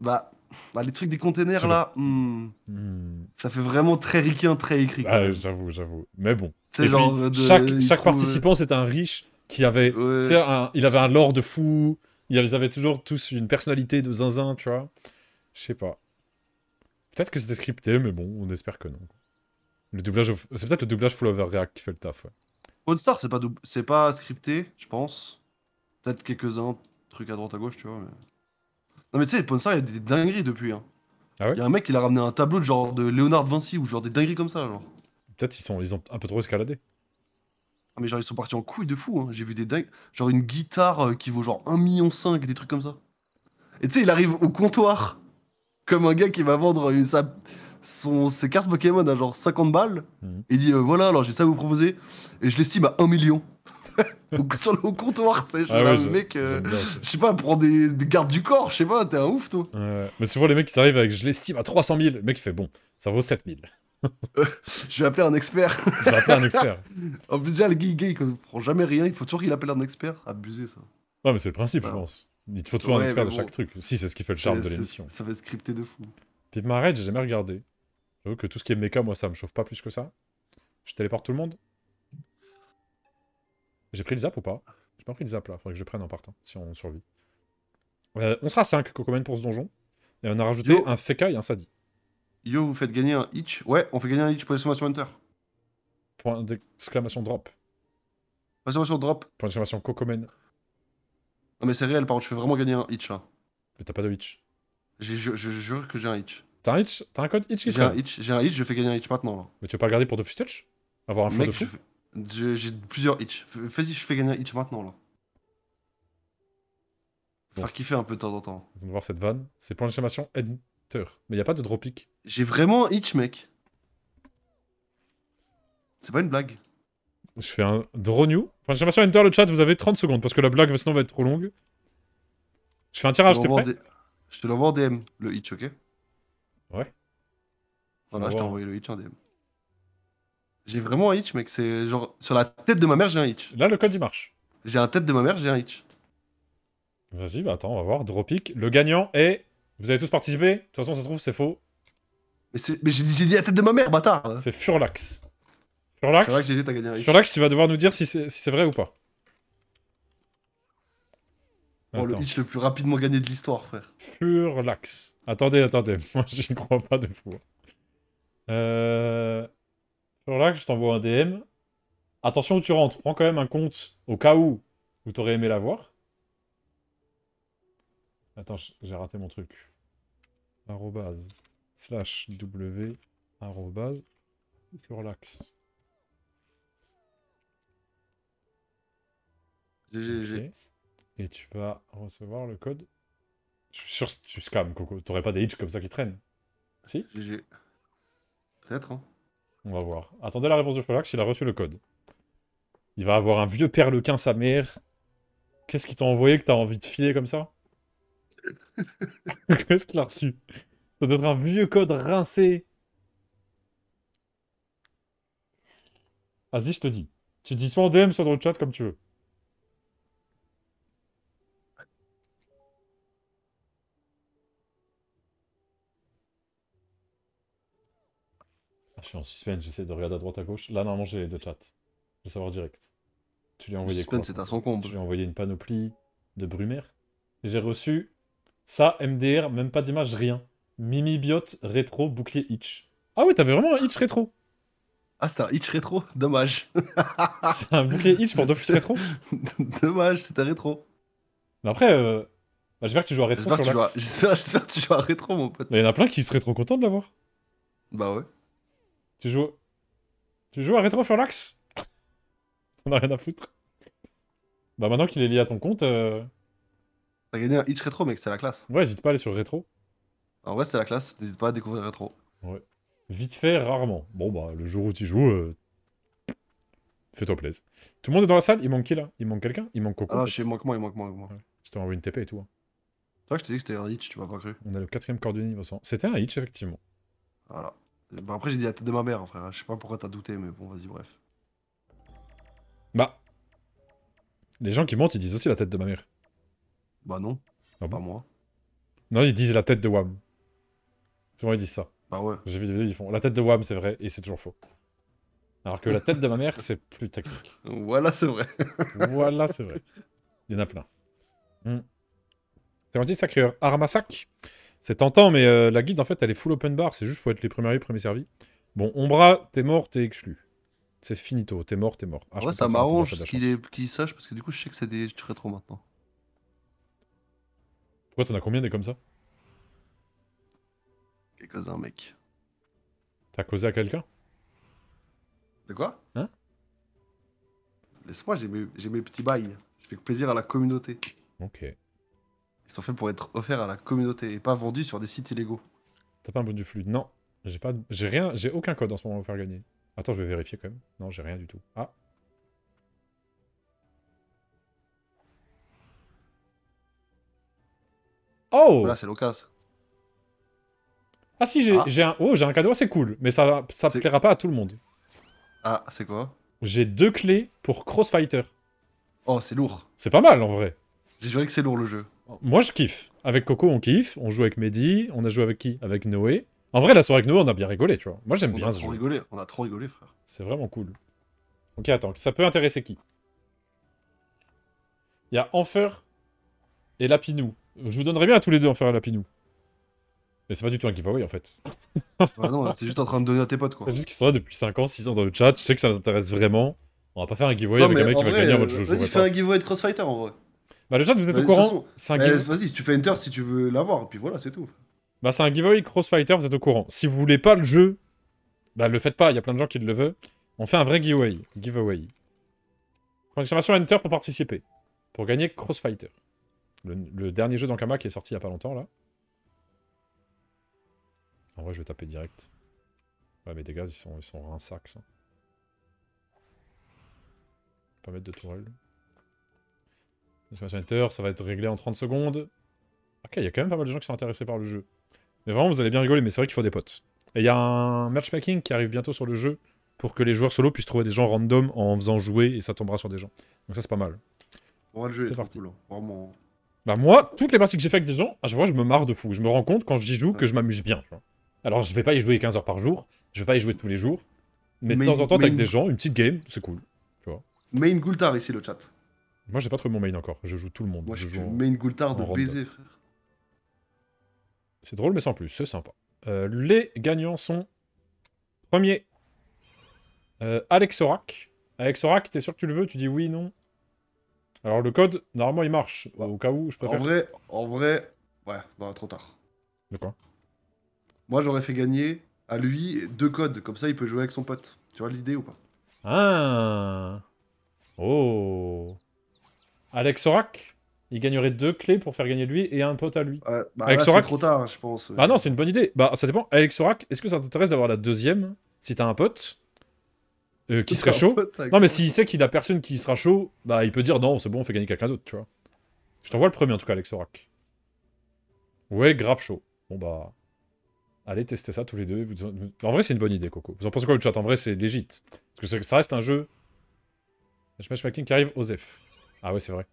bah, bah, les trucs des containers là, hmm. Hmm. ça fait vraiment très ricain, très écrit. Ah, j'avoue, j'avoue. Mais bon. Et euh, chaque, euh, participant, c'était un riche qui avait, un, il avait un lore de fou. Ils avaient toujours tous une personnalité de zinzin, tu vois. Je sais pas. Peut-être que c'était scripté, mais bon, on espère que non. Le doublage, c'est peut-être le doublage full overreact qui fait le taf. Ouais. Star, c'est pas, c'est pas scripté, je pense. Peut-être quelques-uns, trucs à droite à gauche, tu vois. Mais... Non, mais tu sais, Pawn il y a des dingueries depuis. Hein. Ah il y a un mec, qui a ramené un tableau de genre de Léonard Vinci ou genre des dingueries comme ça, genre. Peut-être ils, sont... ils ont un peu trop escaladé. Ah, mais genre, ils sont partis en couille de fou. Hein. J'ai vu des dingues. Genre, une guitare euh, qui vaut genre 1,5 million, des trucs comme ça. Et tu sais, il arrive au comptoir comme un gars qui va vendre euh, une, sa, son, ses cartes Pokémon à hein, genre 50 balles et mhm. dit euh, voilà, alors j'ai ça à vous proposer et je l'estime à 1 million. sur le comptoir, tu sais, ah mec, euh, je sais pas, prendre des, gardes du corps, je sais pas, t'es un ouf, toi. mais souvent, les mecs qui arrivent avec je l'estime à 300 000, le mec il fait bon, ça vaut 7 000. je vais appeler un expert. je vais appeler un expert. en plus, déjà, le gay, gay, il prend jamais rien, il faut toujours qu'il appelle un expert. Abusé, ça. Ouais, mais c'est le principe, je bah. pense. Il te faut toujours un expert de chaque truc. Si, c'est ce qui fait le charme de l'émission. Ça va scripter de fou. puis m'arrête j'ai jamais regardé. J'avoue que tout ce qui est mecha, moi, ça me chauffe pas plus que ça. Je téléporte tout le monde. J'ai pris le zap ou pas J'ai pas pris le zap là, faudrait que je prenne en partant, si on survit. Euh, on sera 5 Cocomène pour ce donjon. Et on a rajouté un Feka et un Sadi. Yo, vous faites gagner un Hitch Ouais, on fait gagner un Hitch pour l'exclamation Hunter. Point d'exclamation drop. d'exclamation drop. Point d'exclamation Cocomène. Non mais c'est réel, par contre, je fais vraiment gagner un Hitch là. Mais t'as pas de Hitch. Je jure que j'ai un itch. T'as un itch T'as un code hitch J'ai un itch, j'ai un hitch, je fais gagner un hitch maintenant. Là. Mais tu veux pas garder pour Dofus Touch Avoir un flow de fou J'ai plusieurs itch. Vas-y, je fais gagner un itch maintenant là. Bon. Faire kiffer un peu de temps en temps. On va voir cette vanne. C'est point d'exclamation enter. Mais y a pas de drop pick. J'ai vraiment un hitch, mec. C'est pas une blague. Je fais un draw new. Point d'exclamation enter le chat, vous avez 30 secondes parce que la blague sinon va être trop longue. Je fais un tirage, t'es prêt Je te l'envoie en DM, le hitch, ok Ouais. voilà, oh je t'ai envoyé hein. le hitch en hein, DM. J'ai vraiment un hitch, mec. C'est genre sur la tête de ma mère, j'ai un hitch. Là, le code il marche. J'ai un tête de ma mère, j'ai un hitch. Vas-y, bah attends, on va voir. Dropic. Le gagnant est. Vous avez tous participé De toute façon, ça se trouve, c'est faux. Mais, mais j'ai dit la tête de ma mère, bâtard C'est Furlax. Furlax, Furlax, tu vas devoir nous dire si c'est vrai ou pas le pitch le plus rapidement gagné de l'histoire, frère. Furlax. Attendez, attendez. Moi, j'y crois pas de fou. Furlax, euh, je t'envoie un DM. Attention où tu rentres. Prends quand même un compte au cas où vous t'aurais aimé l'avoir. Attends, j'ai raté mon truc. Arrobase. Slash W. Arrobase. Furlax. Et tu vas recevoir le code. Sur, suis tu scam, Coco. T'aurais pas des hits comme ça qui traînent Si GG. Peut-être, hein. On va voir. Attendez la réponse de Folax, il a reçu le code. Il va avoir un vieux perlequin, sa mère. Qu'est-ce qu'il t'a envoyé que t'as envie de filer comme ça Qu'est-ce qu'il a reçu Ça doit être un vieux code rincé. Vas-y, je te dis. Tu dis soit en DM, soit dans le chat, comme tu veux. je suis en suspense, j'essaie de regarder à droite à gauche. Là, normalement, j'ai les deux chats. Je vais savoir direct. Tu lui as envoyé suspense, quoi, c'est à son compte. Tu lui as envoyé une panoplie de brumaire. J'ai reçu ça, MDR, même pas d'image, rien. Mimi Biote, rétro, bouclier itch Ah oui, t'avais vraiment un Hitch rétro Ah, c'est un Hitch rétro Dommage. c'est un bouclier itch pour Dofus rétro Dommage, c'était rétro. Mais après, euh, bah, j'espère que tu joues à rétro. J'espère que, j'espère que, tu joues à rétro, mon pote. Il y en a plein qui seraient trop contents de l'avoir. Bah ouais. Tu joues... Tu joues à Retro Furlax T'en as rien à foutre. Bah maintenant qu'il est lié à ton compte... Euh... T'as gagné un Hitch Retro, mec, c'est la classe. Ouais, n'hésite pas à aller sur Retro. En vrai, c'est la classe, n'hésite pas à découvrir Retro. Ouais. Vite fait, rarement. Bon bah, le jour où tu joues... Euh, fais-toi plaisir. Tout le monde est dans la salle Il manque qui là Il manque quelqu'un Il manque Coco Ah, je manque moi, il manque moi. Il manque moi. Je t'ai une TP et tout. Hein. C'est vrai que je t'ai dit que c'était un Hitch, tu m'as pas cru. On a le quatrième corps du niveau 100 C'était un Hitch, effectivement. Voilà après, j'ai dit la tête de ma mère, hein, frère. Je sais pas pourquoi t'as douté, mais bon, vas-y, bref. Bah. Les gens qui montent, ils disent aussi la tête de ma mère. Bah non. Ah pas moi. Non, ils disent la tête de Wam. Souvent, ils disent ça. Bah ouais. J'ai vu des vidéos, ils font la tête de Wam, c'est vrai, et c'est toujours faux. Alors que la tête de ma mère, c'est plus technique. Voilà, c'est vrai. voilà, c'est vrai. Il y en a plein. Mm. C'est ça, c'est tentant, mais euh, la guide, en fait, elle est full open bar. C'est juste, faut être les premiers arrivés, premiers servis. Bon, Ombra, t'es mort, t'es exclu. C'est finito, t'es mort, t'es mort. Ah, ça m'arrange qu'il sache, parce que du coup, je sais que c'est des trop maintenant. Pourquoi t'en as combien des comme ça J'ai causé un mec. T'as causé à quelqu'un De quoi Hein Laisse-moi, j'ai mes, mes petits bails. Je fais plaisir à la communauté. Ok. Ils sont faits pour être offerts à la communauté et pas vendus sur des sites illégaux. T'as pas un bon du flux Non, j'ai pas, j'ai rien, j'ai aucun code en ce moment pour faire gagner. Attends, je vais vérifier quand même. Non, j'ai rien du tout. Ah. Oh Là, c'est l'occasion. Ah si, j'ai ah. un... Oh, un cadeau c'est cool, mais ça ça plaira pas à tout le monde. Ah, c'est quoi J'ai deux clés pour Crossfighter. Oh, c'est lourd. C'est pas mal en vrai. J'ai juré que c'est lourd le jeu. Moi, je kiffe. Avec Coco, on kiffe. On joue avec Mehdi. On a joué avec qui Avec Noé. En vrai, la soirée avec Noé, on a bien rigolé, tu vois. Moi, j'aime bien a trop Rigolé. On a trop rigolé, frère. C'est vraiment cool. Ok, attends. Ça peut intéresser qui Il y a Enfer et Lapinou. Je vous donnerais bien à tous les deux Enfer et Lapinou. Mais c'est pas du tout un giveaway en fait. non, c'est juste en train de donner à tes potes quoi. C'est juste qu'ils sont là depuis 5 ans, 6 ans dans le chat, je sais que ça les intéresse vraiment. On va pas faire un giveaway avec un mec qui va gagner votre jeu. Vas-y, fais un giveaway de Crossfighter en vrai. Bah le chat vous êtes au courant. Eh, vas-y, si tu fais Enter si tu veux l'avoir, puis voilà, c'est tout. Bah c'est un giveaway Crossfighter, vous êtes au courant. Si vous voulez pas le jeu, bah le faites pas, il y a plein de gens qui le veulent. On fait un vrai giveaway. Giveaway. Conservation Enter pour participer. Pour gagner Crossfighter. Le, le dernier jeu d'Ankama qui est sorti il y a pas longtemps là. En vrai, je vais taper direct. Ouais, des dégâts, ils sont, ils sont Pas mettre de tourelle ça va être réglé en 30 secondes. Ok, il y a quand même pas mal de gens qui sont intéressés par le jeu. Mais vraiment, vous allez bien rigoler, mais c'est vrai qu'il faut des potes. Et il y a un matchmaking qui arrive bientôt sur le jeu pour que les joueurs solo puissent trouver des gens random en faisant jouer et ça tombera sur des gens. Donc ça, c'est pas mal. va le jeu est, Cool, hein. vraiment. Hein. Bah moi, toutes les parties que j'ai fait avec des gens, à chaque fois, je me marre de fou. Je me rends compte quand j'y joue que je m'amuse bien. Alors, je vais pas y jouer 15 heures par jour, je vais pas y jouer tous les jours, mais, de temps en temps, avec des gens, une petite game, c'est cool. Tu vois. Main ici, le chat. Moi, j'ai pas trouvé mon main encore. Je joue tout le monde. Moi, je, joue main Goultard de baiser, frère. C'est drôle, mais sans plus. C'est sympa. Euh, les gagnants sont... Premier. Euh, Alex Orac. Alex Orac, t'es sûr que tu le veux Tu dis oui, non Alors, le code, normalement, il marche. Au cas où, je préfère... En vrai, en vrai... Ouais, trop tard. De quoi Moi, j'aurais fait gagner à lui deux codes. Comme ça, il peut jouer avec son pote. Tu vois l'idée ou pas Ah Oh Alex il gagnerait deux clés pour faire gagner lui et un pote à lui. Ouais, bah trop tard, je pense. Ah non, c'est une bonne idée. Bah ça dépend. Alex est-ce que ça t'intéresse d'avoir la deuxième si t'as un pote euh, qui serait chaud Non, mais s'il sait qu'il a personne qui sera chaud, bah il peut dire non, c'est bon, on fait gagner quelqu'un d'autre, tu vois. Je t'envoie le premier en tout cas, Alex Ouais, grave chaud. Bon bah. Allez tester ça tous les deux. En vrai, c'est une bonne idée, Coco. Vous en pensez quoi, le chat En vrai, c'est légit. Parce que ça reste un jeu. Macking qui arrive, Osef. Ah ouais, c'est vrai.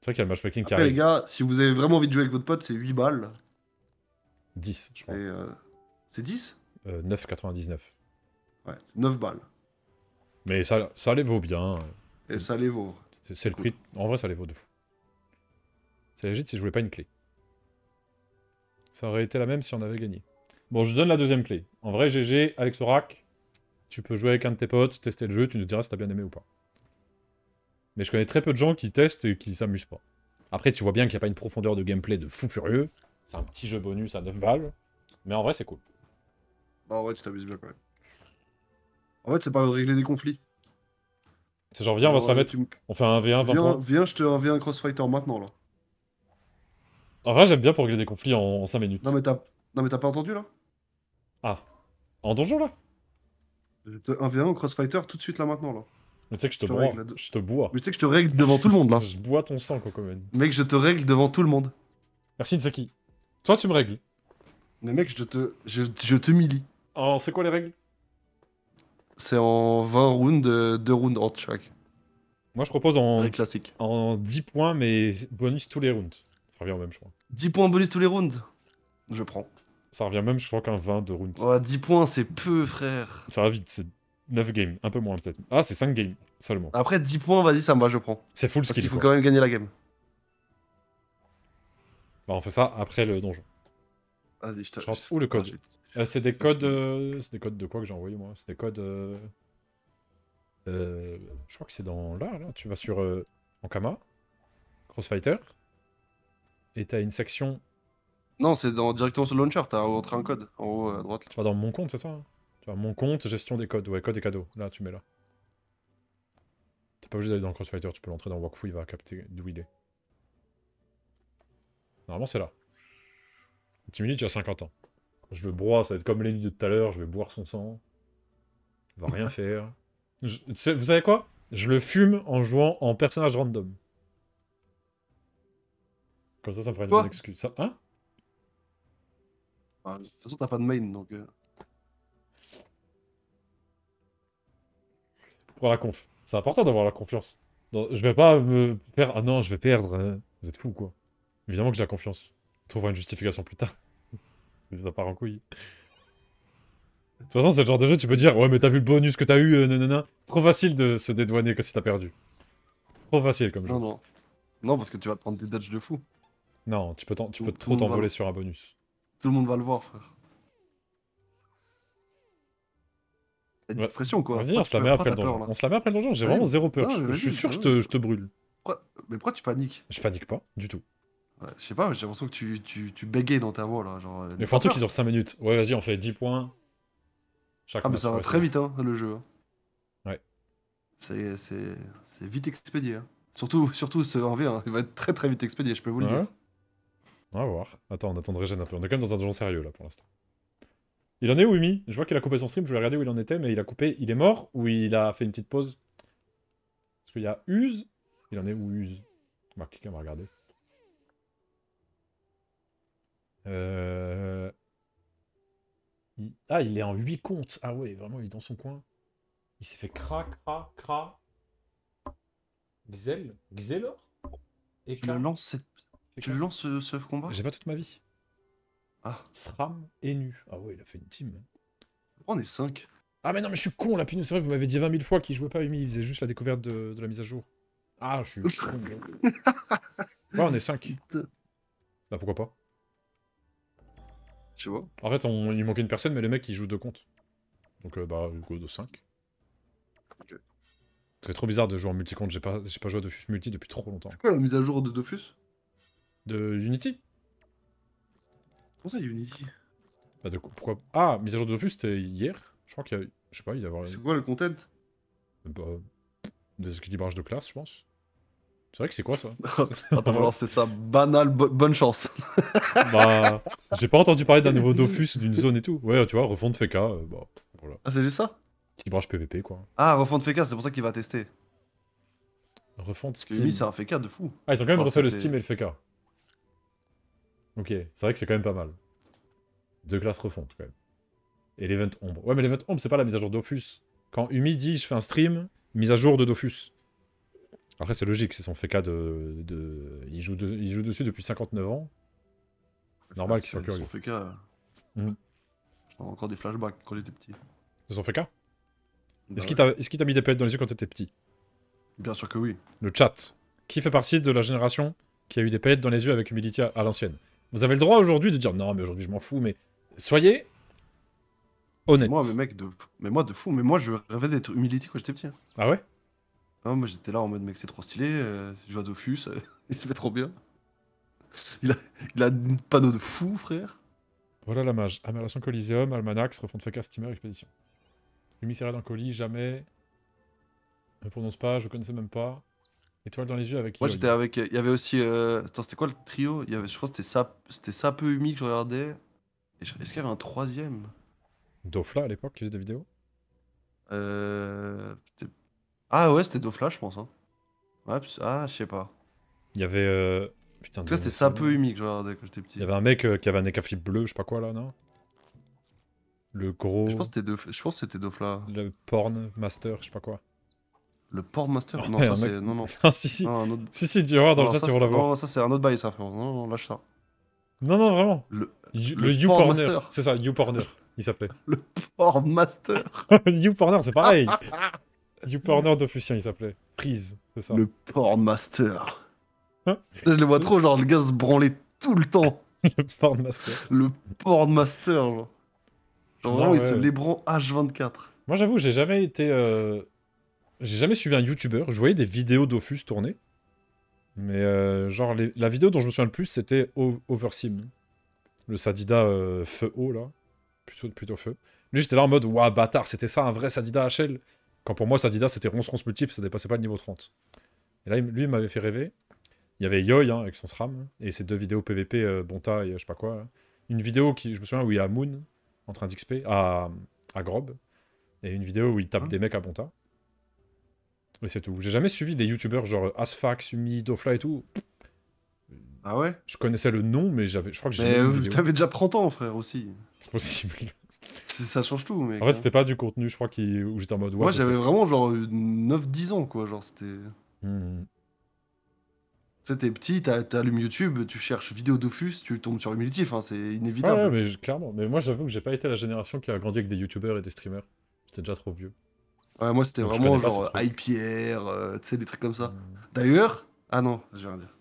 C'est vrai qu'il y a le matchmaking qui arrive. les gars, si vous avez vraiment envie de jouer avec votre pote, c'est 8 balles. 10, je crois. C'est 10 euh, 9,99. Euh, ouais, 9 balles. Mais ça, ça les vaut bien. Et ça les vaut. C'est le prix. En vrai, ça les vaut de fou. C'est légitime si je voulais pas une clé. Ça aurait été la même si on avait gagné. Bon, je donne la deuxième clé. En vrai, GG, Alex Orac, tu peux jouer avec un de tes potes, tester le jeu, tu nous diras si t'as bien aimé ou pas. Mais je connais très peu de gens qui testent et qui s'amusent pas. Après, tu vois bien qu'il n'y a pas une profondeur de gameplay de fou furieux. C'est un petit jeu bonus à 9 balles. Mais en vrai, c'est cool. Bah, en vrai, tu t'amuses bien quand même. En fait, c'est pas régler des conflits. C'est genre, viens, on va se la mettre. On fait un V1, 20 Viens, viens je te un V1 Crossfighter maintenant là. En vrai, j'aime bien pour régler des conflits en, 5 minutes. Non, mais t'as pas entendu là Ah. En donjon là Un V1 Crossfighter tout de suite là maintenant là. Mais tu sais que je te, bois. je te bois. Mais tu sais que je te règle devant tout le monde là. je bois ton sang, Cocomen. Mec, je te règle devant tout le monde. Merci, Nzaki. Toi, tu me règles. Mais mec, je te, je, te milie. Alors, c'est quoi les règles C'est en 20 rounds, 2 euh, rounds entre chaque. Moi, je propose en, classique. en 10 points, mais bonus tous les rounds. Ça revient au même, je crois. 10 points bonus tous les rounds Je prends. Ça revient même, je crois, qu'un 20 de rounds. Oh, 10 points, c'est peu, frère. Ça va vite, c'est 9 games, un peu moins peut-être. Ah, c'est 5 games seulement. Après 10 points, vas-y, ça me va, je prends. C'est full skill. Il faut quand même gagner la game. Bah, on fait ça après le donjon. Vas-y, je te. Je où le code euh, C'est des codes. Euh, c'est des codes de quoi que j'ai envoyé moi C'est des codes. Euh, je crois que c'est dans là, là. Tu vas sur en Ankama, Crossfighter, et t'as une section. Non, c'est dans directement sur le launcher. T'as entré un code en haut à droite. Tu vas dans mon compte, c'est ça hein tu vois, mon compte, gestion des codes. Ouais, code et cadeaux. Là, tu mets là. T'es pas obligé d'aller dans Crossfighter, tu peux l'entrer dans Wakfu, il va capter d'où il est. Normalement, c'est là. dis tu as 50 ans. Je le broie, ça va être comme l'ennemi de tout à l'heure, je vais boire son sang. Il va rien faire. vous savez quoi Je le fume en jouant en personnage random. Comme ça, ça me ferait une bonne excuse. Ça, hein bah, de toute façon, t'as pas de main, donc... Euh. la conf. C'est important d'avoir la confiance. je vais pas me perdre. Ah non, je vais perdre. Hein. Vous êtes fou quoi Évidemment que j'ai la confiance. trouver une justification plus tard. Ça part en couille. De toute façon, c'est le genre de jeu, tu peux dire Ouais, mais t'as vu le bonus que t'as eu, euh, nanana. Trop facile de se dédouaner que si t'as perdu. Trop facile comme jeu. Non, non. Non, parce que tu vas te prendre des dodges de fou. Non, tu peux, tu peux trop t'envoler sur un bonus. Tout le monde va le voir, frère. quoi. on, se la met après le donjon. On se la met après le j'ai vraiment zéro peur. Ah, je suis sûr que je te brûle. Mais pourquoi tu paniques Je panique pas, du tout. Ouais, je sais pas, j'ai l'impression que tu, tu, bégayes dans ta voix là. Genre, euh, mais faut un truc ah, qui dure 5 minutes. Ouais, vas-y, on fait 10 points. ah, mais ça va très vite, hein, le jeu. Hein. Ouais. C'est, vite expédié. Hein. Surtout, surtout ce 1 hein, il va être très très vite expédié, je peux vous le dire. On va voir. Attends, on de Jeanne un peu. On est quand même dans un donjon sérieux là pour l'instant. Il en est où, Umi Je vois qu'il a coupé son stream, je vais regarder où il en était, mais il a coupé. Il est mort ou il a fait une petite pause Parce qu'il y a Use. Il en est où, Use bah, Quelqu'un va regarder. Euh, ah, il est en 8 comptes. Ah ouais, vraiment, il est dans son coin. Il s'est fait cra, cra, cra. Xel Xelor Et tu, le lances, euh, ce combat J'ai pas toute ma vie. Ah. SRAM et Nu. Ah ouais, il a fait une team. on est 5 Ah mais non, mais je suis con, la vrai, vous m'avez dit 20 000 fois qu'il jouait pas Umi, il faisait juste la découverte de, la mise à jour. Ah, je suis, con. ouais, on est 5. Bah pourquoi pas Je vois. En fait, on, il manquait une personne, mais le mec, il joue deux comptes. Donc euh, bah, go de 5. Ok. C'est trop bizarre de jouer en multi-compte, j'ai pas, pas joué à Dofus multi depuis trop longtemps. C'est quoi la mise à jour de Dofus De Unity pourquoi ça, Unity Bah, de pourquoi... Ah, mise à jour de Dofus, c'était hier Je crois qu'il y a. Je sais pas, il y a. C'est quoi le content Bah. Des équilibrages de classe, je pense. C'est vrai que c'est quoi ça attends, alors c'est ça, banal, bonne chance. bah, j'ai pas entendu parler d'un nouveau Dofus, d'une zone et tout. Ouais, tu vois, refonte FK, euh, bah, voilà. Ah, c'est juste ça Équilibrage PVP, quoi. Ah, refonte FK, c'est pour ça qu'il va tester. Refonte Steam. Lui, c'est un FK de fou. Ah, ils ont quand même refait le Steam et le FK. Ok, c'est vrai que c'est quand même pas mal. Deux classes refontes, quand même. Et l'event ombre. Ouais, mais l'event ombre, c'est pas la mise à jour Dofus. Quand Umi dit, je fais un stream, mise à jour de Dofus. Après, c'est logique, c'est son FK de, de... Il, joue Il joue dessus depuis 59 ans. Normal qu'il soit curieux. Son FK... J'ai encore des flashbacks quand j'étais petit. C'est son FK bah Est-ce qu'il t'a mis des paillettes dans les yeux quand t'étais petit Bien sûr que oui. Le chat. Qui fait partie de la génération qui a eu des paillettes dans les yeux avec Humility à l'ancienne vous avez le droit aujourd'hui de dire non, mais aujourd'hui je m'en fous, mais soyez honnête. Moi, mais mec, de... mais moi de fou, mais moi je rêvais d'être humilité quand j'étais petit. Hein. Ah ouais Non, ah, moi j'étais là en mode mec, c'est trop stylé, euh, je vois Dofus, euh, il se fait trop bien. Il a, il a un panneau de fou, frère. Voilà la mage. Amélioration Coliseum, Almanax, refonte Feka, Steamer, Expédition. Misérable dans colis, jamais. ne prononce pas, je ne connaissais même pas. Étoile dans les yeux avec. Moi j'étais avec. Il y avait aussi. Euh, attends, c'était quoi le trio il y avait... Je pense que c'était ça... c'était ça peu humide que je regardais. Je... Est-ce qu'il y avait un troisième Dofla à l'époque qui faisait des vidéos euh... Ah ouais, c'était Dofla, je pense. Hein. Ouais, ah, je sais pas. Il y avait. Euh, putain, en tout cas, c'était ça peu humide que je regardais quand j'étais petit. Il y avait un mec euh, qui avait un nez bleu, je sais pas quoi là, non Le gros. Je pense que c'était Dofla. Le porn master, je sais pas quoi. Le Port Master Non, c'est. Non, non. Ah, si, si. Si, si, tu vas dans le chat, tu vas l'avoir. Non, ça c'est un autre bail, ça, Non, non, lâche ça. Non, non, vraiment. Le, YouPorner. C'est ça, YouPorner, il s'appelait. Le Port Master. YouPorner, c'est pareil. YouPorner d'officien, il s'appelait. Prise, c'est ça. Le Port Master. Hein je le vois trop, genre, le gars se branlait tout le temps. le Port Master. Le genre. il se H24. Moi, j'avoue, j'ai jamais été euh, j'ai jamais suivi un youtubeur Je voyais des vidéos dofus tourner. Mais euh, genre, la vidéo dont je me souviens le plus, c'était Oversim. Le Sadida euh, feu haut, là. Plutôt, plutôt feu. Lui, j'étais là en mode, wa bâtard, c'était ça, un vrai Sadida HL. Quand pour moi, Sadida, c'était ronce-ronce multiple, ça dépassait pas le niveau 30. Et là, lui, il m'avait fait rêver. Il y avait Yoï hein, avec son SRAM, et ses deux vidéos PVP, euh, Bonta et je sais pas quoi. Hein. Une vidéo, qui, je me souviens, où il y a Moon, en train d'XP, à, à Grob. Et une vidéo où il tape hein des mecs à Bonta. Mais c'est tout. J'ai jamais suivi des youtubeurs genre euh, Asfax, Umi, Dofla et tout. Ah ouais Je connaissais le nom, mais j'avais, je crois que j'ai. Mais t'avais déjà 30 ans, frère, aussi. C'est possible. Ça change tout, mais. En fait, hein. c'était pas du contenu, je crois, qui... où j'étais en mode. Moi, j'avais vraiment genre 9-10 ans, quoi. Genre, c'était. Hmm. Tu sais, t'es petit, t'allumes YouTube, tu cherches vidéo Dofus, tu tombes sur Humility, c'est inévitable. Ah ouais, mais clairement. Mais moi, j'avoue que j'ai pas été la génération qui a grandi avec des YouTubers et des streamers. J'étais déjà trop vieux. Ouais, moi, c'était vraiment genre IPR, euh, tu sais, des trucs comme ça. D'ailleurs, ah non, j'ai rien dire.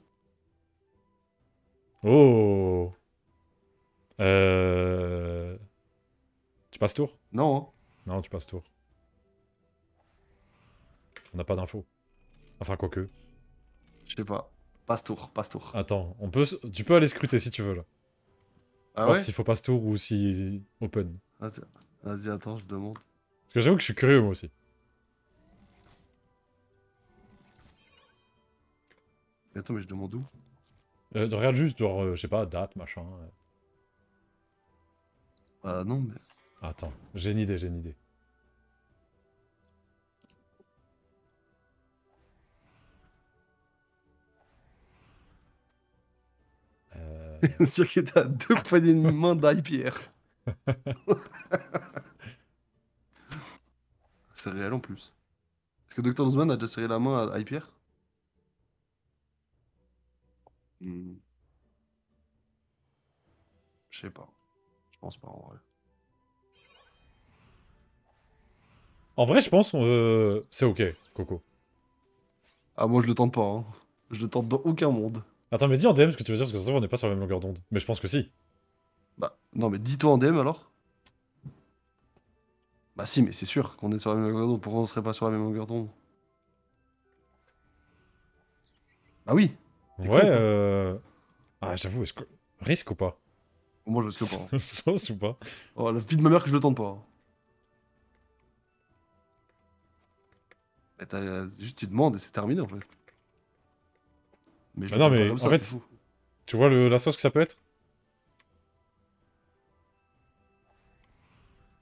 Oh euh... Tu passes tour Non. Hein. Non, tu passes tour. On n'a pas d'infos. Enfin, quoique. Je sais pas. Passe tour, passe tour. Attends, on peut... tu peux aller scruter si tu veux là. Ah s'il faut passe tour ou si open. Vas-y, attends, je demande. Parce que j'avoue que je suis curieux moi aussi. Mais attends, mais je demande où euh, Regarde juste, genre, euh, je sais pas, date, machin. Ah non, mais. Attends, j'ai une idée, j'ai une idée. Euh... sûr qu'il t'as deux poignées de main d'Hypierre. C'est réel en plus. Est-ce que Dr. Nozman a déjà serré la main à Aipierre Hmm. Je sais pas. Je pense pas en vrai. En vrai, je pense euh, c'est ok, Coco. Ah, moi je le tente pas. Hein. Je le tente dans aucun monde. Attends, mais dis en DM ce que tu veux dire, parce que ça on n'est pas sur la même longueur d'onde. Mais je pense que si. Bah, non, mais dis-toi en DM alors. Bah, si, mais c'est sûr qu'on est sur la même longueur d'onde. Pourquoi on serait pas sur la même longueur d'onde Bah, oui. Ouais, hein. euh... Ah, j'avoue, est-ce que. Risque ou pas Moi, je risque pas. Sauce ou pas Oh, la vie de ma mère que je le tente pas. Bah, juste, tu demandes et c'est terminé en fait. Mais je bah non, mais en fait, tu vois la sauce que ça peut être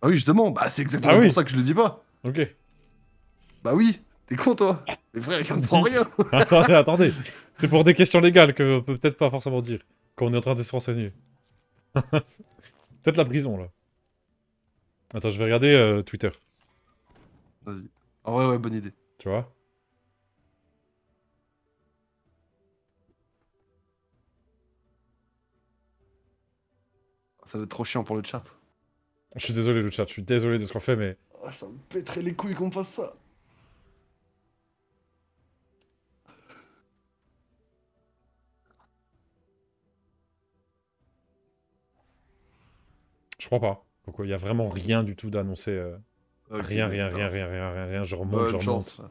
Ah oui, justement, bah c'est exactement ah pour ça que je le dis pas. Ok. Bah oui. T'es con, toi Mais frère, il comprend rien Attendez, attendez C'est pour des questions légales que on peut peut-être pas forcément dire, quand on est en train de se renseigner. peut-être la prison, là. Attends, je vais regarder euh, Twitter. Vas-y. ouais, ouais, bonne idée. Tu vois Ça va être trop chiant pour le chat. Je suis désolé, le chat, je suis désolé de ce qu'on fait, mais... Oh, ça me pèterait les couilles qu'on fasse ça crois pas. il euh, y a vraiment rien du tout d'annoncé. Euh. rien, rien, rien, rien, rien, rien, rien, Je remonte, je remonte.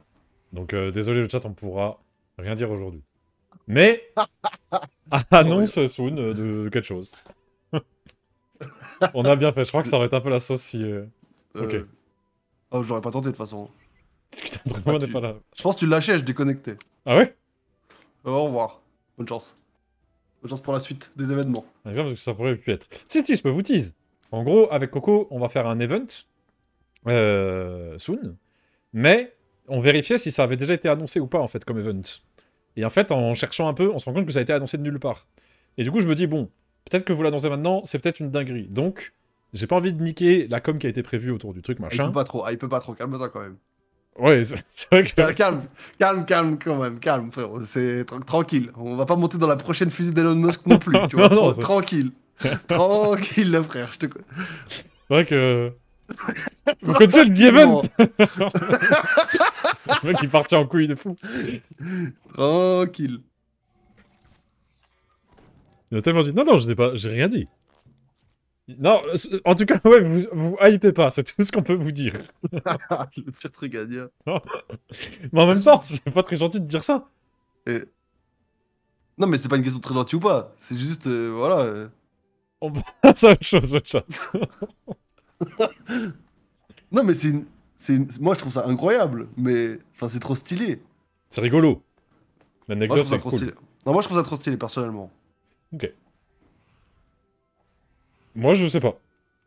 Donc euh, désolé le chat, on pourra rien dire aujourd'hui. Mais annonce Soon de quelque chose. on a bien fait. Je crois que ça aurait été un peu la sauce si. Ok. Oh, je pas tenté de toute façon. tu... pas là. Je pense que tu lâchais, je déconnectais. Ah ouais Au revoir. Bonne chance. Bonne chance pour la suite des événements. Ah, parce que ça pourrait plus être. Si, si, je peux vous tease. En gros, avec Coco, on va faire un event euh, soon, mais on vérifiait si ça avait déjà été annoncé ou pas, en fait, comme event. Et en fait, en cherchant un peu, on se rend compte que ça a été annoncé de nulle part. Et du coup, je me dis, bon, peut-être que vous l'annoncez maintenant, c'est peut-être une dinguerie. Donc, j'ai pas envie de niquer la com qui a été prévue autour du truc, ah, machin. Il peut pas trop, ah, il peut pas trop, calme-toi quand même. Ouais, c'est vrai que... Calme, calme, calme quand même, calme frérot, c'est tranquille. On va pas monter dans la prochaine fusée d'Elon Musk non plus, tu vois, non, non, tranquille. Tranquille, là, frère, je te connais. C'est vrai que. Vous connaissez le Diamond Le mec, il partit en couille de fou. Tranquille. Il a tellement dit. Non, non, je n'ai pas. J'ai rien dit. Non, en tout cas, ouais, vous, hypez pas, c'est tout ce qu'on peut vous dire. le pire truc à dire. Mais en même temps, c'est pas très gentil de dire ça. Non, mais c'est pas une question très gentille ou pas, c'est juste, euh, voilà. Euh, on passe à autre chose, le chat. non, mais c'est une... Moi, je trouve ça incroyable, mais... Enfin, c'est trop stylé. C'est rigolo. L'anecdote, c'est cool. Non, moi, je trouve ça trop stylé, personnellement. Ok. Moi, je sais pas.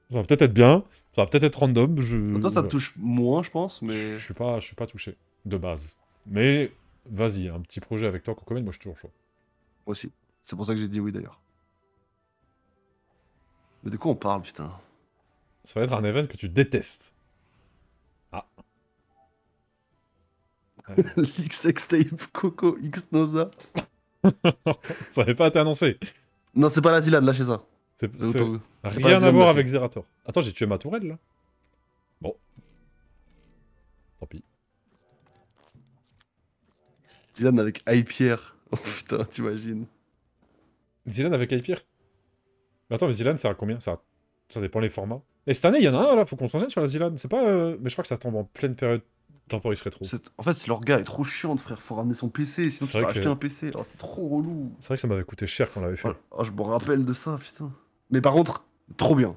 Ça va peut-être être bien, ça va peut-être être random. Je... Toi, ça te touche moins, je pense, mais... Je, suis pas, je suis pas touché, de base. Mais, vas-y, un petit projet avec toi, Cocomène, moi, je suis toujours chaud. Moi aussi. C'est pour ça que j'ai dit oui, d'ailleurs. Mais de quoi on parle, putain Ça va être un event que tu détestes. Ah. Coco X Noza. ça n'avait pas été annoncé. Non, c'est pas la là lâchez ça. C'est rien à voir avec Zerator. Attends, j'ai tué ma tourelle là. Bon. Tant pis. Zilade avec hypier. Oh putain, t'imagines. Zilade avec Pierre attends, mais Zilan, ça à combien ça, dépend les formats. Et cette année, il y en a un là, faut qu'on s'enseigne sur la Zilan. C'est pas. Euh, mais je crois que ça tombe en pleine période temporis rétro. En fait, leur gars est trop chiant, frère. Faut ramener son PC, sinon tu vas acheter un PC. Oh, c'est trop relou. C'est vrai que ça m'avait coûté cher quand on l'avait fait. Oh, je me rappelle de ça, putain. Mais par contre, trop bien.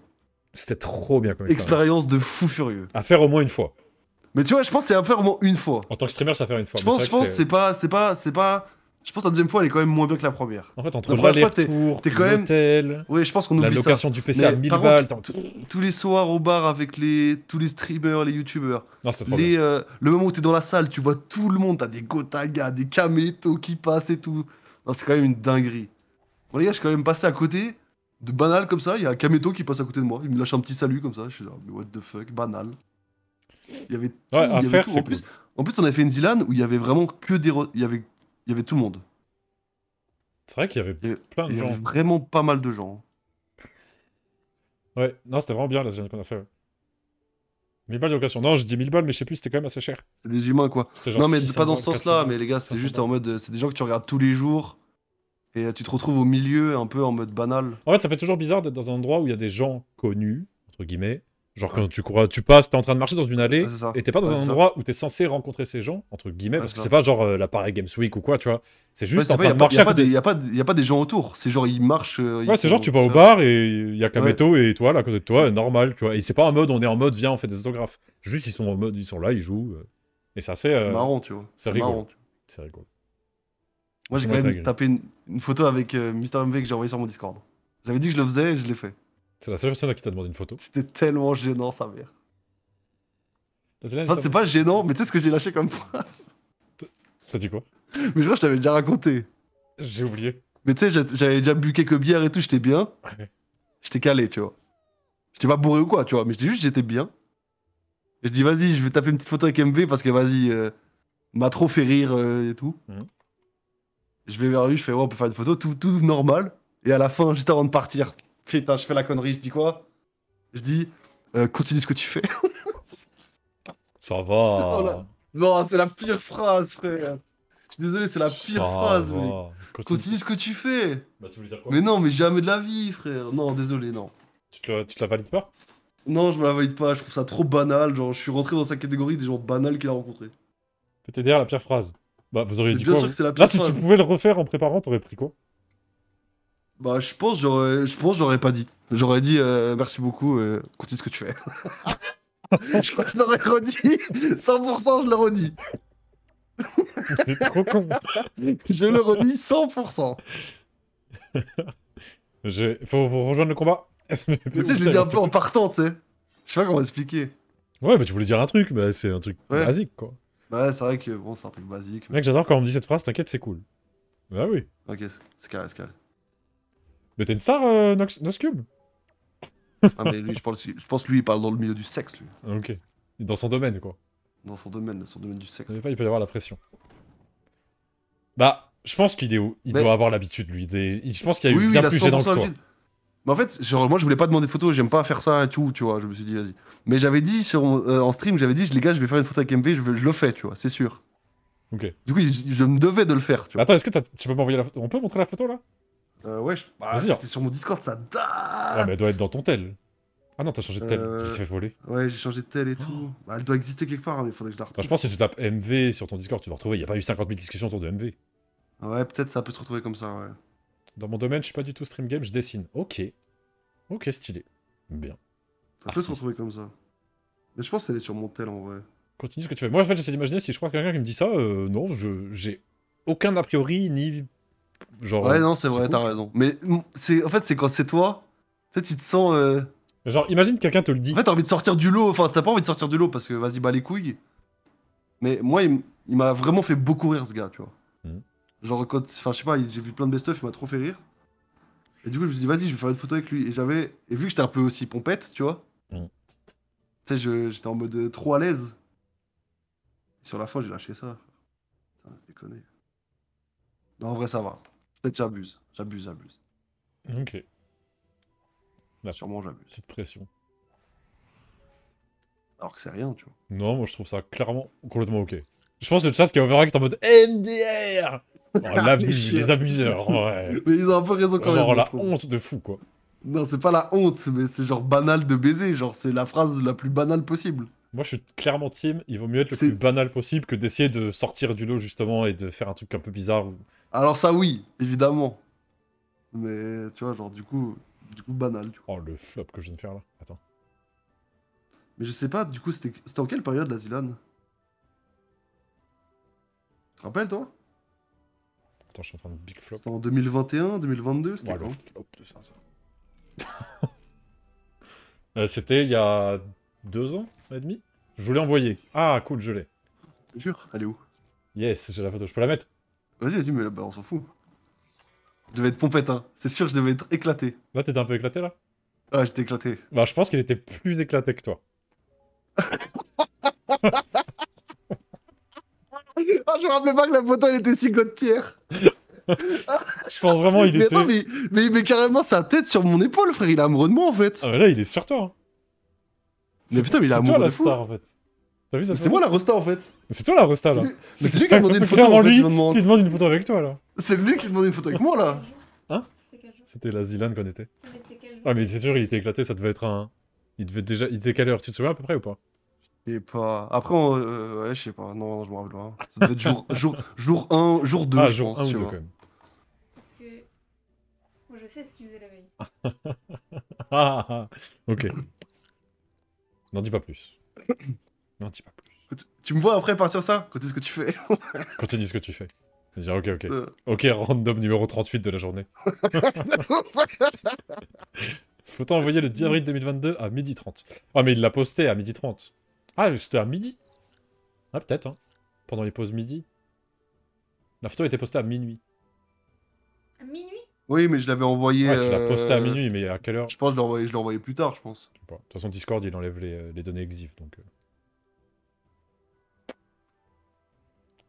C'était trop bien comme expérience. expérience de fou furieux. À faire au moins une fois. Mais tu vois, je pense que c'est à faire au moins une fois. En tant que streamer, ça à faire une fois. Je pense, je pense, c'est pas, c'est pas, c'est pas je pense la deuxième fois, elle est quand même moins bien que la première. En fait, entre l'aller-retour, l'hôtel, oui, je pense qu'on la location du PC à 1000 balles, contre, tous les soirs au bar avec les tous les streamers, les youtubeurs. les euh, le moment où t'es dans la salle, tu vois tout le monde, t'as des Gotaga, des Kameto qui passent et tout. c'est quand même une dinguerie. Bon les gars, je suis quand même passé à côté de banal comme ça. Il y a Kameto qui passe à côté de moi, il me lâche un petit salut comme ça. Je suis genre, mais what the fuck, banal. Il y avait tout, ouais, à faire, En, plus, en plus, on avait fait une Zilan où il y avait vraiment que des il y avait il y avait tout le monde. C'est vrai qu'il y avait plein de il y Avait vraiment pas mal de gens. Ouais, non, c'était vraiment bien la zone qu'on a fait. 1000 balles de Non, je dis 1000 balles, mais je sais plus, c'était quand même assez cher. C'est des humains, quoi. Non, mais pas dans ce sens-là, mais les gars, c'était juste en mode. Euh, c'est des gens que tu regardes tous les jours. Et euh, tu te retrouves au milieu, un peu en mode banal. En fait, ça fait toujours bizarre d'être dans un endroit où il y a des gens connus, entre guillemets, Genre quand tu tu passes, t'es en train de marcher dans une allée et t'es pas dans un endroit où t'es censé rencontrer ces gens entre guillemets parce que c'est pas genre l'appareil euh, la Games Week ou quoi, tu vois. C'est juste en train de marcher. Il y a pas, a pas des gens autour. C'est genre ils marchent. Euh, ouais, c'est genre tu vas au bar et il y a Kameto et toi là à côté de toi, normal, tu vois. Et c'est pas en mode on est en mode viens on fait des autographes. Juste ils sont en mode ils sont là, ils jouent. Euh. Et c'est assez. C'est marrant, tu vois. C'est rigolo. C'est rigolo. Moi j'ai quand même tapé une, photo avec Mister MV que j'ai envoyé sur mon Discord. J'avais dit que je le faisais, et je l'ai fait. C'est la seule personne qui t'a demandé une photo. C'était tellement gênant, sa mère. Enfin, c'est pas gênant, mais tu sais ce que j'ai lâché comme phrase T'as dit quoi Mais je crois que je t'avais déjà raconté. J'ai oublié. Mais tu sais, j'avais déjà bu quelques bières et tout, j'étais bien. Ouais. J'étais calé, tu vois. J'étais pas bourré ou quoi, tu vois, mais j'étais juste, j'étais bien. Et je dis, vas-y, je vais taper une petite photo avec MV parce que vas-y, euh, m'a trop fait rire euh, et tout. Mhm. Je vais vers lui, je fais, ouais, on peut faire une photo, tout, tout normal. Et à la fin, juste avant de partir, Putain, je fais la connerie, je dis quoi Je dis, euh, continue ce que tu fais. Ça va. Non, c'est la pire phrase, frère. Je suis désolé, c'est la pire phrase, mec. Continue... ce que tu fais. Bah, tu voulais dire quoi Mais non, mais jamais de la vie, frère. Non, désolé, non. Tu te la, valides pas non, je me la valide pas, je trouve ça trop banal. Genre, je suis rentré dans sa catégorie des gens banals qu'il a rencontrés. peut derrière la pire phrase. Bah, vous auriez dit bien sûr que c'est la pire Là, si tu pouvais le refaire en préparant, t'aurais pris quoi bah, je pense, j'aurais, je pense, j'aurais pas dit. J'aurais dit euh, merci beaucoup, euh, continue ce que tu fais. je crois que je l'aurais redit. 100%, je le redis. C'est trop con. je le redis 100%. je... Faut, rejoindre le combat. tu sais, je l'ai dit un peu en partant, tu sais. Je sais pas comment expliquer. Ouais, bah tu voulais dire un truc, mais bah, c'est un truc basique, quoi. Bah ouais, c'est vrai que bon, c'est un truc basique. Mec, j'adore quand on me dit cette phrase, t'inquiète, c'est cool. Bah oui. Ok, c'est carré, c'est carré. Mais t'es une star, NoxCube euh, Nox Ah, mais lui, je pense, je lui, il parle dans le milieu du sexe, lui. ok. Dans son domaine, quoi. Dans son domaine, dans son domaine du sexe. il peut y avoir la pression. Bah, je pense qu'il est Il doit avoir l'habitude, lui. Des... Je pense qu'il y a eu bien plus gênant que toi. Mais en fait, moi, je voulais pas demander de photos. j'aime pas faire ça et tout, tu vois. Je me suis dit, vas-y. Mais j'avais dit sur, euh, en stream, j'avais dit, les gars, je vais faire une photo avec MV, je, le fais, tu vois, c'est sûr. Ok. Du coup, je, je, me devais de le faire, tu vois. Attends, est-ce que tu peux m'envoyer la photo On peut montrer la photo là euh, ouais, je... Bah, c'était sur mon Discord, ça date Ah, mais elle doit être dans ton tel. Ah non, t'as changé de tel, euh... s'est fait voler. Ouais, j'ai changé de tel et tout. Bah, elle doit exister quelque part, hein, mais faudrait que je la bah, retrouve. je pense que si tu tapes MV sur ton Discord, tu vas retrouver. Il n'y a pas eu 50 000 discussions autour de MV. Ouais, peut-être ça peut se retrouver comme ça, ouais. Dans mon domaine, je suis pas du tout stream game, je dessine. Ok. Ok, stylé. Bien. Ça peut se retrouver comme ça. Mais je pense qu'elle est sur mon tel en vrai. Continue ce que tu fais. Moi, en fait, j'essaie d'imaginer si je crois que quelqu'un qui me dit ça. Euh, non, je j'ai aucun a priori, ni ouais, non, euh, c'est vrai, t'as raison. Mais en fait, c'est quand c'est toi, tu tu te sens. Euh, Genre, imagine quelqu'un te le dit. En fait, t'as envie de sortir du lot. Enfin, t'as pas envie de sortir du lot parce que vas-y, bah les couilles. Mais moi, il, m'a vraiment fait beaucoup rire, ce gars, tu vois. Mhm. Genre, quand. Enfin, je sais pas, j'ai vu plein de best-of, il m'a trop fait rire. Et du coup, je me suis dit, vas-y, je vais faire une photo avec lui. Et j'avais. Et vu que j'étais un peu aussi pompette, tu vois. Mhm. Tu sais, j'étais en mode euh, trop à l'aise. Sur la fin, j'ai lâché ça. Putain, Non, en vrai, ça va. Peut-être j'abuse. J'abuse, j'abuse. Ok. La bah, Sûrement j'abuse. Petite pression. Alors que c'est rien, tu vois. Non, moi je trouve ça clairement complètement ok. Je pense que le chat qui a overact en mode MDR oh, les, abuseurs, ouais. Mais ils ont un peu raison quand même. Genre la honte de fou, quoi. Non, c'est pas la honte, mais c'est genre banal de baiser. Genre, c'est la phrase la plus banale possible. Moi, je suis clairement team. Il vaut mieux être le plus banal possible que d'essayer de sortir du lot, justement, et de faire un truc un peu bizarre. Alors ça oui, évidemment. Mais tu vois, genre du coup, du coup banal. Oh le flop que je viens de faire là. Attends. Mais je sais pas, du coup, c'était en quelle période la Zilan Tu te rappelles toi Attends, je suis en train de big flop. En 2021, 2022, c'était quand euh, c'était il y a deux ans et demi. Je voulais envoyer. Ah cool, je l'ai. Jure, elle est où Yes, j'ai la photo. Je peux la mettre Vas-y, vas-y, mais là, bas on s'en fout. Je devais être pompette, hein. C'est sûr, je devais être éclaté. Bah, t'étais un peu éclaté, là Ah, j'étais éclaté. Bah, je pense qu'il était plus éclaté que toi. ah, je me rappelais pas que la photo, elle était si tier. je pense vraiment, il était... mais, mais, mais, carrément, sa tête sur mon épaule, frère. Il est amoureux de moi, en fait. Ah, mais là, il est sur toi. Hein. Mais putain, mais il est amoureux toi, de la fou. star, en fait. C'est moi la Rosta en fait. C'est toi la Rosta là. C'est lui qui a demandé une photo. demande... une photo avec toi là. C'est lui qui demande une photo avec moi là. Hein C'était la Zilane qu'on était. Ah mais c'est sûr, il était éclaté, ça devait être un. Il devait déjà. Il était quelle heure Tu te souviens à peu près ou pas Je pas. Après, on... Euh, ouais, je sais pas. Non, je me rappelle pas. Ça devait être jour, 1, jour 2. Ah, jour 1 ou 2 quand même. Parce que. Moi, je sais ce qu'il faisait la veille. Ah, ah, ah. ok. N'en dis pas plus. dis pas Tu me vois après partir ça Continue ce que tu fais. Continue ce que tu fais. Dire, ok, ok. Euh. Ok, random numéro 38 de la journée. Faut envoyer le 10 avril 2022 à midi 30. Ah, mais il l'a posté à midi 30. Ah, c'était à midi Ah, peut-être, hein. Pendant les pauses midi. La photo a été postée à minuit. À minuit Oui, mais je l'avais envoyé. Ouais, tu l'as posté à euh, minuit, mais à quelle heure Je pense que je l'ai plus tard, je pense. De toute façon, Discord, il enlève les, euh, données exif, donc.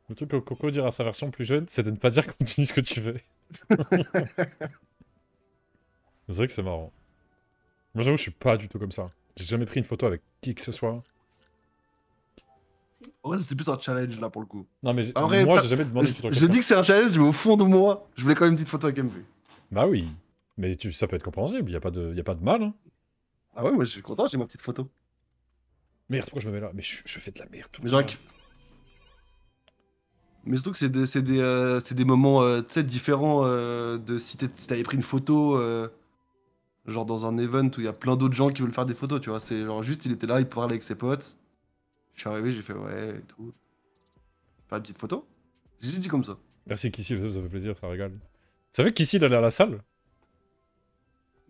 Le truc que Coco dira à sa version plus jeune, c'est de ne pas dire continue ce que tu fais. c'est vrai que c'est marrant. Moi j'avoue, je suis pas du tout comme ça. J'ai jamais pris une photo avec qui que ce soit. En vrai, c'était plus un challenge là pour le coup. Non, mais moi j'ai jamais demandé une photo. Je dis que c'est un challenge, mais au fond de moi, je voulais quand même une petite photo avec MV. Bah oui. Mais tu, ça peut être compréhensible, y a pas de, y a pas de mal. Hein. Ah ouais, moi je suis content, j'ai ma petite photo. Merde, pourquoi je me mets là Mais je, fais de la merde. Mais mais surtout que c'est euh, des, moments euh, différents euh, de si t'avais pris une photo, genre dans un event où il y a plein d'autres gens qui veulent faire des photos, tu vois. C'est genre juste, il était là, il parlait avec ses potes. Je suis arrivé, j'ai fait ouais et tout. Faire une petite photo. J'ai dit comme ça. Merci Kissy, ça, fait plaisir, ça régale. Vous savez qu'ici, allait à la salle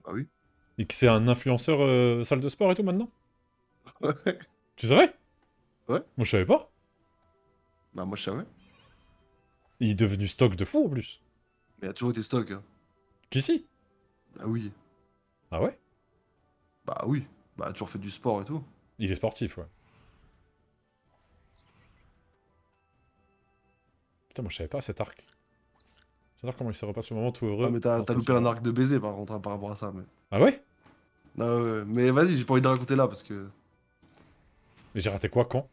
Bah oui. Et que c'est un influenceur salle de sport et tout maintenant Ouais. Tu savais Ouais. Moi je savais pas. Bah moi je savais. Il est devenu stock de fou en plus. Mais il a toujours été stock. Hein. Qu'ici Bah oui. Ah ouais Bah oui. Bah, a toujours fait du sport et tout. Il est sportif, ouais. Putain, moi je savais pas cet arc. J'adore comment il se repasse au moment tout heureux. Ah, mais t'as loupé un arc de baiser par contre hein, par rapport à ça. Mais... Ah ouais Non ah mais vas-y, j'ai pas envie de raconter là parce que. Mais j'ai raté quoi quand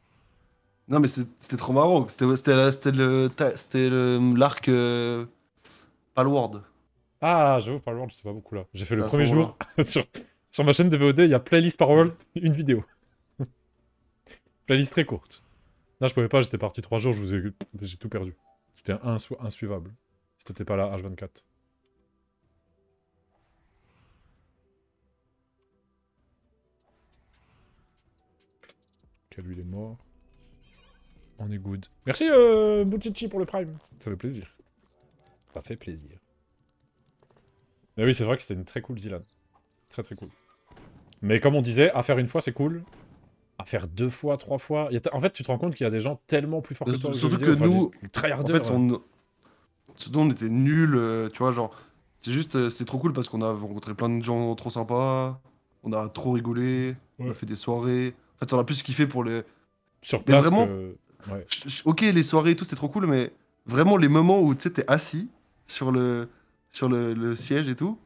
non, mais c'était trop marrant. C'était le, le, l'arc euh, Palward. Ah, j'avoue, Palworld, je sais pas beaucoup là. J'ai fait le premier jour sur, ma chaîne de VOD, il y a playlist world, une vidéo. playlist très courte. Non, je pouvais pas, j'étais parti trois jours, je ai, j'ai tout perdu. C'était insu insuivable. Si t'étais pas là, H24. Ok, lui, il est mort. On est good. Merci, euh, pour le Prime. Ça fait plaisir. Ça fait plaisir. Mais oui, c'est vrai que c'était une très cool Zilan. Très très cool. Mais comme on disait, à faire une fois, c'est cool. À faire deux fois, trois fois... en fait, tu te rends compte qu'il y a des gens tellement plus forts que toi. Surtout que nous, en fait, on... était nuls, euh, tu vois, genre... C'est juste, euh, c'est trop cool parce qu'on a rencontré plein de gens trop sympas, on a trop rigolé, on a fait des soirées. En fait, on a plus kiffé pour les... Sur Ok, les soirées et tout, c'était trop cool, mais vraiment les moments où tu sais t'es assis sur le, sur le, siège et tout,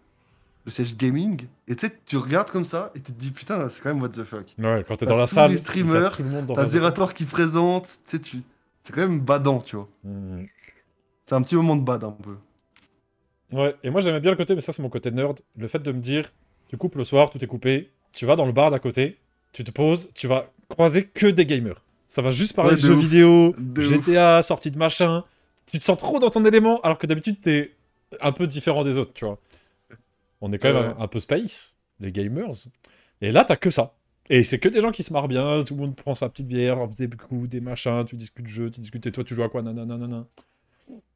le siège gaming, et tu tu regardes comme ça et tu te dis putain, c'est quand même what the fuck. Ouais, quand t'es dans la salle, les streamers, t'as Zerator qui présente, tu. C'est quand même badant, tu vois. Hmm. C'est un petit moment de bad un peu. Ouais, et moi j'aimais bien le côté, mais ça c'est mon côté nerd, le fait de me dire, tu coupes le soir, tout est coupé, tu vas dans le bar d'à côté, tu te poses, tu vas croiser que des gamers. Ça va juste parler de, jeux vidéo, GTA, sortie de machin. Tu te sens trop dans ton élément, alors que d'habitude, t'es un peu différent des autres, tu vois. On est quand même un, peu space, les gamers. Et là, t'as que ça. Et c'est que des gens qui se marrent bien, tout le monde prend sa petite bière, des coups, des machins, tu discutes de jeux, tu discutes et toi tu joues à quoi, nanana. non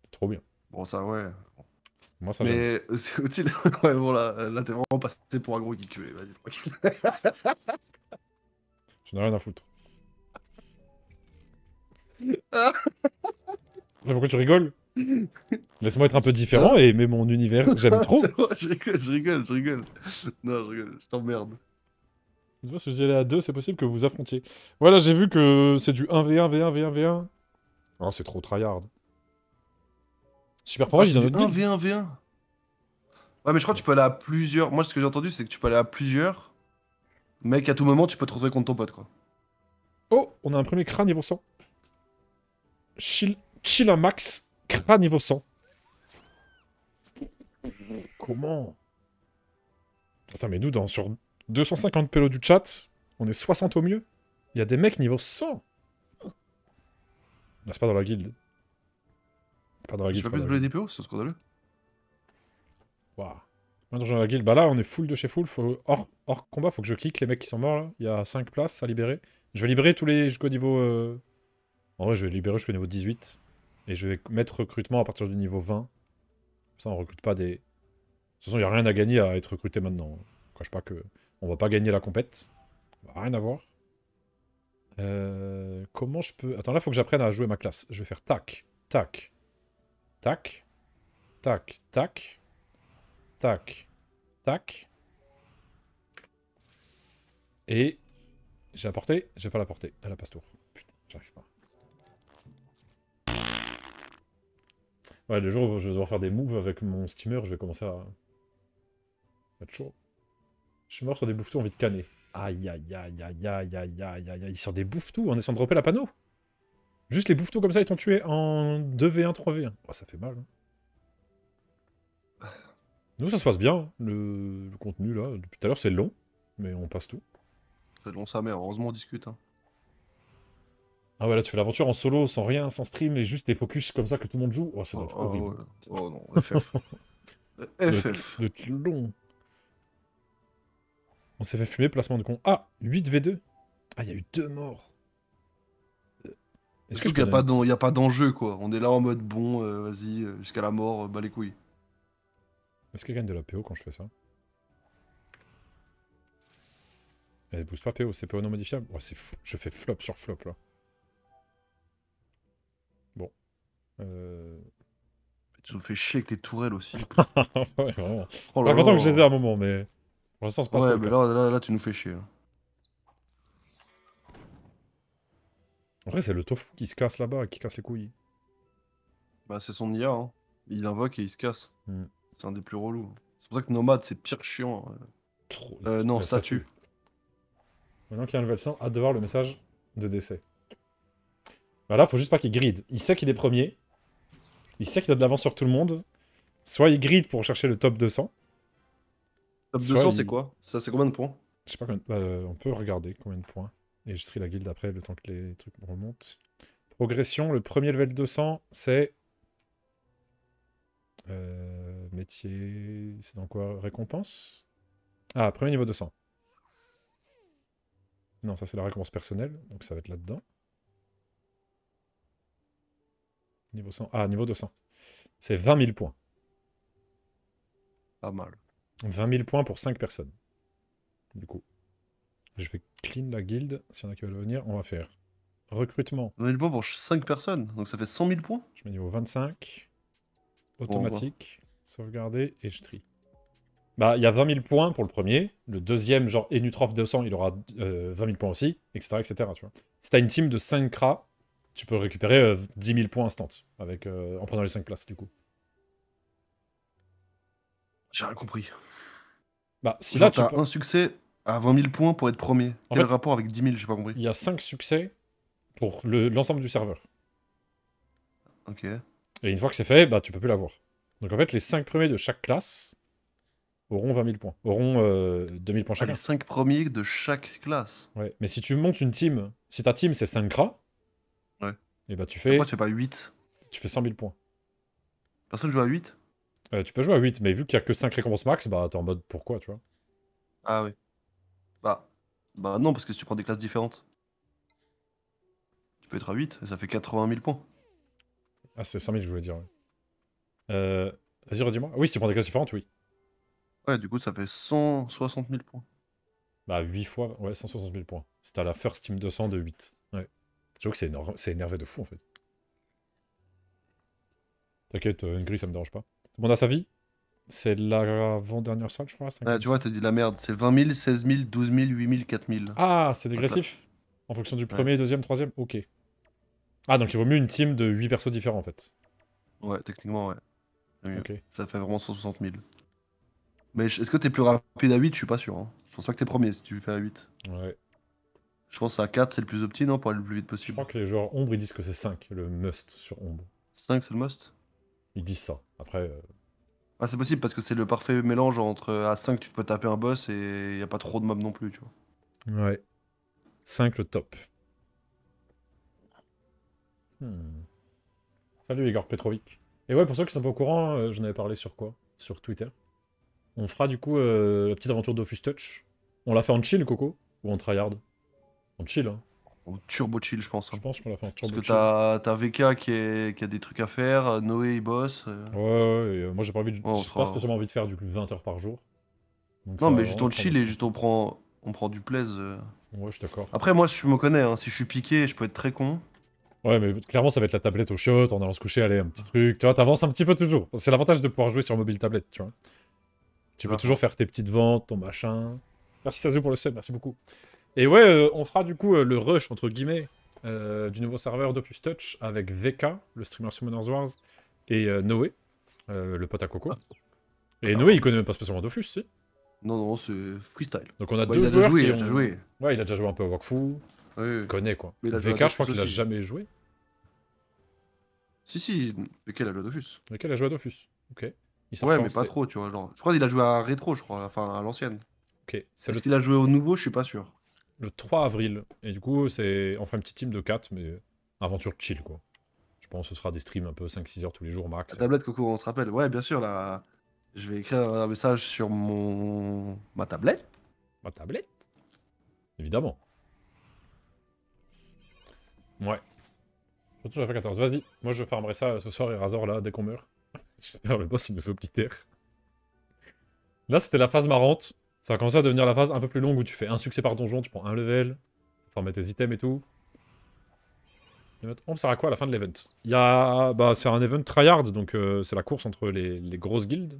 C'est trop bien. Bon, ça, ouais. Moi, ça Mais c'est utile. ouais, hein, bon, euh, là, t'es vraiment passé pour un gros geek, vas-y, tranquille. ai rien à foutre. Mais ah, pourquoi tu rigoles Laisse-moi être un peu différent et mets mon univers que j'aime trop. je rigole, je rigole, je rigole. Non, je rigole, je t'emmerde. Tu vois, si vous y allez à deux, c'est possible que vous affrontiez. Voilà, j'ai vu que c'est du 1v1, v1, v1, v1. Oh, c'est trop tryhard. Super ah, Forage, j'ai il 1v1, v1. Ouais, mais je crois que tu peux aller à plusieurs. Moi, ce que j'ai entendu, c'est que tu peux aller à plusieurs. Mec, à tout moment, tu peux te retrouver contre ton pote, quoi. Oh, on a un premier crâne niveau 100. Chill, chill un max. Cra niveau 100. Comment Attends, mais nous, dans, sur 250 pélos du chat, on est 60 au mieux. Il y a des mecs niveau 100. Là, c'est pas dans la guilde. Pas dans la guilde. Tu peux pas des PO, c'est Waouh. pas dans la guilde, bah là, on est full de chez full. Faut... Hors, combat, faut que je kick les mecs qui sont morts Il y a 5 places à libérer. Je vais libérer tous les jusqu'au niveau. Euh, en vrai, je vais libérer jusqu'au niveau 18. Et je vais mettre recrutement à partir du niveau 20. ça, on recrute pas des... De toute façon, il n'y a rien à gagner à être recruté maintenant. Je pas que... On va pas gagner la compète. On va rien avoir. Euh... comment je peux... Attends, là, faut que j'apprenne à jouer ma classe. Je vais faire tac, tac, tac, tac, tac, tac, tac. Et... J'ai la portée J'ai pas la portée. Elle a passe tour. Putain, j'arrive pas. Ouais, les jours où je vais devoir faire des moves avec mon steamer, je vais commencer à... être chaud. Je suis mort sur des bouffetous, envie de canner. Aïe, aïe, aïe, aïe, aïe, aïe, aïe, aïe, aïe. sort des bouffetous, en essayant de dropper la panneau Juste les bouffetous comme ça, ils t'ont tué en 2v1, 3v1. Oh, ça fait mal. Hein. Nous, ça se passe bien, hein. le... contenu, là. Depuis tout à l'heure, c'est long, mais on passe tout. C'est long, sa mère. Heureusement, on discute. Hein. Ah ouais, là, tu fais l'aventure en solo, sans rien, sans stream, et juste des focus comme ça que tout le monde joue. Oh, c'est doit être oh, horrible. Oh, non, FF. FF. De long. On s'est fait fumer, placement de con. Ah, 8v2. Ah, il y a eu deux morts. Euh, est-ce Il n'y a, pas d'enjeu, quoi On est là en mode bon, euh, vas-y, euh, jusqu'à la mort, bah les couilles. Est-ce qu'elle gagne de la PO quand je fais ça Elle booste pas PO, c'est PO non modifiable oh, c'est fou, je fais flop sur flop, là. Tu nous fais chier avec tes tourelles aussi. ouais, vraiment. Oh content que à un moment, mais Ouais, mais là, là, là, tu nous fais chier. Hein. En vrai, c'est le tofu qui se casse là-bas, qui casse les couilles. Bah, c'est son IA. Hein. Il invoque et il se casse. Hmm. C'est un des plus relous. C'est pour ça que Nomad c'est pire chiant. Hein. Euh, non, statue. Maintenant qu'il y a un level 100, hâte de voir le message de décès. Bah là, faut juste pas qu'il grid. Il sait qu'il est premier. Il sait qu'il a de l'avance sur tout le monde. Soit il grid pour chercher le top 200. Top 200, c'est quoi Ça, c'est combien de points Je sais pas combien. Bah, euh, on peut regarder combien de points. Et je trie la guilde après, le temps que les trucs remontent. Progression, le premier level 200, c'est. Euh, métier. C'est dans quoi Récompense Ah, premier niveau 200. Non, ça c'est la récompense personnelle, donc ça va être là-dedans. Niveau 100. Ah, niveau 200. C'est 20 000 points. Pas mal. 20 000 points pour 5 personnes. Du coup, je vais clean la guilde. S'il y en a qui veulent venir, on va faire recrutement. 20 000 points pour 5 personnes, donc ça fait 100 000 points. Je mets niveau 25, automatique, sauvegarder et je trie. Bah, il y a 20 000 points pour le premier. Le deuxième, genre Enutrof 200, il aura 20 euh, 000 points aussi, etc. etc. tu vois. Si t'as une team de 5 cras, tu peux récupérer euh, 10 000 points instant avec, euh, en prenant les 5 places, du coup. J'ai rien compris. Bah, si là, tu as un succès à 20 000 points pour être premier. Quel rapport avec 10 000 J'ai pas compris. Il y a 5 succès pour l'ensemble du serveur. Ok. Et une fois que c'est fait, bah, tu peux plus l'avoir. Donc en fait, les 5 premiers de chaque classe auront 20 000 points. Auront 2000 euh, points chacun. Ah, les 5 premiers de chaque classe. Ouais. Mais si tu montes une team, si ta team c'est 5 gras, et bah tu fais. Pourquoi tu fais pas 8 Tu fais 100 000 points. Personne joue à 8 euh, Tu peux jouer à 8, mais vu qu'il n'y a que 5 récompenses max, bah t'es en mode pourquoi, tu vois Ah oui. Bah. Bah non, parce que si tu prends des classes différentes, tu peux être à 8 et ça fait 80 000 points. Ah, c'est 100 000, je voulais dire. Euh, vas-y, redis-moi. Ah oui, si tu prends des classes différentes, oui. Ouais, du coup, ça fait 160 000 points. Bah, 8 fois, ouais, 160 000 points. C'était à la first team 200 de 8. Ouais. J'avoue que c'est énervé de fou, en fait. T'inquiète, euh, une grille, ça me dérange pas. Tout le monde a sa vie C'est l'avant-dernière salle, je crois. Ouais, ah, tu vois, t'as dit la merde. C'est 20 000, 16 000, 12 000, 8 000, 4 000. Ah, c'est dégressif En fonction du premier, deuxième, troisième Ok. Ah, donc il vaut mieux une team de 8 persos différents, en fait. Ouais, techniquement, ouais. Ça fait vraiment 160 000. Mais est-ce que t'es plus rapide à 8 Je suis pas sûr. Hein. Je pense pas que t'es premier si tu fais à 8. Ouais. Je pense à 4, c'est le plus opti, non Pour aller le plus vite possible. Je crois que les joueurs ombre, ils disent que c'est 5, le must sur ombre. 5, c'est le must Ils disent ça. Après. Euh, ah, c'est possible parce que c'est le parfait mélange entre à 5, tu peux taper un boss et il n'y a pas trop de mobs non plus, tu vois. Ouais. 5, le top. Hmm. Salut Igor Petrovic. Et ouais, pour ceux qui sont pas au courant, je euh, j'en avais parlé sur quoi Sur Twitter. On fera du coup euh, la petite aventure d'Office Touch. On l'a fait en chill, Coco Ou en tryhard chill, hein. turbo chill, je pense. Hein. Je pense qu'on a fait turbo que VK qui, est, qui, a des trucs à faire, euh, Noé il bosse. Euh. Ouais, euh, moi j'ai pas envie de... Oh, pas spécialement envie de faire du 20 heures par jour. non, mais juste on chill et juste on prend, on prend du plaise. Ouais, je suis d'accord. Après, moi je me connais, hein. si je suis piqué, je peux être très con. Ouais, mais clairement, ça va être la tablette au shot, en allant se coucher, aller un petit truc. Tu vois, t'avances un petit peu toujours. C'est l'avantage de pouvoir jouer sur mobile tablette, tu vois. Tu peux ah. toujours faire tes petites ventes, ton machin. Merci vous pour le sub, merci beaucoup. Et ouais, euh, on fera du coup euh, le rush, entre guillemets, euh, du nouveau serveur d'Office Touch avec VK, le streamer Summoners Wars, et Noé, le pote à Coco. Ah. Et Noé, il connaît même pas spécialement Dofus, si Non, non, c'est freestyle. Donc on a deux il a déjà joueurs joué, qui il a déjà joué. Ouais, il a déjà joué un peu à Wakfu, il connaît quoi. Mais il VK, je crois qu'il a jamais joué. Si, si, mais quel a joué à Dofus Lequel a joué à Dofus Ok. Il Ouais, mais pas trop, tu vois. Je crois qu'il a joué à rétro, je crois, enfin à l'ancienne. Ok, Est-ce qu'il a joué au nouveau Je suis pas sûr le 3 avril. Et du coup, c'est on fera une petite team de 4, mais aventure chill, quoi. Je pense que ce sera des streams un peu 5-6 heures tous les jours, max. La tablette, coucou, on se rappelle. Ouais, bien sûr, là. Je vais écrire un message sur mon... ma tablette. Ma tablette Évidemment. Ouais. vais à 14. Vas-y, moi je farmerai ça ce soir et Razor là, dès qu'on meurt. J'espère le boss il me nous terre. Là, c'était la phase marrante. Ça va commencer à devenir la phase un peu plus longue où tu fais un succès par donjon, tu prends un level, former tes items et tout. On sert à quoi à la fin de l'event Il y Bah, c'est un event tryhard, donc euh, c'est la course entre les, les grosses guildes.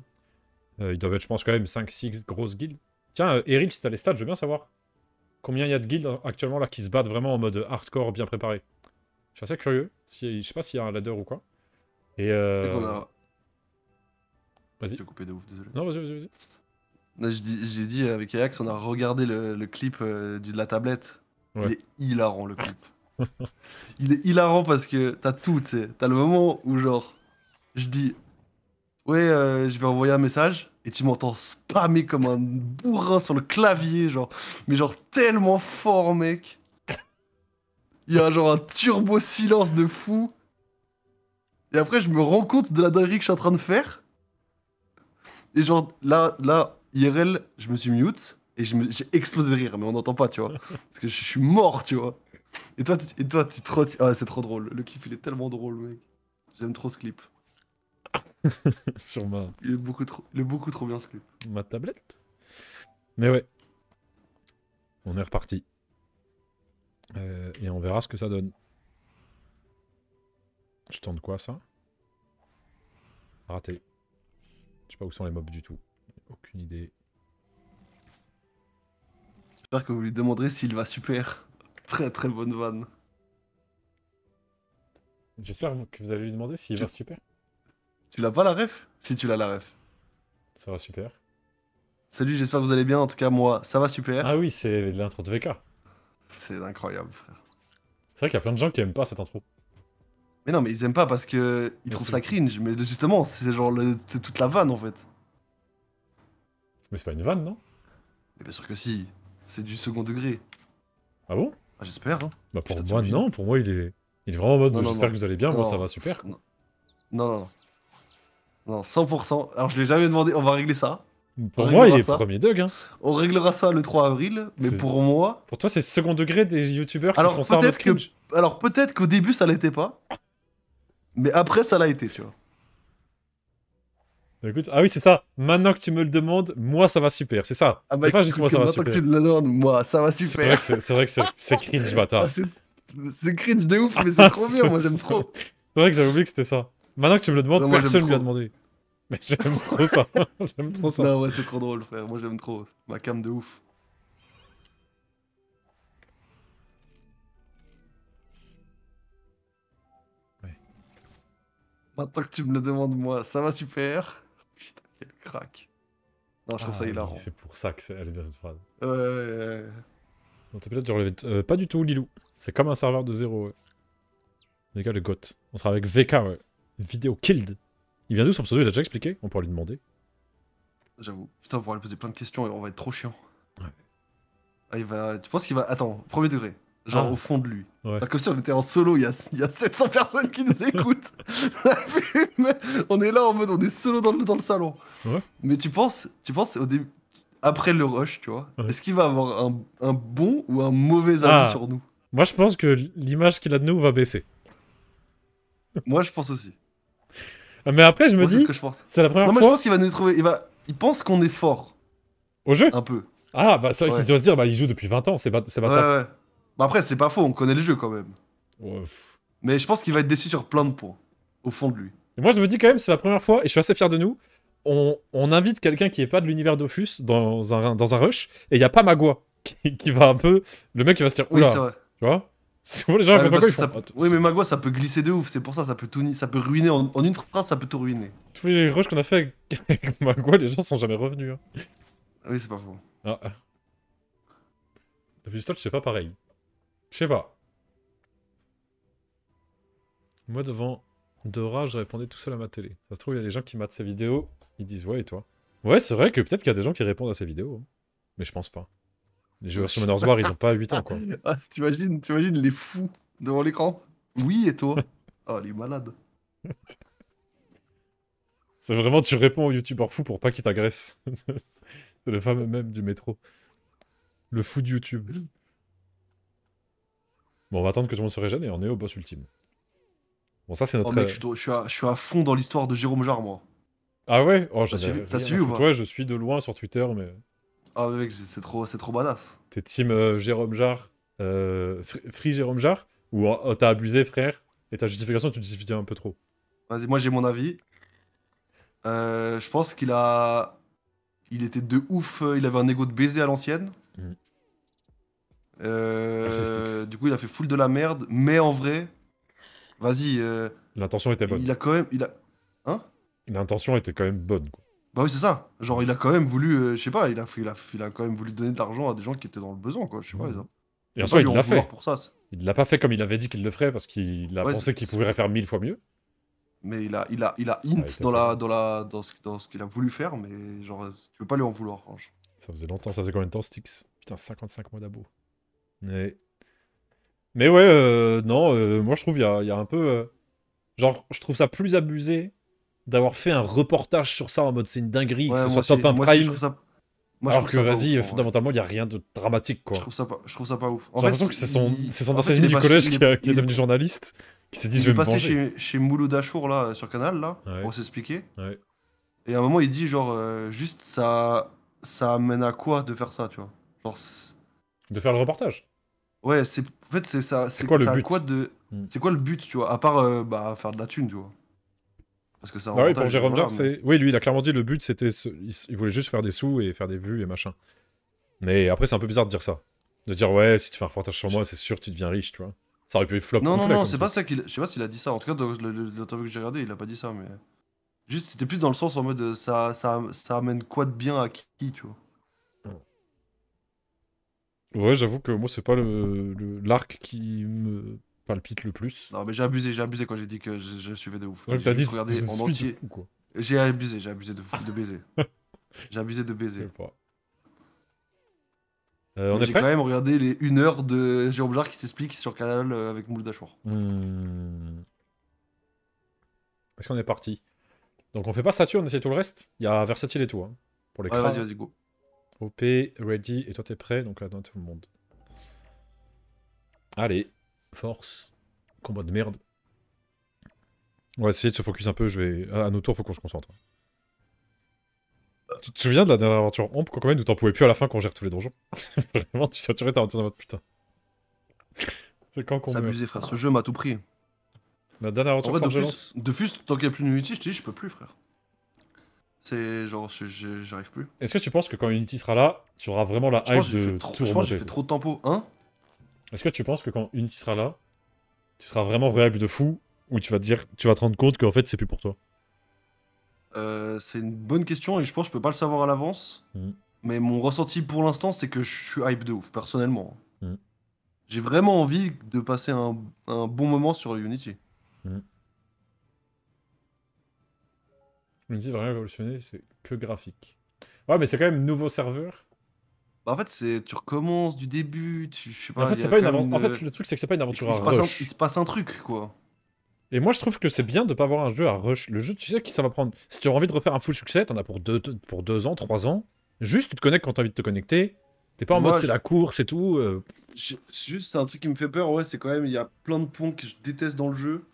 Euh, il doit être, je pense, quand même 5-6 grosses guildes. Tiens, euh, Eril, c'est si t'as les stats, je veux bien savoir. Combien il y a de guildes hein, actuellement là qui se battent vraiment en mode hardcore, bien préparé Je suis assez curieux. Si, je sais pas s'il y a un ladder ou quoi. Et... Euh, vas-y. Je coupé de ouf, désolé. Non, vas-y, vas-y, vas-y. J'ai dit avec Ajax, on a regardé le, clip euh, du, de la tablette. Il est hilarant le clip. il est hilarant parce que t'as tout, tu sais. T'as le moment où, genre, je dis Ouais, euh, je vais envoyer un message et tu m'entends spammer comme un bourrin sur le clavier, genre, mais genre tellement fort, mec. Il y a genre un turbo silence de fou. Et après, je me rends compte de la dinguerie que je suis en train de faire. Et genre, là, là, IRL, je me suis mute et j'ai explosé de rire, mais on n'entend pas, tu vois. Parce que je suis mort, tu vois. Et toi, et toi, tu ah, c'est trop drôle. Le clip, il est tellement drôle, mec. J'aime trop ce clip. Sûrement. Il est, beaucoup trop, il est beaucoup trop bien, ce clip. Ma tablette Mais ouais. On est reparti. Euh, et on verra ce que ça donne. Je tente quoi, ça Raté. Je sais pas où sont les mobs du tout. Aucune idée. J'espère que vous lui demanderez s'il va super. Très très bonne vanne. J'espère que vous allez lui demander s'il va super. Tu l'as pas la ref Si tu l'as la ref. Ça va super. Salut, j'espère que vous allez bien. En tout cas, moi, ça va super. Ah oui, c'est l'intro de VK. C'est incroyable, frère. C'est vrai qu'il y a plein de gens qui aiment pas cette intro. Mais non, mais ils aiment pas parce que ils trouvent ça cringe. Mais justement, c'est genre c'est toute la vanne en fait. Mais c'est pas une vanne, non Mais bien sûr que si. C'est du second degré. Ah bon ah, J'espère. Hein. Bah pour moi, non. Pour moi, il est, il est vraiment en mode j'espère que vous allez bien. moi, ça va super. Non, non, non. Non, 100%. Alors, je l'ai jamais demandé. On va régler ça. Pour moi, il est premier dug. Hein. On réglera ça le 3 avril, mais pour moi. Pour toi, c'est second degré des youtubeurs qui font ça en mode Alors, peut-être qu'au début, ça l'était pas. Mais après, ça l'a été, tu vois. Bah, ah oui, c'est ça. Maintenant que tu me le demandes, moi, ça va super. C'est ça. Ah bah, pas juste moi, ça va super. Maintenant que tu me le demandes, moi, ça va super. C'est vrai que c'est cringe, bâtard. Ah, c'est cringe de ouf, mais c'est ah, trop bien. Moi, j'aime trop. C'est vrai que j'avais oublié que c'était ça. Maintenant que tu me le demandes, personne ne lui a demandé. Mais j'aime trop ça. j'aime trop ça. Non, ouais, c'est trop drôle, frère. Moi, j'aime trop. Ma cam de ouf. Maintenant que tu me le demandes, moi, ça va super. Non, je trouve ça ah, hilarant. C'est pour ça que c'est elle est bien cette phrase. Ouais. t'as peut-être tu relevé. Euh, pas du tout, Lilou. C'est comme un serveur de zéro, ouais. Les gars, le GOT. On sera avec VK, ouais. Vidéo Killed. Il vient d'où son pseudo Il a déjà expliqué On pourra lui demander. J'avoue. Putain, on pourra lui poser plein de questions et on va être trop chiant. Ouais. Ah, il va... Tu penses qu'il va. Attends, premier degré genre ah. au fond de lui. Ouais. comme si on était en solo, il y, a, y a 700 personnes qui nous écoutent. on est là en mode, on est solo dans le, dans le salon. Ouais. Mais tu penses, tu penses au début, après le rush, tu vois, est-ce qu'il va avoir un, un, bon ou un mauvais avis ah. sur nous Moi, je pense que l'image qu'il a de nous va baisser. Moi, je pense aussi. Ah, mais après, je me Moi, dis, c'est la première fois. Moi, je pense qu'il va nous trouver. Il, va... il pense qu'on est fort. Au jeu Un peu. Ah, bah, c'est vrai qu'il doit se dire, bah, il joue depuis 20 ans, c'est pas, ouais, ouais. Bah, après, c'est pas faux, on connaît le jeu quand même. Mais je pense qu'il va être déçu sur plein de points, au fond de lui. moi, je me dis quand même, c'est la première fois, et je suis assez fier de nous, on, invite quelqu'un qui est pas de l'univers d'Offus dans un, dans un rush, et il n'y a pas Magua qui, va un peu. Le mec, il va se dire, oula, tu vois les gens ah, pas mais Magua, ça... font... Oh, oui, mais Magua, ça peut glisser de ouf, c'est pour ça, ça peut, tout ça peut ruiner. En... une phrase, ça peut tout ruiner. Tous les rushs qu'on a fait avec Magua, les gens sont jamais revenus. Hein. Ah oui, c'est pas faux. Ah. c'est pas pareil. Je sais pas. Moi, devant Dora, je répondais tout seul à ma télé. Ça se trouve, il y a des gens qui matent ses vidéos. Ils disent, ouais, et toi Ouais, c'est vrai que peut-être qu'il y a des gens qui répondent à ses vidéos. Hein. Mais je pense pas. Les joueurs sur Menor's War, ils ont pas 8 ans, quoi. imagines, ah, t'imagines, t'imagines les fous devant l'écran Oui, et toi Oh, les malades. c'est vraiment, tu réponds aux youtubeurs fous pour pas qu'ils t'agressent. c'est le fameux même du métro. Le fou de YouTube. Bon, on va attendre que tout le monde se régène et on est au boss ultime. Bon, ça, c'est notre. Oh, mec, je, suis à, fond dans l'histoire de Jérôme Jarre, moi. Ah ouais oh, T'as suivi, ou je suis de loin sur Twitter, mais. Ah, mec, c'est trop, trop badass. T'es team euh, Jérôme Jarre, euh, Free Jérôme Jarre, ou oh, oh, t'as abusé, frère, et ta justification, tu justifies un peu trop Vas-y, moi, j'ai mon avis. Euh, je pense qu'il a. Il était de ouf, il avait un ego de baiser à l'ancienne. Euh, du coup, il a fait full de la merde, mais en vrai, vas-y. Euh, L'intention était bonne. Il a quand même. Il a... Hein L'intention était quand même bonne. Quoi. Bah oui, c'est ça. Genre, il a quand même voulu, euh, je sais pas, il a, il, a, il a quand même voulu donner de l'argent à des gens qui étaient dans le besoin, quoi. Je sais pas. Mmh. Et en soi, il l'a fait. Pour ça, il l'a pas fait comme il avait dit qu'il le ferait parce qu'il a pensé qu'il pouvait faire mille fois mieux. Mais il a, il a, il a hint ah dans, la, dans, la, dans ce, dans ce qu'il a voulu faire, mais genre, tu peux pas lui en vouloir, franchement. Ça faisait longtemps, ça faisait combien de temps, Styx Putain, 55 mois d'abo. Mais ouais, euh, non, euh, moi je trouve il y, y a, un peu. Euh, genre, je trouve ça plus abusé d'avoir fait un reportage sur ça en mode c'est une dinguerie, que ce soit top 1 prime. Ça... Moi, alors que vas-y, fondamentalement, il n'y a rien de dramatique quoi. Je trouve ça pas, je trouve ça pas ouf. J'ai l'impression que c'est son, son ancien ami du collège qui, est devenu journaliste, qui s'est dit il je vais est passé chez, chez Mouloud Achour là, sur Canal là, pour s'expliquer. Et à un moment, il dit genre, euh, juste ça, ça amène à quoi de faire ça, tu vois. Genre, de faire le reportage Ouais, c'est en fait c'est ça. C'est quoi le but de... Hmm. C'est quoi le but, tu vois À part euh, bah, faire de la thune, tu vois. Parce que ça. Bah oui, pour Jérôme Jarre, c'est. oui, lui, il a clairement dit le but, c'était il voulait juste faire des sous et faire des vues et machin. Mais après, c'est un peu bizarre de dire ça, de dire ouais, si tu fais un reportage sur moi, c'est sûr tu deviens riche, tu vois. Ça aurait pu être flop. Non, non, non, c'est pas ça qu'il. Je sais pas s'il a dit ça. En tout cas, dans l'interview que j'ai regardé, il a pas dit ça, mais juste c'était plus dans le sens en mode ça, ça, ça amène quoi de bien à qui, tu vois. Ouais, j'avoue que moi, c'est pas le, l'arc qui me palpite le plus. Non, mais j'ai abusé, j'ai abusé quand j'ai dit que je, je suivais de ouf. t'as dit en entier. J'ai abusé, j'ai abusé de, de baiser. j'ai abusé de baiser. Euh, on est J'ai quand même regardé les 1 heure de Jérôme Jarre qui s'explique sur Canal euh, avec Mouldachour. Hmm. Est-ce qu'on est parti Donc on fait pas Saturne, essaie tout le reste Il y a Versatile et tout. Hein, pour les OP, ready, et toi t'es prêt, donc attends tout le monde. Allez, force, combat de merde. On va essayer de se focus un peu, je vais... À nos tours, faut qu'on se concentre. Tu te souviens de la dernière aventure Ombre, quand même, nous t'en pouvais plus à la fin qu'on gère tous les donjons Vraiment, tu saturais ta aventure dans mode putain. C'est quand qu'on C'est abusé, frère, ce jeu m'a tout pris. La dernière aventure en de, fus, tant qu'il n'y a plus de Unity, je te dis, je peux plus, frère. C'est genre, j'arrive plus. Est-ce que tu penses que quand Unity sera là, tu auras vraiment la hype de trop, tout Je pense que j'ai fait trop de tempo, hein Est-ce que tu penses que quand Unity sera là, tu seras vraiment hype de fou ou tu vas te dire, tu vas te rendre compte qu'en fait c'est plus pour toi euh, C'est une bonne question et je pense que je peux pas le savoir à l'avance. Hmm. Mais mon ressenti pour l'instant, c'est que je suis hype de ouf, personnellement. Hmm. J'ai vraiment envie de passer un, bon moment sur Unity. Hmm. me dit rien révolutionner, c'est que graphique. Ouais, mais c'est quand même nouveau serveur. Bah, en fait, c'est tu recommences du début, tu je sais pas. En fait, c'est pas une, En fait, le truc c'est que c'est pas une aventure il à rush. Il se passe un truc quoi. Et moi, je trouve que c'est bien de pas avoir un jeu à rush. Le jeu, tu sais qui ça va prendre. Si tu as envie de refaire un full succès, t'en as pour deux, pour deux ans, trois ans. Juste, tu te connectes quand t'as envie de te connecter. T'es pas en mode c'est la course et tout. Euh. Juste, c'est un truc qui me fait peur. Ouais, c'est quand même il y a plein de points que je déteste dans le jeu.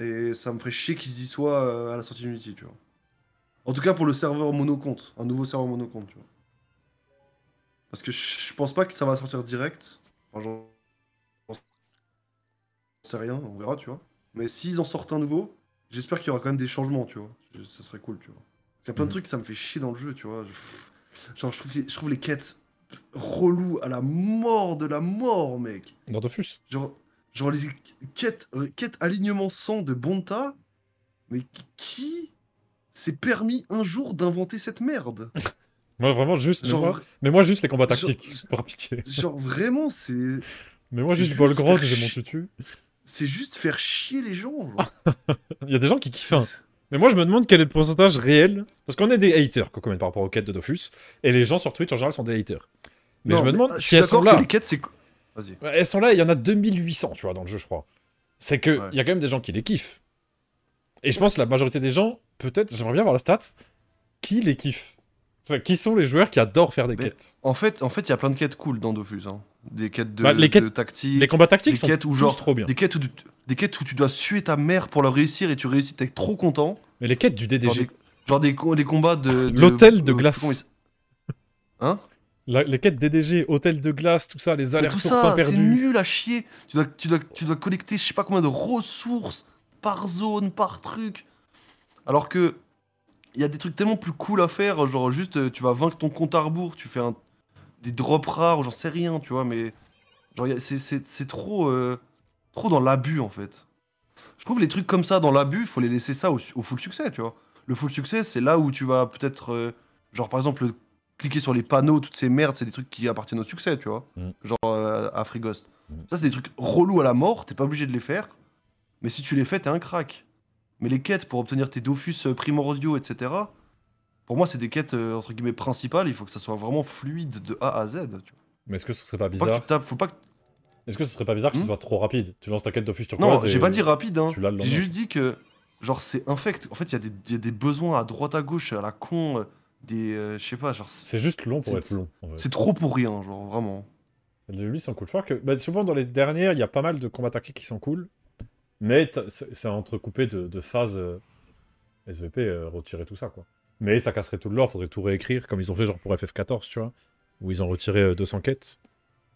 Et ça me ferait chier qu'ils y soient euh, à la sortie d'Unity, tu vois. En tout cas pour le serveur monocompte, un nouveau serveur monocompte, tu vois. Parce que je pense pas que ça va sortir direct. Enfin, j'en sais rien, on verra, tu vois. Mais s'ils en sortent un nouveau, j'espère qu'il y aura quand même des changements, tu vois. Ça serait cool, tu vois. Il y a plein de mhm. trucs, ça me fait chier dans le jeu, tu vois. Genre, je trouve, les, quêtes relou à la mort de la mort, mec. Dans Genre, Genre les quêtes, quêtes alignement 100 de Bonta, mais qui s'est permis un jour d'inventer cette merde Moi vraiment juste, mais, moi, juste les combats tactiques, pour pitié. Genre vraiment c'est... Mais moi juste, j'ai mon tutu. C'est juste faire chier les gens. Il y a des gens qui kiffent. Hein. Mais moi, je me demande quel est le pourcentage réel. Parce qu'on est des haters quand même par rapport aux quêtes de Dofus. Et les gens sur Twitch en général sont des haters. Mais je me demande ah, si elles sont là. les quêtes, c'est elles sont là, il y en a 2800, tu vois, dans le jeu, je crois. C'est que il y a quand même des gens qui les kiffent. Et je pense que la majorité des gens, peut-être, j'aimerais bien voir la stat, qui les kiffent. Qui sont les joueurs qui adorent faire des quêtes En fait, en fait, il y a plein de quêtes cool dans Dofus. Hein. Des quêtes de, bah, les tactique, les combats tactiques des sont quêtes où, trop bien. Des quêtes, où, tu dois suer ta mère pour la réussir et tu réussis, t'es trop content. Mais les quêtes du DDG. Genre des, des, combats de. L'hôtel de, de euh, glace. Hein les quêtes DDG, hôtel de glace, tout ça, les alertes sont pas C'est nul à chier. Tu dois, tu, dois, collecter je sais pas combien de ressources par zone, par truc. Alors que il y a des trucs tellement plus cool à faire, genre juste euh, tu vas vaincre ton compte à rebours, tu fais des drops rares, j'en sais rien, tu vois, mais c'est trop euh, trop dans l'abus en fait. Je trouve les trucs comme ça dans l'abus, il faut les laisser ça au, full succès, tu vois. Le full succès, c'est là où tu vas peut-être euh, genre par exemple cliquer sur les panneaux, toutes ces merdes, c'est des trucs qui appartiennent au succès, tu vois. Mm. Genre euh, à Free Ghost. Mm. Ça, c'est des trucs relous à la mort, t'es pas obligé de les faire. Mais si tu les fais, t'es un crack. Mais les quêtes pour obtenir tes Dofus euh, primordiaux, etc., pour moi, c'est des quêtes euh, entre guillemets principales. Il faut que ça soit vraiment fluide de A à Z. Mais est-ce que ce serait pas bizarre faut pas que Est-ce que ce serait pas bizarre que ce hmm soit trop rapide Tu lances ta quête dofus turquoise. Non, j'ai pas dit rapide. Hein. J'ai juste dit que genre c'est infect. En fait, il y, y, a des besoins à droite à gauche à la con. Euh, sais pas genre c'est juste long pour être long c'est trop pour rien genre vraiment que bah, souvent dans les dernières il y a pas mal de combats tactiques qui sont cool mais c'est entrecoupé de, phases euh, SVP euh, retirer tout ça quoi mais ça casserait tout le lore faudrait tout réécrire comme ils ont fait genre pour FF14 tu vois où ils ont retiré 200 quêtes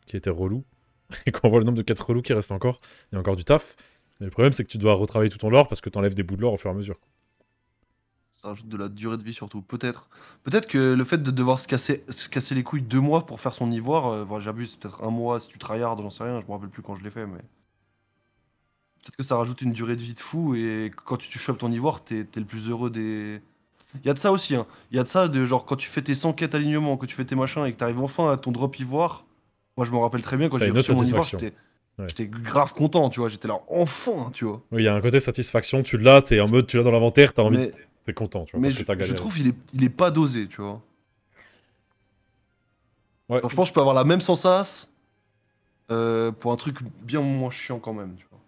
qui étaient relous et quand on voit le nombre de quêtes relous qui restent encore il y a encore du taf mais le problème c'est que tu dois retravailler tout ton lore parce que t'enlèves des bouts de lore au fur et à mesure ça rajoute de la durée de vie surtout. Peut-être. Peut-être que le fait de devoir se casser, casser les couilles deux mois pour faire son ivoire, euh, bon, j'abuse, peut-être un mois si tu tryhard, j'en sais rien, je me rappelle plus quand je l'ai fait, mais. Peut-être que ça rajoute une durée de vie de fou et quand tu, tu chopes ton ivoire, t'es le plus heureux des. Il y a de ça aussi, hein. Il y a de ça, de genre quand tu fais tes 100 quêtes alignement, que tu fais tes machins et que t'arrives enfin à ton drop ivoire. Moi, je me rappelle très bien quand j'ai reçu mon ivoire, j'étais. grave content, tu vois. J'étais là, fond, tu vois. Oui, il y a un côté satisfaction. Tu l'as, t'es en mode, tu l'as dans l'inventaire, t'as envie. T'es content, tu vois. Mais je, as je trouve il est, il est pas dosé, tu vois. Ouais. je pense que je peux avoir la même sensation euh, pour un truc bien moins chiant quand même. Tu vois.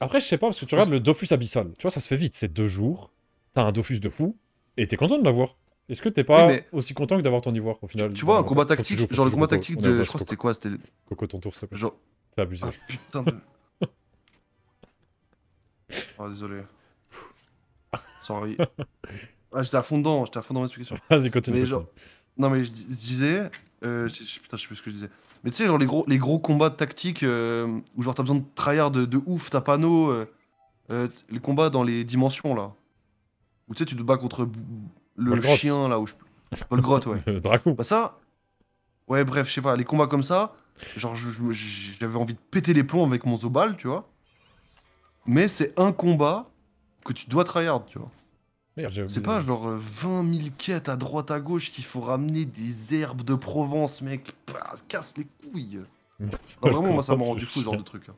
Après, je sais pas, parce que tu regardes le Dofus Abyssal, tu vois, ça se fait vite, c'est deux jours, t'as un Dofus de fou, et t'es content de l'avoir. Est-ce que t'es pas aussi content que d'avoir ton ivoire au final Tu, vois, un combat tactique, genre le combat tactique de. Je crois c'était quoi C'était. Coco ton tour, s'il te plaît. Genre... T'es abusé. Ah, putain de... oh, désolé. ah, j'étais à fond dedans, j'étais à fond dans l'explication. Ah, vas-y, continue. Non, mais je, disais. Euh, je- putain, je sais plus ce que je disais. Mais tu sais, genre les gros, les gros combats tactiques euh, où genre t'as besoin de tryhard de, de ouf, t'as panneau. Euh, les combats dans les dimensions là. Où tu sais, tu te bats contre le chien là où je. Grotte, ouais. Le Draco. Bah ça. Ouais, bref, je sais pas, les combats comme ça, genre j'avais envie de péter les plombs avec mon Zobal, tu vois. Mais c'est un combat que tu dois tryhard, tu vois. C'est pas genre 20 euh, 000 quêtes à droite à gauche qu'il faut ramener des herbes de Provence, mec. Bah, casse les couilles. Mmh. vraiment, moi, ça m'a rendu fou ce genre de truc. Hein.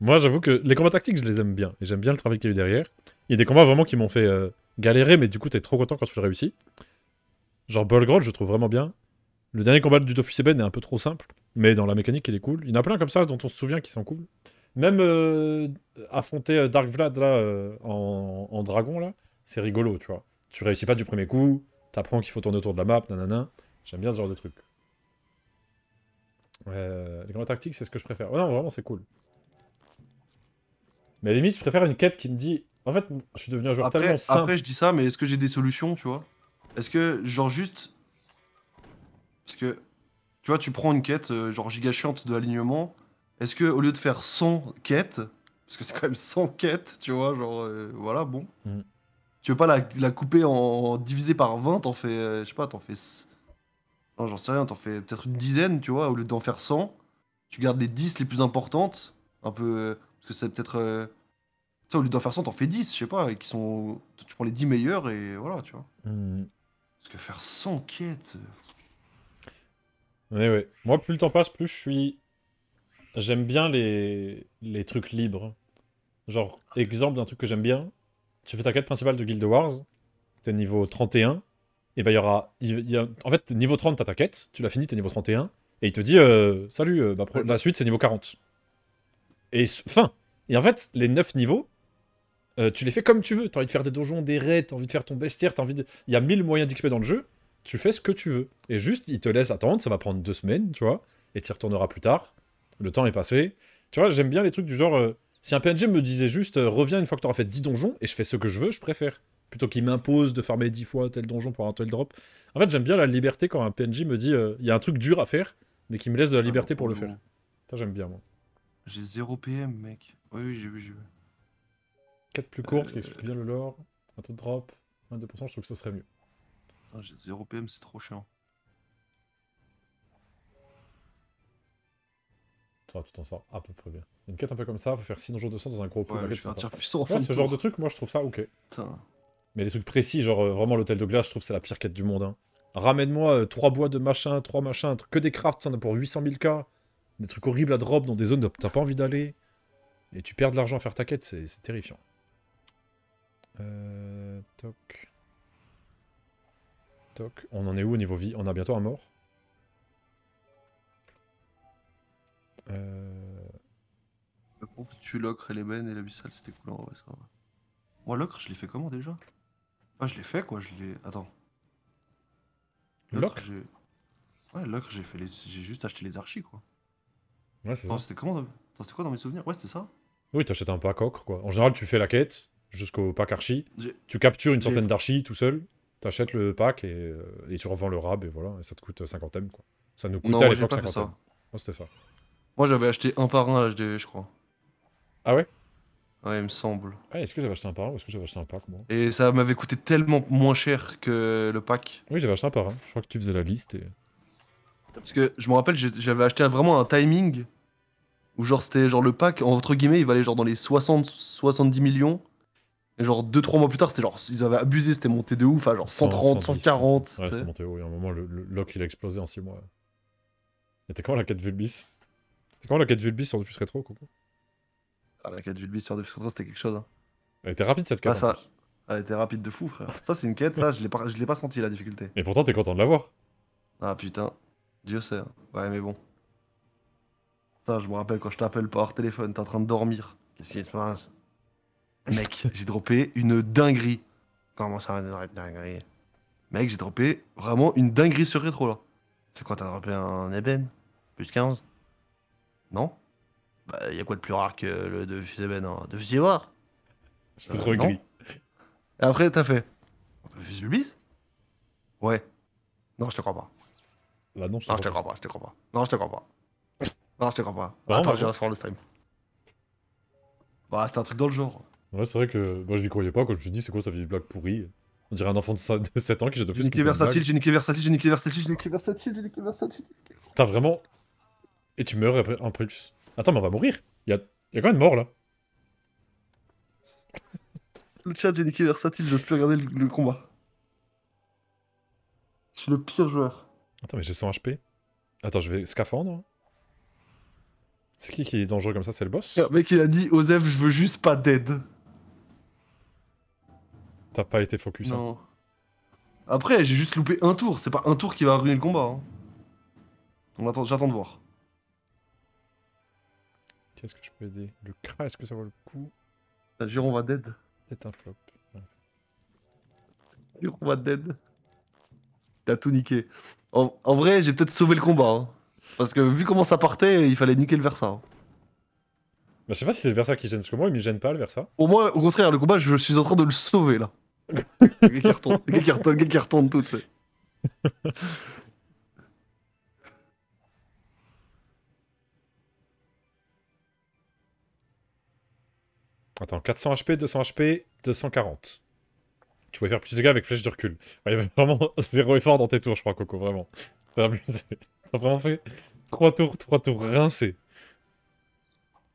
Moi, j'avoue que les combats tactiques, je les aime bien. Et j'aime bien le travail qu'il y a eu derrière. Il y a des combats vraiment qui m'ont fait euh, galérer, mais du coup, t'es trop content quand tu le réussis. Genre, Bullgroll, je trouve vraiment bien. Le dernier combat du Dofus Eben est un peu trop simple, mais dans la mécanique, il est cool. Il y en a plein comme ça dont on se souvient qui sont cool. Même euh, affronter euh, Dark Vlad là, euh, en, dragon, là, c'est rigolo, tu vois. Tu réussis pas du premier coup, t'apprends qu'il faut tourner autour de la map, nanana. J'aime bien ce genre de truc. les grandes tactiques, c'est ce que je préfère. non, vraiment, c'est cool. Mais à limite, je préfère une quête qui me dit... En fait, je suis devenu un joueur après, tellement je dis ça, mais est-ce que j'ai des solutions, tu vois Est-ce que, genre, juste... Parce que, tu vois, tu prends une quête, genre, giga chiante de l'alignement est-ce que au lieu de faire 100 quêtes, parce que c'est quand même 100 quêtes, tu vois, genre euh, voilà, bon. Mm. Tu veux pas la, couper en, diviser par 20, t'en fais euh, je sais pas, t'en fais non, j'en sais rien, t'en fais peut-être une dizaine, tu vois, au lieu d'en faire 100, tu gardes les 10 les plus importantes, un peu euh, parce que c'est peut-être Tu au lieu d'en faire 100, t'en fais 10, je sais pas, et qui sont tu prends les 10 meilleurs et voilà, tu vois. Mm. Parce que faire 100 quêtes. Ouais ouais. Moi plus le temps passe, plus je suis j'aime bien les, trucs libres. Genre, exemple d'un truc que j'aime bien, tu fais ta quête principale de Guild Wars, t'es niveau 31, et ben il y aura... en fait, niveau 30, t'as ta quête, tu l'as fini, t'es niveau 31, et il te dit, euh, salut, euh, bah, la suite c'est niveau 40. Et fin Et en fait, les 9 niveaux, euh, tu les fais comme tu veux. T'as envie de faire des donjons, des raids, t'as envie de faire ton bestiaire, t'as envie de... Il y a 1000 moyens d'XP dans le jeu, tu fais ce que tu veux. Et juste, il te laisse attendre, ça va prendre deux semaines, tu vois, et tu y retourneras plus tard le temps est passé. Tu vois, j'aime bien les trucs du genre, euh, si un PNJ me disait juste, euh, reviens une fois que tu t'auras fait 10 donjons, et je fais ce que je veux, je préfère. Plutôt qu'il m'impose de farmer 10 fois tel donjon pour un tel drop. En fait, j'aime bien la liberté quand un PNJ me dit, euh, il y a un truc dur à faire, mais qui me laisse de la ah, liberté pour le faire. Ça, j'aime bien, moi. J'ai 0 PM, mec. Oui, oui, j'ai vu, j'ai vu. 4 plus courtes qui explique bien le lore. Un taux de drop, 22%, je trouve que ça serait mieux. J'ai 0 PM, c'est trop chiant. tu t'en sors à peu près bien. Une quête un peu comme ça, faut faire 6 jours de sang dans un gros pot. je un ce genre de truc, moi je trouve ça ok. Mais les trucs précis, genre euh, vraiment l'hôtel de glace, je trouve c'est la pire quête du monde. Hein. Ramène-moi 3 euh, bois de machin, 3 machins, que des crafts, ça en a pour 800 000 cas. Des trucs horribles à drop dans des zones où t'as pas envie d'aller. Et tu perds de l'argent à faire ta quête, c'est terrifiant. Euh. Toc. Toc. On en est où au niveau vie On a bientôt un mort. Euh, tu l'ocre et l'ébène et l'abyssal, c'était cool en vrai. Moi, l'ocre, je l'ai fait comment déjà Ah, je l'ai fait quoi, je l'ai. Attends. L'ocre Ouais, l'ocre, j'ai les... juste acheté les archis quoi. Ouais, c'est c'était comment quoi dans mes souvenirs Ouais, c'était ça Oui, t'achètes un pack ocre quoi. En général, tu fais la quête jusqu'au pack archi. Tu captures une centaine d'archis tout seul, t'achètes le pack euh, et... tu revends le rab et voilà, et ça te coûte 50 m quoi. Ça nous coûtait à l'époque 50 m. c'était ça. Moi, j'avais acheté un par un à je crois. Ah ouais Ouais, il me semble. Ah, est-ce que j'avais acheté un par un ou est-ce que j'avais acheté un pack moi Et ça m'avait coûté tellement moins cher que le pack. Oui, j'avais acheté un par un. Je crois que tu faisais la liste. Et... Parce que je me rappelle, j'avais acheté vraiment un timing où genre c'était genre le pack, entre guillemets, il valait genre dans les 60-70 millions. Et genre 2-3 mois plus tard, c'était genre, ils avaient abusé, c'était monté de ouf, genre 130, 140. Ouais, c'était monté haut. Et à un moment, le, lock il a explosé en 6 mois. Et t'es comment la 4 Vulbis c'est quoi la 4 Vulbis sur Defus Retro, Coco ah, La 4 Vulbis sur fus Retro, c'était quelque chose. Hein. Elle était rapide cette quête. Ah, ça... Elle était rapide de fou, frère. ça, c'est une quête, ça, je l'ai pas... pas senti la difficulté. Et pourtant, t'es content de l'avoir. Ah putain, Dieu sait. Hein. Ouais, mais bon. Ça je me rappelle quand je t'appelle par téléphone, t'es en train de dormir. Qu'est-ce qui se passe Mec, j'ai dropé une dinguerie. Comment ça, une dinguerie Mec, j'ai dropé vraiment une dinguerie sur rétro là. C'est quoi, t'as dropé un ébène Plus de 15 non Bah, y a quoi de plus rare que le de Fusében hein De voir J'étais trop euh, gris. Et après, t'as fait. Fusilubis Ouais. Non, je te crois pas. Bah non, je te, te crois pas. Je te crois pas. Non, je te crois pas. Non, je te crois pas. Bah, Attends, je vais faire le stream. Bah, c'est un truc dans le genre. Ouais, c'est vrai que moi je n'y croyais pas quand je me suis dit c'est quoi ça vieille blague pourrie. On dirait un enfant de, 7 ans qui jette de J'ai niqué versatile, j'ai niqué versatile, j'ai niqué versatile, j'ai niqué versatile, j'ai niqué versatile. T'as vraiment et tu meurs après, en plus. Attends, mais on va mourir. Il y a, quand même mort là. Le chat est niqué versatile, j'ose plus regarder le, combat. Je suis le pire joueur. Attends, mais j'ai 100 HP. Attends, je vais scaphandre. C'est qui qui est dangereux comme ça C'est le boss Le mec, il a dit Osef, je veux juste pas dead. T'as pas été focus. Hein. Non. Après, j'ai juste loupé un tour. C'est pas un tour qui va ruiner le combat. Hein. J'attends de voir. Qu'est-ce que je peux aider Le Kra, est-ce que ça vaut le coup La Giron va dead. C'est un flop. Giron va dead. T'as tout niqué. En, vrai, j'ai peut-être sauvé le combat. Hein. Parce que vu comment ça partait, il fallait niquer le Versa. Hein. Bah, je sais pas si c'est le Versa qui gêne, parce que moi, il me gêne pas le Versa. Au moins, au contraire, le combat, je suis en train de le sauver là. le gars qui retombe, gars qui tout, Attends, 400 HP, 200 HP, 240. Tu pouvais faire plus de dégâts avec flèche de recul. Il y avait vraiment zéro effort dans tes tours, je crois, Coco, vraiment. T'as vraiment fait 3 tours, 3 tours rincés.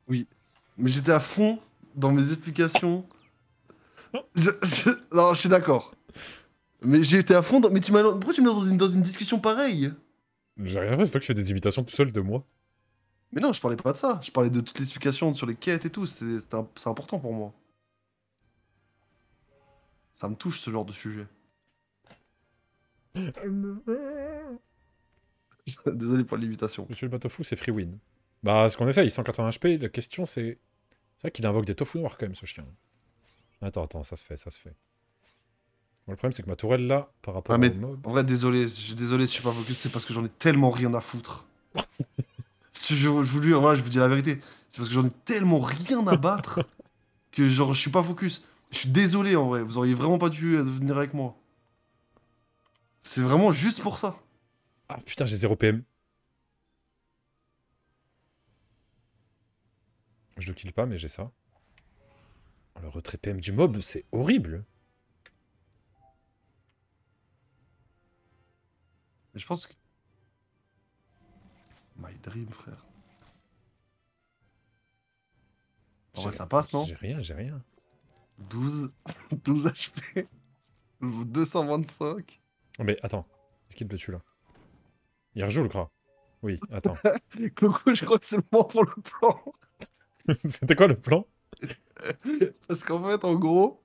Oui. Mais j'étais à fond dans mes explications. Je, je... Non, je suis d'accord. Mais j'étais à fond dans... Mais tu m'as... Pourquoi tu me lances dans une, dans une discussion pareille J'ai rien fait, c'est toi qui fais des imitations tout seul de moi. Mais non, je parlais pas de ça. Je parlais de toutes l'explication sur les quêtes et tout. C'est important pour moi. Ça me touche ce genre de sujet. Désolé pour l'imitation. Le bateau tofu, c'est free win. Bah, ce qu'on essaie, il essaye, 180 HP, la question c'est. C'est vrai qu'il invoque des tofu noirs quand même, ce chien. Attends, attends, ça se fait, ça se fait. le problème, c'est que ma tourelle là, par rapport ah, En vrai, désolé, je désolé si je suis pas focus, c'est parce que j'en ai tellement rien à foutre. je, je, vous dis, je vous dis la vérité. C'est parce que j'en ai tellement rien à battre que genre je suis pas focus. Je suis désolé en vrai, vous auriez vraiment pas dû venir avec moi. C'est vraiment juste pour ça. Ah putain, j'ai 0 PM. Je le kill pas, mais j'ai ça. Oh, le retrait PM du mob, c'est horrible. Je pense que My dream, frère. En ça passe, non J'ai rien, j'ai rien. 12, 12 HP, 225. Mais attends, est-ce qu'il là Il rejoue le gras. Oui, attends. Coucou, je crois que c'est le moment pour le plan. C'était quoi le plan Parce qu'en fait, en gros,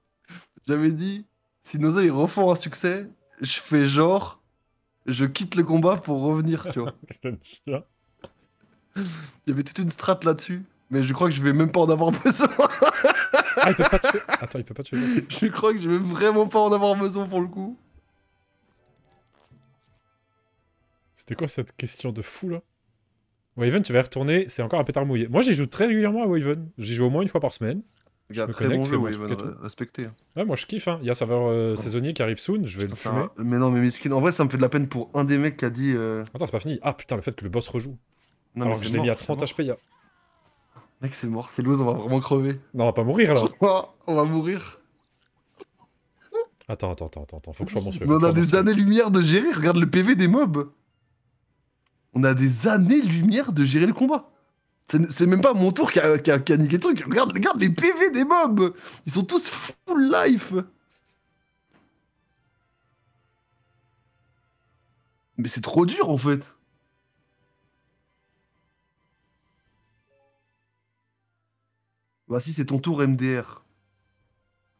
j'avais dit, si Noza il refont un succès, je fais genre, je quitte le combat pour revenir, tu vois. Il y avait toute une strat là-dessus. Mais je crois que je vais même pas en avoir besoin. ah, il peut pas tuer. Attends, il peut pas tuer. Je crois que je vais vraiment pas en avoir besoin pour le coup. C'était quoi cette question de fou là Waven, tu vas retourner, c'est encore un pétard mouillé. Moi, j'y joue très régulièrement à Waven. J'y joue au moins une fois par semaine. Je me respecté. Hein. Ouais, moi je kiffe, hein. il y a serveur euh, saisonnier qui arrive soon, je vais le fumer. Mais non, mais Miskin, en vrai, ça me fait de la peine pour un des mecs qui a dit. Euh, Attends, c'est pas fini. Ah putain, le fait que le boss rejoue. Non, Alors mais je l'ai mis à 30 HP, y'a. Mec, c'est mort, c'est loose, on va vraiment crever. Non, on va pas mourir là. on va mourir. Attends, attends, attends, attends, faut que je sois monstrueux. Mais on a des années-lumière de gérer, regarde le PV des mobs. On a des années-lumière de gérer le combat. C'est même pas mon tour qui a, qui a, qui a niqué le truc. Regarde, regarde les PV des mobs. Ils sont tous full life. Mais c'est trop dur en fait. Voici, bah, c'est ton tour MDR.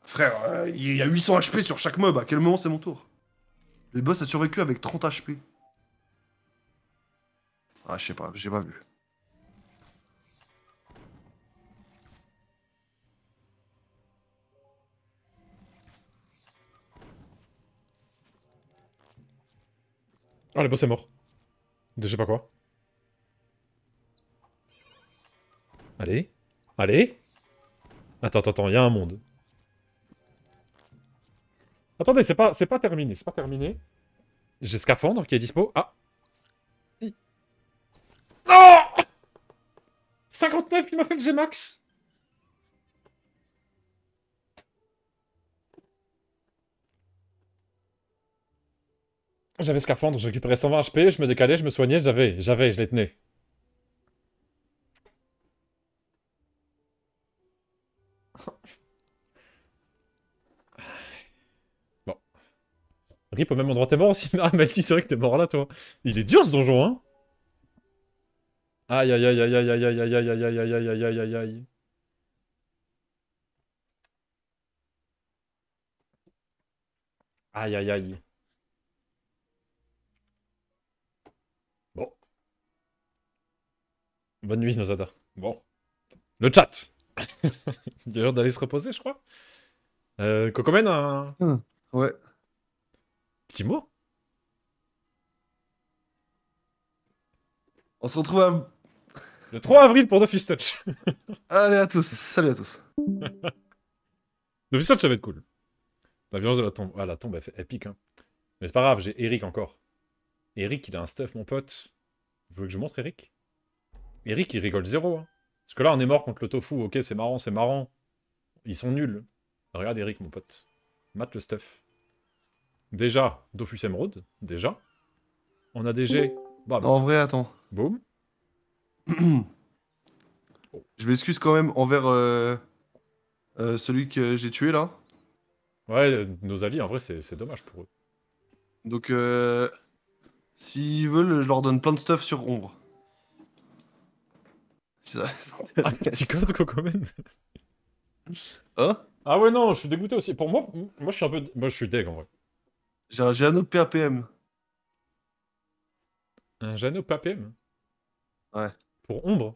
Frère, euh, il y a 800 HP sur chaque mob, à quel moment c'est mon tour Le boss a survécu avec 30 HP. Ah je sais pas, j'ai pas vu. Ah le boss est mort. De je sais pas quoi. Allez. Allez Attends, attends, attends, il y a un monde. Attendez, c'est pas, pas terminé, c'est pas terminé. J'ai Scaphandre qui est dispo. Ah 59, il m'a fait le max. J'avais Scaphandre, je récupérais 120 HP, je me décalais, je me soignais, j'avais, j'avais, je les tenais. bon. Rip au même endroit, t'es mort aussi Ah, Malty, c'est vrai que t'es mort là, toi. Il est dur, ce donjon, hein Aïe, aïe, aïe, aïe, aïe, aïe, aïe, aïe, aïe, aïe, aïe, aïe, aïe, aïe, aïe. Aïe, aïe, aïe. Bon. Bonne nuit, Nozada. Bon. Le chat D'ailleurs, d'aller se reposer, je crois. Euh, Cocomène, un... Hum, ouais. Petit mot On se retrouve le 3 avril pour Dofus Touch. Allez à tous, salut à tous. Dofus Touch, ça va être cool. La violence de la tombe. Ah, la tombe, elle fait épique. Hein. Mais c'est pas grave, j'ai Eric encore. Eric, il a un stuff, mon pote. Vous voulez que je montre Eric Eric, il rigole zéro. Hein. Parce que là, on est mort contre le tofu. Ok, c'est marrant, c'est marrant. Ils sont nuls. Regarde Eric, mon pote. Mate le stuff. Déjà, Dofus Emerald. Déjà. On a des G. Bah, bah. En vrai, attends. Boum. Oh. Je m'excuse quand même envers euh, euh, celui que j'ai tué là. Ouais, nos alliés, en vrai, c'est dommage pour eux. Donc, euh, s'ils veulent, je leur donne plein de stuff sur ombre. ah, hein Ah ouais, non, je suis dégoûté aussi. Pour moi, moi je suis un peu. Moi, je suis deg en vrai. J'ai un Jano PAPM. Un Jano PAPM Ouais. Pour Ombre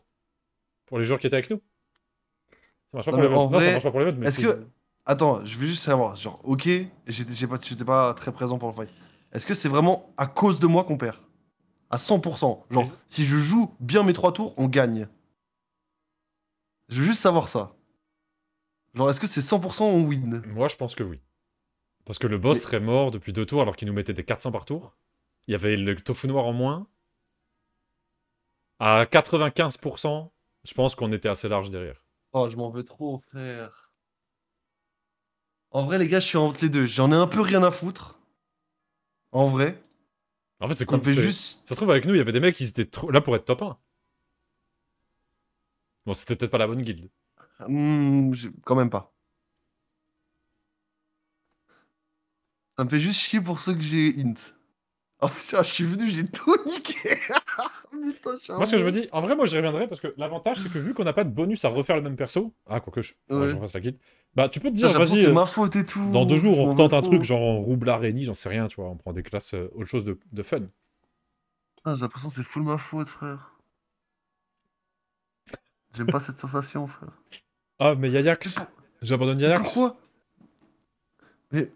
Pour les joueurs qui étaient avec nous Ça marche pas pour les votes. mais. Est-ce que. Attends, je vais juste savoir. Genre, ok, j'étais pas, pas très présent pour le fight. Est-ce que c'est vraiment à cause de moi qu'on perd À 100%. Genre, si je joue bien mes trois tours, on gagne. Je veux juste savoir ça. Genre, est-ce que c'est 100% on win Moi, je pense que oui. Parce que le boss serait mort depuis deux tours alors qu'il nous mettait des 400 par tour. Il y avait le tofu noir en moins. À 95%, je pense qu'on était assez large derrière. Oh, je m'en veux trop, frère. En vrai, les gars, je suis entre les deux. J'en ai un peu rien à foutre. En vrai. En fait, c'est compliqué. Ça, juste... ça se trouve, avec nous, il y avait des mecs qui étaient trop... là pour être top 1. Bon, c'était peut-être pas la bonne guilde. Hmm, quand même pas. Ça me fait juste chier pour ceux que j'ai int. Oh putain, je suis venu, j'ai tout niqué. moi, ce que je me dis, en vrai, moi, je reviendrai parce que l'avantage, c'est que vu qu'on n'a pas de bonus à refaire le même perso, ah, quoique je, ouais. je la guilde, bah, tu peux te dire, vas-y, c'est euh, ma faute et tout. Dans deux jours, on tente un truc, genre on rouble Rénie, j'en sais rien, tu vois, on prend des classes, euh, autre chose de, de fun. Ah, j'ai l'impression que c'est full ma faute, frère. J'aime pas cette sensation, frère. Ah, mais Yayax J'abandonne Yayax Pourquoi mais...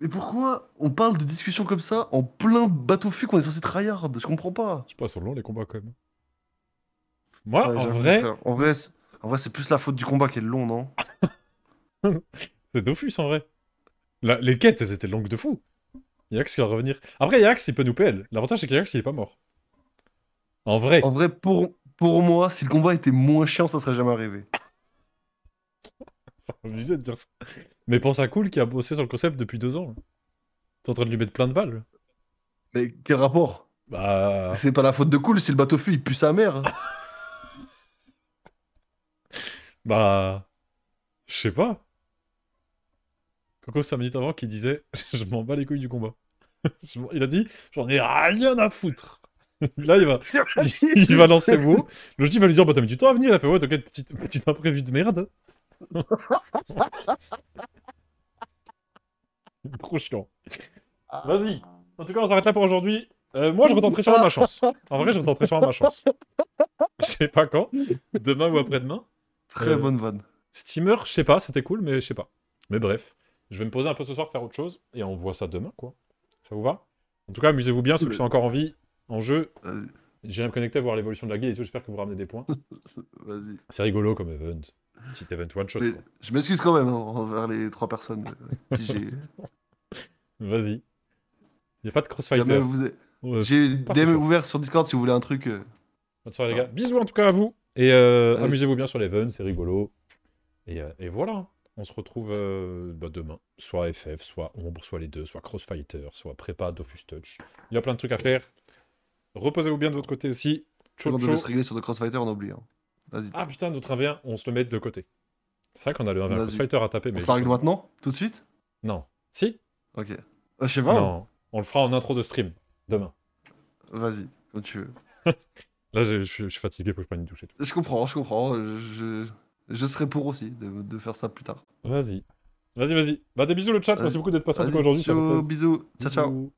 mais... pourquoi on parle de discussions comme ça en plein bateau fu qu'on est censé tryhard Je comprends pas. Je sais pas, sont longs les combats quand même. Moi, en, vrai... en, vrai... en vrai. c'est plus la faute du combat qui est long, non C'est Dofus en vrai. Les quêtes, elles étaient longues de fou. Yax qui va revenir. Après, Yax, il peut nous PL. L'avantage, c'est que il est pas mort. En vrai. En vrai, pour, pour moi, si le combat était moins chiant, ça serait jamais arrivé. de dire ça. Mais pense à Cool qui a bossé sur le concept depuis deux ans. T'es en train de lui mettre plein de balles. Mais quel rapport Bah. C'est pas la faute de Cool si le bateau fuit, il pue sa mère. bah. Je sais pas. Coco, un minutes avant, qui disait Je m'en bats les couilles du combat. il a dit J'en ai rien à foutre. là, il va, il, va lancer vous. Le va lui dire Bah, t'as mis du temps à venir. Il a fait Ouais, t'inquiète, petite, petite imprévue de merde. Trop chiant. Vas-y. En tout cas, on s'arrête là pour aujourd'hui. Euh, moi, je retenterai sûrement ma chance. En vrai, je retenterai sûrement ma chance. Je sais pas quand. Demain ou après-demain. Très euh, bonne bonne Steamer, je sais pas, c'était cool, mais je sais pas. Mais bref, je vais me poser un peu ce soir, faire autre chose, et on voit ça demain, quoi. Ça vous va En tout cas, amusez-vous bien, ceux qui sont encore en vie, en jeu. j'ai me connecté voir l'évolution de la guilde et tout, j'espère que vous ramenez des points. C'est rigolo comme event. Petit event one shot. je m'excuse quand même hein, envers les trois personnes euh, Vas-y. Il n'y a pas de crossfighter. Vous... J'ai ouvert sur Discord si vous voulez un truc. Euh. Bonne soirée, les gars. Ah. Bisous en tout cas à vous. Et euh, amusez-vous bien sur l'event, c'est rigolo. Et, voilà. On se retrouve bah, demain. Soit FF, soit Ombre, soit les deux, soit Crossfighter, soit prépa d'Office Touch. Il y a plein de trucs à faire. Reposez-vous bien de votre côté aussi. on doit se régler sur le Crossfighter, on oublie. Hein. Ah putain, notre 1 on se le met de côté. C'est vrai qu'on a le 1 Crossfighter à taper. On se règle maintenant Tout de suite Non. Si Ok. Euh, je sais pas. Non, hein. on le fera en intro de stream, demain. Vas-y, quand tu veux. Là, je, suis fatigué, faut que je prenne une douche et Je comprends, je comprends. Je, serai pour aussi de, faire ça plus tard. Vas-y. Vas-y, vas-y. Bah, des bisous le chat, merci beaucoup d'être passé aujourd'hui. Ciao, bisous. Ciao, ciao.